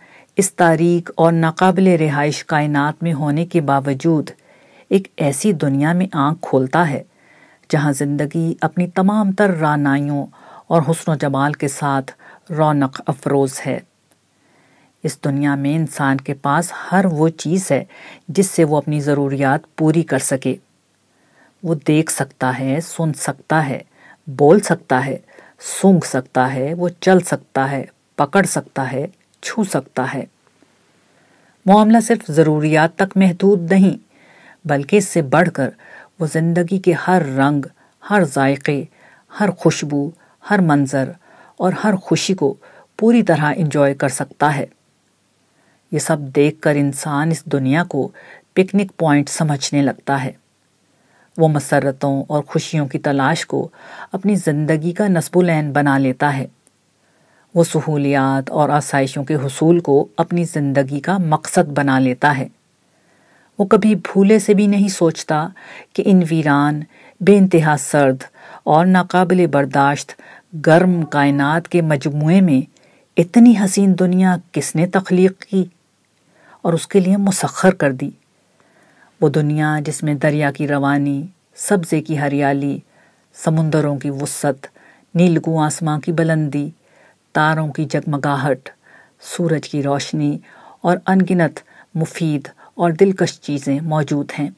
B: इस तारीख और नाकबिल रिहाइश कायनात में होने के बावजूद एक ऐसी दुनिया में आँख खोलता है जहाँ ज़िंदगी अपनी तमाम तर रानाइयों और हसन जमाल के साथ रौनक अफरोज़ है इस दुनिया में इंसान के पास हर वो चीज़ है जिससे वो अपनी ज़रूरियात पूरी कर सके वो देख सकता है सुन सकता है बोल सकता है सूंघ सकता है वो चल सकता है पकड़ सकता है छू सकता है मामला सिर्फ ज़रूरियात तक महदूद नहीं बल्कि इससे बढ़कर वो ज़िंदगी के हर रंग हर जायके हर खुशबू हर मंज़र और हर खुशी को पूरी तरह इंजॉय कर सकता है ये सब देख कर इंसान इस दुनिया को पिकनिक पॉइंट समझने लगता है वो मसरतों और खुशियों की तलाश को अपनी ज़िंदगी का नस्बुलैन बना लेता है वो सहूलियात और आसाइशों के हसूल को अपनी ज़िंदगी का मकसद बना लेता है वो कभी भूले से भी नहीं सोचता कि इन वीरान इंतहा सर्द और नाकबिल बर्दाश्त गर्म कायनात के मजमू में इतनी हसीन दुनिया किसने तख्लीक की और उसके लिए मुसखर कर दी वो दुनिया जिसमें दरिया की रवानी सब्ज़े की हरियाली समुंदरों की वसत नीलगू आसमां की बुलंदी तारों की जगमगाहट सूरज की रोशनी और अनगिनत मुफीद और दिलकश चीज़ें मौजूद हैं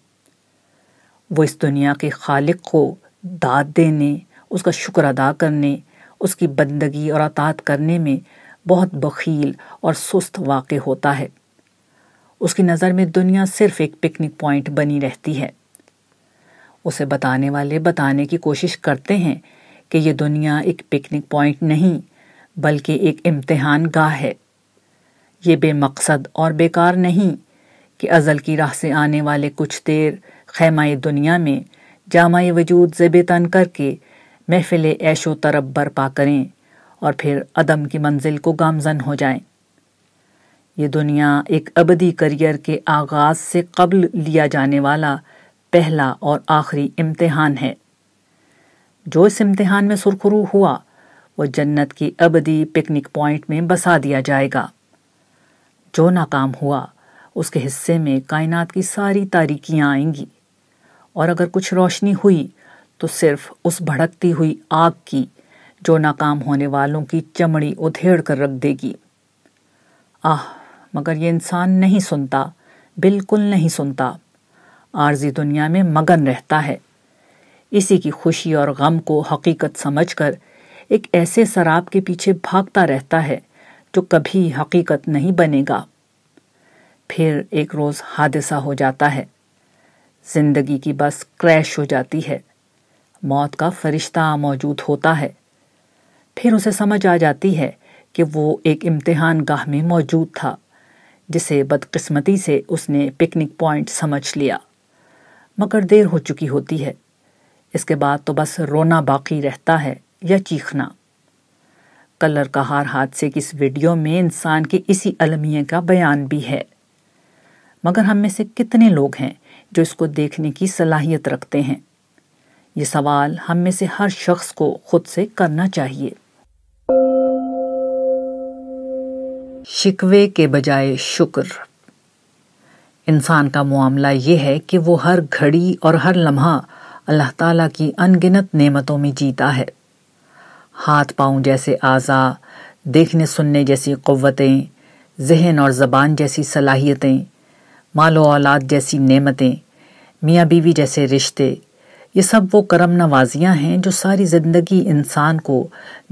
B: वो इस दुनिया के खालिक को दाद देने उसका शुक्र अदा करने उसकी बंदगी और अतात करने में बहुत बखील और सुस्त वाक़ होता है उसकी नज़र में दुनिया सिर्फ एक पिकनिक पॉइंट बनी रहती है उसे बताने वाले बताने की कोशिश करते हैं कि यह दुनिया एक पिकनिक पॉइंट नहीं बल्कि एक इम्तहान गाह है ये बेमकसद और बेकार नहीं कि अज़ल की राह से आने वाले कुछ देर खैमाए दुनिया में जामाए वजूद जेब तन करके महफिल ऐशो तरब बर्पा करें और फिर अदम की मंजिल को गामजन हो जाए ये दुनिया एक अबदी करियर के आगाज से कबल लिया जाने वाला पहला और आखिरी इम्तहान है जो इस इम्तहान में सुरखरू हुआ वो जन्नत की अबदी पिकनिक पॉइंट में बसा दिया जाएगा जो नाकाम हुआ उसके हिस्से में कायनात की सारी तारीकियाँ आएंगी और अगर कुछ रोशनी हुई तो सिर्फ उस भड़कती हुई आग की जो नाकाम होने वालों की चमड़ी उधेड़ कर रख देगी आह मगर ये इंसान नहीं सुनता बिल्कुल नहीं सुनता आर्जी दुनिया में मगन रहता है इसी की खुशी और गम को हकीकत समझ कर एक ऐसे शराब के पीछे भागता रहता है जो कभी हकीकत नहीं बनेगा फिर एक रोज़ हादसा हो जाता है जिंदगी की बस क्रैश हो जाती है मौत का फरिश्ता मौजूद होता है फिर उसे समझ आ जाती है कि वो एक इम्तहान गाह में मौजूद था जिसे बदकिस्मती से उसने पिकनिक पॉइंट समझ लिया मगर देर हो चुकी होती है इसके बाद तो बस रोना बाकी रहता है या चीखना कलर का हार हादसे की इस वीडियो में इंसान के इसी अलमिया का बयान भी है मगर हम में से कितने लोग हैं जो इसको देखने की सलाहियत रखते हैं ये सवाल हम में से हर शख्स को खुद से करना चाहिए शिकवे के बजाय शुक्र इंसान का मामला यह है कि वो हर घड़ी और हर लम्हा अल्लाह ताला की अनगिनत नेमतों में जीता है हाथ पाँव जैसे आज़ा देखने सुनने जैसी क़वतें जहन और ज़बान जैसी सलाहियतें मालो औलाद जैसी नेमतें मियाँ बीवी जैसे रिश्ते ये सब वो करम नवाजियाँ हैं जो सारी ज़िंदगी इंसान को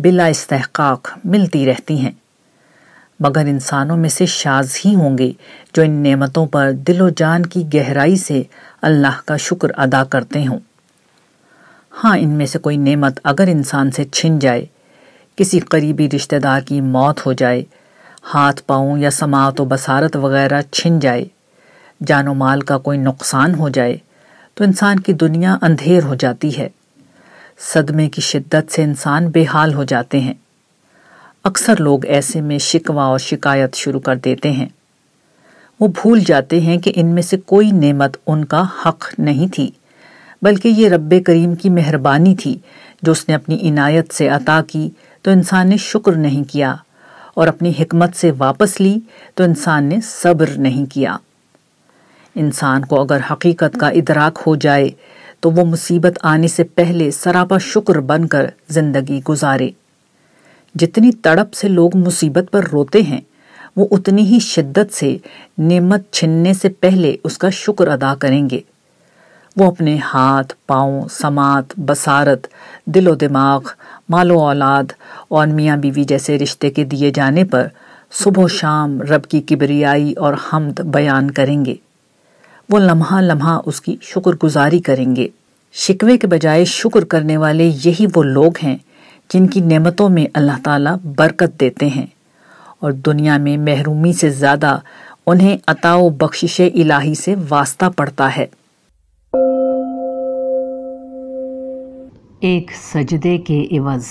B: बिला इस्तेहकाक मिलती रहती हैं मगर इंसानों में से शाज ही होंगे जो इन नेमतों पर दिलो जान की गहराई से अल्लाह का शुक्र अदा करते हों हाँ इनमें से कोई नेमत अगर इंसान से छिन जाए किसी करीबी रिश्तेदार की मौत हो जाए हाथ पाँव या समात व बसारत वगैरह छिन जाए जानो माल का कोई नुकसान हो जाए तो इंसान की दुनिया अंधेर हो जाती है सदमे की शिद्दत से इंसान बेहाल हो जाते हैं अक्सर लोग ऐसे में शिकवा और शिकायत शुरू कर देते हैं वो भूल जाते हैं कि इनमें से कोई नेमत उनका हक नहीं थी बल्कि ये रब करीम की मेहरबानी थी जो उसने अपनी इनायत से अता की तो इंसान ने शुक्र नहीं किया और अपनी हमत से वापस ली तो इंसान ने सब्र नहीं किया इंसान को अगर हकीकत का इदराक हो जाए तो वो मुसीबत आने से पहले सरापा शुक्र बनकर जिंदगी गुजारे जितनी तड़प से लोग मुसीबत पर रोते हैं वो उतनी ही शिद्दत से नेमत छिनने से पहले उसका शुक्र अदा करेंगे वो अपने हाथ पाँव समात बसारत दिलो दिमाग मालो औलाद और मियाँ बीवी जैसे रिश्ते के दिए जाने पर सुबह शाम रब की किबरियाई और हमद बयान करेंगे वो लम्हा लम्हा उसकी शुक्रगुजारी करेंगे शिकवे के बजाय शुक्र करने वाले यही वो लोग हैं जिनकी नेमतों में अल्लाह ताला बरकत देते हैं और दुनिया में महरूमी से ज़्यादा उन्हें अताओ बख्शिश इलाही से वास्ता पड़ता है एक सजदे के इवज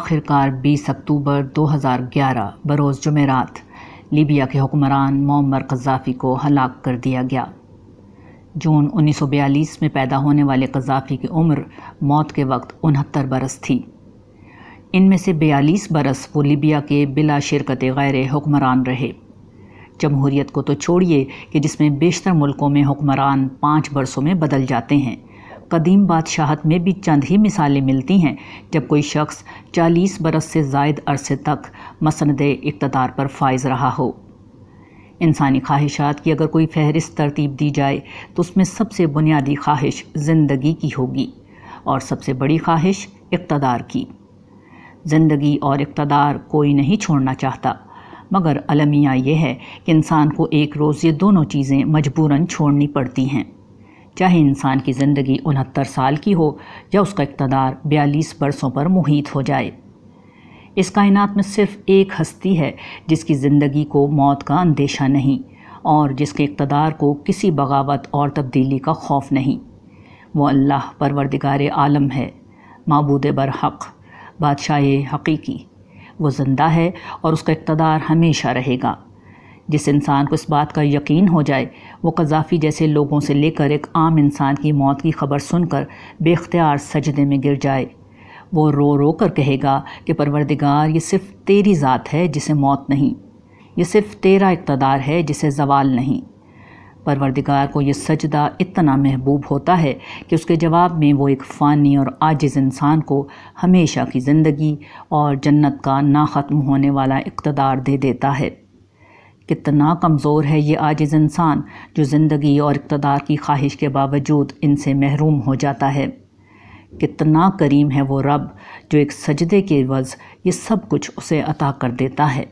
B: आखिरकार 20 अक्टूबर 2011 बरोज़ जुमेरात लीबिया के हुक्मरान मोमर कज़ाफ़ी को हलाक कर दिया गया जून 1942 में पैदा होने वाले कज़ाफ़ी की उम्र मौत के वक्त उनहत्तर बरस थी इनमें से बयालीस बरस वो लीबिया के बिला शिरकत गैर हुक्मरान रहे जमहूरीत को तो छोड़िए कि जिसमें बेशतर मुल्कों में हुक्मरान पाँच बरसों में बदल जाते हैं कदीम बादशाहत में भी चंद ही मिसालें मिलती हैं जब कोई शख्स 40 बरस से जायद अरसे तक मसंद इकतदार पर फाइज रहा हो इंसानी ख्वाहिशात की अगर कोई फहरिस्त तरतीब दी जाए तो उसमें सबसे बुनियादी ख्वाहिश ज़िंदगी की होगी और सबसे बड़ी ख्वाहिश इकतदार की ज़िंदगी और इकतदार कोई नहीं छोड़ना चाहता मगर अलमिया ये है कि इंसान को एक रोज़ ये दोनों चीज़ें मजबूरन छोड़नी पड़ती हैं चाहे इंसान की ज़िंदगी उनहत्तर साल की हो या उसका इकतदार बयालीस बरसों पर मुहित हो जाए इस कायनात में सिर्फ एक हस्ती है जिसकी ज़िंदगी को मौत का अंदेशा नहीं और जिसके इकतदार को किसी बगावत और तब्दीली का खौफ नहीं वो अल्लाह परवरदिगार आलम है मबूद बरहक़ बादशाह हकीकी वो ज़िंदा है और उसका इकतदार हमेशा रहेगा जिस इंसान को इस बात का यकीन हो जाए वो कजाफ़ी जैसे लोगों से लेकर एक आम इंसान की मौत की खबर सुनकर बेख्तियार सजदे में गिर जाए वो रो रो कर कहेगा कि परवरदिगार ये सिर्फ़ तेरी ज़ात है जिसे मौत नहीं ये सिर्फ़ तेरा इकतदार है जिसे जवाल नहीं परवरदिगार को ये सजदा इतना महबूब होता है कि उसके जवाब में वो एक फ़ानी और आजिज़ इंसान को हमेशा की ज़िंदगी और जन्नत का ना ख़त्म होने वाला इकतदार दे देता है कितना कमज़ोर है ये आजिज़ इंसान जो ज़िंदगी और इकतदार की ख्वाहिश के बावजूद इनसे महरूम हो जाता है कितना करीम है वो रब जो एक सजदे के वज़ ये सब कुछ उसे अता कर देता है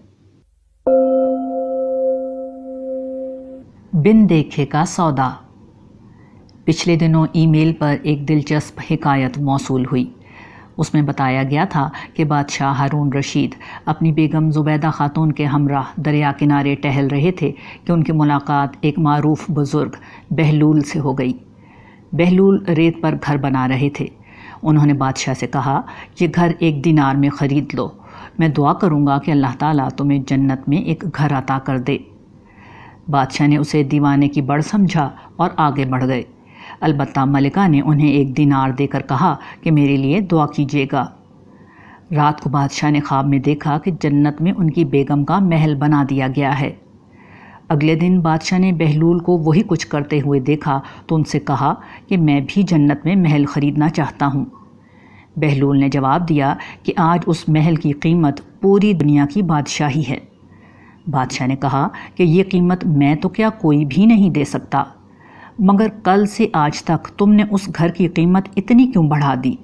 B: बिन देखे का सौदा पिछले दिनों ईमेल पर एक दिलचस्प हिकायत मौसू हुई उसमें बताया गया था कि बादशाह हारून रशीद अपनी बेगम ज़ुबैदा ख़ातून के हमरा दरिया किनारे टहल रहे थे कि उनकी मुलाकात एक मरूफ बुज़ुर्ग बहलूल से हो गई बहलूल रेत पर घर बना रहे थे उन्होंने बादशाह से कहा यह घर एक दिनार में ख़रीद लो मैं दुआ करूँगा कि अल्लाह ताला तुम्हें जन्नत में एक घर अता कर दे बादशाह ने उसे दीवाने की बड़ समझा और आगे बढ़ गए अलबत् मलिका ने उन्हें एक दिनार देकर कहा कि मेरे लिए दुआ कीजिएगा रात को बादशाह ने ख्वाब में देखा कि जन्नत में उनकी बेगम का महल बना दिया गया है अगले दिन बादशाह ने बहलूल को वही कुछ करते हुए देखा तो उनसे कहा कि मैं भी जन्नत में महल ख़रीदना चाहता हूँ बहलूल ने जवाब दिया कि आज उस महल की कीमत पूरी दुनिया की बादशाही है बादशाह ने कहा कि ये कीमत मैं तो क्या कोई भी नहीं दे सकता मगर कल से आज तक तुमने उस घर की कीमत इतनी क्यों बढ़ा दी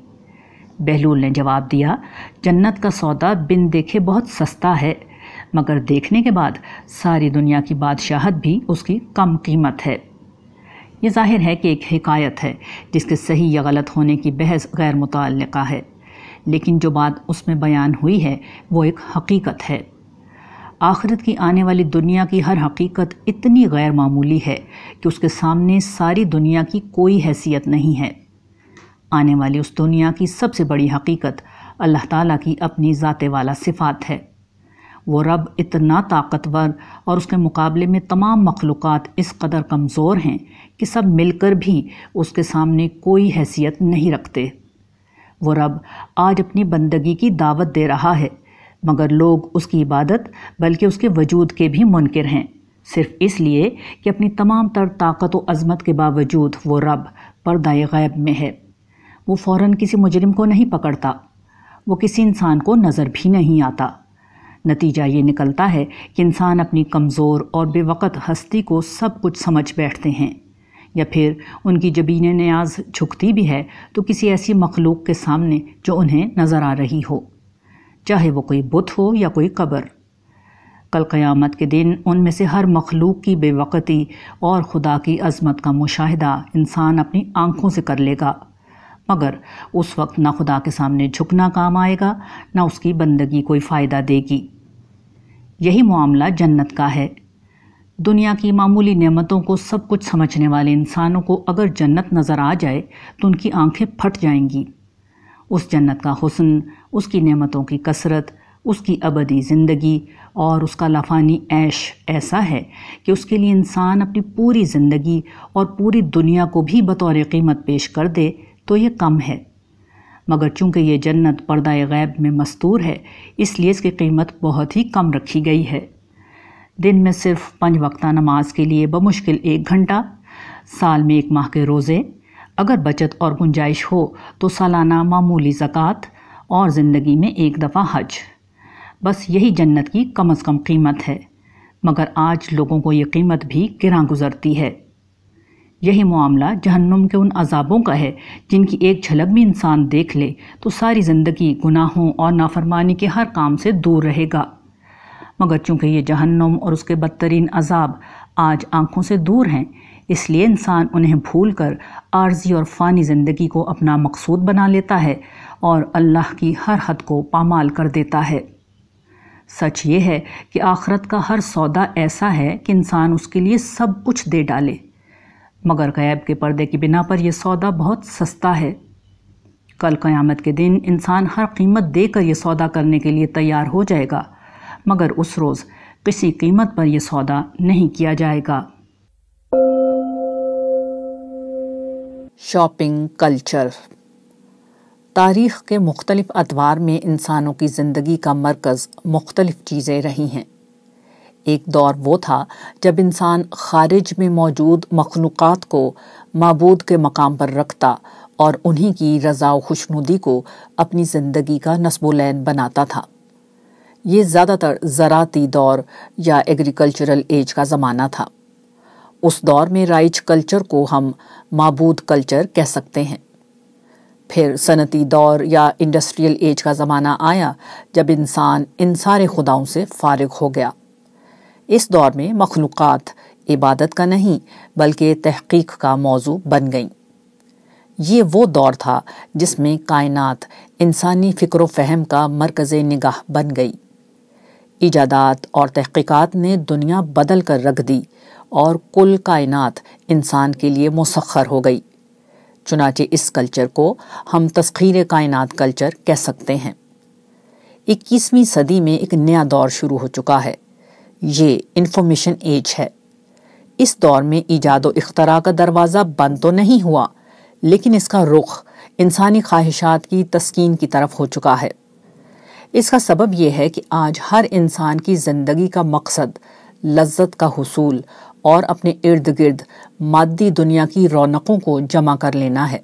B: बहलूल ने जवाब दिया जन्नत का सौदा बिन देखे बहुत सस्ता है मगर देखने के बाद सारी दुनिया की बादशाहत भी उसकी कम कीमत है ये जाहिर है कि एक हिकायत है जिसके सही या गलत होने की बहस गैर मुतल है लेकिन जो बात उसमें बयान हुई है वो एक हकीकत है आखिरत की आने वाली दुनिया की हर हकीकत इतनी गैर मामूली है कि उसके सामने सारी दुनिया की कोई हैसियत नहीं है आने वाली उस दुनिया की सबसे बड़ी हकीकत अल्लाह ताला की अपनी ज़ात वाला सिफात है वो रब इतना ताकतवर और उसके मुकाबले में तमाम मखलूक़ इस कदर कमज़ोर हैं कि सब मिलकर भी उसके सामने कोई हैसियत नहीं रखते वो रब आज अपनी बंदगी की दावत दे रहा है मगर लोग उसकी इबादत बल्कि उसके वजूद के भी मुनकर हैं सिर्फ इसलिए कि अपनी तमाम तर ताकत व अजमत के बावजूद वो रब पर्दाए गैब में है वो फ़ौर किसी मुजरिम को नहीं पकड़ता वो किसी इंसान को नज़र भी नहीं आता नतीजा ये निकलता है कि इंसान अपनी कमज़ोर और बेवक़त हस्ती को सब कुछ समझ बैठते हैं या फिर उनकी जबीन न्याज झुकती भी है तो किसी ऐसी मखलूक के सामने जो उन्हें नज़र आ रही हो चाहे वो कोई बुत हो या कोई कबर कल क़यामत के दिन उनमें से हर मखलूक की बेवकती और खुदा की अजमत का मुशाह इंसान अपनी आँखों से कर लेगा मगर उस वक्त ना खुदा के सामने झुकना काम आएगा ना उसकी बंदगी कोई फ़ायदा देगी यही मामला जन्नत का है दुनिया की मामूली नमतों को सब कुछ समझने वाले इंसानों को अगर जन्नत नज़र आ जाए तो उनकी आंखें फट जाएंगी उस जन्नत का हुसन उसकी नेमतों की कसरत उसकी अबदी ज़िंदगी और उसका लाफानी ऐश ऐसा है कि उसके लिए इंसान अपनी पूरी ज़िंदगी और पूरी दुनिया को भी बतौर कीमत पेश कर दे तो ये कम है मगर चूँकि ये जन्नत पर्दा गैब में मस्तूर है इसलिए इसकी कीमत बहुत ही कम रखी गई है दिन में सिर्फ पंच वक्ता नमाज के लिए बमुश्किल एक घंटा साल में एक माह के रोज़े अगर बचत और गुंजाइश हो तो सालाना मामूली ज़क़़त और ज़िंदगी में एक दफ़ा हज बस यही जन्नत की कम अज़ कम कीमत है मगर आज लोगों को ये कीमत भी गिरा गुज़रती है यही मामला जहन्नुम के उन अजाबों का है जिनकी एक झलक भी इंसान देख ले तो सारी ज़िंदगी गुनाहों और नाफरमानी के हर काम से दूर रहेगा मगर चूँकि ये जहन्नुम और उसके बदतरीन अजाब आज आँखों से दूर हैं इसलिए इंसान उन्हें भूल कर आर्जी और फ़ानी ज़िंदगी को अपना मकसूद बना लेता है और अल्लाह की हर हद को पामाल कर देता है सच ये है कि आखरत का हर सौदा ऐसा है कि इंसान उसके लिए सब कुछ दे डाले मगर गैब के पर्दे की बिना पर यह सौदा बहुत सस्ता है कल क़यामत के दिन इंसान हर कीमत देकर यह सौदा करने के लिए तैयार हो जाएगा मगर उस रोज़ किसी कीमत पर यह सौदा नहीं किया जाएगा शॉपिंग कल्चर तारीख़ के मुख्तलिफ अदवार में इंसानों की ज़िंदगी का मरकज़ मुख्तलिफ चीज़ें रही हैं एक दौर वो था जब इंसान खारिज में मौजूद मखलूक़ को मबूद के मकाम पर रखता और उन्हीं की रजा खुशनुदी को अपनी ज़िंदगी का नस्बोलैन बनाता था ये ज़्यादातर ज़राती दौर या एग्रीकल्चरल एज का ज़माना था उस दौर में राइज कल्चर को हम मबूद कल्चर कह सकते हैं फिर सनती दौर या इंडस्ट्रियल एज का ज़माना आया जब इंसान इन सारे खुदाओं से फारग हो गया इस दौर में मखलूक़ इबादत का नहीं बल्कि तहकीक का मौजू बन गई ये वो दौर था जिसमें कायनात इंसानी फ़िक्र फहम का मरकज़ निगाह बन गई ईजादात और तहकीक़ात ने दुनिया बदल कर रख दी और कुल कायनत इंसान के लिए मुसर हो गई चुनाचे इस कल्चर को हम तस्खीर कायनात कल्चर कह सकते हैं इक्कीसवीं सदी में एक नया दौर शुरू हो चुका है ये इंफॉर्मेशन एज है इस दौर में ईजाद व का दरवाज़ा बंद तो नहीं हुआ लेकिन इसका रुख इंसानी ख्वाहिशात की तस्किन की तरफ हो चुका है इसका सबब यह है कि आज हर इंसान की ज़िंदगी का मकसद लज्जत का हसूल और अपने इर्द गिर्द मादी दुनिया की रौनकों को जमा कर लेना है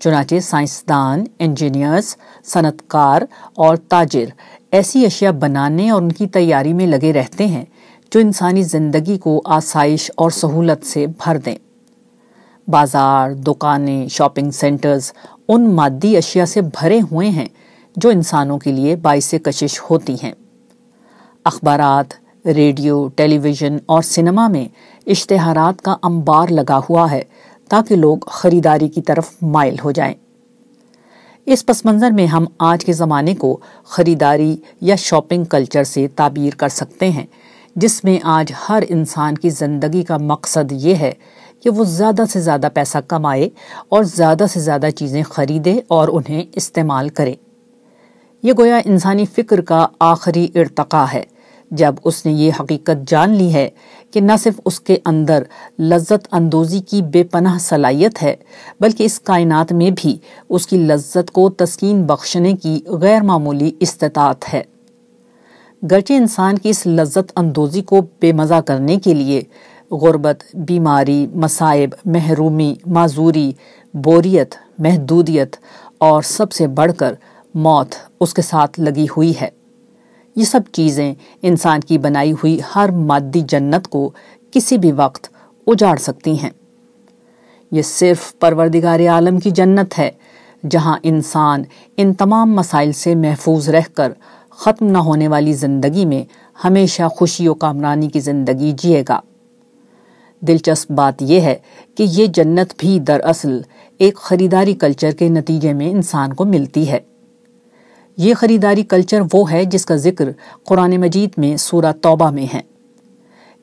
B: चुनाचे साइंसदान इंजीनियर्स सनतकार और ताजिर ऐसी अशिया बनाने और उनकी तैयारी में लगे रहते हैं जो इंसानी ज़िंदगी को आसाइश और सहूलत से भर दें बाज़ार दुकानें शॉपिंग सेंटर्स उन मादी अशिया से भरे हुए हैं जो इंसानों के लिए बायस कशिश होती हैं अखबार रेडियो टेलीविज़न और सिनेमा में इश्तहारात का अंबार लगा हुआ है ताकि लोग ख़रीदारी की तरफ माइल हो जाएं। इस पस मंज़र में हम आज के ज़माने को ख़रीदारी या शॉपिंग कल्चर से ताबीर कर सकते हैं जिसमें आज हर इंसान की ज़िंदगी का मकसद ये है कि वो ज़्यादा से ज़्यादा पैसा कमाए और ज़्यादा से ज़्यादा चीज़ें ख़रीदे और उन्हें इस्तेमाल करे ये गोया इंसानी फ़िक्र का आखिरी इरतका है जब उसने ये हकीकत जान ली है कि न सिर्फ उसके अंदर लज्जत अंदोज़ी की बेपनाह सलाहियत है बल्कि इस कायनात में भी उसकी लज्जत को तस्कीन बख्शने की गैर मामूली इस्तात है गरचे इंसान की इस लज्जत अंदोज़ी को बेमज़ा करने के लिए गुरबत बीमारी मसायब महरूमी माजूरी बोरियत महदूदियत और सबसे बढ़कर मौत उसके साथ लगी हुई है ये सब चीज़ें इंसान की बनाई हुई हर मादी जन्नत को किसी भी वक्त उजाड़ सकती हैं ये सिर्फ परवरदिगार आलम की जन्नत है जहाँ इंसान इन तमाम मसाइल से महफूज रह कर ख़त्म न होने वाली ज़िंदगी में हमेशा खुशी व कामरानी की ज़िंदगी जिएगा दिलचस्प बात यह है कि ये जन्नत भी दरअसल एक ख़रीदारी कल्चर के नतीजे में इंसान को मिलती है ये ख़रीदारी कल्चर वो है जिसका जिक्र कुरान मजीद में सूर तौबा में है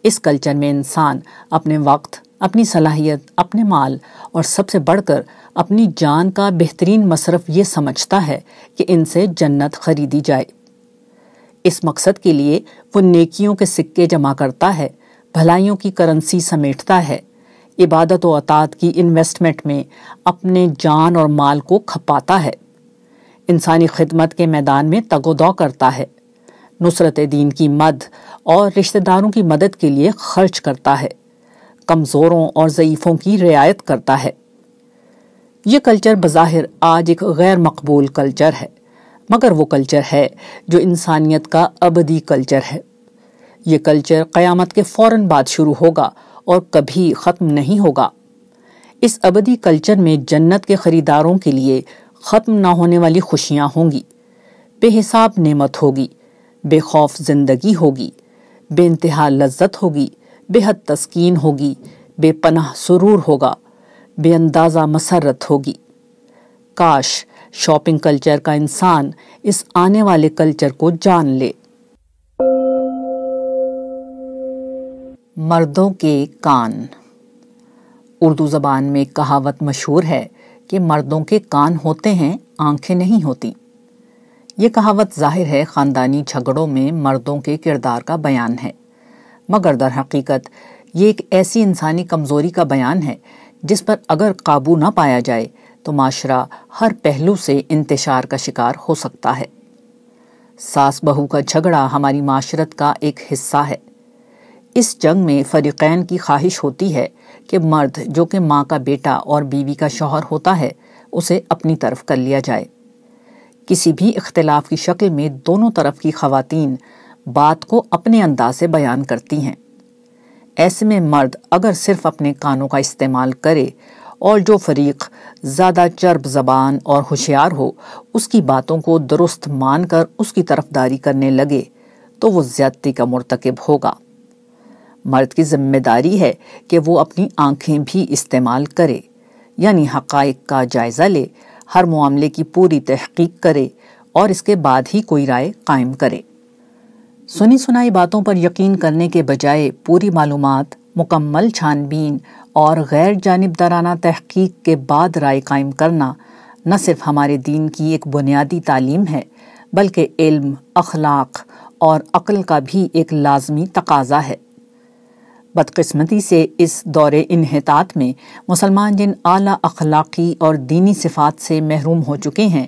B: इस कल्चर में इंसान अपने वक्त अपनी सलाहियत अपने माल और सबसे बढ़कर अपनी जान का बेहतरीन मशरफ ये समझता है कि इनसे जन्नत खरीदी जाए इस मकसद के लिए वो नेकियों के सिक्के जमा करता है भलाइयों की करेंसी समेटता है इबादत व अतात की इन्वेस्टमेंट में अपने जान और माल को खपाता है इंसानी खिदमत के मैदान में तगोद करता है नुसरत दीन की मद और रिश्तेदारों की मदद के लिए खर्च करता है कमज़ोरों और ज़यीफ़ों की रियायत करता है ये कल्चर बज़ाहिर आज एक गैर मकबूल कल्चर है मगर वो कल्चर है जो इंसानियत का अबदी कल्चर है ये कल्चर क़यामत के फ़ौर बाद शुरू होगा और कभी ख़त्म नहीं होगा इस अबदी कल्चर में जन्नत के ख़रीदारों के लिए ख़त्म ना होने वाली खुशियाँ होंगी बेहिसाब नेमत होगी बेखौफ जिंदगी होगी बेानतहा लज्जत होगी बेहद तस्कीन होगी बेपनाह सुरूर होगा बेअंदाज़ा मसरत होगी काश शॉपिंग कल्चर का इंसान इस आने वाले कल्चर को जान ले मर्दों के कान उर्दू ज़बान में कहावत मशहूर है कि मर्दों के कान होते हैं आंखें नहीं होती ये कहावत जाहिर है ख़ानदानी झगड़ों में मर्दों के किरदार का बयान है मगर दर हकीकत ये एक ऐसी इंसानी कमज़ोरी का बयान है जिस पर अगर काबू ना पाया जाए तो माशरा हर पहलू से इंतशार का शिकार हो सकता है सास बहू का झगड़ा हमारी माशरत का एक हिस्सा है इस जंग में फरीकैन की ख्वाहिश होती है कि मर्द जो कि माँ का बेटा और बीवी का शौहर होता है उसे अपनी तरफ कर लिया जाए किसी भी इख्तलाफ की शक्ल में दोनों तरफ की खातन बात को अपने अंदाज से बयान करती हैं ऐसे में मर्द अगर सिर्फ अपने कानों का इस्तेमाल करे और जो फरीक ज़्यादा चर्ब जबान और होशियार हो उसकी बातों को दुरुस्त मानकर उसकी तरफदारी करने लगे तो वो ज्यादती का मरतकब होगा मर्द की जिम्मेदारी है कि वो अपनी आंखें भी इस्तेमाल करे यानी हक़ाइक का जायज़ा ले हर मामले की पूरी तहकीक करे और इसके बाद ही कोई राय कायम करे सुनी सुनाई बातों पर यकीन करने के बजाय पूरी मालूम मुकम्मल छानबीन और गैर जानबदाराना तहकीक के बाद राय कायम करना न सिर्फ हमारे दीन की एक बुनियादी तालीम है बल्कि इल्म अखलाक और अक्ल का भी एक लाजमी तकाजा है बदकस्मती से इस दौरे इनहतात में मुसलमान जिन आला अखलाकी और दीनी सिफात से महरूम हो चुके हैं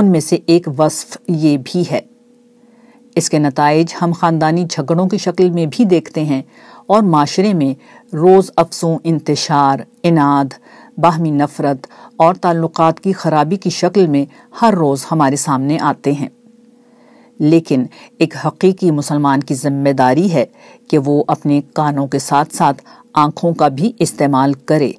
B: उनमें से एक वसफ़ ये भी है इसके नतज हम ख़ानदानी झगड़ों की शक्ल में भी देखते हैं और माशरे में रोज़ अफसों इंतशार इनाद बाहमी नफ़रत और ताल्लुक़ की खराबी की शक्ल में हर रोज़ हमारे सामने आते हैं लेकिन एक हकीकी मुसलमान की जिम्मेदारी है कि वो अपने कानों के साथ साथ आँखों का भी इस्तेमाल करे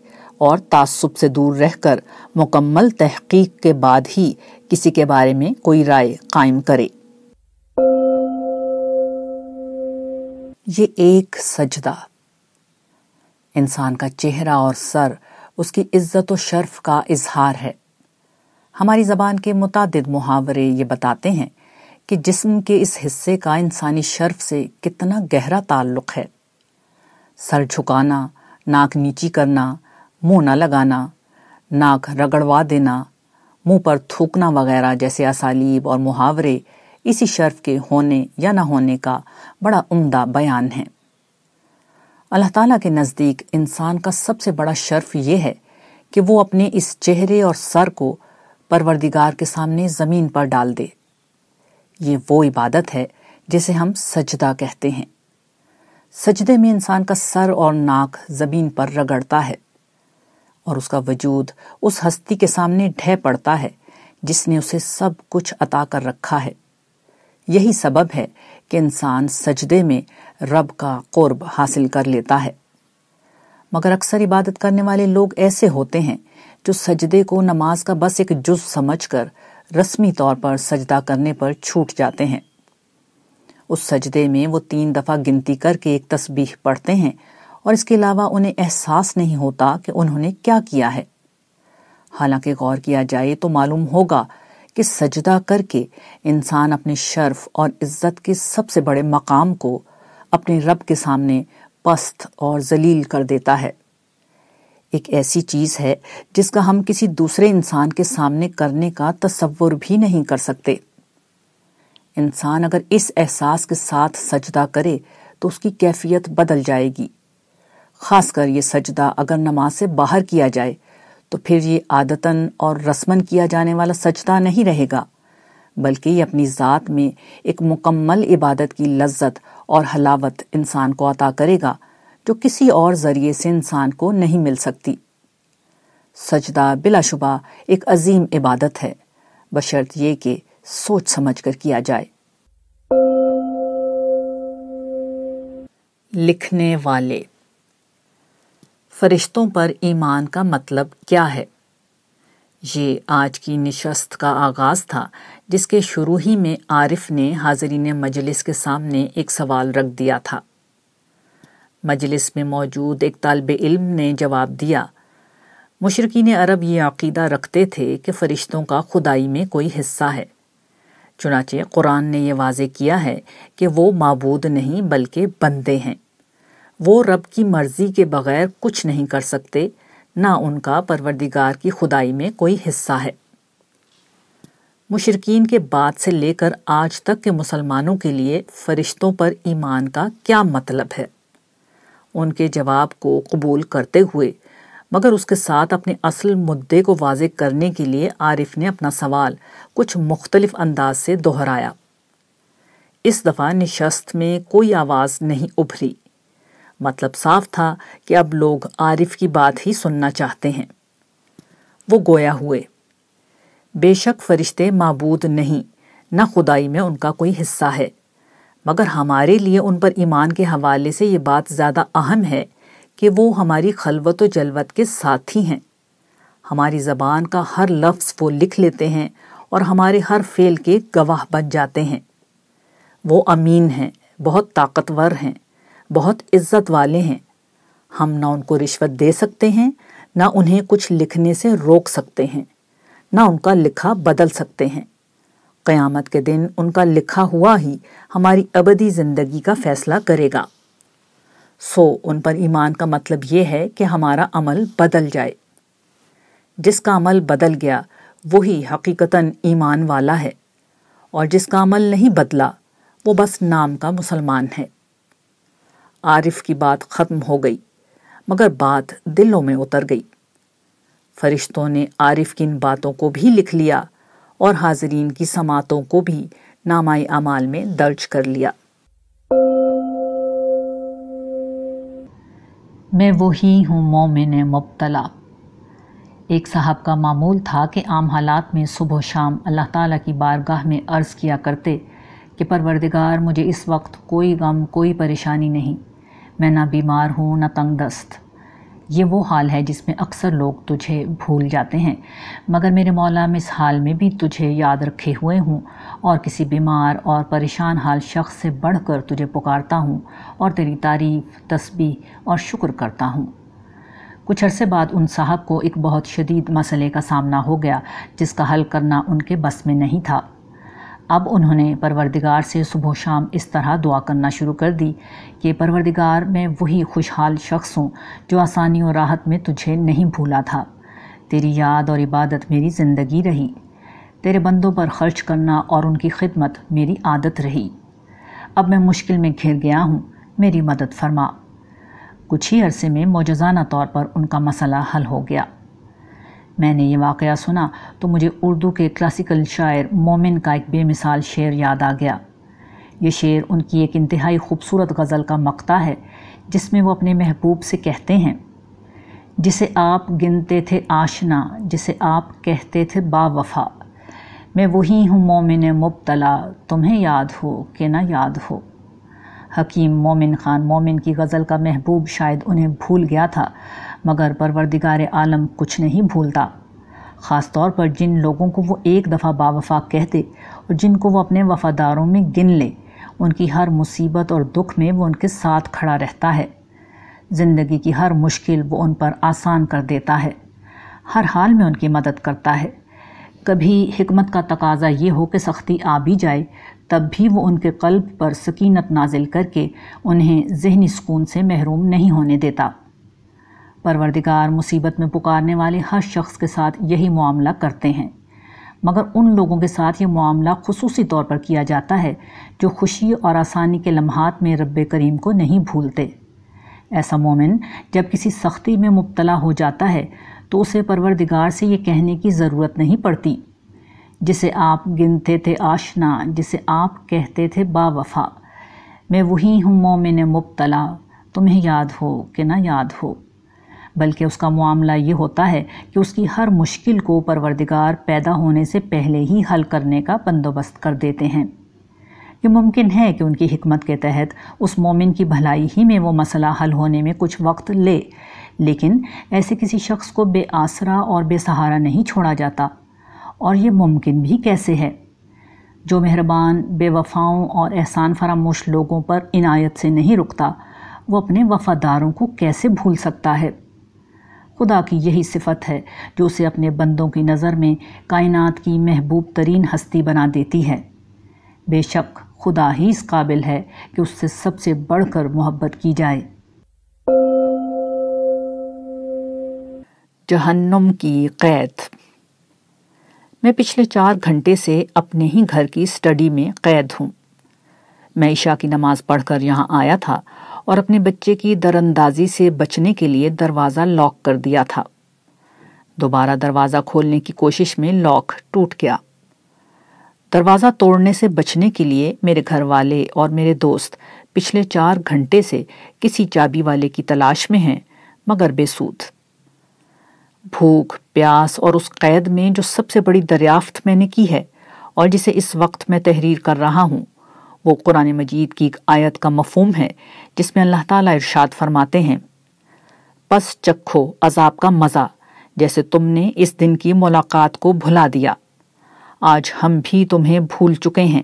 B: और तासुब से दूर रहकर मुकम्मल तहकीक के बाद ही किसी के बारे में कोई राय कायम करे ये एक सजदा इंसान का चेहरा और सर उसकी इज्जत और शर्फ का इजहार है हमारी जबान के मुतद मुहावरे ये बताते हैं कि जिस्म के इस हिस्से का इंसानी शर्फ से कितना गहरा ताल्लुक है सर झुकाना नाक नीची करना मुंह न लगाना नाक रगड़वा देना मुंह पर थूकना वगैरह जैसे असालीब और मुहावरे इसी शर्फ के होने या न होने का बड़ा उम्दा बयान है अल्लाह ताला के नज़दीक इंसान का सबसे बड़ा शर्फ यह है कि वो अपने इस चेहरे और सर को परवरदिगार के सामने ज़मीन पर डाल दे ये वो इबादत है जिसे हम सजदा कहते हैं सजदे में इंसान का सर और नाक ज़मीन पर रगड़ता है और उसका वजूद उस हस्ती के सामने ढह पड़ता है जिसने उसे सब कुछ अता कर रखा है यही सबब है कि इंसान सजदे में रब का कौरब हासिल कर लेता है मगर अक्सर इबादत करने वाले लोग ऐसे होते हैं जो सजदे को नमाज का बस एक जुज समझकर रस्मी तौर पर सजदा करने पर छूट जाते हैं उस सजदे में वो तीन दफ़ा गिनती करके एक तस्बीह पढ़ते हैं और इसके अलावा उन्हें एहसास नहीं होता कि उन्होंने क्या किया है हालांकि गौर किया जाए तो मालूम होगा कि सजदा करके इंसान अपने शर्फ और इज्जत के सबसे बड़े मकाम को अपने रब के सामने पस्त और जलील कर देता है एक ऐसी चीज़ है जिसका हम किसी दूसरे इंसान के सामने करने का तस्वुर भी नहीं कर सकते इंसान अगर इस एहसास के साथ सजदा करे तो उसकी कैफियत बदल जाएगी खासकर यह सजदा अगर नमाज से बाहर किया जाए तो फिर ये आदतन और रस्मन किया जाने वाला सजदा नहीं रहेगा बल्कि ये अपनी ज़ात में एक मुकम्मल इबादत की लज्जत और हलावत इंसान को अता करेगा जो किसी और जरिए से इंसान को नहीं मिल सकती सजदा बिलाशुबा एक अजीम इबादत है बशर्त ये कि सोच समझ कर किया जाए लिखने वाले फरिश्तों पर ईमान का मतलब क्या है ये आज की नशस्त का आगाज़ था जिसके शुरू ही में आरिफ ने हाजरीन मजलिस के सामने एक सवाल रख दिया था मजलिस में मौजूद एक तालब इल्म ने जवाब दिया मशरकिन अरब ये अकीदा रखते थे कि फ़रिश्तों का खुदाई में कोई हिस्सा है चुनाचे कुरान ने यह वाज किया है कि वो मबूद नहीं बल्कि बंदे हैं वो रब की मर्ज़ी के बग़ैर कुछ नहीं कर सकते ना उनका परवरदिगार की खुदाई में कोई हिस्सा है मुशरकिन के बाद से लेकर आज तक के मुसलमानों के लिए फ़रिश्तों पर ईमान का क्या मतलब है उनके जवाब को कबूल करते हुए मगर उसके साथ अपने असल मुद्दे को वाज करने के लिए आरिफ ने अपना सवाल कुछ मुख्तलिफ अंदाज से दोहराया इस दफ़ा नशस्त में कोई आवाज़ नहीं उभरी मतलब साफ था कि अब लोग आरिफ की बात ही सुनना चाहते हैं वो गोया हुए बेशक फरिश्ते मबूद नहीं न खुदाई में उनका कोई हिस्सा है मगर हमारे लिए उन पर ईमान के हवाले से ये बात ज़्यादा अहम है कि वो हमारी खलवत व जलवत के साथी हैं हमारी ज़बान का हर लफ्ज़ वो लिख लेते हैं और हमारे हर फेल के गवाह बन जाते हैं वो अमीन हैं बहुत ताकतवर हैं बहुत इज्जत वाले हैं हम ना उनको रिश्वत दे सकते हैं ना उन्हें कुछ लिखने से रोक सकते हैं ना उनका लिखा बदल सकते हैं क़यामत के दिन उनका लिखा हुआ ही हमारी अबदी ज़िंदगी का फ़ैसला करेगा सो उन पर ईमान का मतलब ये है कि हमारा अमल बदल जाए जिसका अमल बदल गया वही हकीकता ईमान वाला है और जिसका अमल नहीं बदला वो बस नाम का मुसलमान है आरिफ की बात ख़त्म हो गई मगर बात दिलों में उतर गई फरिश्तों ने आरिफ की इन बातों को भी लिख लिया और हाजरीन की समातों को भी नामाय अमाल में दर्ज कर लिया मैं वही हूँ मोमिन मुबतला एक साहब का मामूल था कि आम हालात में सुबह शाम अल्लाह ताला की बारगाह में अर्ज़ किया करते कि परवरदिगार मुझे इस वक्त कोई गम कोई परेशानी नहीं मैं ना बीमार हूँ ना तंगदस्त ये वो हाल है जिसमें अक्सर लोग तुझे भूल जाते हैं मगर मेरे मौला मैं इस हाल में भी तुझे याद रखे हुए हूँ और किसी बीमार और परेशान हाल शख्स से बढ़कर तुझे पुकारता हूँ और तेरी तारीफ़ तस्बीह और शुक्र करता हूँ कुछ अरसे बाद उन साहब को एक बहुत शदीद मसले का सामना हो गया जिसका हल करना उनके बस में नहीं था अब उन्होंने परवरदिगार से सुबह शाम इस तरह दुआ करना शुरू कर दी कि परवरदिगार मैं वही खुशहाल शख्स हूँ जो आसानी और राहत में तुझे नहीं भूला था तेरी याद और इबादत मेरी ज़िंदगी रही तेरे बंदों पर खर्च करना और उनकी खिदमत मेरी आदत रही अब मैं मुश्किल में घिर गया हूँ मेरी मदद फरमा कुछ ही अरसे में मौजाना तौर पर उनका मसला हल हो गया मैंने ये वाक़ सुना तो मुझे उर्दू के क्लासिकल शायर मोमिन का एक बेमिसाल शेर याद आ गया ये शेर उनकी एक इंतहाई खूबसूरत गज़ल का मकता है जिसमें वो अपने महबूब से कहते हैं जिसे आप गिनते थे आशना जिसे आप कहते थे बावफा मैं वही हूँ मोमिन मुबतला तुम्हें याद हो कि ना याद हो हकीम मोमिन ख़ान मोमिन की गज़ल का महबूब शायद उन्हें भूल गया था मगर परवरदिगार आलम कुछ नहीं भूलता ख़ास तौर पर जिन लोगों को वो एक दफ़ा बावफा कहते और जिनको वो अपने वफ़ादारों में गिन ले उनकी हर मुसीबत और दुख में वो उनके साथ खड़ा रहता है ज़िंदगी की हर मुश्किल वो उन पर आसान कर देता है हर हाल में उनकी मदद करता है कभी हमत का तकाजा ये हो कि सख्ती आ भी जाए तब भी वो उनके कल्ब पर सकीनत नाजिल करके उन्हें जहनी सुकून से महरूम नहीं होने देता परवरदिगार मुसीबत में पुकारने वाले हर शख्स के साथ यही मामला करते हैं मगर उन लोगों के साथ ये मामला खसूसी तौर पर किया जाता है जो खुशी और आसानी के लम्हात में रब करीम को नहीं भूलते ऐसा मोमिन जब किसी सख्ती में मुबतला हो जाता है तो उसे परवरदिगार से ये कहने की ज़रूरत नहीं पड़ती जिसे आप गिनते थे आशना जिसे आप कहते थे बावफा मैं वही हूँ मोमिन मुबतला तुम्हें याद हो कि ना याद हो बल्कि उसका मामला ये होता है कि उसकी हर मुश्किल को परवरदिगार पैदा होने से पहले ही हल करने का बंदोबस्त कर देते हैं ये मुमकिन है कि उनकी हमत के तहत उस मोमिन की भलाई ही में वो मसला हल होने में कुछ वक्त ले लेकिन ऐसे किसी शख्स को बे आसरा और बेसहारा नहीं छोड़ा जाता और ये मुमकिन भी कैसे है जो मेहरबान बेवफाओं और एहसान फरामोश लोगों पर इनायत से नहीं रुकता वो अपने वफ़ादारों को कैसे भूल सकता है खुदा की यही सिफत है जो उसे अपने बंदों की नज़र में कायनात की महबूब तरीन हस्ती बना देती है बेशक खुदा ही इस काबिल है कि उससे सबसे बढ़ कर मोहब्बत की जाए जहन्नुम की कैद मैं पिछले चार घंटे से अपने ही घर की स्टडी में कैद हूँ मैं ईशा की नमाज़ पढ़कर यहाँ आया था और अपने बच्चे की दरअंदाजी से बचने के लिए दरवाज़ा लॉक कर दिया था दोबारा दरवाज़ा खोलने की कोशिश में लॉक टूट गया दरवाज़ा तोड़ने से बचने के लिए मेरे घर वाले और मेरे दोस्त पिछले चार घंटे से किसी चाबी वाले की तलाश में हैं मगर बेसूद भूख प्यास और उस कैद में जो सबसे बड़ी दरियाफ्त मैंने की है और जिसे इस वक्त मैं तहरीर कर रहा हूं वो कुरान मजीद की एक आयत का मफहम है जिसमें अल्लाह ताला इरशाद फरमाते हैं पस चखो अजाब का मज़ा जैसे तुमने इस दिन की मुलाकात को भुला दिया आज हम भी तुम्हें भूल चुके हैं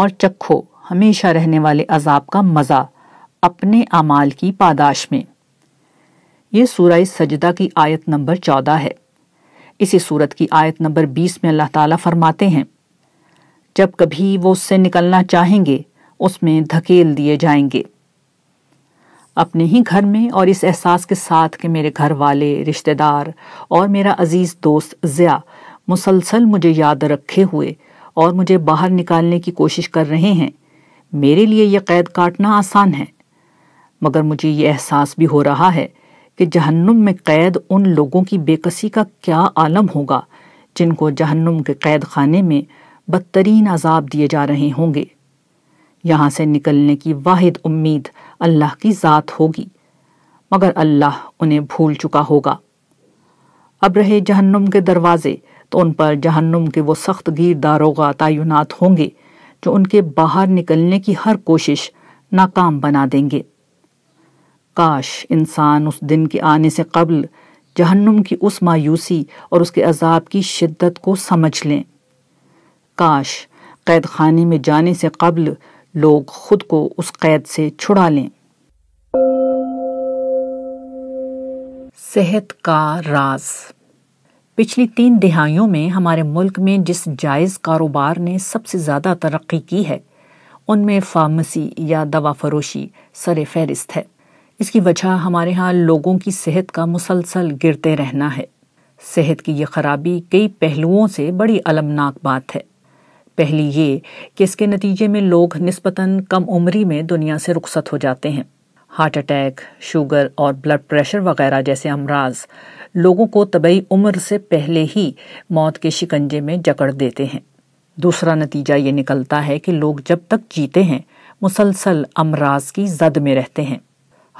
B: और चखो हमेशा रहने वाले अजाब का मज़ा अपने अमाल की पादाश में यह सूरह सजदा की आयत नंबर चौदह है इसी सूरत की आयत नंबर बीस में अल्लाह ताला फरमाते हैं जब कभी वो उससे निकलना चाहेंगे उसमें धकेल दिए जाएंगे अपने ही घर में और इस एहसास के साथ कि मेरे घर वाले रिश्तेदार और मेरा अजीज़ दोस्त ज़िया मुसलसल मुझे याद रखे हुए और मुझे बाहर निकालने की कोशिश कर रहे हैं मेरे लिए यह कैद काटना आसान है मगर मुझे ये एहसास भी हो रहा है कि जहन्नुम में कैद उन लोगों की बेकसी का क्या आलम होगा जिनको जहन्नुम के कैद खाने में बदतरीन अजाब दिए जा रहे होंगे यहां से निकलने की वाहिद उम्मीद अल्लाह की ज़ात होगी मगर अल्लाह उन्हें भूल चुका होगा अब रहे जहन्नुम के दरवाजे तो उन पर जहन्नुम के वो सख्त गिर दारोगा तयनत होंगे जो उनके बाहर निकलने की हर कोशिश नाकाम बना देंगे काश इंसान उस दिन के आने से कबल जहन्नुम की उस मायूसी और उसके अजाब की शिद्दत को समझ लें काश कैद खाने में जाने से कबल लोग खुद को उस कैद से छुड़ा लें सेहत का राज पिछली तीन दिहाइयों में हमारे मुल्क में जिस जायज़ कारोबार ने सबसे ज़्यादा तरक्की की है उनमें फार्मेसी या दवा फरोशी सर फहरिस्त है इसकी वजह हमारे यहाँ लोगों की सेहत का मुसलसल गिरते रहना है सेहत की यह खराबी कई पहलुओं से बड़ी अलमनाक बात है पहली ये कि इसके नतीजे में लोग नस्बता कम उम्री में दुनिया से रुखसत हो जाते हैं हार्ट अटैक शुगर और ब्लड प्रेशर वगैरह जैसे अमराज लोगों को तबई उम्र से पहले ही मौत के शिकंजे में जकड़ देते हैं दूसरा नतीजा ये निकलता है कि लोग जब तक जीते हैं मुसलसल अमराज की जद में रहते हैं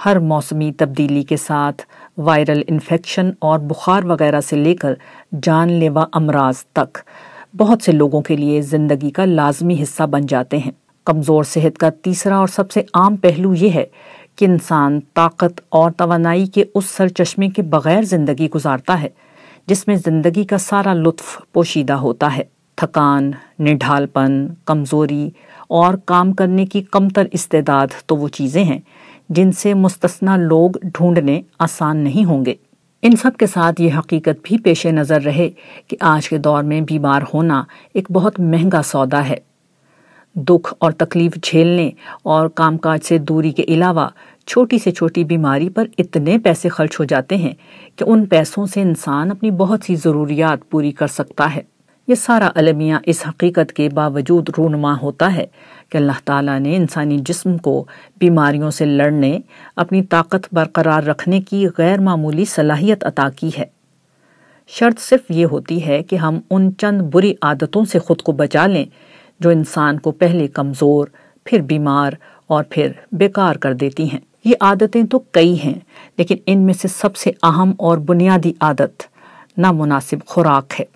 B: हर मौसमी तब्दीली के साथ वायरल इन्फेक्शन और बुखार वगैरह से लेकर जानलेवा अमराज तक बहुत से लोगों के लिए जिंदगी का लाजमी हिस्सा बन जाते हैं कमज़ोर सेहत का तीसरा और सबसे आम पहलू यह है कि इंसान ताकत और तवानाई के उस सरचश्मे के बगैर ज़िंदगी गुजारता है जिसमें ज़िंदगी का सारा लुत्फ पोशीदा होता है थकान निढालपन कमज़ोरी और काम करने की कमतर इस्तेदाद तो वो चीज़ें हैं जिनसे मुस्तना लोग ढूंढने आसान नहीं होंगे इन सब के साथ ये हकीकत भी पेश नज़र रहे कि आज के दौर में बीमार होना एक बहुत महंगा सौदा है दुख और तकलीफ झेलने और कामकाज से दूरी के अलावा छोटी से छोटी बीमारी पर इतने पैसे खर्च हो जाते हैं कि उन पैसों से इंसान अपनी बहुत सी ज़रूरियात पूरी कर सकता है यह सारा अलमिया इस हकीकत के बावजूद रूनमा होता है कि अल्लाह ताला ने इंसानी जिस्म को बीमारियों से लड़ने अपनी ताकत बरकरार रखने की गैर मामूली सलाहियत अता की है शर्त सिर्फ ये होती है कि हम उन चंद बुरी आदतों से खुद को बचा लें जो इंसान को पहले कमज़ोर फिर बीमार और फिर बेकार कर देती हैं ये आदतें तो कई हैं लेकिन इनमें से सबसे अहम और बुनियादी आदत नामुनासिब खुराक है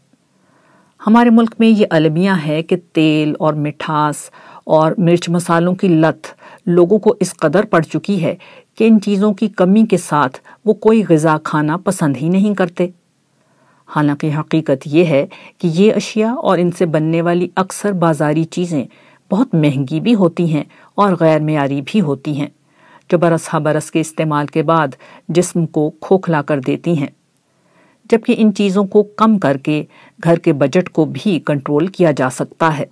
B: हमारे मुल्क में ये अलमिया है कि तेल और मिठास और मिर्च मसालों की लत लोगों को इस कदर पड़ चुकी है कि इन चीज़ों की कमी के साथ वो कोई गज़ा खाना पसंद ही नहीं करते हालांकि हकीकत यह है कि ये अशिया और इनसे बनने वाली अक्सर बाजारी चीज़ें बहुत महंगी भी होती हैं और गैर मैारी भी होती हैं जो बरस बरस के इस्तेमाल के बाद जिस्म को खोखला कर देती हैं जबकि इन चीज़ों को कम करके घर के बजट को भी कंट्रोल किया जा सकता है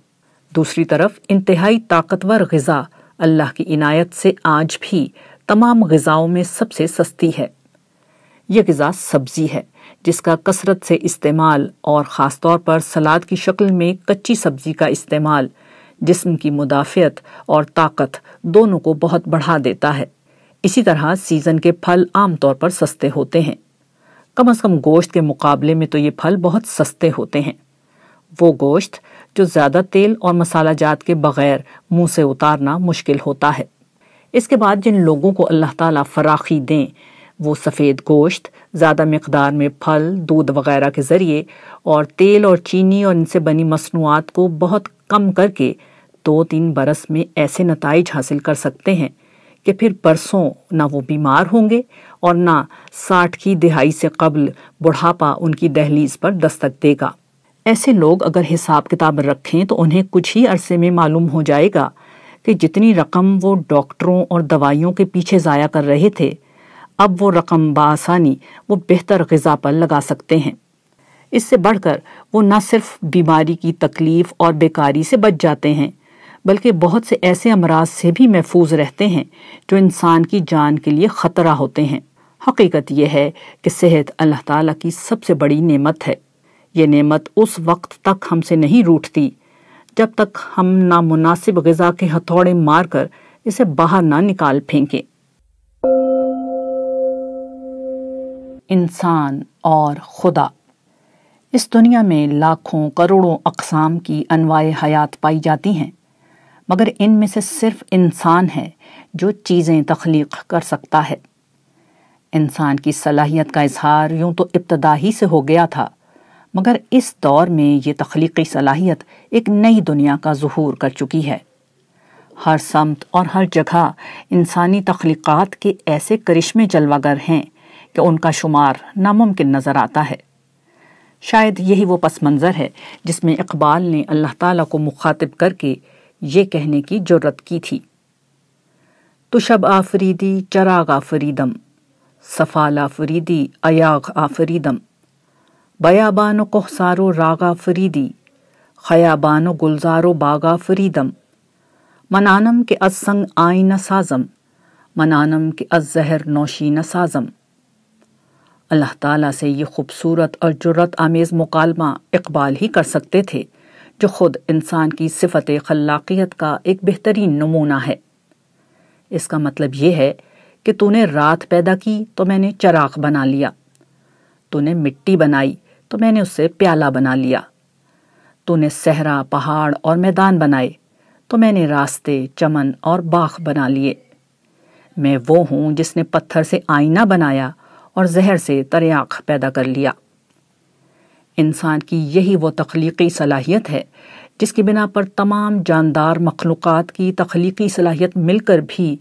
B: दूसरी तरफ इंतहाई ताकतवर गज़ा अल्लाह की इनायत से आज भी तमाम गज़ाओं में सबसे सस्ती है यह गज़ा सब्ज़ी है जिसका कसरत से इस्तेमाल और ख़ास तौर पर सलाद की शक्ल में कच्ची सब्ज़ी का इस्तेमाल जिस्म की मुदाफियत और ताकत दोनों को बहुत बढ़ा देता है इसी तरह सीज़न के फल आमतौर पर सस्ते होते हैं कम अज़ कम गोश्त के मुकाबले में तो ये फल बहुत सस्ते होते हैं वो गोश्त जो ज़्यादा तेल और मसाला जात के बगैर मुंह से उतारना मुश्किल होता है इसके बाद जिन लोगों को अल्लाह ताला फराखी दें वो सफ़ेद गोश्त ज़्यादा मकदार में फल दूध वगैरह के ज़रिए और तेल और चीनी और इनसे बनी मसनूआत को बहुत कम करके दो तीन बरस में ऐसे नतज हासिल कर सकते हैं कि फिर बरसों ना वो बीमार होंगे और ना साठ की दिहाई से कबल बुढ़ापा उनकी दहलीज पर दस्तक देगा ऐसे लोग अगर हिसाब किताब रखें तो उन्हें कुछ ही अरसे में मालूम हो जाएगा कि जितनी रकम वो डॉक्टरों और दवाइयों के पीछे ज़ाया कर रहे थे अब वो रकम बासानी वो बेहतर गज़ा पर लगा सकते हैं इससे बढ़कर वो न सिर्फ बीमारी की तकलीफ़ और बेकारी से बच जाते हैं बल्कि बहुत से ऐसे अमराज से भी महफूज रहते हैं जो इंसान की जान के लिए ख़तरा होते हैं हकीकत यह है कि सेहत अल्लाह ताला की सबसे बड़ी नेमत है ये नेमत उस वक्त तक हमसे नहीं रूठती जब तक हम नामुनासिब गजा के हथौड़े मारकर इसे बाहर ना निकाल फेंकें इंसान और खुदा इस दुनिया में लाखों करोड़ों अकसाम की अनवाय हयात पाई जाती हैं मगर इनमें से सिर्फ इंसान है जो चीज़ें तख्लीक कर सकता है इंसान की सलाहियत का इजहार यूं तो इब्तदा ही से हो गया था मगर इस दौर में ये तख्लीकी सलाहियत एक नई दुनिया का जहूर कर चुकी है हर समत और हर जगह इंसानी तख्लीक़ात के ऐसे करिश्मे जलवागर हैं कि उनका शुमार नामुमकिन नज़र आता है शायद यही वो पस मंज़र है जिसमें इकबाल ने अल्लाह ताला को मुखातिब करके ये कहने की जरूरत की थी तो शब आफरीदी चराग आफरीदम सफाल आफरीदी अयाग आफरीदम बयाबान कोहसारो रागा फरीदी खयाबान गुलजारो बागा फरीदम मनानम के अज आय न साजम मनानम के अजहर नौशी न साजम अल्लाह ताला से ये खूबसूरत और जुर्रत आमेज़ मुकालमा इकबाल ही कर सकते थे जो खुद इंसान की सिफत खलाकियत का एक बेहतरीन नमूना है इसका मतलब यह है कि तूने रात पैदा की तो मैंने चराग बना लिया तूने मिट्टी बनाई तो मैंने उससे प्याला बना लिया तूने सहरा पहाड़ और मैदान बनाए तो मैंने रास्ते चमन और बाख बना लिए मैं वो हूं जिसने पत्थर से आईना बनाया और जहर से तरियाख पैदा कर लिया इंसान की यही वो तख्लीकी सलाहियत है जिसकी बिना पर तमाम जानदार मखलूक़ की तख्लीकी सलाहियत मिलकर भी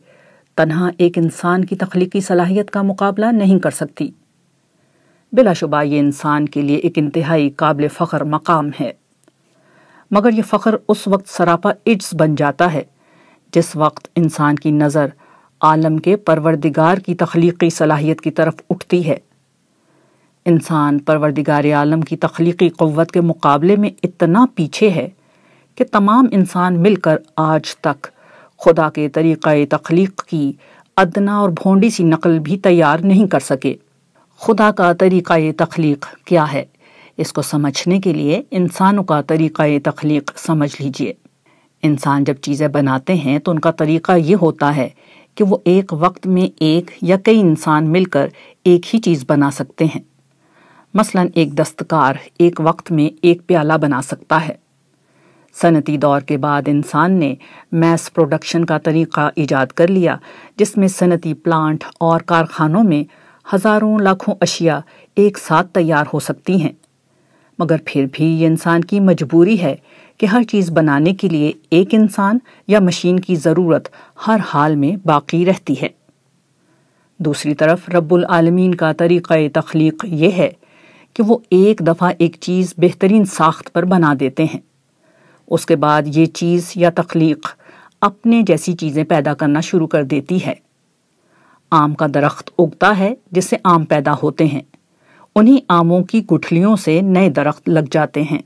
B: तनहा एक इंसान की तख्लीकी सलाहियत का मुकाबला नहीं कर सकती बिलाशुबा ये इंसान के लिए एक इंतहाई काबिल फ़ख्र मकाम है मगर यह फ़ख्र उस वक्त सरापा इज्स बन जाता है जिस वक्त इंसान की नज़र आलम के परवरदिगार की तख्लीकी सलाहियत की तरफ उठती है इंसान परवरदिगार आलम की तख्लीकी क़वत के मुकाबले में इतना पीछे है कि तमाम इंसान मिलकर आज तक खुदा के तरीक़ तख्लीक की अदना और भोंडी सी नकल भी तैयार नहीं कर सके खुदा का तरीक़ा तख्लीक क्या है इसको समझने के लिए इंसानों का तरीक़ा तख्लीक समझ लीजिए इंसान जब चीज़ें बनाते हैं तो उनका तरीक़ा ये होता है कि वो एक वक्त में एक या कई इंसान मिलकर एक ही चीज़ बना सकते हैं मसलन एक दस्तकार एक वक्त में एक प्याला बना सकता है सनती दौर के बाद इंसान ने मैस प्रोडक्शन का तरीक़ा ईजाद कर लिया जिसमें सनती प्लांट और कारखानों में हजारों लाखों अशिया एक साथ तैयार हो सकती हैं मगर फिर भी ये इंसान की मजबूरी है कि हर चीज़ बनाने के लिए एक इंसान या मशीन की ज़रूरत हर हाल में बाकी रहती है दूसरी तरफ रब्बुल आलमीन का तरीक़ तख्लीक ये है कि वो एक दफ़ा एक चीज़ बेहतरीन साख्त पर बना देते हैं उसके बाद ये चीज़ या तख्लीक अपने जैसी चीज़ें पैदा करना शुरू कर देती है आम का दरख्त उगता है जिससे आम पैदा होते हैं उन्हीं आमों की गुठलियों से नए दरख्त लग जाते हैं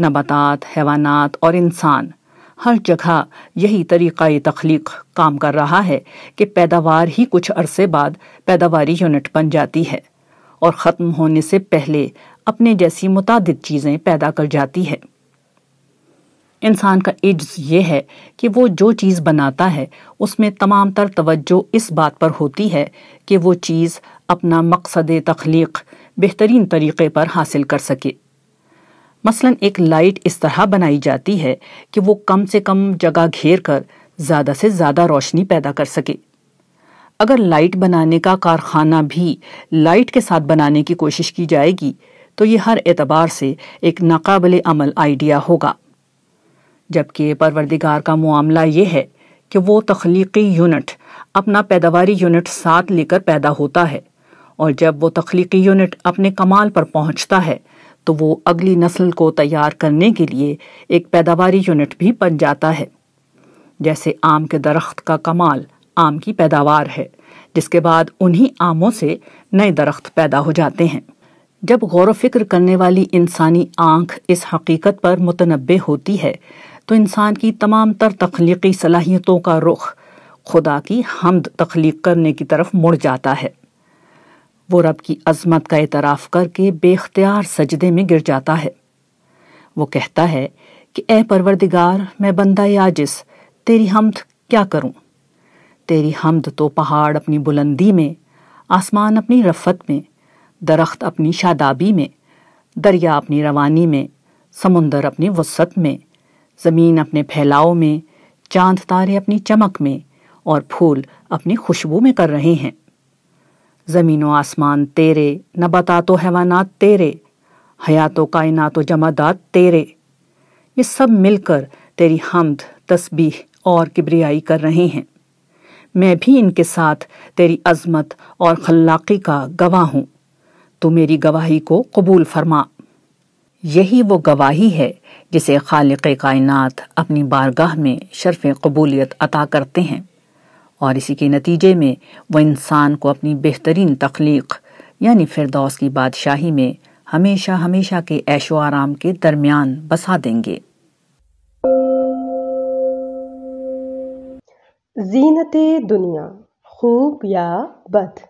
B: नबातात हैवानात और इंसान हर जगह यही तरीक़ा तख्लीक काम कर रहा है कि पैदावार ही कुछ अरसे बाद पैदावारी यूनिट बन जाती है और ख़त्म होने से पहले अपने जैसी मुतद चीज़ें पैदा कर जाती है इंसान का इज्ज ये है कि वो जो चीज़ बनाता है उसमें तमाम तर तवज्जो इस बात पर होती है कि वो चीज़ अपना मकसद तख्लीक बेहतरीन तरीक़े पर हासिल कर सके मसलन एक लाइट इस तरह बनाई जाती है कि वो कम से कम जगह घेर कर ज़्यादा से ज़्यादा रोशनी पैदा कर सके अगर लाइट बनाने का कारखाना भी लाइट के साथ बनाने की कोशिश की जाएगी तो ये हर एतबार से एक नाकबले अमल आइडिया होगा जबकि परवरदिगार का मामला ये है कि वो तख्लीकी यूनिट अपना पैदावारी यूनिट साथ लेकर पैदा होता है और जब वो तख्लीकी यूनिट अपने कमाल पर पहुंचता है तो वो अगली नस्ल को तैयार करने के लिए एक पैदावारी यूनिट भी बन जाता है जैसे आम के दरख्त का कमाल आम की पैदावार है जिसके बाद उन्हीं आमों से नए दरख्त पैदा हो जाते हैं जब गौर व फिक्र करने वाली इंसानी आंख इस हकीकत पर मुतनबे होती है तो इंसान की तमाम तर तख्लीकी सलाहियतों का रुख खुदा की हमद तख्लीक करने की तरफ मुड़ जाता है वो रब की अजमत का एतराफ़ करके बेख्तियार सजदे में गिर जाता है वो कहता है कि ए परवरदिगार मैं बंदा याजिस तेरी हमद क्या करूं? तेरी हमद तो पहाड़ अपनी बुलंदी में आसमान अपनी रफ़त में दरख्त अपनी शादाबी में दरिया अपनी रवानी में समुंदर अपनी वसत में ज़मीन अपने फैलाव में चांद तारे अपनी चमक में और फूल अपनी खुशबू में कर रहे हैं ज़मीन व आसमान तेरे नबातात तो व हैवानात तेरे हयात व कायनात व जमादात तेरे ये सब मिलकर तेरी हमद तस्बीह और किबरियाई कर रहे हैं मैं भी इनके साथ तेरी अजमत और खल्लाकी का गवाह हूँ तो मेरी गवाही को कबूल फरमा यही वो गवाही है जिसे खालिक कायनात अपनी बारगाह में शर्फ कबूलियत अता करते हैं और इसी के नतीजे में वह इंसान को अपनी बेहतरीन तख्लीक यानी फिरदौस की बादशाही में हमेशा हमेशा के ऐशो आराम के दरमियान बसा देंगे
E: जीनत दुनिया खूब या बद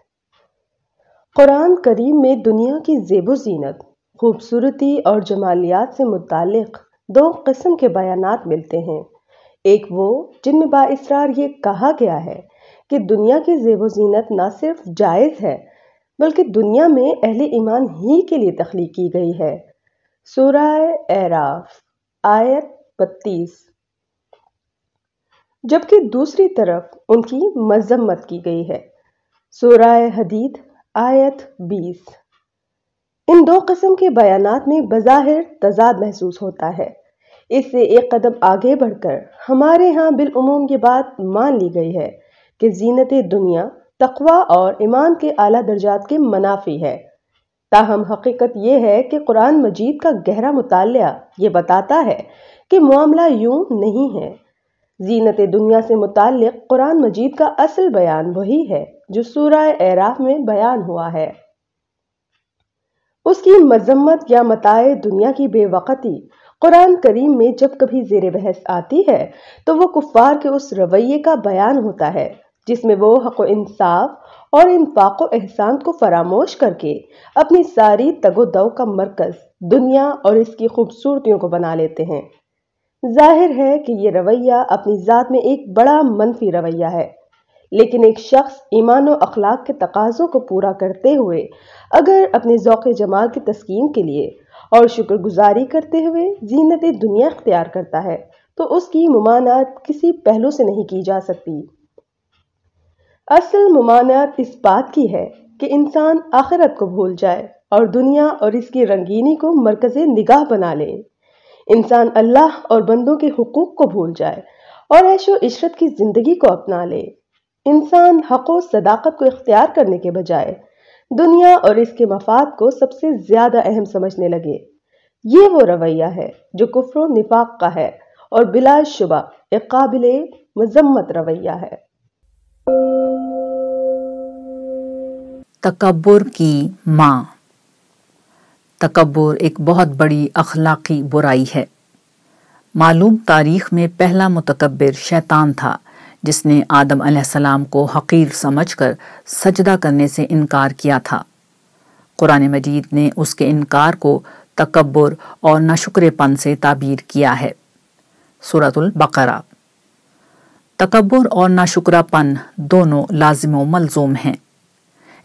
E: कुरान करीम में दुनिया की जेबो जीनत खूबसूरती और जमालियात से मुतक़ दो कस्म के बयान मिलते हैं एक वो जिनमें बासरार ये कहा गया है कि दुनिया की जेब जीनत ना सिर्फ जायज़ है बल्कि दुनिया में अहल ईमान ही के लिए तख्लीक की गई है सूरा एराफ आयत बत्तीस जबकि दूसरी तरफ उनकी मजम्मत की गई है सूरा हदीद आयत बीस इन दो कस्म के बयान में बज़ाहिर तजाद महसूस होता है इससे एक कदम आगे बढ़कर हमारे यहाँ बिलूम ये बात मान ली गई है कि जीनत दुनिया तकवा और ईमान के आला दर्जात के मनाफी है ताहम हकीकत यह है कि कुरान मजीद का गहरा मुताल ये बताता है कि मामला यूं नहीं है जीनत दुनिया से मुतल कुरान मजीद का असल बयान वही है जो सूरह एराफ में बयान हुआ है उसकी मजम्मत या मताए दुनिया की बेवकती कुरान करीम में जब कभी जेर बहस आती है तो वो कुफ़ार के उस रवैये का बयान होता है जिसमें वो हक इंसाफ और इन पाको एहसान को फरामोश करके अपनी सारी तगो दव का मरकज़ दुनिया और इसकी खूबसूरतियों को बना लेते हैं जाहिर है कि ये रवैया अपनी ज़ात में एक बड़ा मनफी रवैया है लेकिन एक शख्स ईमान और अखलाक के तकाज़ों को पूरा करते हुए अगर अपने ओक़ जमाल की तस्कीन के लिए और शुक्रगुजारी करते हुए जीनत दुनिया अख्तियार करता है तो उसकी ममानात किसी पहलू से नहीं की जा सकती असल ममानात इस बात की है कि इंसान आखिरत को भूल जाए और दुनिया और इसकी रंगीनी को मरकज़ निगाह बना ले इंसान अल्लाह और बंदों के हकूक़ को भूल जाए और ऐशो इशरत की ज़िंदगी को अपना ले इंसान हक व सदाकत को इख्तियार करने के बजाय दुनिया और इसके मफाद को सबसे ज्यादा अहम समझने लगे ये वो रवैया है जो कुफर निफाक का है और बिलाशुबा एक काबिल मजम्मत रवैया है
B: तकबर की माँ तकबर एक बहुत बड़ी अखलाकी बुराई है मालूम तारीख में पहला मुतकबर शैतान था जिसने आदम सलाम को हकीर समझकर सजदा करने से इनकार किया था कुरान मजीद ने उसके इनकार को तकबर और नशुक्रपन से ताबीर किया है सूरतुल बकरा तकबर और नाशुक्रापन दोनों लाजिम मलजूम हैं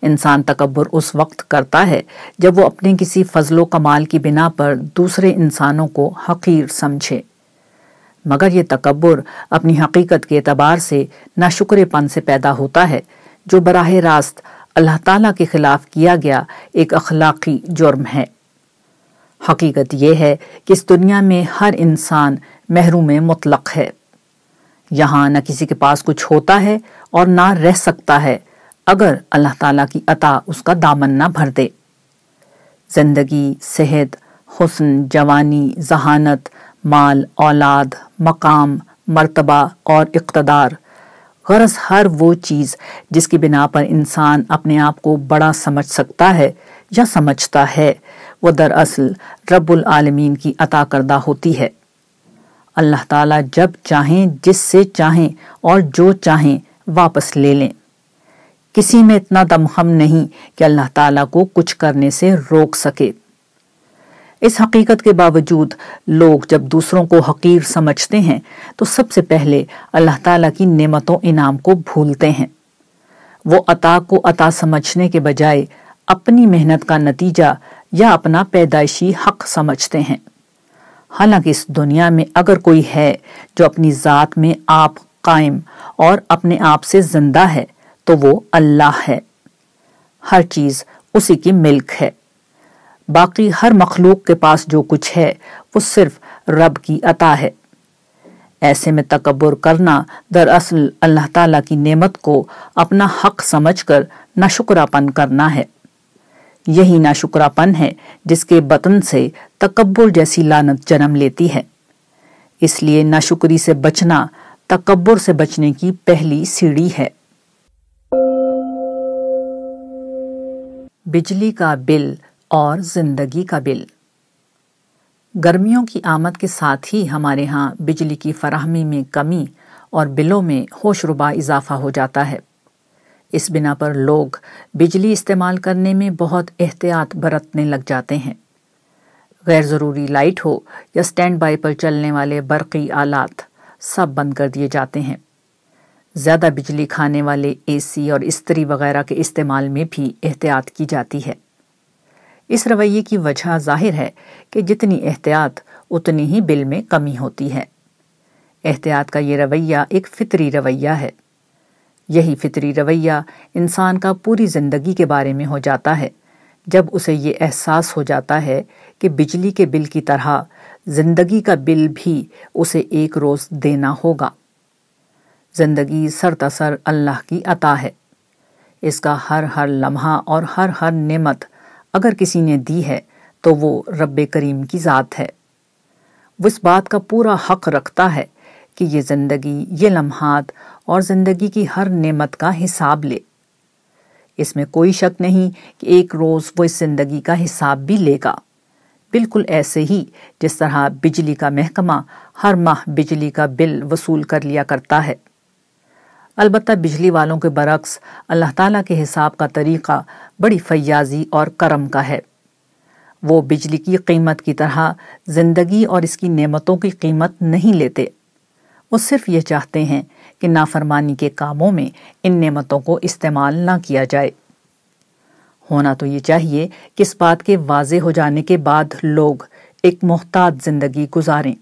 B: इंसान तकबर उस वक्त करता है जब वो अपने किसी फजलो कमाल की बिना पर दूसरे इंसानों को हकीर समझे मगर यह तकबर अपनी हकीकत के अतबार से ना शुक्रपन से पैदा होता है जो बराह रास्त अल्लाह ताला के खिलाफ किया गया एक अखलाकी जुर्म है हकीकत यह है कि इस दुनिया में हर इंसान महरूम मुतलक है यहाँ न किसी के पास कुछ होता है और ना रह सकता है अगर अल्लाह ताला की अता उसका दामन ना भर दे ज़िंदगी सेहत हुसन जवानी जहानत माल औलाद मकाम मर्तबा और इकतदार गरज हर वो चीज़ जिसकी बिना पर इंसान अपने आप को बड़ा समझ सकता है या समझता है वह दरअसल रब्बुल आलमीन की अता करदा होती है अल्लाह ताला जब चाहें जिससे चाहें और जो चाहें वापस ले लें किसी में इतना दमखम नहीं कि अल्लाह ताला को कुछ करने से रोक सके इस हकीकत के बावजूद लोग जब दूसरों को हकीर समझते हैं तो सबसे पहले अल्लाह ताला की नेमतों इनाम को भूलते हैं वो अता को अता समझने के बजाय अपनी मेहनत का नतीजा या अपना पैदाइशी हक समझते हैं हालांकि इस दुनिया में अगर कोई है जो अपनी ज़ात में आप कायम और अपने आप से जिंदा है तो वो अल्लाह है हर चीज़ उसी की मिल्क है बाकी हर मखलूक के पास जो कुछ है वो सिर्फ रब की अता है ऐसे में तकबर करना दरअसल अल्लाह ताला की नेमत को अपना हक समझकर नाशुकरापन करना है यही नाशुकरापन है जिसके बतन से तकबर जैसी लानत जन्म लेती है इसलिए नाशुक्री से बचना तकबर से बचने की पहली सीढ़ी है बिजली का बिल और ज़िंदगी का बिल गर्मियों की आमद के साथ ही हमारे यहाँ बिजली की फराहमी में कमी और बिलों में होशरुबा इजाफा हो जाता है इस बिना पर लोग बिजली इस्तेमाल करने में बहुत एहतियात बरतने लग जाते हैं गैर ज़रूरी लाइट हो या स्टैंड बाई पर चलने वाले बरक़ी आलात सब बंद कर दिए जाते हैं ज़्यादा बिजली खाने वाले एसी और इस्त्री वगैरह के इस्तेमाल में भी एहतियात की जाती है इस रवैये की वजह जाहिर है कि जितनी एहतियात उतनी ही बिल में कमी होती है एहतियात का ये रवैया एक फितरी रवैया है यही फितरी रवैया इंसान का पूरी ज़िंदगी के बारे में हो जाता है जब उसे ये एहसास हो जाता है कि बिजली के बिल की तरह ज़िंदगी का बिल भी उसे एक रोज़ देना होगा ज़िंदगी सरतसर अल्लाह की अता है इसका हर हर लम्हा और हर हर नेमत अगर किसी ने दी है तो वो रब करीम की ज़ात है वो इस बात का पूरा हक रखता है कि ये ज़िंदगी ये लम्हात और ज़िंदगी की हर नेमत का हिसाब ले इसमें कोई शक नहीं कि एक रोज़ वो इस ज़िंदगी का हिसाब भी लेगा बिल्कुल ऐसे ही जिस तरह बिजली का महकमा हर माह बिजली का बिल वसूल कर लिया करता है अलबत् बिजली वालों के बरक्स अल्लाह ताला के हिसाब का तरीक़ा बड़ी फयाजी और करम का है वो बिजली की कीमत की तरह ज़िंदगी और इसकी नेमतों की कीमत नहीं लेते वो सिर्फ ये चाहते हैं कि नाफरमानी के कामों में इन नेमतों को इस्तेमाल ना किया जाए होना तो ये चाहिए कि इस बात के वाजे हो जाने के बाद लोग एक मोहताज ज़िंदगी गुजारें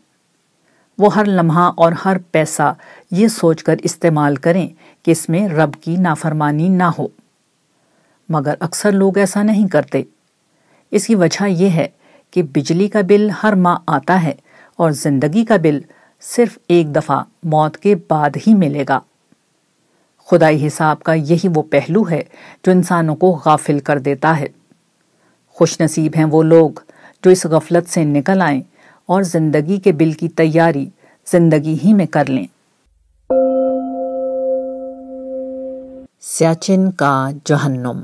B: वो हर लम्हा और हर पैसा ये सोचकर इस्तेमाल करें कि इसमें रब की नाफरमानी ना हो मगर अक्सर लोग ऐसा नहीं करते इसकी वजह यह है कि बिजली का बिल हर माह आता है और ज़िंदगी का बिल सिर्फ एक दफ़ा मौत के बाद ही मिलेगा खुदाई हिसाब का यही वो पहलू है जो इंसानों को गाफिल कर देता है खुश नसीब हैं वो लोग जो इस गफलत से निकल आए और ज़िंदगी के बिल की तैयारी ज़िंदगी ही में कर लें सियाचिन का जहन्नुम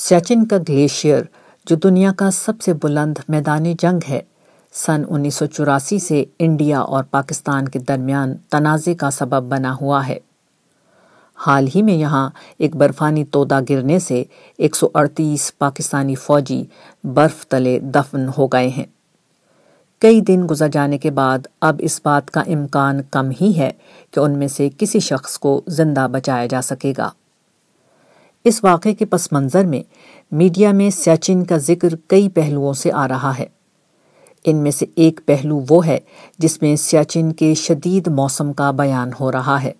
B: सियाचिन का ग्लेशियर जो दुनिया का सबसे बुलंद मैदानी जंग है सन उन्नीस से इंडिया और पाकिस्तान के दरमियान तनाज़े का सबब बना हुआ है हाल ही में यहाँ एक बर्फ़ानी तोदा गिरने से 138 पाकिस्तानी फ़ौजी बर्फ़ तले दफन हो गए हैं कई दिन गुजर जाने के बाद अब इस बात का इम्कान कम ही है कि उनमें से किसी शख्स को जिंदा बचाया जा सकेगा इस वाक़े के पस मंज़र में मीडिया में सियाचिन का जिक्र कई पहलुओं से आ रहा है इनमें से एक पहलू वो है जिसमें सियाचिन के शदीद मौसम का बयान हो रहा है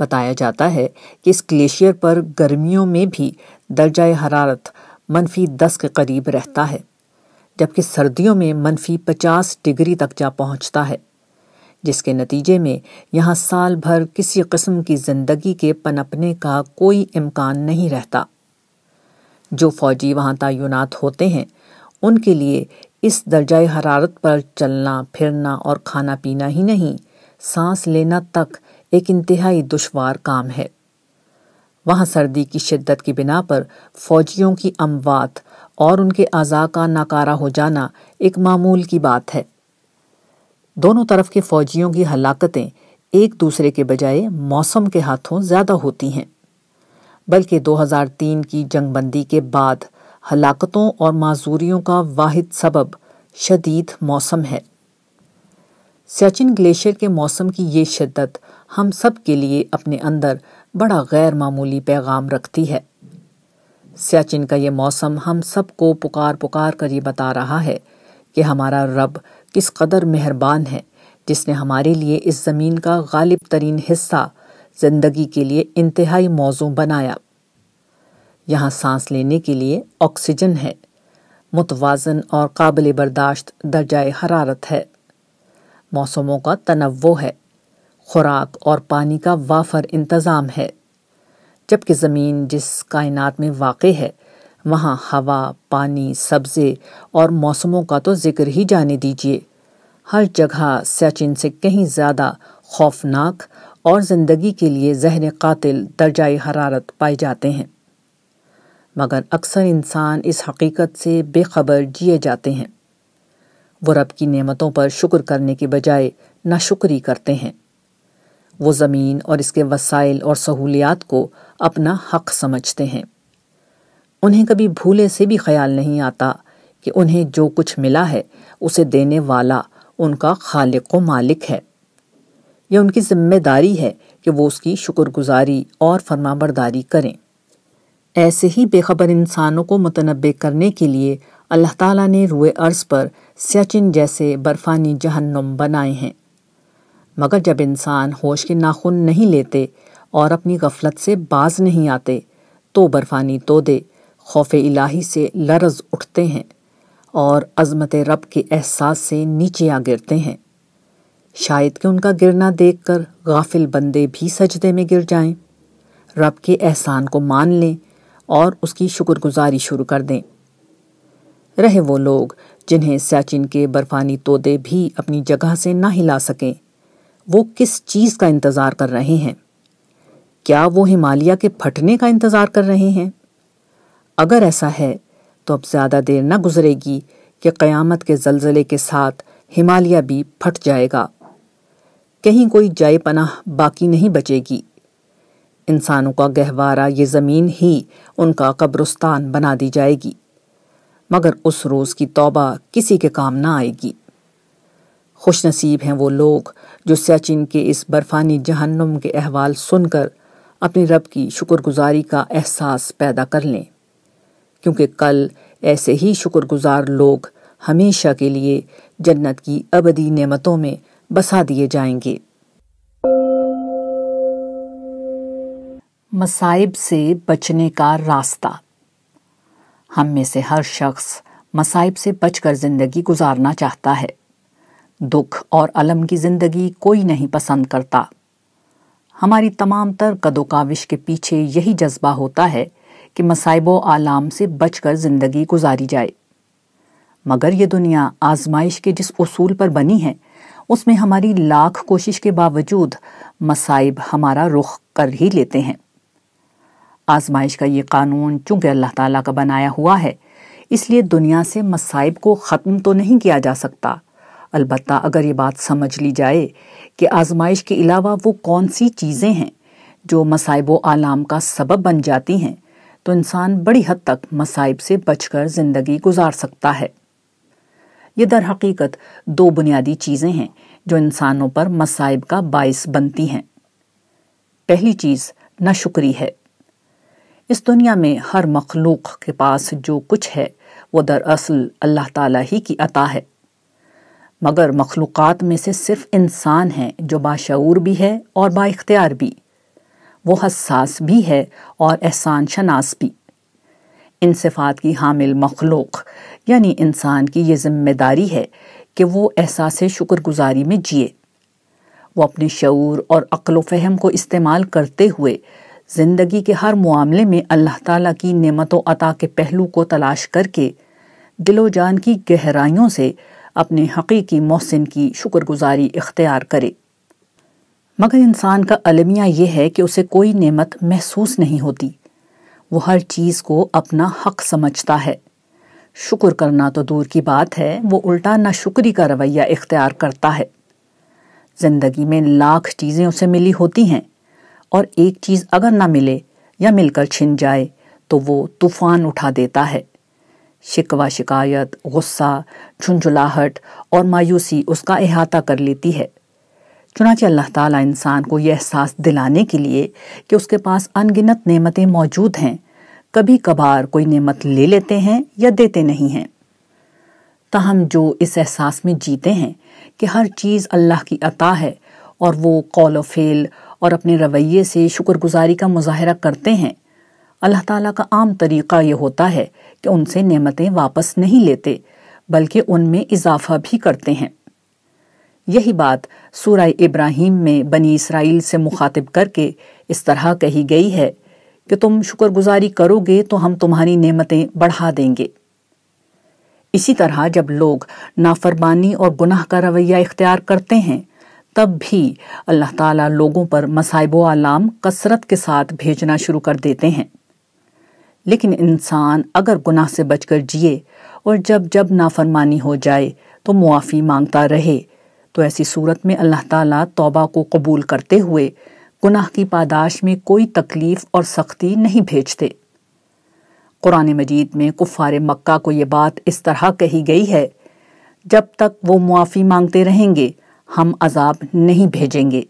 B: बताया जाता है कि इस ग्लेशियर पर गर्मियों में भी दर्जा हरारत मनफी दस के करीब रहता है जबकि सर्दियों में मनफी पचास डिग्री तक जा पहुंचता है जिसके नतीजे में यहाँ साल भर किसी कस्म की ज़िंदगी के पनपने का कोई इम्कान नहीं रहता जो फ़ौजी वहाँ तैनात होते हैं उनके लिए इस दर्जा हरारत पर चलना फिरना और खाना पीना ही नहीं सांस लेना तक एक इंतहाई दुशवार काम है वहाँ सर्दी की शिद्दत की बिना पर फ़ौजियों की अमवात और उनके अज़ा का नाकारा हो जाना एक मामूल की बात है दोनों तरफ के फौजियों की हलाकतें एक दूसरे के बजाय मौसम के हाथों ज़्यादा होती हैं बल्कि 2003 की जंगबंदी के बाद हलाकतों और माजूरियों का वाद सबब शदीद मौसम है सचिन ग्लेशियर के मौसम की ये शिद्दत हम सब के लिए अपने अंदर बड़ा गैर मामूली पैगाम रखती है सियाचिन का ये मौसम हम सबको पुकार पुकार कर ये बता रहा है कि हमारा रब किस कदर मेहरबान है जिसने हमारे लिए इस ज़मीन का गालिब तरीन हिस्सा ज़िंदगी के लिए इंतहाई मौजू बनाया यहाँ सांस लेने के लिए ऑक्सीजन है मुतवाजन और काबिल बर्दाश्त दर्जा हरारत है मौसमों का तनवो है खुराक और पानी का वाफर इंतज़ाम है जबकि ज़मीन जिस कायनात में वाक़ है वहाँ हवा पानी सब्ज़े और मौसमों का तो ज़िक्र ही जाने दीजिए हर जगह सचिन से कहीं ज़्यादा खौफनाक और ज़िंदगी के लिए जहर कतिल दर्जाए हरारत पाए जाते हैं मगर अक्सर इंसान इस हकीकत से बेखबर जिए जाते हैं वो रब की नेमतों पर शिक्र करने के बजाय नाशुक्री करते हैं वो ज़मीन और इसके वसाइल और सहूलियात को अपना हक समझते हैं उन्हें कभी भूले से भी ख्याल नहीं आता कि उन्हें जो कुछ मिला है उसे देने वाला उनका खालिक व मालिक है यह उनकी जिम्मेदारी है कि वो उसकी शुक्रगुजारी और फरमाबरदारी करें ऐसे ही बेखबर इंसानों को मुतनबे करने के लिए अल्लाह ताला ने रुए अर्ज़ पर सियाचिन जैसे बर्फ़ानी जहन्नुम बनाए हैं मगर जब इंसान होश के नाखून नहीं लेते और अपनी गफलत से बाज नहीं आते तो बर्फानी तो दे खौफ इलाही से लरज उठते हैं और अजमत रब के एहसास से नीचे आ गिरते हैं शायद कि उनका गिरना देख कर गाफिल बंदे भी सजदे में गिर जाएं, रब के एहसान को मान लें और उसकी शुक्रगुजारी शुरू कर दें रहे वो लोग जिन्हें सचिन के बर्फानी तोदे भी अपनी जगह से ना हिला सकें वो किस चीज़ का इंतज़ार कर रहे हैं क्या वो हिमालय के फटने का इंतज़ार कर रहे हैं अगर ऐसा है तो अब ज़्यादा देर ना गुजरेगी कि क़यामत के जलजले के साथ हिमालय भी फट जाएगा कहीं कोई जाए पनाह बाकी नहीं बचेगी इंसानों का गहवारा ये ज़मीन ही उनका कब्रस्तान बना दी जाएगी मगर उस रोज़ की तौबा किसी के काम ना आएगी खुशनसीब हैं वो लोग जो सचिन के इस बर्फानी जहन्नुम के अहवाल सुनकर अपने रब की शुक्रगुजारी का एहसास पैदा कर लें क्योंकि कल ऐसे ही शुक्रगुजार लोग हमेशा के लिए जन्नत की अबदी नेमतों में बसा दिए जाएंगे मसाइब से बचने का रास्ता हम में से हर शख्स मसाइब से बचकर ज़िंदगी गुजारना चाहता है दुख और अलम की ज़िंदगी कोई नहीं पसंद करता हमारी तमाम तर कदोकाविश के पीछे यही जज्बा होता है कि मसाइब आलाम से बचकर ज़िंदगी गुजारी जाए मगर यह दुनिया आजमाइश के जिस उसूल पर बनी है उसमें हमारी लाख कोशिश के बावजूद मसाइब हमारा रुख कर ही लेते हैं आजमाइश का ये कानून चूंकि अल्लाह ताला का बनाया हुआ है इसलिए दुनिया से मसाइब को ख़त्म तो नहीं किया जा सकता अलबत् अगर ये बात समझ ली जाए कि आजमाइश के अलावा वो कौन सी चीज़ें हैं जो मसाइब आलाम का सबब बन जाती हैं तो इंसान बड़ी हद तक मसाइब से बचकर ज़िंदगी गुजार सकता है ये दर हकीकत दो बुनियादी चीज़ें हैं जो इंसानों पर मसाइब का बायस बनती हैं पहली चीज़ न शुक्री है इस दुनिया में हर मखलूक के पास जो कुछ है वह दरअसल अल्लाह ताला ही की अता है मगर मखलूक में से सिर्फ इंसान है जो बाशूर भी है और बाख्तियार भी वो हसास भी है और एहसान शनास भी इन सिफात की हामिल मखलूक यानी इंसान की यह जिम्मेदारी है कि वो एहसास गुज़ारी में जिए वो अपने शूर और अक्ल फहम को इस्तेमाल करते हुए ज़िंदगी के हर मामले में अल्लाह तला की नेमत अता के पहलू को तलाश करके दिलो जान की गहराइयों से अपने हकीकी मोहसिन की शुक्रगुजारी इख्तियार करे मगर इंसान का अलमिया यह है कि उसे कोई नेमत महसूस नहीं होती वो हर चीज़ को अपना हक समझता है शुक्र करना तो दूर की बात है वो उल्टा ना शुक्री का रवैया इख्तियार करता है ज़िंदगी में लाख चीज़ें उसे मिली होती हैं और एक चीज़ अगर ना मिले या मिलकर छिन जाए तो वो तूफ़ान उठा देता है शिकवा शिकायत गुस्सा झुंझुलाहट और मायूसी उसका अहाता कर लेती है चुनाच अल्लाह ताला इंसान को यह एहसास दिलाने के लिए कि उसके पास अनगिनत नेमतें मौजूद हैं कभी कभार कोई नेमत ले लेते हैं या देते नहीं हैं तहम जो इस एहसास में जीते हैं कि हर चीज़ अल्लाह की अता है और वो कौल फेल और अपने रवैये से शुक्रगुजारी का मुजाहरा करते हैं अल्लाह ताला का आम तरीक़ा ये होता है कि उनसे नेमतें वापस नहीं लेते बल्कि उनमें इजाफा भी करते हैं यही बात सूरह इब्राहिम में बनी इसराइल से मुखातिब करके इस तरह कही गई है कि तुम शुक्रगुजारी करोगे तो हम तुम्हारी नेमतें बढ़ा देंगे इसी तरह जब लोग नाफरमानी और गुनाह का रवैया इख्तियार करते हैं तब भी अल्लाह ताला लोगों पर मसाइब आलाम कसरत के साथ भेजना शुरू कर देते हैं लेकिन इंसान अगर गुनाह से बचकर जिए और जब जब नाफरमानी हो जाए तो मुआफ़ी मांगता रहे तो ऐसी सूरत में अल्लाह ताला तौबा को कबूल करते हुए गुनाह की पादाश में कोई तकलीफ़ और सख्ती नहीं भेजते कुरान मजीद में कुफ़ार मक्का को ये बात इस तरह कही गई है जब तक वो मुआफ़ी मांगते रहेंगे हम अजाब नहीं भेजेंगे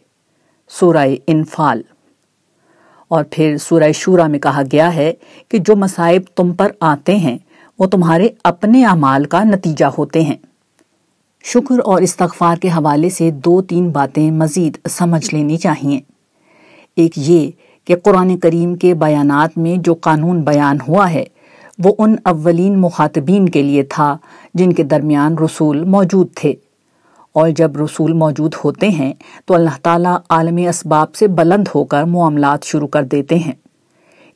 B: सूरह इन्फाल और फिर सूरह शूरा में कहा गया है कि जो मसाइब तुम पर आते हैं वो तुम्हारे अपने अमाल का नतीजा होते हैं शुक्र और इस्तगफार के हवाले से दो तीन बातें मज़ीद समझ लेनी चाहिए एक ये कि कुरान करीम के बयान में जो कानून बयान हुआ है वो उन अवलिन मुखातबीन के लिए था जिनके दरमियान रसूल मौजूद थे और जब रसूल मौजूद होते हैं तो अल्लाह ताला आलम इसबाब से बुलंद होकर मामला शुरू कर देते हैं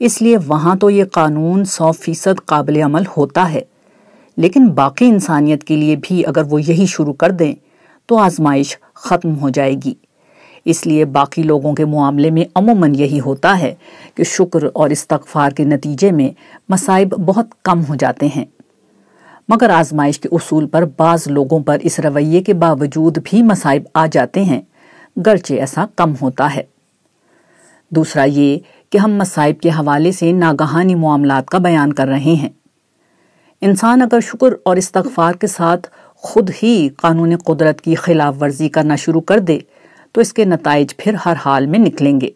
B: इसलिए वहाँ तो ये कानून सौ फीसद काबिल अमल होता है लेकिन बाकी इंसानियत के लिए भी अगर वो यही शुरू कर दें तो आजमाइश ख़त्म हो जाएगी इसलिए बाकी लोगों के मामले में अमूमन यही होता है कि शुक्र और इस्तफ़ार के नतीजे में मसाइब बहुत कम हो जाते हैं मगर आजमाइश के असूल पर बाज लोगों पर इस रवैये के बावजूद भी मसाइब आ जाते हैं गरचे ऐसा कम होता है दूसरा ये कि हम मसाइब के हवाले से नागहानी मामला का बयान कर रहे हैं इंसान अगर शुक्र और इस्तफार के साथ खुद ही कानून कुदरत की खिलाफ वर्जी करना शुरू कर दे तो इसके नतज फिर हर हाल में निकलेंगे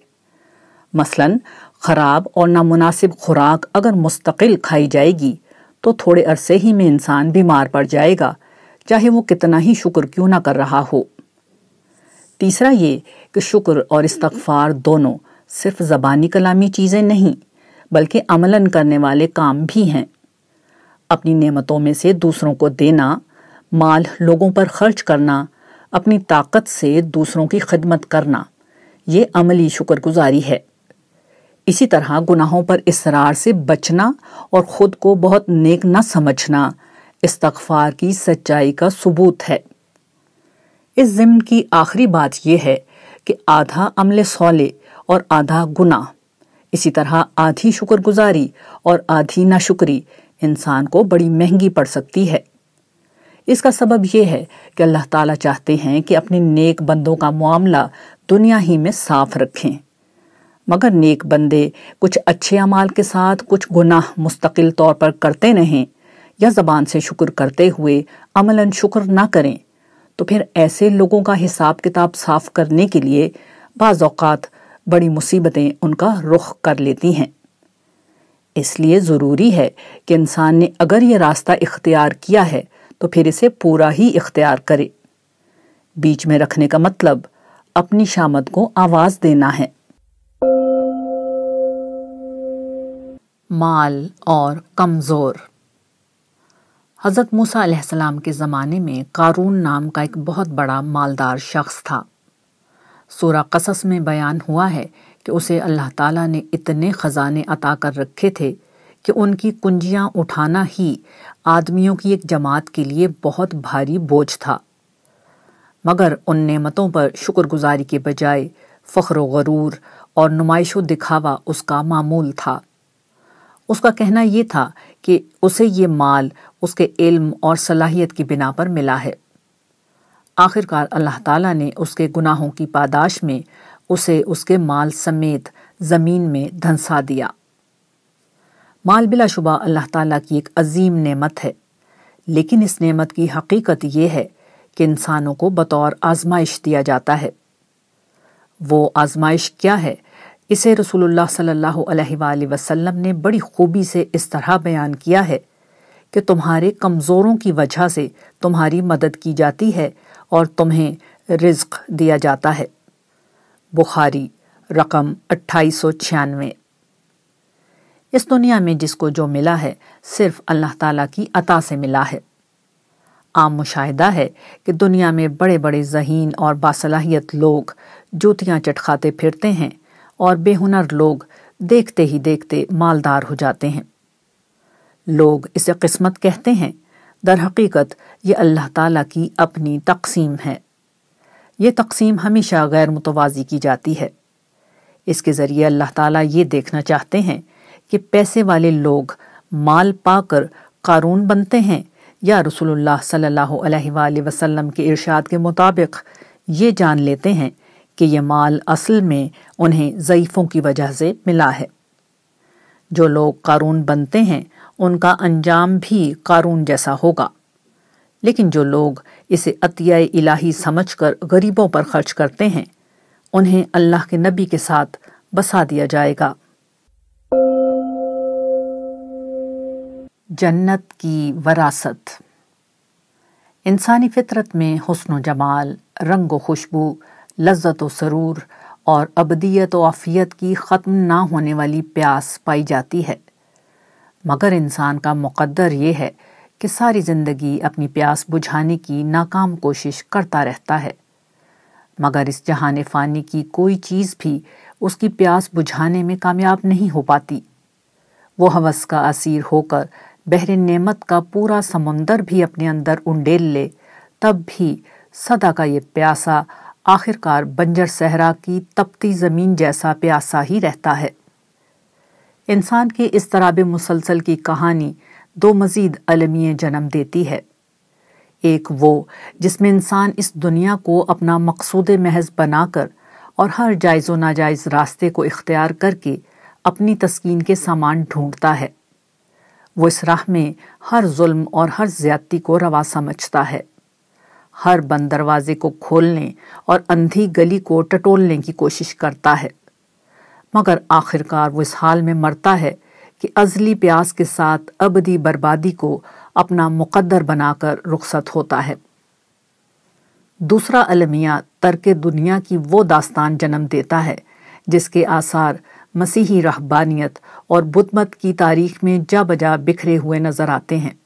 B: मसलन ख़राब और नामनासिब खुराक अगर मुस्तकिल खाई जाएगी तो थोड़े अरसे ही में इंसान बीमार पड़ जाएगा चाहे वो कितना ही शुक्र क्यों ना कर रहा हो तीसरा ये कि शुक्र और इस्तगफार दोनों सिर्फ ज़बानी कलामी चीज़ें नहीं बल्कि अमलन करने वाले काम भी हैं अपनी नेमतों में से दूसरों को देना माल लोगों पर खर्च करना अपनी ताकत से दूसरों की खिदमत करना ये अमली शुक्रगुजारी है इसी तरह गुनाहों पर इसरार से बचना और ख़ुद को बहुत नेक न समझना इस्तगफार की सच्चाई का सबूत है इस ज़िम्न की आखिरी बात यह है कि आधा अमल सौले और आधा गुनाह इसी तरह आधी शुक्रगुजारी और आधी नाशुक्री इंसान को बड़ी महंगी पड़ सकती है इसका सबब यह है कि अल्लाह ताला चाहते हैं कि अपने नेक बंदों का मामला दुनिया ही में साफ रखें मगर नेक बंदे कुछ अच्छे अमाल के साथ कुछ गुनाह मुस्तकिल तौर पर करते रहें या ज़बान से शुक्र करते हुए अमलन शुक्र ना करें तो फिर ऐसे लोगों का हिसाब किताब साफ करने के लिए बाज़ात बड़ी मुसीबतें उनका रुख कर लेती हैं इसलिए ज़रूरी है कि इंसान ने अगर ये रास्ता इख्तियार किया है तो फिर इसे पूरा ही इख्तियार करे बीच में रखने का मतलब अपनी शामद को आवाज़ देना है माल और कमज़ोर हज़रत मूसा के ज़माने में कारून नाम का एक बहुत बड़ा मालदार शख्स था सूरा कसस में बयान हुआ है कि उसे अल्लाह ताला ने इतने ख़जाने अता कर रखे थे कि उनकी कुंजियां उठाना ही आदमियों की एक जमात के लिए बहुत भारी बोझ था मगर उन नेमतों पर शुक्रगुजारी के बजाय फ़ख्र गरूर और नुमाइश दिखावा उसका मामूल था उसका कहना यह था कि उसे ये माल उसके इल्म और सलाहियत की बिना पर मिला है आखिरकार अल्लाह ताला ने उसके गुनाहों की पादाश में उसे उसके माल समेत ज़मीन में धंसा दिया माल शुबा अल्लाह ताला की एक अजीम नेमत है लेकिन इस नेमत की हकीकत यह है कि इंसानों को बतौर आजमाइश दिया जाता है वो आजमाइश क्या है इसे रसूलुल्लाह सल्लल्लाहु अलैहि वसल्लम ने बड़ी खूबी से इस तरह बयान किया है कि तुम्हारे कमज़ोरों की वजह से तुम्हारी मदद की जाती है और तुम्हें रिज्क दिया जाता है बुखारी रकम अट्ठाईस सौ छियानवे इस दुनिया में जिसको जो मिला है सिर्फ अल्लाह ताला की अता से मिला है आम मुशाह है कि दुनिया में बड़े बड़े जहीन और बासलाहियत लोग जूतियाँ चटखाते फिरते हैं और बेहुनर लोग देखते ही देखते मालदार हो जाते हैं लोग इसे किस्मत कहते हैं दर हकीकत ये अल्लाह ताला की अपनी तकसीम है ये तकसीम हमेशा गैर मुतवाज़ी की जाती है इसके ज़रिए अल्लाह ताला ये देखना चाहते हैं कि पैसे वाले लोग माल पाकर कारून बनते हैं या रसूलुल्लाह सल्लल्लाहु अलैहि वसल्लम के इरशाद के मुताबिक ये जान लेते हैं कि ये माल असल में उन्हें ज़यीफ़ों की वजह से मिला है जो लोग कारून बनते हैं उनका अंजाम भी कारून जैसा होगा लेकिन जो लोग इसे अतिया इलाही समझकर गरीबों पर खर्च करते हैं उन्हें अल्लाह के नबी के साथ बसा दिया जाएगा जन्नत की वरासत इंसानी फितरत में व जमाल रंग खुशबू लज्जत व सरूर और अबदियत व आफियत की ख़त्म ना होने वाली प्यास पाई जाती है मगर इंसान का मुकद्दर ये है कि सारी ज़िंदगी अपनी प्यास बुझाने की नाकाम कोशिश करता रहता है मगर इस जहान फ़ानी की कोई चीज़ भी उसकी प्यास बुझाने में कामयाब नहीं हो पाती वो हवस का असीर होकर बहर नेमत का पूरा समुंदर भी अपने अंदर उंडेल ले तब भी सदा का ये प्यासा आखिरकार बंजर सहरा की तपती ज़मीन जैसा प्यासा ही रहता है इंसान के इस तराब मुसलसल की कहानी दो मज़ीद अलमियाँ जन्म देती है एक वो जिसमें इंसान इस दुनिया को अपना मकसूद महज बनाकर और हर जायज़ नाजायज़ रास्ते को इख्तियार करके अपनी तस्कीन के सामान ढूंढता है वो इस राह में हर जुल्म और हर ज्यादती को रवा समझता है हर बंद दरवाजे को खोलने और अंधी गली को टटोलने की कोशिश करता है मगर आखिरकार वो इस हाल में मरता है कि अजली प्यास के साथ अबदी बर्बादी को अपना मुकद्दर बनाकर रुखसत होता है दूसरा अलमिया तर्क दुनिया की वो दास्तान जन्म देता है जिसके आसार मसीही रहबानियत और बुद्धमत की तारीख में जा बजा बिखरे हुए नज़र आते हैं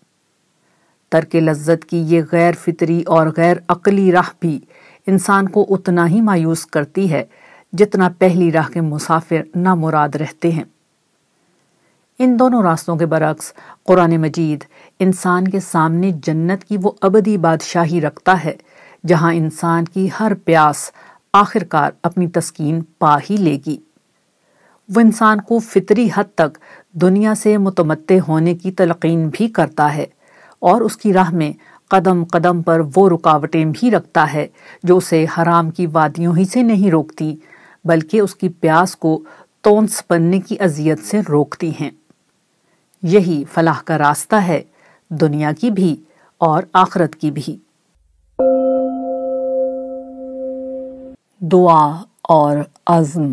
B: तर्क लज्जत की ये गैर फितरी और गैर अकली राह भी इंसान को उतना ही मायूस करती है जितना पहली राह के मुसाफिर नामुराद रहते हैं इन दोनों रास्तों के बरक्स कुरान मजीद इंसान के सामने जन्नत की वो अबदी बादशाही रखता है जहाँ इंसान की हर प्यास आखिरकार अपनी तस्कीन पा ही लेगी वो इंसान को फितरी हद तक दुनिया से मुतमत्ते होने की तलकीन भी करता है और उसकी राह में कदम कदम पर वो रुकावटें भी रखता है जो उसे हराम की वादियों ही से नहीं रोकती बल्कि उसकी प्यास को तोंस बनने की अजियत से रोकती हैं यही फलाह का रास्ता है दुनिया की भी और आखरत की भी दुआ और आज़म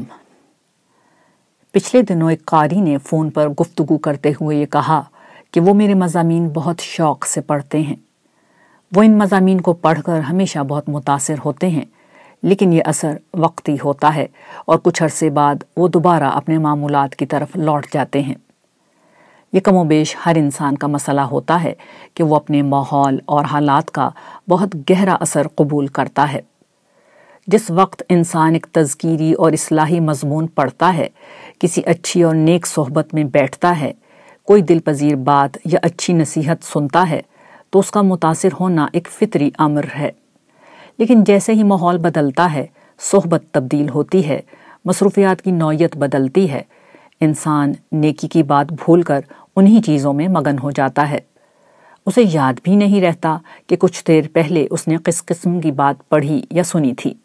B: पिछले दिनों एक कारी ने फ़ोन पर गुफ्तगु करते हुए ये कहा कि वो मेरे मजामी बहुत शौक़ से पढ़ते हैं वो इन मजामी को पढ़कर हमेशा बहुत मुतासर होते हैं लेकिन यह असर वक्ती होता है और कुछ अरसे बाद वो दोबारा अपने मामूल की तरफ लौट जाते हैं ये कमो बेश हर इंसान का मसला होता है कि वह अपने माहौल और हालात का बहुत गहरा असर कबूल करता है जिस वक्त इंसान एक तस्कीरी और असलाही मजमून पढ़ता है किसी अच्छी और नेक सोहबत में बैठता है कोई दिल पजीर बात या अच्छी नसीहत सुनता है तो उसका मुतासर होना एक फितरी अमर है लेकिन जैसे ही माहौल बदलता है सोहबत तब्दील होती है मसरूफियात की नौीयत बदलती है इंसान नेकी की बात भूल कर उन्हीं चीज़ों में मगन हो जाता है उसे याद भी नहीं रहता कि कुछ देर पहले उसने किस किस्म की बात पढ़ी या सुनी थी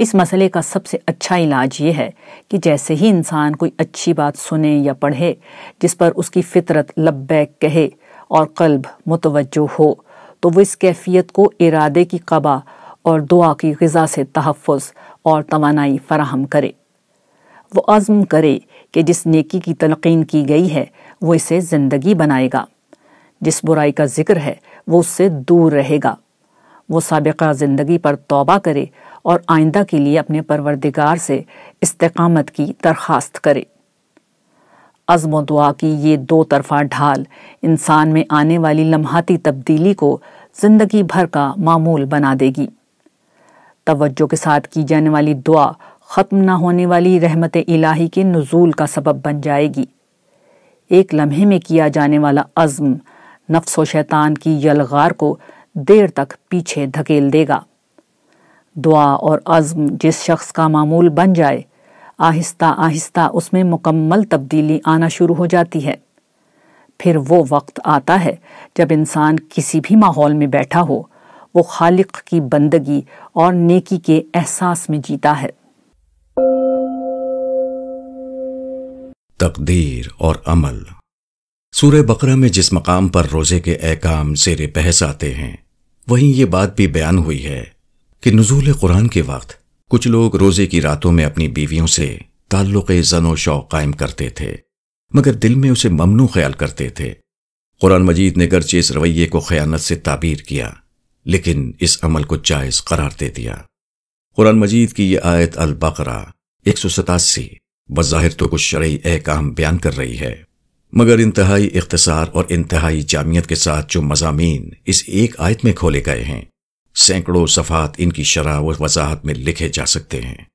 B: इस मसले का सबसे अच्छा इलाज ये है कि जैसे ही इंसान कोई अच्छी बात सुने या पढ़े जिस पर उसकी फितरत लब्बैक कहे और कल्ब मुतवजो हो तो वो इस कैफियत को इरादे की कबा और दुआ की गज़ा से तहफ़ और तोानाई फराहम करे वो आज़म करे कि जिस नेकी की तलकिन की गई है वो इसे ज़िंदगी बनाएगा जिस बुराई का जिक्र है वो उससे दूर रहेगा वो सबका ज़िंदगी पर तोबा करे और आइंदा के लिए अपने परवरदिगार से इस्तकामत की दरख्वास्त करे अज़्म दुआ की ये दो तरफ़ा ढाल इंसान में आने वाली लम्हाती तब्दीली को ज़िंदगी भर का मामूल बना देगी तवज्जो के साथ की जाने वाली दुआ ख़त्म ना होने वाली रहमत इलाही के नज़ूल का सबब बन जाएगी एक लम्हे में किया जाने वाला अज्म नफ्स व शैतान की यलगार को देर तक पीछे धकेल देगा दुआ और अज़म जिस शख्स का मामूल बन जाए आहिस्ता आहिस्ता उसमें मुकम्मल तब्दीली आना शुरू हो जाती है फिर वो वक्त आता है जब इंसान किसी भी माहौल में बैठा हो वो खालिक की बंदगी और नेकी के एहसास में जीता है
A: तकदीर और अमल सूर्य बकरा में जिस मकाम पर रोजे के अहकाम सेर बहस आते हैं वहीं ये बात भी बयान हुई है कि नजूल कुरान के वक्त कुछ लोग रोज़े की रातों में अपनी बीवियों से ताल्लुक़ जनो शौक कायम करते थे मगर दिल में उसे ममनू ख्याल करते थे कुरान मजीद ने गर्चे इस रवैये को खयानत से ताबीर किया लेकिन इस अमल को जायज़ करार दे दिया कुरान मजीद की यह आयत अलबकरा एक सौ सतासी बज़ाहिर तो कुछ शरय अहकाम बयान कर रही है मगर इंतहाई इख्तसार और इंतहाई जामियत के साथ जो मजामी इस एक आयत में खोले गए हैं सैकड़ों सफ़ात इनकी शराह व वजाहत में लिखे जा सकते हैं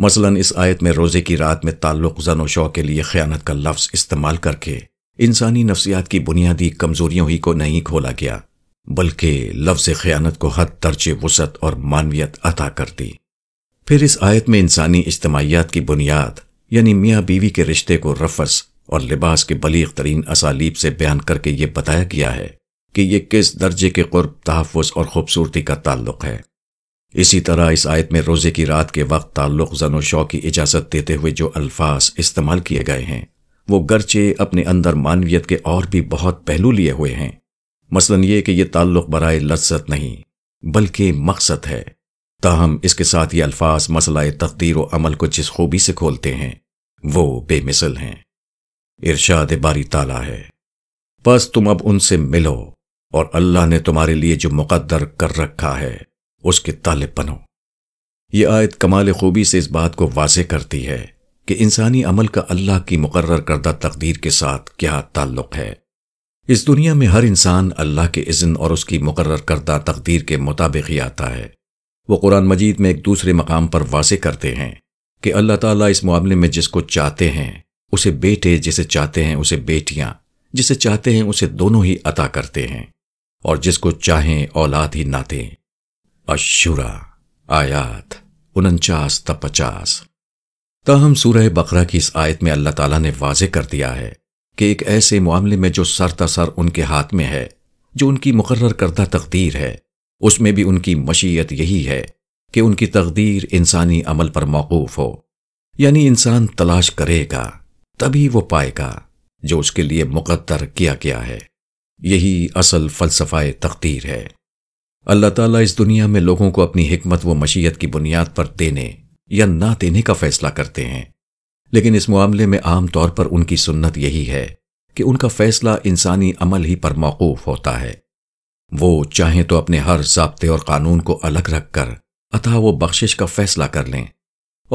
A: मसलन इस आयत में रोज़े की रात में ताल्लुक़ जन शौ के लिए ख़यानत का लफ्ज़ इस्तेमाल करके इंसानी नफसियात की बुनियादी कमज़ोरियों ही को नहीं खोला गया बल्कि लफ्ज़ ख़यानत को हद दर्ज वसत और मानवियत अदा कर दी फिर इस आयत में इंसानी इज्तमाहीत की बुनियाद यानी मियाँ बीवी के रिश्ते को रफस और लिबास के बलीग तरीन असालीब से बयान करके ये बताया गया है कि यह किस दर्जे के कुर्ब तहफ़ और खूबसूरती का ताल्लुक है इसी तरह इस आयत में रोज़े की रात के वक्त ताल्लुक जन व शौ की इजाज़त देते हुए जो अल्फाज इस्तेमाल किए गए हैं वो गरचे अपने अंदर मानवियत के और भी बहुत पहलू लिए हुए हैं मसलन ये कि यह ताल्लुक बरए लज्जत नहीं बल्कि मकसद है ताहम इसके साथ ये अल्फाज मसला तकदीर व अमल को जिस खूबी से खोलते हैं वो बेमिसल हैं इर्शाद बारी ताला है बस तुम अब उनसे मिलो और अल्लाह ने तुम्हारे लिए जो मुकद्दर कर रखा है उसके तालिब बनो ये आयत कमाल खूबी से इस बात को वाजे करती है कि इंसानी अमल का अल्लाह की मुकर्र करदा तकदीर के साथ क्या ताल्लुक है इस दुनिया में हर इंसान अल्लाह के इज्न और उसकी मुकर्र करदा तकदीर के मुताबिक ही आता है वह कुरान मजीद में एक दूसरे मकाम पर वाजे करते हैं कि अल्लाह ताला इस मामले में जिसको चाहते हैं उसे बेटे जिसे चाहते हैं उसे बेटियां जिसे चाहते हैं उसे दोनों ही अता करते हैं और जिसको चाहें औलाद ही नाते अशुरा आयात उनचास त पचास ताहम सूरह बकरा की इस आयत में अल्लाह ताला ने वाजे कर दिया है कि एक ऐसे मामले में जो सर तसर उनके हाथ में है जो उनकी मुकर्र करदा तकदीर है उसमें भी उनकी मशीयत यही है कि उनकी तकदीर इंसानी अमल पर मौकूफ हो यानी इंसान तलाश करेगा तभी वो पाएगा जो उसके लिए मुकद्दर किया गया है यही असल फलसफाए तकदीर है अल्लाह ताला इस दुनिया में लोगों को अपनी हिकमत व मशीयत की बुनियाद पर देने या ना देने का फैसला करते हैं लेकिन इस मामले में आम तौर पर उनकी सुन्नत यही है कि उनका फैसला इंसानी अमल ही पर मौकूफ होता है वो चाहें तो अपने हर जबते और कानून को अलग रखकर अतः वो बख्शिश का फैसला कर लें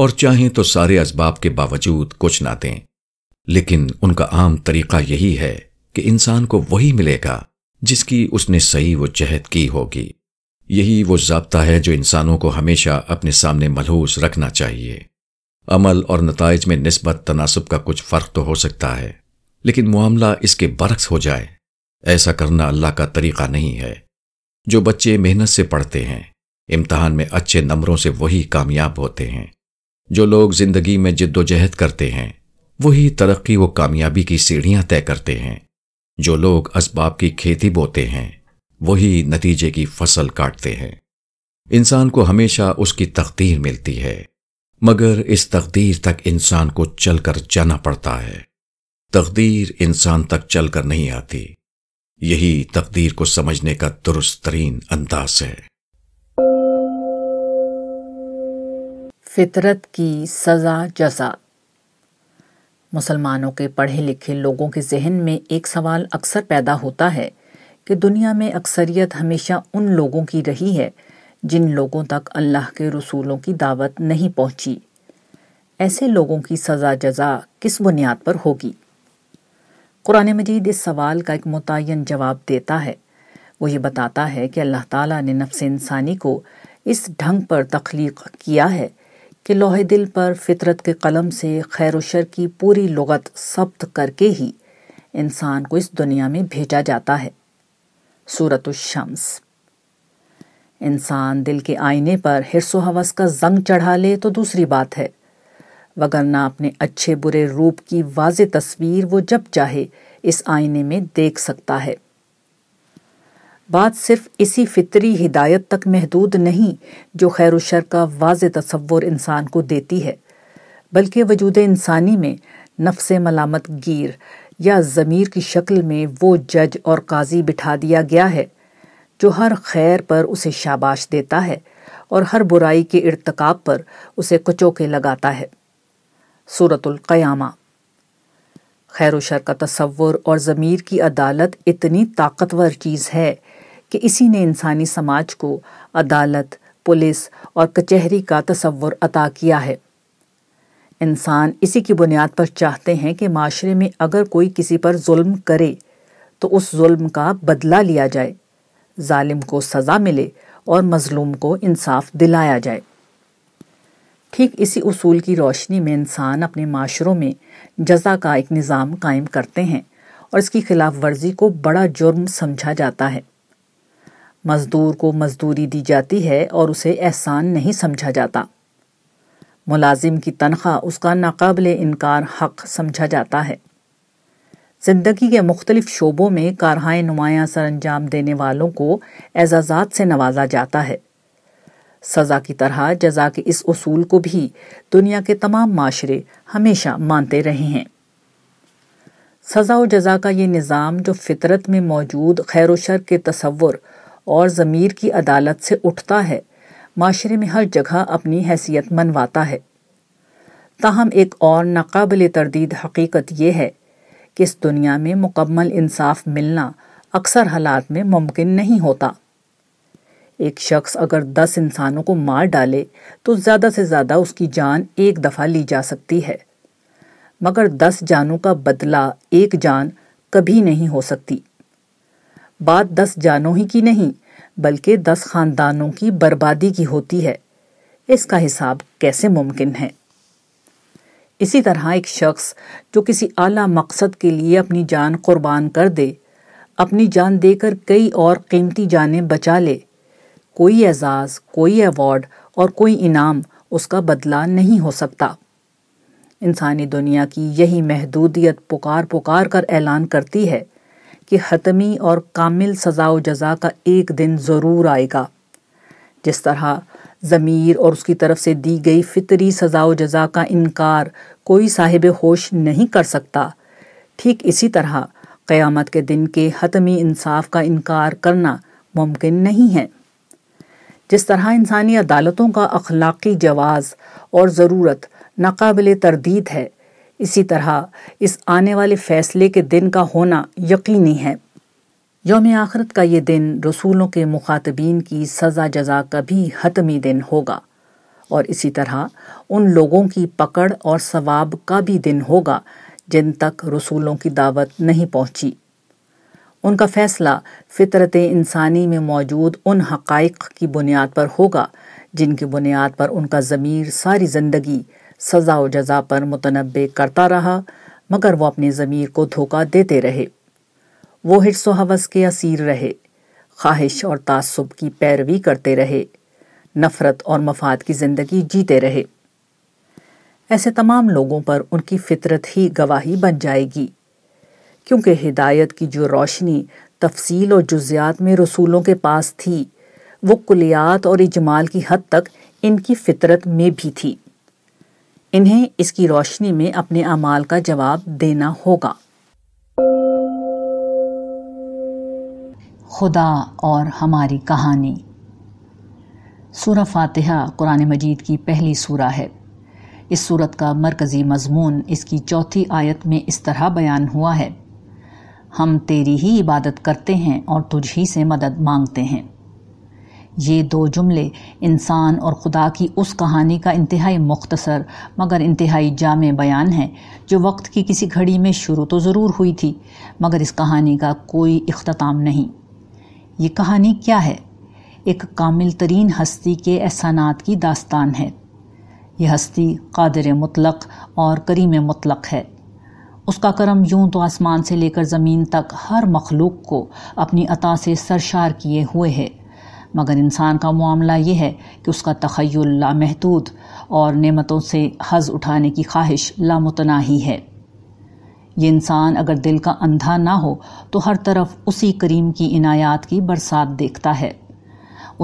A: और चाहें तो सारे इसबाब के बावजूद कुछ ना दें लेकिन उनका आम तरीका यही है कि इंसान को वही मिलेगा जिसकी उसने सही वो चहत की होगी यही वो जबता है जो इंसानों को हमेशा अपने सामने मलहूस रखना चाहिए अमल और नतज में नस्बत तनासब का कुछ फ़र्क तो हो सकता है लेकिन मामला इसके बरक्स हो जाए ऐसा करना अल्लाह का तरीका नहीं है जो बच्चे मेहनत से पढ़ते हैं इम्तहान में अच्छे नंबरों से वही कामयाब होते हैं जो लोग जिंदगी में जिद्दोजहद करते हैं वही तरक्की व कामयाबी की सीढ़ियां तय करते हैं जो लोग असबाब की खेती बोते हैं वही नतीजे की फसल काटते हैं इंसान को हमेशा उसकी तकदीर मिलती है मगर इस तकदीर तक इंसान को चलकर जाना पड़ता है तकदीर इंसान तक चलकर नहीं आती यही तकदीर को समझने का दुरुस्त तरीन अंदाज है
B: फितरत की सजा जजा मुसलमानों के पढ़े लिखे लोगों के जहन में एक सवाल अक्सर पैदा होता है कि दुनिया में अक्सरियत हमेशा उन लोगों की रही है जिन लोगों तक अल्लाह के रसूलों की दावत नहीं पहुंची। ऐसे लोगों की सज़ा जजा किस बुनियाद पर होगी कुरान मजीद इस सवाल का एक मुतन जवाब देता है वो ये बताता है कि अल्लाह ताला ने नफ्स इंसानी को इस ढंग पर तख्लीक किया है कि लोहे दिल पर फितरत के कलम से खैर शर की पूरी लगत सब्त करके ही इंसान को इस दुनिया में भेजा जाता है सूरत शम्स इंसान दिल के आईने पर हिरसो हवस का जंग चढ़ा ले तो दूसरी बात है वगरना अपने अच्छे बुरे रूप की वाज तस्वीर वो जब चाहे इस आईने में देख सकता है बात सिर्फ इसी फितरी हिदायत तक महदूद नहीं जो खैर शर का वाज तस्वुर इंसान को देती है बल्कि वजूद इंसानी में नफ्स मलामत गिर या ज़मीर की शक्ल में वो जज और काजी बिठा दिया गया है जो हर खैर पर उसे शाबाश देता है और हर बुराई के इरतकाब पर उसे कचोके लगाता है सूरतुल क़यामा खैर शर का तस्वुर और ज़मीर की अदालत इतनी ताकतवर चीज़ है कि इसी ने इंसानी समाज को अदालत पुलिस और कचहरी का तस्वुर अता किया है इंसान इसी की बुनियाद पर चाहते हैं कि माशरे में अगर कोई किसी पर जुल्म करे तो उस जुल्म का बदला लिया जाए जालिम को सज़ा मिले और मज़लूम को इंसाफ दिलाया जाए ठीक इसी उसूल की रोशनी में इंसान अपने माशरों में जजा का एक निज़ाम कायम करते हैं और इसकी खिलाफ वर्जी को बड़ा जुर्म समझा जाता है मज़दूर को मजदूरी दी जाती है और उसे एहसान नहीं समझा जाता मुलाजिम की तनख्वाह उसका नाकबिल इनकार हक समझा जाता है ज़िंदगी के मुख्तलिफ शोबों में नुमाया सर अंजाम देने वालों को एजाजात से नवाजा जाता है सज़ा की तरह जजा के इस असूल को भी दुनिया के तमाम माशरे हमेशा मानते रहे हैं सज़ा व जजा का ये निज़ाम जो फितरत में मौजूद खैर व शर के तस्वुर और ज़मीर की अदालत से उठता है माशरे में हर जगह अपनी हैसियत मनवाता है ताहम एक और नाकबिल तरदीद हकीकत यह है कि इस दुनिया में मुकम्मल इंसाफ मिलना अक्सर हालात में मुमकिन नहीं होता एक शख्स अगर दस इंसानों को मार डाले तो ज़्यादा से ज़्यादा उसकी जान एक दफ़ा ली जा सकती है मगर दस जानों का बदला एक जान कभी नहीं हो सकती बात दस जानों ही की नहीं बल्कि दस खानदानों की बर्बादी की होती है इसका हिसाब कैसे मुमकिन है इसी तरह एक शख्स जो किसी आला मकसद के लिए अपनी जान कुर्बान कर दे अपनी जान देकर कई और कीमती जानें बचा ले कोई एजाज़ कोई अवार्ड और कोई इनाम उसका बदला नहीं हो सकता इंसानी दुनिया की यही महदूदियत पुकार पुकार कर ऐलान करती है कि हतमी और कामिल सज़ा जजा का एक दिन ज़रूर आएगा जिस तरह ज़मीर और उसकी तरफ से दी गई फितरी सज़ा जजा का इनकार कोई साहिब होश नहीं कर सकता ठीक इसी तरह क़यामत के दिन के हतमी इंसाफ का इनकार करना मुमकिन नहीं है जिस तरह इंसानी अदालतों का अखलाकी जवाज़ और ज़रूरत नाकबिल तरदीद है इसी तरह इस आने वाले फ़ैसले के दिन का होना यकीनी है योम आखरत का ये दिन रसूलों के मुखातबीन की सज़ा जजा का भी हतमी दिन होगा और इसी तरह उन लोगों की पकड़ और सवाब का भी दिन होगा जिन तक रसूलों की दावत नहीं पहुँची उनका फैसला फितरत इंसानी में मौजूद उन हक़ की बुनियाद पर होगा जिनकी बुनियाद पर उनका ज़मीर सारी ज़िंदगी सज़ा व जजा पर मुतनबे करता रहा मगर वह अपने ज़मीर को धोखा देते रहे वो हिस्सो हवस के असीर रहे ख्वाहिश और तसब की पैरवी करते रहे नफ़रत और मफाद की ज़िंदगी जीते रहे ऐसे तमाम लोगों पर उनकी फितरत ही गवाही बन जाएगी क्योंकि हिदायत की जो रोशनी तफसील और जुजियात में रसूलों के पास थी वो कुलियात और इजमाल की हद तक इनकी फितरत में भी थी इन्हें इसकी रोशनी में अपने अमाल का जवाब देना होगा खुदा और हमारी कहानी सूरह फातिहा कुरान मजीद की पहली सूरा है इस सूरत का मरकज़ी मजमून इसकी चौथी आयत में इस तरह बयान हुआ है हम तेरी ही इबादत करते हैं और तुझ ही से मदद मांगते हैं ये दो जुमले इंसान और खुदा की उस कहानी का इंतहाई मुख्तसर मगर इंतहाई जाम बयान है जो वक्त की किसी घड़ी में शुरू तो ज़रूर हुई थी मगर इस कहानी का कोई अख्ताम नहीं ये कहानी क्या है एक कामिल तरीन हस्ती के एहसानात की दास्तान है यह हस्ती कादर मतलक और करीम मतलक है उसका करम यूं तो आसमान से लेकर ज़मीन तक हर मखलूक को अपनी अता से सरशार किए हुए है मगर इंसान का मामला यह है कि उसका तखयल लामहदूद और नमतों से हज उठाने की ख्वाहिश लामतनाही है ये इंसान अगर दिल का अंधा ना हो तो हर तरफ उसी करीम की इनायात की बरसात देखता है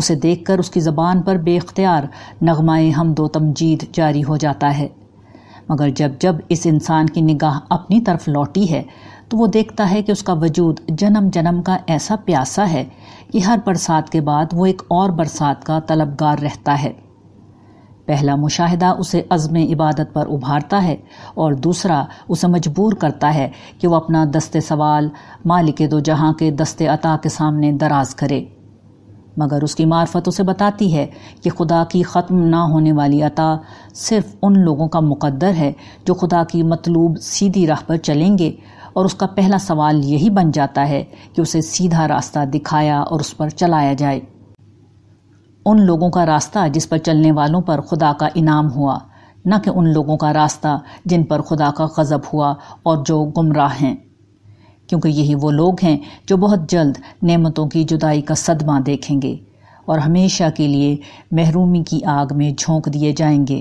B: उसे देखकर उसकी ज़बान पर बेख्तियार नगमाए हम दो तमजीद जारी हो जाता है मगर जब जब इस इंसान की निगाह अपनी तरफ लौटी है तो वो देखता है कि उसका वजूद जन्म जन्म का ऐसा प्यासा है कि हर बरसात के बाद वो एक और बरसात का तलबगार रहता है पहला मुशाहिदा उसे अज़म इबादत पर उभारता है और दूसरा उसे मजबूर करता है कि वह अपना दस्ते सवाल मालिक दो जहाँ के दस्ते अता के सामने दराज करे मगर उसकी मार्फत उसे बताती है कि खुदा की ख़त्म ना होने वाली अता सिर्फ उन लोगों का मुकद्दर है जो खुदा की मतलूब सीधी राह पर चलेंगे और उसका पहला सवाल यही बन जाता है कि उसे सीधा रास्ता दिखाया और उस पर चलाया जाए उन लोगों का रास्ता जिस पर चलने वालों पर खुदा का इनाम हुआ न कि उन लोगों का रास्ता जिन पर खुदा का गज़ब हुआ और जो गुमराह हैं क्योंकि यही वो लोग हैं जो बहुत जल्द नेमतों की जुदाई का सदमा देखेंगे और हमेशा के लिए महरूमी की आग में झोंक दिए जाएंगे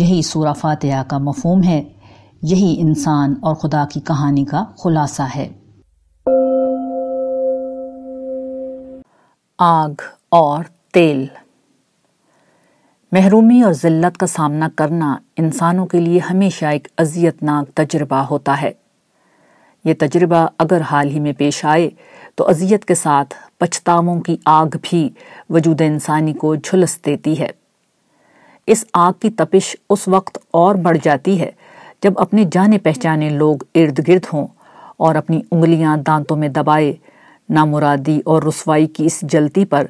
B: यही सूरा फातह का मफहम है यही इंसान और खुदा की कहानी का खुलासा है आग और तेल महरूमी और ज़िल्लत का सामना करना इंसानों के लिए हमेशा एक अजियतनाक तजर्बा होता है ये तजर्बा अगर हाल ही में पेश आए तो अजियत के साथ पछतावों की आग भी वजूद इंसानी को झुलस देती है इस आग की तपिश उस वक्त और बढ़ जाती है जब अपने जाने पहचाने लोग इर्द गिर्द हों और अपनी उंगलियां दांतों में दबाए नामुरादी और रसवाई की इस जलती पर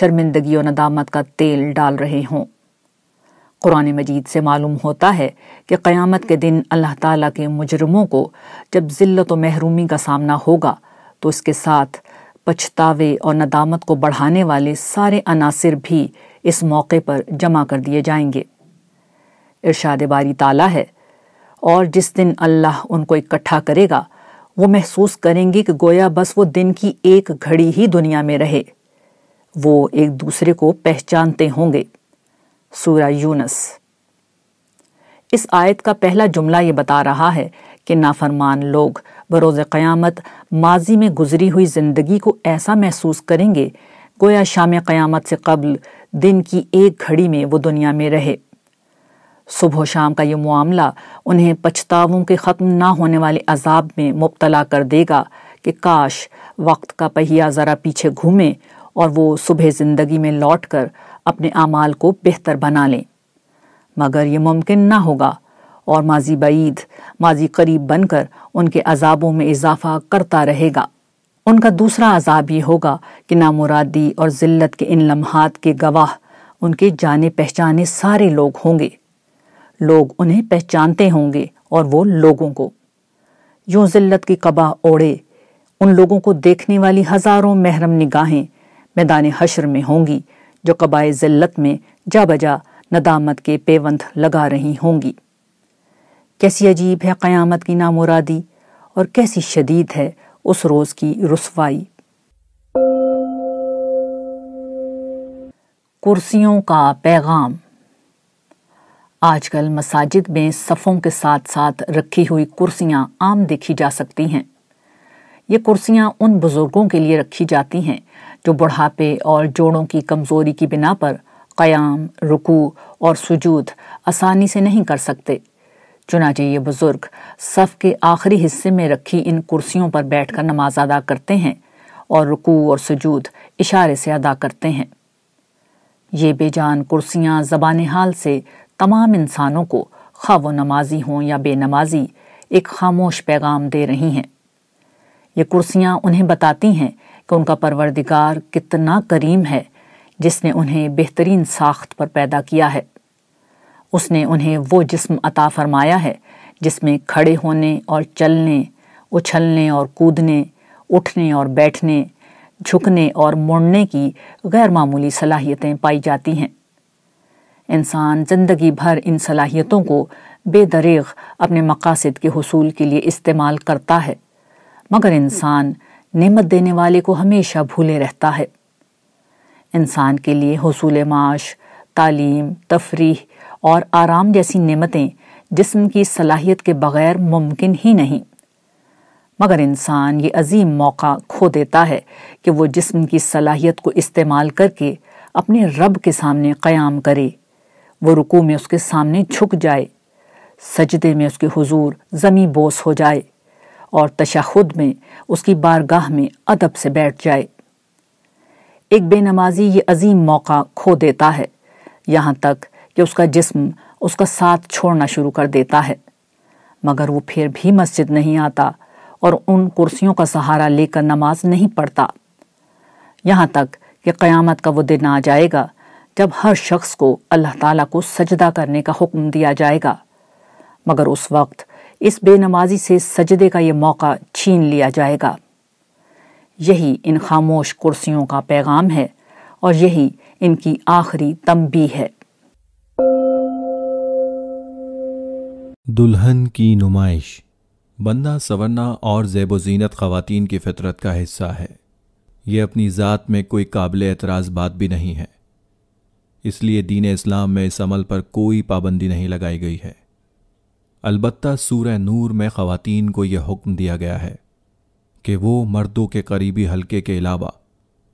B: शर्मिंदगी और नदामत का तेल डाल रहे हों कुरान मजीद से मालूम होता है कि क़यामत के दिन अल्लाह ताला के मुजरमों को जब ज़िल्त व महरूमी का सामना होगा तो इसके साथ पछतावे और नदामत को बढ़ाने वाले सारे अनासर भी इस मौके पर जमा कर दिए जाएंगे इरशाद बारी ताला है और जिस दिन अल्लाह उनको इकट्ठा करेगा वो महसूस करेंगे कि गोया बस वो दिन की एक घड़ी ही दुनिया में रहे वो एक दूसरे को पहचानते होंगे सूर्य यूनस इस आयत का पहला जुमला ये बता रहा है कि नाफरमान लोग बरोज़ क़यामत माजी में गुजरी हुई ज़िंदगी को ऐसा महसूस करेंगे गोया शाम क़यामत से कबल दिन की एक घड़ी में वो दुनिया में रहे सुबह शाम का ये मामला उन्हें पछतावों के ख़त्म ना होने वाले अजाब में मुबतला कर देगा कि काश वक्त का पहिया ज़रा पीछे घूमे और वो सुबह ज़िंदगी में लौट कर अपने अमाल को बेहतर बना लें मगर ये मुमकिन ना होगा और माजी बीद माजी करीब बनकर उनके अजाबों में इजाफा करता रहेगा उनका दूसरा अजाब ये होगा कि नामुरादी और ज़िल्लत के इन लम्हात के गवाह उनके जाने पहचाने सारे लोग होंगे लोग उन्हें पहचानते होंगे और वो लोगों को यूं ज़िल्लत की कबाह ओढ़े उन लोगों को देखने वाली हज़ारों महरम निगाहें मैदान हशर में होंगी जो कबाए ज़िल्लत में जा बजा नदामत के पेवंद लगा रही होंगी कैसी अजीब है क़यामत की नामुरादी और कैसी शदीद है उस रोज़ की रसवाई कुर्सियों का पैगाम आजकल मसाजिद में सफ़ों के साथ साथ रखी हुई कुर्सियां आम देखी जा सकती हैं ये कुर्सियां उन बुज़ुर्गों के लिए रखी जाती हैं जो बुढ़ापे और जोड़ों की कमज़ोरी की बिना पर क्याम रुकू और सुजूद आसानी से नहीं कर सकते चुनाचे ये बुज़ुर्ग सफ़ के आखिरी हिस्से में रखी इन कुर्सियों पर बैठकर नमाज अदा करते हैं और रुकू और सजूद इशारे से अदा करते हैं ये बेजान कुर्सियाँ ज़बान हाल से तमाम इंसानों को खा वो नमाजी हों या बेनमाजी एक खामोश पैगाम दे रही हैं ये कुर्सियाँ उन्हें बताती हैं कि उनका परवरदिगार कितना करीम है जिसने उन्हें बेहतरीन साख्त पर पैदा किया है उसने उन्हें वो जिस्म अता फरमाया है जिसमें खड़े होने और चलने उछलने और कूदने उठने और बैठने झुकने और मुड़ने की गैर मामूली सलाहियतें पाई जाती हैं इंसान ज़िंदगी भर इन सलाहियतों को बेदरेग अपने मकासद के हसूल के लिए इस्तेमाल करता है मगर इंसान नेमत देने वाले को हमेशा भूले रहता है इंसान के लिए हसूल माश तालीम तफरीह और आराम जैसी नेमतें जिसम की सलाहियत के बगैर मुमकिन ही नहीं मगर इंसान ये अजीम मौका खो देता है कि वो जिसम की सलाहियत को इस्तेमाल करके अपने रब के सामने क्याम करे वह रुकू में उसके सामने झुक जाए सजदे में उसके हजूर ज़मी बोस हो जाए और तशाहुद में उसकी बारगाह में अदब से बैठ जाए एक बेनमाजी ये अजीम मौका खो देता है यहाँ तक कि उसका जिस्म उसका साथ छोड़ना शुरू कर देता है मगर वो फिर भी मस्जिद नहीं आता और उन कुर्सियों का सहारा लेकर नमाज नहीं पढ़ता यहाँ तक कि क़यामत का वो दिन आ जाएगा जब हर शख्स को अल्लाह ताला को सजदा करने का हुक्म दिया जाएगा मगर उस वक्त इस बेनमाजी से सजदे का ये मौका छीन लिया जाएगा यही इन खामोश कुर्सियों का पैगाम है और यही इनकी आखिरी तंबी है
G: दुल्हन की नुमाइश बनना सवरना और जेब जीनत ख़वातीन की फितरत का हिस्सा है यह अपनी ज़ात में कोई काबिल एतराज़ बात भी नहीं है इसलिए दीन इस्लाम में इस अमल पर कोई पाबंदी नहीं लगाई गई है अलबत्ता सूर नूर में ख़वान को यह हुक्म दिया गया है कि वो मर्दों के करीबी हलके के अलावा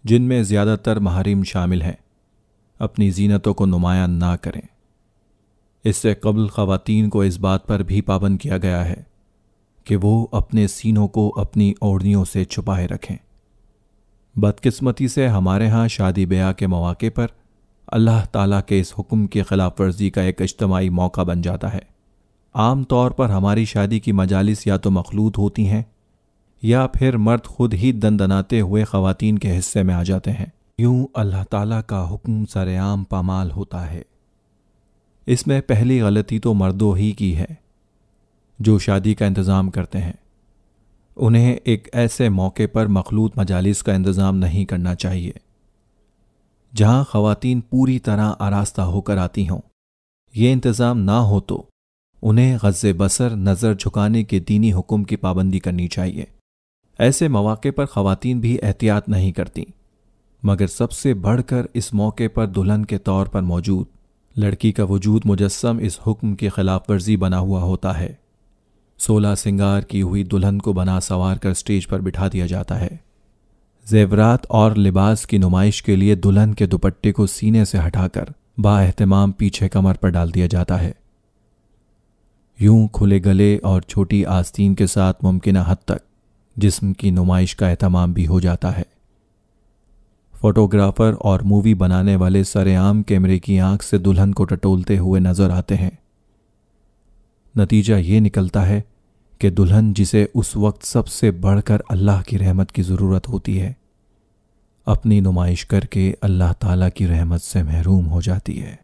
G: जिनमें ज़्यादातर महारिम शामिल हैं अपनी जीनतों को नुमाया ना करें इससे कबल ख़वातीन को इस बात पर भी पाबंद किया गया है कि वो अपने सीनों को अपनी ओढ़ियों से छुपाए रखें बदकिस्मती से हमारे यहाँ शादी ब्याह के मौाक़े पर अल्लाह ताला के इस हुक्म की ख़िलाफ़ वर्जी का एक इज्तमाही मौका बन जाता है आम तौर पर हमारी शादी की मजालिस या तो मखलूत होती हैं या फिर मर्द खुद ही दनाते हुए ख़वातीन के हिस्से में आ जाते हैं यूं अल्लाह ताला का हुक्म सरेआम पामाल होता है इसमें पहली गलती तो मर्दों ही की है जो शादी का इंतज़ाम करते हैं उन्हें एक ऐसे मौके पर मखलूत मजालिस का इंतज़ाम नहीं करना चाहिए जहां खवातीन पूरी तरह आरास्ता होकर आती हों ये इंतज़ाम ना हो तो उन्हें गज़ बसर नज़र झुकाने के दीनी हुक्म की पाबंदी करनी चाहिए ऐसे मौाक़े पर ख़वातीन भी एहतियात नहीं करती मगर सबसे बढ़कर इस मौके पर दुल्हन के तौर पर मौजूद लड़की का वजूद मुजस्म इस हुक्म की खिलाफ वर्जी बना हुआ होता है सोलह सिंगार की हुई दुल्हन को बना सवार कर स्टेज पर बिठा दिया जाता है जेवरात और लिबास की नुमाइश के लिए दुल्हन के दुपट्टे को सीने से हटाकर बाहतमाम पीछे कमर पर डाल दिया जाता है यूं खुले गले और छोटी आस्तीन के साथ मुमकिन हद तक जिस्म की नुमाइश का अहतमाम भी हो जाता है फोटोग्राफर और मूवी बनाने वाले सरेआम कैमरे की आंख से दुल्हन को टटोलते हुए नजर आते हैं नतीजा ये निकलता है कि दुल्हन जिसे उस वक्त सबसे बढ़कर अल्लाह की रहमत की ज़रूरत होती है अपनी नुमाइश करके अल्लाह ताला की रहमत से महरूम हो जाती है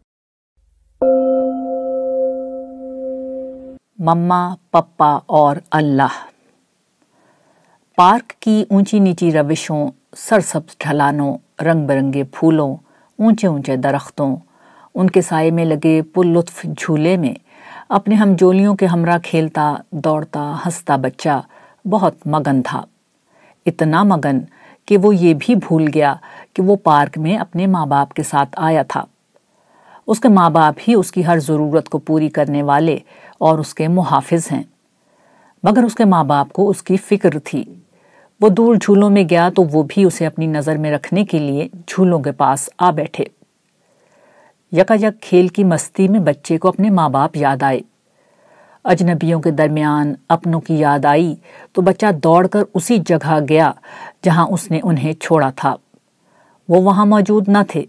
B: मम्मा पप्पा और अल्लाह पार्क की ऊंची नीची रविशों सरसब्ज ढलानों रंग बिरंगे फूलों ऊंचे ऊंचे दरख्तों उनके साय में लगे लुत्फ झूले में अपने हम जोलियों के हमरा खेलता दौड़ता हंसता बच्चा बहुत मगन था इतना मगन कि वो ये भी भूल गया कि वो पार्क में अपने माँ बाप के साथ आया था उसके माँ बाप ही उसकी हर ज़रूरत को पूरी करने वाले और उसके मुहाफिज हैं मगर उसके माँ बाप को उसकी फिक्र थी वो दूर झूलों में गया तो वो भी उसे अपनी नज़र में रखने के लिए झूलों के पास आ बैठे यकायक खेल की मस्ती में बच्चे को अपने माँ बाप याद आए अजनबियों के दरमियान अपनों की याद आई तो बच्चा दौड़कर उसी जगह गया जहां उसने उन्हें छोड़ा था वो वहां मौजूद न थे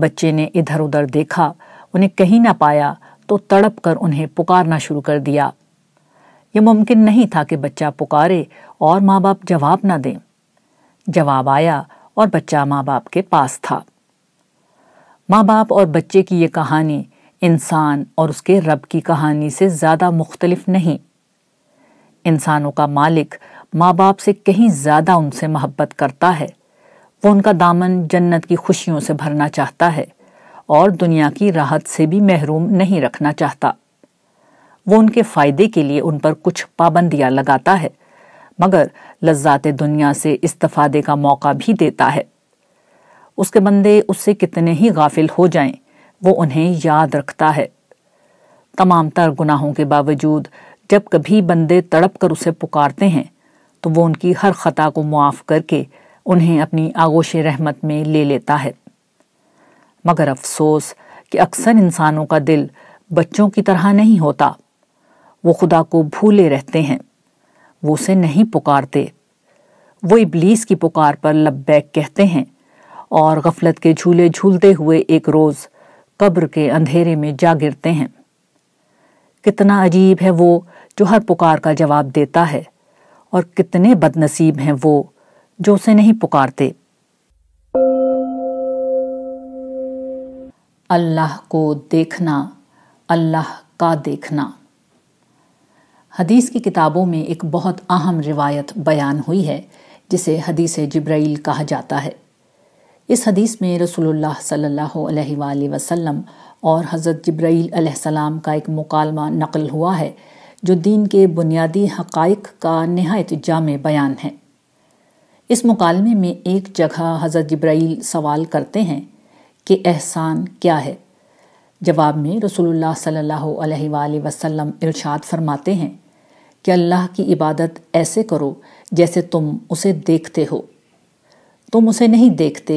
B: बच्चे ने इधर उधर देखा उन्हें कहीं ना पाया तो तड़प कर उन्हें पुकारना शुरू कर दिया यह मुमकिन नहीं था कि बच्चा पुकारे और माँ बाप जवाब ना दें जवाब आया और बच्चा माँ बाप के पास था माँ बाप और बच्चे की यह कहानी इंसान और उसके रब की कहानी से ज़्यादा मुख्तलिफ नहीं इंसानों का मालिक माँ बाप से कहीं ज़्यादा उनसे मोहब्बत करता है वो उनका दामन जन्नत की खुशियों से भरना चाहता है और दुनिया की राहत से भी महरूम नहीं रखना चाहता वो उनके फायदे के लिए उन पर कुछ पाबंदियां लगाता है मगर लज्जात दुनिया से इस्तफादे का मौका भी देता है उसके बंदे उससे कितने ही गाफिल हो जाए वो उन्हें याद रखता है तमाम तर गुनाहों के बावजूद जब कभी बंदे तड़प कर उसे पुकारते हैं तो वो उनकी हर खता को मुआफ़ करके उन्हें अपनी आगोश रहमत में ले लेता है मगर अफसोस कि अक्सर इंसानों का दिल बच्चों की तरह नहीं होता वो खुदा को भूले रहते हैं वो उसे नहीं पुकारते वो इबलीस की पुकार पर लब्बैक कहते हैं और गफलत के झूले झूलते हुए एक रोज़ कब्र के अंधेरे में जा गिरते हैं कितना अजीब है वो जो हर पुकार का जवाब देता है और कितने बदनसीब हैं वो जो उसे नहीं पुकारते अल्लाह को देखना अल्लाह का देखना हदीस की किताबों में एक बहुत अहम रिवायत बयान हुई है जिसे हदीस जब्राइल कहा जाता है इस हदीस में रसूलुल्लाह सल्लल्लाहु अलैहि वसल्लम और हज़रत जब्राइल सलाम का एक मुकालमा नकल हुआ है जो दीन के बुनियादी हक़ का नहायत जाम बयान है इस मुकालमे में एक जगह हज़रत जब्राइल सवाल करते हैं कि एहसान क्या है जवाब में रसूलुल्लाह सल्लल्लाहु अलैहि वसल्लम इरशाद फरमाते हैं कि अल्लाह की इबादत ऐसे करो जैसे तुम उसे देखते हो तुम उसे नहीं देखते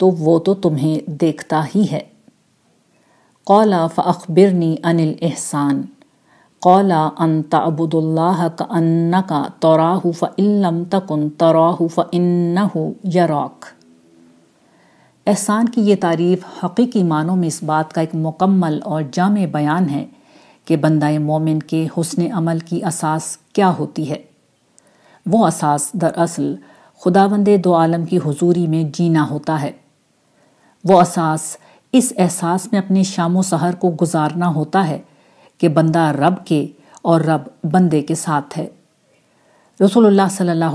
B: तो वो तो तुम्हें देखता ही है कौला फ़खबिरनी अनिल एहसान कौला अन तबुदुल्लाह का अन्ना का तोराहू फ़ इल्लम तकुन तोराहू फ़ यराक एहसान की ये तारीफ हकीकी मानों में इस बात का एक मुकम्मल और जाम बयान है कि बंदा मोमिन के हसन अमल की असास क्या होती है वो असास दरअसल खुदा बंद दो आलम की हजूरी में जीना होता है वो असास इस एहसास में अपने शाम व सहर को गुजारना होता है कि बंदा रब के और रब बंदे के साथ है रसोल्ला सल्ला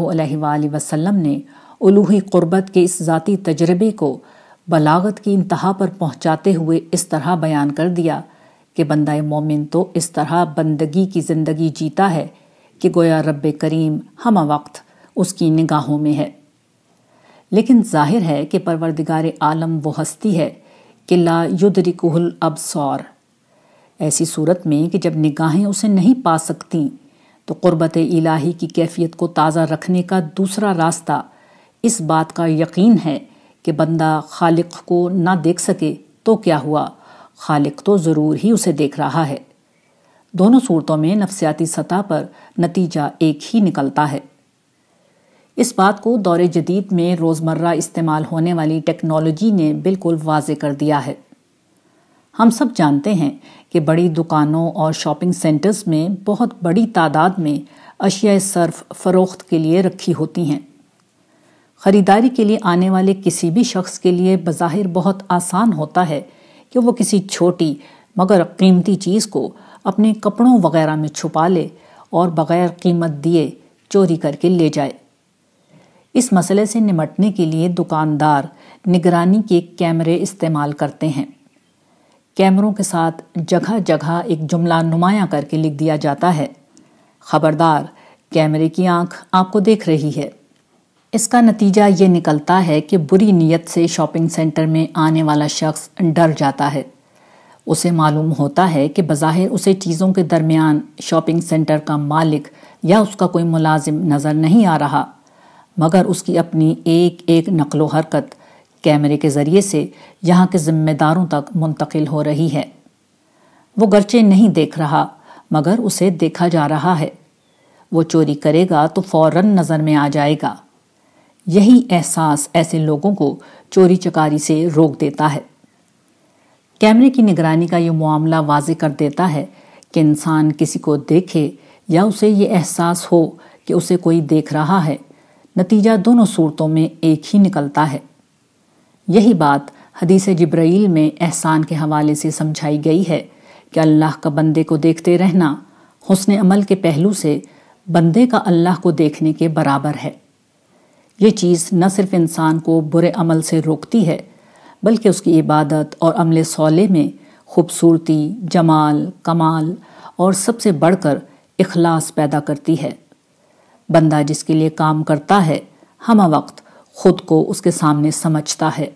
B: वसम ने उलूही क़ुरबत के इस ज़ाती तजर्बे को बलागत की इंतहा पर पहुंचाते हुए इस तरह बयान कर दिया कि बंदा मोमिन तो इस तरह बंदगी की ज़िंदगी जीता है कि गोया रब करीम हम वक्त उसकी निगाहों में है लेकिन जाहिर है कि परवरदिगार आलम वो हस्ती है कि ला युद्ध अब सौर ऐसी सूरत में कि जब निगाहें उसे नहीं पा सकती तो क़ुरबत इलाही की कैफियत को ताज़ा रखने का दूसरा रास्ता इस बात का यकीन है कि बंदा खालिक को ना देख सके तो क्या हुआ खालिक तो ज़रूर ही उसे देख रहा है दोनों सूरतों में नफसियाती सतह पर नतीजा एक ही निकलता है इस बात को दौरे जदीद में रोज़मर्रा इस्तेमाल होने वाली टेक्नोलॉजी ने बिल्कुल वाज कर दिया है हम सब जानते हैं कि बड़ी दुकानों और शॉपिंग सेंटर्स में बहुत बड़ी तादाद में अशिया सर्फ फ़रोख्त के लिए रखी होती हैं खरीदारी के लिए आने वाले किसी भी शख्स के लिए बज़ाहिर बहुत आसान होता है कि वो किसी छोटी मगर कीमती चीज़ को अपने कपड़ों वगैरह में छुपा ले और बग़ैर कीमत दिए चोरी करके ले जाए इस मसले से निमटने के लिए दुकानदार निगरानी के कैमरे इस्तेमाल करते हैं कैमरों के साथ जगह जगह एक जुमला नुमाया करके लिख दिया जाता है खबरदार कैमरे की आंख आपको देख रही है इसका नतीजा ये निकलता है कि बुरी नीयत से शॉपिंग सेंटर में आने वाला शख्स डर जाता है उसे मालूम होता है कि बज़ाहिर उसे चीज़ों के दरमियान शॉपिंग सेंटर का मालिक या उसका कोई मुलाजिम नज़र नहीं आ रहा मगर उसकी अपनी एक एक नकलो हरकत कैमरे के ज़रिए से यहाँ के ज़िम्मेदारों तक मुंतकिल हो रही है वो गर्चे नहीं देख रहा मगर उसे देखा जा रहा है वो चोरी करेगा तो फ़ौर नज़र में आ जाएगा यही एहसास ऐसे लोगों को चोरी चकारी से रोक देता है कैमरे की निगरानी का ये मामला वाज कर देता है कि इंसान किसी को देखे या उसे ये एहसास हो कि उसे कोई देख रहा है नतीजा दोनों सूरतों में एक ही निकलता है यही बात हदीस जब्रैल में एहसान के हवाले से समझाई गई है कि अल्लाह का बंदे को देखते रहना हसन अमल के पहलू से बंदे का अल्लाह को देखने के बराबर है ये चीज़ न सिर्फ इंसान को बुरे अमल से रोकती है बल्कि उसकी इबादत और अमल सौले में खूबसूरती जमाल कमाल और सबसे बढ़कर इखलास पैदा करती है बंदा जिसके लिए काम करता है हम वक्त खुद को उसके सामने समझता है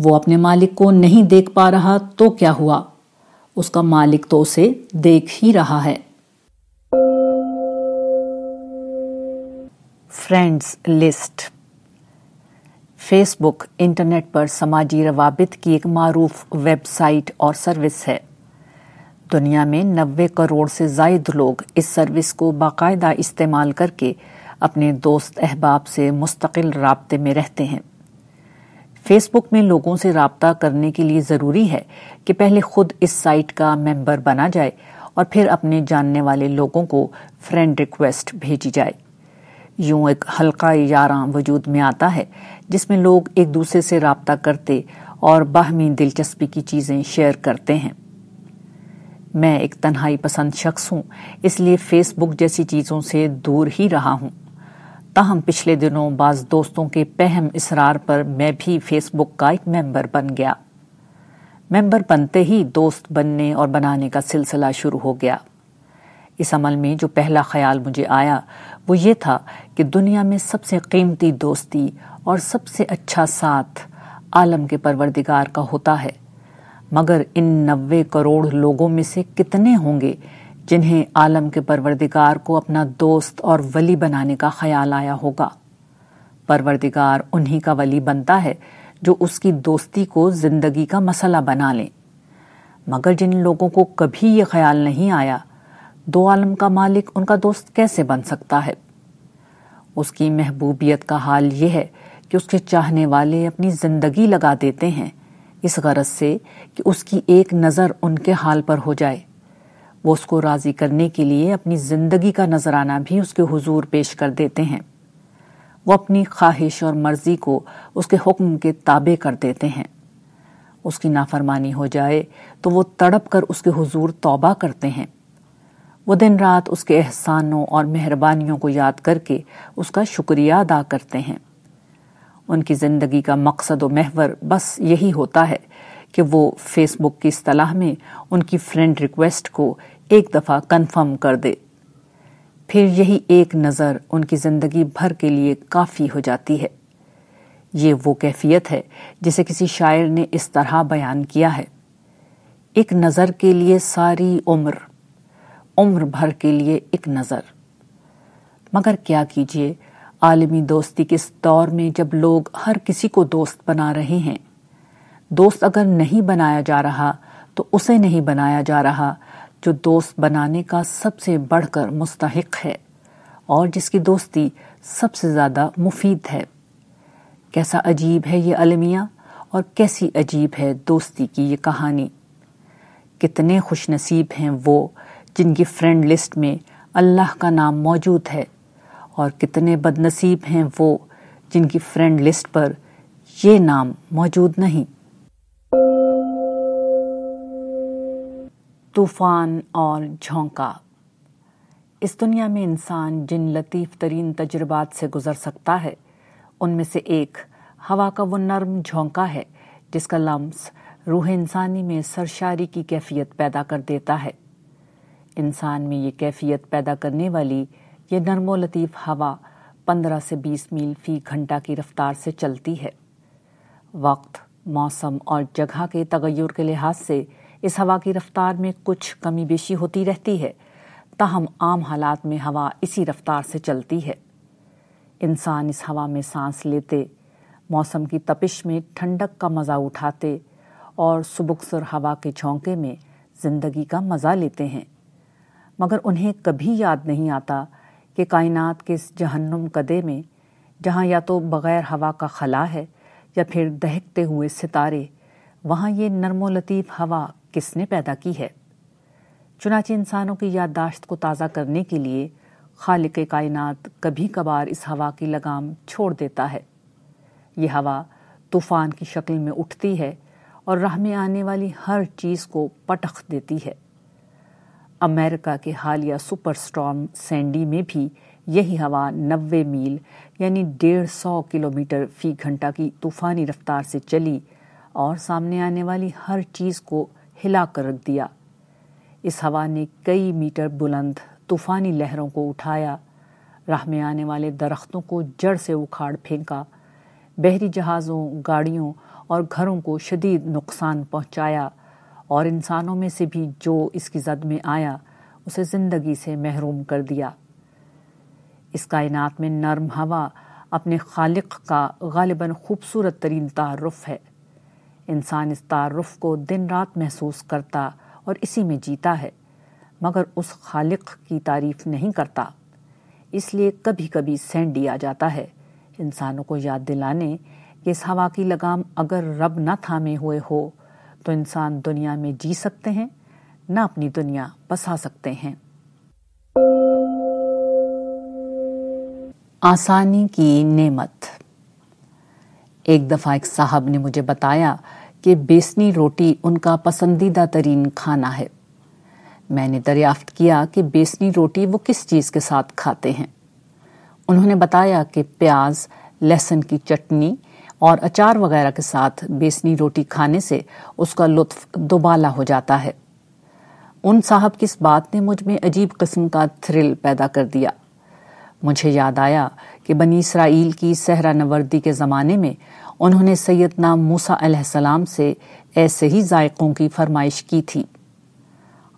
B: वो अपने मालिक को नहीं देख पा रहा तो क्या हुआ उसका मालिक तो उसे देख ही रहा है फ्रेंड्स लिस्ट फेसबुक इंटरनेट पर समाजी रवाबित की एक मारूफ वेबसाइट और सर्विस है दुनिया में नबे करोड़ से जायद लोग इस सर्विस को बाकायदा इस्तेमाल करके अपने दोस्त अहबाब से मुस्तकिल रबते में रहते हैं फेसबुक में लोगों से रबता करने के लिए ज़रूरी है कि पहले खुद इस साइट का मेंबर बना जाए और फिर अपने जानने वाले लोगों को फ्रेंड रिक्वेस्ट भेजी जाए यूं एक हल्का यारा वजूद में आता है जिसमें लोग एक दूसरे से रबता करते और बाहमी दिलचस्पी की चीज़ें शेयर करते हैं मैं एक तन्हाई पसंद शख्स हूं इसलिए फेसबुक जैसी चीज़ों से दूर ही रहा हूं ताहम पिछले दिनों बाज दोस्तों के पहम इसरार पर मैं भी फेसबुक का एक मेंबर बन गया मेंबर बनते ही दोस्त बनने और बनाने का सिलसिला शुरू हो गया इस अमल में जो पहला ख्याल मुझे आया वो ये था कि दुनिया में सबसे कीमती दोस्ती और सबसे अच्छा साथ आलम के परवरदिगार का होता है मगर इन नबे करोड़ लोगों में से कितने होंगे जिन्हें आलम के परवरदिगार को अपना दोस्त और वली बनाने का ख्याल आया होगा परवरदिगार उन्हीं का वली बनता है जो उसकी दोस्ती को जिंदगी का मसला बना लें मगर जिन लोगों को कभी ये ख्याल नहीं आया दो आलम का मालिक उनका दोस्त कैसे बन सकता है उसकी महबूबियत का हाल यह है कि उसके चाहने वाले अपनी जिंदगी लगा देते हैं इस गरज से कि उसकी एक नज़र उनके हाल पर हो जाए वो उसको राज़ी करने के लिए अपनी ज़िंदगी का नजराना भी उसके हुजूर पेश कर देते हैं वो अपनी ख्वाहिश और मर्जी को उसके हुक्म के ताबे कर देते हैं उसकी नाफरमानी हो जाए तो वो तड़प कर उसके हुजूर तौबा करते हैं वो दिन रात उसके एहसानों और मेहरबानियों को याद करके उसका शुक्रिया अदा करते हैं उनकी ज़िंदगी का मकसद व महवर बस यही होता है कि वो फेसबुक की असलाह में उनकी फ्रेंड रिक्वेस्ट को एक दफ़ा कन्फर्म कर दे फिर यही एक नज़र उनकी ज़िंदगी भर के लिए काफ़ी हो जाती है ये वो कैफियत है जिसे किसी शायर ने इस तरह बयान किया है एक नज़र के लिए सारी उम्र उम्र भर के लिए एक नज़र मगर क्या कीजिए आलमी दोस्ती के इस दौर में जब लोग हर किसी को दोस्त बना रहे हैं दोस्त अगर नहीं बनाया जा रहा तो उसे नहीं बनाया जा रहा जो दोस्त बनाने का सबसे बढ़कर मुस्तक है और जिसकी दोस्ती सबसे ज़्यादा मुफीद है कैसा अजीब है ये अलमिया और कैसी अजीब है दोस्ती की ये कहानी कितने खुशनसीब हैं वो जिनकी फ्रेंड लिस्ट में अल्लाह का नाम मौजूद है और कितने बदनसीब हैं वो जिनकी फ्रेंड लिस्ट पर ये नाम मौजूद नहीं तूफान और झोंका इस दुनिया में इंसान जिन लतीफ़ तरीन तजुर्बात से गुज़र सकता है उनमें से एक हवा का वो नर्म झोंका है जिसका लम्स रूह इंसानी में सरशारी की कैफियत पैदा कर देता है इंसान में ये कैफियत पैदा करने वाली ये नरमो लतीफ़ हवा पंद्रह से बीस मील फी घंटा की रफ्तार से चलती है वक्त मौसम और जगह के तगैर के लिहाज से इस हवा की रफ्तार में कुछ कमी बेशी होती रहती है ताहम आम हालात में हवा इसी रफ्तार से चलती है इंसान इस हवा में सांस लेते मौसम की तपिश में ठंडक का मज़ा उठाते और सुबुकसर हवा के झोंके में ज़िंदगी का मज़ा लेते हैं मगर उन्हें कभी याद नहीं आता कि कायनात के इस जहन्नुम कदे में जहाँ या तो बग़ैर हवा का खला है या फिर दहकते हुए सितारे वहाँ ये नरमो लतीफ़ हवा किसने पैदा की है चुनाचे इंसानों की याददाश्त को ताज़ा करने के लिए खालिक कायनात कभी कभार इस हवा की लगाम छोड़ देता है ये हवा तूफ़ान की शक्ल में उठती है और राह में आने वाली हर चीज़ को पटख देती है अमेरिका के हालिया सुपर स्टॉर्म सैंडी में भी यही हवा 90 मील यानी 150 किलोमीटर फी घंटा की तूफानी रफ्तार से चली और सामने आने वाली हर चीज़ को हिला कर रख दिया इस हवा ने कई मीटर बुलंद तूफानी लहरों को उठाया राह में आने वाले दरख्तों को जड़ से उखाड़ फेंका बहरी जहाज़ों गाड़ियों और घरों को शदीद नुकसान पहुंचाया और इंसानों में से भी जो इसकी जद में आया उसे ज़िंदगी से महरूम कर दिया इस कायनात में नर्म हवा अपने खालिक का गालिबा खूबसूरत तरीन तारफ़ है इंसान इस तारफ़ को दिन रात महसूस करता और इसी में जीता है मगर उस खालिक की तारीफ नहीं करता इसलिए कभी कभी सेंड दिया जाता है इंसानों को याद दिलाने कि इस हवा की लगाम अगर रब न थामे हुए हो तो इंसान दुनिया में जी सकते हैं ना अपनी दुनिया बसा सकते हैं आसानी की नेमत एक दफ़ा एक साहब ने मुझे बताया कि बेसनी रोटी उनका पसंदीदा तरीन खाना है मैंने दरियाफ्त किया कि बेसनी रोटी वो किस चीज़ के साथ खाते हैं उन्होंने बताया कि प्याज लहसुन की चटनी और अचार वगैरह के साथ बेसनी रोटी खाने से उसका लुत्फ दोबाला हो जाता है उन साहब की इस बात ने मुझ में अजीब किस्म का थ्रिल पैदा कर दिया मुझे याद आया कि बनी इसराइल की सहरा नवर्दी के ज़माने में उन्होंने सैदना मूसा अलैहिस्सलाम से ऐसे ही जायकों की फरमाइश की थी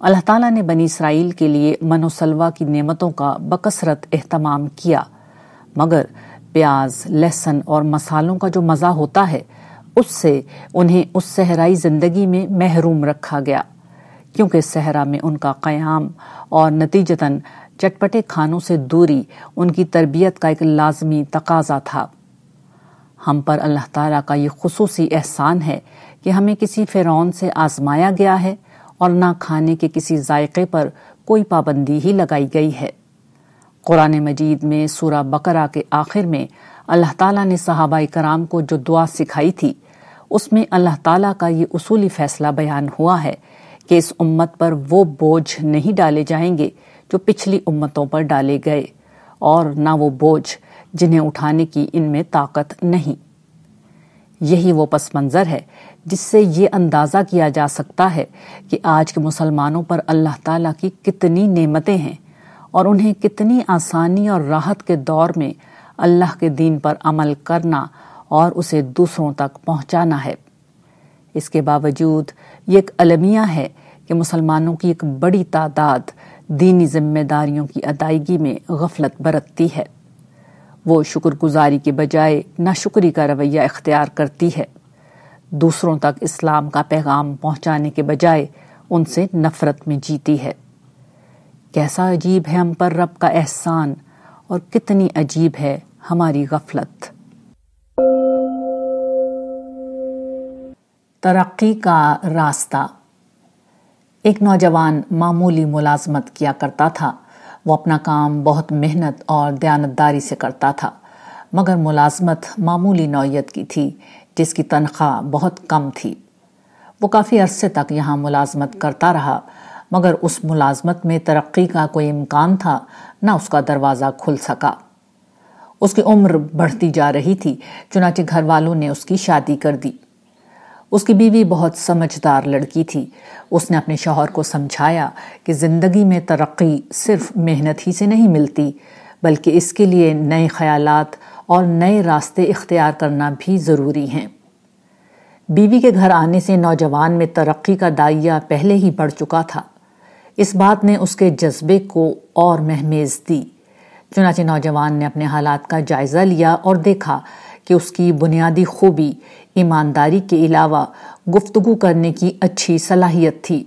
B: अल्लाह ताला ने बनी इसराइल के लिए मनोसलवा की नेमतों का बकसरत अहतमाम किया मगर प्याज लहसुन और मसालों का जो मज़ा होता है उससे उन्हें उस सहराई ज़िंदगी में महरूम रखा गया क्योंकि सहरा में उनका क़याम और नतीजतन चटपटे खानों से दूरी उनकी तरबियत का एक लाजमी तकाजा था हम पर अल्लाह ताला का ये खसूसी एहसान है कि हमें किसी फ़िरौन से आजमाया गया है और ना खाने के किसी जायके पर कोई पाबंदी ही लगाई गई है कुरान मजीद में सूरा बकरा के आखिर में अल्लाह तला ने सहाबा कराम को जो दुआ सिखाई थी उसमें अल्लाह तला का ये उसूली फैसला बयान हुआ है कि इस उम्मत पर वो बोझ नहीं डाले जाएंगे जो पिछली उम्मतों पर डाले गए और न वो बोझ जिन्हें उठाने की इनमें ताकत नहीं यही वो पस मंज़र है जिससे ये अंदाज़ा किया जा सकता है कि आज के मुसलमानों पर अल्लाह ताला की कितनी नेमतें हैं और उन्हें कितनी आसानी और राहत के दौर में अल्लाह के दीन पर अमल करना और उसे दूसरों तक पहुंचाना है इसके बावजूद ये एक अलमिया है कि मुसलमानों की एक बड़ी तादाद दीनी जिम्मेदारियों की अदायगी में गफलत बरतती है वो शुक्रगुजारी के बजाय नाशुक्री का रवैया इख्तियार करती है दूसरों तक इस्लाम का पैगाम पहुंचाने के बजाय उनसे नफरत में जीती है कैसा अजीब है हम पर रब का एहसान और कितनी अजीब है हमारी गफलत तरक्की का रास्ता एक नौजवान मामूली मुलाजमत किया करता था वो अपना काम बहुत मेहनत और दयानतदारी से करता था मगर मुलाजमत मामूली नौयत की थी जिसकी तनख्वाह बहुत कम थी वो काफ़ी अरसे तक यहाँ मुलाजमत करता रहा मगर उस मुलाजमत में तरक्की का कोई इम्कान था ना उसका दरवाज़ा खुल सका उसकी उम्र बढ़ती जा रही थी चुनाचे घर वालों ने उसकी शादी कर दी उसकी बीवी बहुत समझदार लड़की थी उसने अपने शोहर को समझाया कि ज़िंदगी में तरक्की सिर्फ मेहनत ही से नहीं मिलती बल्कि इसके लिए नए ख्यालात और नए रास्ते इख्तियार करना भी ज़रूरी हैं बीवी के घर आने से नौजवान में तरक्की का दाइया पहले ही बढ़ चुका था इस बात ने उसके जज्बे को और महमेज दी चुनाचे नौजवान ने अपने हालात का जायज़ा लिया और देखा कि उसकी बुनियादी खूबी ईमानदारी के अलावा गुफ्तगु करने की अच्छी सलाहियत थी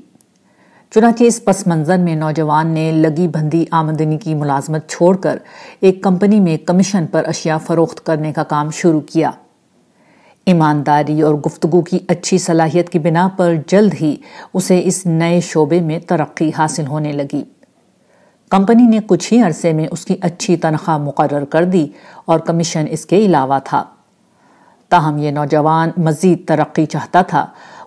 B: चुनाचे इस पस मंज़र में नौजवान ने लगी बंदी आमदनी की मुलाजमत छोड़कर एक कंपनी में कमीशन पर अशिया फ़रोख्त करने का काम शुरू किया ईमानदारी और गुफ्तगु की अच्छी सलाहियत की बिना पर जल्द ही उसे इस नए शोबे में तरक्की हासिल होने लगी कंपनी ने कुछ ही अरसे में उसकी अच्छी तनख्वाह मुकर कर दी और कमीशन इसके अलावा था ताहम यह नौजवान मज़ीद तरक्की चाहता था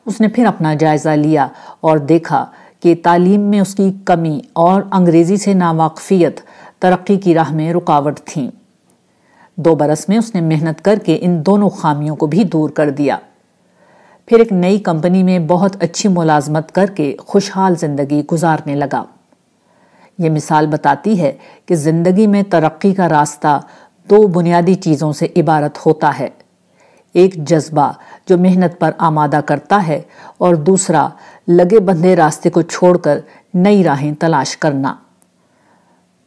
B: उसने फिर अपना जायज़ा लिया और देखा कि तालीम में उसकी कमी और अंग्रेज़ी से नावाकफियत तरक्की की राह में रुकावट थीं दो बरस में उसने मेहनत करके इन दोनों खामियों को भी दूर कर दिया फिर एक नई कंपनी में बहुत अच्छी मुलाजमत करके खुशहाल जिंदगी गुजारने लगा ये मिसाल बताती है कि ज़िंदगी में तरक्की का रास्ता दो बुनियादी चीज़ों से इबारत होता है एक जज्बा जो मेहनत पर आमादा करता है और दूसरा लगे बंधे रास्ते को छोड़कर नई राहें तलाश करना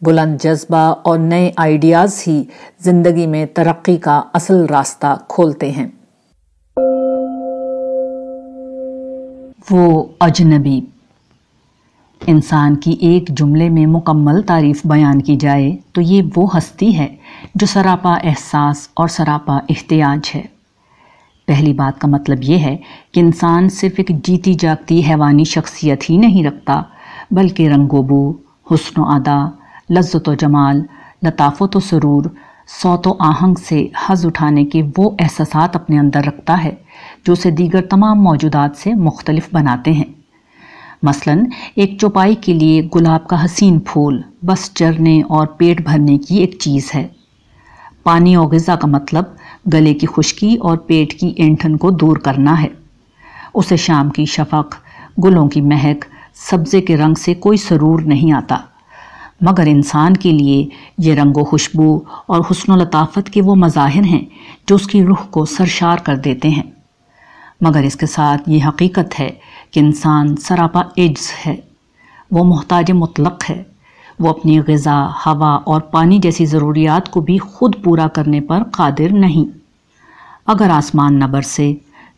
B: बुलंद जज्बा और नए आइडियाज़ ही ज़िंदगी में तरक्की का असल रास्ता खोलते हैं वो अजनबी इंसान की एक जुमले में मुकम्मल तारीफ बयान की जाए तो ये वो हस्ती है जो सरापा एहसास और सरापा एहतियाज है पहली बात का मतलब ये है कि इंसान सिर्फ एक जीती जागती हैवानी शख्सियत ही नहीं रखता बल्कि रंगोबू हसन अदा लज्जत व जमाल लताफत व सरूर सौत व आहंग से हज उठाने के वो एहसास अपने अंदर रखता है जो उसे दीगर तमाम मौजूदा से मुख्तलफ बनाते हैं मसला एक चौपाई के लिए गुलाब का हसीन फूल बस चरने और पेट भरने की एक चीज़ है पानी और गज़ा का मतलब गले की खुश्की और पेट की ऐंठन को दूर करना है उसे शाम की शफक गुलों की महक सब्ज़े के रंग से कोई सरूर नहीं आता मगर इंसान के लिए ये रंगो खुशबू और हसन लताफत के वो मज़ाहिर हैं जो उसकी रूह को सरशार कर देते हैं मगर इसके साथ ये हकीकत है कि इंसान सरापा एड्स है वो मोहताज मुतलक है वो अपनी गज़ा हवा और पानी जैसी ज़रूरियात को भी खुद पूरा करने पर कादिर नहीं अगर आसमान न बरसे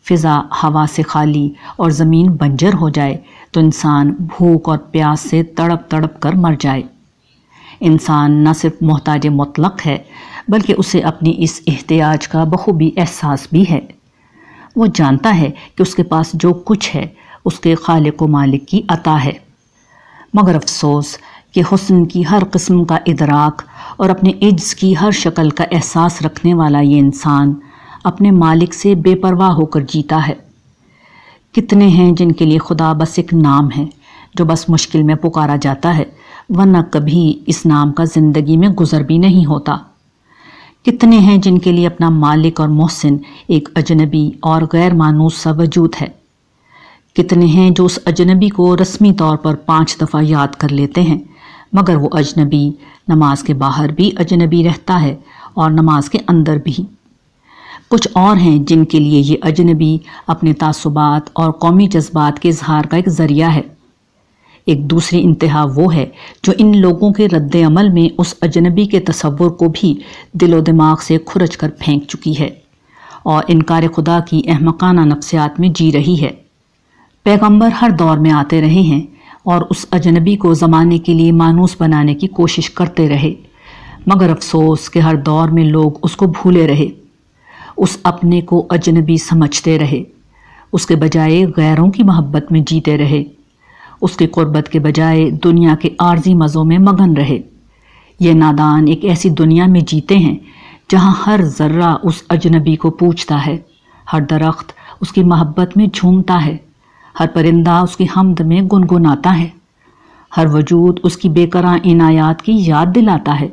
B: फ़िज़ा हवा से खाली और ज़मीन बंजर हो जाए तो इंसान भूख और प्यास से तड़प तड़प कर मर जाए इंसान न सिर्फ मोहताज मुतलक है बल्कि उसे अपनी इस एहतियाज का बखूबी एहसास भी है वो जानता है कि उसके पास जो कुछ है उसके खालिक व मालिक की अता है मगर अफसोस कि हुस्न की हर किस्म का इदराक और अपने इज्ज़ की हर शक्ल का एहसास रखने वाला ये इंसान अपने मालिक से बेपरवाह होकर जीता है कितने हैं जिनके लिए खुदा बस एक नाम है जो बस मुश्किल में पुकारा जाता है वरना कभी इस नाम का ज़िंदगी में गुजर भी नहीं होता कितने हैं जिनके लिए अपना मालिक और मोहसिन एक अजनबी और गैर मानूस सा वजूद है कितने हैं जो उस अजनबी को रस्मी तौर पर पाँच दफ़ा याद कर लेते हैं मगर वो अजनबी नमाज के बाहर भी अजनबी रहता है और नमाज के अंदर भी कुछ और हैं जिनके लिए ये अजनबी अपने तसुबात और कौमी जज्बात के इजहार का एक ज़रिया है एक दूसरी इंतहा वो है जो इन लोगों के रद्द अमल में उस अजनबी के तस्वुर को भी दिलो दिमाग से खुरच कर फेंक चुकी है और इनकार खुदा की अहमकाना नफ्सियात में जी रही है पैगंबर हर दौर में आते रहे हैं और उस अजनबी को ज़माने के लिए मानूस बनाने की कोशिश करते रहे मगर अफसोस के हर दौर में लोग उसको भूले रहे उस अपने को अजनबी समझते रहे उसके बजाय गैरों की मोहब्बत में जीते रहे उसकी क़ुरबत के बजाय दुनिया के आर्जी मज़ों में मगन रहे ये नादान एक ऐसी दुनिया में जीते हैं जहाँ हर जर्रा उस अजनबी को पूछता है हर दरख्त उसकी मोहब्बत में झूमता है हर परिंदा उसकी हमद में गुनगुनाता है हर वजूद उसकी बेकर इनायात की याद दिलाता है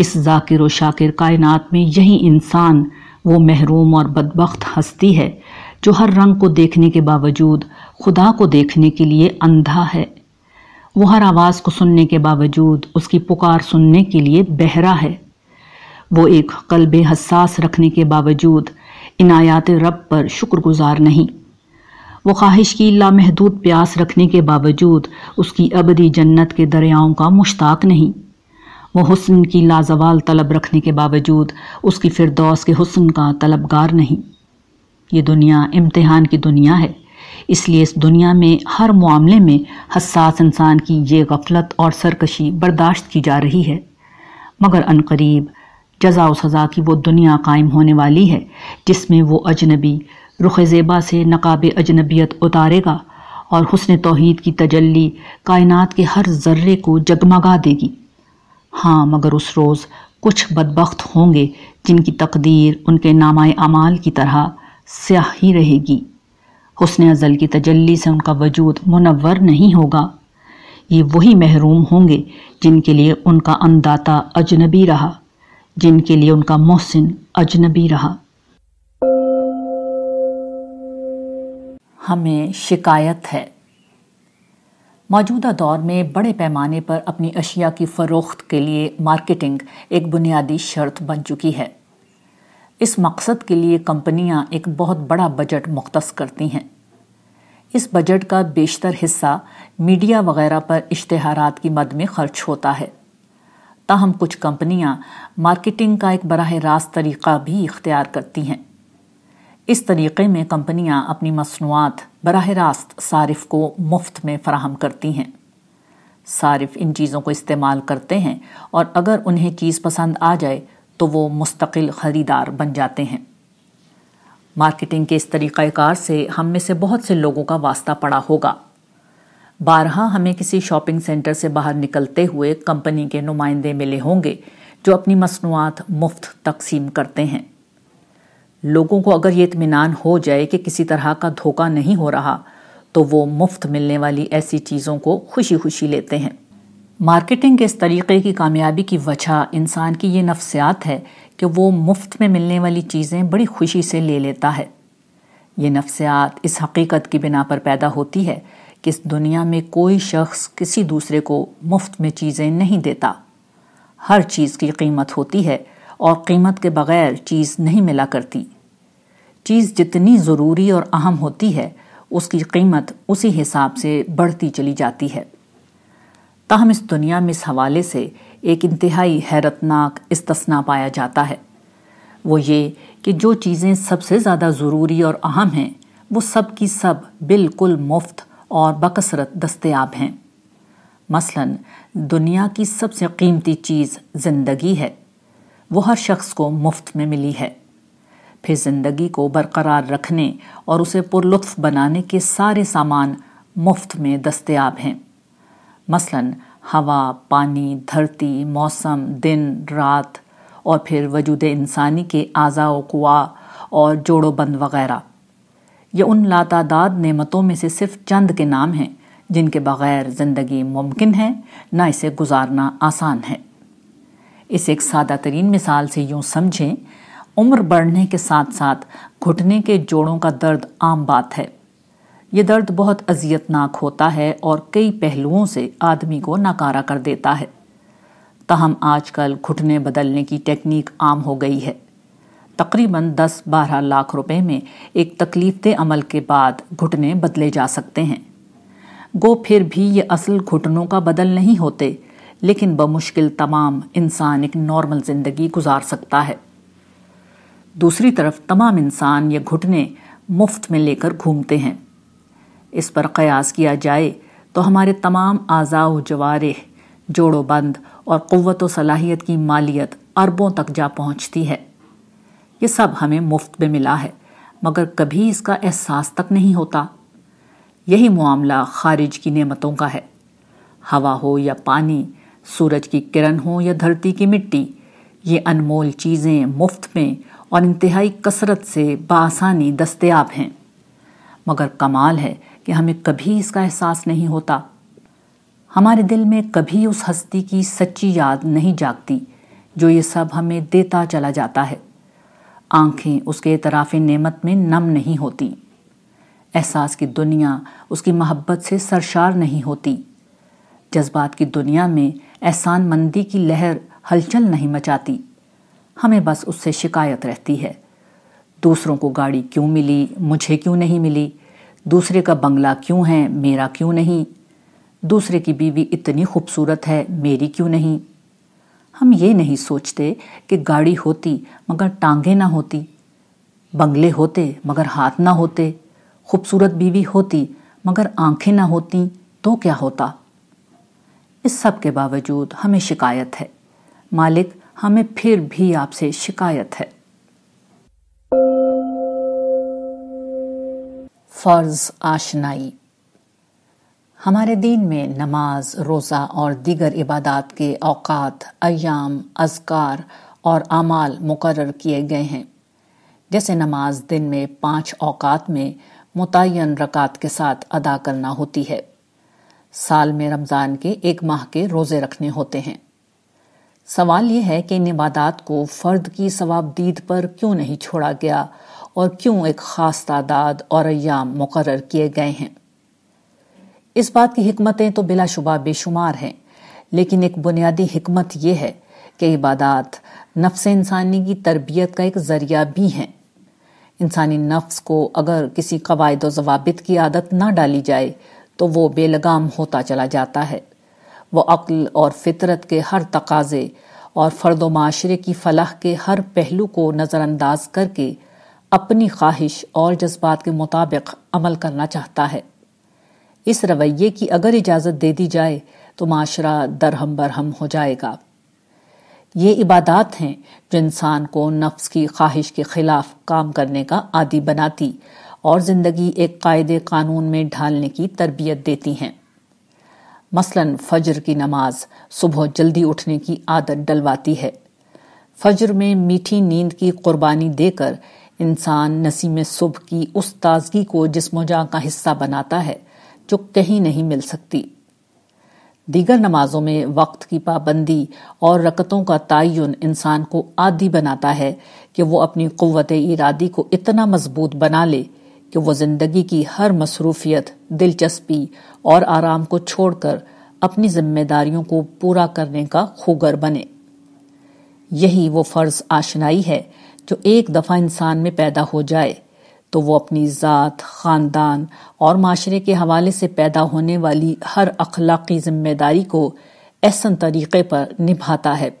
B: इस जाकिर व शाकिर कायनात में यही इंसान वो महरूम और बदबख्त हस्ती है जो हर रंग को देखने के बावजूद खुदा को देखने के लिए अंधा है वो हर आवाज़ को सुनने के बावजूद उसकी पुकार सुनने के लिए बहरा है वो एक कल्ब हसास रखने के बावजूद इनायात रब पर शुक्रगुजार नहीं वो ख्वाहिश की लामहदूद प्यास रखने के बावजूद उसकी अबदी जन्नत के दरियाओं का मुश्ताक नहीं वो हुस्न की लाजवाल तलब रखने के बावजूद उसकी फिरदौस के हसन का तलबगार नहीं ये दुनिया इम्तहान की दुनिया है इसलिए इस दुनिया में हर मामले में हसास इंसान की ये गफलत और सरकशी बर्दाश्त की जा रही है मगर अनकरीब जजा व सज़ा की वो दुनिया कायम होने वाली है जिसमें वो अजनबी रुख ज़ेबा से नकाब अजनबियत उतारेगा और हसन तोहद की तजली कायनात के हर जर्रे को जगमगा देगी हाँ मगर उस रोज़ कुछ बदबक होंगे जिनकी तकदीर उनके नामाय अमाल की तरह स्याही रहेगी हुसन अज़ल की तजल्ली से उनका वजूद मुनवर नहीं होगा ये वही महरूम होंगे जिनके लिए उनका अनदाता अजनबी रहा जिनके लिए उनका मोहसिन अजनबी रहा हमें शिकायत है मौजूदा दौर में बड़े पैमाने पर अपनी अशिया की फ़रोख्त के लिए मार्केटिंग एक बुनियादी शर्त बन चुकी है इस मकसद के लिए कंपनियां एक बहुत बड़ा बजट मुख्त करती हैं इस बजट का बेशतर हिस्सा मीडिया वगैरह पर इश्तहारात की मद में खर्च होता है ताहम कुछ कंपनियां मार्केटिंग का एक बरह रास्त तरीक़ा भी इख्तियार करती हैं इस तरीक़े में कंपनियां अपनी मसनूआत बरह रास्त सारिफ को मुफ्त में फराहम करती हैं सारिफ इन चीज़ों को इस्तेमाल करते हैं और अगर उन्हें चीज़ पसंद आ जाए तो वो मुस्तकिल ख़रीदार बन जाते हैं मार्केटिंग के इस तरीक़ाकार से हम में से बहुत से लोगों का वास्ता पड़ा होगा बारहा हमें किसी शॉपिंग सेंटर से बाहर निकलते हुए कंपनी के नुमाइंदे मिले होंगे जो अपनी मसनूआत मुफ्त तकसीम करते हैं लोगों को अगर ये इतमान हो जाए कि किसी तरह का धोखा नहीं हो रहा तो वो मुफ्त मिलने वाली ऐसी चीज़ों को खुशी खुशी लेते हैं मार्केटिंग के इस तरीक़े की कामयाबी की वजह इंसान की ये नफ्सियात है कि वो मुफ्त में मिलने वाली चीज़ें बड़ी खुशी से ले लेता है ये नफ्सियात इस हकीकत की बिना पर पैदा होती है कि इस दुनिया में कोई शख्स किसी दूसरे को मुफ्त में चीज़ें नहीं देता हर चीज़ की कीमत होती है और कीमत के बग़ैर चीज़ नहीं मिला करती चीज़ जितनी ज़रूरी और अहम होती है उसकी कीमत उसी हिसाब से बढ़ती चली जाती है ताहम इस दुनिया में इस हवाले से एक इंतहाई हैरतनाक इस्तना पाया जाता है वो ये कि जो चीज़ें सबसे ज़्यादा ज़रूरी और अहम हैं वो सब की सब बिल्कुल मुफ्त और बकसरत दस्तयाब हैं मसलन दुनिया की सबसे कीमती चीज़ ज़िंदगी है वो हर शख्स को मुफ्त में मिली है फिर ज़िंदगी को बरकरार रखने और उसे पुरलुत्फ बनाने के सारे सामान मुफ्त में दस्तयाब हैं मसलन हवा पानी धरती मौसम दिन रात और फिर वजूद इंसानी के आज़ा कुआ और जोड़ो बंद वगैरह ये उन लातादाद नेमतों में से सिर्फ चंद के नाम हैं जिनके बगैर ज़िंदगी मुमकिन है ना इसे गुजारना आसान है इस एक सादा तरीन मिसाल से यूँ समझें उम्र बढ़ने के साथ साथ घुटने के जोड़ों का दर्द आम बात है ये दर्द बहुत अजियतनाक होता है और कई पहलुओं से आदमी को नकारा कर देता है तहम आजकल घुटने बदलने की टेक्निक आम हो गई है तकरीबन 10-12 लाख रुपए में एक तकलीफ अमल के बाद घुटने बदले जा सकते हैं गो फिर भी ये असल घुटनों का बदल नहीं होते लेकिन बमुश्किल तमाम इंसान एक नॉर्मल ज़िंदगी गुजार सकता है दूसरी तरफ तमाम इंसान ये घुटने मुफ्त में लेकर घूमते हैं इस पर कयास किया जाए तो हमारे तमाम आज़ा जवारह जोड़ो बंद और क़वत सलाहियत की मालियत अरबों तक जा पहुँचती है ये सब हमें मुफ्त में मिला है मगर कभी इसका एहसास तक नहीं होता यही मामला खारिज की नेमतों का है हवा हो या पानी सूरज की किरण हो या धरती की मिट्टी ये अनमोल चीज़ें मुफ्त में और इंतहाई कसरत से बासानी दस्तियाब हैं मगर कमाल है कि हमें कभी इसका एहसास नहीं होता हमारे दिल में कभी उस हस्ती की सच्ची याद नहीं जागती जो ये सब हमें देता चला जाता है आंखें उसके तराफ नेमत में नम नहीं होती एहसास की दुनिया उसकी मोहब्बत से सरशार नहीं होती जज्बात की दुनिया में एहसान मंदी की लहर हलचल नहीं मचाती हमें बस उससे शिकायत रहती है दूसरों को गाड़ी क्यों मिली मुझे क्यों नहीं मिली दूसरे का बंगला क्यों है मेरा क्यों नहीं दूसरे की बीवी इतनी खूबसूरत है मेरी क्यों नहीं हम ये नहीं सोचते कि गाड़ी होती मगर टांगे ना होती बंगले होते मगर हाथ ना होते खूबसूरत बीवी होती मगर आंखें ना होती तो क्या होता इस सब के बावजूद हमें शिकायत है मालिक हमें फिर भी आपसे शिकायत है फ़र्ज़ आशनाई हमारे दिन में नमाज रोज़ा और दीगर इबादत के अवकात अयाम अजकार और अमाल मुकर किए गए हैं जैसे नमाज दिन में पाँच अवकात में मुतन रकात के साथ अदा करना होती है साल में रमज़ान के एक माह के रोज़े रखने होते हैं सवाल यह है कि इन इबादत को फ़र्द की स्वाबदीद पर क्यों नहीं छोड़ा गया और क्यों एक ख़ास तादाद और अयाम मुकर किए गए हैं इस बात की हमतें तो बिलाशुबा बेशुमार हैं लेकिन एक बुनियादी हमत यह है कि इबादत नफ्स इंसानी की तरबियत का एक ज़रिया भी हैं इंसानी नफ्स को अगर किसी कवायद जवाब की आदत ना डाली जाए तो वो बेलगाम होता चला जाता है वह अक्ल और फितरत के हर तकाजे और फर्द माशरे की फलाह के हर पहलू को नज़रअंदाज करके अपनी ख्वाहिश और जज्बात के मुताबिक अमल करना चाहता है इस रवैये की अगर इजाज़त दे दी जाए तो माशरा दरहम बरहम हो जाएगा ये इबादत हैं जो इंसान को नफ्स की ख्वाहिश के खिलाफ काम करने का आदि बनाती और ज़िंदगी एक कायदे कानून में ढालने की तरबियत देती हैं मसलन फजर की नमाज सुबह जल्दी उठने की आदत डलवाती है फजर में मीठी नींद की कुर्बानी देकर इंसान नसीम सुबह की उस ताजगी को जिसम जाँ का हिस्सा बनाता है जो कहीं नहीं मिल सकती दीगर नमाजों में वक्त की पाबंदी और रकतों का तयन इंसान को आदि बनाता है कि वो अपनी क़वत इरादी को इतना मजबूत बना ले कि वह ज़िंदगी की हर मसरूफियत दिलचस्पी और आराम को छोड़कर अपनी जिम्मेदारियों को पूरा करने का खूगर बने यही वो फ़र्ज़ आशनाई है जो एक दफ़ा इंसान में पैदा हो जाए तो वो अपनी ज़ात ख़ानदान और माशरे के हवाले से पैदा होने वाली हर अखलाकी ज़िम्मेदारी को एहसन तरीक़े पर निभाता है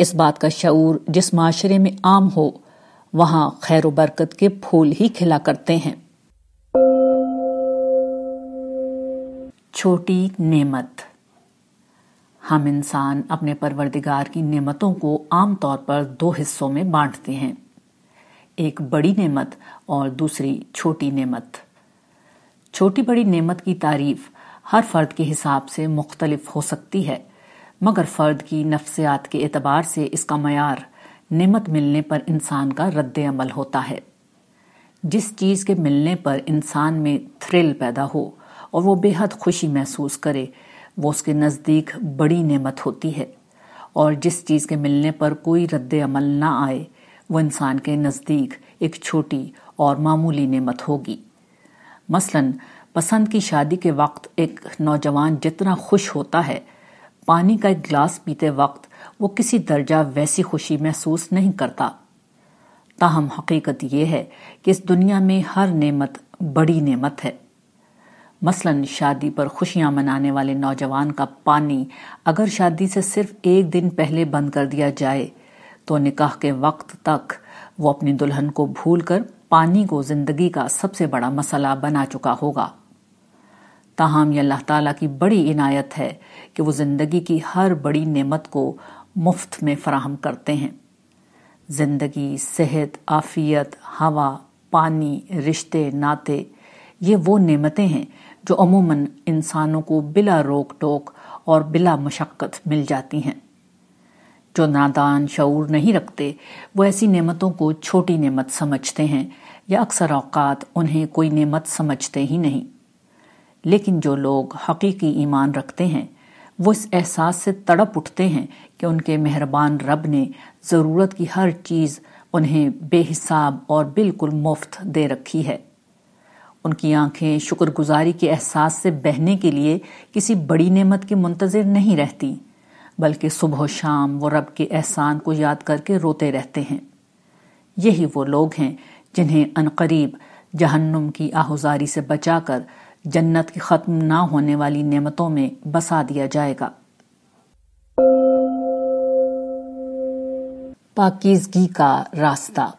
B: इस बात का शूर जिस माशरे में आम हो वहाँ खैर बरकत के फूल ही खिला करते हैं छोटी नेमत हम इंसान अपने परवरदिगार की नेमतों को आमतौर पर दो हिस्सों में बांटते हैं एक बड़ी नेमत और दूसरी छोटी नेमत छोटी बड़ी नेमत की तारीफ हर फर्द के हिसाब से मुख्तलिफ हो सकती है मगर फर्द की नफ्सियात के एतबार से इसका मैार नेमत मिलने पर इंसान का रद्द अमल होता है जिस चीज़ के मिलने पर इंसान में थ्रिल पैदा हो और वो बेहद खुशी महसूस करे वो उसके नज़दीक बड़ी नेमत होती है और जिस चीज़ के मिलने पर कोई रद्द अमल ना आए वो इंसान के नज़दीक एक छोटी और मामूली नेमत होगी मसलन पसंद की शादी के वक्त एक नौजवान जितना खुश होता है पानी का एक गिलास पीते वक्त वो किसी दर्जा वैसी खुशी महसूस नहीं करता ताहम हकीकत यह है कि इस दुनिया में हर नेमत बड़ी नेमत है मसलन शादी पर खुशियां मनाने वाले नौजवान का पानी अगर शादी से सिर्फ एक दिन पहले बंद कर दिया जाए तो निकाह के वक्त तक वो अपनी दुल्हन को भूल कर पानी को जिंदगी का सबसे बड़ा मसला बना चुका होगा ताहम यह अल्लाह ताला की बड़ी इनायत है कि वो ज़िंदगी की हर बड़ी नेमत को मुफ्त में फराहम करते हैं ज़िंदगी सेहत आफियत हवा पानी रिश्ते नाते ये वो नेमतें हैं जो अमूमन इंसानों को बिला रोक टोक और बिला मशक्क़त मिल जाती हैं जो नादान शूर नहीं रखते वो ऐसी नेमतों को छोटी नेमत समझते हैं या अक्सर औकात उन्हें कोई नेमत समझते ही नहीं लेकिन जो लोग हकीकी ईमान रखते हैं वो इस एहसास से तड़प उठते हैं कि उनके मेहरबान रब ने ज़रूरत की हर चीज़ उन्हें बेहिसाब और बिल्कुल मुफ्त दे रखी है उनकी आंखें शुक्रगुजारी के एहसास से बहने के लिए किसी बड़ी नेमत के मुंतजर नहीं रहती बल्कि सुबह शाम वो रब के एहसान को याद करके रोते रहते हैं यही वो लोग हैं जिन्हें अनकरीब जहन्नुम की आहुजारी से बचाकर जन्नत की ख़त्म ना होने वाली नेमतों में बसा दिया जाएगा पाकिजगी का रास्ता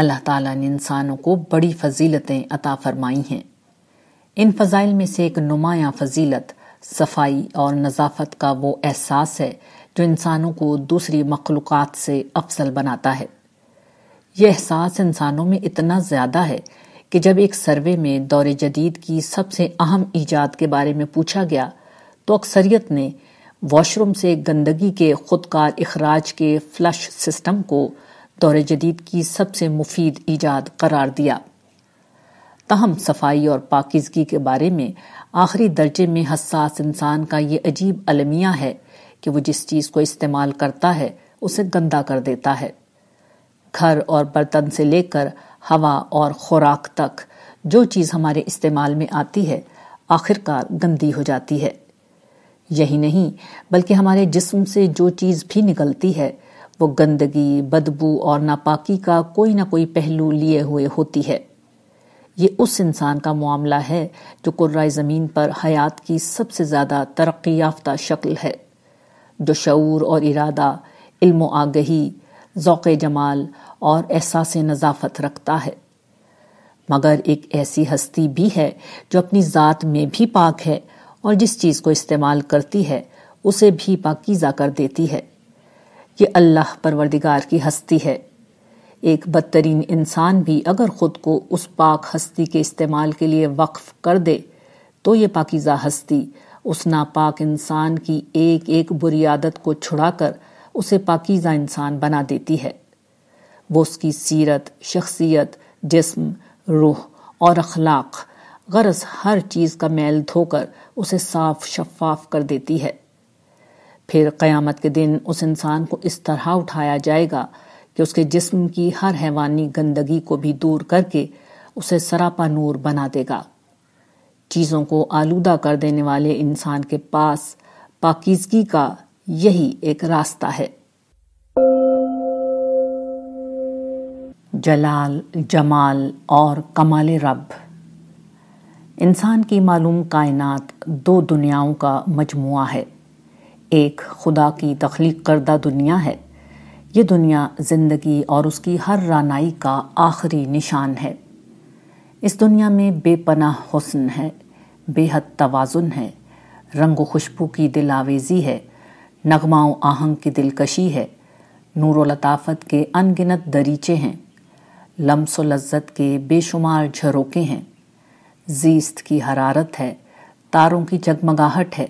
B: अल्लाह ताला ने इंसानों को बड़ी फजीलतें अता फरमाई हैं इन फजाइल में से एक नुमाया फजीलत सफाई और नज़ाफत का वो एहसास है जो इंसानों को दूसरी मखलूक से अफसल बनाता है यह एहसास इंसानों में इतना ज़्यादा है कि जब एक सर्वे में दौरे जदीद की सबसे अहम ईजाद के बारे में पूछा गया तो अक्सरियत ने वॉशरूम से गंदगी के खुदकार अखराज के फ्लश सिस्टम को दौरे जदीद की सबसे मुफीद ईजाद करार दिया तहम सफाई और पाकिजगी के बारे में आखिरी दर्जे में हसास इंसान का ये अजीब अलमिया है कि वो जिस चीज़ को इस्तेमाल करता है उसे गंदा कर देता है घर और बर्तन से लेकर हवा और खुराक तक जो चीज़ हमारे इस्तेमाल में आती है आखिरकार गंदी हो जाती है यही नहीं बल्कि हमारे जिस्म से जो चीज़ भी निकलती है वो गंदगी बदबू और नापाकी का कोई ना कोई पहलू लिए हुए होती है ये उस इंसान का मामला है जो कुर्रा ज़मीन पर हयात की सबसे ज़्यादा तरक्की याफ्ता शक्ल है जो शूर और इरादा इल्म आगही ज़ौक़ जमाल और एहसास नज़ाफत रखता है मगर एक ऐसी हस्ती भी है जो अपनी ज़ात में भी पाक है और जिस चीज़ को इस्तेमाल करती है उसे भी पाकिज़ा कर देती है ये अल्लाह परवरदिगार की हस्ती है एक बदतरीन इंसान भी अगर ख़ुद को उस पाक हस्ती के इस्तेमाल के लिए वक्फ कर दे तो ये पाकिज़ा हस्ती उस नापाक इंसान की एक एक बुरी आदत को छुड़ाकर उसे पाकिज़ा इंसान बना देती है वो उसकी सीरत शख्सियत जिसम रूह और अखलाक गरज हर चीज़ का मैल धोकर उसे साफ शफाफ कर देती है फिर क़यामत के दिन उस इंसान को इस तरह उठाया जाएगा कि उसके जिस्म की हर हैवानी गंदगी को भी दूर करके उसे सरापा नूर बना देगा चीज़ों को आलूदा कर देने वाले इंसान के पास पाकिजगी का यही एक रास्ता है जलाल जमाल और कमाल रब इंसान की मालूम कायनात दो दुनियाओं का मजमुआ है एक खुदा की तख्लीक करदा दुनिया है ये दुनिया ज़िंदगी और उसकी हर रानाई का आखिरी निशान है इस दुनिया में बेपनाह हुस्न है बेहद तोज़ुन है रंग खुशबू की दिल आवेज़ी है नगमाओ आहंग की दिलकशी है नूर लताफत के अनगिनत दरीचे हैं लम्स लज्जत के बेशुमार झरोके हैं जीस्त की हरारत है तारों की जगमगाहट है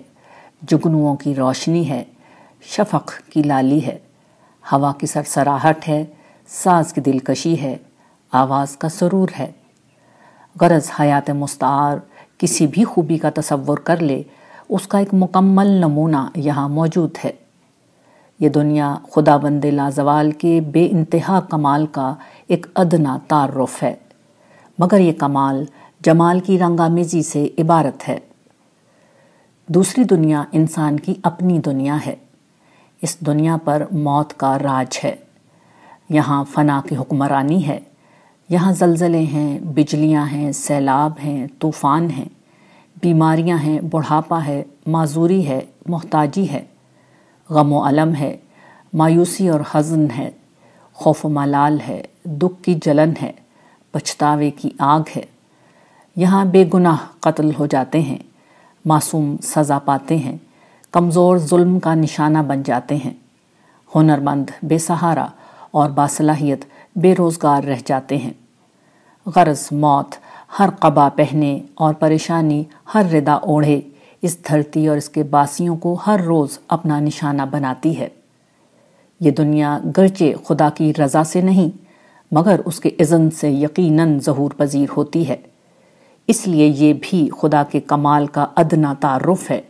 B: जुगनुओं की रोशनी है शफक की लाली है हवा की सरसराहट है साज की दिलकशी है आवाज़ का सरूर है गरज हयात मुस्तार किसी भी खूबी का तस्वुर कर ले उसका एक मुकम्मल नमूना यहाँ मौजूद है ये दुनिया खुदा बंद लाजवाल के बे इंतहा कमाल का एक अदना तारफ़ है मगर ये कमाल जमाल की रंगामेजी से इबारत है दूसरी दुनिया इंसान की अपनी दुनिया है इस दुनिया पर मौत का राज है यहाँ फना की हुक्मरानी है यहाँ जलजले हैं बिजलियाँ हैं सैलाब हैं तूफ़ान हैं बीमारियाँ हैं बुढ़ापा है माजूरी है मोहताजी है गम अलम है मायूसी और हज़न है खौफ मलाल है दुख की जलन है पछतावे की आग है यहाँ बेगुनाह कत्ल हो जाते हैं मासूम सज़ा पाते हैं कमज़ोर जुल्म का निशाना बन जाते हैं हुनरमंद बेसहारा और बासलाहियत बेरोज़गार रह जाते हैं गर्ज मौत हर कबा पहने और परेशानी हर रिदा ओढ़े इस धरती और इसके बासियों को हर रोज़ अपना निशाना बनाती है ये दुनिया गर्चे खुदा की रज़ा से नहीं मगर उसके इज़न से यकीनन जहूर पजीर होती है इसलिए ये भी खुदा के कमाल का अदना तारुफ है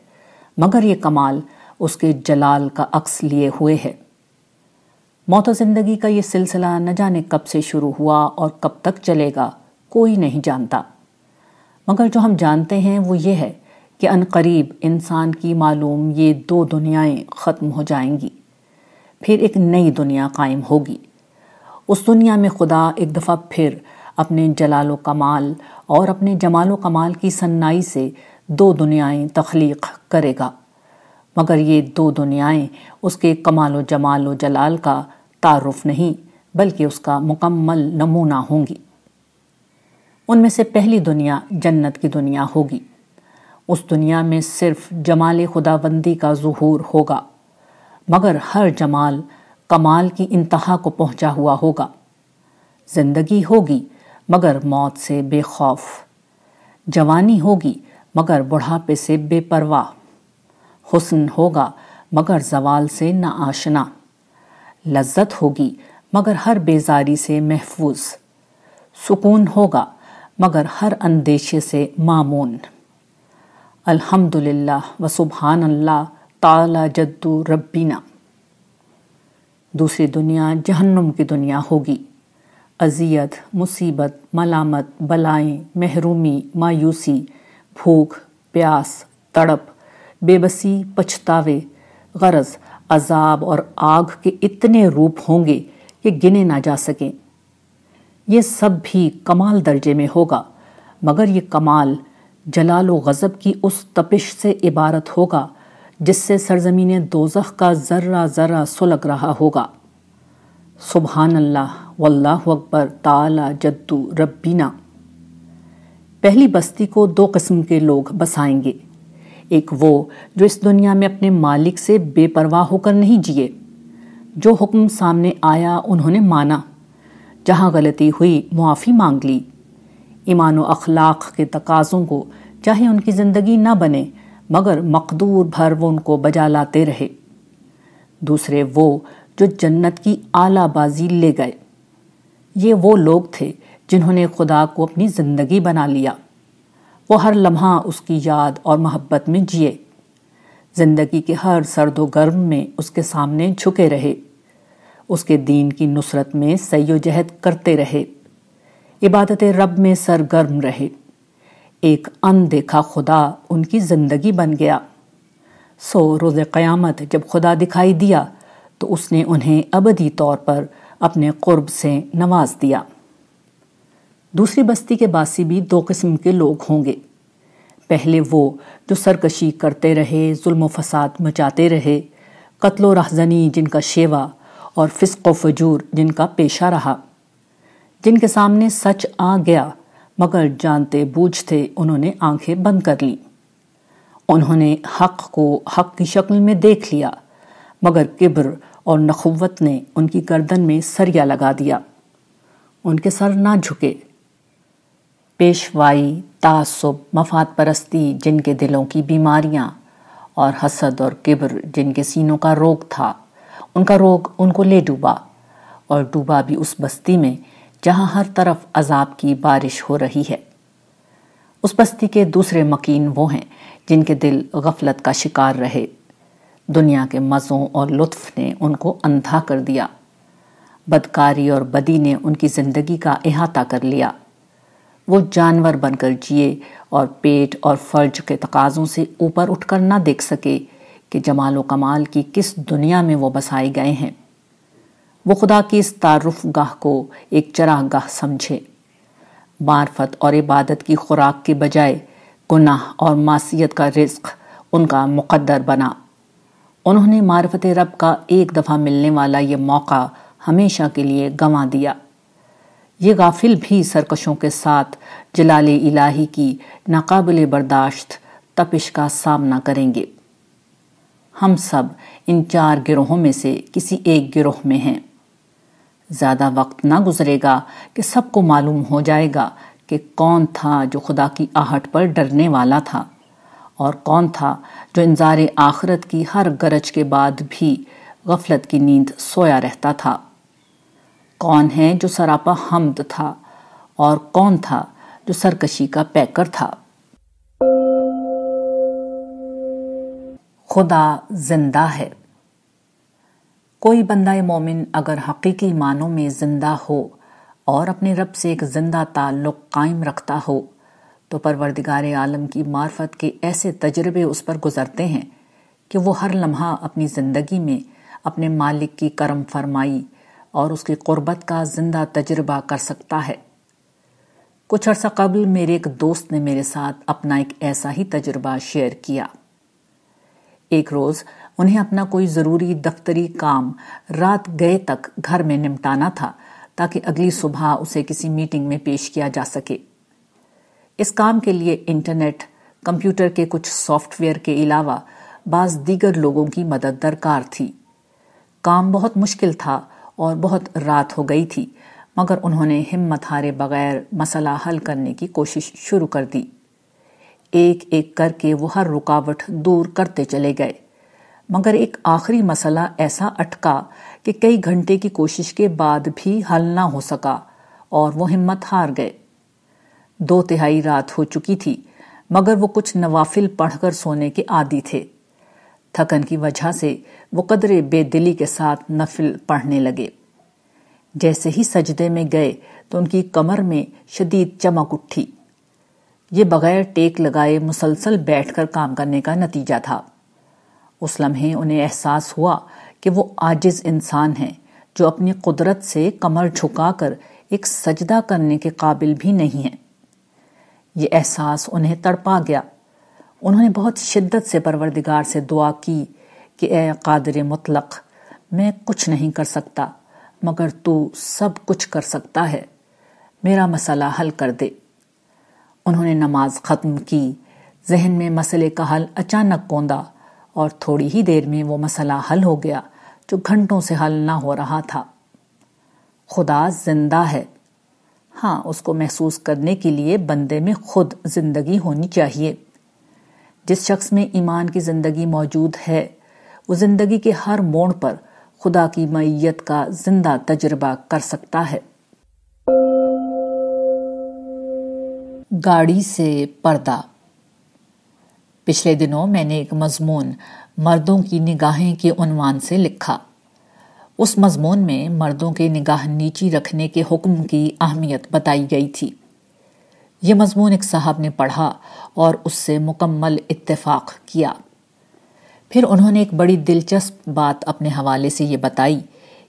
B: मगर ये कमाल उसके जलाल का अक्स लिए हुए है मौत ज़िंदगी का ये सिलसिला न जाने कब से शुरू हुआ और कब तक चलेगा कोई नहीं जानता मगर जो हम जानते हैं वो ये है कि अनकरीब इंसान की मालूम ये दो दुनियाएं ख़त्म हो जाएंगी फिर एक नई दुनिया कायम होगी उस दुनिया में खुदा एक दफ़ा फिर अपने जलाल कमाल और अपने जमाल कमाल की सन्नाई से दो दुनियाएं तख्लीक करेगा मगर ये दो दुनियाएं उसके कमाल जमाल व जलाल का तारफ़ नहीं बल्कि उसका मुकम्मल नमूना होंगी उनमें से पहली दुनिया जन्नत की दुनिया होगी उस दुनिया में सिर्फ जमाल खुदाबंदी का जहूर होगा मगर हर जमाल कमाल की इंतहा को पहुंचा हुआ होगा ज़िंदगी होगी मगर मौत से बेखौफ जवानी होगी मगर बुढ़ापे से बेपरवाह हुस्न होगा मगर जवाल से ना आशना लज्जत होगी मगर हर बेजारी से महफूज सुकून होगा मगर हर अंदेशे से मामून अल्हम्दुलिल्लाह व सुभान अल्लाह ताला जद्दू रब्बीना दूसरी दुनिया जहन्नुम की दुनिया होगी अजियत मुसीबत मलामत बलाएं महरूमी मायूसी भूख प्यास तड़प बेबसी पछतावे गरज अजाब और आग के इतने रूप होंगे कि गिने ना जा सकें ये सब भी कमाल दर्जे में होगा मगर ये कमाल जलाल गज़ब की उस तपिश से इबारत होगा जिससे सरजमीन दोजख का ज़र्रा ज़र्रा सुलग रहा होगा सुबहान अल्लाह वल्लाह अकबर ताला जद्दू रब्बीना पहली बस्ती को दो किस्म के लोग बसाएंगे एक वो जो इस दुनिया में अपने मालिक से बेपरवाह होकर नहीं जिए जो हुक्म सामने आया उन्होंने माना जहां गलती हुई मुआफ़ी मांग ली ईमान व अखलाक के तकाज़ों को चाहे उनकी ज़िंदगी ना बने मगर मकदूर भर वो उनको बजा लाते रहे दूसरे वो जो जन्नत की आलाबाजी ले गए ये वो लोग थे जिन्होंने खुदा को अपनी ज़िंदगी बना लिया वो हर लम्हा उसकी याद और मोहब्बत में जिए ज़िंदगी के हर सर्द गर्म में उसके सामने झुके रहे उसके दीन की नुसरत में सयोजहद करते रहे इबादत रब में सरगर्म रहे एक अनदेखा खुदा उनकी ज़िंदगी बन गया सो रोज़ क़यामत जब खुदा दिखाई दिया तो उसने उन्हें अबदी तौर पर अपने कुर्ब से नवाज दिया दूसरी बस्ती के बासी भी दो किस्म के लोग होंगे पहले वो जो सरकशी करते रहे जुल्म फसाद मचाते रहे कत्लो रहजनी जिनका शेवा और फिस्क फजूर जिनका पेशा रहा जिनके सामने सच आ गया मगर जानते बूझते उन्होंने आंखें बंद कर ली उन्होंने हक को हक की शक्ल में देख लिया मगर किब्र और नखुवत ने उनकी गर्दन में सरिया लगा दिया उनके सर ना झुके पेशवाई तासुब मफाद परस्ती जिनके दिलों की बीमारियां और हसद और किब्र जिनके सीनों का रोग था उनका रोग उनको ले डूबा और डूबा भी उस बस्ती में जहां हर तरफ अजाब की बारिश हो रही है उस बस्ती के दूसरे मकीन वो हैं जिनके दिल गफलत का शिकार रहे दुनिया के मज़ों और लुत्फ ने उनको अंधा कर दिया बदकारी और बदी ने उनकी ज़िंदगी का अहाता कर लिया वो जानवर बनकर जिए और पेट और फर्ज के तकाज़ों से ऊपर उठकर ना देख सके कि जमाल व कमाल की किस दुनिया में वो बसाए गए हैं वो खुदा की इस तारुफ गाह को एक चरा गाह समझे मार्फत और इबादत की खुराक के बजाय गुनाह और मासीत का रिस्क उनका मुकद्दर बना उन्होंने मारफत रब का एक दफ़ा मिलने वाला ये मौका हमेशा के लिए गंवा दिया ये गाफिल भी सरकशों के साथ जलाल इलाही की नाकबिल बर्दाश्त तपिश का सामना करेंगे हम सब इन चार गिरोहों में से किसी एक गिरोह में हैं ज़्यादा वक्त ना गुजरेगा कि सबको मालूम हो जाएगा कि कौन था जो खुदा की आहट पर डरने वाला था और कौन था जो तो इंजार आखरत की हर गरज के बाद भी गफलत की नींद सोया रहता था कौन है जो सरापा हमद था और कौन था जो सरकशी का पैकर था खुदा जिंदा है कोई बंदा मोमिन अगर हकीकी मानों में जिंदा हो और अपने रब से एक जिंदा ताल्लुक़ कायम रखता हो तो परवरदिगार आलम की मार्फत के ऐसे तजर्बे उस पर गुजरते हैं कि वो हर लम्हा अपनी ज़िंदगी में अपने मालिक की करम फरमाई और उसकी क़ुरबत का जिंदा तजर्बा कर सकता है कुछ अर्सा कबल मेरे एक दोस्त ने मेरे साथ अपना एक ऐसा ही तजर्बा शेयर किया एक रोज़ उन्हें अपना कोई ज़रूरी दफ्तरी काम रात गए तक घर में निपटाना था ताकि अगली सुबह उसे किसी मीटिंग में पेश किया जा सके इस काम के लिए इंटरनेट कंप्यूटर के कुछ सॉफ्टवेयर के अलावा बाज दीगर लोगों की मदद दरकार थी काम बहुत मुश्किल था और बहुत रात हो गई थी मगर उन्होंने हिम्मत हारे बगैर मसला हल करने की कोशिश शुरू कर दी एक एक करके वो हर रुकावट दूर करते चले गए मगर एक आखिरी मसला ऐसा अटका कि कई घंटे की कोशिश के बाद भी हल ना हो सका और वो हिम्मत हार गए दो तिहाई रात हो चुकी थी मगर वो कुछ नवाफिल पढ़कर सोने के आदि थे थकन की वजह से वो कदरे बेदिली के साथ नफिल पढ़ने लगे जैसे ही सजदे में गए तो उनकी कमर में शदीद चमक उठी ये बगैर टेक लगाए मुसलसल कर काम करने का नतीजा था उस लम्हे उन्हें एहसास हुआ कि वो आजिज इंसान हैं जो अपनी कुदरत से कमर झुकाकर एक सजदा करने के काबिल भी नहीं हैं ये एहसास उन्हें तड़पा गया उन्होंने बहुत शिद्दत से परवरदिगार से दुआ की कि ए कादर मुतलक मैं कुछ नहीं कर सकता मगर तू सब कुछ कर सकता है मेरा मसला हल कर दे उन्होंने नमाज ख़त्म की जहन में मसले का हल अचानक कोंदा और थोड़ी ही देर में वो मसला हल हो गया जो घंटों से हल ना हो रहा था खुदा जिंदा है हाँ उसको महसूस करने के लिए बंदे में खुद जिंदगी होनी चाहिए जिस शख्स में ईमान की जिंदगी मौजूद है वो जिंदगी के हर मोड़ पर खुदा की मैत का जिंदा तजर्बा कर सकता है गाड़ी से पर्दा पिछले दिनों मैंने एक मजमून मर्दों की निगाहें के उनवान से लिखा उस मजमून में मर्दों के निगाह नीची रखने के हुक्म की अहमियत बताई गई थी ये मजमून एक साहब ने पढ़ा और उससे मुकम्मल इत्तेफाक किया फिर उन्होंने एक बड़ी दिलचस्प बात अपने हवाले से यह बताई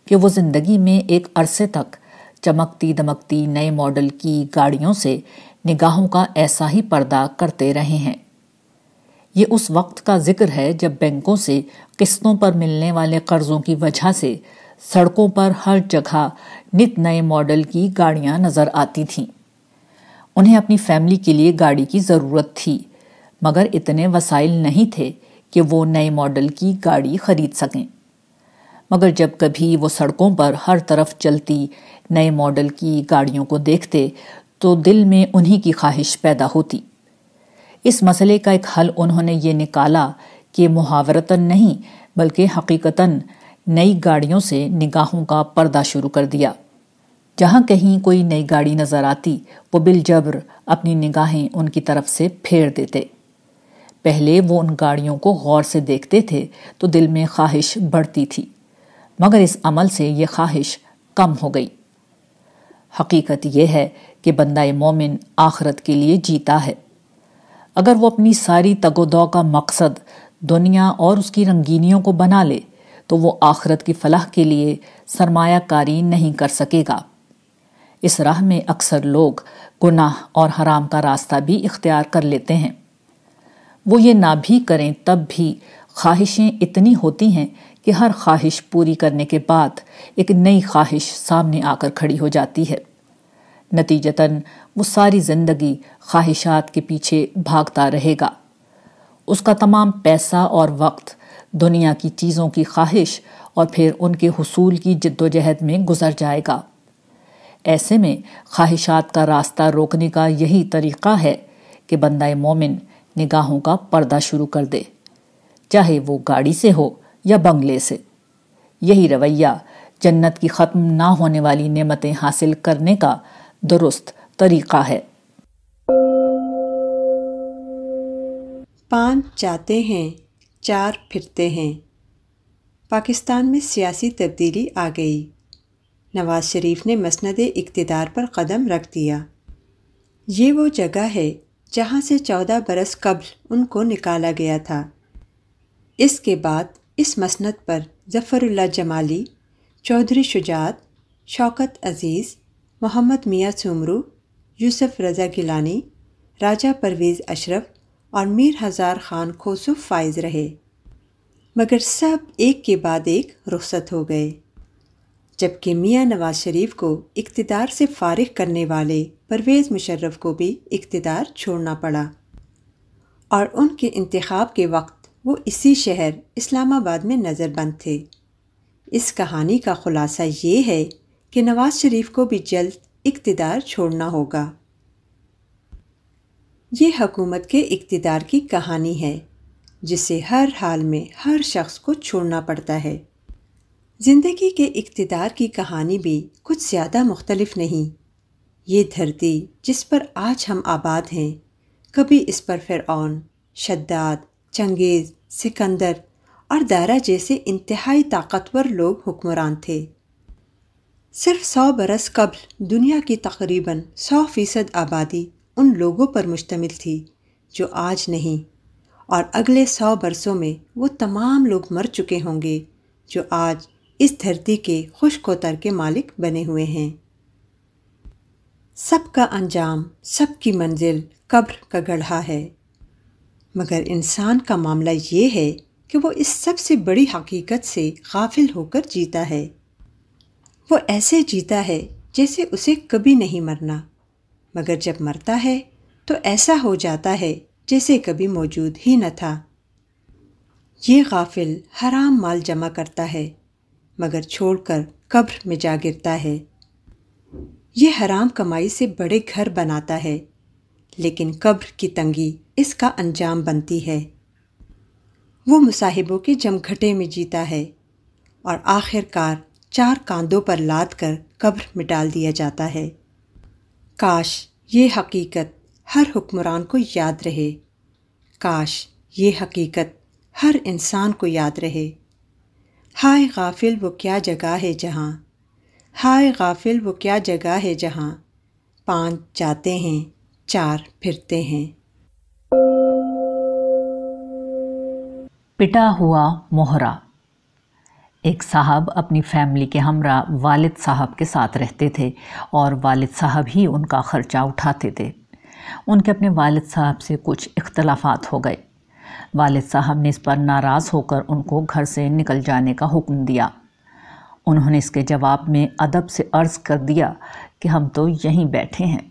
B: कि वो ज़िंदगी में एक अरसे तक चमकती दमकती नए मॉडल की गाड़ियों से निगाहों का ऐसा ही पर्दा करते रहे हैं ये उस वक्त का जिक्र है जब बैंकों से किस्तों पर मिलने वाले कर्जों की वजह से सड़कों पर हर जगह नित नए मॉडल की गाड़ियां नज़र आती थीं उन्हें अपनी फैमिली के लिए गाड़ी की ज़रूरत थी मगर इतने वसाइल नहीं थे कि वो नए मॉडल की गाड़ी खरीद सकें मगर जब कभी वो सड़कों पर हर तरफ चलती नए मॉडल की गाड़ियों को देखते तो दिल में उन्हीं की ख्वाहिश पैदा होती इस मसले का एक हल उन्होंने ये निकाला कि मुहावरतन नहीं बल्कि हकीकतन नई गाड़ियों से निगाहों का पर्दा शुरू कर दिया जहाँ कहीं कोई नई गाड़ी नजर आती वो बिलजब्र अपनी निगाहें उनकी तरफ से फेर देते पहले वो उन गाड़ियों को गौर से देखते थे तो दिल में ख्वाहिश बढ़ती थी मगर इस अमल से ये ख्वाहिश कम हो गई हकीकत यह है कि बंदा मोमिन आखरत के लिए जीता है अगर वो अपनी सारी तगोदौ का मकसद दुनिया और उसकी रंगीनियों को बना ले तो वो आखरत की फलाह के लिए सरमायाकारी नहीं कर सकेगा इस राह में अक्सर लोग गुनाह और हराम का रास्ता भी इख्तियार कर लेते हैं वो ये ना भी करें तब भी ख्वाहिशें इतनी होती हैं कि हर ख्वाहिश पूरी करने के बाद एक नई ख्वाहिश सामने आकर खड़ी हो जाती है नतीजतन वो सारी ज़िंदगी ख्वाहिशात के पीछे भागता रहेगा उसका तमाम पैसा और वक्त दुनिया की चीज़ों की ख्वाहिश और फिर उनके हसूल की जद्दोजहद में गुजर जाएगा ऐसे में ख्वाहिशात का रास्ता रोकने का यही तरीक़ा है कि बंदा मोमिन निगाहों का पर्दा शुरू कर दे चाहे वो गाड़ी से हो या बंगले से यही रवैया जन्नत की ख़त्म ना होने वाली नेमतें हासिल करने का दुरुस्त तरीक़ा है
C: पान चाहते हैं चार फिरते हैं पाकिस्तान में सियासी तब्दीली आ गई नवाज शरीफ ने मसंद इकतदार पर कदम रख दिया ये वो जगह है जहाँ से चौदह बरस कबल उनको निकाला गया था इसके बाद इस मसंद पर जफ़रुल्ला जमाली चौधरी शुजात शौकत अज़ीज़ मोहम्मद मियाँ सुमरू यूसुफ रज़ा गिलानी राजा परवेज़ अशरफ और मीर हज़ार ख़ान खोसु फाइज रहे मगर सब एक के बाद एक रुखसत हो गए जबकि मियाँ नवाज शरीफ को इकतदार से फारिग करने वाले परवेज़ मुशर्रफ को भी इकतदार छोड़ना पड़ा और उनके इंतखब के वक्त वो इसी शहर इस्लामाबाद में नज़रबंद थे इस कहानी का ख़ुलासा ये है कि नवाज़ शरीफ को भी जल्द इकतदार छोड़ना होगा ये हकूमत के इकतदार की कहानी है जिसे हर हाल में हर शख्स को छोड़ना पड़ता है ज़िंदगी के इकतदार की कहानी भी कुछ ज़्यादा मुख्तलफ नहीं ये धरती जिस पर आज हम आबाद हैं कभी इस पर फिर ऑन शद्दाद चंगेज़ सिकंदर और दारा जैसे इंतहाई ताकतवर लोग हुक्मरान थे सिर्फ सौ बरस कबल दुनिया की तकरीबन सौ फ़ीसद आबादी उन लोगों पर मुश्तमिल थी जो आज नहीं और अगले सौ बरसों में वो तमाम लोग मर चुके होंगे जो आज इस धरती के खुशकोतर के मालिक बने हुए हैं सबका अंजाम सबकी मंजिल कब्र का गढ़ा है मगर इंसान का मामला ये है कि वो इस सबसे बड़ी हकीकत से गाफिल होकर जीता है वो ऐसे जीता है जैसे उसे कभी नहीं मरना मगर जब मरता है तो ऐसा हो जाता है जैसे कभी मौजूद ही न था ये गाफिल हराम माल जमा करता है मगर छोड़कर कब्र में जा गिरता है ये हराम कमाई से बड़े घर बनाता है लेकिन कब्र की तंगी इसका अंजाम बनती है वो मुसाहिबों के जमघटे में जीता है और आखिरकार चार कांदों पर लाद कर कब्र में डाल दिया जाता है काश ये हकीकत हर हुक्मरान को याद रहे काश ये हकीकत हर इंसान को याद रहे हाय गाफिल वो क्या जगह है जहाँ हाय गाफिल वो क्या जगह है जहाँ पाँच जाते हैं चार फिरते
B: हैं पिटा हुआ मोहरा एक साहब अपनी फैमिली के हमरा वालिद साहब के साथ रहते थे और वालिद साहब ही उनका ख़र्चा उठाते थे उनके अपने वालिद साहब से कुछ इख्तलाफात हो गए वालिद साहब ने इस पर नाराज़ होकर उनको घर से निकल जाने का हुक्म दिया उन्होंने इसके जवाब में अदब से अर्ज़ कर दिया कि हम तो यहीं बैठे हैं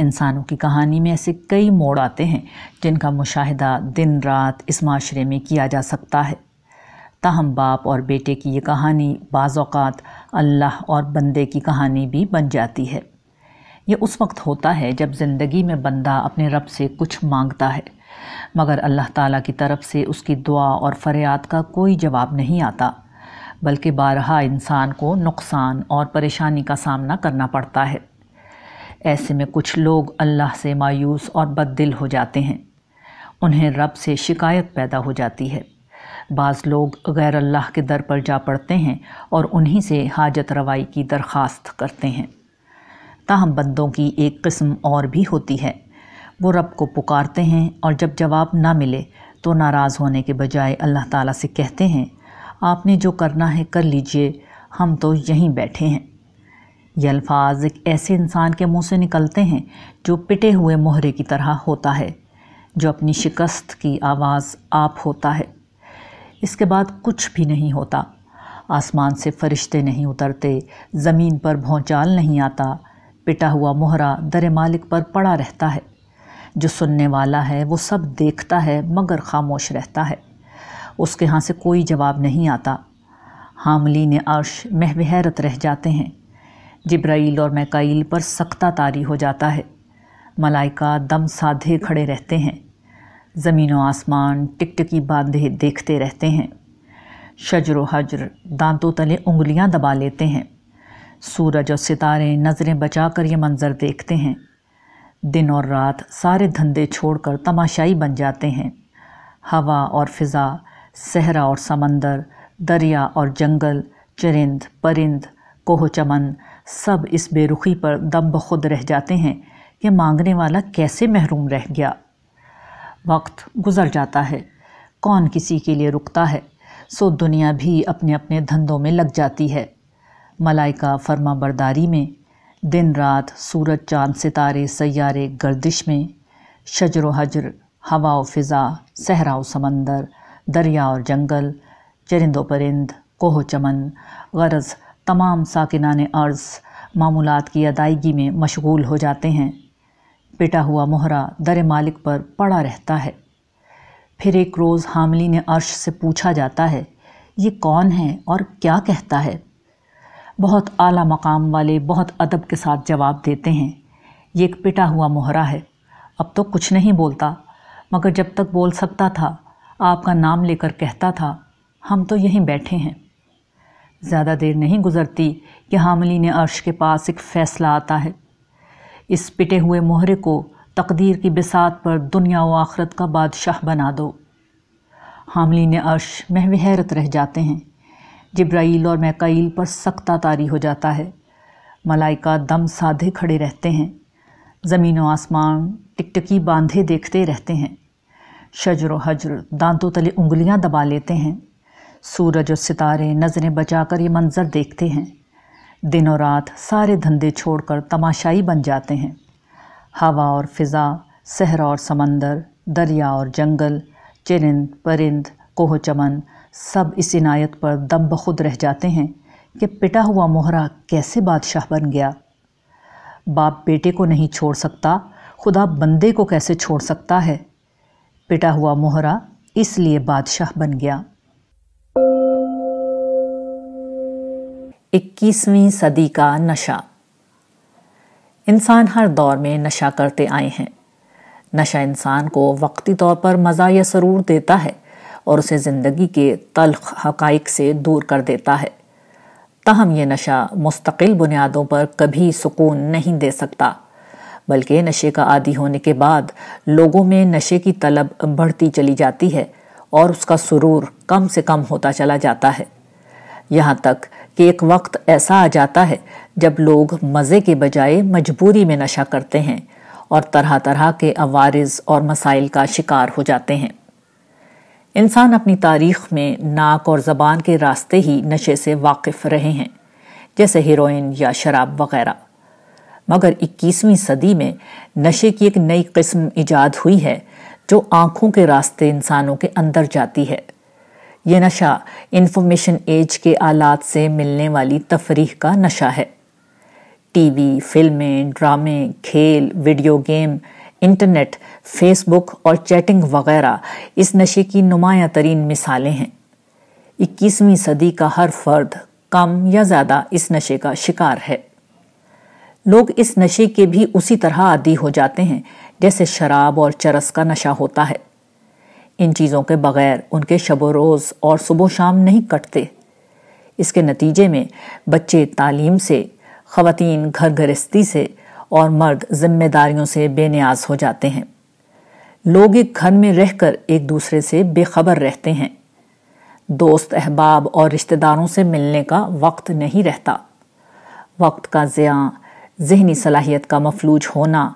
B: इंसानों की कहानी में ऐसे कई मोड़ आते हैं जिनका मुशाहिदा दिन रात इस माशरे में किया जा सकता है तहम बाप और बेटे की ये कहानी बाज़ात अल्लाह और बंदे की कहानी भी बन जाती है ये उस वक्त होता है जब ज़िंदगी में बंदा अपने रब से कुछ मांगता है मगर अल्लाह ताला की तरफ से उसकी दुआ और फ़रियाद का कोई जवाब नहीं आता बल्कि बारहा इंसान को नुकसान और परेशानी का सामना करना पड़ता है ऐसे में कुछ लोग अल्लाह से मायूस और बद हो जाते हैं उन्हें रब से शिकायत पैदा हो जाती है बाज़ लोग गैर अल्लाह के दर पर जा पड़ते हैं और उन्हीं से हाजत रवाई की दरख्वास्त करते हैं ताहम बंदों की एक किस्म और भी होती है वो रब को पुकारते हैं और जब जवाब ना मिले तो नाराज़ होने के बजाय अल्लाह ताला से कहते हैं आपने जो करना है कर लीजिए हम तो यहीं बैठे हैं ये अल्फाज एक ऐसे इंसान के मुंह से निकलते हैं जो पिटे हुए मोहरे की तरह होता है जो अपनी शिकस्त की आवाज़ आप होता है इसके बाद कुछ भी नहीं होता आसमान से फरिश्ते नहीं उतरते ज़मीन पर भौचाल नहीं आता पिटा हुआ मोहरा दर मालिक पर पड़ा रहता है जो सुनने वाला है वो सब देखता है मगर खामोश रहता है उसके यहाँ से कोई जवाब नहीं आता ने अर्श महवहरत रह जाते हैं जब्राइल और मैकाइल पर सख्ता तारी हो जाता है मलाइका दम साधे खड़े रहते हैं ज़मीन व आसमान टिकी बांधे देखते रहते हैं शजर व हजर दांतों तले उंगलियां दबा लेते हैं सूरज और सितारे नज़रें बचा कर ये मंज़र देखते हैं दिन और रात सारे धंधे छोड़ कर तमाशाई बन जाते हैं हवा और फिज़ा सहरा और समंदर दरिया और जंगल चरिंद परिंद कोह चमन सब इस बेरुखी पर दम बखुद रह जाते हैं ये मांगने वाला कैसे महरूम रह गया वक्त गुज़र जाता है कौन किसी के लिए रुकता है सो दुनिया भी अपने अपने धंधों में लग जाती है मलाइका फर्मा बरदारी में दिन रात सूरज चाँद सितारे सैारे गर्दिश में शजर हजर हवा व फ़िज़ा सहरा व समंदर दरिया और जंगल चरिंदो परिंद कोह चमन गरज़ तमाम साकिनान अर्ज़ मामूलत की अदायगी में मशगूल हो जाते हैं पिटा हुआ मोहरा दर मालिक पर पड़ा रहता है फिर एक रोज़ हामली ने अर्श से पूछा जाता है ये कौन है और क्या कहता है बहुत आला मकाम वाले बहुत अदब के साथ जवाब देते हैं ये एक पिटा हुआ मोहरा है अब तो कुछ नहीं बोलता मगर जब तक बोल सकता था आपका नाम लेकर कहता था हम तो यहीं बैठे हैं ज़्यादा देर नहीं गुज़रती कि हामली ने अर्श के पास एक फ़ैसला आता है इस पिटे हुए मोहरे को तकदीर की बिसात पर दुनिया व आखरत का बादशाह बना दो ने अर्श में हैरत रह जाते हैं जब्राइल और मैकाइल पर सख्ता तारी हो जाता है मलाइका दम साधे खड़े रहते हैं ज़मीन व आसमान टिकटकी बांधे देखते रहते हैं शजर व हजर दांतों तले उंगलियां दबा लेते हैं सूरज और सितारे नज़रें बचाकर ये मंज़र देखते हैं दिनों रात सारे धंधे छोड़कर तमाशाई बन जाते हैं हवा और फिज़ा सहरा और समंदर दरिया और जंगल चिरिंद परिंद कोह चमन सब इस इनायत पर दम बखुद रह जाते हैं कि पिटा हुआ मोहरा कैसे बादशाह बन गया बाप बेटे को नहीं छोड़ सकता खुदा बंदे को कैसे छोड़ सकता है पिटा हुआ मोहरा इसलिए बादशाह बन गया इक्कीसवीं सदी का नशा इंसान हर दौर में नशा करते आए हैं नशा इंसान को वक्ती तौर पर मज़ा या सरूर देता है और उसे ज़िंदगी के तलख हकाइक से दूर कर देता है तहम यह नशा मुस्तकिल बुनियादों पर कभी सुकून नहीं दे सकता बल्कि नशे का आदि होने के बाद लोगों में नशे की तलब बढ़ती चली जाती है और उसका सुरूर कम से कम होता चला जाता है यहाँ तक कि एक वक्त ऐसा आ जाता है जब लोग मज़े के बजाय मजबूरी में नशा करते हैं और तरह तरह के अवारज और मसाइल का शिकार हो जाते हैं इंसान अपनी तारीख में नाक और ज़बान के रास्ते ही नशे से वाकिफ़ रहे हैं जैसे हीरोइन या शराब वगैरह मगर 21वीं सदी में नशे की एक नई किस्म ईजाद हुई है जो आँखों के रास्ते इंसानों के अंदर जाती है ये नशा इन्फॉर्मेशन एज के आलात से मिलने वाली तफरी का नशा है टी वी फिल्में ड्रामे खेल वीडियो गेम इंटरनेट फेसबुक और चैटिंग वगैरह इस नशे की नुमाया तरीन मिसालें हैं इक्कीसवीं सदी का हर फर्द कम या ज़्यादा इस नशे का शिकार है लोग इस नशे के भी उसी तरह आदि हो जाते हैं जैसे शराब और चरस का नशा होता है इन चीज़ों के बगैर उनके शब रोज़ और सुबह शाम नहीं कटते इसके नतीजे में बच्चे तालीम से ख़वातीन घर गृहस्थी से और मर्द जिम्मेदारियों से बेनियाज हो जाते हैं लोग एक घर में रहकर एक दूसरे से बेखबर रहते हैं दोस्त अहबाब और रिश्तेदारों से मिलने का वक्त नहीं रहता वक्त का ज़िया जहनी सलाहियत का मफलूज होना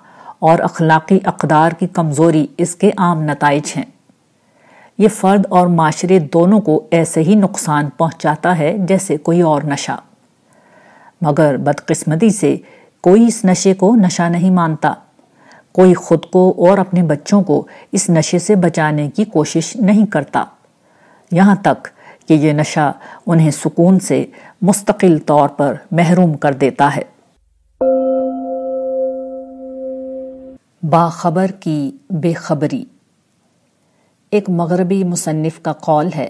B: और अखलाकी अकदार की कमज़ोरी इसके आम नतज हैं ये फ़र्द और माशरे दोनों को ऐसे ही नुकसान पहुंचाता है जैसे कोई और नशा मगर बदकिस्मती से कोई इस नशे को नशा नहीं मानता कोई खुद को और अपने बच्चों को इस नशे से बचाने की कोशिश नहीं करता यहाँ तक कि ये नशा उन्हें सुकून से मुस्तकिल तौर पर महरूम कर देता है बाखबर की बेखबरी एक मगरबी मुसनफ़ का कौल है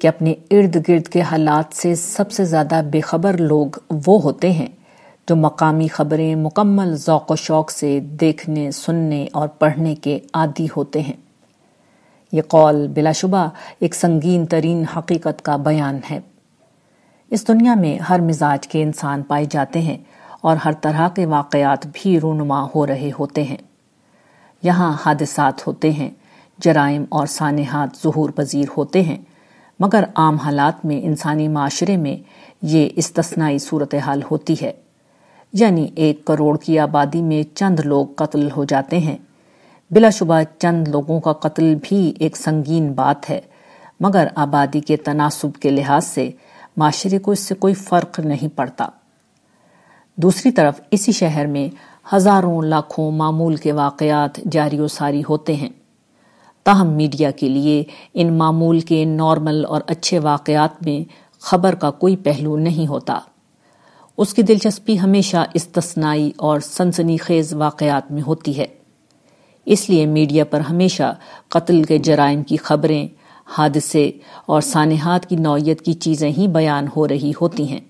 B: कि अपने इर्द गिर्द के हालात से सबसे ज़्यादा बेखबर लोग वो होते हैं जो मकामी खबरें मुकम्मल ज़ौक व शौक़ से देखने सुनने और पढ़ने के आदि होते हैं ये कौल बिलाशुबा एक संगीन तरीन हकीकत का बयान है इस दुनिया में हर मिजाज के इंसान पाए जाते हैं और हर तरह के वाकयात भी रूनुमा हो रहे होते हैं यहाँ हादसात होते हैं जराइम और सानहात जहूर पजीर होते हैं मगर आम हालात में इंसानी माशरे में ये इस्तनाई सूरत हाल होती है यानी एक करोड़ की आबादी में चंद लोग कत्ल हो जाते हैं बिलाशुबा चंद लोगों का कत्ल भी एक संगीन बात है मगर आबादी के तनासब के लिहाज से माशरे को इससे कोई फ़र्क नहीं पड़ता दूसरी तरफ इसी शहर में हज़ारों लाखों मामूल के वाक़ात जारी वारी होते हैं ताहम मीडिया के लिए इन मामूल के नॉर्मल और अच्छे वाकयात में खबर का कोई पहलू नहीं होता उसकी दिलचस्पी हमेशा इस्तनाई और सनसनी खेज वाकयात में होती है इसलिए मीडिया पर हमेशा कत्ल के जराइम की खबरें हादसे और सानहात की नौीयत की चीज़ें ही बयान हो रही होती हैं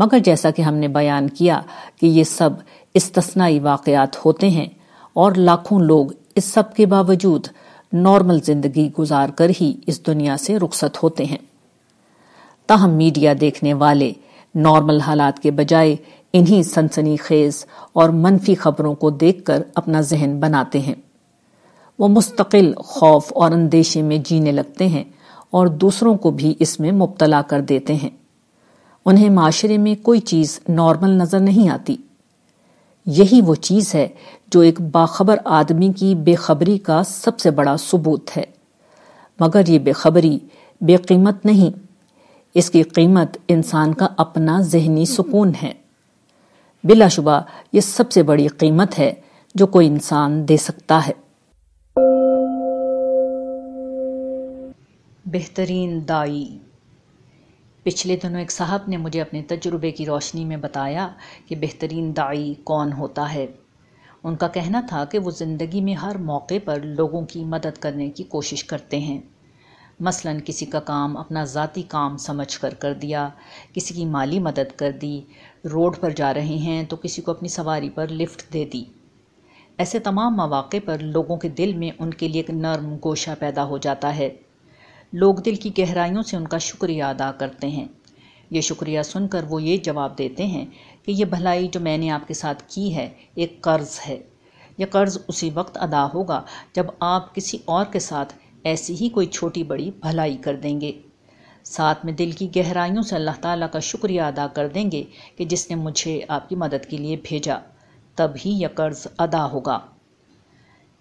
B: मगर जैसा कि हमने बयान किया कि ये सब इस्तनाई वाकयात होते हैं और लाखों लोग इस सब के बावजूद नॉर्मल जिंदगी गुजार कर ही इस दुनिया से रुखसत होते हैं ताहम मीडिया देखने वाले नॉर्मल हालात के बजाय इन्हीं सनसनी खेज और मनफी खबरों को देखकर अपना जहन बनाते हैं वो मुस्तकिल खौफ और अंदेशे में जीने लगते हैं और दूसरों को भी इसमें मुबतला कर देते हैं उन्हें माशरे में कोई चीज़ नॉर्मल नज़र नहीं आती यही वो चीज़ है जो एक बाखबर आदमी की बेखबरी का सबसे बड़ा सबूत है मगर ये बेखबरी बेकीमत नहीं इसकी कीमत इंसान का अपना जहनी सुकून है बिलाशुबा ये सबसे बड़ी कीमत है जो कोई इंसान दे सकता है बेहतरीन दाई पिछले दिनों एक साहब ने मुझे अपने तजुर्बे की रोशनी में बताया कि बेहतरीन दाई कौन होता है उनका कहना था कि वो ज़िंदगी में हर मौके पर लोगों की मदद करने की कोशिश करते हैं मसलन किसी का काम अपना ज़ाती काम समझ कर कर दिया किसी की माली मदद कर दी रोड पर जा रहे हैं तो किसी को अपनी सवारी पर लिफ्ट दे दी ऐसे तमाम मौाक़े पर लोगों के दिल में उनके लिए एक नर्म गोशा पैदा हो जाता है लोग दिल की गहराइयों से उनका शुक्रिया अदा करते हैं ये शुक्रिया सुनकर वो ये जवाब देते हैं कि ये भलाई जो मैंने आपके साथ की है एक कर्ज़ है यह कर्ज़ उसी वक्त अदा होगा जब आप किसी और के साथ ऐसी ही कोई छोटी बड़ी भलाई कर देंगे साथ में दिल की गहराइयों से अल्लाह ताला का शुक्रिया अदा कर देंगे कि जिसने मुझे आपकी मदद के लिए भेजा तभी यह कर्ज़ अदा होगा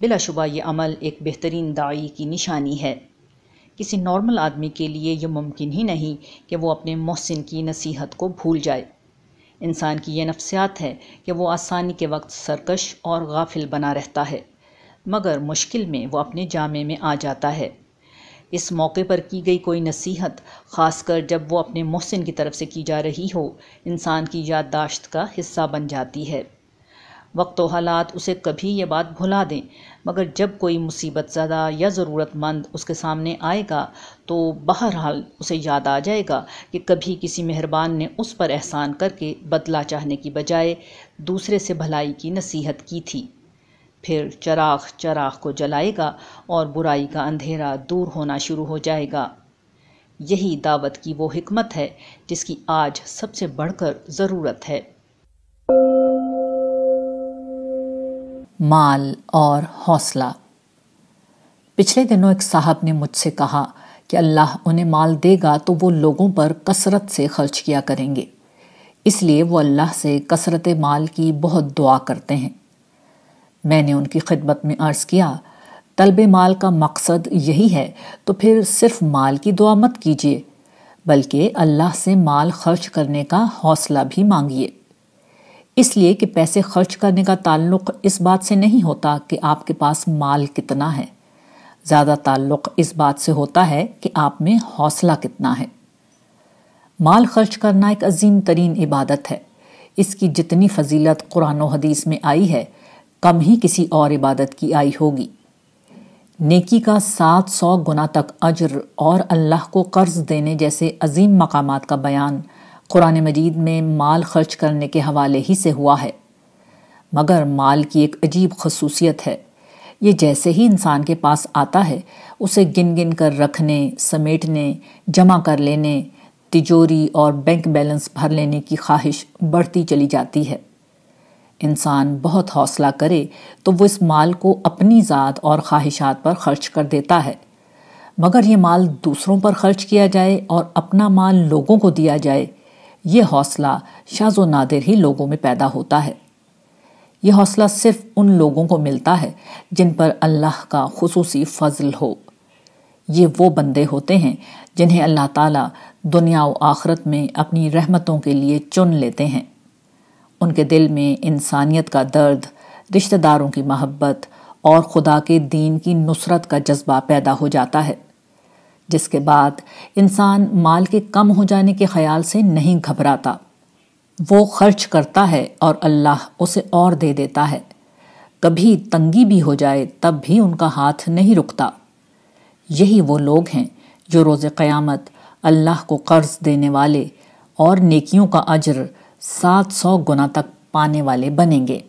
B: बिलाशुबा ये अमल एक बेहतरीन दाई की निशानी है किसी नॉर्मल आदमी के लिए यह मुमकिन ही नहीं कि वो अपने मोहसिन की नसीहत को भूल जाए इंसान की यह नफ्सियात है कि वो आसानी के वक्त सरकश और गाफिल बना रहता है मगर मुश्किल में वो अपने जामे में आ जाता है इस मौके पर की गई कोई नसीहत खासकर जब वो अपने मोहसिन की तरफ से की जा रही हो इंसान की याददाश्त का हिस्सा बन जाती है वक्त व हालात उसे कभी ये बात भुला दें मगर जब कोई मुसीबत ज़्यादा या ज़रूरतमंद उसके सामने आएगा तो बहरहाल उसे याद आ जाएगा कि कभी किसी मेहरबान ने उस पर एहसान करके बदला चाहने की बजाय दूसरे से भलाई की नसीहत की थी फिर चराग चराग को जलाएगा और बुराई का अंधेरा दूर होना शुरू हो जाएगा यही दावत की वो हिकमत है जिसकी आज सबसे बढ़कर ज़रूरत है माल और हौसला पिछले दिनों एक साहब ने मुझसे कहा कि अल्लाह उन्हें माल देगा तो वो लोगों पर कसरत से खर्च किया करेंगे इसलिए वो अल्लाह से कसरत माल की बहुत दुआ करते हैं मैंने उनकी खिदमत में अर्ज़ किया तलब माल का मकसद यही है तो फिर सिर्फ माल की दुआ मत कीजिए बल्कि अल्लाह से माल खर्च करने का हौसला भी मांगिए इसलिए कि पैसे खर्च करने का ताल्लुक इस बात से नहीं होता कि आपके पास माल कितना है ज़्यादा ताल्लुक इस बात से होता है कि आप में हौसला कितना है माल खर्च करना एक अजीम तरीन इबादत है इसकी जितनी फजीलत कुरान हदीस में आई है कम ही किसी और इबादत की आई होगी नेकी का सात सौ गुना तक अज्र और अल्लाह को कर्ज देने जैसे अजीम मकामात का बयान कुरान मजीद में माल खर्च करने के हवाले ही से हुआ है मगर माल की एक अजीब खसूसियत है ये जैसे ही इंसान के पास आता है उसे गिन गिन कर रखने समेटने जमा कर लेने तिजोरी और बैंक बैलेंस भर लेने की ख्वाहिश बढ़ती चली जाती है इंसान बहुत हौसला करे तो वो इस माल को अपनी ज़ात और ख्वाहिशात पर खर्च कर देता है मगर ये माल दूसरों पर खर्च किया जाए और अपना माल लोगों को दिया जाए ये हौसला शाजो नादिर ही लोगों में पैदा होता है यह हौसला सिर्फ उन लोगों को मिलता है जिन पर अल्लाह का खसूस फजल हो ये वो बंदे होते हैं जिन्हें अल्लाह ताला दुनिया व आखरत में अपनी रहमतों के लिए चुन लेते हैं उनके दिल में इंसानियत का दर्द रिश्तेदारों की महब्बत और खुदा के दीन की नुसरत का जज्बा पैदा हो जाता है जिसके बाद इंसान माल के कम हो जाने के ख्याल से नहीं घबराता वो खर्च करता है और अल्लाह उसे और दे देता है कभी तंगी भी हो जाए तब भी उनका हाथ नहीं रुकता यही वो लोग हैं जो रोज़ क़यामत अल्लाह को कर्ज देने वाले और नेकियों का अजर सात सौ गुना तक पाने वाले बनेंगे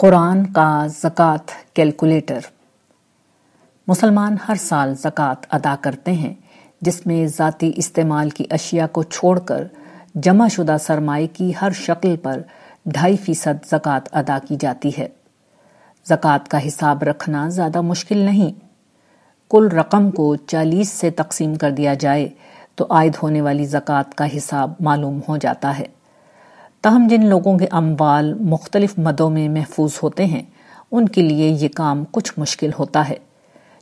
B: कुरान का जक़ात कैलकुलेटर मुसलमान हर साल ज़क़़त अदा करते हैं जिसमें ज़ाती इस्तेमाल की अशिया को छोड़कर जमाशुदा सरमाए की हर शक्ल पर ढाई फ़ीसद ज़क़़त अदा की जाती है ज़क़़त का हिसाब रखना ज़्यादा मुश्किल नहीं कुल रकम को चालीस से तकसीम कर दिया जाए तो आयद होने वाली ज़क़़त का हिसाब मालूम हो जाता है तहम जिन लोगों के अम्बाल मुख्तलिफ मदों में महफूज होते हैं उनके लिए ये काम कुछ मुश्किल होता है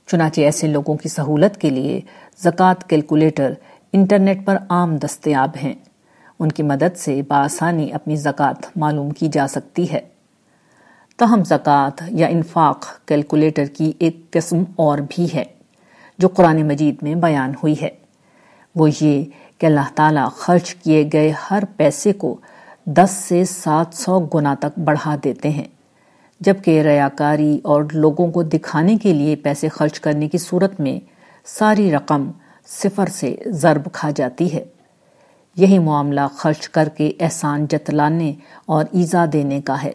B: चुनाचे ऐसे लोगों की सहूलत के लिए जक़ात कैलकुलेटर इंटरनेट पर आम दस्तयाब हैं उनकी मदद से बासानी अपनी ज़क़़त मालूम की जा सकती है तहम ज़क़़त या इन्फाक कैलकुलेटर की एक किस्म और भी है जो कुरान मजीद में बयान हुई है वो ये कि अल्लाह ताला खर्च किए गए हर पैसे को दस से सात सौ गुना तक बढ़ा देते हैं जबकि रयाकारी और लोगों को दिखाने के लिए पैसे खर्च करने की सूरत में सारी रकम सिफर से ज़रब खा जाती है यही मामला खर्च करके एहसान जतलाने और ईज़ा देने का है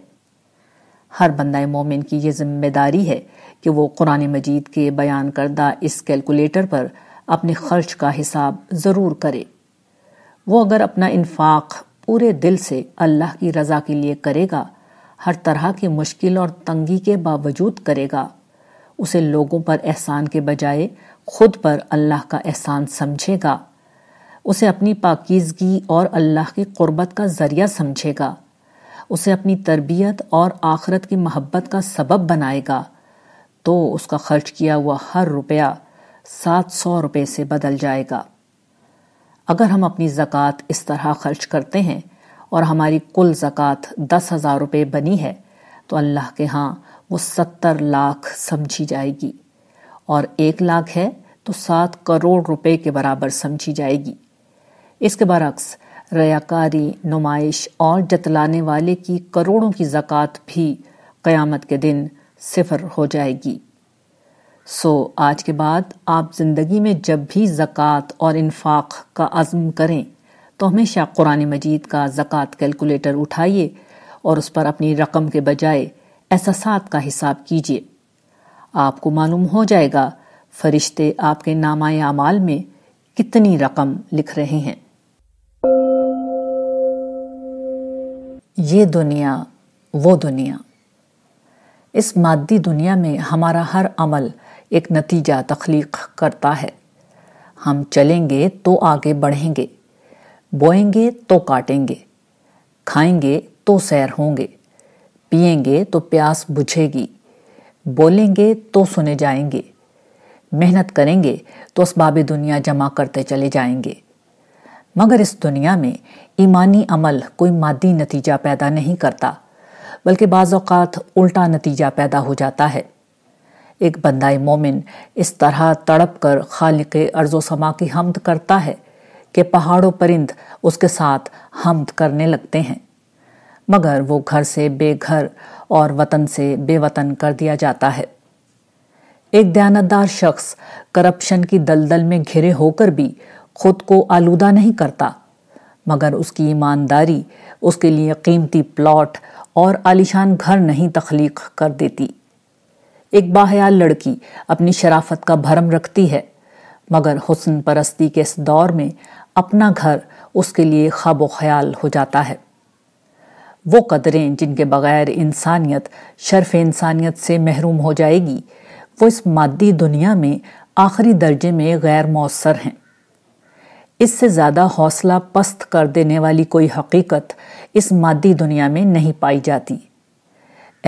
B: हर बंदा मोमिन की यह जिम्मेदारी है कि वो कुरान मजीद के बयान करदा इस कैलकुलेटर पर अपने खर्च का हिसाब ज़रूर करे वो अगर अपना इन्फाक पूरे दिल से अल्लाह की रज़ा के लिए करेगा हर तरह की मुश्किल और तंगी के बावजूद करेगा उसे लोगों पर एहसान के बजाय खुद पर अल्लाह का एहसान समझेगा उसे अपनी पाकिजगी और अल्लाह की क़ुरबत का ज़रिया समझेगा उसे अपनी तरबियत और आखरत की मोहब्बत का सबब बनाएगा तो उसका खर्च किया हुआ हर रुपया सात सौ रुपये से बदल जाएगा अगर हम अपनी ज़क़़त इस तरह खर्च करते हैं और हमारी कुल ज़क़़त दस हज़ार रुपये बनी है तो अल्लाह के हाँ वो सत्तर लाख समझी जाएगी और एक लाख है तो सात करोड़ रुपए के बराबर समझी जाएगी इसके बरक्स रयाकारी नुमाइश और जतलाने वाले की करोड़ों की जक़ात भी क़यामत के दिन सिफर हो जाएगी सो आज के बाद आप ज़िंदगी में जब भी ज़क़़त और इन्फाक का आजम करें तो हमेशा कुरान मजीद का ज़क़़त कैलकुलेटर उठाइए और उस पर अपनी रकम के बजाय एहसास का हिसाब कीजिए आपको मालूम हो जाएगा फरिश्ते आपके नामाय अमाल में कितनी रकम लिख रहे हैं ये दुनिया वो दुनिया इस मादी दुनिया में हमारा हर अमल एक नतीजा तख्लीक करता है हम चलेंगे तो आगे बढ़ेंगे बोएंगे तो काटेंगे खाएंगे तो सैर होंगे पिएंगे तो प्यास बुझेगी बोलेंगे तो सुने जाएंगे मेहनत करेंगे तो असबाब दुनिया जमा करते चले जाएंगे मगर इस दुनिया में ईमानी अमल कोई मादी नतीजा पैदा नहीं करता बल्कि बाज़ात उल्टा नतीजा पैदा हो जाता है एक बंदा मोमिन इस तरह तड़प कर खालिक अर्ज़ो समा की हमद करता है कि पहाड़ों परिंद उसके साथ हमद करने लगते हैं मगर वो घर से बेघर और वतन से बेवतन कर दिया जाता है एक दयानतदार शख्स करप्शन की दलदल में घिरे होकर भी खुद को आलूदा नहीं करता मगर उसकी ईमानदारी उसके लिए कीमती प्लॉट और आलिशान घर नहीं तख्लीक कर देती एक बाहयाल लड़की अपनी शराफत का भरम रखती है मगर हुसन परस्ती के इस दौर में अपना घर उसके लिए ख्वाब ख्याल हो जाता है वो कदरें जिनके बगैर इंसानियत शर्फ इंसानियत से महरूम हो जाएगी वो इस मादी दुनिया में आखिरी दर्जे में गैर मौसर हैं इससे ज़्यादा हौसला पस्त कर देने वाली कोई हकीकत इस मादी दुनिया में नहीं पाई जाती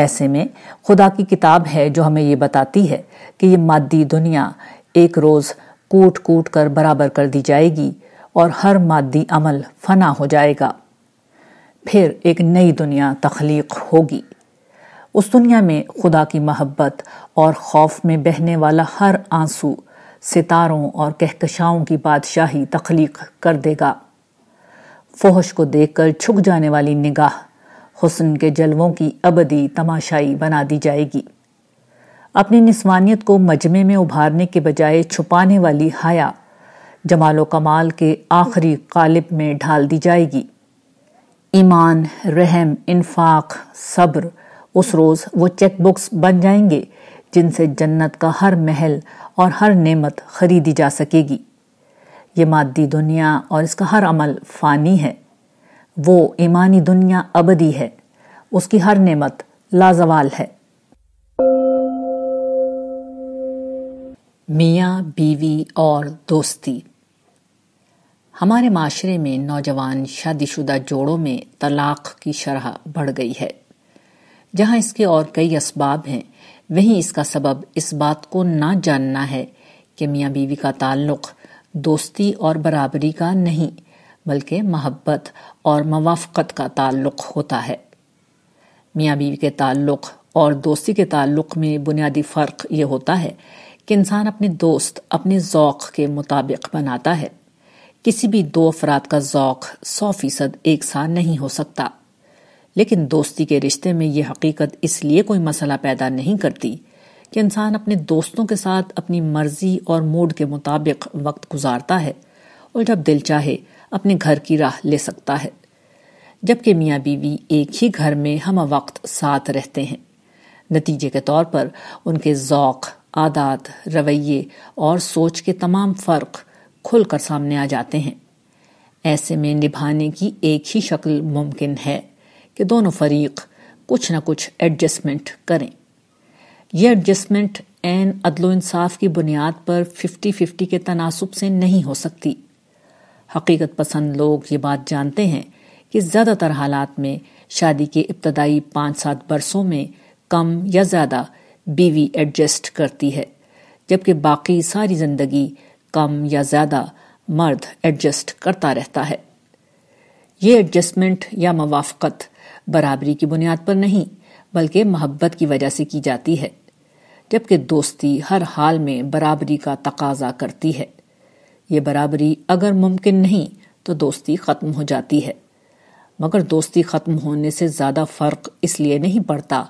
B: ऐसे में खुदा की किताब है जो हमें ये बताती है कि ये मादी दुनिया एक रोज़ कूट कूट कर बराबर कर दी जाएगी और हर मादी अमल फना हो जाएगा फिर एक नई दुनिया तख्लीक होगी उस दुनिया में खुदा की मोहब्बत और खौफ में बहने वाला हर आंसू सितारों और कहकशाओं की बादशाही तख्लीक कर देगा फोहश को देखकर छुक जाने वाली निगाह हुस्न के जलवों की अबदी तमाशाई बना दी जाएगी अपनी निस्वानियत को मजमे में उभारने के बजाय छुपाने वाली हया जमालो कमाल के आखिरी कालिब में ढाल दी जाएगी ईमान रहम इन्फाक सब्र उस रोज़ वो चेक बुक्स बन जाएंगे जिनसे जन्नत का हर महल और हर नेमत खरीदी जा सकेगी ये मादी दुनिया और इसका हर अमल फ़ानी है वो ईमानी दुनिया अबदी है उसकी हर नेमत लाजवाल है मियाँ बीवी और दोस्ती हमारे माशरे में नौजवान शादीशुदा जोड़ों में तलाक की शरह बढ़ गई है जहां इसके और कई इसबाब हैं वहीं इसका सबब इस बात को ना जानना है कि मियाँ बीवी का ताल्लुक दोस्ती और बराबरी का नहीं बल्कि महब्बत और मवाफ़त का ताल्लुक होता है मियाँ बीवी के ताल्लुक और दोस्ती के ताल्लुक में बुनियादी फ़र्क ये होता है कि इंसान अपने दोस्त अपने ओक़ के मुताबिक बनाता है किसी भी दो अफराद का जौक सौ फीसद एक सा नहीं हो सकता लेकिन दोस्ती के रिश्ते में यह हकीकत इसलिए कोई मसला पैदा नहीं करती कि इंसान अपने दोस्तों के साथ अपनी मर्जी और मूड के मुताबिक वक्त गुजारता है और जब दिल चाहे अपने घर की राह ले सकता है जबकि मियाँ बीवी एक ही घर में हम वक्त साथ रहते हैं नतीजे के तौर पर उनके जौक आदात रवैये और सोच के तमाम फ़र्क खुलकर सामने आ जाते हैं ऐसे में निभाने की एक ही शक्ल मुमकिन है कि दोनों फरीक कुछ ना कुछ एडजस्टमेंट करें यह एडजस्टमेंट एन अदलो इंसाफ की बुनियाद पर फिफ्टी फिफ्टी के तनासब से नहीं हो सकती हकीकत पसंद लोग ये बात जानते हैं कि ज़्यादातर हालात में शादी के इब्तदाई पांच सात बरसों में कम या ज़्यादा बीवी एडजस्ट करती है जबकि बाकी सारी ज़िंदगी कम या ज़्यादा मर्द एडजस्ट करता रहता है ये एडजस्टमेंट या मवाफकत बराबरी की बुनियाद पर नहीं बल्कि मोहब्बत की वजह से की जाती है जबकि दोस्ती हर हाल में बराबरी का तकाजा करती है ये बराबरी अगर मुमकिन नहीं तो दोस्ती ख़त्म हो जाती है मगर दोस्ती ख़त्म होने से ज़्यादा फ़र्क इसलिए नहीं पड़ता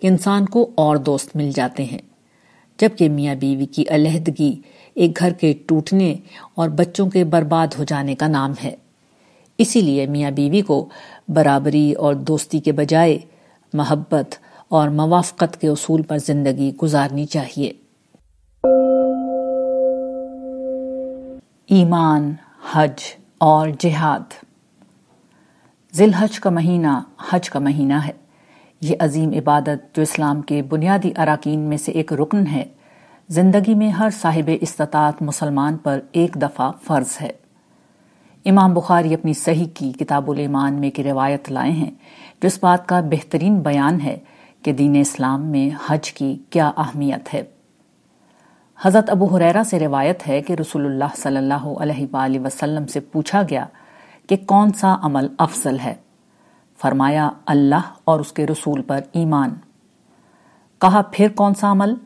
B: कि इंसान को और दोस्त मिल जाते हैं जबकि मियाँ बीवी की अलहदगी एक घर के टूटने और बच्चों के बर्बाद हो जाने का नाम है इसीलिए मियाँ बीवी को बराबरी और दोस्ती के बजाय मोहब्बत और मवाफ़त के असूल पर ज़िंदगी गुजारनी चाहिए ईमान हज और जिहाद जिल हज का महीना हज का महीना है ये अजीम इबादत जो इस्लाम के बुनियादी अरकान में से एक रुकन है ज़िंदगी में हर साहिब इस्तात मुसलमान पर एक दफ़ा फ़र्ज है इमाम बुखारी अपनी सही की किताबुल ईमान में की रिवायत लाए हैं जो इस बात का बेहतरीन बयान है कि दीन इस्लाम में हज की क्या अहमियत है हज़रत अबू हुरैरा से रिवायत है कि रसूलुल्लाह सल्लल्लाहु अलैहि वसल्लम से पूछा गया कि कौन सा अमल अफजल है फरमाया अल्लाह और उसके रसूल पर ईमान कहा फिर कौन सा अमल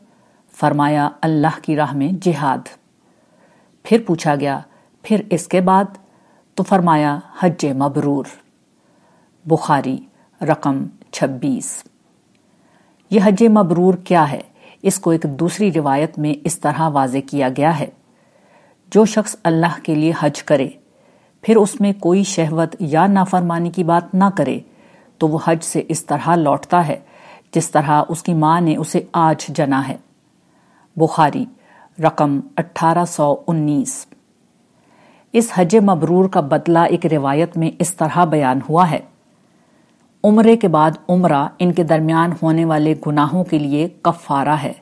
B: फरमाया अल्लाह की राह में जिहाद फिर पूछा गया फिर इसके बाद तो फरमाया हज मबरूर बुखारी रकम 26 यह हज मबरूर क्या है इसको एक दूसरी रिवायत में इस तरह वाजे किया गया है जो शख्स अल्लाह के लिए हज करे फिर उसमें कोई शहवत या नाफरमानी की बात ना करे तो वो हज से इस तरह लौटता है जिस तरह उसकी माँ ने उसे आज जना है बुखारी रकम अठारह सौ उन्नीस इस हज मबरूर का बदला एक रिवायत में इस तरह बयान हुआ है उम्र के बाद उम्र इनके दरमियान होने वाले गुनाहों के लिए कफारा है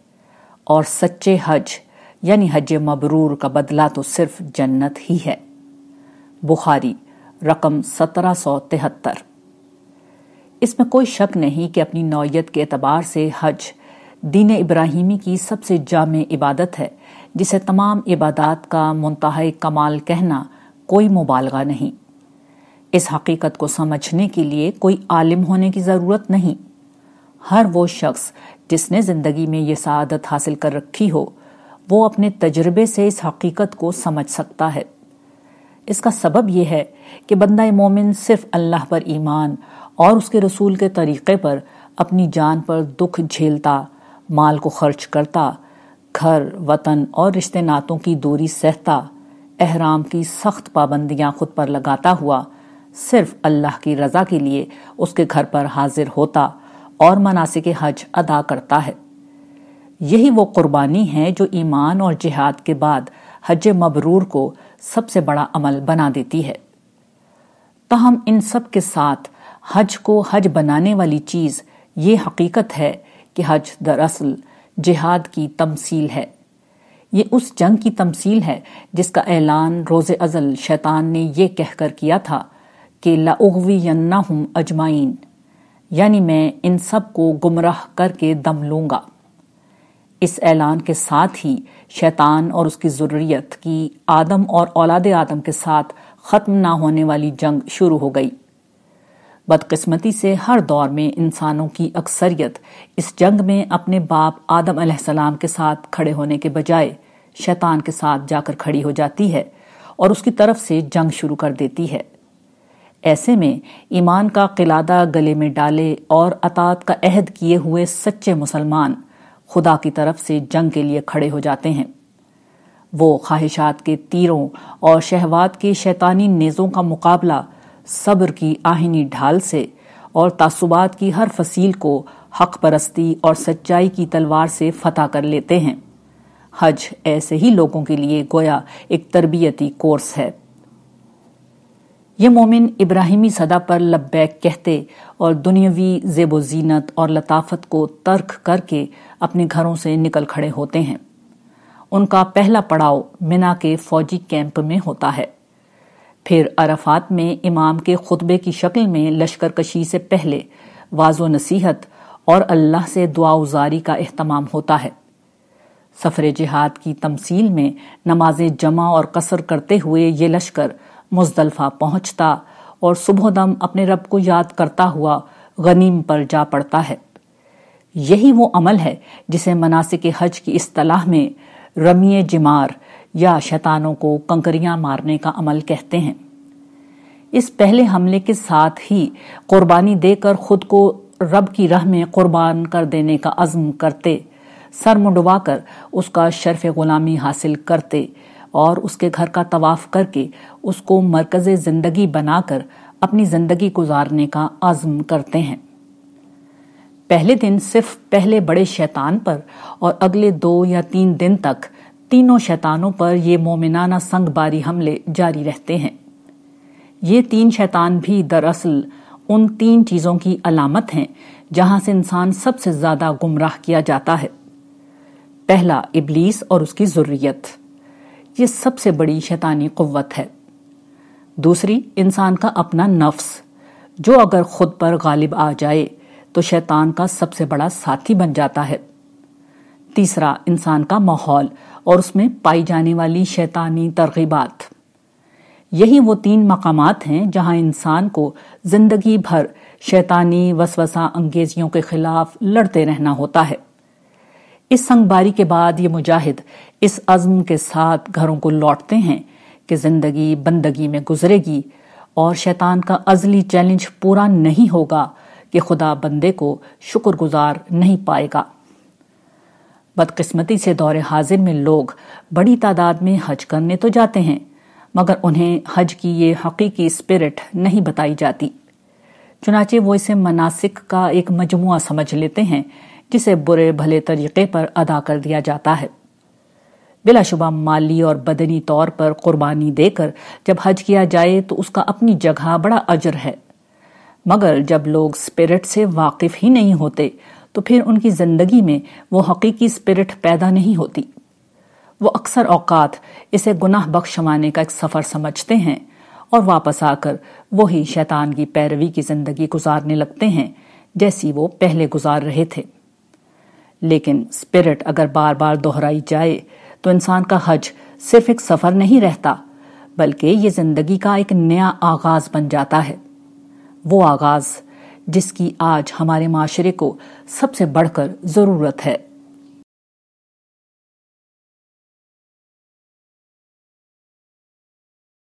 B: और सच्चे हज यानी हज मबरूर का बदला तो सिर्फ जन्नत ही है बुखारी रकम सत्रह सौ तिहत्तर इसमें कोई शक नहीं कि अपनी नौयत के अतबार से हज दीन इब्राहिमी की सबसे जाम इबादत है जिसे तमाम इबादत का मुंतह कमाल कहना कोई मुबालगा नहीं इस हकीकत को समझने के लिए कोई आलिम होने की ज़रूरत नहीं हर वो शख्स जिसने ज़िंदगी में ये सआदत हासिल कर रखी हो वो अपने तजर्बे से इस हकीकत को समझ सकता है इसका सबब यह है कि बंदा मोमिन सिर्फ अल्लाह पर ईमान और उसके रसूल के तरीक़े पर अपनी जान पर दुख झेलता माल को खर्च करता घर वतन और रिश्ते नातों की दूरी सहता अहराम की सख्त पाबंदियां खुद पर लगाता हुआ सिर्फ अल्लाह की रजा के लिए उसके घर पर हाजिर होता और मनासिक हज अदा करता है यही वो कुर्बानी है जो ईमान और जिहाद के बाद हज मबरूर को सबसे बड़ा अमल बना देती है तहम इन सब के साथ हज को हज बनाने वाली चीज़ ये हकीकत है कि हज दरअसल जिहाद की तमसील है ये उस जंग की तमसील है जिसका ऐलान रोज़ अज़ल शैतान ने यह कहकर किया था कि लाउवी हूं अजमाइन यानी मैं इन सब को गुमराह करके दम लूंगा इस ऐलान के साथ ही शैतान और उसकी ज़रूरीत की आदम और औलाद आदम के साथ ख़त्म ना होने वाली जंग शुरू हो गई बदकिस्मती से हर दौर में इंसानों की अक्सरियत इस जंग में अपने बाप आदम अलैहिस्सलाम के साथ खड़े होने के बजाय शैतान के साथ जाकर खड़ी हो जाती है और उसकी तरफ से जंग शुरू कर देती है ऐसे में ईमान का किलादा गले में डाले और अतात का अहद किए हुए सच्चे मुसलमान खुदा की तरफ से जंग के लिए खड़े हो जाते हैं वो ख्वाहिशात के तीरों और शहवात के शैतानी नेज़ों का मुकाबला सब्र की आहिनी ढाल से और तासुबात की हर फसील को हक परस्ती और सच्चाई की तलवार से फतह कर लेते हैं हज ऐसे ही लोगों के लिए गोया एक तरबियती कोर्स है ये मोमिन इब्राहिमी सदा पर लब्बैक कहते और दुनियावी जेबो जीनत और लताफत को तर्क करके अपने घरों से निकल खड़े होते हैं उनका पहला पड़ाव मिना के फौजी कैंप में होता है फिर अरफात में इमाम के खुतबे की शक्ल में लश्कर कशी से पहले वाजो नसीहत और अल्लाह से दुआ उजारी का अहतमाम होता है सफ़र जिहाद की तमसील में नमाजें जमा और कसर करते हुए ये लश्कर मुजदलफा पहुंचता और सुबह दम अपने रब को याद करता हुआ गनीम पर जा पड़ता है यही वो अमल है जिसे मनासिक हज की असलाह में रमिय जिमार या शैतानों को कंकरियां मारने का अमल कहते हैं इस पहले हमले के साथ ही कुर्बानी देकर खुद को रब की राह में कुर्बान कर देने का अज़्म करते सर मुंडवाकर उसका शर्फ गुलामी हासिल करते और उसके घर का तवाफ करके उसको मरकज ज़िंदगी बनाकर अपनी ज़िंदगी गुजारने का आज़म करते हैं पहले दिन सिर्फ पहले बड़े शैतान पर और अगले दो या तीन दिन तक तीनों शैतानों पर ये मोमिनाना संग बारी हमले जारी रहते हैं ये तीन शैतान भी दरअसल उन तीन चीज़ों की अलामत हैं जहां से इंसान सबसे ज़्यादा गुमराह किया जाता है पहला इबलीस और उसकी ज़ुर्रियत ये सबसे बड़ी शैतानी कुत है दूसरी इंसान का अपना नफ्स जो अगर खुद पर गालिब आ जाए तो शैतान का सबसे बड़ा साथी बन जाता है तीसरा इंसान का माहौल और उसमें पाई जाने वाली शैतानी तरगीबात यही वो तीन मकामात हैं जहां इंसान को जिंदगी भर शैतानी वसवसा अंगेजियों के खिलाफ लड़ते रहना होता है इस संगबारी के बाद ये मुजाहिद इस अज्म के साथ घरों को लौटते हैं कि जिंदगी बंदगी में गुजरेगी और शैतान का अजली चैलेंज पूरा नहीं होगा कि खुदा बंदे को शुक्रगुजार नहीं पाएगा बदकिस्मती से दौरे हाजिर में लोग बड़ी तादाद में हज करने तो जाते हैं मगर उन्हें हज की ये हकीकी स्पिरिट नहीं बताई जाती चुनाचे वो इसे मनासिक का एक मजमु समझ लेते हैं जिसे बुरे भले तरीके पर अदा कर दिया जाता है बिलाशुबा माली और बदनी तौर पर कुर्बानी देकर जब हज किया जाए तो उसका अपनी जगह बड़ा अजर है मगर जब लोग स्पिरिट से वाकिफ ही नहीं होते तो फिर उनकी ज़िंदगी में वो हकीकी स्पिरिट पैदा नहीं होती वो अक्सर औकात इसे गुनाह बख्शवाने का एक सफ़र समझते हैं और वापस आकर वही शैतान की पैरवी की ज़िंदगी गुजारने लगते हैं जैसी वो पहले गुजार रहे थे लेकिन स्पिरिट अगर बार बार दोहराई जाए तो इंसान का हज सिर्फ एक सफ़र नहीं रहता बल्कि ये ज़िंदगी का एक नया आगाज़ बन जाता है वो आगाज़ जिसकी आज हमारे माशरे को सबसे
H: बढ़कर ज़रूरत है